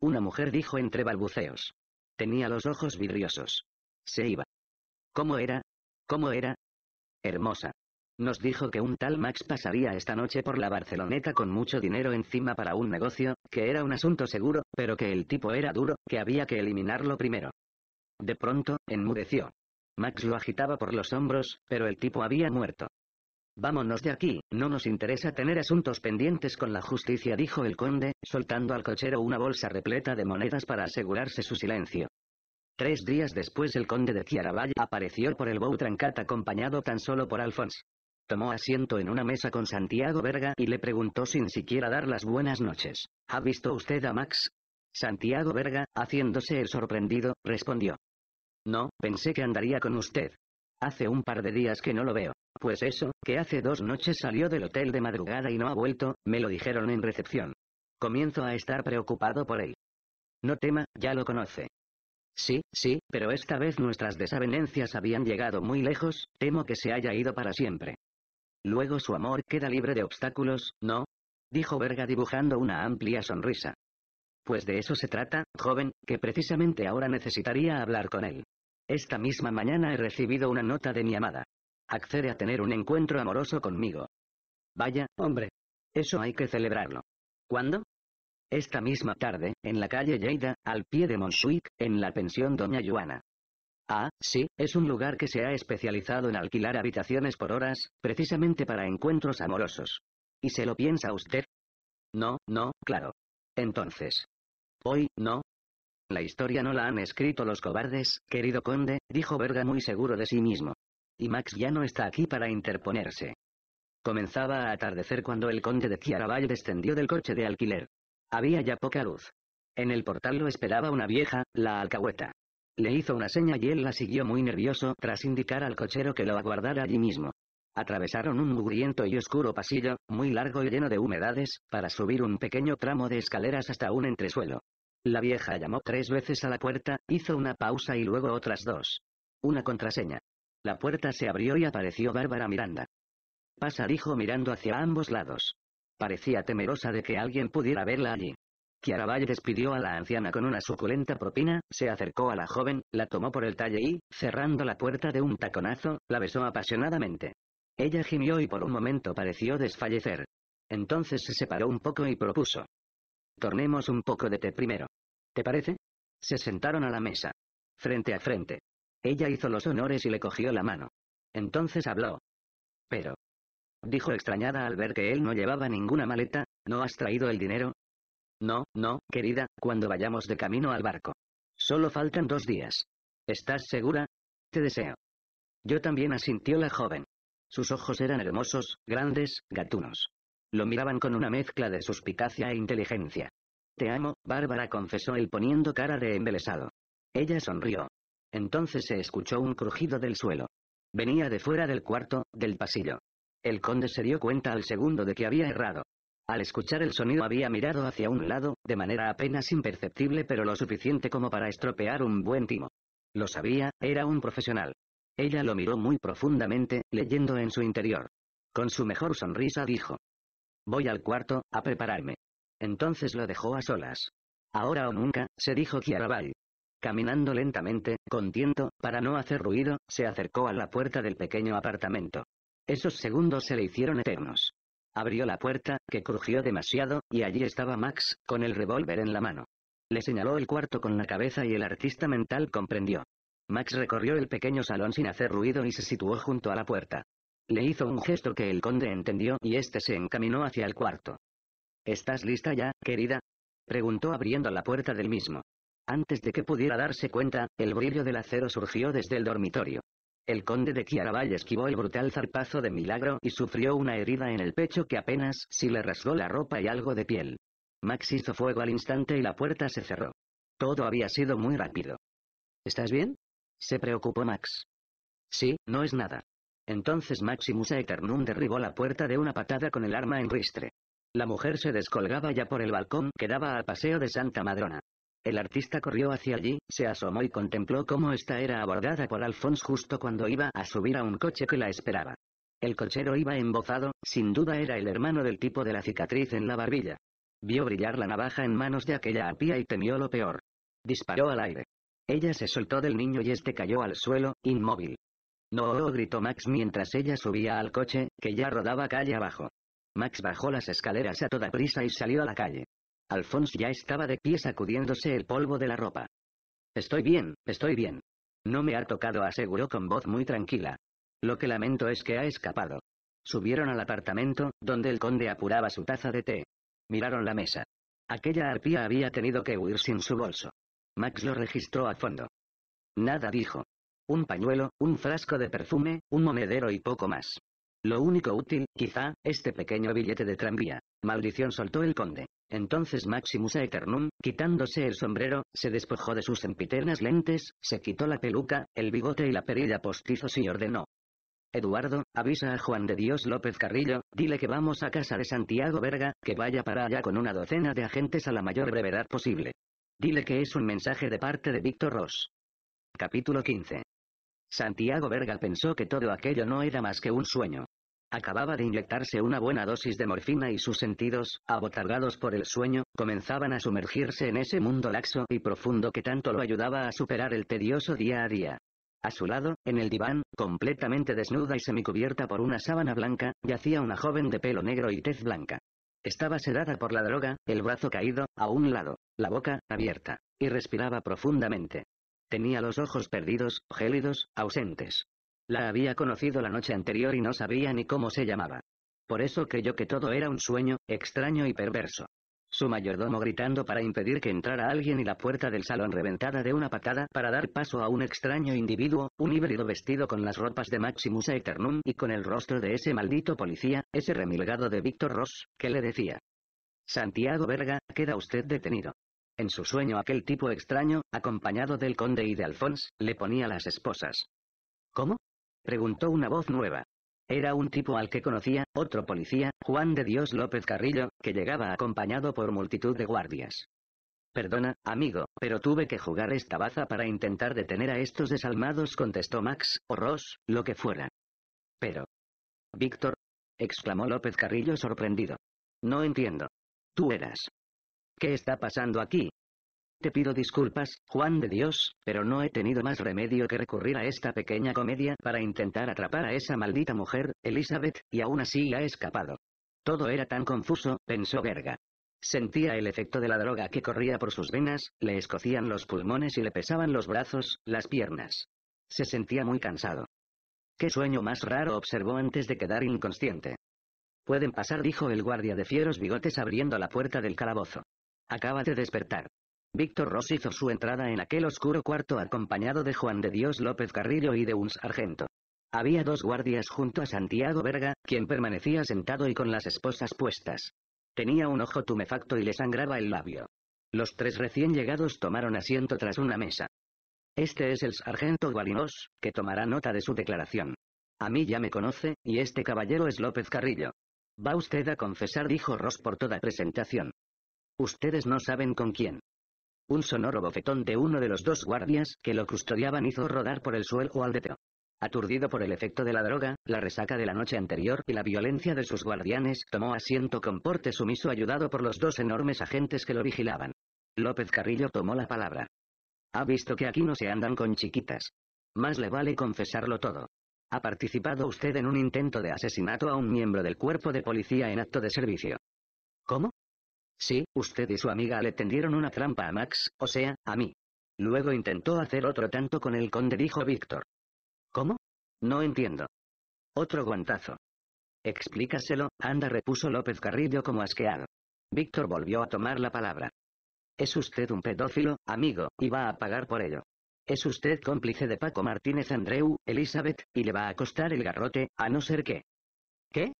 Una mujer dijo entre balbuceos. Tenía los ojos vidriosos. Se iba. ¿Cómo era? ¿Cómo era? Hermosa. Nos dijo que un tal Max pasaría esta noche por la Barceloneta con mucho dinero encima para un negocio, que era un asunto seguro, pero que el tipo era duro, que había que eliminarlo primero. De pronto, enmudeció. Max lo agitaba por los hombros, pero el tipo había muerto. Vámonos de aquí, no nos interesa tener asuntos pendientes con la justicia, dijo el conde, soltando al cochero una bolsa repleta de monedas para asegurarse su silencio. Tres días después el conde de Ciaraballa apareció por el Boutrancat acompañado tan solo por Alphonse. Tomó asiento en una mesa con Santiago Verga y le preguntó sin siquiera dar las buenas noches. ¿Ha visto usted a Max? Santiago Verga, haciéndose el sorprendido, respondió. No, pensé que andaría con usted. Hace un par de días que no lo veo. Pues eso, que hace dos noches salió del hotel de madrugada y no ha vuelto, me lo dijeron en recepción. Comienzo a estar preocupado por él. No tema, ya lo conoce. Sí, sí, pero esta vez nuestras desavenencias habían llegado muy lejos, temo que se haya ido para siempre. Luego su amor queda libre de obstáculos, ¿no? Dijo Verga dibujando una amplia sonrisa. Pues de eso se trata, joven, que precisamente ahora necesitaría hablar con él. Esta misma mañana he recibido una nota de mi amada. Accede a tener un encuentro amoroso conmigo. Vaya, hombre. Eso hay que celebrarlo. ¿Cuándo? Esta misma tarde, en la calle Lleida, al pie de Monsuic, en la pensión Doña Juana. Ah, sí, es un lugar que se ha especializado en alquilar habitaciones por horas, precisamente para encuentros amorosos. ¿Y se lo piensa usted? No, no, claro. Entonces. Hoy, no, la historia no la han escrito los cobardes, querido conde, dijo Verga muy seguro de sí mismo. Y Max ya no está aquí para interponerse. Comenzaba a atardecer cuando el conde de Tiaraval descendió del coche de alquiler. Había ya poca luz. En el portal lo esperaba una vieja, la alcahueta. Le hizo una seña y él la siguió muy nervioso tras indicar al cochero que lo aguardara allí mismo. Atravesaron un mugriento y oscuro pasillo, muy largo y lleno de humedades, para subir un pequeño tramo de escaleras hasta un entresuelo. La vieja llamó tres veces a la puerta, hizo una pausa y luego otras dos. Una contraseña. La puerta se abrió y apareció Bárbara Miranda. Pasa dijo mirando hacia ambos lados. Parecía temerosa de que alguien pudiera verla allí. Kiaraval despidió a la anciana con una suculenta propina, se acercó a la joven, la tomó por el talle y, cerrando la puerta de un taconazo, la besó apasionadamente. Ella gimió y por un momento pareció desfallecer. Entonces se separó un poco y propuso. «Tornemos un poco de té primero. ¿Te parece? Se sentaron a la mesa. Frente a frente. Ella hizo los honores y le cogió la mano. Entonces habló. Pero. Dijo extrañada al ver que él no llevaba ninguna maleta, ¿no has traído el dinero? No, no, querida, cuando vayamos de camino al barco. Solo faltan dos días. ¿Estás segura? Te deseo. Yo también asintió la joven. Sus ojos eran hermosos, grandes, gatunos. Lo miraban con una mezcla de suspicacia e inteligencia. Te amo, Bárbara confesó él poniendo cara de embelesado. Ella sonrió. Entonces se escuchó un crujido del suelo. Venía de fuera del cuarto, del pasillo. El conde se dio cuenta al segundo de que había errado. Al escuchar el sonido había mirado hacia un lado, de manera apenas imperceptible pero lo suficiente como para estropear un buen timo. Lo sabía, era un profesional. Ella lo miró muy profundamente, leyendo en su interior. Con su mejor sonrisa dijo, Voy al cuarto, a prepararme. Entonces lo dejó a solas. Ahora o nunca, se dijo Kiarabal. Caminando lentamente, con tiento, para no hacer ruido, se acercó a la puerta del pequeño apartamento. Esos segundos se le hicieron eternos. Abrió la puerta, que crujió demasiado, y allí estaba Max, con el revólver en la mano. Le señaló el cuarto con la cabeza y el artista mental comprendió. Max recorrió el pequeño salón sin hacer ruido y se situó junto a la puerta. Le hizo un gesto que el conde entendió y este se encaminó hacia el cuarto. ¿Estás lista ya, querida? preguntó abriendo la puerta del mismo. Antes de que pudiera darse cuenta, el brillo del acero surgió desde el dormitorio. El conde de Kiarabai esquivó el brutal zarpazo de milagro y sufrió una herida en el pecho que apenas si le rasgó la ropa y algo de piel. Max hizo fuego al instante y la puerta se cerró. Todo había sido muy rápido. ¿Estás bien? Se preocupó Max. Sí, no es nada. Entonces Maximus Eternum derribó la puerta de una patada con el arma en ristre. La mujer se descolgaba ya por el balcón que daba al paseo de Santa Madrona. El artista corrió hacia allí, se asomó y contempló cómo esta era abordada por Alfonso justo cuando iba a subir a un coche que la esperaba. El cochero iba embozado, sin duda era el hermano del tipo de la cicatriz en la barbilla. Vio brillar la navaja en manos de aquella apía y temió lo peor. Disparó al aire. Ella se soltó del niño y este cayó al suelo, inmóvil. ¡No! gritó Max mientras ella subía al coche, que ya rodaba calle abajo. Max bajó las escaleras a toda prisa y salió a la calle. Alphonse ya estaba de pie sacudiéndose el polvo de la ropa. Estoy bien, estoy bien. No me ha tocado, aseguró con voz muy tranquila. Lo que lamento es que ha escapado. Subieron al apartamento, donde el conde apuraba su taza de té. Miraron la mesa. Aquella arpía había tenido que huir sin su bolso. Max lo registró a fondo. Nada dijo, un pañuelo, un frasco de perfume, un monedero y poco más. Lo único útil, quizá, este pequeño billete de tranvía. Maldición soltó el conde. Entonces Maximus Aeternum, quitándose el sombrero, se despojó de sus sempiternas lentes, se quitó la peluca, el bigote y la perilla postizos y ordenó. Eduardo, avisa a Juan de Dios López Carrillo, dile que vamos a casa de Santiago Verga, que vaya para allá con una docena de agentes a la mayor brevedad posible. Dile que es un mensaje de parte de Víctor Ross. Capítulo 15. Santiago Verga pensó que todo aquello no era más que un sueño. Acababa de inyectarse una buena dosis de morfina y sus sentidos, abotargados por el sueño, comenzaban a sumergirse en ese mundo laxo y profundo que tanto lo ayudaba a superar el tedioso día a día. A su lado, en el diván, completamente desnuda y semicubierta por una sábana blanca, yacía una joven de pelo negro y tez blanca. Estaba sedada por la droga, el brazo caído, a un lado, la boca, abierta, y respiraba profundamente. Tenía los ojos perdidos, gélidos, ausentes. La había conocido la noche anterior y no sabía ni cómo se llamaba. Por eso creyó que todo era un sueño, extraño y perverso. Su mayordomo gritando para impedir que entrara alguien y la puerta del salón reventada de una patada para dar paso a un extraño individuo, un híbrido vestido con las ropas de Maximus Aeternum y con el rostro de ese maldito policía, ese remilgado de Víctor Ross, que le decía. Santiago Verga, queda usted detenido. En su sueño aquel tipo extraño, acompañado del conde y de Alfons, le ponía las esposas. ¿Cómo? preguntó una voz nueva. Era un tipo al que conocía, otro policía, Juan de Dios López Carrillo, que llegaba acompañado por multitud de guardias. Perdona, amigo, pero tuve que jugar esta baza para intentar detener a estos desalmados, contestó Max, o Ross, lo que fuera. Pero. Víctor. exclamó López Carrillo sorprendido. No entiendo. Tú eras. ¿Qué está pasando aquí? Te pido disculpas, Juan de Dios, pero no he tenido más remedio que recurrir a esta pequeña comedia para intentar atrapar a esa maldita mujer, Elizabeth, y aún así ha escapado. Todo era tan confuso, pensó Verga. Sentía el efecto de la droga que corría por sus venas, le escocían los pulmones y le pesaban los brazos, las piernas. Se sentía muy cansado. Qué sueño más raro observó antes de quedar inconsciente. Pueden pasar, dijo el guardia de fieros bigotes abriendo la puerta del calabozo. Acaba de despertar. Víctor Ross hizo su entrada en aquel oscuro cuarto acompañado de Juan de Dios López Carrillo y de un sargento. Había dos guardias junto a Santiago Verga, quien permanecía sentado y con las esposas puestas. Tenía un ojo tumefacto y le sangraba el labio. Los tres recién llegados tomaron asiento tras una mesa. Este es el sargento Guarinos, que tomará nota de su declaración. A mí ya me conoce, y este caballero es López Carrillo. Va usted a confesar, dijo Ross por toda presentación. Ustedes no saben con quién. Un sonoro bofetón de uno de los dos guardias que lo custodiaban hizo rodar por el suelo al deteo. Aturdido por el efecto de la droga, la resaca de la noche anterior y la violencia de sus guardianes, tomó asiento con porte sumiso ayudado por los dos enormes agentes que lo vigilaban. López Carrillo tomó la palabra. Ha visto que aquí no se andan con chiquitas. Más le vale confesarlo todo. Ha participado usted en un intento de asesinato a un miembro del cuerpo de policía en acto de servicio. ¿Cómo? Sí, usted y su amiga le tendieron una trampa a Max, o sea, a mí. Luego intentó hacer otro tanto con el conde, dijo Víctor. ¿Cómo? No entiendo. Otro guantazo. Explícaselo, anda, repuso López Carrillo como asqueado. Víctor volvió a tomar la palabra. Es usted un pedófilo, amigo, y va a pagar por ello. Es usted cómplice de Paco Martínez Andreu, Elizabeth, y le va a costar el garrote, a no ser que... ¿Qué?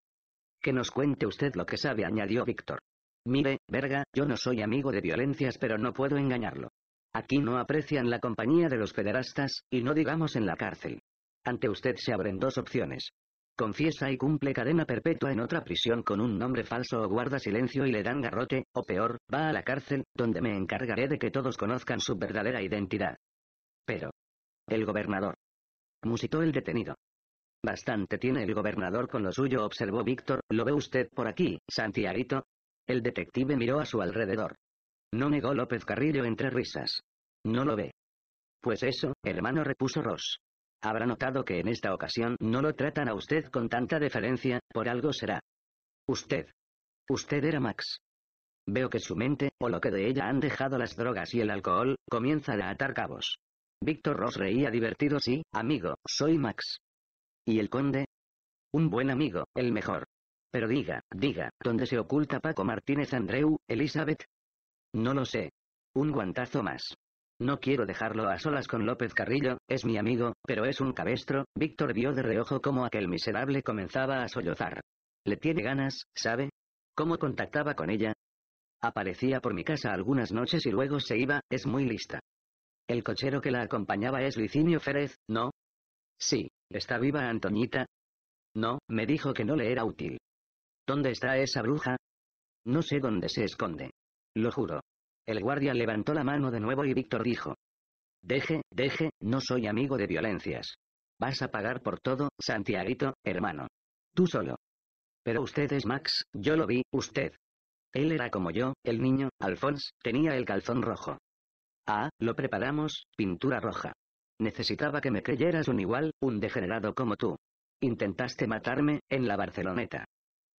Que nos cuente usted lo que sabe, añadió Víctor. Mire, verga, yo no soy amigo de violencias pero no puedo engañarlo. Aquí no aprecian la compañía de los federastas y no digamos en la cárcel. Ante usted se abren dos opciones. Confiesa y cumple cadena perpetua en otra prisión con un nombre falso o guarda silencio y le dan garrote, o peor, va a la cárcel, donde me encargaré de que todos conozcan su verdadera identidad. Pero. El gobernador. Musitó el detenido. Bastante tiene el gobernador con lo suyo, observó Víctor, lo ve usted por aquí, Santiarito. El detective miró a su alrededor. No negó López Carrillo entre risas. No lo ve. Pues eso, hermano repuso Ross. Habrá notado que en esta ocasión no lo tratan a usted con tanta deferencia, por algo será. Usted. Usted era Max. Veo que su mente, o lo que de ella han dejado las drogas y el alcohol, comienza a atar cabos. Víctor Ross reía divertido, sí, amigo, soy Max. ¿Y el conde? Un buen amigo, el mejor. Pero diga, diga, ¿dónde se oculta Paco Martínez Andreu, Elizabeth? No lo sé. Un guantazo más. No quiero dejarlo a solas con López Carrillo, es mi amigo, pero es un cabestro, Víctor vio de reojo cómo aquel miserable comenzaba a sollozar. Le tiene ganas, ¿sabe? ¿Cómo contactaba con ella? Aparecía por mi casa algunas noches y luego se iba, es muy lista. El cochero que la acompañaba es Licinio Férez, ¿no? Sí, ¿está viva Antoñita? No, me dijo que no le era útil. ¿Dónde está esa bruja? No sé dónde se esconde. Lo juro. El guardia levantó la mano de nuevo y Víctor dijo. Deje, deje, no soy amigo de violencias. Vas a pagar por todo, Santiago, hermano. Tú solo. Pero usted es Max, yo lo vi, usted. Él era como yo, el niño, Alphonse, tenía el calzón rojo. Ah, lo preparamos, pintura roja. Necesitaba que me creyeras un igual, un degenerado como tú. Intentaste matarme, en la Barceloneta.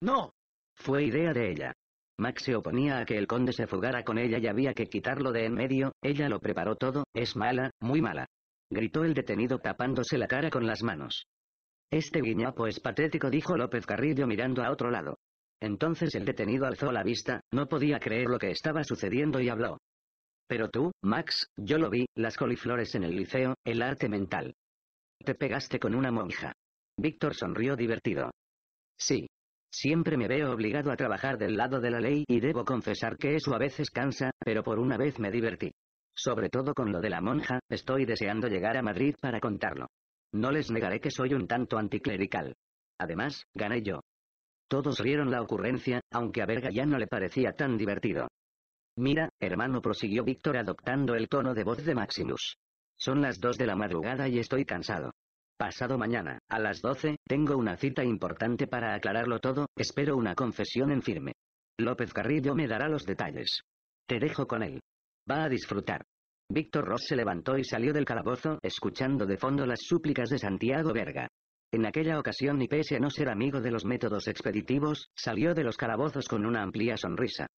No. Fue idea de ella. Max se oponía a que el conde se fugara con ella y había que quitarlo de en medio, ella lo preparó todo, es mala, muy mala. Gritó el detenido tapándose la cara con las manos. Este guiñapo es patético dijo López Carrillo mirando a otro lado. Entonces el detenido alzó la vista, no podía creer lo que estaba sucediendo y habló. Pero tú, Max, yo lo vi, las coliflores en el liceo, el arte mental. Te pegaste con una monja. Víctor sonrió divertido. Sí, Siempre me veo obligado a trabajar del lado de la ley y debo confesar que eso a veces cansa, pero por una vez me divertí. Sobre todo con lo de la monja, estoy deseando llegar a Madrid para contarlo. No les negaré que soy un tanto anticlerical. Además, gané yo. Todos rieron la ocurrencia, aunque a Verga ya no le parecía tan divertido. Mira, hermano, prosiguió Víctor adoptando el tono de voz de Maximus. Son las dos de la madrugada y estoy cansado. Pasado mañana, a las 12, tengo una cita importante para aclararlo todo, espero una confesión en firme. López Carrillo me dará los detalles. Te dejo con él. Va a disfrutar. Víctor Ross se levantó y salió del calabozo, escuchando de fondo las súplicas de Santiago Verga. En aquella ocasión y pese a no ser amigo de los métodos expeditivos, salió de los calabozos con una amplia sonrisa.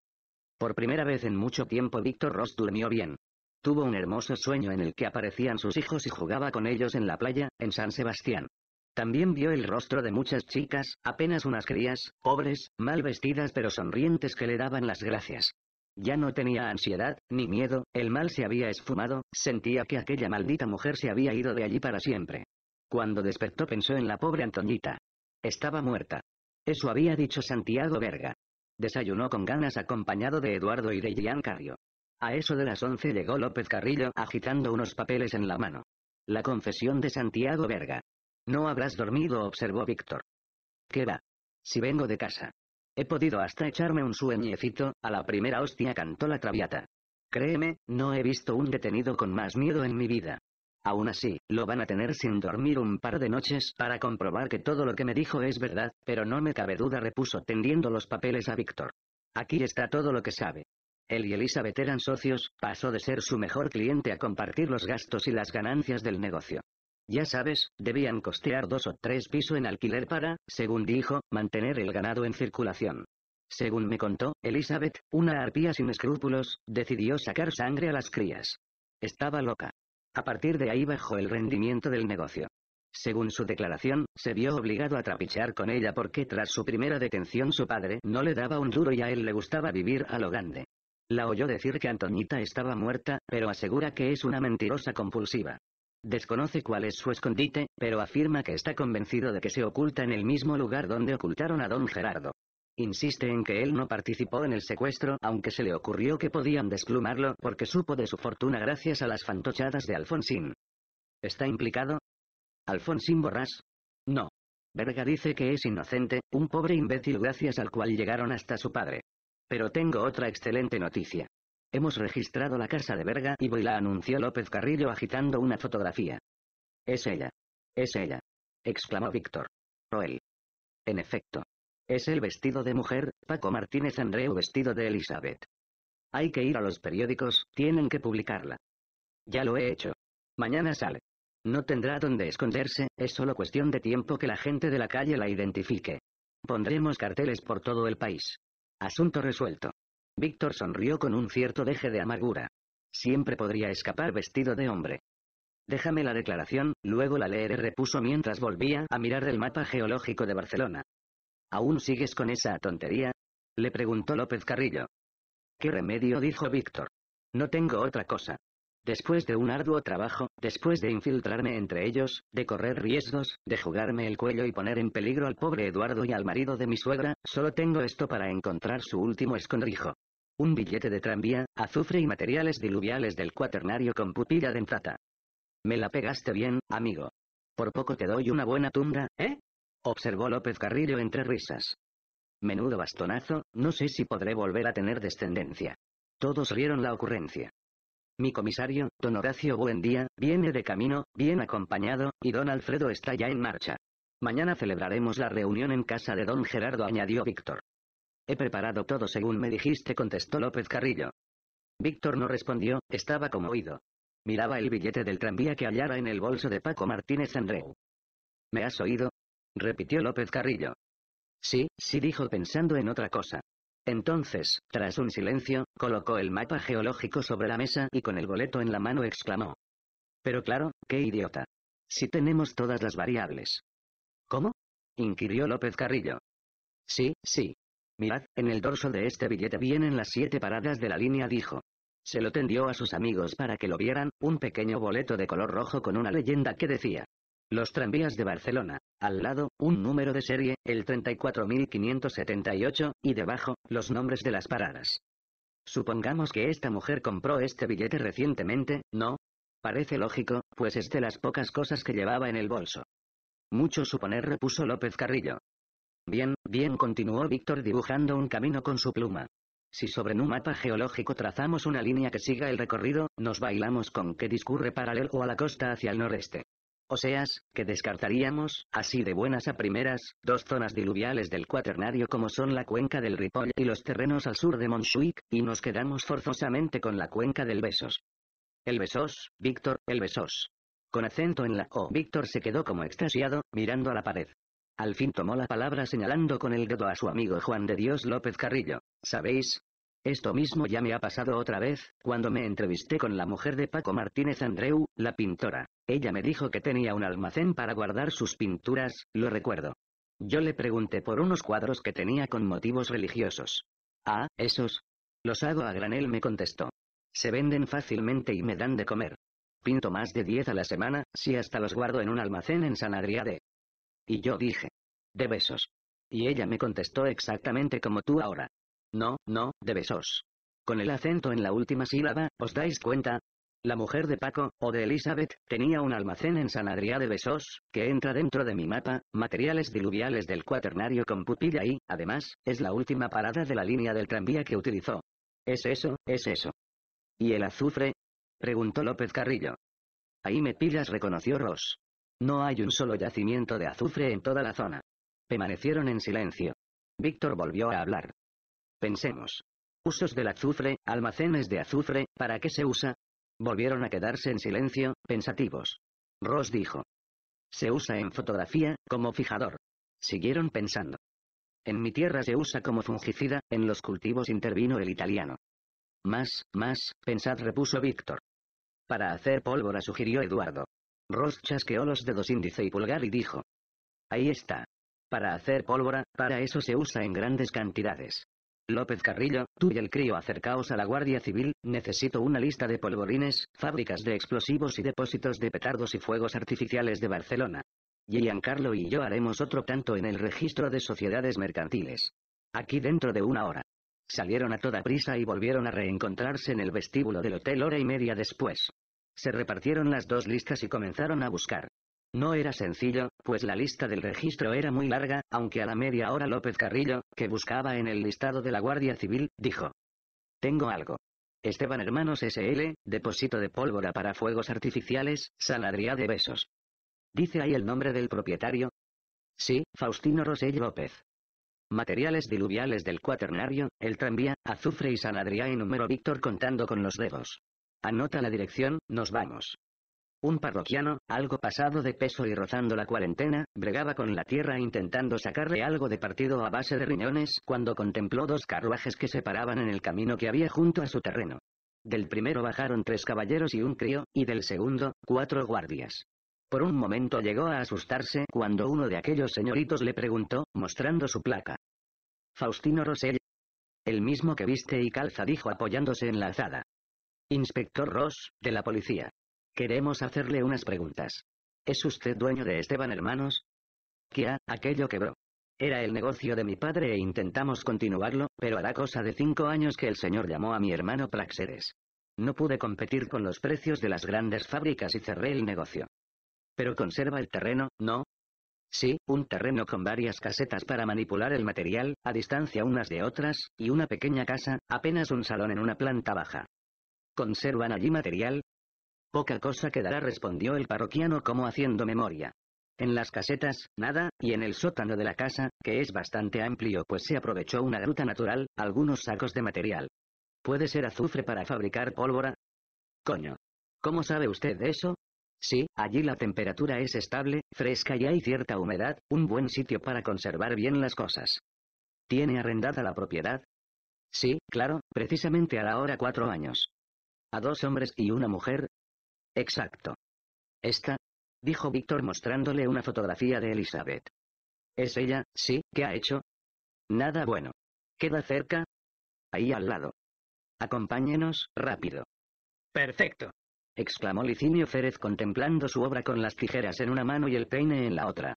Por primera vez en mucho tiempo Víctor Ross durmió bien. Tuvo un hermoso sueño en el que aparecían sus hijos y jugaba con ellos en la playa, en San Sebastián. También vio el rostro de muchas chicas, apenas unas crías, pobres, mal vestidas pero sonrientes que le daban las gracias. Ya no tenía ansiedad, ni miedo, el mal se había esfumado, sentía que aquella maldita mujer se había ido de allí para siempre. Cuando despertó pensó en la pobre Antoñita. Estaba muerta. Eso había dicho Santiago Verga. Desayunó con ganas acompañado de Eduardo y de Giancarlo. A eso de las once llegó López Carrillo agitando unos papeles en la mano. La confesión de Santiago Verga. No habrás dormido, observó Víctor. ¿Qué va? Si vengo de casa. He podido hasta echarme un sueñecito, a la primera hostia cantó la traviata. Créeme, no he visto un detenido con más miedo en mi vida. Aún así, lo van a tener sin dormir un par de noches para comprobar que todo lo que me dijo es verdad, pero no me cabe duda repuso tendiendo los papeles a Víctor. Aquí está todo lo que sabe. Él y Elizabeth eran socios, pasó de ser su mejor cliente a compartir los gastos y las ganancias del negocio. Ya sabes, debían costear dos o tres pisos en alquiler para, según dijo, mantener el ganado en circulación. Según me contó, Elizabeth, una arpía sin escrúpulos, decidió sacar sangre a las crías. Estaba loca. A partir de ahí bajó el rendimiento del negocio. Según su declaración, se vio obligado a trapichar con ella porque tras su primera detención su padre no le daba un duro y a él le gustaba vivir a lo grande. La oyó decir que Antonita estaba muerta, pero asegura que es una mentirosa compulsiva. Desconoce cuál es su escondite, pero afirma que está convencido de que se oculta en el mismo lugar donde ocultaron a don Gerardo. Insiste en que él no participó en el secuestro, aunque se le ocurrió que podían desplumarlo porque supo de su fortuna gracias a las fantochadas de Alfonsín. ¿Está implicado? ¿Alfonsín Borrás? No. Verga dice que es inocente, un pobre imbécil gracias al cual llegaron hasta su padre. Pero tengo otra excelente noticia. Hemos registrado la casa de verga y voy la anunció López Carrillo agitando una fotografía. Es ella. Es ella. exclamó Víctor. Roel. En efecto. Es el vestido de mujer, Paco Martínez Andreu vestido de Elizabeth. Hay que ir a los periódicos, tienen que publicarla. Ya lo he hecho. Mañana sale. No tendrá dónde esconderse, es solo cuestión de tiempo que la gente de la calle la identifique. Pondremos carteles por todo el país. Asunto resuelto. Víctor sonrió con un cierto deje de amargura. Siempre podría escapar vestido de hombre. Déjame la declaración, luego la leeré repuso mientras volvía a mirar el mapa geológico de Barcelona. ¿Aún sigues con esa tontería? le preguntó López Carrillo. ¿Qué remedio? dijo Víctor. No tengo otra cosa. Después de un arduo trabajo, después de infiltrarme entre ellos, de correr riesgos, de jugarme el cuello y poner en peligro al pobre Eduardo y al marido de mi suegra, solo tengo esto para encontrar su último escondrijo. Un billete de tranvía, azufre y materiales diluviales del cuaternario con de dentata. Me la pegaste bien, amigo. Por poco te doy una buena tunda, ¿eh? Observó López Carrillo entre risas. Menudo bastonazo, no sé si podré volver a tener descendencia. Todos rieron la ocurrencia. Mi comisario, don Horacio Buendía, viene de camino, bien acompañado, y don Alfredo está ya en marcha. Mañana celebraremos la reunión en casa de don Gerardo, añadió Víctor. He preparado todo según me dijiste, contestó López Carrillo. Víctor no respondió, estaba como oído. Miraba el billete del tranvía que hallara en el bolso de Paco Martínez Andreu. ¿Me has oído? repitió López Carrillo. Sí, sí dijo pensando en otra cosa. Entonces, tras un silencio, colocó el mapa geológico sobre la mesa y con el boleto en la mano exclamó. Pero claro, qué idiota. Si tenemos todas las variables. ¿Cómo? inquirió López Carrillo. Sí, sí. Mirad, en el dorso de este billete vienen las siete paradas de la línea, dijo. Se lo tendió a sus amigos para que lo vieran, un pequeño boleto de color rojo con una leyenda que decía, los tranvías de Barcelona. Al lado, un número de serie, el 34578, y debajo, los nombres de las paradas. Supongamos que esta mujer compró este billete recientemente, ¿no? Parece lógico, pues es de las pocas cosas que llevaba en el bolso. Mucho suponer repuso López Carrillo. Bien, bien continuó Víctor dibujando un camino con su pluma. Si sobre un mapa geológico trazamos una línea que siga el recorrido, nos bailamos con que discurre paralelo a la costa hacia el noreste. O sea, que descartaríamos, así de buenas a primeras, dos zonas diluviales del cuaternario como son la cuenca del Ripoll y los terrenos al sur de Montjuic, y nos quedamos forzosamente con la cuenca del Besos. El Besos, Víctor, el Besos. Con acento en la O, Víctor se quedó como extasiado, mirando a la pared. Al fin tomó la palabra señalando con el dedo a su amigo Juan de Dios López Carrillo. ¿Sabéis, esto mismo ya me ha pasado otra vez, cuando me entrevisté con la mujer de Paco Martínez Andreu, la pintora. Ella me dijo que tenía un almacén para guardar sus pinturas, lo recuerdo. Yo le pregunté por unos cuadros que tenía con motivos religiosos. Ah, esos. Los hago a granel, me contestó. Se venden fácilmente y me dan de comer. Pinto más de 10 a la semana, si hasta los guardo en un almacén en San de. Y yo dije. De besos. Y ella me contestó exactamente como tú ahora. No, no, de besos. Con el acento en la última sílaba, ¿os dais cuenta? La mujer de Paco, o de Elizabeth, tenía un almacén en San Adrià de Besos, que entra dentro de mi mapa, materiales diluviales del cuaternario con pupilla y, además, es la última parada de la línea del tranvía que utilizó. Es eso, es eso. ¿Y el azufre? Preguntó López Carrillo. Ahí me pillas, reconoció Ross. No hay un solo yacimiento de azufre en toda la zona. Permanecieron en silencio. Víctor volvió a hablar. Pensemos. Usos del azufre, almacenes de azufre, ¿para qué se usa? Volvieron a quedarse en silencio, pensativos. Ross dijo. Se usa en fotografía, como fijador. Siguieron pensando. En mi tierra se usa como fungicida, en los cultivos intervino el italiano. Más, más, pensad repuso Víctor. Para hacer pólvora sugirió Eduardo. Ross chasqueó los dedos índice y pulgar y dijo. Ahí está. Para hacer pólvora, para eso se usa en grandes cantidades. López Carrillo, tú y el crío acercaos a la Guardia Civil, necesito una lista de polvorines, fábricas de explosivos y depósitos de petardos y fuegos artificiales de Barcelona. Giancarlo y yo haremos otro tanto en el registro de sociedades mercantiles. Aquí dentro de una hora. Salieron a toda prisa y volvieron a reencontrarse en el vestíbulo del hotel hora y media después. Se repartieron las dos listas y comenzaron a buscar. No era sencillo, pues la lista del registro era muy larga, aunque a la media hora López Carrillo, que buscaba en el listado de la Guardia Civil, dijo. Tengo algo. Esteban Hermanos SL, depósito de pólvora para fuegos artificiales, saladría de besos. ¿Dice ahí el nombre del propietario? Sí, Faustino Rosell López. Materiales diluviales del cuaternario, el tranvía, azufre y saladría y número Víctor contando con los dedos. Anota la dirección, nos vamos. Un parroquiano, algo pasado de peso y rozando la cuarentena, bregaba con la tierra intentando sacarle algo de partido a base de riñones cuando contempló dos carruajes que se paraban en el camino que había junto a su terreno. Del primero bajaron tres caballeros y un crío, y del segundo, cuatro guardias. Por un momento llegó a asustarse cuando uno de aquellos señoritos le preguntó, mostrando su placa. Faustino Rosell. El mismo que viste y calza dijo apoyándose en la azada. Inspector Ross, de la policía. Queremos hacerle unas preguntas. ¿Es usted dueño de Esteban Hermanos? ha, aquello quebró. Era el negocio de mi padre e intentamos continuarlo, pero hará cosa de cinco años que el señor llamó a mi hermano Praxedes. No pude competir con los precios de las grandes fábricas y cerré el negocio. Pero conserva el terreno, ¿no? Sí, un terreno con varias casetas para manipular el material, a distancia unas de otras, y una pequeña casa, apenas un salón en una planta baja. Conservan allí material, Poca cosa quedará respondió el parroquiano como haciendo memoria. En las casetas, nada, y en el sótano de la casa, que es bastante amplio pues se aprovechó una gruta natural, algunos sacos de material. ¿Puede ser azufre para fabricar pólvora? Coño. ¿Cómo sabe usted eso? Sí, allí la temperatura es estable, fresca y hay cierta humedad, un buen sitio para conservar bien las cosas. ¿Tiene arrendada la propiedad? Sí, claro, precisamente a la hora cuatro años. A dos hombres y una mujer, Exacto. Esta, dijo Víctor mostrándole una fotografía de Elizabeth. Es ella, sí, que ha hecho? Nada bueno. Queda cerca. Ahí al lado. Acompáñenos, rápido. Perfecto. exclamó Licinio Férez contemplando su obra con las tijeras en una mano y el peine en la otra.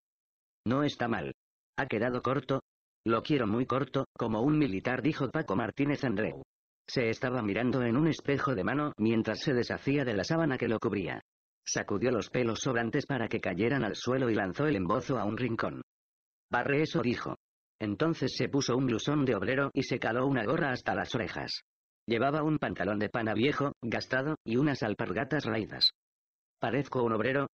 No está mal. Ha quedado corto. Lo quiero muy corto, como un militar dijo Paco Martínez Andreu. Se estaba mirando en un espejo de mano mientras se deshacía de la sábana que lo cubría. Sacudió los pelos sobrantes para que cayeran al suelo y lanzó el embozo a un rincón. Barre eso dijo. Entonces se puso un blusón de obrero y se caló una gorra hasta las orejas. Llevaba un pantalón de pana viejo, gastado, y unas alpargatas raídas. ¿Parezco un obrero?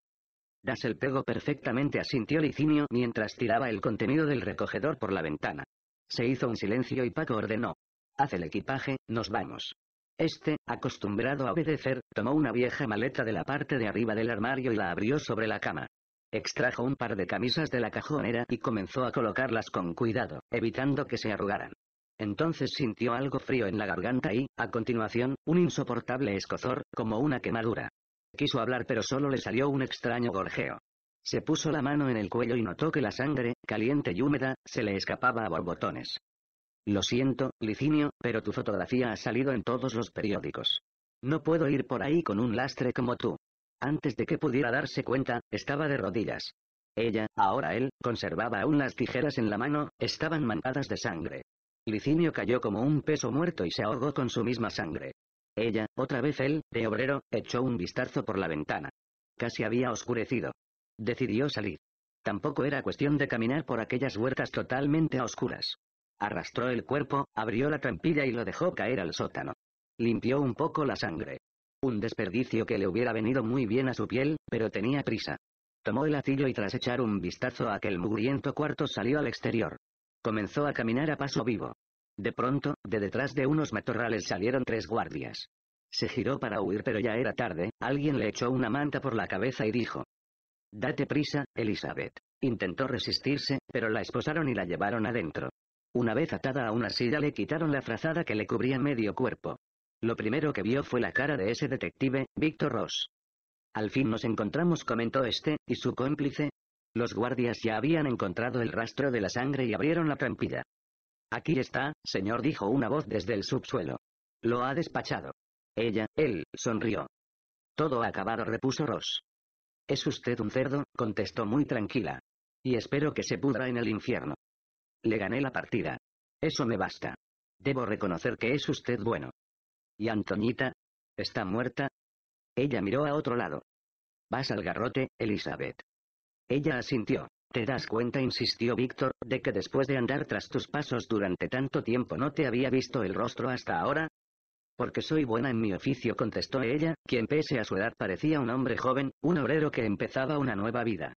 Das el pego perfectamente asintió Licinio mientras tiraba el contenido del recogedor por la ventana. Se hizo un silencio y Paco ordenó. Haz el equipaje, nos vamos. Este, acostumbrado a obedecer, tomó una vieja maleta de la parte de arriba del armario y la abrió sobre la cama. Extrajo un par de camisas de la cajonera y comenzó a colocarlas con cuidado, evitando que se arrugaran. Entonces sintió algo frío en la garganta y, a continuación, un insoportable escozor, como una quemadura. Quiso hablar pero solo le salió un extraño gorjeo. Se puso la mano en el cuello y notó que la sangre, caliente y húmeda, se le escapaba a borbotones. Lo siento, Licinio, pero tu fotografía ha salido en todos los periódicos. No puedo ir por ahí con un lastre como tú. Antes de que pudiera darse cuenta, estaba de rodillas. Ella, ahora él, conservaba aún las tijeras en la mano, estaban manchadas de sangre. Licinio cayó como un peso muerto y se ahogó con su misma sangre. Ella, otra vez él, de obrero, echó un vistazo por la ventana. Casi había oscurecido. Decidió salir. Tampoco era cuestión de caminar por aquellas huertas totalmente oscuras. Arrastró el cuerpo, abrió la trampilla y lo dejó caer al sótano. Limpió un poco la sangre. Un desperdicio que le hubiera venido muy bien a su piel, pero tenía prisa. Tomó el atillo y tras echar un vistazo a aquel mugriento cuarto salió al exterior. Comenzó a caminar a paso vivo. De pronto, de detrás de unos matorrales salieron tres guardias. Se giró para huir pero ya era tarde, alguien le echó una manta por la cabeza y dijo. Date prisa, Elizabeth. Intentó resistirse, pero la esposaron y la llevaron adentro. Una vez atada a una silla le quitaron la frazada que le cubría medio cuerpo. Lo primero que vio fue la cara de ese detective, Víctor Ross. Al fin nos encontramos comentó este, y su cómplice. Los guardias ya habían encontrado el rastro de la sangre y abrieron la trampilla. Aquí está, señor dijo una voz desde el subsuelo. Lo ha despachado. Ella, él, sonrió. Todo ha acabado repuso Ross. Es usted un cerdo, contestó muy tranquila. Y espero que se pudra en el infierno. Le gané la partida. Eso me basta. Debo reconocer que es usted bueno. ¿Y Antoñita? ¿Está muerta? Ella miró a otro lado. Vas al garrote, Elizabeth. Ella asintió. Te das cuenta, insistió Víctor, de que después de andar tras tus pasos durante tanto tiempo no te había visto el rostro hasta ahora. Porque soy buena en mi oficio, contestó ella, quien pese a su edad parecía un hombre joven, un obrero que empezaba una nueva vida.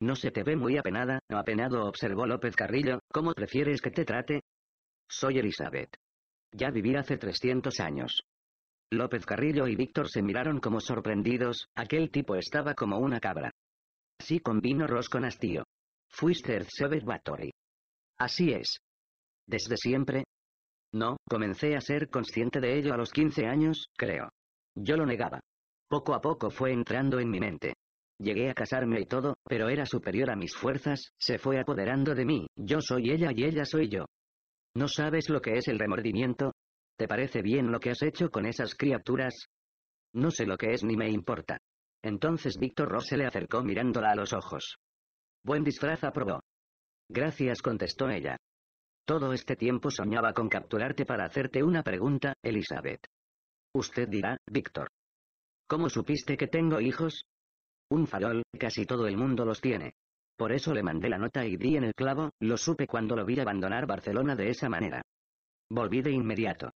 No se te ve muy apenada, no apenado observó López Carrillo, ¿cómo prefieres que te trate? Soy Elizabeth. Ya viví hace 300 años. López Carrillo y Víctor se miraron como sorprendidos, aquel tipo estaba como una cabra. Así vino Ross con hastío. Fuiste Elizabeth Así es. Desde siempre. No, comencé a ser consciente de ello a los 15 años, creo. Yo lo negaba. Poco a poco fue entrando en mi mente. Llegué a casarme y todo, pero era superior a mis fuerzas, se fue apoderando de mí, yo soy ella y ella soy yo. ¿No sabes lo que es el remordimiento? ¿Te parece bien lo que has hecho con esas criaturas? No sé lo que es ni me importa. Entonces Víctor Ross se le acercó mirándola a los ojos. Buen disfraz aprobó. Gracias contestó ella. Todo este tiempo soñaba con capturarte para hacerte una pregunta, Elizabeth. Usted dirá, Víctor. ¿Cómo supiste que tengo hijos? Un farol, casi todo el mundo los tiene. Por eso le mandé la nota y di en el clavo, lo supe cuando lo vi abandonar Barcelona de esa manera. Volví de inmediato.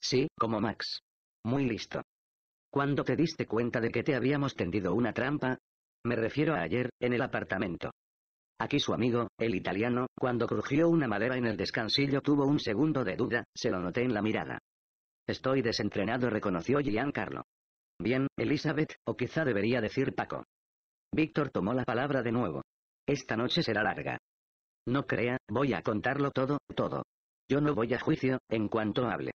Sí, como Max. Muy listo. Cuando te diste cuenta de que te habíamos tendido una trampa? Me refiero a ayer, en el apartamento. Aquí su amigo, el italiano, cuando crujió una madera en el descansillo tuvo un segundo de duda, se lo noté en la mirada. Estoy desentrenado reconoció Giancarlo. Bien, Elizabeth, o quizá debería decir Paco. Víctor tomó la palabra de nuevo. Esta noche será larga. No crea, voy a contarlo todo, todo. Yo no voy a juicio, en cuanto hable.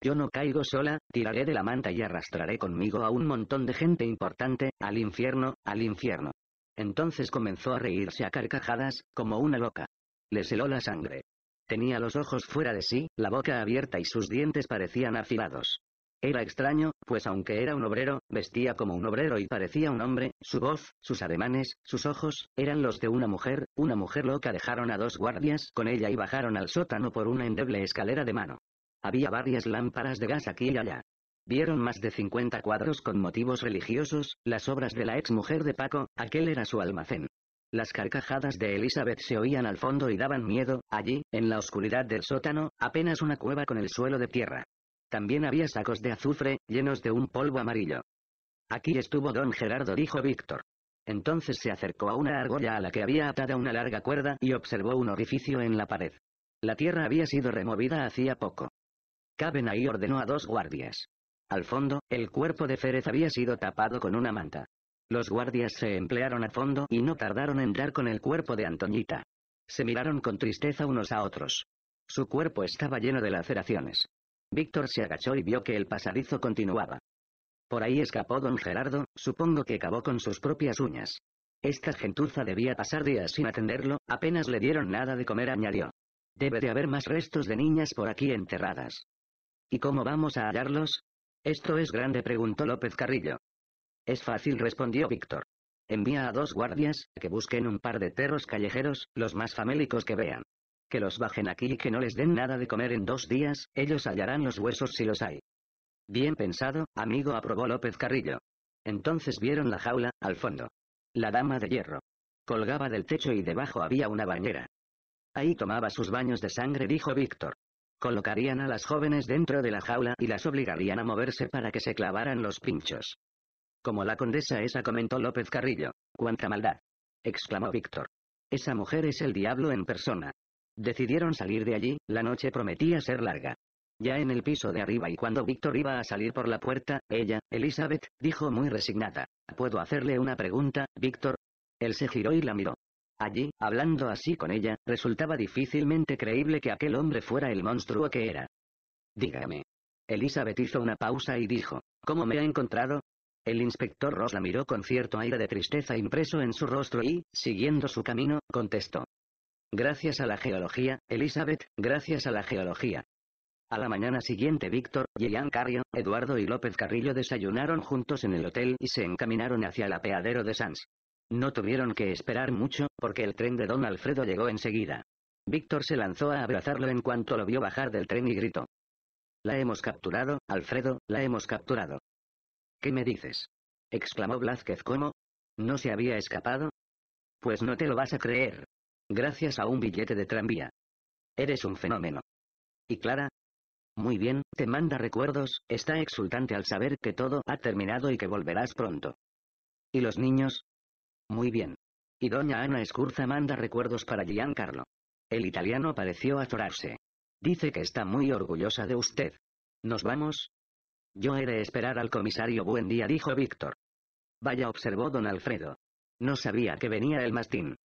Yo no caigo sola, tiraré de la manta y arrastraré conmigo a un montón de gente importante, al infierno, al infierno. Entonces comenzó a reírse a carcajadas, como una loca. Le heló la sangre. Tenía los ojos fuera de sí, la boca abierta y sus dientes parecían afilados. Era extraño, pues aunque era un obrero, vestía como un obrero y parecía un hombre, su voz, sus ademanes, sus ojos, eran los de una mujer, una mujer loca dejaron a dos guardias con ella y bajaron al sótano por una endeble escalera de mano. Había varias lámparas de gas aquí y allá. Vieron más de 50 cuadros con motivos religiosos, las obras de la ex mujer de Paco, aquel era su almacén. Las carcajadas de Elizabeth se oían al fondo y daban miedo, allí, en la oscuridad del sótano, apenas una cueva con el suelo de tierra. También había sacos de azufre, llenos de un polvo amarillo. Aquí estuvo don Gerardo, dijo Víctor. Entonces se acercó a una argolla a la que había atada una larga cuerda y observó un orificio en la pared. La tierra había sido removida hacía poco. Caben ahí ordenó a dos guardias. Al fondo, el cuerpo de Férez había sido tapado con una manta. Los guardias se emplearon a fondo y no tardaron en dar con el cuerpo de Antoñita. Se miraron con tristeza unos a otros. Su cuerpo estaba lleno de laceraciones. Víctor se agachó y vio que el pasadizo continuaba. Por ahí escapó don Gerardo, supongo que acabó con sus propias uñas. Esta gentuza debía pasar días sin atenderlo, apenas le dieron nada de comer añadió. Debe de haber más restos de niñas por aquí enterradas. ¿Y cómo vamos a hallarlos? Esto es grande preguntó López Carrillo. Es fácil respondió Víctor. Envía a dos guardias, que busquen un par de perros callejeros, los más famélicos que vean que los bajen aquí y que no les den nada de comer en dos días, ellos hallarán los huesos si los hay. Bien pensado, amigo, aprobó López Carrillo. Entonces vieron la jaula, al fondo. La dama de hierro. Colgaba del techo y debajo había una bañera. Ahí tomaba sus baños de sangre, dijo Víctor. Colocarían a las jóvenes dentro de la jaula y las obligarían a moverse para que se clavaran los pinchos. Como la condesa esa, comentó López Carrillo. ¡Cuánta maldad! exclamó Víctor. Esa mujer es el diablo en persona. Decidieron salir de allí, la noche prometía ser larga. Ya en el piso de arriba y cuando Víctor iba a salir por la puerta, ella, Elizabeth, dijo muy resignada, ¿puedo hacerle una pregunta, Víctor? Él se giró y la miró. Allí, hablando así con ella, resultaba difícilmente creíble que aquel hombre fuera el monstruo que era. Dígame. Elizabeth hizo una pausa y dijo, ¿Cómo me ha encontrado? El inspector Ross la miró con cierto aire de tristeza impreso en su rostro y, siguiendo su camino, contestó, Gracias a la geología, Elizabeth, gracias a la geología. A la mañana siguiente Víctor, Yeyan Carrio, Eduardo y López Carrillo desayunaron juntos en el hotel y se encaminaron hacia el apeadero de Sans. No tuvieron que esperar mucho, porque el tren de Don Alfredo llegó enseguida. Víctor se lanzó a abrazarlo en cuanto lo vio bajar del tren y gritó. La hemos capturado, Alfredo, la hemos capturado. ¿Qué me dices? exclamó Blázquez. ¿Cómo? ¿No se había escapado? Pues no te lo vas a creer, Gracias a un billete de tranvía. Eres un fenómeno. ¿Y Clara? Muy bien, te manda recuerdos, está exultante al saber que todo ha terminado y que volverás pronto. ¿Y los niños? Muy bien. Y doña Ana Escurza manda recuerdos para Giancarlo. El italiano pareció azorarse. Dice que está muy orgullosa de usted. ¿Nos vamos? Yo he de esperar al comisario Buen día, dijo Víctor. Vaya, observó don Alfredo. No sabía que venía el mastín.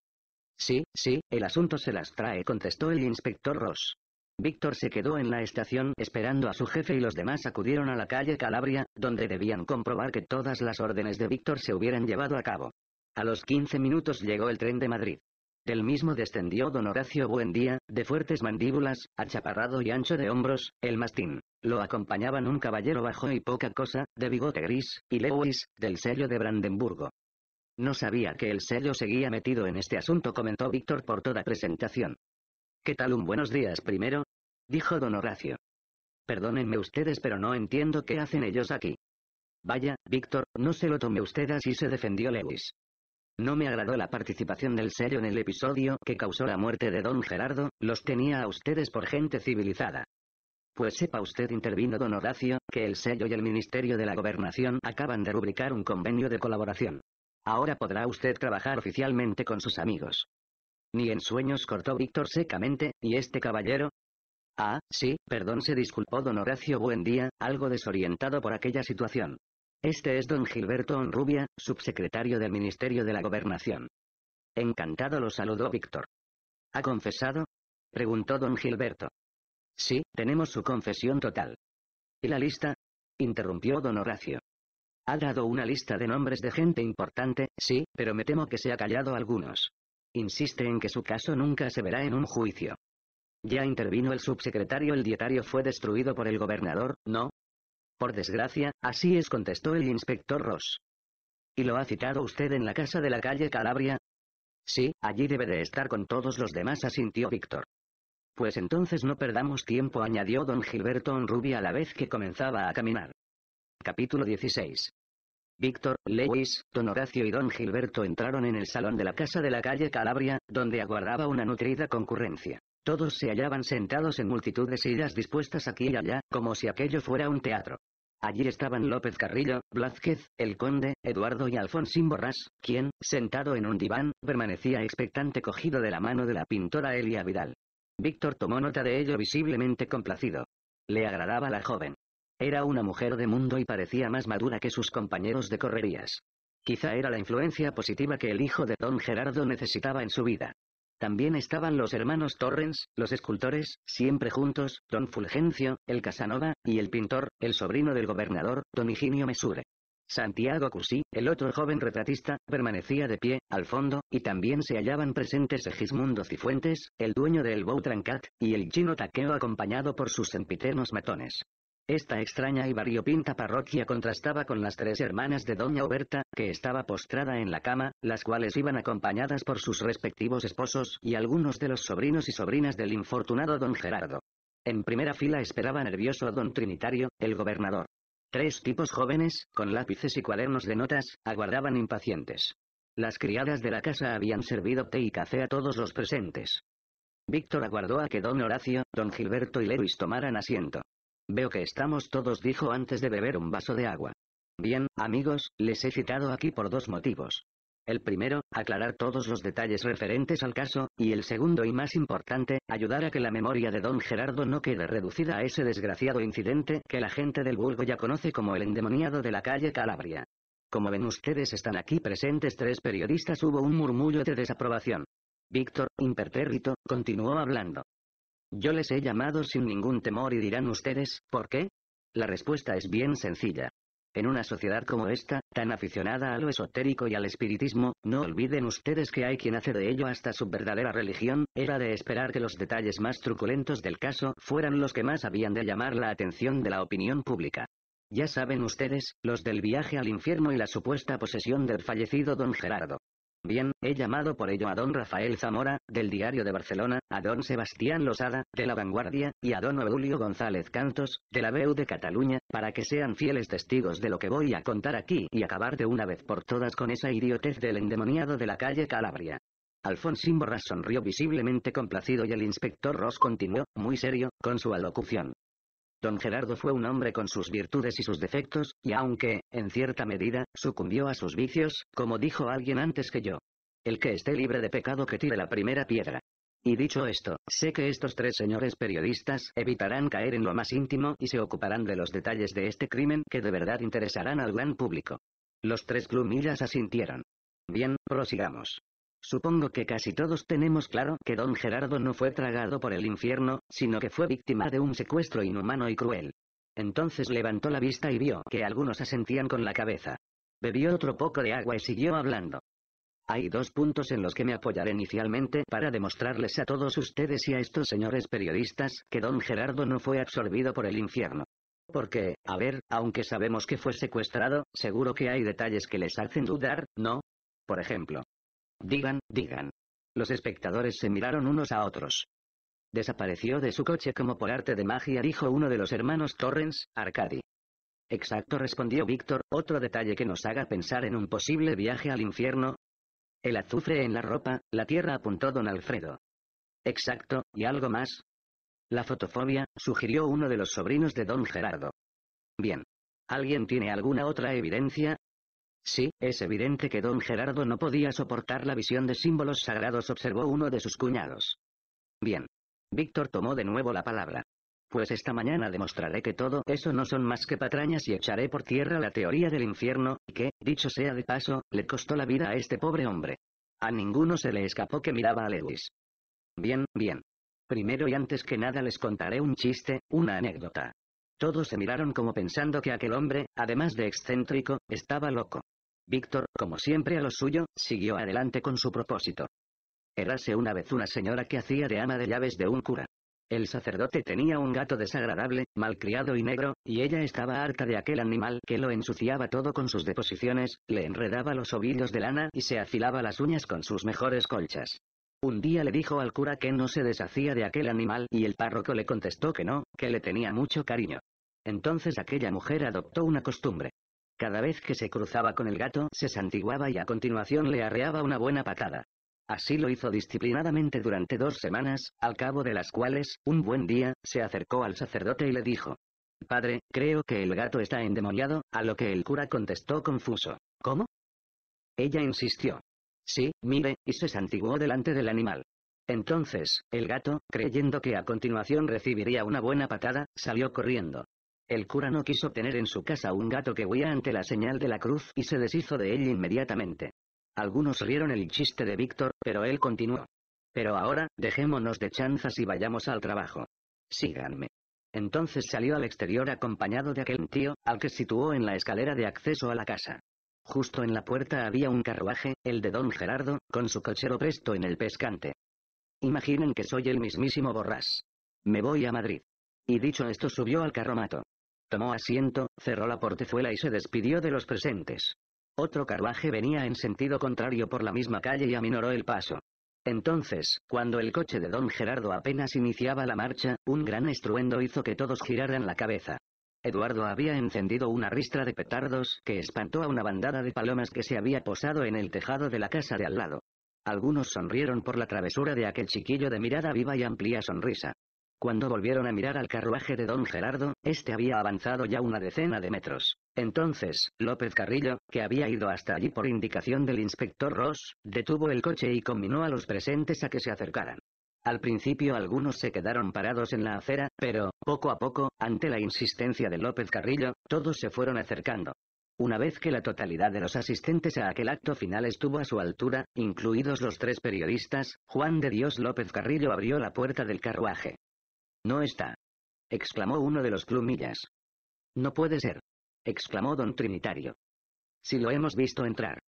Sí, sí, el asunto se las trae, contestó el inspector Ross. Víctor se quedó en la estación esperando a su jefe y los demás acudieron a la calle Calabria, donde debían comprobar que todas las órdenes de Víctor se hubieran llevado a cabo. A los 15 minutos llegó el tren de Madrid. Del mismo descendió don Horacio Buendía, de fuertes mandíbulas, achaparrado y ancho de hombros, el mastín. Lo acompañaban un caballero bajo y poca cosa, de bigote gris, y Lewis, del sello de Brandenburgo. No sabía que el sello seguía metido en este asunto, comentó Víctor por toda presentación. ¿Qué tal un buenos días primero? dijo don Horacio. Perdónenme ustedes, pero no entiendo qué hacen ellos aquí. Vaya, Víctor, no se lo tome usted así, se defendió Lewis. No me agradó la participación del sello en el episodio que causó la muerte de don Gerardo, los tenía a ustedes por gente civilizada. Pues sepa usted, intervino don Horacio, que el sello y el Ministerio de la Gobernación acaban de rubricar un convenio de colaboración. Ahora podrá usted trabajar oficialmente con sus amigos. Ni en sueños cortó Víctor secamente, ¿y este caballero? Ah, sí, perdón, se disculpó don Horacio Buendía, algo desorientado por aquella situación. Este es don Gilberto Onrubia, subsecretario del Ministerio de la Gobernación. Encantado lo saludó Víctor. ¿Ha confesado? preguntó don Gilberto. Sí, tenemos su confesión total. ¿Y la lista? interrumpió don Horacio. Ha dado una lista de nombres de gente importante, sí, pero me temo que se ha callado algunos. Insiste en que su caso nunca se verá en un juicio. Ya intervino el subsecretario, el dietario fue destruido por el gobernador, ¿no? Por desgracia, así es, contestó el inspector Ross. ¿Y lo ha citado usted en la casa de la calle Calabria? Sí, allí debe de estar con todos los demás, asintió Víctor. Pues entonces no perdamos tiempo, añadió don Gilberto rubia, a la vez que comenzaba a caminar. Capítulo 16. Víctor, Lewis, Don Horacio y Don Gilberto entraron en el salón de la casa de la calle Calabria, donde aguardaba una nutrida concurrencia. Todos se hallaban sentados en multitud de sillas dispuestas aquí y allá, como si aquello fuera un teatro. Allí estaban López Carrillo, Blázquez, el conde, Eduardo y Alfonsín Borrás, quien, sentado en un diván, permanecía expectante cogido de la mano de la pintora Elia Vidal. Víctor tomó nota de ello visiblemente complacido. Le agradaba la joven. Era una mujer de mundo y parecía más madura que sus compañeros de correrías. Quizá era la influencia positiva que el hijo de don Gerardo necesitaba en su vida. También estaban los hermanos Torrens, los escultores, siempre juntos, don Fulgencio, el Casanova, y el pintor, el sobrino del gobernador, don Higinio Mesure. Santiago Cusí, el otro joven retratista, permanecía de pie, al fondo, y también se hallaban presentes Segismundo Cifuentes, el dueño del Boutrancat, y el chino Takeo acompañado por sus sempiternos matones. Esta extraña y variopinta parroquia contrastaba con las tres hermanas de Doña Oberta, que estaba postrada en la cama, las cuales iban acompañadas por sus respectivos esposos y algunos de los sobrinos y sobrinas del infortunado don Gerardo. En primera fila esperaba nervioso don Trinitario, el gobernador. Tres tipos jóvenes, con lápices y cuadernos de notas, aguardaban impacientes. Las criadas de la casa habían servido té y café a todos los presentes. Víctor aguardó a que don Horacio, don Gilberto y Lewis tomaran asiento. Veo que estamos todos dijo antes de beber un vaso de agua. Bien, amigos, les he citado aquí por dos motivos. El primero, aclarar todos los detalles referentes al caso, y el segundo y más importante, ayudar a que la memoria de don Gerardo no quede reducida a ese desgraciado incidente que la gente del Burgo ya conoce como el endemoniado de la calle Calabria. Como ven ustedes están aquí presentes tres periodistas hubo un murmullo de desaprobación. Víctor, impertérrito, continuó hablando. Yo les he llamado sin ningún temor y dirán ustedes, ¿por qué? La respuesta es bien sencilla. En una sociedad como esta, tan aficionada a lo esotérico y al espiritismo, no olviden ustedes que hay quien hace de ello hasta su verdadera religión, era de esperar que los detalles más truculentos del caso fueran los que más habían de llamar la atención de la opinión pública. Ya saben ustedes, los del viaje al infierno y la supuesta posesión del fallecido don Gerardo. Bien, he llamado por ello a don Rafael Zamora, del Diario de Barcelona, a don Sebastián Losada, de La Vanguardia, y a don Eulio González Cantos, de la BEU de Cataluña, para que sean fieles testigos de lo que voy a contar aquí y acabar de una vez por todas con esa idiotez del endemoniado de la calle Calabria. Alfonsín Borras sonrió visiblemente complacido y el inspector Ross continuó, muy serio, con su alocución. Don Gerardo fue un hombre con sus virtudes y sus defectos, y aunque, en cierta medida, sucumbió a sus vicios, como dijo alguien antes que yo. El que esté libre de pecado que tire la primera piedra. Y dicho esto, sé que estos tres señores periodistas evitarán caer en lo más íntimo y se ocuparán de los detalles de este crimen que de verdad interesarán al gran público. Los tres glumillas asintieron. Bien, prosigamos. Supongo que casi todos tenemos claro que don Gerardo no fue tragado por el infierno, sino que fue víctima de un secuestro inhumano y cruel. Entonces levantó la vista y vio que algunos asentían con la cabeza. Bebió otro poco de agua y siguió hablando. Hay dos puntos en los que me apoyaré inicialmente para demostrarles a todos ustedes y a estos señores periodistas que don Gerardo no fue absorbido por el infierno. Porque, a ver, aunque sabemos que fue secuestrado, seguro que hay detalles que les hacen dudar, ¿no? Por ejemplo, Digan, digan. Los espectadores se miraron unos a otros. Desapareció de su coche como por arte de magia, dijo uno de los hermanos Torrens, Arcadi. Exacto, respondió Víctor, otro detalle que nos haga pensar en un posible viaje al infierno. El azufre en la ropa, la tierra apuntó don Alfredo. Exacto, ¿y algo más? La fotofobia, sugirió uno de los sobrinos de don Gerardo. Bien. ¿Alguien tiene alguna otra evidencia? Sí, es evidente que don Gerardo no podía soportar la visión de símbolos sagrados, observó uno de sus cuñados. Bien. Víctor tomó de nuevo la palabra. Pues esta mañana demostraré que todo eso no son más que patrañas y echaré por tierra la teoría del infierno, y que, dicho sea de paso, le costó la vida a este pobre hombre. A ninguno se le escapó que miraba a Lewis. Bien, bien. Primero y antes que nada les contaré un chiste, una anécdota. Todos se miraron como pensando que aquel hombre, además de excéntrico, estaba loco. Víctor, como siempre a lo suyo, siguió adelante con su propósito. Erase una vez una señora que hacía de ama de llaves de un cura. El sacerdote tenía un gato desagradable, malcriado y negro, y ella estaba harta de aquel animal que lo ensuciaba todo con sus deposiciones, le enredaba los ovillos de lana y se afilaba las uñas con sus mejores colchas. Un día le dijo al cura que no se deshacía de aquel animal y el párroco le contestó que no, que le tenía mucho cariño. Entonces aquella mujer adoptó una costumbre. Cada vez que se cruzaba con el gato, se santiguaba y a continuación le arreaba una buena patada. Así lo hizo disciplinadamente durante dos semanas, al cabo de las cuales, un buen día, se acercó al sacerdote y le dijo, Padre, creo que el gato está endemoniado, a lo que el cura contestó confuso, ¿Cómo? Ella insistió. Sí, mire, y se santiguó delante del animal. Entonces, el gato, creyendo que a continuación recibiría una buena patada, salió corriendo. El cura no quiso tener en su casa un gato que huía ante la señal de la cruz y se deshizo de él inmediatamente. Algunos rieron el chiste de Víctor, pero él continuó. Pero ahora, dejémonos de chanzas y vayamos al trabajo. Síganme. Entonces salió al exterior acompañado de aquel tío, al que situó en la escalera de acceso a la casa. Justo en la puerta había un carruaje, el de don Gerardo, con su cochero presto en el pescante. Imaginen que soy el mismísimo Borrás. Me voy a Madrid. Y dicho esto subió al carromato. Tomó asiento, cerró la portezuela y se despidió de los presentes. Otro carruaje venía en sentido contrario por la misma calle y aminoró el paso. Entonces, cuando el coche de don Gerardo apenas iniciaba la marcha, un gran estruendo hizo que todos giraran la cabeza. Eduardo había encendido una ristra de petardos que espantó a una bandada de palomas que se había posado en el tejado de la casa de al lado. Algunos sonrieron por la travesura de aquel chiquillo de mirada viva y amplia sonrisa. Cuando volvieron a mirar al carruaje de don Gerardo, este había avanzado ya una decena de metros. Entonces, López Carrillo, que había ido hasta allí por indicación del inspector Ross, detuvo el coche y combinó a los presentes a que se acercaran. Al principio algunos se quedaron parados en la acera, pero, poco a poco, ante la insistencia de López Carrillo, todos se fueron acercando. Una vez que la totalidad de los asistentes a aquel acto final estuvo a su altura, incluidos los tres periodistas, Juan de Dios López Carrillo abrió la puerta del carruaje. No está. exclamó uno de los clumillas. No puede ser. exclamó don Trinitario. Si lo hemos visto entrar.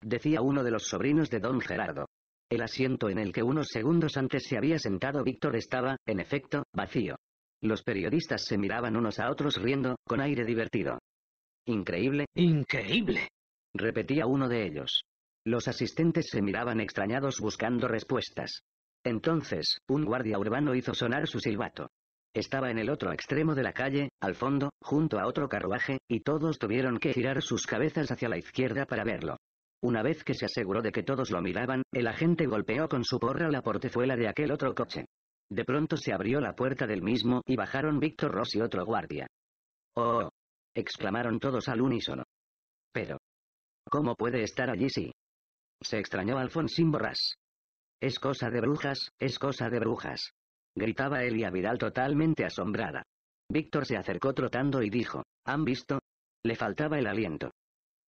Decía uno de los sobrinos de don Gerardo. El asiento en el que unos segundos antes se había sentado Víctor estaba, en efecto, vacío. Los periodistas se miraban unos a otros riendo, con aire divertido. Increíble, increíble. repetía uno de ellos. Los asistentes se miraban extrañados buscando respuestas. Entonces, un guardia urbano hizo sonar su silbato. Estaba en el otro extremo de la calle, al fondo, junto a otro carruaje, y todos tuvieron que girar sus cabezas hacia la izquierda para verlo. Una vez que se aseguró de que todos lo miraban, el agente golpeó con su porra la portezuela de aquel otro coche. De pronto se abrió la puerta del mismo y bajaron Víctor Ross y otro guardia. ¡Oh! exclamaron todos al unísono. Pero. ¿Cómo puede estar allí si? Se extrañó Alfonsín Borrás. Es cosa de brujas, es cosa de brujas. Gritaba Elia Vidal totalmente asombrada. Víctor se acercó trotando y dijo, ¿han visto? Le faltaba el aliento.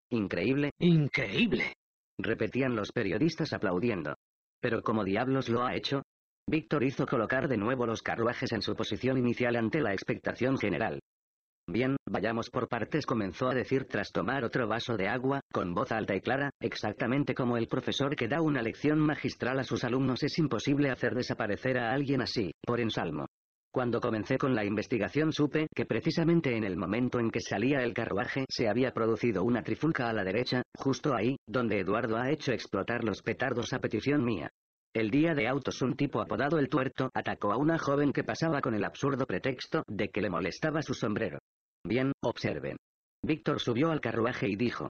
Increíble, increíble. Repetían los periodistas aplaudiendo. Pero ¿cómo diablos lo ha hecho? Víctor hizo colocar de nuevo los carruajes en su posición inicial ante la expectación general. Bien, vayamos por partes comenzó a decir tras tomar otro vaso de agua, con voz alta y clara, exactamente como el profesor que da una lección magistral a sus alumnos es imposible hacer desaparecer a alguien así, por ensalmo. Cuando comencé con la investigación supe que precisamente en el momento en que salía el carruaje se había producido una trifulca a la derecha, justo ahí, donde Eduardo ha hecho explotar los petardos a petición mía. El día de autos un tipo apodado el tuerto atacó a una joven que pasaba con el absurdo pretexto de que le molestaba su sombrero. Bien, observen. Víctor subió al carruaje y dijo.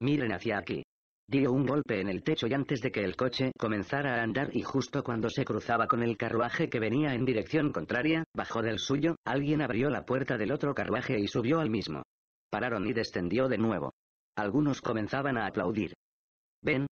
Miren hacia aquí. Dio un golpe en el techo y antes de que el coche comenzara a andar y justo cuando se cruzaba con el carruaje que venía en dirección contraria, bajó del suyo, alguien abrió la puerta del otro carruaje y subió al mismo. Pararon y descendió de nuevo. Algunos comenzaban a aplaudir. Ven.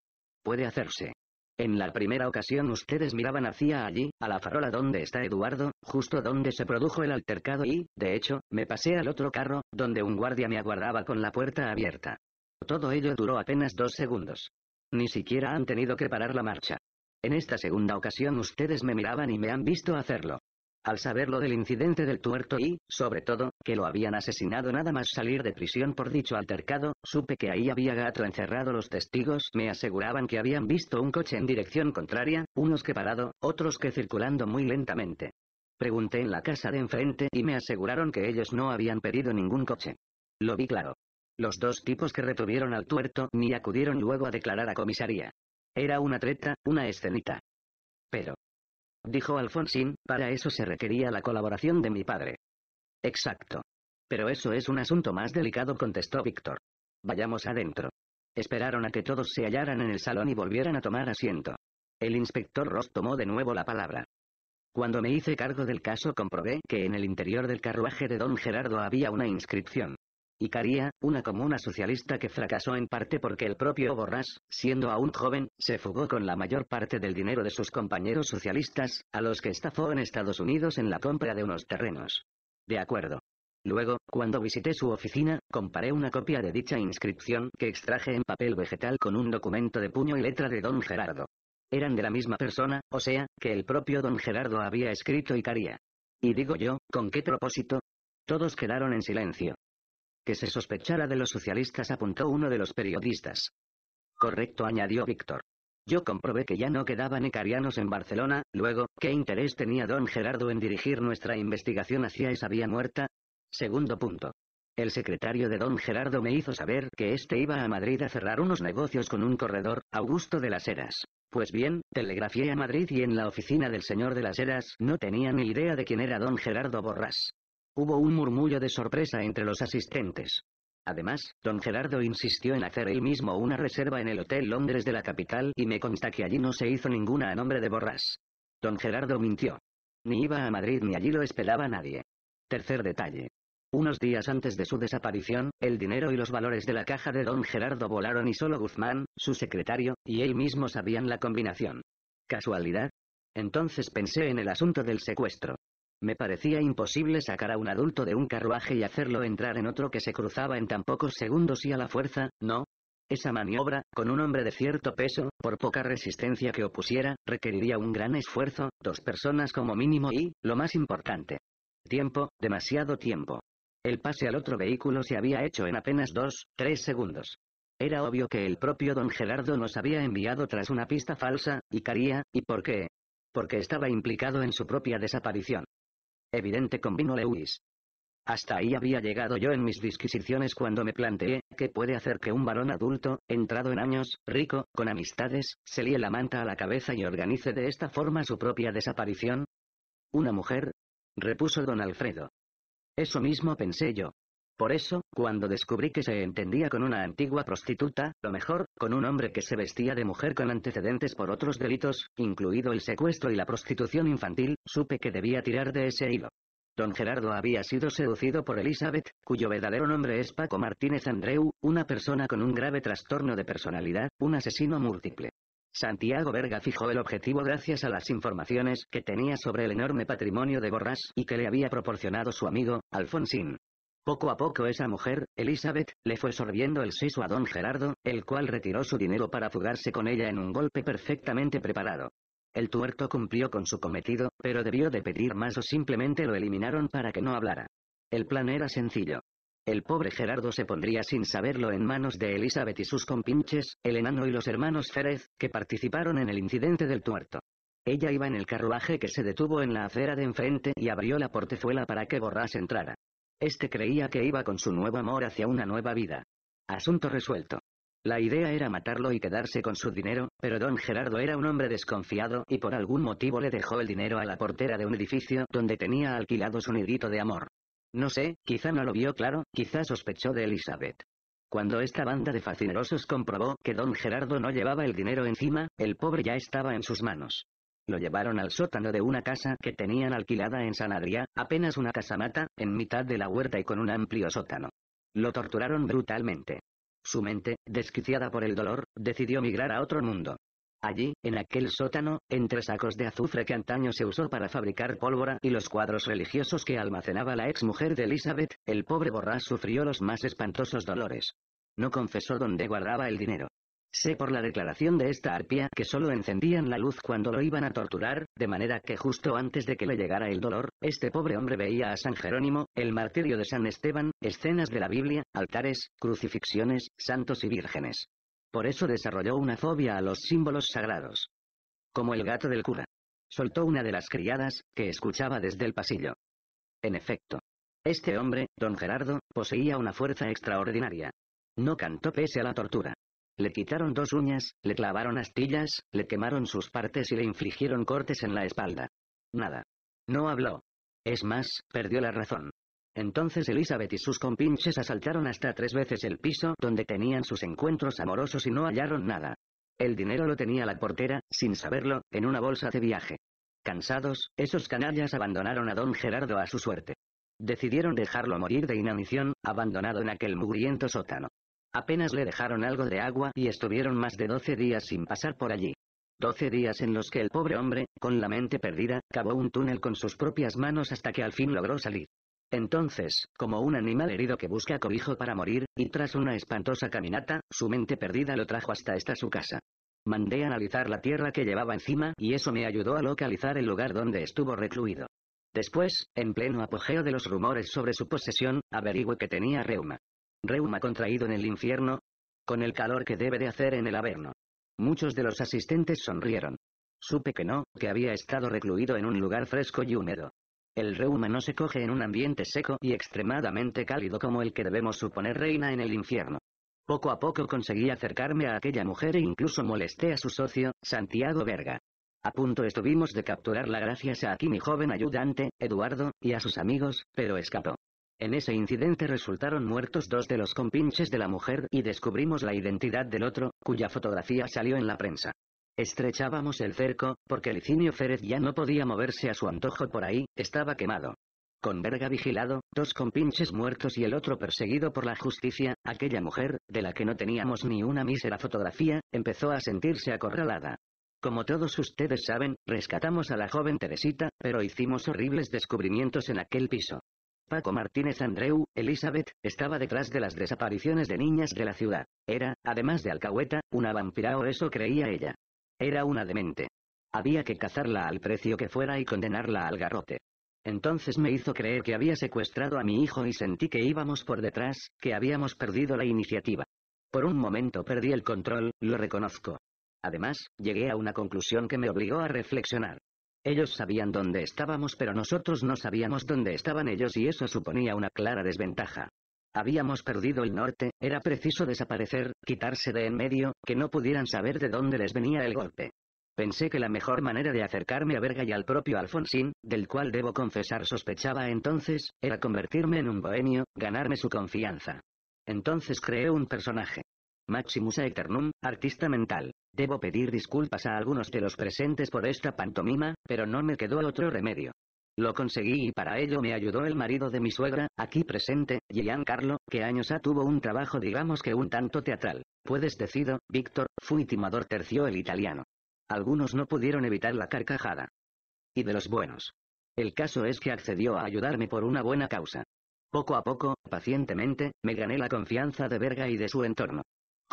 Puede hacerse. En la primera ocasión ustedes miraban hacia allí, a la farola donde está Eduardo, justo donde se produjo el altercado y, de hecho, me pasé al otro carro, donde un guardia me aguardaba con la puerta abierta. Todo ello duró apenas dos segundos. Ni siquiera han tenido que parar la marcha. En esta segunda ocasión ustedes me miraban y me han visto hacerlo. Al saberlo del incidente del tuerto y, sobre todo, que lo habían asesinado nada más salir de prisión por dicho altercado, supe que ahí había gato encerrado. Los testigos me aseguraban que habían visto un coche en dirección contraria, unos que parado, otros que circulando muy lentamente. Pregunté en la casa de enfrente y me aseguraron que ellos no habían pedido ningún coche. Lo vi claro. Los dos tipos que retuvieron al tuerto ni acudieron luego a declarar a comisaría. Era una treta, una escenita. Pero, dijo Alfonsín, para eso se requería la colaboración de mi padre. Exacto. Pero eso es un asunto más delicado, contestó Víctor. Vayamos adentro. Esperaron a que todos se hallaran en el salón y volvieran a tomar asiento. El inspector Ross tomó de nuevo la palabra. Cuando me hice cargo del caso comprobé que en el interior del carruaje de don Gerardo había una inscripción. Icaria, una comuna socialista que fracasó en parte porque el propio Borrás, siendo aún joven, se fugó con la mayor parte del dinero de sus compañeros socialistas, a los que estafó en Estados Unidos en la compra de unos terrenos. De acuerdo. Luego, cuando visité su oficina, comparé una copia de dicha inscripción que extraje en papel vegetal con un documento de puño y letra de don Gerardo. Eran de la misma persona, o sea, que el propio don Gerardo había escrito Icaria. Y digo yo, ¿con qué propósito? Todos quedaron en silencio. Que se sospechara de los socialistas apuntó uno de los periodistas. Correcto añadió Víctor. Yo comprobé que ya no quedaban ecarianos en Barcelona, luego, ¿qué interés tenía don Gerardo en dirigir nuestra investigación hacia esa vía muerta? Segundo punto. El secretario de don Gerardo me hizo saber que éste iba a Madrid a cerrar unos negocios con un corredor, Augusto de las Heras. Pues bien, telegrafié a Madrid y en la oficina del señor de las Heras no tenía ni idea de quién era don Gerardo Borrás. Hubo un murmullo de sorpresa entre los asistentes. Además, don Gerardo insistió en hacer él mismo una reserva en el Hotel Londres de la capital y me consta que allí no se hizo ninguna a nombre de Borrás. Don Gerardo mintió. Ni iba a Madrid ni allí lo esperaba nadie. Tercer detalle. Unos días antes de su desaparición, el dinero y los valores de la caja de don Gerardo volaron y solo Guzmán, su secretario, y él mismo sabían la combinación. ¿Casualidad? Entonces pensé en el asunto del secuestro. Me parecía imposible sacar a un adulto de un carruaje y hacerlo entrar en otro que se cruzaba en tan pocos segundos y a la fuerza, ¿no? Esa maniobra, con un hombre de cierto peso, por poca resistencia que opusiera, requeriría un gran esfuerzo, dos personas como mínimo y, lo más importante, tiempo, demasiado tiempo. El pase al otro vehículo se había hecho en apenas dos, tres segundos. Era obvio que el propio don Gerardo nos había enviado tras una pista falsa, y caría, ¿y por qué? Porque estaba implicado en su propia desaparición evidente con Lewis. Hasta ahí había llegado yo en mis disquisiciones cuando me planteé qué puede hacer que un varón adulto, entrado en años, rico, con amistades, se líe la manta a la cabeza y organice de esta forma su propia desaparición. ¿Una mujer? repuso don Alfredo. Eso mismo pensé yo. Por eso, cuando descubrí que se entendía con una antigua prostituta, lo mejor, con un hombre que se vestía de mujer con antecedentes por otros delitos, incluido el secuestro y la prostitución infantil, supe que debía tirar de ese hilo. Don Gerardo había sido seducido por Elizabeth, cuyo verdadero nombre es Paco Martínez Andreu, una persona con un grave trastorno de personalidad, un asesino múltiple. Santiago Verga fijó el objetivo gracias a las informaciones que tenía sobre el enorme patrimonio de Borrás y que le había proporcionado su amigo, Alfonsín. Poco a poco esa mujer, Elizabeth, le fue sorbiendo el seso a don Gerardo, el cual retiró su dinero para fugarse con ella en un golpe perfectamente preparado. El tuerto cumplió con su cometido, pero debió de pedir más o simplemente lo eliminaron para que no hablara. El plan era sencillo. El pobre Gerardo se pondría sin saberlo en manos de Elizabeth y sus compinches, el enano y los hermanos Férez, que participaron en el incidente del tuerto. Ella iba en el carruaje que se detuvo en la acera de enfrente y abrió la portezuela para que Borrás entrara. Este creía que iba con su nuevo amor hacia una nueva vida. Asunto resuelto. La idea era matarlo y quedarse con su dinero, pero don Gerardo era un hombre desconfiado y por algún motivo le dejó el dinero a la portera de un edificio donde tenía alquilado su nidito de amor. No sé, quizá no lo vio claro, quizá sospechó de Elizabeth. Cuando esta banda de facinerosos comprobó que don Gerardo no llevaba el dinero encima, el pobre ya estaba en sus manos. Lo llevaron al sótano de una casa que tenían alquilada en San Adrià, apenas una casamata, en mitad de la huerta y con un amplio sótano. Lo torturaron brutalmente. Su mente, desquiciada por el dolor, decidió migrar a otro mundo. Allí, en aquel sótano, entre sacos de azufre que antaño se usó para fabricar pólvora y los cuadros religiosos que almacenaba la ex mujer de Elizabeth, el pobre Borrás sufrió los más espantosos dolores. No confesó dónde guardaba el dinero. Sé por la declaración de esta arpía que solo encendían la luz cuando lo iban a torturar, de manera que justo antes de que le llegara el dolor, este pobre hombre veía a San Jerónimo, el martirio de San Esteban, escenas de la Biblia, altares, crucifixiones, santos y vírgenes. Por eso desarrolló una fobia a los símbolos sagrados. Como el gato del cura. Soltó una de las criadas, que escuchaba desde el pasillo. En efecto. Este hombre, don Gerardo, poseía una fuerza extraordinaria. No cantó pese a la tortura. Le quitaron dos uñas, le clavaron astillas, le quemaron sus partes y le infligieron cortes en la espalda. Nada. No habló. Es más, perdió la razón. Entonces Elizabeth y sus compinches asaltaron hasta tres veces el piso donde tenían sus encuentros amorosos y no hallaron nada. El dinero lo tenía la portera, sin saberlo, en una bolsa de viaje. Cansados, esos canallas abandonaron a don Gerardo a su suerte. Decidieron dejarlo morir de inanición, abandonado en aquel mugriento sótano. Apenas le dejaron algo de agua y estuvieron más de doce días sin pasar por allí. Doce días en los que el pobre hombre, con la mente perdida, cavó un túnel con sus propias manos hasta que al fin logró salir. Entonces, como un animal herido que busca cobijo para morir, y tras una espantosa caminata, su mente perdida lo trajo hasta esta su casa. Mandé analizar la tierra que llevaba encima y eso me ayudó a localizar el lugar donde estuvo recluido. Después, en pleno apogeo de los rumores sobre su posesión, averigüe que tenía reuma. Reuma contraído en el infierno. Con el calor que debe de hacer en el Averno. Muchos de los asistentes sonrieron. Supe que no, que había estado recluido en un lugar fresco y húmedo. El reuma no se coge en un ambiente seco y extremadamente cálido como el que debemos suponer reina en el infierno. Poco a poco conseguí acercarme a aquella mujer e incluso molesté a su socio, Santiago Verga. A punto estuvimos de capturarla gracias a aquí mi joven ayudante, Eduardo, y a sus amigos, pero escapó. En ese incidente resultaron muertos dos de los compinches de la mujer y descubrimos la identidad del otro, cuya fotografía salió en la prensa. Estrechábamos el cerco, porque Licinio Férez ya no podía moverse a su antojo por ahí, estaba quemado. Con verga vigilado, dos compinches muertos y el otro perseguido por la justicia, aquella mujer, de la que no teníamos ni una mísera fotografía, empezó a sentirse acorralada. Como todos ustedes saben, rescatamos a la joven Teresita, pero hicimos horribles descubrimientos en aquel piso. Con Martínez Andreu, Elizabeth, estaba detrás de las desapariciones de niñas de la ciudad. Era, además de alcahueta, una vampira o eso creía ella. Era una demente. Había que cazarla al precio que fuera y condenarla al garrote. Entonces me hizo creer que había secuestrado a mi hijo y sentí que íbamos por detrás, que habíamos perdido la iniciativa. Por un momento perdí el control, lo reconozco. Además, llegué a una conclusión que me obligó a reflexionar. Ellos sabían dónde estábamos pero nosotros no sabíamos dónde estaban ellos y eso suponía una clara desventaja. Habíamos perdido el norte, era preciso desaparecer, quitarse de en medio, que no pudieran saber de dónde les venía el golpe. Pensé que la mejor manera de acercarme a Verga y al propio Alfonsín, del cual debo confesar sospechaba entonces, era convertirme en un bohemio, ganarme su confianza. Entonces creé un personaje. Maximus Aeternum, artista mental. Debo pedir disculpas a algunos de los presentes por esta pantomima, pero no me quedó otro remedio. Lo conseguí y para ello me ayudó el marido de mi suegra, aquí presente, Giancarlo, que años ha tuvo un trabajo digamos que un tanto teatral. Puedes decir Víctor, fui timador tercio el italiano. Algunos no pudieron evitar la carcajada. Y de los buenos. El caso es que accedió a ayudarme por una buena causa. Poco a poco, pacientemente, me gané la confianza de Verga y de su entorno.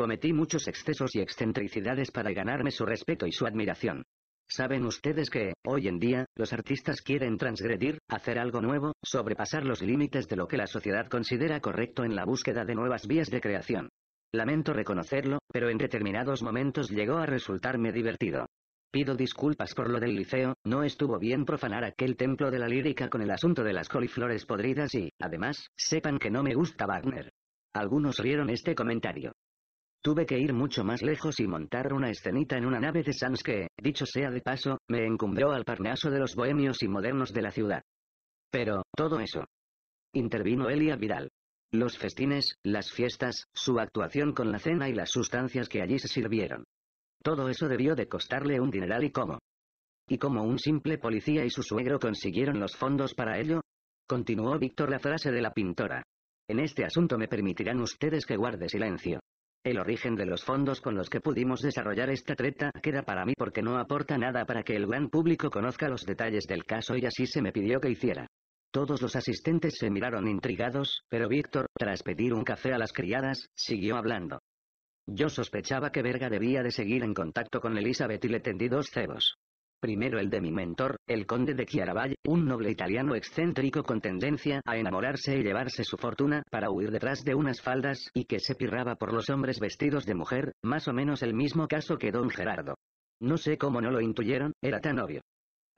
Cometí muchos excesos y excentricidades para ganarme su respeto y su admiración. Saben ustedes que, hoy en día, los artistas quieren transgredir, hacer algo nuevo, sobrepasar los límites de lo que la sociedad considera correcto en la búsqueda de nuevas vías de creación. Lamento reconocerlo, pero en determinados momentos llegó a resultarme divertido. Pido disculpas por lo del liceo, no estuvo bien profanar aquel templo de la lírica con el asunto de las coliflores podridas y, además, sepan que no me gusta Wagner. Algunos rieron este comentario. Tuve que ir mucho más lejos y montar una escenita en una nave de Sans que, dicho sea de paso, me encumbró al parnaso de los bohemios y modernos de la ciudad. Pero, todo eso. Intervino Elia Vidal. Los festines, las fiestas, su actuación con la cena y las sustancias que allí se sirvieron. Todo eso debió de costarle un dineral y cómo. ¿Y cómo un simple policía y su suegro consiguieron los fondos para ello? Continuó Víctor la frase de la pintora. En este asunto me permitirán ustedes que guarde silencio. El origen de los fondos con los que pudimos desarrollar esta treta queda para mí porque no aporta nada para que el gran público conozca los detalles del caso y así se me pidió que hiciera. Todos los asistentes se miraron intrigados, pero Víctor, tras pedir un café a las criadas, siguió hablando. Yo sospechaba que Verga debía de seguir en contacto con Elizabeth y le tendí dos cebos. Primero el de mi mentor, el conde de Chiaravalle, un noble italiano excéntrico con tendencia a enamorarse y llevarse su fortuna para huir detrás de unas faldas y que se pirraba por los hombres vestidos de mujer, más o menos el mismo caso que don Gerardo. No sé cómo no lo intuyeron, era tan obvio.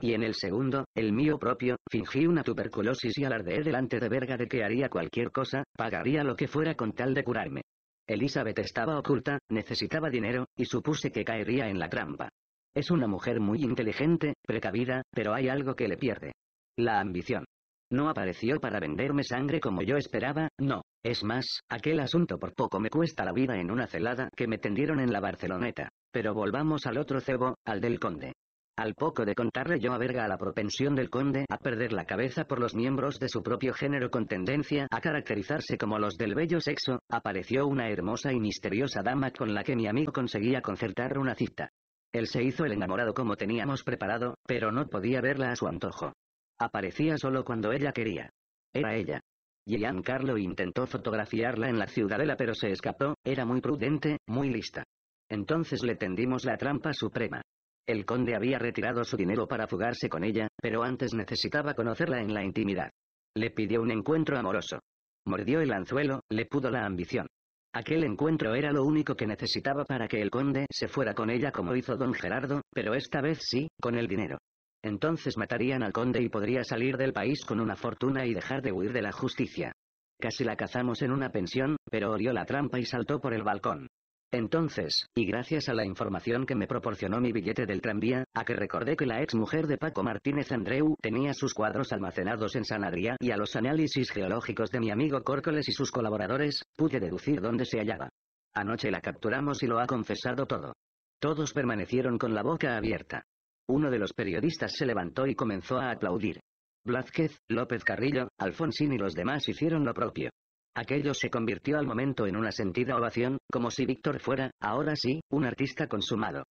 Y en el segundo, el mío propio, fingí una tuberculosis y alardeé delante de Verga de que haría cualquier cosa, pagaría lo que fuera con tal de curarme. Elizabeth estaba oculta, necesitaba dinero, y supuse que caería en la trampa. Es una mujer muy inteligente, precavida, pero hay algo que le pierde. La ambición. No apareció para venderme sangre como yo esperaba, no. Es más, aquel asunto por poco me cuesta la vida en una celada que me tendieron en la Barceloneta. Pero volvamos al otro cebo, al del conde. Al poco de contarle yo a verga la propensión del conde a perder la cabeza por los miembros de su propio género con tendencia a caracterizarse como los del bello sexo, apareció una hermosa y misteriosa dama con la que mi amigo conseguía concertar una cita. Él se hizo el enamorado como teníamos preparado, pero no podía verla a su antojo. Aparecía solo cuando ella quería. Era ella. Giancarlo intentó fotografiarla en la ciudadela pero se escapó, era muy prudente, muy lista. Entonces le tendimos la trampa suprema. El conde había retirado su dinero para fugarse con ella, pero antes necesitaba conocerla en la intimidad. Le pidió un encuentro amoroso. Mordió el anzuelo, le pudo la ambición. Aquel encuentro era lo único que necesitaba para que el conde se fuera con ella como hizo don Gerardo, pero esta vez sí, con el dinero. Entonces matarían al conde y podría salir del país con una fortuna y dejar de huir de la justicia. Casi la cazamos en una pensión, pero orió la trampa y saltó por el balcón. Entonces, y gracias a la información que me proporcionó mi billete del tranvía, a que recordé que la ex mujer de Paco Martínez Andreu tenía sus cuadros almacenados en San y a los análisis geológicos de mi amigo Córcoles y sus colaboradores, pude deducir dónde se hallaba. Anoche la capturamos y lo ha confesado todo. Todos permanecieron con la boca abierta. Uno de los periodistas se levantó y comenzó a aplaudir. Blázquez, López Carrillo, Alfonsín y los demás hicieron lo propio. Aquello se convirtió al momento en una sentida ovación, como si Víctor fuera, ahora sí, un artista consumado.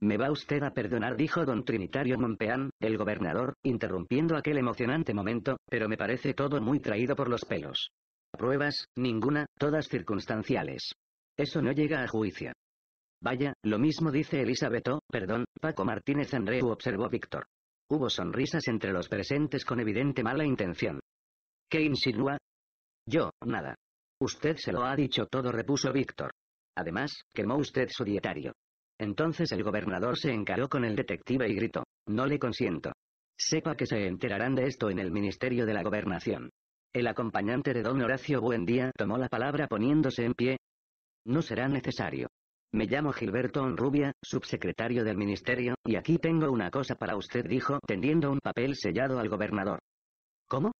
Me va usted a perdonar, dijo don Trinitario Monpeán, el gobernador, interrumpiendo aquel emocionante momento, pero me parece todo muy traído por los pelos. Pruebas, ninguna, todas circunstanciales. Eso no llega a juicio. Vaya, lo mismo dice Elisabeto, perdón, Paco Martínez Andreu observó Víctor. Hubo sonrisas entre los presentes con evidente mala intención. ¿Qué insinúa? Yo, nada. Usted se lo ha dicho todo, repuso Víctor. Además, quemó usted su dietario. Entonces el gobernador se encaró con el detective y gritó, no le consiento. Sepa que se enterarán de esto en el Ministerio de la Gobernación. El acompañante de don Horacio Buendía tomó la palabra poniéndose en pie. No será necesario. Me llamo Gilberto Rubia, subsecretario del Ministerio, y aquí tengo una cosa para usted, dijo, tendiendo un papel sellado al gobernador. ¿Cómo?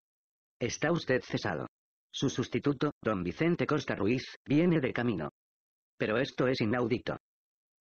Está usted cesado. Su sustituto, don Vicente Costa Ruiz, viene de camino. Pero esto es inaudito.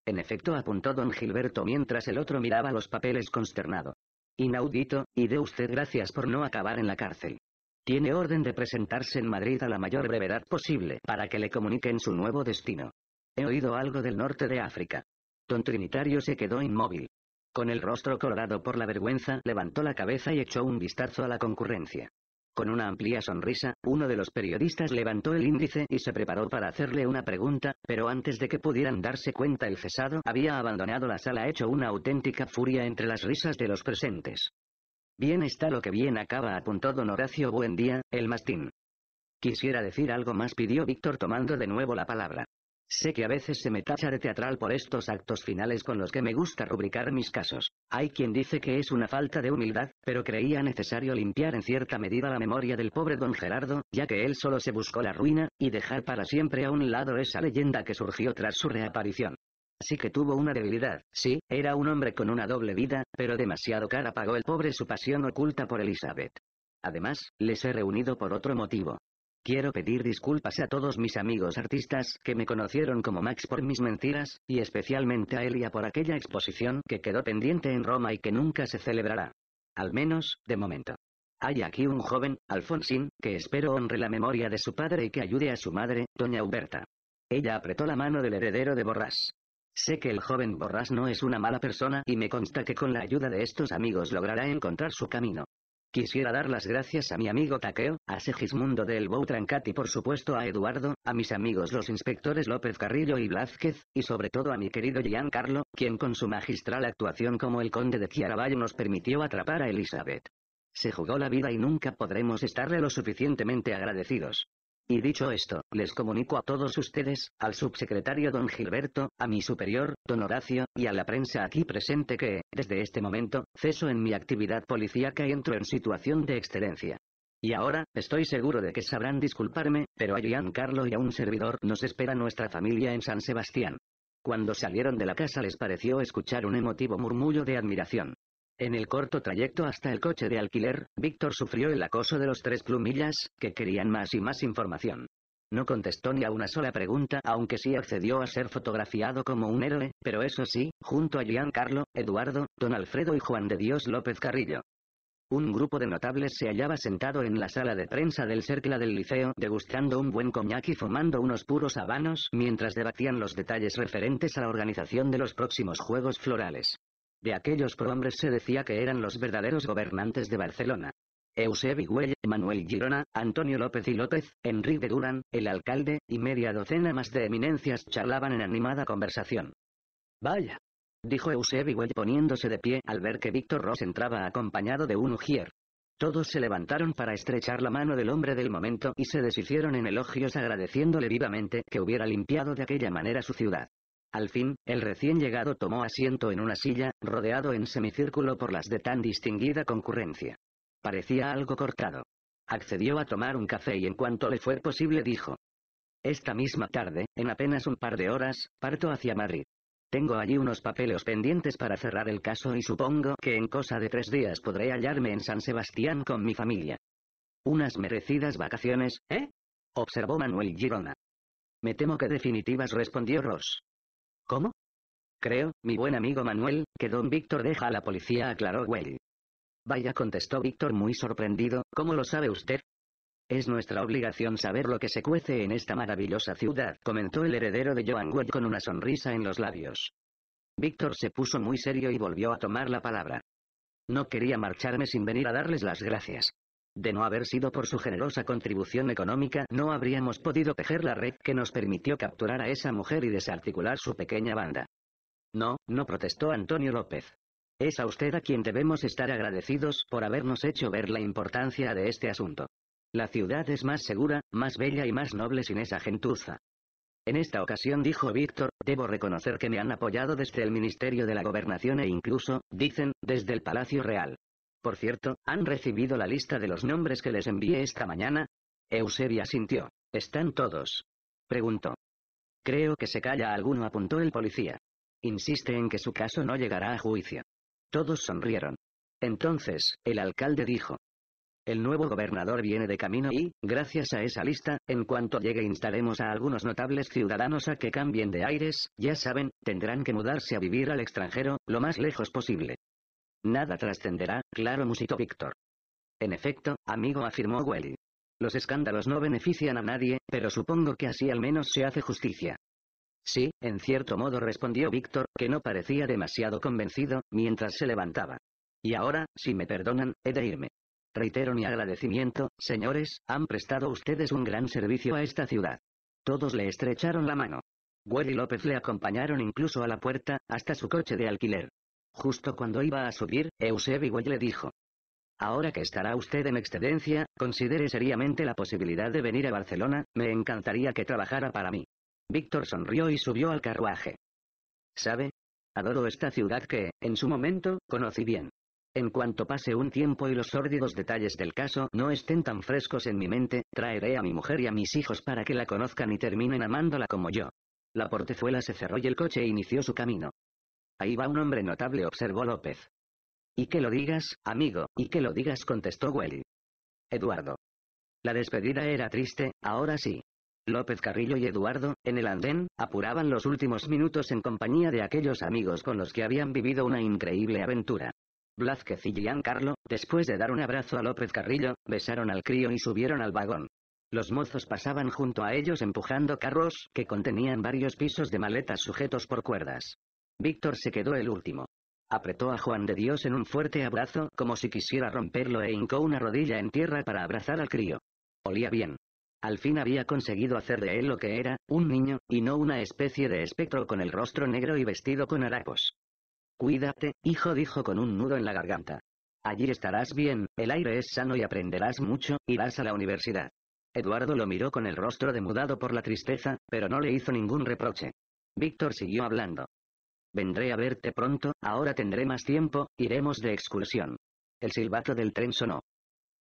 En efecto, apuntó don Gilberto mientras el otro miraba los papeles consternado. Inaudito, y dé usted gracias por no acabar en la cárcel. Tiene orden de presentarse en Madrid a la mayor brevedad posible para que le comuniquen su nuevo destino. He oído algo del norte de África. Don Trinitario se quedó inmóvil. Con el rostro colorado por la vergüenza, levantó la cabeza y echó un vistazo a la concurrencia. Con una amplia sonrisa, uno de los periodistas levantó el índice y se preparó para hacerle una pregunta, pero antes de que pudieran darse cuenta el cesado había abandonado la sala hecho una auténtica furia entre las risas de los presentes. Bien está lo que bien acaba, apuntó don Horacio Buendía, el mastín. Quisiera decir algo más, pidió Víctor tomando de nuevo la palabra. Sé que a veces se me tacha de teatral por estos actos finales con los que me gusta rubricar mis casos. Hay quien dice que es una falta de humildad, pero creía necesario limpiar en cierta medida la memoria del pobre don Gerardo, ya que él solo se buscó la ruina, y dejar para siempre a un lado esa leyenda que surgió tras su reaparición. Así que tuvo una debilidad, sí, era un hombre con una doble vida, pero demasiado cara pagó el pobre su pasión oculta por Elizabeth. Además, les he reunido por otro motivo. Quiero pedir disculpas a todos mis amigos artistas que me conocieron como Max por mis mentiras, y especialmente a Elia por aquella exposición que quedó pendiente en Roma y que nunca se celebrará. Al menos, de momento. Hay aquí un joven, Alfonsín, que espero honre la memoria de su padre y que ayude a su madre, doña Huberta. Ella apretó la mano del heredero de Borrás. Sé que el joven Borrás no es una mala persona y me consta que con la ayuda de estos amigos logrará encontrar su camino. Quisiera dar las gracias a mi amigo Takeo, a Segismundo del Boutrancat y por supuesto a Eduardo, a mis amigos los inspectores López Carrillo y Blázquez, y sobre todo a mi querido Giancarlo, quien con su magistral actuación como el conde de Chiaravallo nos permitió atrapar a Elizabeth. Se jugó la vida y nunca podremos estarle lo suficientemente agradecidos. Y dicho esto, les comunico a todos ustedes, al subsecretario don Gilberto, a mi superior, don Horacio, y a la prensa aquí presente que, desde este momento, ceso en mi actividad policíaca y entro en situación de excelencia. Y ahora, estoy seguro de que sabrán disculparme, pero a Giancarlo y a un servidor nos espera nuestra familia en San Sebastián. Cuando salieron de la casa les pareció escuchar un emotivo murmullo de admiración. En el corto trayecto hasta el coche de alquiler, Víctor sufrió el acoso de los tres plumillas, que querían más y más información. No contestó ni a una sola pregunta, aunque sí accedió a ser fotografiado como un héroe, pero eso sí, junto a Giancarlo, Eduardo, Don Alfredo y Juan de Dios López Carrillo. Un grupo de notables se hallaba sentado en la sala de prensa del Cercla del Liceo, degustando un buen coñac y fumando unos puros habanos mientras debatían los detalles referentes a la organización de los próximos Juegos Florales. De aquellos prohombres se decía que eran los verdaderos gobernantes de Barcelona. Eusebi Güell, Manuel Girona, Antonio López y López, Enrique Durán, el alcalde, y media docena más de eminencias charlaban en animada conversación. Vaya, dijo Eusebi Güell poniéndose de pie al ver que Víctor Ross entraba acompañado de un ujier. Todos se levantaron para estrechar la mano del hombre del momento y se deshicieron en elogios agradeciéndole vivamente que hubiera limpiado de aquella manera su ciudad. Al fin, el recién llegado tomó asiento en una silla, rodeado en semicírculo por las de tan distinguida concurrencia. Parecía algo cortado. Accedió a tomar un café y en cuanto le fue posible dijo. Esta misma tarde, en apenas un par de horas, parto hacia Madrid. Tengo allí unos papeles pendientes para cerrar el caso y supongo que en cosa de tres días podré hallarme en San Sebastián con mi familia. Unas merecidas vacaciones, ¿eh? observó Manuel Girona. Me temo que definitivas respondió Ross. ¿Cómo? Creo, mi buen amigo Manuel, que don Víctor deja a la policía, aclaró Well. Vaya, contestó Víctor muy sorprendido, ¿cómo lo sabe usted? Es nuestra obligación saber lo que se cuece en esta maravillosa ciudad, comentó el heredero de Joan Well con una sonrisa en los labios. Víctor se puso muy serio y volvió a tomar la palabra. No quería marcharme sin venir a darles las gracias. De no haber sido por su generosa contribución económica no habríamos podido tejer la red que nos permitió capturar a esa mujer y desarticular su pequeña banda. No, no protestó Antonio López. Es a usted a quien debemos estar agradecidos por habernos hecho ver la importancia de este asunto. La ciudad es más segura, más bella y más noble sin esa gentuza. En esta ocasión dijo Víctor, debo reconocer que me han apoyado desde el Ministerio de la Gobernación e incluso, dicen, desde el Palacio Real. Por cierto, ¿han recibido la lista de los nombres que les envié esta mañana? Eusebia sintió. ¿Están todos? Preguntó. Creo que se calla alguno, apuntó el policía. Insiste en que su caso no llegará a juicio. Todos sonrieron. Entonces, el alcalde dijo. El nuevo gobernador viene de camino y, gracias a esa lista, en cuanto llegue instaremos a algunos notables ciudadanos a que cambien de aires, ya saben, tendrán que mudarse a vivir al extranjero, lo más lejos posible. Nada trascenderá, claro musitó Víctor. En efecto, amigo afirmó Welly. Los escándalos no benefician a nadie, pero supongo que así al menos se hace justicia. Sí, en cierto modo respondió Víctor, que no parecía demasiado convencido, mientras se levantaba. Y ahora, si me perdonan, he de irme. Reitero mi agradecimiento, señores, han prestado ustedes un gran servicio a esta ciudad. Todos le estrecharon la mano. Welly López le acompañaron incluso a la puerta, hasta su coche de alquiler. Justo cuando iba a subir, Eusebio le dijo. Ahora que estará usted en excedencia, considere seriamente la posibilidad de venir a Barcelona, me encantaría que trabajara para mí. Víctor sonrió y subió al carruaje. ¿Sabe? Adoro esta ciudad que, en su momento, conocí bien. En cuanto pase un tiempo y los sórdidos detalles del caso no estén tan frescos en mi mente, traeré a mi mujer y a mis hijos para que la conozcan y terminen amándola como yo. La portezuela se cerró y el coche inició su camino. Ahí va un hombre notable, observó López. Y que lo digas, amigo, y que lo digas, contestó Welly. Eduardo. La despedida era triste, ahora sí. López Carrillo y Eduardo, en el andén, apuraban los últimos minutos en compañía de aquellos amigos con los que habían vivido una increíble aventura. Blázquez y Giancarlo, después de dar un abrazo a López Carrillo, besaron al crío y subieron al vagón. Los mozos pasaban junto a ellos empujando carros que contenían varios pisos de maletas sujetos por cuerdas. Víctor se quedó el último. Apretó a Juan de Dios en un fuerte abrazo como si quisiera romperlo e hincó una rodilla en tierra para abrazar al crío. Olía bien. Al fin había conseguido hacer de él lo que era, un niño, y no una especie de espectro con el rostro negro y vestido con harapos. Cuídate, hijo dijo con un nudo en la garganta. Allí estarás bien, el aire es sano y aprenderás mucho, irás a la universidad. Eduardo lo miró con el rostro demudado por la tristeza, pero no le hizo ningún reproche. Víctor siguió hablando. Vendré a verte pronto, ahora tendré más tiempo, iremos de excursión. El silbato del tren sonó.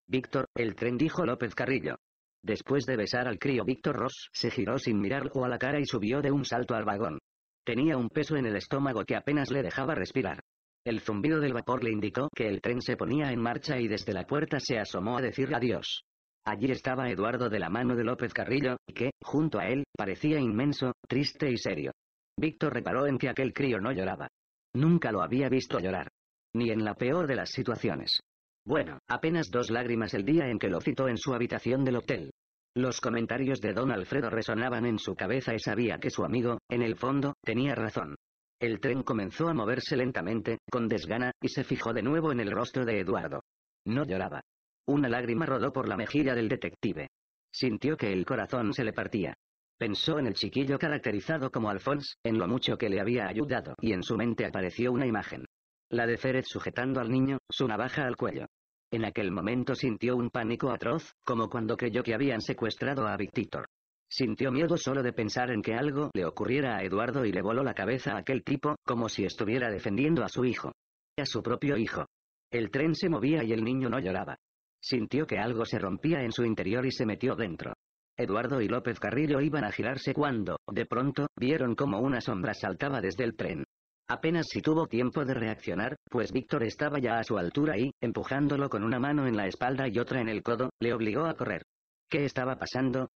Víctor, el tren dijo López Carrillo. Después de besar al crío Víctor Ross, se giró sin mirarlo a la cara y subió de un salto al vagón. Tenía un peso en el estómago que apenas le dejaba respirar. El zumbido del vapor le indicó que el tren se ponía en marcha y desde la puerta se asomó a decir adiós. Allí estaba Eduardo de la mano de López Carrillo, que, junto a él, parecía inmenso, triste y serio. Víctor reparó en que aquel crío no lloraba. Nunca lo había visto llorar. Ni en la peor de las situaciones. Bueno, apenas dos lágrimas el día en que lo citó en su habitación del hotel. Los comentarios de don Alfredo resonaban en su cabeza y sabía que su amigo, en el fondo, tenía razón. El tren comenzó a moverse lentamente, con desgana, y se fijó de nuevo en el rostro de Eduardo. No lloraba. Una lágrima rodó por la mejilla del detective. Sintió que el corazón se le partía. Pensó en el chiquillo caracterizado como Alphonse, en lo mucho que le había ayudado, y en su mente apareció una imagen. La de Férez sujetando al niño, su navaja al cuello. En aquel momento sintió un pánico atroz, como cuando creyó que habían secuestrado a Victor. Sintió miedo solo de pensar en que algo le ocurriera a Eduardo y le voló la cabeza a aquel tipo, como si estuviera defendiendo a su hijo. A su propio hijo. El tren se movía y el niño no lloraba. Sintió que algo se rompía en su interior y se metió dentro. Eduardo y López Carrillo iban a girarse cuando, de pronto, vieron como una sombra saltaba desde el tren. Apenas si tuvo tiempo de reaccionar, pues Víctor estaba ya a su altura y, empujándolo con una mano en la espalda y otra en el codo, le obligó a correr. ¿Qué estaba pasando?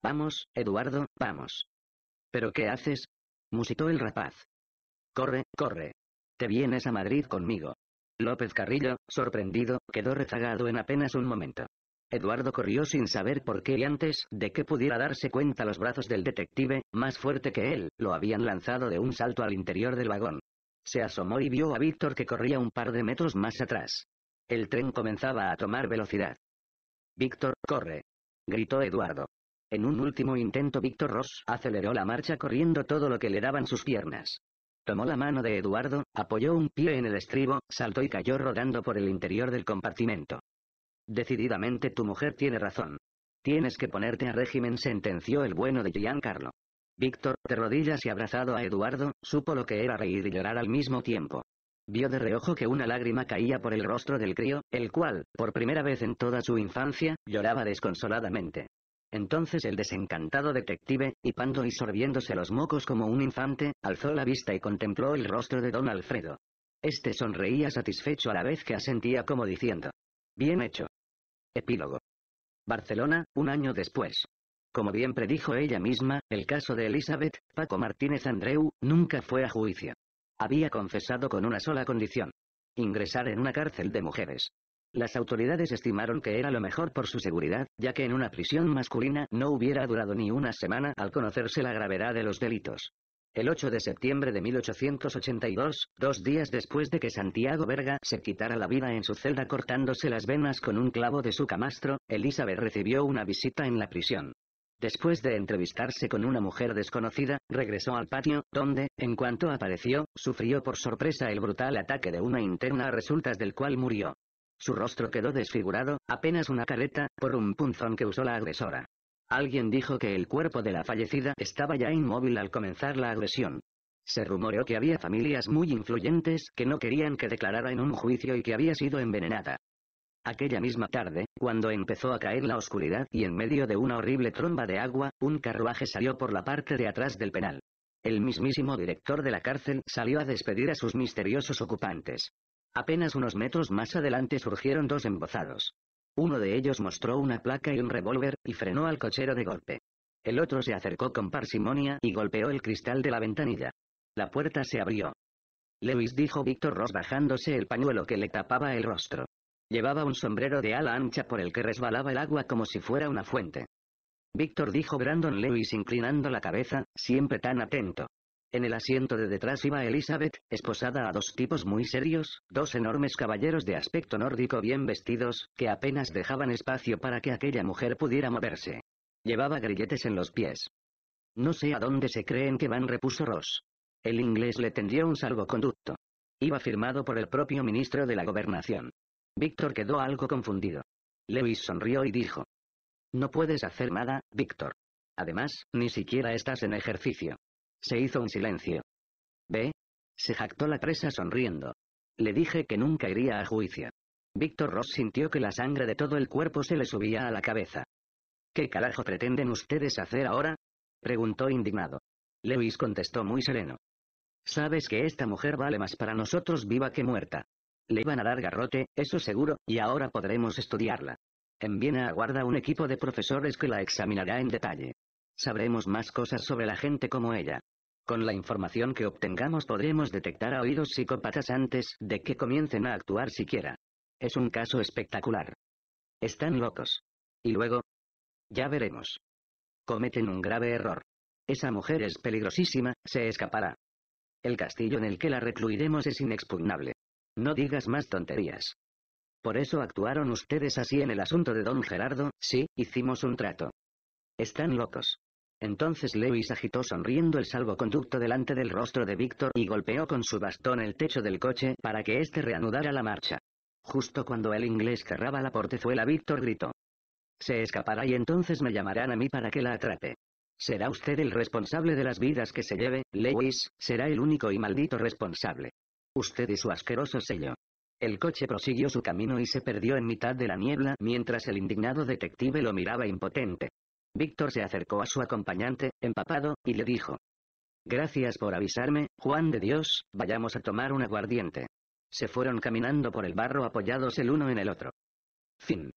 Vamos, Eduardo, vamos. ¿Pero qué haces? musitó el rapaz. Corre, corre. Te vienes a Madrid conmigo. López Carrillo, sorprendido, quedó rezagado en apenas un momento. Eduardo corrió sin saber por qué y antes de que pudiera darse cuenta los brazos del detective, más fuerte que él, lo habían lanzado de un salto al interior del vagón. Se asomó y vio a Víctor que corría un par de metros más atrás. El tren comenzaba a tomar velocidad. Víctor, corre. Gritó Eduardo. En un último intento Víctor Ross aceleró la marcha corriendo todo lo que le daban sus piernas. Tomó la mano de Eduardo, apoyó un pie en el estribo, saltó y cayó rodando por el interior del compartimento. Decididamente tu mujer tiene razón. Tienes que ponerte a régimen, sentenció el bueno de Giancarlo. Víctor, de rodillas y abrazado a Eduardo, supo lo que era reír y llorar al mismo tiempo. Vio de reojo que una lágrima caía por el rostro del crío, el cual, por primera vez en toda su infancia, lloraba desconsoladamente. Entonces el desencantado detective, hipando y sorbiéndose los mocos como un infante, alzó la vista y contempló el rostro de don Alfredo. Este sonreía satisfecho a la vez que asentía como diciendo. Bien hecho. Epílogo. Barcelona, un año después. Como bien predijo ella misma, el caso de Elizabeth, Paco Martínez Andreu, nunca fue a juicio. Había confesado con una sola condición. Ingresar en una cárcel de mujeres. Las autoridades estimaron que era lo mejor por su seguridad, ya que en una prisión masculina no hubiera durado ni una semana al conocerse la gravedad de los delitos. El 8 de septiembre de 1882, dos días después de que Santiago Verga se quitara la vida en su celda cortándose las venas con un clavo de su camastro, Elizabeth recibió una visita en la prisión. Después de entrevistarse con una mujer desconocida, regresó al patio, donde, en cuanto apareció, sufrió por sorpresa el brutal ataque de una interna a resultas del cual murió. Su rostro quedó desfigurado, apenas una careta, por un punzón que usó la agresora. Alguien dijo que el cuerpo de la fallecida estaba ya inmóvil al comenzar la agresión. Se rumoreó que había familias muy influyentes que no querían que declarara en un juicio y que había sido envenenada. Aquella misma tarde, cuando empezó a caer la oscuridad y en medio de una horrible tromba de agua, un carruaje salió por la parte de atrás del penal. El mismísimo director de la cárcel salió a despedir a sus misteriosos ocupantes. Apenas unos metros más adelante surgieron dos embozados. Uno de ellos mostró una placa y un revólver, y frenó al cochero de golpe. El otro se acercó con parsimonia y golpeó el cristal de la ventanilla. La puerta se abrió. Lewis dijo Víctor Ross bajándose el pañuelo que le tapaba el rostro. Llevaba un sombrero de ala ancha por el que resbalaba el agua como si fuera una fuente. Víctor dijo Brandon Lewis inclinando la cabeza, siempre tan atento. En el asiento de detrás iba Elizabeth, esposada a dos tipos muy serios, dos enormes caballeros de aspecto nórdico bien vestidos, que apenas dejaban espacio para que aquella mujer pudiera moverse. Llevaba grilletes en los pies. No sé a dónde se creen que van, repuso Ross. El inglés le tendió un salvoconducto. Iba firmado por el propio ministro de la gobernación. Víctor quedó algo confundido. Lewis sonrió y dijo. No puedes hacer nada, Víctor. Además, ni siquiera estás en ejercicio. Se hizo un silencio. ¿Ve? Se jactó la presa sonriendo. Le dije que nunca iría a juicio. Víctor Ross sintió que la sangre de todo el cuerpo se le subía a la cabeza. ¿Qué carajo pretenden ustedes hacer ahora? preguntó indignado. Lewis contestó muy sereno. Sabes que esta mujer vale más para nosotros viva que muerta. Le iban a dar garrote, eso seguro, y ahora podremos estudiarla. En Viena aguarda un equipo de profesores que la examinará en detalle. Sabremos más cosas sobre la gente como ella. Con la información que obtengamos podremos detectar a oídos psicópatas antes de que comiencen a actuar siquiera. Es un caso espectacular. Están locos. Y luego... Ya veremos. Cometen un grave error. Esa mujer es peligrosísima, se escapará. El castillo en el que la recluiremos es inexpugnable. No digas más tonterías. Por eso actuaron ustedes así en el asunto de don Gerardo, sí, hicimos un trato. Están locos. Entonces Lewis agitó sonriendo el salvoconducto delante del rostro de Víctor y golpeó con su bastón el techo del coche para que éste reanudara la marcha. Justo cuando el inglés cerraba la portezuela Víctor gritó. Se escapará y entonces me llamarán a mí para que la atrape. Será usted el responsable de las vidas que se lleve, Lewis, será el único y maldito responsable. Usted y su asqueroso sello. El coche prosiguió su camino y se perdió en mitad de la niebla mientras el indignado detective lo miraba impotente. Víctor se acercó a su acompañante, empapado, y le dijo. Gracias por avisarme, Juan de Dios, vayamos a tomar un aguardiente. Se fueron caminando por el barro apoyados el uno en el otro. Fin.